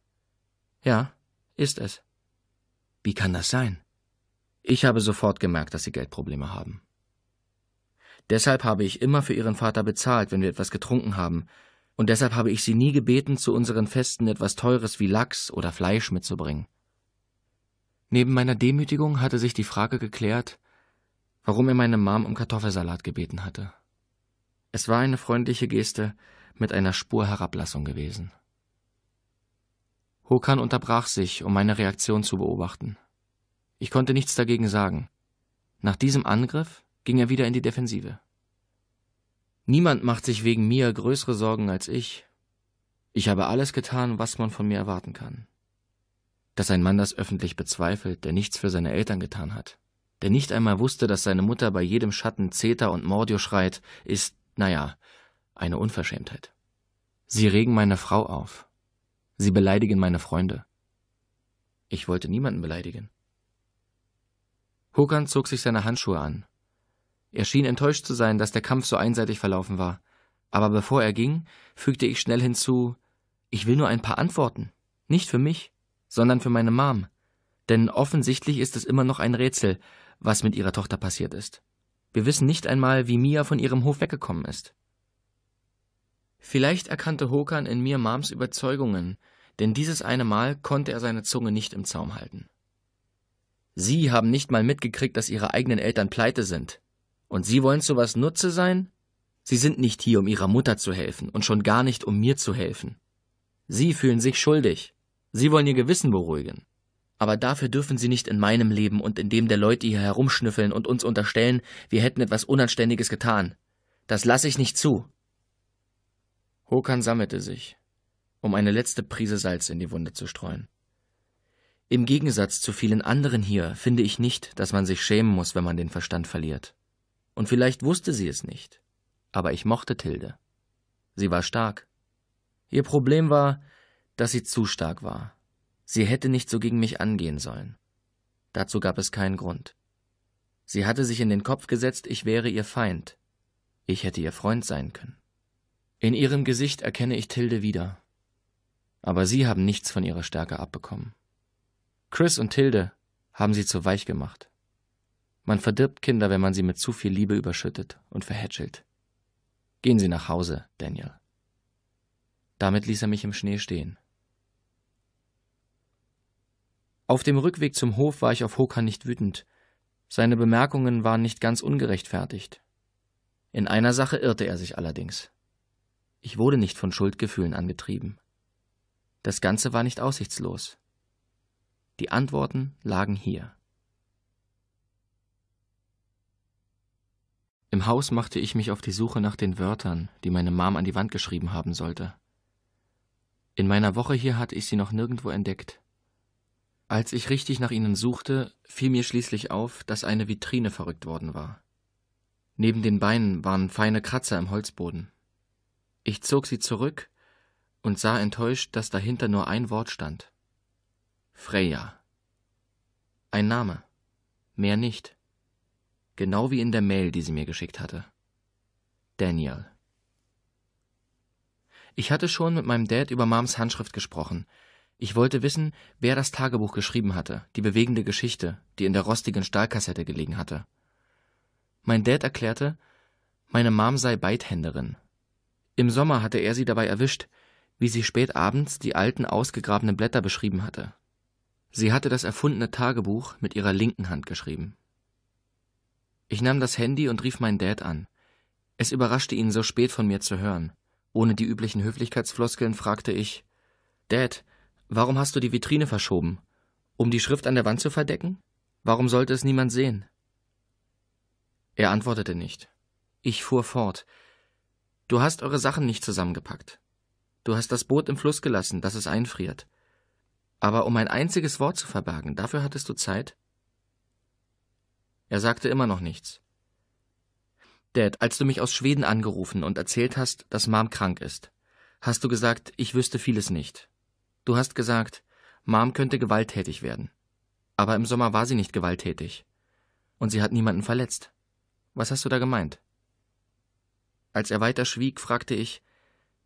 Ja, ist es. Wie kann das sein? Ich habe sofort gemerkt, dass sie Geldprobleme haben. Deshalb habe ich immer für ihren Vater bezahlt, wenn wir etwas getrunken haben, und deshalb habe ich sie nie gebeten, zu unseren Festen etwas Teures wie Lachs oder Fleisch mitzubringen. Neben meiner Demütigung hatte sich die Frage geklärt, warum er meine Mom um Kartoffelsalat gebeten hatte. Es war eine freundliche Geste mit einer Spur Herablassung gewesen. Hokan unterbrach sich, um meine Reaktion zu beobachten. Ich konnte nichts dagegen sagen. Nach diesem Angriff ging er wieder in die Defensive. Niemand macht sich wegen mir größere Sorgen als ich. Ich habe alles getan, was man von mir erwarten kann. Dass ein Mann das öffentlich bezweifelt, der nichts für seine Eltern getan hat, der nicht einmal wusste, dass seine Mutter bei jedem Schatten Zeter und Mordio schreit, ist, naja, eine Unverschämtheit. Sie regen meine Frau auf. Sie beleidigen meine Freunde. Ich wollte niemanden beleidigen. Hukan zog sich seine Handschuhe an, er schien enttäuscht zu sein, dass der Kampf so einseitig verlaufen war. Aber bevor er ging, fügte ich schnell hinzu, ich will nur ein paar Antworten. Nicht für mich, sondern für meine Mom. Denn offensichtlich ist es immer noch ein Rätsel, was mit ihrer Tochter passiert ist. Wir wissen nicht einmal, wie Mia von ihrem Hof weggekommen ist. Vielleicht erkannte Hokan in mir Mams Überzeugungen, denn dieses eine Mal konnte er seine Zunge nicht im Zaum halten. Sie haben nicht mal mitgekriegt, dass ihre eigenen Eltern pleite sind, und Sie wollen zu was Nutze sein? Sie sind nicht hier, um Ihrer Mutter zu helfen und schon gar nicht, um mir zu helfen. Sie fühlen sich schuldig. Sie wollen Ihr Gewissen beruhigen. Aber dafür dürfen Sie nicht in meinem Leben und in dem der Leute hier herumschnüffeln und uns unterstellen, wir hätten etwas Unanständiges getan. Das lasse ich nicht zu. Hokan sammelte sich, um eine letzte Prise Salz in die Wunde zu streuen. Im Gegensatz zu vielen anderen hier finde ich nicht, dass man sich schämen muss, wenn man den Verstand verliert. Und vielleicht wusste sie es nicht. Aber ich mochte Tilde. Sie war stark. Ihr Problem war, dass sie zu stark war. Sie hätte nicht so gegen mich angehen sollen. Dazu gab es keinen Grund. Sie hatte sich in den Kopf gesetzt, ich wäre ihr Feind. Ich hätte ihr Freund sein können. In ihrem Gesicht erkenne ich Tilde wieder. Aber sie haben nichts von ihrer Stärke abbekommen. Chris und Tilde haben sie zu weich gemacht. Man verdirbt Kinder, wenn man sie mit zu viel Liebe überschüttet und verhätschelt. Gehen Sie nach Hause, Daniel. Damit ließ er mich im Schnee stehen. Auf dem Rückweg zum Hof war ich auf Hokan nicht wütend. Seine Bemerkungen waren nicht ganz ungerechtfertigt. In einer Sache irrte er sich allerdings. Ich wurde nicht von Schuldgefühlen angetrieben. Das Ganze war nicht aussichtslos. Die Antworten lagen hier. Im Haus machte ich mich auf die Suche nach den Wörtern, die meine Mom an die Wand geschrieben haben sollte. In meiner Woche hier hatte ich sie noch nirgendwo entdeckt. Als ich richtig nach ihnen suchte, fiel mir schließlich auf, dass eine Vitrine verrückt worden war. Neben den Beinen waren feine Kratzer im Holzboden. Ich zog sie zurück und sah enttäuscht, dass dahinter nur ein Wort stand. Freya. Ein Name, mehr nicht. Genau wie in der Mail, die sie mir geschickt hatte. Daniel. Ich hatte schon mit meinem Dad über Mams Handschrift gesprochen. Ich wollte wissen, wer das Tagebuch geschrieben hatte, die bewegende Geschichte, die in der rostigen Stahlkassette gelegen hatte. Mein Dad erklärte, meine Mom sei Beithänderin. Im Sommer hatte er sie dabei erwischt, wie sie spät abends die alten ausgegrabenen Blätter beschrieben hatte. Sie hatte das erfundene Tagebuch mit ihrer linken Hand geschrieben. Ich nahm das Handy und rief meinen Dad an. Es überraschte ihn, so spät von mir zu hören. Ohne die üblichen Höflichkeitsfloskeln fragte ich: Dad, warum hast du die Vitrine verschoben? Um die Schrift an der Wand zu verdecken? Warum sollte es niemand sehen? Er antwortete nicht. Ich fuhr fort. Du hast eure Sachen nicht zusammengepackt. Du hast das Boot im Fluss gelassen, dass es einfriert. Aber um ein einziges Wort zu verbergen, dafür hattest du Zeit? Er sagte immer noch nichts. Dad, als du mich aus Schweden angerufen und erzählt hast, dass Mom krank ist, hast du gesagt, ich wüsste vieles nicht. Du hast gesagt, Mom könnte gewalttätig werden. Aber im Sommer war sie nicht gewalttätig. Und sie hat niemanden verletzt. Was hast du da gemeint? Als er weiter schwieg, fragte ich,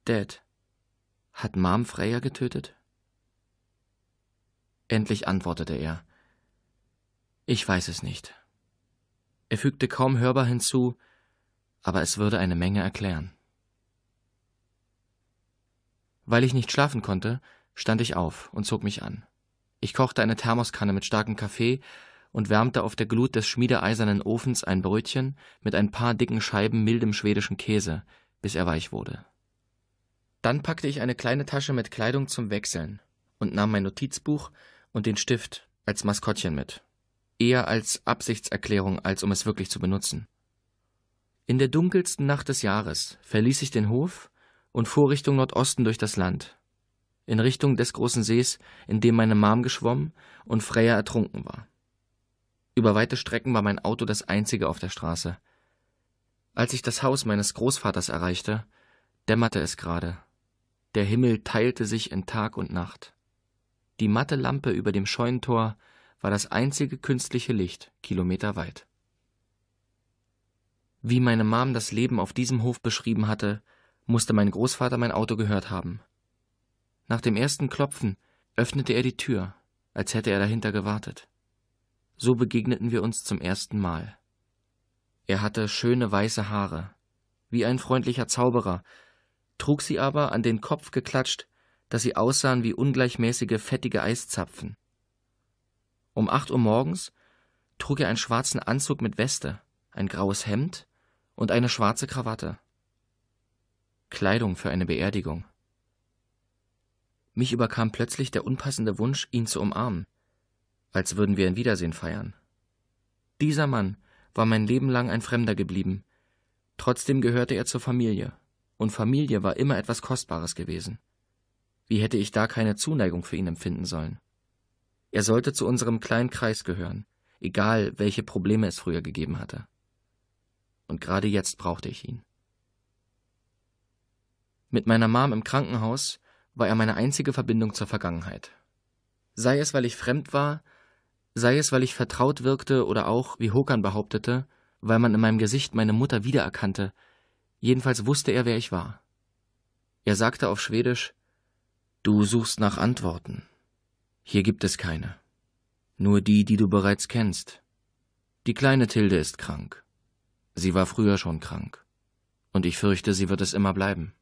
Dad, hat Mom Freya getötet? Endlich antwortete er, ich weiß es nicht. Er fügte kaum hörbar hinzu, aber es würde eine Menge erklären. Weil ich nicht schlafen konnte, stand ich auf und zog mich an. Ich kochte eine Thermoskanne mit starkem Kaffee und wärmte auf der Glut des schmiedeeisernen Ofens ein Brötchen mit ein paar dicken Scheiben mildem schwedischen Käse, bis er weich wurde. Dann packte ich eine kleine Tasche mit Kleidung zum Wechseln und nahm mein Notizbuch und den Stift als Maskottchen mit eher als Absichtserklärung, als um es wirklich zu benutzen. In der dunkelsten Nacht des Jahres verließ ich den Hof und fuhr Richtung Nordosten durch das Land, in Richtung des großen Sees, in dem meine Mom geschwommen und Freya ertrunken war. Über weite Strecken war mein Auto das einzige auf der Straße. Als ich das Haus meines Großvaters erreichte, dämmerte es gerade. Der Himmel teilte sich in Tag und Nacht. Die matte Lampe über dem Scheunentor war das einzige künstliche Licht kilometerweit. Wie meine Mom das Leben auf diesem Hof beschrieben hatte, musste mein Großvater mein Auto gehört haben. Nach dem ersten Klopfen öffnete er die Tür, als hätte er dahinter gewartet. So begegneten wir uns zum ersten Mal. Er hatte schöne weiße Haare, wie ein freundlicher Zauberer, trug sie aber an den Kopf geklatscht, dass sie aussahen wie ungleichmäßige fettige Eiszapfen. Um acht Uhr morgens trug er einen schwarzen Anzug mit Weste, ein graues Hemd und eine schwarze Krawatte. Kleidung für eine Beerdigung. Mich überkam plötzlich der unpassende Wunsch, ihn zu umarmen, als würden wir ein Wiedersehen feiern. Dieser Mann war mein Leben lang ein Fremder geblieben, trotzdem gehörte er zur Familie, und Familie war immer etwas Kostbares gewesen. Wie hätte ich da keine Zuneigung für ihn empfinden sollen? Er sollte zu unserem kleinen Kreis gehören, egal welche Probleme es früher gegeben hatte. Und gerade jetzt brauchte ich ihn. Mit meiner Mom im Krankenhaus war er meine einzige Verbindung zur Vergangenheit. Sei es, weil ich fremd war, sei es, weil ich vertraut wirkte oder auch, wie Hokan behauptete, weil man in meinem Gesicht meine Mutter wiedererkannte, jedenfalls wusste er, wer ich war. Er sagte auf Schwedisch Du suchst nach Antworten. Hier gibt es keine. Nur die, die du bereits kennst. Die kleine Tilde ist krank. Sie war früher schon krank. Und ich fürchte, sie wird es immer bleiben.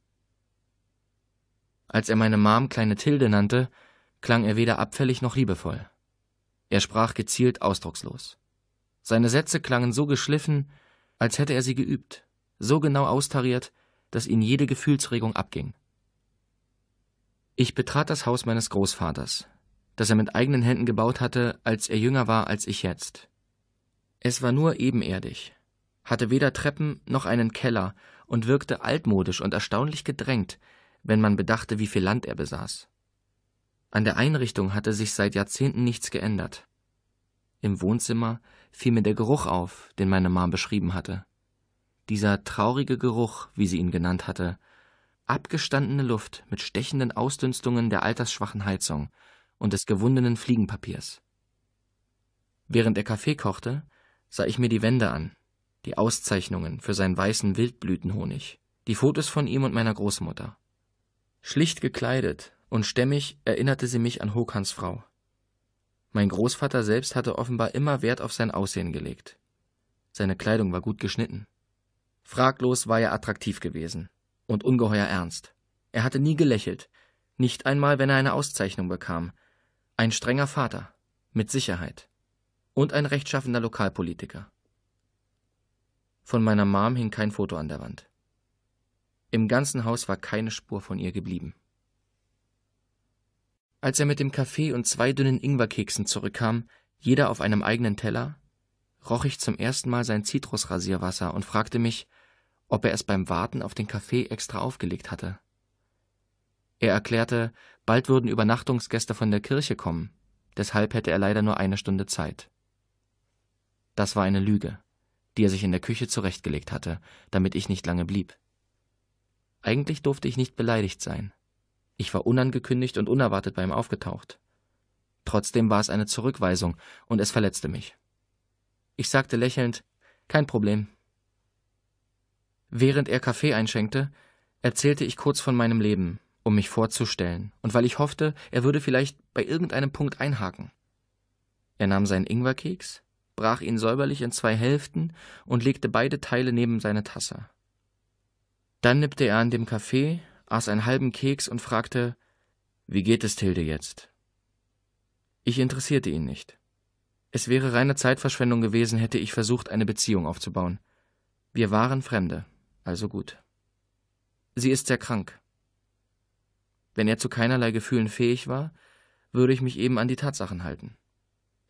Als er meine Mom kleine Tilde nannte, klang er weder abfällig noch liebevoll. Er sprach gezielt ausdruckslos. Seine Sätze klangen so geschliffen, als hätte er sie geübt, so genau austariert, dass ihn jede Gefühlsregung abging. Ich betrat das Haus meines Großvaters, das er mit eigenen Händen gebaut hatte, als er jünger war als ich jetzt. Es war nur ebenerdig, hatte weder Treppen noch einen Keller und wirkte altmodisch und erstaunlich gedrängt, wenn man bedachte, wie viel Land er besaß. An der Einrichtung hatte sich seit Jahrzehnten nichts geändert. Im Wohnzimmer fiel mir der Geruch auf, den meine Mom beschrieben hatte. Dieser traurige Geruch, wie sie ihn genannt hatte, abgestandene Luft mit stechenden Ausdünstungen der altersschwachen Heizung, und des gewundenen Fliegenpapiers. Während er Kaffee kochte, sah ich mir die Wände an, die Auszeichnungen für seinen weißen Wildblütenhonig, die Fotos von ihm und meiner Großmutter. Schlicht gekleidet und stämmig erinnerte sie mich an Hokans Frau. Mein Großvater selbst hatte offenbar immer Wert auf sein Aussehen gelegt. Seine Kleidung war gut geschnitten. Fraglos war er attraktiv gewesen und ungeheuer ernst. Er hatte nie gelächelt, nicht einmal, wenn er eine Auszeichnung bekam, ein strenger Vater, mit Sicherheit. Und ein rechtschaffender Lokalpolitiker. Von meiner Mom hing kein Foto an der Wand. Im ganzen Haus war keine Spur von ihr geblieben. Als er mit dem Kaffee und zwei dünnen Ingwerkeksen zurückkam, jeder auf einem eigenen Teller, roch ich zum ersten Mal sein Zitrusrasierwasser und fragte mich, ob er es beim Warten auf den Kaffee extra aufgelegt hatte. Er erklärte, Bald würden Übernachtungsgäste von der Kirche kommen, deshalb hätte er leider nur eine Stunde Zeit. Das war eine Lüge, die er sich in der Küche zurechtgelegt hatte, damit ich nicht lange blieb. Eigentlich durfte ich nicht beleidigt sein. Ich war unangekündigt und unerwartet bei ihm aufgetaucht. Trotzdem war es eine Zurückweisung und es verletzte mich. Ich sagte lächelnd, kein Problem. Während er Kaffee einschenkte, erzählte ich kurz von meinem Leben, um mich vorzustellen und weil ich hoffte, er würde vielleicht bei irgendeinem Punkt einhaken. Er nahm seinen Ingwerkeks, brach ihn säuberlich in zwei Hälften und legte beide Teile neben seine Tasse. Dann nippte er an dem Kaffee, aß einen halben Keks und fragte, wie geht es Tilde jetzt? Ich interessierte ihn nicht. Es wäre reine Zeitverschwendung gewesen, hätte ich versucht, eine Beziehung aufzubauen. Wir waren Fremde, also gut. Sie ist sehr krank, wenn er zu keinerlei Gefühlen fähig war, würde ich mich eben an die Tatsachen halten.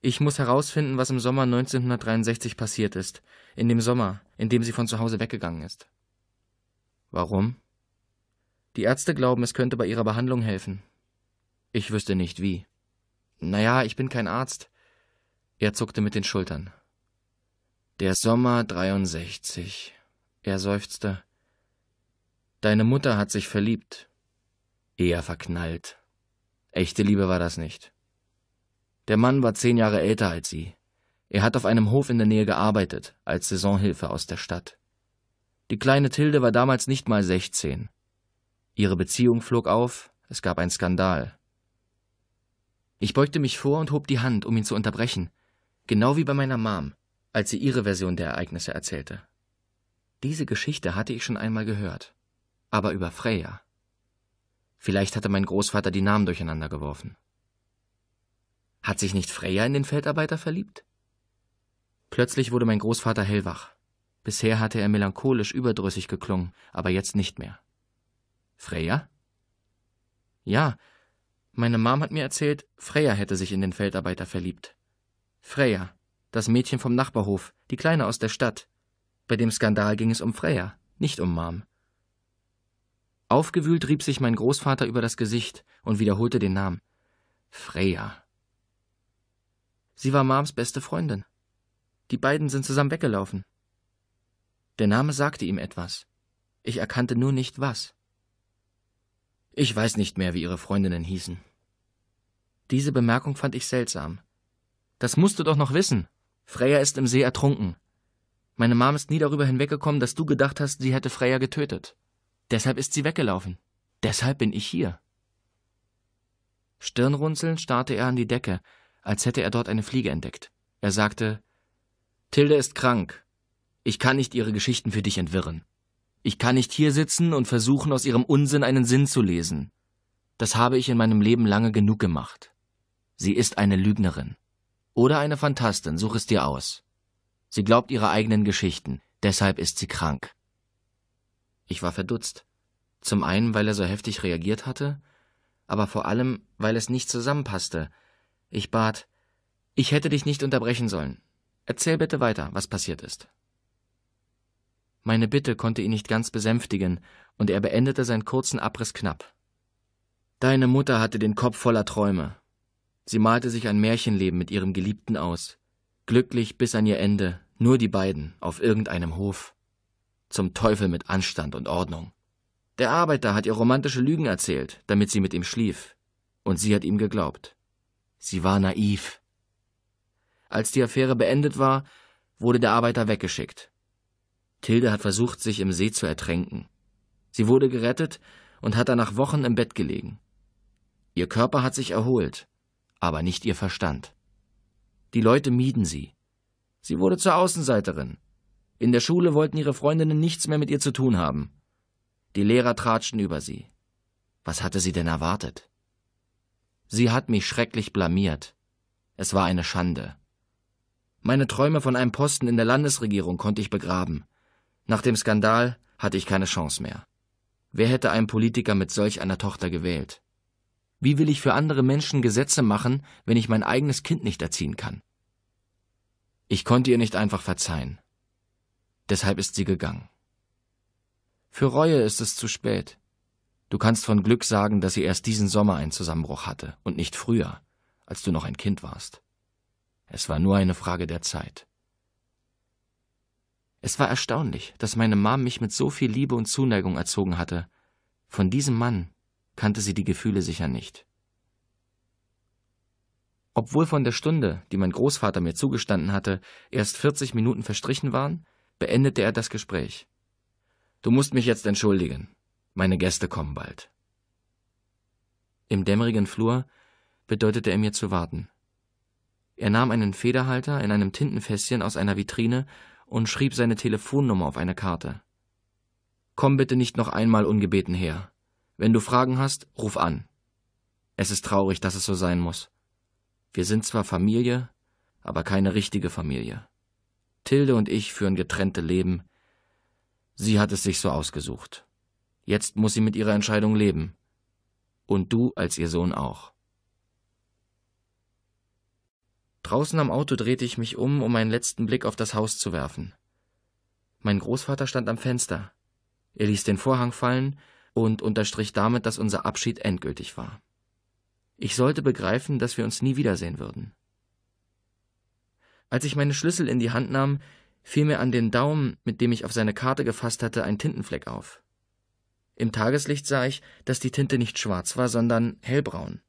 Ich muss herausfinden, was im Sommer 1963 passiert ist, in dem Sommer, in dem sie von zu Hause weggegangen ist. Warum? Die Ärzte glauben, es könnte bei ihrer Behandlung helfen. Ich wüsste nicht wie. Naja, ich bin kein Arzt. Er zuckte mit den Schultern. Der Sommer 63. Er seufzte. Deine Mutter hat sich verliebt eher verknallt. Echte Liebe war das nicht. Der Mann war zehn Jahre älter als sie. Er hat auf einem Hof in der Nähe gearbeitet, als Saisonhilfe aus der Stadt. Die kleine Tilde war damals nicht mal sechzehn. Ihre Beziehung flog auf, es gab einen Skandal. Ich beugte mich vor und hob die Hand, um ihn zu unterbrechen, genau wie bei meiner Mom, als sie ihre Version der Ereignisse erzählte. Diese Geschichte hatte ich schon einmal gehört, aber über Freya. Vielleicht hatte mein Großvater die Namen durcheinander geworfen. Hat sich nicht Freya in den Feldarbeiter verliebt? Plötzlich wurde mein Großvater hellwach. Bisher hatte er melancholisch überdrüssig geklungen, aber jetzt nicht mehr. Freya? Ja, meine Mom hat mir erzählt, Freya hätte sich in den Feldarbeiter verliebt. Freya, das Mädchen vom Nachbarhof, die Kleine aus der Stadt. Bei dem Skandal ging es um Freya, nicht um Mom. Aufgewühlt rieb sich mein Großvater über das Gesicht und wiederholte den Namen. Freya. Sie war Marms beste Freundin. Die beiden sind zusammen weggelaufen. Der Name sagte ihm etwas. Ich erkannte nur nicht was. Ich weiß nicht mehr, wie ihre Freundinnen hießen. Diese Bemerkung fand ich seltsam. Das musst du doch noch wissen. Freya ist im See ertrunken. Meine Mom ist nie darüber hinweggekommen, dass du gedacht hast, sie hätte Freya getötet. Deshalb ist sie weggelaufen. Deshalb bin ich hier. Stirnrunzelnd starrte er an die Decke, als hätte er dort eine Fliege entdeckt. Er sagte Tilde ist krank. Ich kann nicht ihre Geschichten für dich entwirren. Ich kann nicht hier sitzen und versuchen, aus ihrem Unsinn einen Sinn zu lesen. Das habe ich in meinem Leben lange genug gemacht. Sie ist eine Lügnerin. Oder eine Fantastin, such es dir aus. Sie glaubt ihre eigenen Geschichten, deshalb ist sie krank. Ich war verdutzt. Zum einen, weil er so heftig reagiert hatte, aber vor allem, weil es nicht zusammenpasste. Ich bat, ich hätte dich nicht unterbrechen sollen. Erzähl bitte weiter, was passiert ist. Meine Bitte konnte ihn nicht ganz besänftigen, und er beendete seinen kurzen Abriss knapp. Deine Mutter hatte den Kopf voller Träume. Sie malte sich ein Märchenleben mit ihrem Geliebten aus, glücklich bis an ihr Ende, nur die beiden, auf irgendeinem Hof. Zum Teufel mit Anstand und Ordnung. Der Arbeiter hat ihr romantische Lügen erzählt, damit sie mit ihm schlief. Und sie hat ihm geglaubt. Sie war naiv. Als die Affäre beendet war, wurde der Arbeiter weggeschickt. Tilde hat versucht, sich im See zu ertränken. Sie wurde gerettet und hat danach Wochen im Bett gelegen. Ihr Körper hat sich erholt, aber nicht ihr Verstand. Die Leute mieden sie. Sie wurde zur Außenseiterin, in der Schule wollten ihre Freundinnen nichts mehr mit ihr zu tun haben. Die Lehrer tratschten über sie. Was hatte sie denn erwartet? Sie hat mich schrecklich blamiert. Es war eine Schande. Meine Träume von einem Posten in der Landesregierung konnte ich begraben. Nach dem Skandal hatte ich keine Chance mehr. Wer hätte einen Politiker mit solch einer Tochter gewählt? Wie will ich für andere Menschen Gesetze machen, wenn ich mein eigenes Kind nicht erziehen kann? Ich konnte ihr nicht einfach verzeihen. Deshalb ist sie gegangen. Für Reue ist es zu spät. Du kannst von Glück sagen, dass sie erst diesen Sommer einen Zusammenbruch hatte und nicht früher, als du noch ein Kind warst. Es war nur eine Frage der Zeit. Es war erstaunlich, dass meine Mom mich mit so viel Liebe und Zuneigung erzogen hatte. Von diesem Mann kannte sie die Gefühle sicher nicht. Obwohl von der Stunde, die mein Großvater mir zugestanden hatte, erst 40 Minuten verstrichen waren, beendete er das Gespräch. Du musst mich jetzt entschuldigen. Meine Gäste kommen bald. Im dämmerigen Flur bedeutete er mir zu warten. Er nahm einen Federhalter in einem Tintenfässchen aus einer Vitrine und schrieb seine Telefonnummer auf eine Karte. Komm bitte nicht noch einmal ungebeten her. Wenn du Fragen hast, ruf an. Es ist traurig, dass es so sein muss. Wir sind zwar Familie, aber keine richtige Familie. Tilde und ich führen getrennte Leben. Sie hat es sich so ausgesucht. Jetzt muss sie mit ihrer Entscheidung leben. Und du als ihr Sohn auch. Draußen am Auto drehte ich mich um, um einen letzten Blick auf das Haus zu werfen. Mein Großvater stand am Fenster. Er ließ den Vorhang fallen und unterstrich damit, dass unser Abschied endgültig war. Ich sollte begreifen, dass wir uns nie wiedersehen würden. Als ich meine Schlüssel in die Hand nahm, fiel mir an den Daumen, mit dem ich auf seine Karte gefasst hatte, ein Tintenfleck auf. Im Tageslicht sah ich, dass die Tinte nicht schwarz war, sondern hellbraun.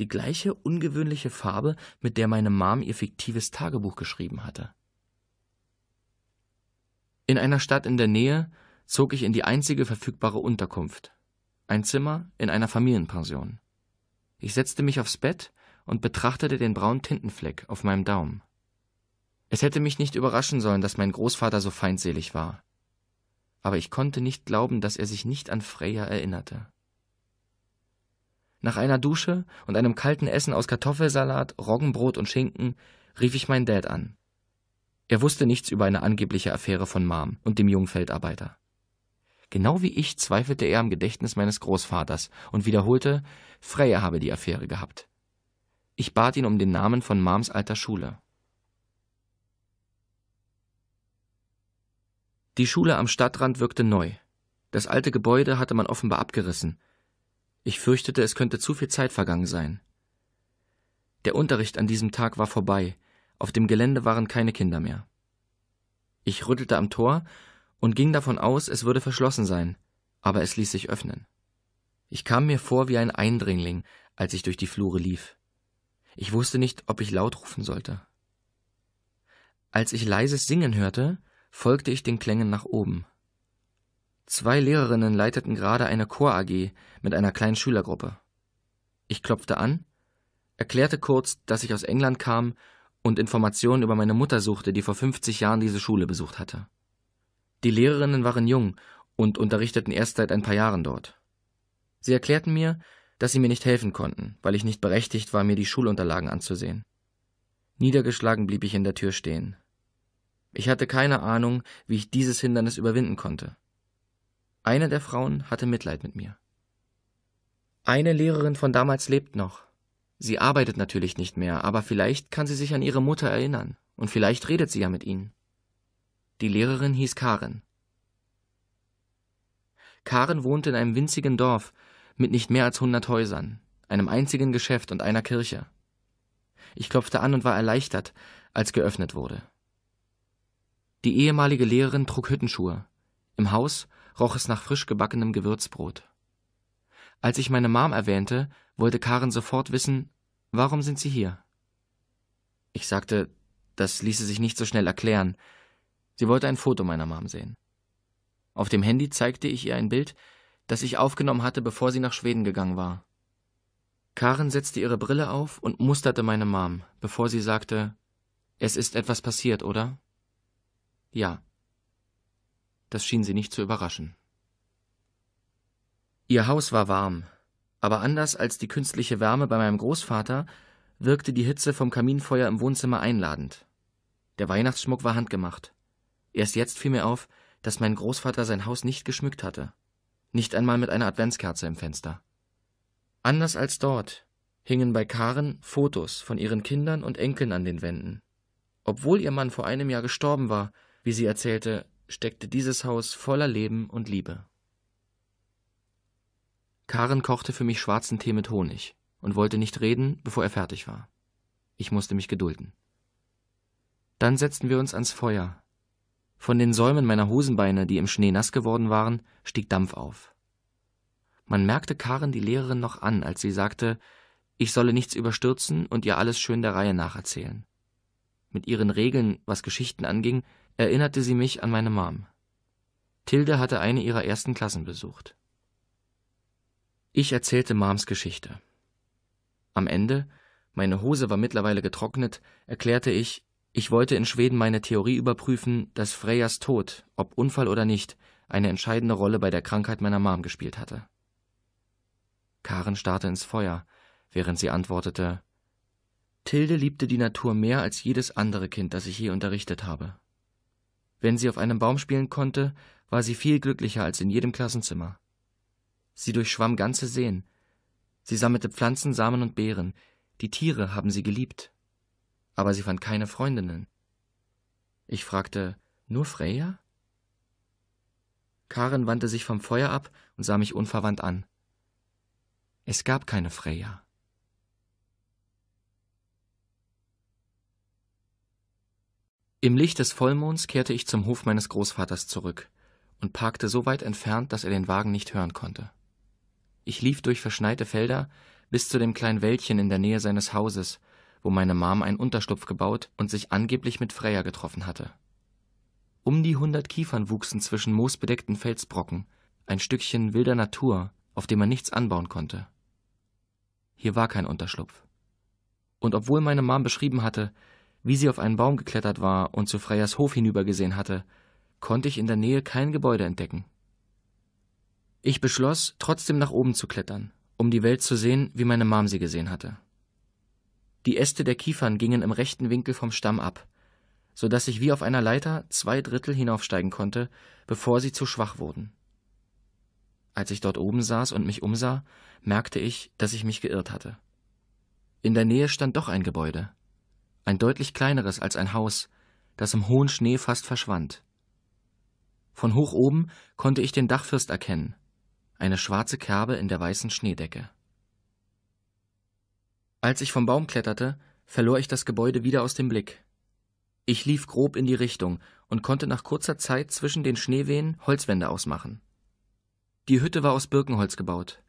Die gleiche ungewöhnliche Farbe, mit der meine Mom ihr fiktives Tagebuch geschrieben hatte. In einer Stadt in der Nähe zog ich in die einzige verfügbare Unterkunft, ein Zimmer in einer Familienpension. Ich setzte mich aufs Bett und betrachtete den braunen Tintenfleck auf meinem Daumen. Es hätte mich nicht überraschen sollen, dass mein Großvater so feindselig war. Aber ich konnte nicht glauben, dass er sich nicht an Freya erinnerte. Nach einer Dusche und einem kalten Essen aus Kartoffelsalat, Roggenbrot und Schinken rief ich meinen Dad an. Er wusste nichts über eine angebliche Affäre von Mom und dem jungen Feldarbeiter. Genau wie ich zweifelte er am Gedächtnis meines Großvaters und wiederholte, Freya habe die Affäre gehabt. Ich bat ihn um den Namen von Mams alter Schule. Die Schule am Stadtrand wirkte neu. Das alte Gebäude hatte man offenbar abgerissen. Ich fürchtete, es könnte zu viel Zeit vergangen sein. Der Unterricht an diesem Tag war vorbei. Auf dem Gelände waren keine Kinder mehr. Ich rüttelte am Tor und ging davon aus, es würde verschlossen sein, aber es ließ sich öffnen. Ich kam mir vor wie ein Eindringling, als ich durch die Flure lief. Ich wusste nicht, ob ich laut rufen sollte. Als ich leises Singen hörte, folgte ich den Klängen nach oben. Zwei Lehrerinnen leiteten gerade eine Chor-AG mit einer kleinen Schülergruppe. Ich klopfte an, erklärte kurz, dass ich aus England kam und Informationen über meine Mutter suchte, die vor 50 Jahren diese Schule besucht hatte. Die Lehrerinnen waren jung und unterrichteten erst seit ein paar Jahren dort. Sie erklärten mir, dass sie mir nicht helfen konnten, weil ich nicht berechtigt war, mir die Schulunterlagen anzusehen. Niedergeschlagen blieb ich in der Tür stehen. Ich hatte keine Ahnung, wie ich dieses Hindernis überwinden konnte. Eine der Frauen hatte Mitleid mit mir. Eine Lehrerin von damals lebt noch. Sie arbeitet natürlich nicht mehr, aber vielleicht kann sie sich an ihre Mutter erinnern, und vielleicht redet sie ja mit ihnen. Die Lehrerin hieß Karen. Karen wohnte in einem winzigen Dorf mit nicht mehr als hundert Häusern, einem einzigen Geschäft und einer Kirche. Ich klopfte an und war erleichtert, als geöffnet wurde. Die ehemalige Lehrerin trug Hüttenschuhe. Im Haus roch es nach frisch gebackenem Gewürzbrot. Als ich meine Mom erwähnte, wollte Karen sofort wissen, warum sind Sie hier? Ich sagte, das ließe sich nicht so schnell erklären. Sie wollte ein Foto meiner Mom sehen. Auf dem Handy zeigte ich ihr ein Bild, das ich aufgenommen hatte, bevor sie nach Schweden gegangen war. Karen setzte ihre Brille auf und musterte meine Mom, bevor sie sagte, es ist etwas passiert, oder? Ja. Das schien sie nicht zu überraschen. Ihr Haus war warm, aber anders als die künstliche Wärme bei meinem Großvater wirkte die Hitze vom Kaminfeuer im Wohnzimmer einladend. Der Weihnachtsschmuck war handgemacht. Erst jetzt fiel mir auf, dass mein Großvater sein Haus nicht geschmückt hatte, nicht einmal mit einer Adventskerze im Fenster. Anders als dort hingen bei Karen Fotos von ihren Kindern und Enkeln an den Wänden. Obwohl ihr Mann vor einem Jahr gestorben war, wie sie erzählte, steckte dieses Haus voller Leben und Liebe. Karen kochte für mich schwarzen Tee mit Honig und wollte nicht reden, bevor er fertig war. Ich musste mich gedulden. Dann setzten wir uns ans Feuer. Von den Säumen meiner Hosenbeine, die im Schnee nass geworden waren, stieg Dampf auf. Man merkte Karen die Lehrerin noch an, als sie sagte, ich solle nichts überstürzen und ihr alles schön der Reihe nacherzählen. Mit ihren Regeln, was Geschichten anging, erinnerte sie mich an meine Mom. Tilde hatte eine ihrer ersten Klassen besucht. Ich erzählte Mams Geschichte. Am Ende, meine Hose war mittlerweile getrocknet, erklärte ich, ich wollte in Schweden meine Theorie überprüfen, dass Freyas Tod, ob Unfall oder nicht, eine entscheidende Rolle bei der Krankheit meiner Mom gespielt hatte. Karen starrte ins Feuer, während sie antwortete Tilde liebte die Natur mehr als jedes andere Kind, das ich je unterrichtet habe. Wenn sie auf einem Baum spielen konnte, war sie viel glücklicher als in jedem Klassenzimmer. Sie durchschwamm ganze Seen. Sie sammelte Pflanzen, Samen und Beeren. Die Tiere haben sie geliebt. Aber sie fand keine Freundinnen. Ich fragte, nur Freya? Karen wandte sich vom Feuer ab und sah mich unverwandt an. Es gab keine Freya. Im Licht des Vollmonds kehrte ich zum Hof meines Großvaters zurück und parkte so weit entfernt, dass er den Wagen nicht hören konnte. Ich lief durch verschneite Felder bis zu dem kleinen Wäldchen in der Nähe seines Hauses, wo meine Mom einen Unterschlupf gebaut und sich angeblich mit Freya getroffen hatte. Um die hundert Kiefern wuchsen zwischen moosbedeckten Felsbrocken, ein Stückchen wilder Natur, auf dem man nichts anbauen konnte. Hier war kein Unterschlupf. Und obwohl meine Mom beschrieben hatte, wie sie auf einen Baum geklettert war und zu Freyas Hof hinübergesehen hatte, konnte ich in der Nähe kein Gebäude entdecken. Ich beschloss, trotzdem nach oben zu klettern, um die Welt zu sehen, wie meine Mom sie gesehen hatte. Die Äste der Kiefern gingen im rechten Winkel vom Stamm ab, so dass ich wie auf einer Leiter zwei Drittel hinaufsteigen konnte, bevor sie zu schwach wurden. Als ich dort oben saß und mich umsah, merkte ich, dass ich mich geirrt hatte. In der Nähe stand doch ein Gebäude, ein deutlich kleineres als ein Haus, das im hohen Schnee fast verschwand. Von hoch oben konnte ich den Dachfirst erkennen, eine schwarze Kerbe in der weißen Schneedecke. Als ich vom Baum kletterte, verlor ich das Gebäude wieder aus dem Blick. Ich lief grob in die Richtung und konnte nach kurzer Zeit zwischen den Schneewehen Holzwände ausmachen. Die Hütte war aus Birkenholz gebaut.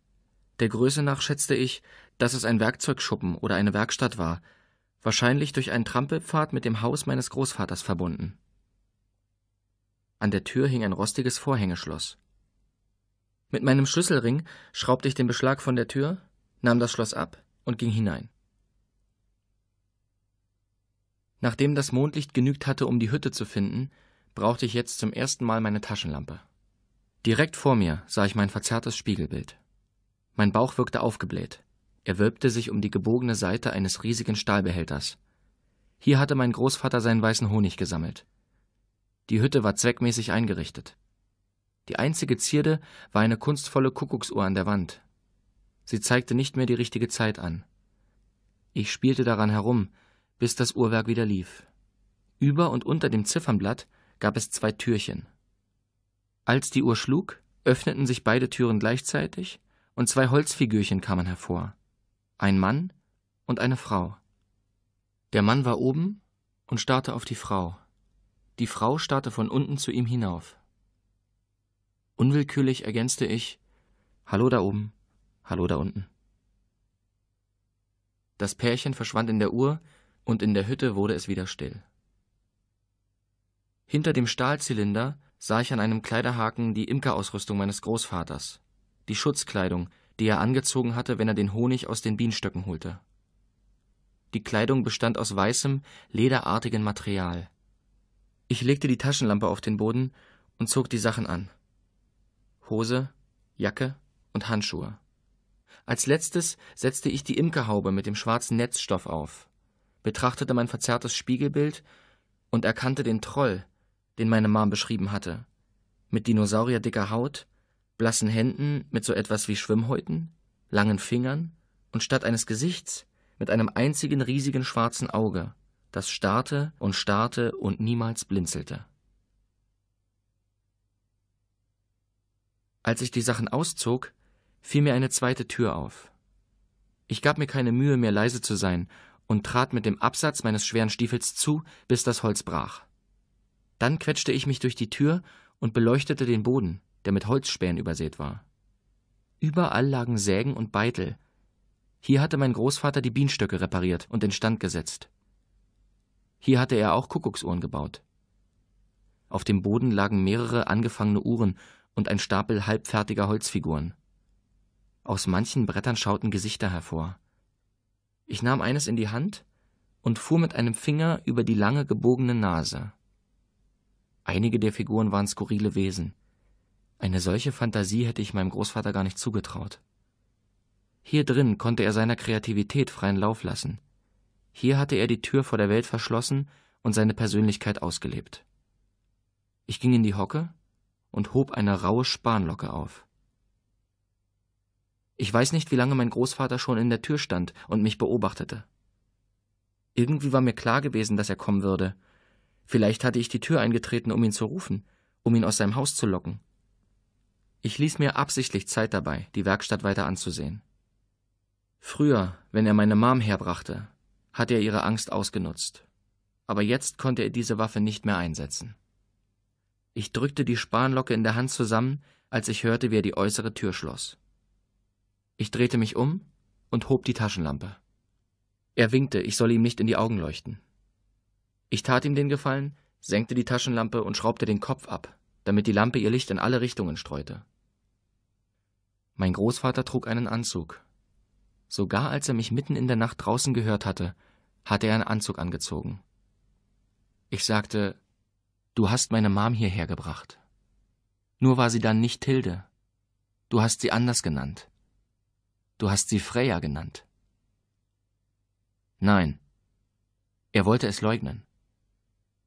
Der Größe nach schätzte ich, dass es ein Werkzeugschuppen oder eine Werkstatt war, wahrscheinlich durch einen Trampelpfad mit dem Haus meines Großvaters verbunden. An der Tür hing ein rostiges Vorhängeschloss. Mit meinem Schlüsselring schraubte ich den Beschlag von der Tür, nahm das Schloss ab und ging hinein. Nachdem das Mondlicht genügt hatte, um die Hütte zu finden, brauchte ich jetzt zum ersten Mal meine Taschenlampe. Direkt vor mir sah ich mein verzerrtes Spiegelbild. Mein Bauch wirkte aufgebläht. Er wölbte sich um die gebogene Seite eines riesigen Stahlbehälters. Hier hatte mein Großvater seinen weißen Honig gesammelt. Die Hütte war zweckmäßig eingerichtet. Die einzige Zierde war eine kunstvolle Kuckucksuhr an der Wand. Sie zeigte nicht mehr die richtige Zeit an. Ich spielte daran herum, bis das Uhrwerk wieder lief. Über und unter dem Ziffernblatt gab es zwei Türchen. Als die Uhr schlug, öffneten sich beide Türen gleichzeitig und zwei Holzfigürchen kamen hervor ein Mann und eine Frau. Der Mann war oben und starrte auf die Frau. Die Frau starrte von unten zu ihm hinauf. Unwillkürlich ergänzte ich Hallo da oben, hallo da unten. Das Pärchen verschwand in der Uhr, und in der Hütte wurde es wieder still. Hinter dem Stahlzylinder sah ich an einem Kleiderhaken die Imkerausrüstung meines Großvaters, die Schutzkleidung, die er angezogen hatte, wenn er den Honig aus den Bienenstöcken holte. Die Kleidung bestand aus weißem, lederartigem Material. Ich legte die Taschenlampe auf den Boden und zog die Sachen an. Hose, Jacke und Handschuhe. Als letztes setzte ich die Imkerhaube mit dem schwarzen Netzstoff auf, betrachtete mein verzerrtes Spiegelbild und erkannte den Troll, den meine Mom beschrieben hatte, mit dinosaurierdicker Haut, blassen Händen mit so etwas wie Schwimmhäuten, langen Fingern und statt eines Gesichts mit einem einzigen riesigen schwarzen Auge, das starrte und starrte und niemals blinzelte. Als ich die Sachen auszog, fiel mir eine zweite Tür auf. Ich gab mir keine Mühe mehr leise zu sein und trat mit dem Absatz meines schweren Stiefels zu, bis das Holz brach. Dann quetschte ich mich durch die Tür und beleuchtete den Boden der mit Holzspänen übersät war. Überall lagen Sägen und Beitel. Hier hatte mein Großvater die Bienenstöcke repariert und instand gesetzt. Hier hatte er auch Kuckucksuhren gebaut. Auf dem Boden lagen mehrere angefangene Uhren und ein Stapel halbfertiger Holzfiguren. Aus manchen Brettern schauten Gesichter hervor. Ich nahm eines in die Hand und fuhr mit einem Finger über die lange gebogene Nase. Einige der Figuren waren skurrile Wesen. Eine solche Fantasie hätte ich meinem Großvater gar nicht zugetraut. Hier drin konnte er seiner Kreativität freien Lauf lassen. Hier hatte er die Tür vor der Welt verschlossen und seine Persönlichkeit ausgelebt. Ich ging in die Hocke und hob eine raue Spanlocke auf. Ich weiß nicht, wie lange mein Großvater schon in der Tür stand und mich beobachtete. Irgendwie war mir klar gewesen, dass er kommen würde. Vielleicht hatte ich die Tür eingetreten, um ihn zu rufen, um ihn aus seinem Haus zu locken. Ich ließ mir absichtlich Zeit dabei, die Werkstatt weiter anzusehen. Früher, wenn er meine Mom herbrachte, hatte er ihre Angst ausgenutzt. Aber jetzt konnte er diese Waffe nicht mehr einsetzen. Ich drückte die Spanlocke in der Hand zusammen, als ich hörte, wie er die äußere Tür schloss. Ich drehte mich um und hob die Taschenlampe. Er winkte, ich solle ihm nicht in die Augen leuchten. Ich tat ihm den Gefallen, senkte die Taschenlampe und schraubte den Kopf ab, damit die Lampe ihr Licht in alle Richtungen streute. Mein Großvater trug einen Anzug. Sogar als er mich mitten in der Nacht draußen gehört hatte, hatte er einen Anzug angezogen. Ich sagte, Du hast meine Mom hierher gebracht. Nur war sie dann nicht Tilde. Du hast sie anders genannt. Du hast sie Freya genannt. Nein. Er wollte es leugnen.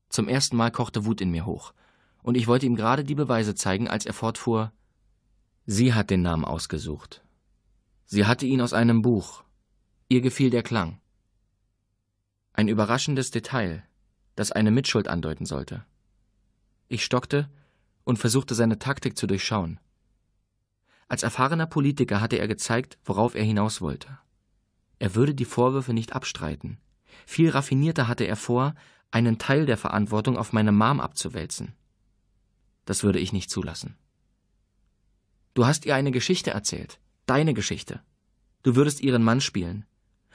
Zum ersten Mal kochte Wut in mir hoch, und ich wollte ihm gerade die Beweise zeigen, als er fortfuhr Sie hat den Namen ausgesucht. Sie hatte ihn aus einem Buch. Ihr gefiel der Klang. Ein überraschendes Detail, das eine Mitschuld andeuten sollte. Ich stockte und versuchte seine Taktik zu durchschauen. Als erfahrener Politiker hatte er gezeigt, worauf er hinaus wollte. Er würde die Vorwürfe nicht abstreiten. Viel raffinierter hatte er vor, einen Teil der Verantwortung auf meine Mom abzuwälzen. Das würde ich nicht zulassen. Du hast ihr eine Geschichte erzählt, deine Geschichte. Du würdest ihren Mann spielen.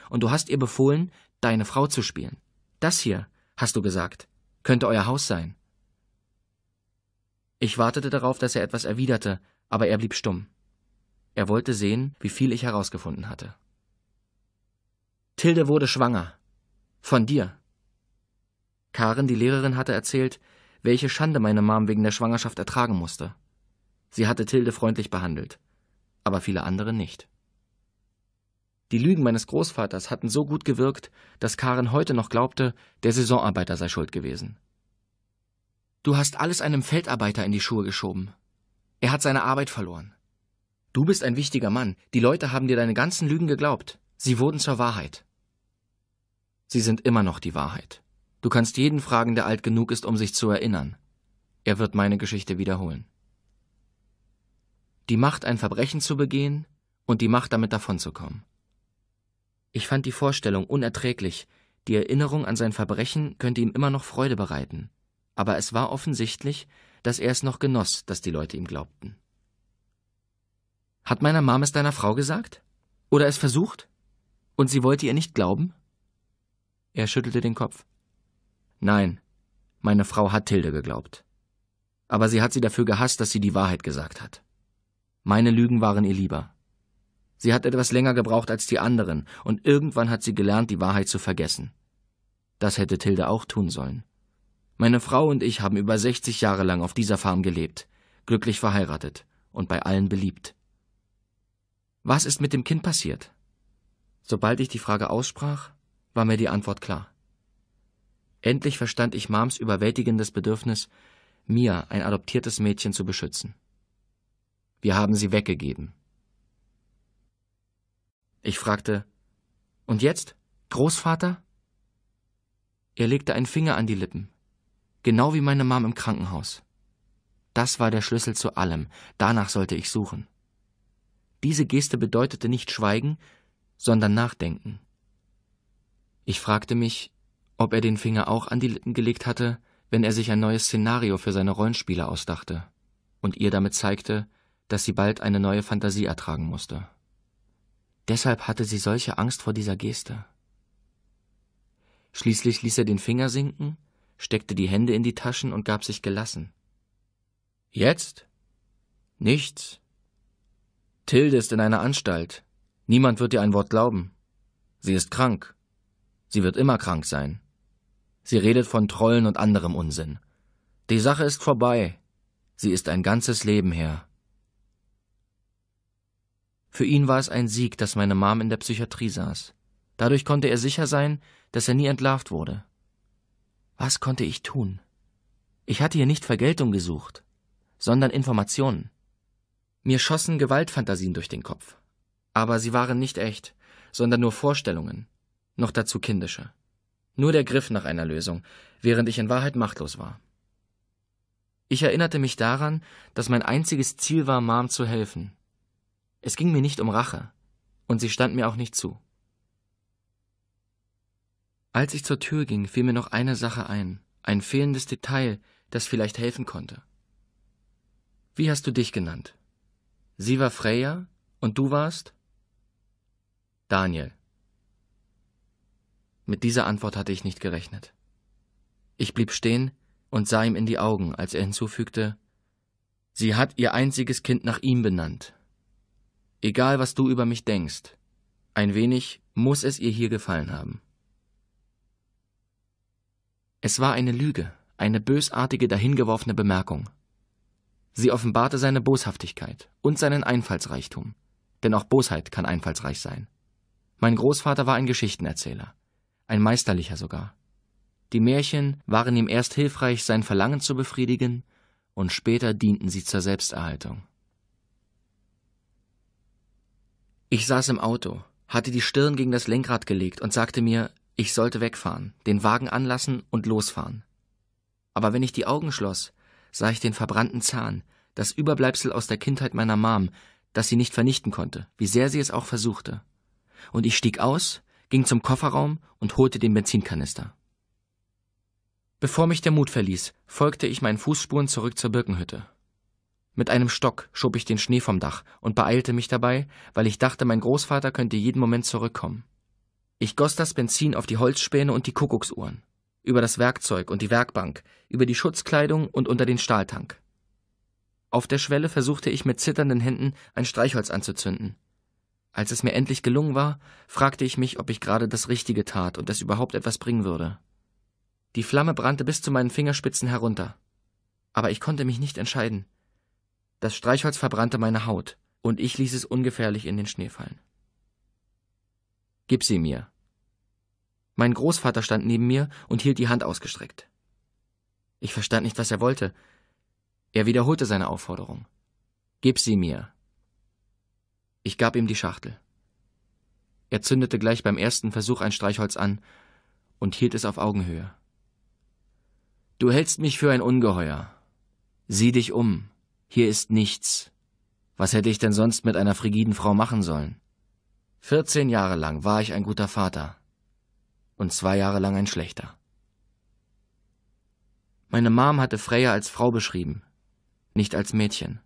Und du hast ihr befohlen, deine Frau zu spielen. Das hier, hast du gesagt, könnte euer Haus sein. Ich wartete darauf, dass er etwas erwiderte, aber er blieb stumm. Er wollte sehen, wie viel ich herausgefunden hatte. Tilde wurde schwanger. Von dir. Karen, die Lehrerin, hatte erzählt, welche Schande meine Mom wegen der Schwangerschaft ertragen musste. Sie hatte Tilde freundlich behandelt, aber viele andere nicht. Die Lügen meines Großvaters hatten so gut gewirkt, dass Karen heute noch glaubte, der Saisonarbeiter sei schuld gewesen. Du hast alles einem Feldarbeiter in die Schuhe geschoben. Er hat seine Arbeit verloren. Du bist ein wichtiger Mann. Die Leute haben dir deine ganzen Lügen geglaubt. Sie wurden zur Wahrheit. Sie sind immer noch die Wahrheit. Du kannst jeden fragen, der alt genug ist, um sich zu erinnern. Er wird meine Geschichte wiederholen die Macht, ein Verbrechen zu begehen und die Macht, damit davonzukommen. Ich fand die Vorstellung unerträglich, die Erinnerung an sein Verbrechen könnte ihm immer noch Freude bereiten, aber es war offensichtlich, dass er es noch genoss, dass die Leute ihm glaubten. Hat meiner Mom es deiner Frau gesagt? Oder es versucht? Und sie wollte ihr nicht glauben? Er schüttelte den Kopf. Nein, meine Frau hat Tilde geglaubt. Aber sie hat sie dafür gehasst, dass sie die Wahrheit gesagt hat. Meine Lügen waren ihr lieber. Sie hat etwas länger gebraucht als die anderen, und irgendwann hat sie gelernt, die Wahrheit zu vergessen. Das hätte Tilde auch tun sollen. Meine Frau und ich haben über 60 Jahre lang auf dieser Farm gelebt, glücklich verheiratet und bei allen beliebt. Was ist mit dem Kind passiert? Sobald ich die Frage aussprach, war mir die Antwort klar. Endlich verstand ich Mams überwältigendes Bedürfnis, mir, ein adoptiertes Mädchen, zu beschützen. Wir haben sie weggegeben. Ich fragte, und jetzt, Großvater? Er legte einen Finger an die Lippen, genau wie meine Mom im Krankenhaus. Das war der Schlüssel zu allem, danach sollte ich suchen. Diese Geste bedeutete nicht Schweigen, sondern Nachdenken. Ich fragte mich, ob er den Finger auch an die Lippen gelegt hatte, wenn er sich ein neues Szenario für seine Rollenspiele ausdachte und ihr damit zeigte, dass sie bald eine neue Fantasie ertragen musste. Deshalb hatte sie solche Angst vor dieser Geste. Schließlich ließ er den Finger sinken, steckte die Hände in die Taschen und gab sich gelassen. Jetzt? Nichts. Tilde ist in einer Anstalt. Niemand wird ihr ein Wort glauben. Sie ist krank. Sie wird immer krank sein. Sie redet von Trollen und anderem Unsinn. Die Sache ist vorbei. Sie ist ein ganzes Leben her. Für ihn war es ein Sieg, dass meine Mom in der Psychiatrie saß. Dadurch konnte er sicher sein, dass er nie entlarvt wurde. Was konnte ich tun? Ich hatte hier nicht Vergeltung gesucht, sondern Informationen. Mir schossen Gewaltfantasien durch den Kopf. Aber sie waren nicht echt, sondern nur Vorstellungen, noch dazu kindische. Nur der Griff nach einer Lösung, während ich in Wahrheit machtlos war. Ich erinnerte mich daran, dass mein einziges Ziel war, Mom zu helfen, es ging mir nicht um Rache, und sie stand mir auch nicht zu. Als ich zur Tür ging, fiel mir noch eine Sache ein, ein fehlendes Detail, das vielleicht helfen konnte. Wie hast du dich genannt? Sie war Freya und du warst? Daniel. Mit dieser Antwort hatte ich nicht gerechnet. Ich blieb stehen und sah ihm in die Augen, als er hinzufügte, Sie hat ihr einziges Kind nach ihm benannt, Egal, was du über mich denkst, ein wenig muss es ihr hier gefallen haben. Es war eine Lüge, eine bösartige dahingeworfene Bemerkung. Sie offenbarte seine Boshaftigkeit und seinen Einfallsreichtum, denn auch Bosheit kann einfallsreich sein. Mein Großvater war ein Geschichtenerzähler, ein meisterlicher sogar. Die Märchen waren ihm erst hilfreich, sein Verlangen zu befriedigen, und später dienten sie zur Selbsterhaltung. Ich saß im Auto, hatte die Stirn gegen das Lenkrad gelegt und sagte mir, ich sollte wegfahren, den Wagen anlassen und losfahren. Aber wenn ich die Augen schloss, sah ich den verbrannten Zahn, das Überbleibsel aus der Kindheit meiner Mom, das sie nicht vernichten konnte, wie sehr sie es auch versuchte. Und ich stieg aus, ging zum Kofferraum und holte den Benzinkanister. Bevor mich der Mut verließ, folgte ich meinen Fußspuren zurück zur Birkenhütte. Mit einem Stock schob ich den Schnee vom Dach und beeilte mich dabei, weil ich dachte, mein Großvater könnte jeden Moment zurückkommen. Ich goss das Benzin auf die Holzspäne und die Kuckucksuhren, über das Werkzeug und die Werkbank, über die Schutzkleidung und unter den Stahltank. Auf der Schwelle versuchte ich mit zitternden Händen ein Streichholz anzuzünden. Als es mir endlich gelungen war, fragte ich mich, ob ich gerade das Richtige tat und es überhaupt etwas bringen würde. Die Flamme brannte bis zu meinen Fingerspitzen herunter. Aber ich konnte mich nicht entscheiden. Das Streichholz verbrannte meine Haut, und ich ließ es ungefährlich in den Schnee fallen. Gib sie mir. Mein Großvater stand neben mir und hielt die Hand ausgestreckt. Ich verstand nicht, was er wollte. Er wiederholte seine Aufforderung. Gib sie mir. Ich gab ihm die Schachtel. Er zündete gleich beim ersten Versuch ein Streichholz an und hielt es auf Augenhöhe. Du hältst mich für ein Ungeheuer. Sieh dich um. Hier ist nichts. Was hätte ich denn sonst mit einer frigiden Frau machen sollen? 14 Jahre lang war ich ein guter Vater und zwei Jahre lang ein schlechter. Meine Mom hatte Freya als Frau beschrieben, nicht als Mädchen.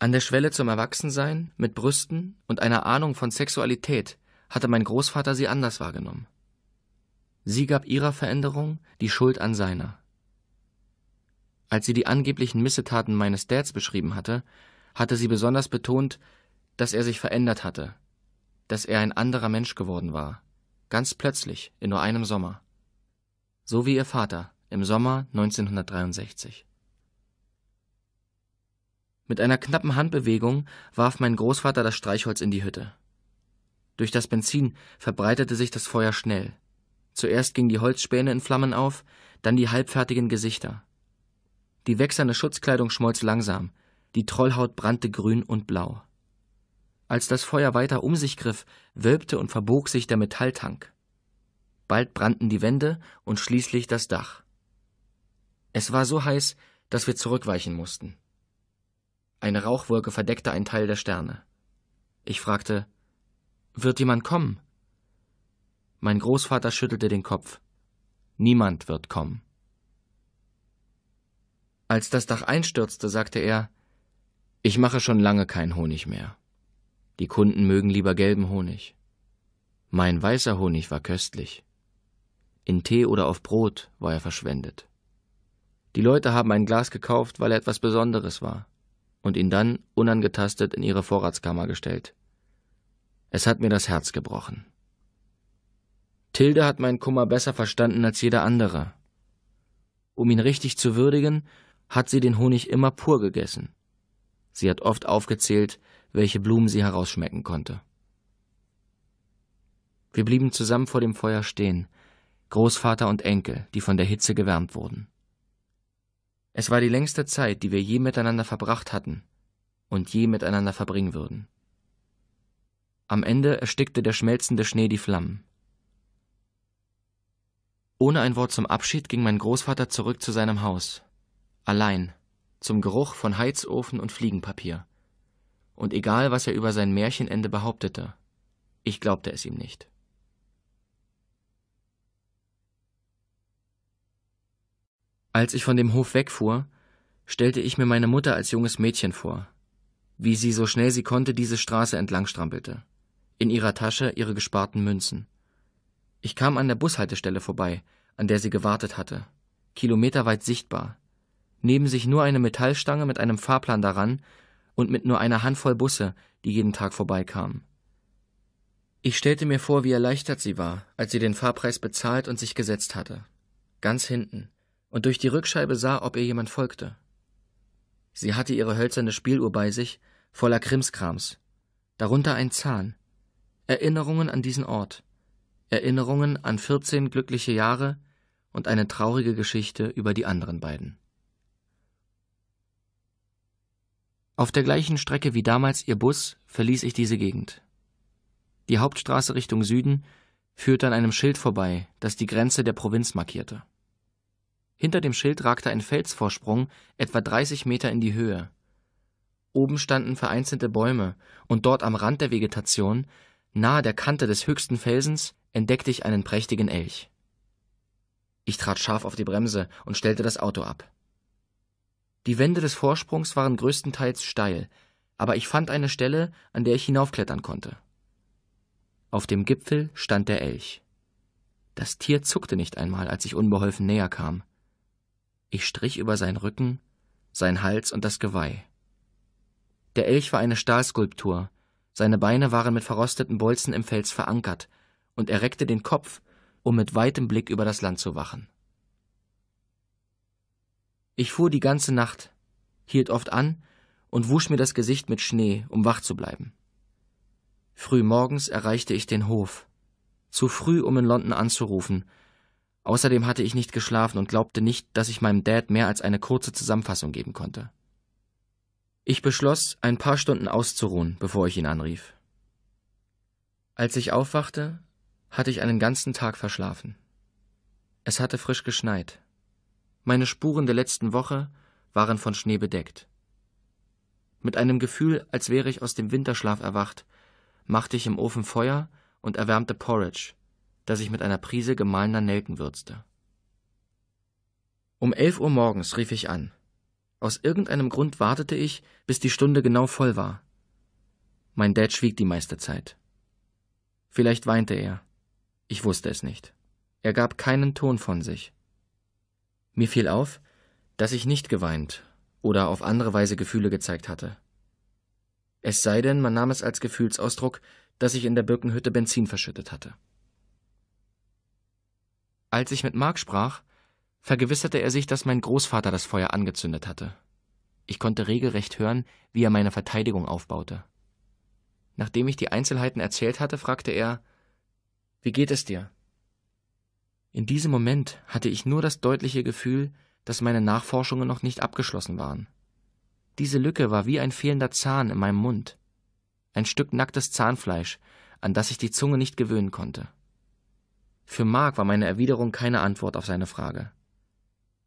An der Schwelle zum Erwachsensein, mit Brüsten und einer Ahnung von Sexualität, hatte mein Großvater sie anders wahrgenommen. Sie gab ihrer Veränderung die Schuld an seiner. Als sie die angeblichen Missetaten meines Dads beschrieben hatte, hatte sie besonders betont, dass er sich verändert hatte, dass er ein anderer Mensch geworden war, ganz plötzlich, in nur einem Sommer. So wie ihr Vater im Sommer 1963. Mit einer knappen Handbewegung warf mein Großvater das Streichholz in die Hütte. Durch das Benzin verbreitete sich das Feuer schnell. Zuerst gingen die Holzspäne in Flammen auf, dann die halbfertigen Gesichter. Die wechselnde Schutzkleidung schmolz langsam, die Trollhaut brannte grün und blau. Als das Feuer weiter um sich griff, wölbte und verbog sich der Metalltank. Bald brannten die Wände und schließlich das Dach. Es war so heiß, dass wir zurückweichen mussten. Eine Rauchwolke verdeckte einen Teil der Sterne. Ich fragte, wird jemand kommen? Mein Großvater schüttelte den Kopf. Niemand wird kommen. Als das Dach einstürzte, sagte er Ich mache schon lange keinen Honig mehr. Die Kunden mögen lieber gelben Honig. Mein weißer Honig war köstlich. In Tee oder auf Brot war er verschwendet. Die Leute haben ein Glas gekauft, weil er etwas Besonderes war, und ihn dann unangetastet in ihre Vorratskammer gestellt. Es hat mir das Herz gebrochen. Tilde hat meinen Kummer besser verstanden als jeder andere. Um ihn richtig zu würdigen, hat sie den Honig immer pur gegessen. Sie hat oft aufgezählt, welche Blumen sie herausschmecken konnte. Wir blieben zusammen vor dem Feuer stehen, Großvater und Enkel, die von der Hitze gewärmt wurden. Es war die längste Zeit, die wir je miteinander verbracht hatten und je miteinander verbringen würden. Am Ende erstickte der schmelzende Schnee die Flammen. Ohne ein Wort zum Abschied ging mein Großvater zurück zu seinem Haus, allein, zum Geruch von Heizofen und Fliegenpapier. Und egal, was er über sein Märchenende behauptete, ich glaubte es ihm nicht. Als ich von dem Hof wegfuhr, stellte ich mir meine Mutter als junges Mädchen vor, wie sie so schnell sie konnte diese Straße entlang strampelte, in ihrer Tasche ihre gesparten Münzen. Ich kam an der Bushaltestelle vorbei, an der sie gewartet hatte, kilometerweit sichtbar, neben sich nur eine Metallstange mit einem Fahrplan daran und mit nur einer Handvoll Busse, die jeden Tag vorbeikamen. Ich stellte mir vor, wie erleichtert sie war, als sie den Fahrpreis bezahlt und sich gesetzt hatte. Ganz hinten. Und durch die Rückscheibe sah, ob ihr jemand folgte. Sie hatte ihre hölzerne Spieluhr bei sich, voller Krimskrams. Darunter ein Zahn. Erinnerungen an diesen Ort. Erinnerungen an 14 glückliche Jahre und eine traurige Geschichte über die anderen beiden. Auf der gleichen Strecke wie damals ihr Bus verließ ich diese Gegend. Die Hauptstraße Richtung Süden führte an einem Schild vorbei, das die Grenze der Provinz markierte. Hinter dem Schild ragte ein Felsvorsprung etwa 30 Meter in die Höhe. Oben standen vereinzelte Bäume, und dort am Rand der Vegetation, nahe der Kante des höchsten Felsens, entdeckte ich einen prächtigen Elch. Ich trat scharf auf die Bremse und stellte das Auto ab. Die Wände des Vorsprungs waren größtenteils steil, aber ich fand eine Stelle, an der ich hinaufklettern konnte. Auf dem Gipfel stand der Elch. Das Tier zuckte nicht einmal, als ich unbeholfen näher kam. Ich strich über seinen Rücken, seinen Hals und das Geweih. Der Elch war eine Stahlskulptur, seine Beine waren mit verrosteten Bolzen im Fels verankert, und er reckte den Kopf, um mit weitem Blick über das Land zu wachen. Ich fuhr die ganze Nacht, hielt oft an und wusch mir das Gesicht mit Schnee, um wach zu bleiben. Früh morgens erreichte ich den Hof. Zu früh, um in London anzurufen. Außerdem hatte ich nicht geschlafen und glaubte nicht, dass ich meinem Dad mehr als eine kurze Zusammenfassung geben konnte. Ich beschloss, ein paar Stunden auszuruhen, bevor ich ihn anrief. Als ich aufwachte, hatte ich einen ganzen Tag verschlafen. Es hatte frisch geschneit. Meine Spuren der letzten Woche waren von Schnee bedeckt. Mit einem Gefühl, als wäre ich aus dem Winterschlaf erwacht, machte ich im Ofen Feuer und erwärmte Porridge, das ich mit einer Prise gemahlener Nelken würzte. Um elf Uhr morgens rief ich an. Aus irgendeinem Grund wartete ich, bis die Stunde genau voll war. Mein Dad schwieg die meiste Zeit. Vielleicht weinte er. Ich wusste es nicht. Er gab keinen Ton von sich. Mir fiel auf, dass ich nicht geweint oder auf andere Weise Gefühle gezeigt hatte. Es sei denn, man nahm es als Gefühlsausdruck, dass ich in der Birkenhütte Benzin verschüttet hatte. Als ich mit Mark sprach, vergewisserte er sich, dass mein Großvater das Feuer angezündet hatte. Ich konnte regelrecht hören, wie er meine Verteidigung aufbaute. Nachdem ich die Einzelheiten erzählt hatte, fragte er Wie geht es dir? In diesem Moment hatte ich nur das deutliche Gefühl, dass meine Nachforschungen noch nicht abgeschlossen waren. Diese Lücke war wie ein fehlender Zahn in meinem Mund, ein Stück nacktes Zahnfleisch, an das ich die Zunge nicht gewöhnen konnte. Für Mark war meine Erwiderung keine Antwort auf seine Frage.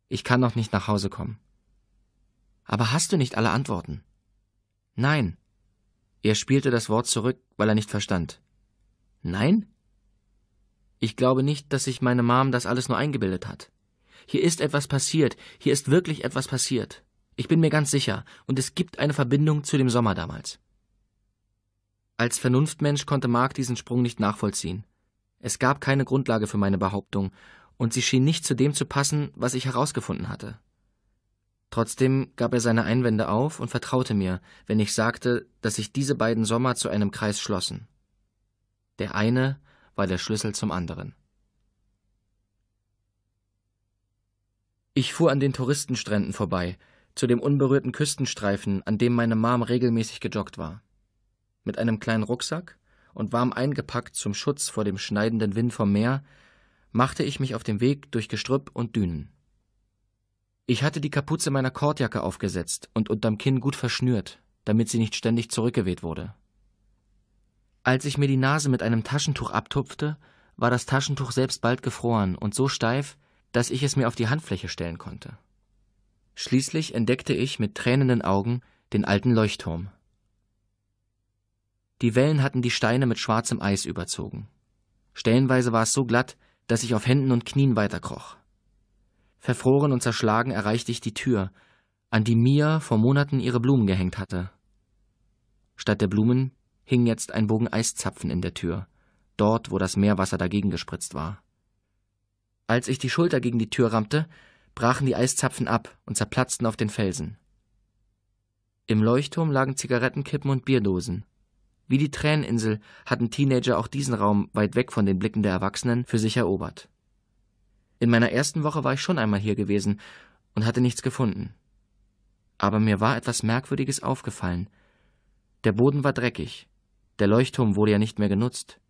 Ich kann noch nicht nach Hause kommen. Aber hast du nicht alle Antworten? Nein. Er spielte das Wort zurück, weil er nicht verstand. Nein? Ich glaube nicht, dass sich meine Mom das alles nur eingebildet hat. Hier ist etwas passiert, hier ist wirklich etwas passiert. Ich bin mir ganz sicher, und es gibt eine Verbindung zu dem Sommer damals. Als Vernunftmensch konnte Mark diesen Sprung nicht nachvollziehen. Es gab keine Grundlage für meine Behauptung, und sie schien nicht zu dem zu passen, was ich herausgefunden hatte. Trotzdem gab er seine Einwände auf und vertraute mir, wenn ich sagte, dass sich diese beiden Sommer zu einem Kreis schlossen. Der eine war der Schlüssel zum anderen. Ich fuhr an den Touristenstränden vorbei, zu dem unberührten Küstenstreifen, an dem meine Mom regelmäßig gejoggt war. Mit einem kleinen Rucksack und warm eingepackt zum Schutz vor dem schneidenden Wind vom Meer, machte ich mich auf den Weg durch Gestrüpp und Dünen. Ich hatte die Kapuze meiner Kordjacke aufgesetzt und unterm Kinn gut verschnürt, damit sie nicht ständig zurückgeweht wurde. Als ich mir die Nase mit einem Taschentuch abtupfte, war das Taschentuch selbst bald gefroren und so steif, dass ich es mir auf die Handfläche stellen konnte. Schließlich entdeckte ich mit tränenden Augen den alten Leuchtturm. Die Wellen hatten die Steine mit schwarzem Eis überzogen. Stellenweise war es so glatt, dass ich auf Händen und Knien weiterkroch. Verfroren und zerschlagen erreichte ich die Tür, an die Mia vor Monaten ihre Blumen gehängt hatte. Statt der Blumen hing jetzt ein Bogen Eiszapfen in der Tür, dort, wo das Meerwasser dagegen gespritzt war. Als ich die Schulter gegen die Tür rammte, brachen die Eiszapfen ab und zerplatzten auf den Felsen. Im Leuchtturm lagen Zigarettenkippen und Bierdosen. Wie die Träneninsel hatten Teenager auch diesen Raum weit weg von den Blicken der Erwachsenen für sich erobert. In meiner ersten Woche war ich schon einmal hier gewesen und hatte nichts gefunden. Aber mir war etwas Merkwürdiges aufgefallen. Der Boden war dreckig, der Leuchtturm wurde ja nicht mehr genutzt,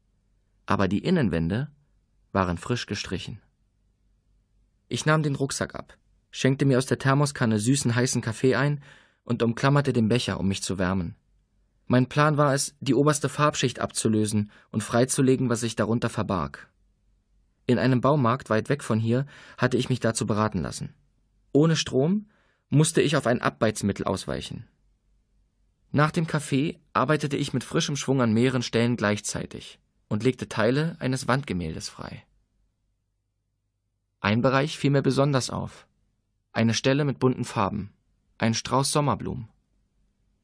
aber die Innenwände waren frisch gestrichen. Ich nahm den Rucksack ab, schenkte mir aus der Thermoskanne süßen heißen Kaffee ein und umklammerte den Becher, um mich zu wärmen. Mein Plan war es, die oberste Farbschicht abzulösen und freizulegen, was sich darunter verbarg. In einem Baumarkt weit weg von hier hatte ich mich dazu beraten lassen. Ohne Strom musste ich auf ein Abbeidsmittel ausweichen. Nach dem Kaffee arbeitete ich mit frischem Schwung an mehreren Stellen gleichzeitig und legte Teile eines Wandgemäldes frei. Ein Bereich fiel mir besonders auf. Eine Stelle mit bunten Farben, ein Strauß Sommerblumen.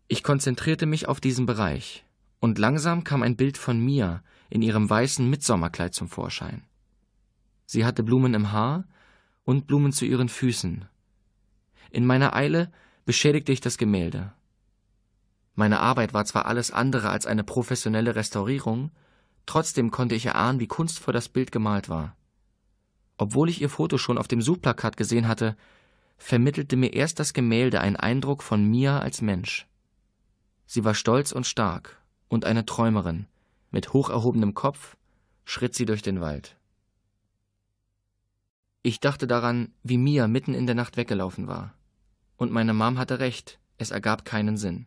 Ich konzentrierte mich auf diesen Bereich, und langsam kam ein Bild von mir in ihrem weißen Mitsommerkleid zum Vorschein. Sie hatte Blumen im Haar und Blumen zu ihren Füßen. In meiner Eile beschädigte ich das Gemälde meine Arbeit war zwar alles andere als eine professionelle Restaurierung, trotzdem konnte ich erahnen, wie kunstvoll das Bild gemalt war. Obwohl ich ihr Foto schon auf dem Suchplakat gesehen hatte, vermittelte mir erst das Gemälde einen Eindruck von Mia als Mensch. Sie war stolz und stark und eine Träumerin. Mit hoch erhobenem Kopf schritt sie durch den Wald. Ich dachte daran, wie Mia mitten in der Nacht weggelaufen war. Und meine Mom hatte recht, es ergab keinen Sinn.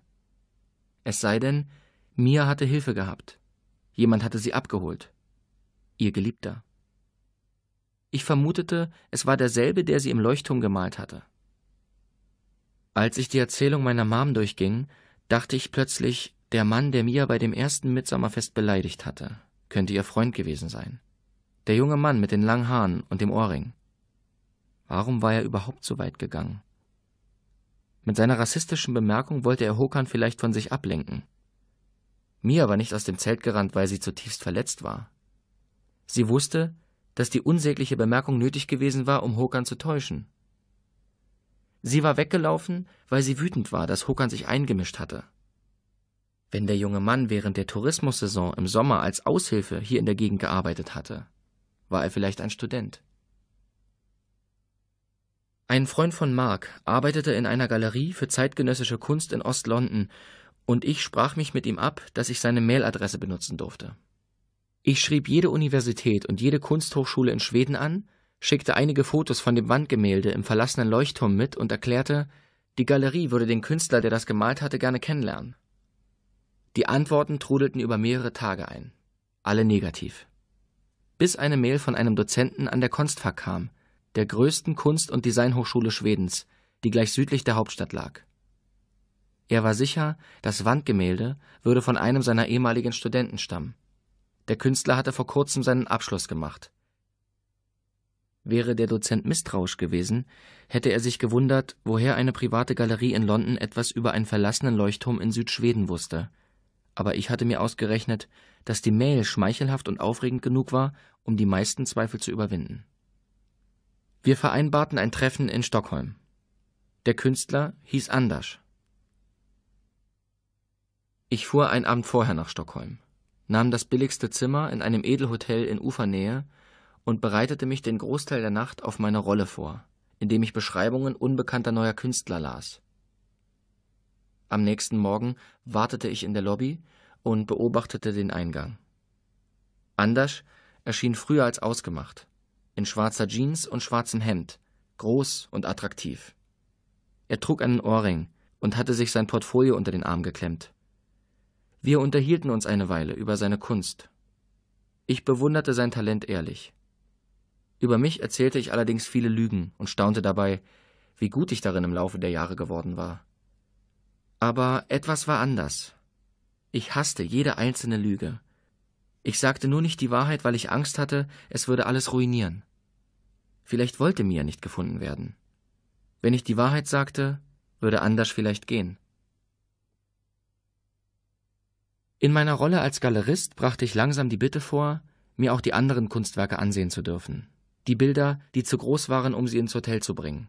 Es sei denn, Mia hatte Hilfe gehabt. Jemand hatte sie abgeholt. Ihr Geliebter. Ich vermutete, es war derselbe, der sie im Leuchtturm gemalt hatte. Als ich die Erzählung meiner Mom durchging, dachte ich plötzlich, der Mann, der Mia bei dem ersten Mitsommerfest beleidigt hatte, könnte ihr Freund gewesen sein. Der junge Mann mit den langen Haaren und dem Ohrring. Warum war er überhaupt so weit gegangen? Mit seiner rassistischen Bemerkung wollte er Hokan vielleicht von sich ablenken. Mia war nicht aus dem Zelt gerannt, weil sie zutiefst verletzt war. Sie wusste, dass die unsägliche Bemerkung nötig gewesen war, um Hokan zu täuschen. Sie war weggelaufen, weil sie wütend war, dass Hokan sich eingemischt hatte. Wenn der junge Mann während der Tourismussaison im Sommer als Aushilfe hier in der Gegend gearbeitet hatte, war er vielleicht ein Student. Ein Freund von Mark arbeitete in einer Galerie für zeitgenössische Kunst in Ost-London, und ich sprach mich mit ihm ab, dass ich seine Mailadresse benutzen durfte. Ich schrieb jede Universität und jede Kunsthochschule in Schweden an, schickte einige Fotos von dem Wandgemälde im verlassenen Leuchtturm mit und erklärte, die Galerie würde den Künstler, der das gemalt hatte, gerne kennenlernen. Die Antworten trudelten über mehrere Tage ein, alle negativ. Bis eine Mail von einem Dozenten an der Kunstfach kam, der größten Kunst- und Designhochschule Schwedens, die gleich südlich der Hauptstadt lag. Er war sicher, das Wandgemälde würde von einem seiner ehemaligen Studenten stammen. Der Künstler hatte vor kurzem seinen Abschluss gemacht. Wäre der Dozent misstrauisch gewesen, hätte er sich gewundert, woher eine private Galerie in London etwas über einen verlassenen Leuchtturm in Südschweden wusste. Aber ich hatte mir ausgerechnet, dass die Mail schmeichelhaft und aufregend genug war, um die meisten Zweifel zu überwinden. Wir vereinbarten ein Treffen in Stockholm. Der Künstler hieß Anders. Ich fuhr einen Abend vorher nach Stockholm, nahm das billigste Zimmer in einem Edelhotel in Ufernähe und bereitete mich den Großteil der Nacht auf meine Rolle vor, indem ich Beschreibungen unbekannter neuer Künstler las. Am nächsten Morgen wartete ich in der Lobby und beobachtete den Eingang. Anders erschien früher als ausgemacht in schwarzer Jeans und schwarzem Hemd, groß und attraktiv. Er trug einen Ohrring und hatte sich sein Portfolio unter den Arm geklemmt. Wir unterhielten uns eine Weile über seine Kunst. Ich bewunderte sein Talent ehrlich. Über mich erzählte ich allerdings viele Lügen und staunte dabei, wie gut ich darin im Laufe der Jahre geworden war. Aber etwas war anders. Ich hasste jede einzelne Lüge. Ich sagte nur nicht die Wahrheit, weil ich Angst hatte, es würde alles ruinieren. Vielleicht wollte Mia nicht gefunden werden. Wenn ich die Wahrheit sagte, würde Anders vielleicht gehen. In meiner Rolle als Galerist brachte ich langsam die Bitte vor, mir auch die anderen Kunstwerke ansehen zu dürfen. Die Bilder, die zu groß waren, um sie ins Hotel zu bringen.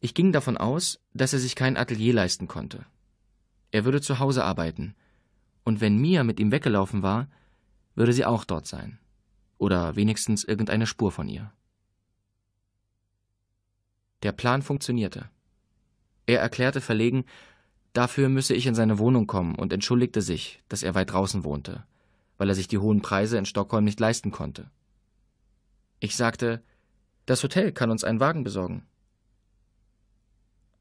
Ich ging davon aus, dass er sich kein Atelier leisten konnte. Er würde zu Hause arbeiten. Und wenn Mia mit ihm weggelaufen war, würde sie auch dort sein. Oder wenigstens irgendeine Spur von ihr. Der Plan funktionierte. Er erklärte verlegen, dafür müsse ich in seine Wohnung kommen und entschuldigte sich, dass er weit draußen wohnte, weil er sich die hohen Preise in Stockholm nicht leisten konnte. Ich sagte, das Hotel kann uns einen Wagen besorgen.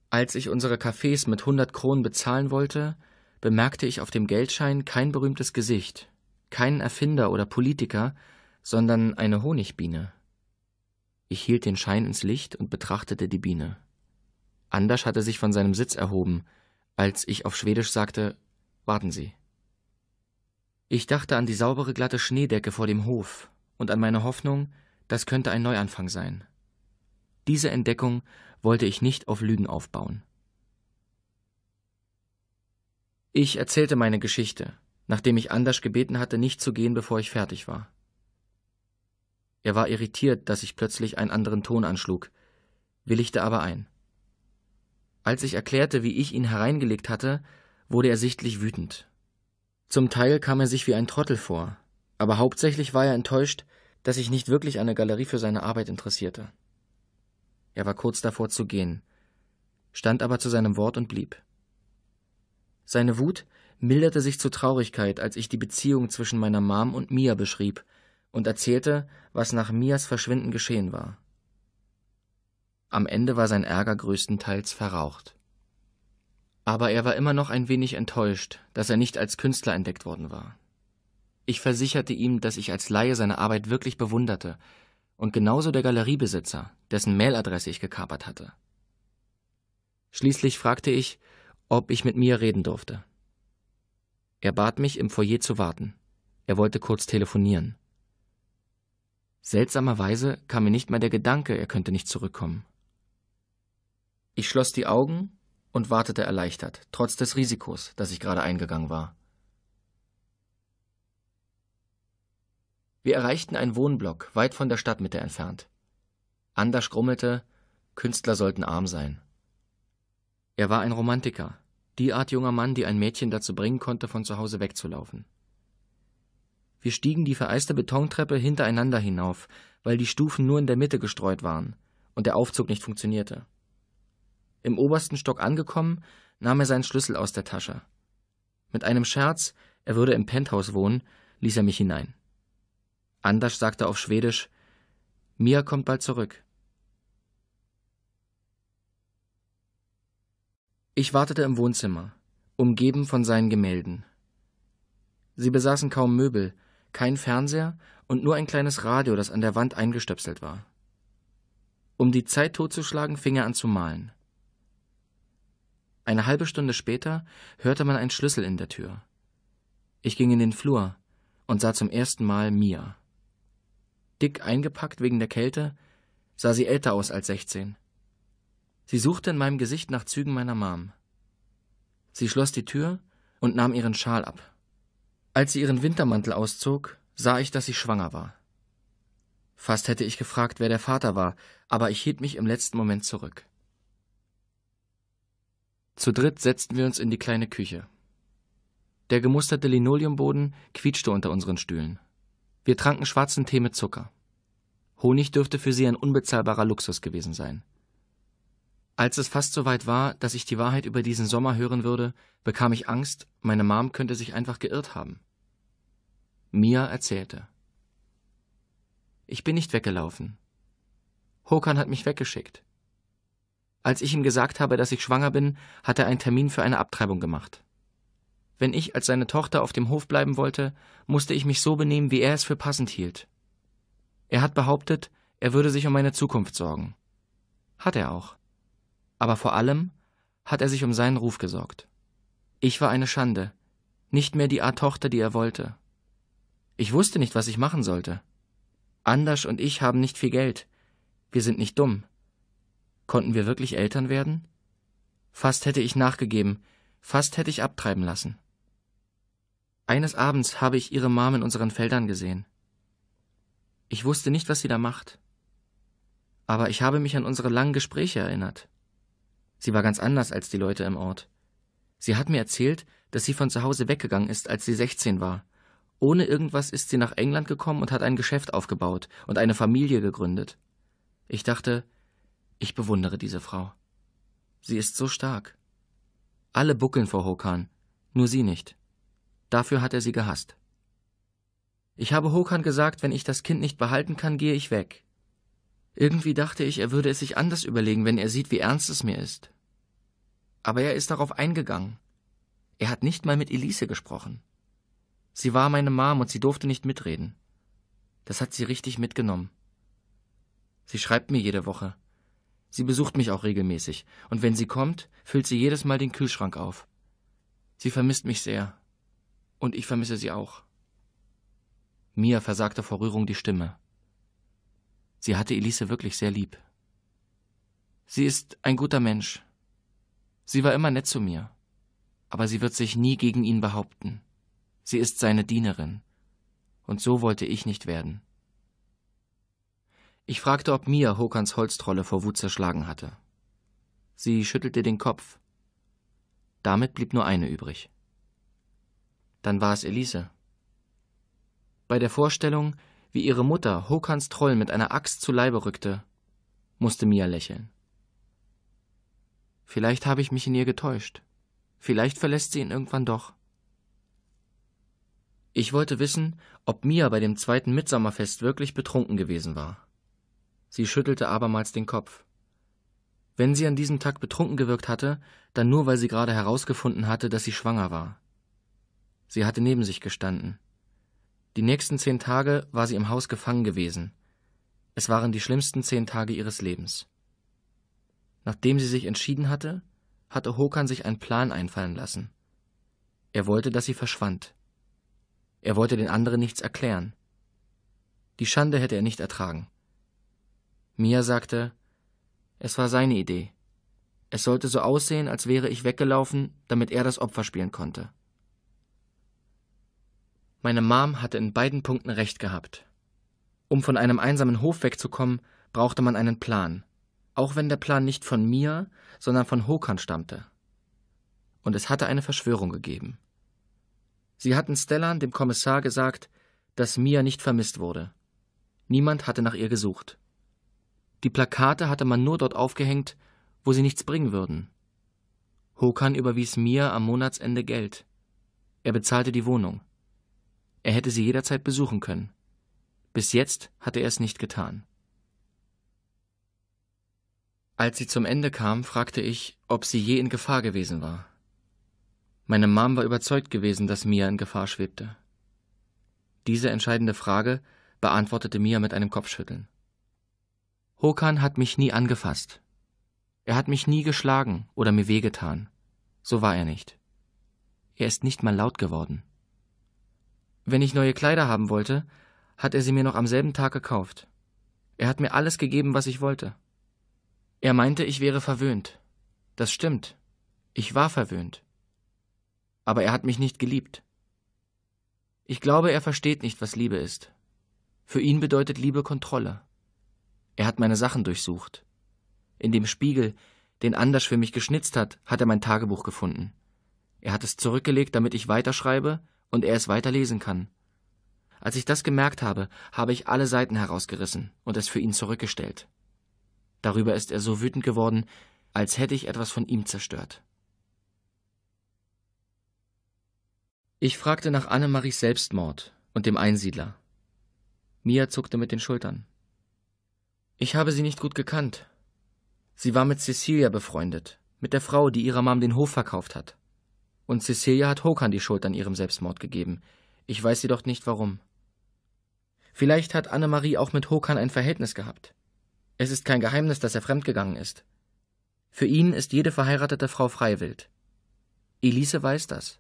Als ich unsere Cafés mit 100 Kronen bezahlen wollte, bemerkte ich auf dem Geldschein kein berühmtes Gesicht, keinen Erfinder oder Politiker, sondern eine Honigbiene. Ich hielt den Schein ins Licht und betrachtete die Biene. Anders hatte sich von seinem Sitz erhoben, als ich auf Schwedisch sagte Warten Sie. Ich dachte an die saubere glatte Schneedecke vor dem Hof und an meine Hoffnung, das könnte ein Neuanfang sein. Diese Entdeckung wollte ich nicht auf Lügen aufbauen. Ich erzählte meine Geschichte, nachdem ich Anders gebeten hatte, nicht zu gehen, bevor ich fertig war. Er war irritiert, dass ich plötzlich einen anderen Ton anschlug, willigte aber ein. Als ich erklärte, wie ich ihn hereingelegt hatte, wurde er sichtlich wütend. Zum Teil kam er sich wie ein Trottel vor, aber hauptsächlich war er enttäuscht, dass ich nicht wirklich eine Galerie für seine Arbeit interessierte. Er war kurz davor zu gehen, stand aber zu seinem Wort und blieb. Seine Wut milderte sich zu Traurigkeit, als ich die Beziehung zwischen meiner Mom und Mia beschrieb und erzählte, was nach Mias Verschwinden geschehen war. Am Ende war sein Ärger größtenteils verraucht. Aber er war immer noch ein wenig enttäuscht, dass er nicht als Künstler entdeckt worden war. Ich versicherte ihm, dass ich als Laie seine Arbeit wirklich bewunderte und genauso der Galeriebesitzer, dessen Mailadresse ich gekapert hatte. Schließlich fragte ich, ob ich mit Mia reden durfte. Er bat mich, im Foyer zu warten. Er wollte kurz telefonieren. Seltsamerweise kam mir nicht mal der Gedanke, er könnte nicht zurückkommen. Ich schloss die Augen und wartete erleichtert, trotz des Risikos, das ich gerade eingegangen war. Wir erreichten einen Wohnblock, weit von der Stadtmitte entfernt. Anders grummelte, Künstler sollten arm sein. Er war ein Romantiker, die Art junger Mann, die ein Mädchen dazu bringen konnte, von zu Hause wegzulaufen. Wir stiegen die vereiste Betontreppe hintereinander hinauf, weil die Stufen nur in der Mitte gestreut waren und der Aufzug nicht funktionierte. Im obersten Stock angekommen, nahm er seinen Schlüssel aus der Tasche. Mit einem Scherz, er würde im Penthouse wohnen, ließ er mich hinein. Anders sagte auf Schwedisch: Mia kommt bald zurück. Ich wartete im Wohnzimmer, umgeben von seinen Gemälden. Sie besaßen kaum Möbel, kein Fernseher und nur ein kleines Radio, das an der Wand eingestöpselt war. Um die Zeit totzuschlagen, fing er an zu malen. Eine halbe Stunde später hörte man einen Schlüssel in der Tür. Ich ging in den Flur und sah zum ersten Mal Mia. Dick eingepackt wegen der Kälte, sah sie älter aus als 16. Sie suchte in meinem Gesicht nach Zügen meiner Mom. Sie schloss die Tür und nahm ihren Schal ab. Als sie ihren Wintermantel auszog, sah ich, dass sie schwanger war. Fast hätte ich gefragt, wer der Vater war, aber ich hielt mich im letzten Moment zurück. Zu dritt setzten wir uns in die kleine Küche. Der gemusterte Linoleumboden quietschte unter unseren Stühlen. Wir tranken schwarzen Tee mit Zucker. Honig dürfte für sie ein unbezahlbarer Luxus gewesen sein. Als es fast so weit war, dass ich die Wahrheit über diesen Sommer hören würde, bekam ich Angst, meine Mom könnte sich einfach geirrt haben. Mia erzählte. Ich bin nicht weggelaufen. Hokan hat mich weggeschickt. Als ich ihm gesagt habe, dass ich schwanger bin, hat er einen Termin für eine Abtreibung gemacht. Wenn ich als seine Tochter auf dem Hof bleiben wollte, musste ich mich so benehmen, wie er es für passend hielt. Er hat behauptet, er würde sich um meine Zukunft sorgen. Hat er auch. Aber vor allem hat er sich um seinen Ruf gesorgt. Ich war eine Schande, nicht mehr die Art Tochter, die er wollte. Ich wusste nicht, was ich machen sollte. Anders und ich haben nicht viel Geld. Wir sind nicht dumm. Konnten wir wirklich Eltern werden? Fast hätte ich nachgegeben, fast hätte ich abtreiben lassen. Eines Abends habe ich ihre Mom in unseren Feldern gesehen. Ich wusste nicht, was sie da macht. Aber ich habe mich an unsere langen Gespräche erinnert. Sie war ganz anders als die Leute im Ort. Sie hat mir erzählt, dass sie von zu Hause weggegangen ist, als sie 16 war, ohne irgendwas ist sie nach England gekommen und hat ein Geschäft aufgebaut und eine Familie gegründet. Ich dachte, ich bewundere diese Frau. Sie ist so stark. Alle buckeln vor Hokan, nur sie nicht. Dafür hat er sie gehasst. Ich habe Hokan gesagt, wenn ich das Kind nicht behalten kann, gehe ich weg. Irgendwie dachte ich, er würde es sich anders überlegen, wenn er sieht, wie ernst es mir ist. Aber er ist darauf eingegangen. Er hat nicht mal mit Elise gesprochen. Sie war meine Mom und sie durfte nicht mitreden. Das hat sie richtig mitgenommen. Sie schreibt mir jede Woche. Sie besucht mich auch regelmäßig, und wenn sie kommt, füllt sie jedes Mal den Kühlschrank auf. Sie vermisst mich sehr. Und ich vermisse sie auch. Mia versagte vor Rührung die Stimme. Sie hatte Elise wirklich sehr lieb. Sie ist ein guter Mensch. Sie war immer nett zu mir. Aber sie wird sich nie gegen ihn behaupten sie ist seine Dienerin, und so wollte ich nicht werden. Ich fragte, ob Mia Hokans Holztrolle vor Wut zerschlagen hatte. Sie schüttelte den Kopf. Damit blieb nur eine übrig. Dann war es Elise. Bei der Vorstellung, wie ihre Mutter Hokans Troll mit einer Axt zu Leibe rückte, musste Mia lächeln. Vielleicht habe ich mich in ihr getäuscht. Vielleicht verlässt sie ihn irgendwann doch. Ich wollte wissen, ob Mia bei dem zweiten Mitsommerfest wirklich betrunken gewesen war. Sie schüttelte abermals den Kopf. Wenn sie an diesem Tag betrunken gewirkt hatte, dann nur, weil sie gerade herausgefunden hatte, dass sie schwanger war. Sie hatte neben sich gestanden. Die nächsten zehn Tage war sie im Haus gefangen gewesen. Es waren die schlimmsten zehn Tage ihres Lebens. Nachdem sie sich entschieden hatte, hatte Hokan sich einen Plan einfallen lassen. Er wollte, dass sie verschwand. Er wollte den anderen nichts erklären. Die Schande hätte er nicht ertragen. Mia sagte, es war seine Idee. Es sollte so aussehen, als wäre ich weggelaufen, damit er das Opfer spielen konnte. Meine Mom hatte in beiden Punkten recht gehabt. Um von einem einsamen Hof wegzukommen, brauchte man einen Plan, auch wenn der Plan nicht von mir, sondern von Hokan stammte. Und es hatte eine Verschwörung gegeben. Sie hatten Stellan, dem Kommissar, gesagt, dass Mia nicht vermisst wurde. Niemand hatte nach ihr gesucht. Die Plakate hatte man nur dort aufgehängt, wo sie nichts bringen würden. Hokan überwies Mia am Monatsende Geld. Er bezahlte die Wohnung. Er hätte sie jederzeit besuchen können. Bis jetzt hatte er es nicht getan. Als sie zum Ende kam, fragte ich, ob sie je in Gefahr gewesen war. Meine Mom war überzeugt gewesen, dass Mia in Gefahr schwebte. Diese entscheidende Frage beantwortete Mia mit einem Kopfschütteln. Hokan hat mich nie angefasst. Er hat mich nie geschlagen oder mir wehgetan. So war er nicht. Er ist nicht mal laut geworden. Wenn ich neue Kleider haben wollte, hat er sie mir noch am selben Tag gekauft. Er hat mir alles gegeben, was ich wollte. Er meinte, ich wäre verwöhnt. Das stimmt. Ich war verwöhnt aber er hat mich nicht geliebt. Ich glaube, er versteht nicht, was Liebe ist. Für ihn bedeutet Liebe Kontrolle. Er hat meine Sachen durchsucht. In dem Spiegel, den Anders für mich geschnitzt hat, hat er mein Tagebuch gefunden. Er hat es zurückgelegt, damit ich weiterschreibe und er es weiterlesen kann. Als ich das gemerkt habe, habe ich alle Seiten herausgerissen und es für ihn zurückgestellt. Darüber ist er so wütend geworden, als hätte ich etwas von ihm zerstört. Ich fragte nach Annemaries Selbstmord und dem Einsiedler. Mia zuckte mit den Schultern. Ich habe sie nicht gut gekannt. Sie war mit Cecilia befreundet, mit der Frau, die ihrer Mom den Hof verkauft hat. Und Cecilia hat Hokan die Schuld an ihrem Selbstmord gegeben. Ich weiß jedoch nicht warum. Vielleicht hat Annemarie auch mit Hokan ein Verhältnis gehabt. Es ist kein Geheimnis, dass er fremdgegangen ist. Für ihn ist jede verheiratete Frau freiwillig. Elise weiß das.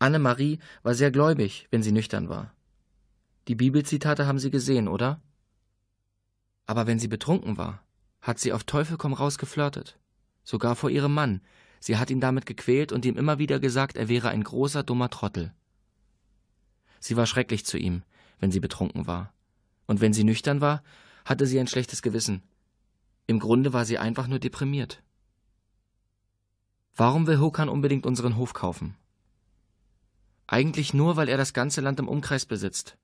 Anne-Marie war sehr gläubig, wenn sie nüchtern war. Die Bibelzitate haben Sie gesehen, oder? Aber wenn sie betrunken war, hat sie auf Teufel komm raus geflirtet. Sogar vor ihrem Mann. Sie hat ihn damit gequält und ihm immer wieder gesagt, er wäre ein großer, dummer Trottel. Sie war schrecklich zu ihm, wenn sie betrunken war. Und wenn sie nüchtern war, hatte sie ein schlechtes Gewissen. Im Grunde war sie einfach nur deprimiert. Warum will Hokan unbedingt unseren Hof kaufen? Eigentlich nur, weil er das ganze Land im Umkreis besitzt.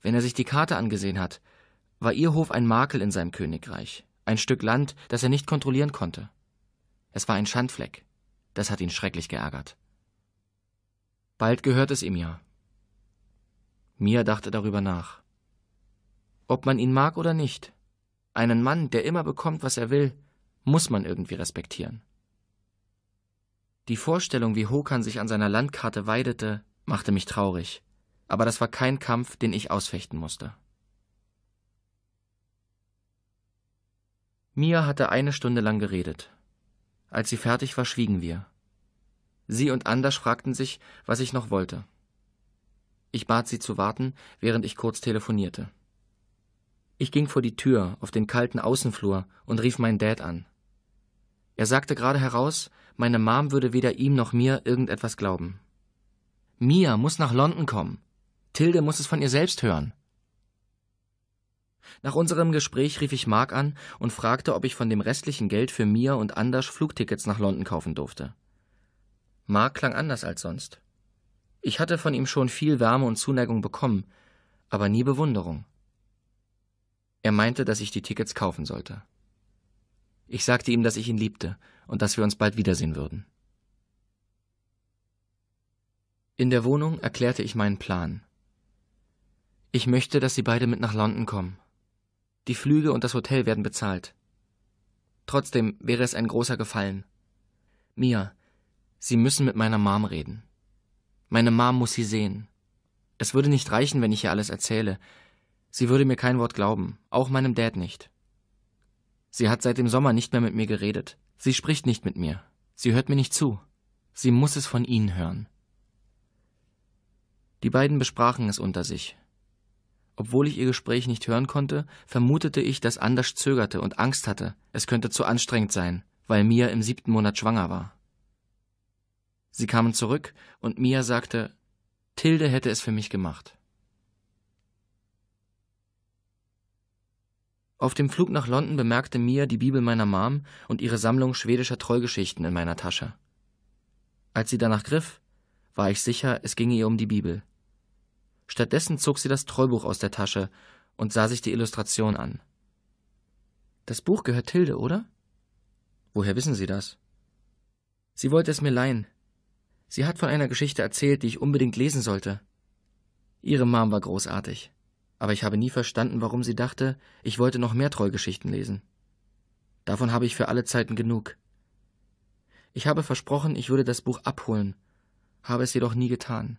Wenn er sich die Karte angesehen hat, war ihr Hof ein Makel in seinem Königreich, ein Stück Land, das er nicht kontrollieren konnte. Es war ein Schandfleck. Das hat ihn schrecklich geärgert. Bald gehört es ihm ja. Mia dachte darüber nach. Ob man ihn mag oder nicht, einen Mann, der immer bekommt, was er will, muss man irgendwie respektieren. Die Vorstellung, wie Hokan sich an seiner Landkarte weidete, machte mich traurig, aber das war kein Kampf, den ich ausfechten musste. Mia hatte eine Stunde lang geredet. Als sie fertig war, schwiegen wir. Sie und Anders fragten sich, was ich noch wollte. Ich bat sie zu warten, während ich kurz telefonierte. Ich ging vor die Tür auf den kalten Außenflur und rief meinen Dad an. Er sagte gerade heraus, meine Mom würde weder ihm noch mir irgendetwas glauben. Mia muss nach London kommen. Tilde muss es von ihr selbst hören. Nach unserem Gespräch rief ich Mark an und fragte, ob ich von dem restlichen Geld für Mia und Anders Flugtickets nach London kaufen durfte. Mark klang anders als sonst. Ich hatte von ihm schon viel Wärme und Zuneigung bekommen, aber nie Bewunderung. Er meinte, dass ich die Tickets kaufen sollte. Ich sagte ihm, dass ich ihn liebte und dass wir uns bald wiedersehen würden. In der Wohnung erklärte ich meinen Plan. Ich möchte, dass Sie beide mit nach London kommen. Die Flüge und das Hotel werden bezahlt. Trotzdem wäre es ein großer Gefallen. Mia, Sie müssen mit meiner Mom reden. Meine Mom muss Sie sehen. Es würde nicht reichen, wenn ich ihr alles erzähle. Sie würde mir kein Wort glauben, auch meinem Dad nicht. Sie hat seit dem Sommer nicht mehr mit mir geredet. Sie spricht nicht mit mir. Sie hört mir nicht zu. Sie muss es von Ihnen hören. Die beiden besprachen es unter sich. Obwohl ich ihr Gespräch nicht hören konnte, vermutete ich, dass Anders zögerte und Angst hatte, es könnte zu anstrengend sein, weil Mia im siebten Monat schwanger war. Sie kamen zurück und Mia sagte, Tilde hätte es für mich gemacht. Auf dem Flug nach London bemerkte Mia die Bibel meiner Mom und ihre Sammlung schwedischer Trollgeschichten in meiner Tasche. Als sie danach griff, war ich sicher, es ginge ihr um die Bibel. Stattdessen zog sie das Treubuch aus der Tasche und sah sich die Illustration an. Das Buch gehört Tilde, oder? Woher wissen Sie das? Sie wollte es mir leihen. Sie hat von einer Geschichte erzählt, die ich unbedingt lesen sollte. Ihre Mom war großartig, aber ich habe nie verstanden, warum sie dachte, ich wollte noch mehr Treugeschichten lesen. Davon habe ich für alle Zeiten genug. Ich habe versprochen, ich würde das Buch abholen, habe es jedoch nie getan.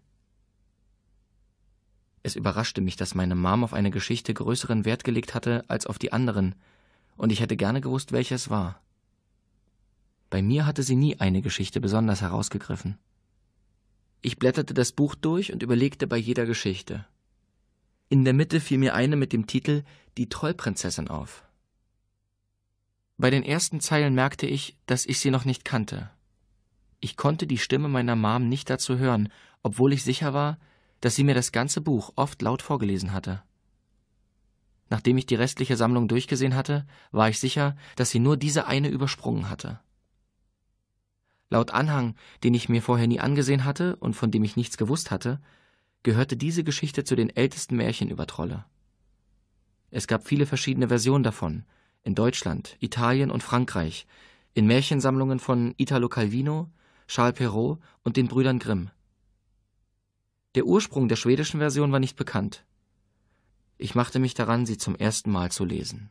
Es überraschte mich, dass meine Mom auf eine Geschichte größeren Wert gelegt hatte als auf die anderen, und ich hätte gerne gewusst, welche es war. Bei mir hatte sie nie eine Geschichte besonders herausgegriffen. Ich blätterte das Buch durch und überlegte bei jeder Geschichte. In der Mitte fiel mir eine mit dem Titel Die Trollprinzessin auf. Bei den ersten Zeilen merkte ich, dass ich sie noch nicht kannte. Ich konnte die Stimme meiner Mom nicht dazu hören, obwohl ich sicher war, dass sie mir das ganze Buch oft laut vorgelesen hatte. Nachdem ich die restliche Sammlung durchgesehen hatte, war ich sicher, dass sie nur diese eine übersprungen hatte. Laut Anhang, den ich mir vorher nie angesehen hatte und von dem ich nichts gewusst hatte, gehörte diese Geschichte zu den ältesten Märchen über Trolle. Es gab viele verschiedene Versionen davon, in Deutschland, Italien und Frankreich, in Märchensammlungen von Italo Calvino, Charles Perrault und den Brüdern Grimm. Der Ursprung der schwedischen Version war nicht bekannt. Ich machte mich daran, sie zum ersten Mal zu lesen.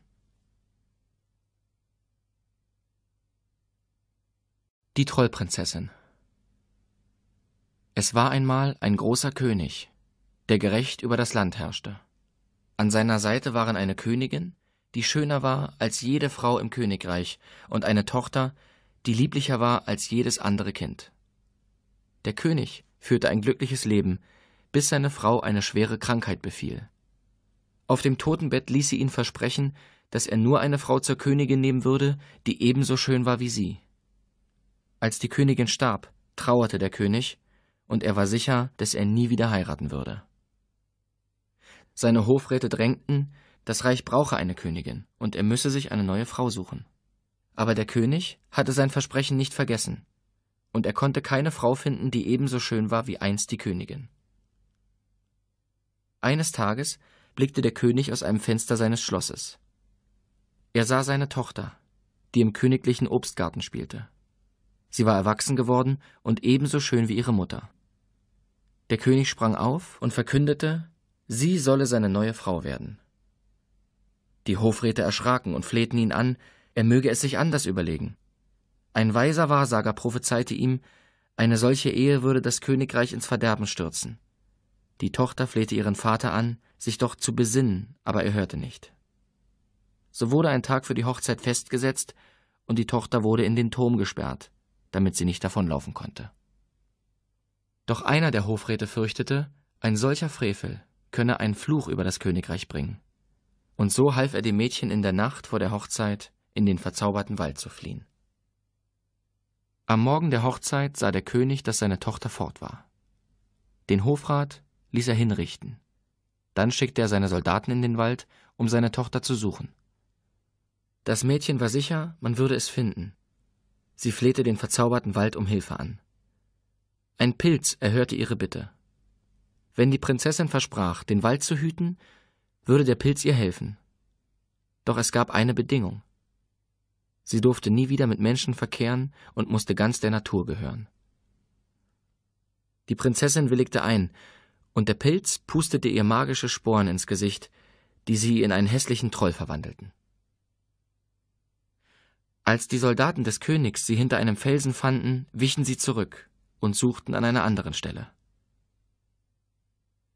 Die Trollprinzessin Es war einmal ein großer König, der gerecht über das Land herrschte. An seiner Seite waren eine Königin, die schöner war als jede Frau im Königreich, und eine Tochter, die lieblicher war als jedes andere Kind. Der König führte ein glückliches Leben, bis seine Frau eine schwere Krankheit befiel. Auf dem Totenbett ließ sie ihn versprechen, dass er nur eine Frau zur Königin nehmen würde, die ebenso schön war wie sie. Als die Königin starb, trauerte der König, und er war sicher, dass er nie wieder heiraten würde. Seine Hofräte drängten, das Reich brauche eine Königin, und er müsse sich eine neue Frau suchen. Aber der König hatte sein Versprechen nicht vergessen und er konnte keine Frau finden, die ebenso schön war wie einst die Königin. Eines Tages blickte der König aus einem Fenster seines Schlosses. Er sah seine Tochter, die im königlichen Obstgarten spielte. Sie war erwachsen geworden und ebenso schön wie ihre Mutter. Der König sprang auf und verkündete, sie solle seine neue Frau werden. Die Hofräte erschraken und flehten ihn an, er möge es sich anders überlegen. Ein weiser Wahrsager prophezeite ihm, eine solche Ehe würde das Königreich ins Verderben stürzen. Die Tochter flehte ihren Vater an, sich doch zu besinnen, aber er hörte nicht. So wurde ein Tag für die Hochzeit festgesetzt und die Tochter wurde in den Turm gesperrt, damit sie nicht davonlaufen konnte. Doch einer der Hofräte fürchtete, ein solcher Frevel könne einen Fluch über das Königreich bringen. Und so half er dem Mädchen in der Nacht vor der Hochzeit, in den verzauberten Wald zu fliehen. Am Morgen der Hochzeit sah der König, dass seine Tochter fort war. Den Hofrat ließ er hinrichten. Dann schickte er seine Soldaten in den Wald, um seine Tochter zu suchen. Das Mädchen war sicher, man würde es finden. Sie flehte den verzauberten Wald um Hilfe an. Ein Pilz erhörte ihre Bitte. Wenn die Prinzessin versprach, den Wald zu hüten, würde der Pilz ihr helfen. Doch es gab eine Bedingung. Sie durfte nie wieder mit Menschen verkehren und musste ganz der Natur gehören. Die Prinzessin willigte ein, und der Pilz pustete ihr magische Sporen ins Gesicht, die sie in einen hässlichen Troll verwandelten. Als die Soldaten des Königs sie hinter einem Felsen fanden, wichen sie zurück und suchten an einer anderen Stelle.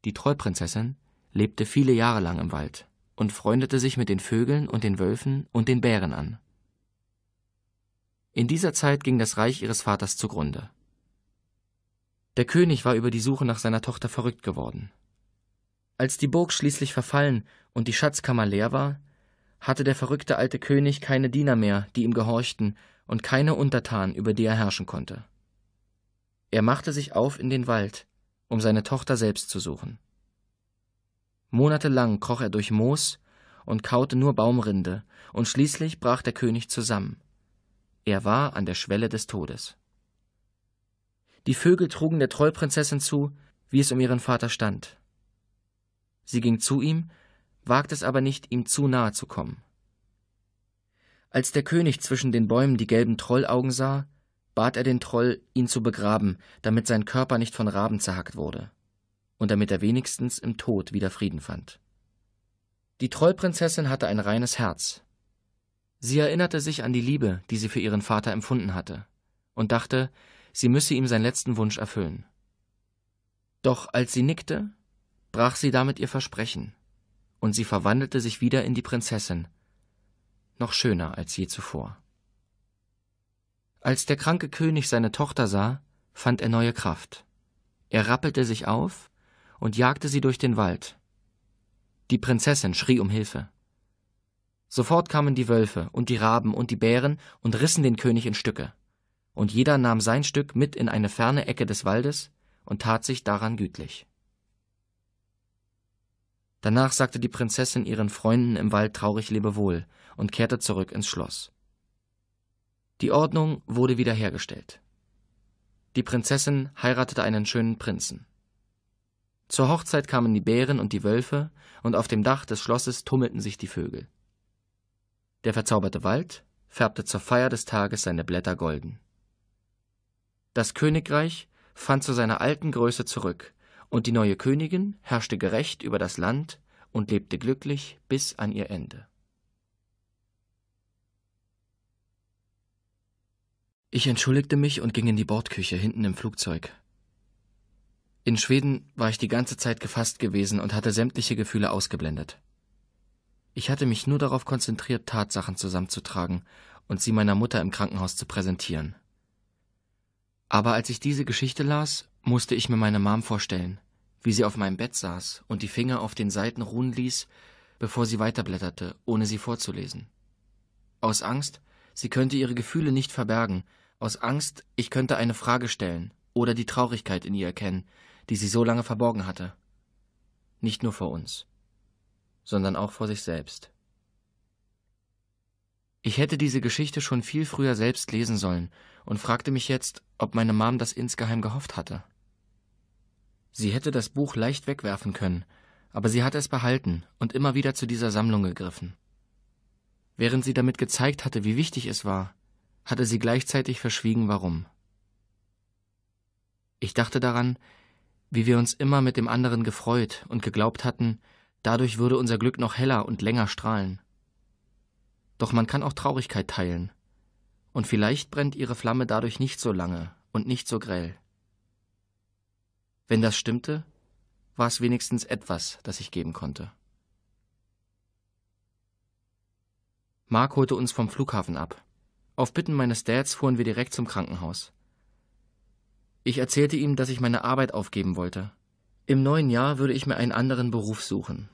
Die Trollprinzessin lebte viele Jahre lang im Wald und freundete sich mit den Vögeln und den Wölfen und den Bären an. In dieser Zeit ging das Reich ihres Vaters zugrunde. Der König war über die Suche nach seiner Tochter verrückt geworden. Als die Burg schließlich verfallen und die Schatzkammer leer war, hatte der verrückte alte König keine Diener mehr, die ihm gehorchten, und keine Untertanen, über die er herrschen konnte. Er machte sich auf in den Wald, um seine Tochter selbst zu suchen. Monatelang kroch er durch Moos und kaute nur Baumrinde, und schließlich brach der König zusammen. Er war an der Schwelle des Todes. Die Vögel trugen der Trollprinzessin zu, wie es um ihren Vater stand. Sie ging zu ihm, wagte es aber nicht, ihm zu nahe zu kommen. Als der König zwischen den Bäumen die gelben Trollaugen sah, bat er den Troll, ihn zu begraben, damit sein Körper nicht von Raben zerhackt wurde und damit er wenigstens im Tod wieder Frieden fand. Die Trollprinzessin hatte ein reines Herz, Sie erinnerte sich an die Liebe, die sie für ihren Vater empfunden hatte, und dachte, sie müsse ihm seinen letzten Wunsch erfüllen. Doch als sie nickte, brach sie damit ihr Versprechen, und sie verwandelte sich wieder in die Prinzessin, noch schöner als je zuvor. Als der kranke König seine Tochter sah, fand er neue Kraft. Er rappelte sich auf und jagte sie durch den Wald. Die Prinzessin schrie um Hilfe. Sofort kamen die Wölfe und die Raben und die Bären und rissen den König in Stücke. Und jeder nahm sein Stück mit in eine ferne Ecke des Waldes und tat sich daran gütlich. Danach sagte die Prinzessin ihren Freunden im Wald traurig Lebewohl und kehrte zurück ins Schloss. Die Ordnung wurde wiederhergestellt. Die Prinzessin heiratete einen schönen Prinzen. Zur Hochzeit kamen die Bären und die Wölfe, und auf dem Dach des Schlosses tummelten sich die Vögel. Der verzauberte Wald färbte zur Feier des Tages seine Blätter golden. Das Königreich fand zu seiner alten Größe zurück, und die neue Königin herrschte gerecht über das Land und lebte glücklich bis an ihr Ende. Ich entschuldigte mich und ging in die Bordküche hinten im Flugzeug. In Schweden war ich die ganze Zeit gefasst gewesen und hatte sämtliche Gefühle ausgeblendet. Ich hatte mich nur darauf konzentriert, Tatsachen zusammenzutragen und sie meiner Mutter im Krankenhaus zu präsentieren. Aber als ich diese Geschichte las, musste ich mir meine Mom vorstellen, wie sie auf meinem Bett saß und die Finger auf den Seiten ruhen ließ, bevor sie weiterblätterte, ohne sie vorzulesen. Aus Angst, sie könnte ihre Gefühle nicht verbergen, aus Angst, ich könnte eine Frage stellen oder die Traurigkeit in ihr erkennen, die sie so lange verborgen hatte. Nicht nur vor uns sondern auch vor sich selbst. Ich hätte diese Geschichte schon viel früher selbst lesen sollen und fragte mich jetzt, ob meine Mom das insgeheim gehofft hatte. Sie hätte das Buch leicht wegwerfen können, aber sie hatte es behalten und immer wieder zu dieser Sammlung gegriffen. Während sie damit gezeigt hatte, wie wichtig es war, hatte sie gleichzeitig verschwiegen, warum. Ich dachte daran, wie wir uns immer mit dem anderen gefreut und geglaubt hatten, Dadurch würde unser Glück noch heller und länger strahlen. Doch man kann auch Traurigkeit teilen. Und vielleicht brennt ihre Flamme dadurch nicht so lange und nicht so grell. Wenn das stimmte, war es wenigstens etwas, das ich geben konnte. Mark holte uns vom Flughafen ab. Auf Bitten meines Dads fuhren wir direkt zum Krankenhaus. Ich erzählte ihm, dass ich meine Arbeit aufgeben wollte. Im neuen Jahr würde ich mir einen anderen Beruf suchen.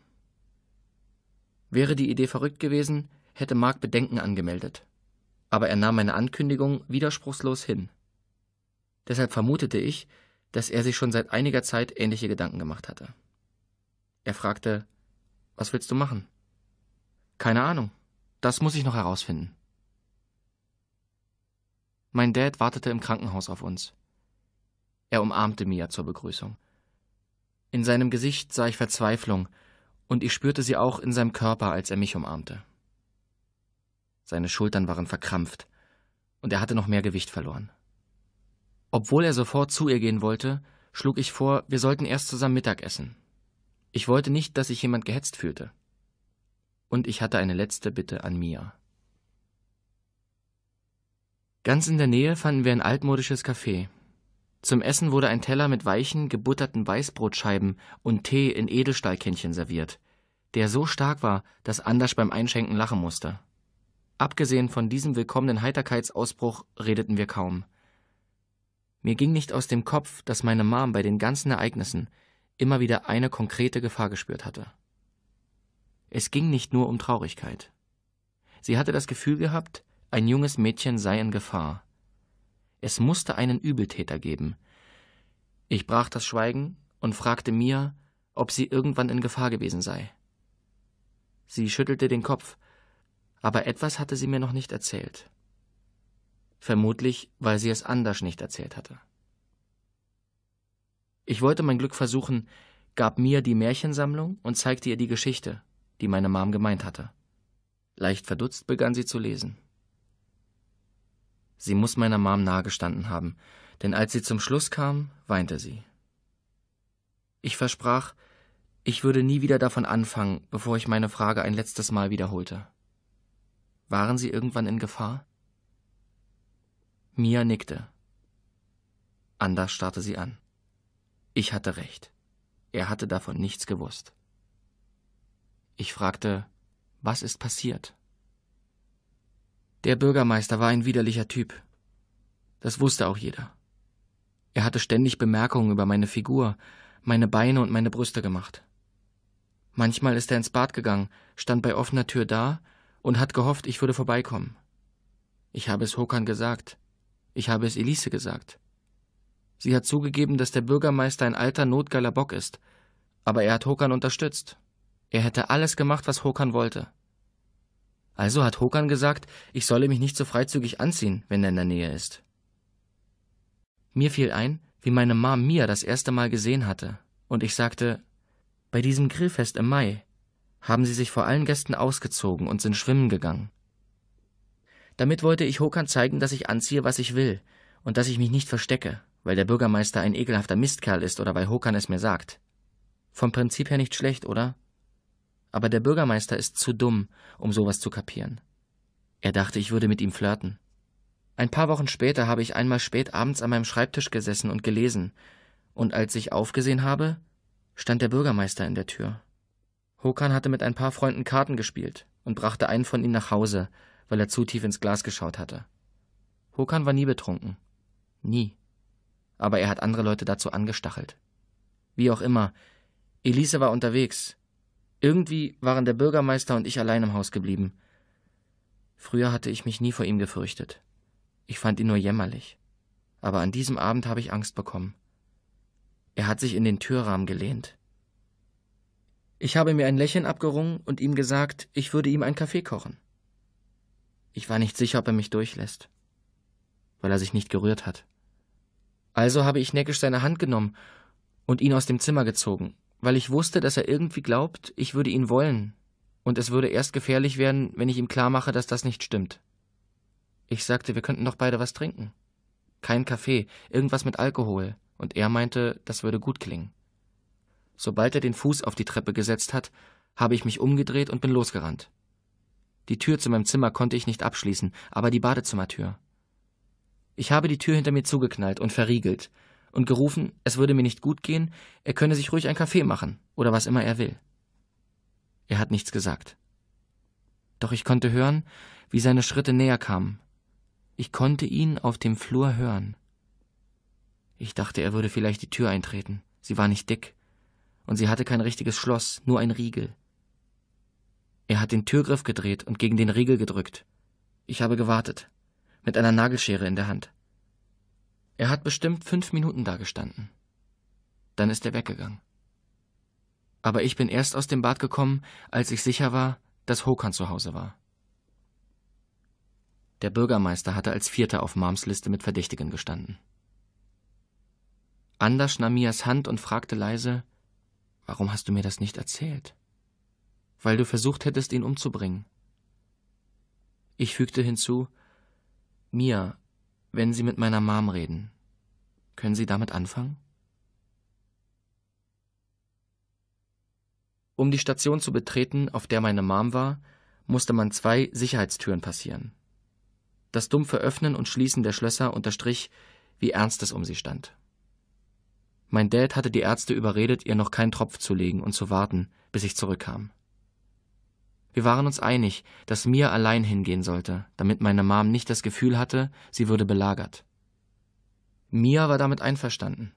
Wäre die Idee verrückt gewesen, hätte Mark Bedenken angemeldet. Aber er nahm meine Ankündigung widerspruchslos hin. Deshalb vermutete ich, dass er sich schon seit einiger Zeit ähnliche Gedanken gemacht hatte. Er fragte, was willst du machen? Keine Ahnung. Das muss ich noch herausfinden. Mein Dad wartete im Krankenhaus auf uns. Er umarmte Mia zur Begrüßung. In seinem Gesicht sah ich Verzweiflung, und ich spürte sie auch in seinem Körper, als er mich umarmte. Seine Schultern waren verkrampft, und er hatte noch mehr Gewicht verloren. Obwohl er sofort zu ihr gehen wollte, schlug ich vor, wir sollten erst zusammen Mittag essen. Ich wollte nicht, dass sich jemand gehetzt fühlte. Und ich hatte eine letzte Bitte an Mia. Ganz in der Nähe fanden wir ein altmodisches Café. Zum Essen wurde ein Teller mit weichen, gebutterten Weißbrotscheiben und Tee in Edelstahlkännchen serviert, der so stark war, dass Anders beim Einschenken lachen musste. Abgesehen von diesem willkommenen Heiterkeitsausbruch redeten wir kaum. Mir ging nicht aus dem Kopf, dass meine Mom bei den ganzen Ereignissen immer wieder eine konkrete Gefahr gespürt hatte. Es ging nicht nur um Traurigkeit. Sie hatte das Gefühl gehabt, ein junges Mädchen sei in Gefahr. Es musste einen Übeltäter geben. Ich brach das Schweigen und fragte mir, ob sie irgendwann in Gefahr gewesen sei. Sie schüttelte den Kopf, aber etwas hatte sie mir noch nicht erzählt. Vermutlich, weil sie es Anders nicht erzählt hatte. Ich wollte mein Glück versuchen, gab mir die Märchensammlung und zeigte ihr die Geschichte, die meine Mom gemeint hatte. Leicht verdutzt begann sie zu lesen. Sie muss meiner Mom nahe gestanden haben, denn als sie zum Schluss kam, weinte sie. Ich versprach, ich würde nie wieder davon anfangen, bevor ich meine Frage ein letztes Mal wiederholte. Waren Sie irgendwann in Gefahr? Mia nickte. Anders starrte sie an. Ich hatte recht. Er hatte davon nichts gewusst. Ich fragte, was ist passiert? Der Bürgermeister war ein widerlicher Typ. Das wusste auch jeder. Er hatte ständig Bemerkungen über meine Figur, meine Beine und meine Brüste gemacht. Manchmal ist er ins Bad gegangen, stand bei offener Tür da und hat gehofft, ich würde vorbeikommen. Ich habe es Hokan gesagt. Ich habe es Elise gesagt. Sie hat zugegeben, dass der Bürgermeister ein alter, notgeiler Bock ist, aber er hat Hokan unterstützt. Er hätte alles gemacht, was Hokan wollte. Also hat Hokan gesagt, ich solle mich nicht so freizügig anziehen, wenn er in der Nähe ist. Mir fiel ein, wie meine Mom Mia das erste Mal gesehen hatte, und ich sagte, bei diesem Grillfest im Mai haben sie sich vor allen Gästen ausgezogen und sind schwimmen gegangen. Damit wollte ich Hokan zeigen, dass ich anziehe, was ich will und dass ich mich nicht verstecke, weil der Bürgermeister ein ekelhafter Mistkerl ist oder weil Hokan es mir sagt. Vom Prinzip her nicht schlecht, oder? Aber der Bürgermeister ist zu dumm, um sowas zu kapieren. Er dachte, ich würde mit ihm flirten. Ein paar Wochen später habe ich einmal spät abends an meinem Schreibtisch gesessen und gelesen, und als ich aufgesehen habe, stand der Bürgermeister in der Tür. Hokan hatte mit ein paar Freunden Karten gespielt und brachte einen von ihnen nach Hause, weil er zu tief ins Glas geschaut hatte. Hokan war nie betrunken. Nie. Aber er hat andere Leute dazu angestachelt. Wie auch immer, Elise war unterwegs. Irgendwie waren der Bürgermeister und ich allein im Haus geblieben. Früher hatte ich mich nie vor ihm gefürchtet. Ich fand ihn nur jämmerlich. Aber an diesem Abend habe ich Angst bekommen. Er hat sich in den Türrahmen gelehnt. Ich habe mir ein Lächeln abgerungen und ihm gesagt, ich würde ihm einen Kaffee kochen. Ich war nicht sicher, ob er mich durchlässt, weil er sich nicht gerührt hat. Also habe ich neckisch seine Hand genommen und ihn aus dem Zimmer gezogen, weil ich wusste, dass er irgendwie glaubt, ich würde ihn wollen, und es würde erst gefährlich werden, wenn ich ihm klarmache, dass das nicht stimmt. Ich sagte, wir könnten doch beide was trinken. Kein Kaffee, irgendwas mit Alkohol und er meinte, das würde gut klingen. Sobald er den Fuß auf die Treppe gesetzt hat, habe ich mich umgedreht und bin losgerannt. Die Tür zu meinem Zimmer konnte ich nicht abschließen, aber die Badezimmertür. Ich habe die Tür hinter mir zugeknallt und verriegelt und gerufen, es würde mir nicht gut gehen, er könne sich ruhig einen Kaffee machen oder was immer er will. Er hat nichts gesagt. Doch ich konnte hören, wie seine Schritte näher kamen. Ich konnte ihn auf dem Flur hören. Ich dachte, er würde vielleicht die Tür eintreten. Sie war nicht dick. Und sie hatte kein richtiges Schloss, nur ein Riegel. Er hat den Türgriff gedreht und gegen den Riegel gedrückt. Ich habe gewartet, mit einer Nagelschere in der Hand. Er hat bestimmt fünf Minuten dagestanden. Dann ist er weggegangen. Aber ich bin erst aus dem Bad gekommen, als ich sicher war, dass Hokan zu Hause war. Der Bürgermeister hatte als Vierter auf Marms Liste mit Verdächtigen gestanden. Anders nahm Mias Hand und fragte leise, Warum hast du mir das nicht erzählt? Weil du versucht hättest, ihn umzubringen. Ich fügte hinzu, Mia, wenn Sie mit meiner Mom reden, können Sie damit anfangen? Um die Station zu betreten, auf der meine Mom war, musste man zwei Sicherheitstüren passieren. Das dumpfe Öffnen und Schließen der Schlösser unterstrich, wie ernst es um sie stand. Mein Dad hatte die Ärzte überredet, ihr noch keinen Tropf zu legen und zu warten, bis ich zurückkam. Wir waren uns einig, dass Mia allein hingehen sollte, damit meine Mom nicht das Gefühl hatte, sie würde belagert. Mia war damit einverstanden.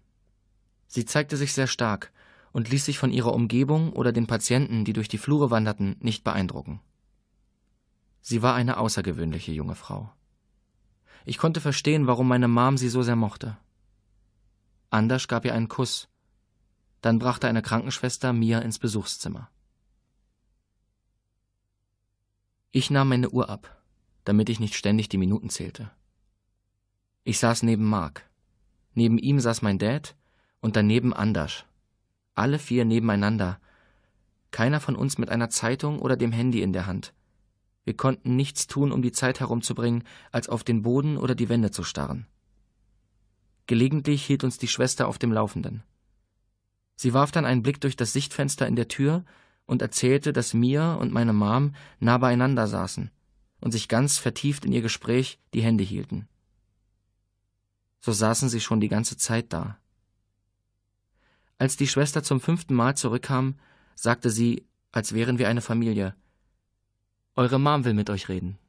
Sie zeigte sich sehr stark und ließ sich von ihrer Umgebung oder den Patienten, die durch die Flure wanderten, nicht beeindrucken. Sie war eine außergewöhnliche junge Frau. Ich konnte verstehen, warum meine Mom sie so sehr mochte. Anders gab ihr einen Kuss. Dann brachte eine Krankenschwester Mia ins Besuchszimmer. Ich nahm meine Uhr ab, damit ich nicht ständig die Minuten zählte. Ich saß neben Mark. Neben ihm saß mein Dad und daneben Anders. Alle vier nebeneinander. Keiner von uns mit einer Zeitung oder dem Handy in der Hand. Wir konnten nichts tun, um die Zeit herumzubringen, als auf den Boden oder die Wände zu starren. Gelegentlich hielt uns die Schwester auf dem Laufenden. Sie warf dann einen Blick durch das Sichtfenster in der Tür und erzählte, dass mir und meine Mom nah beieinander saßen und sich ganz vertieft in ihr Gespräch die Hände hielten. So saßen sie schon die ganze Zeit da. Als die Schwester zum fünften Mal zurückkam, sagte sie, als wären wir eine Familie, Eure Mom will mit euch reden.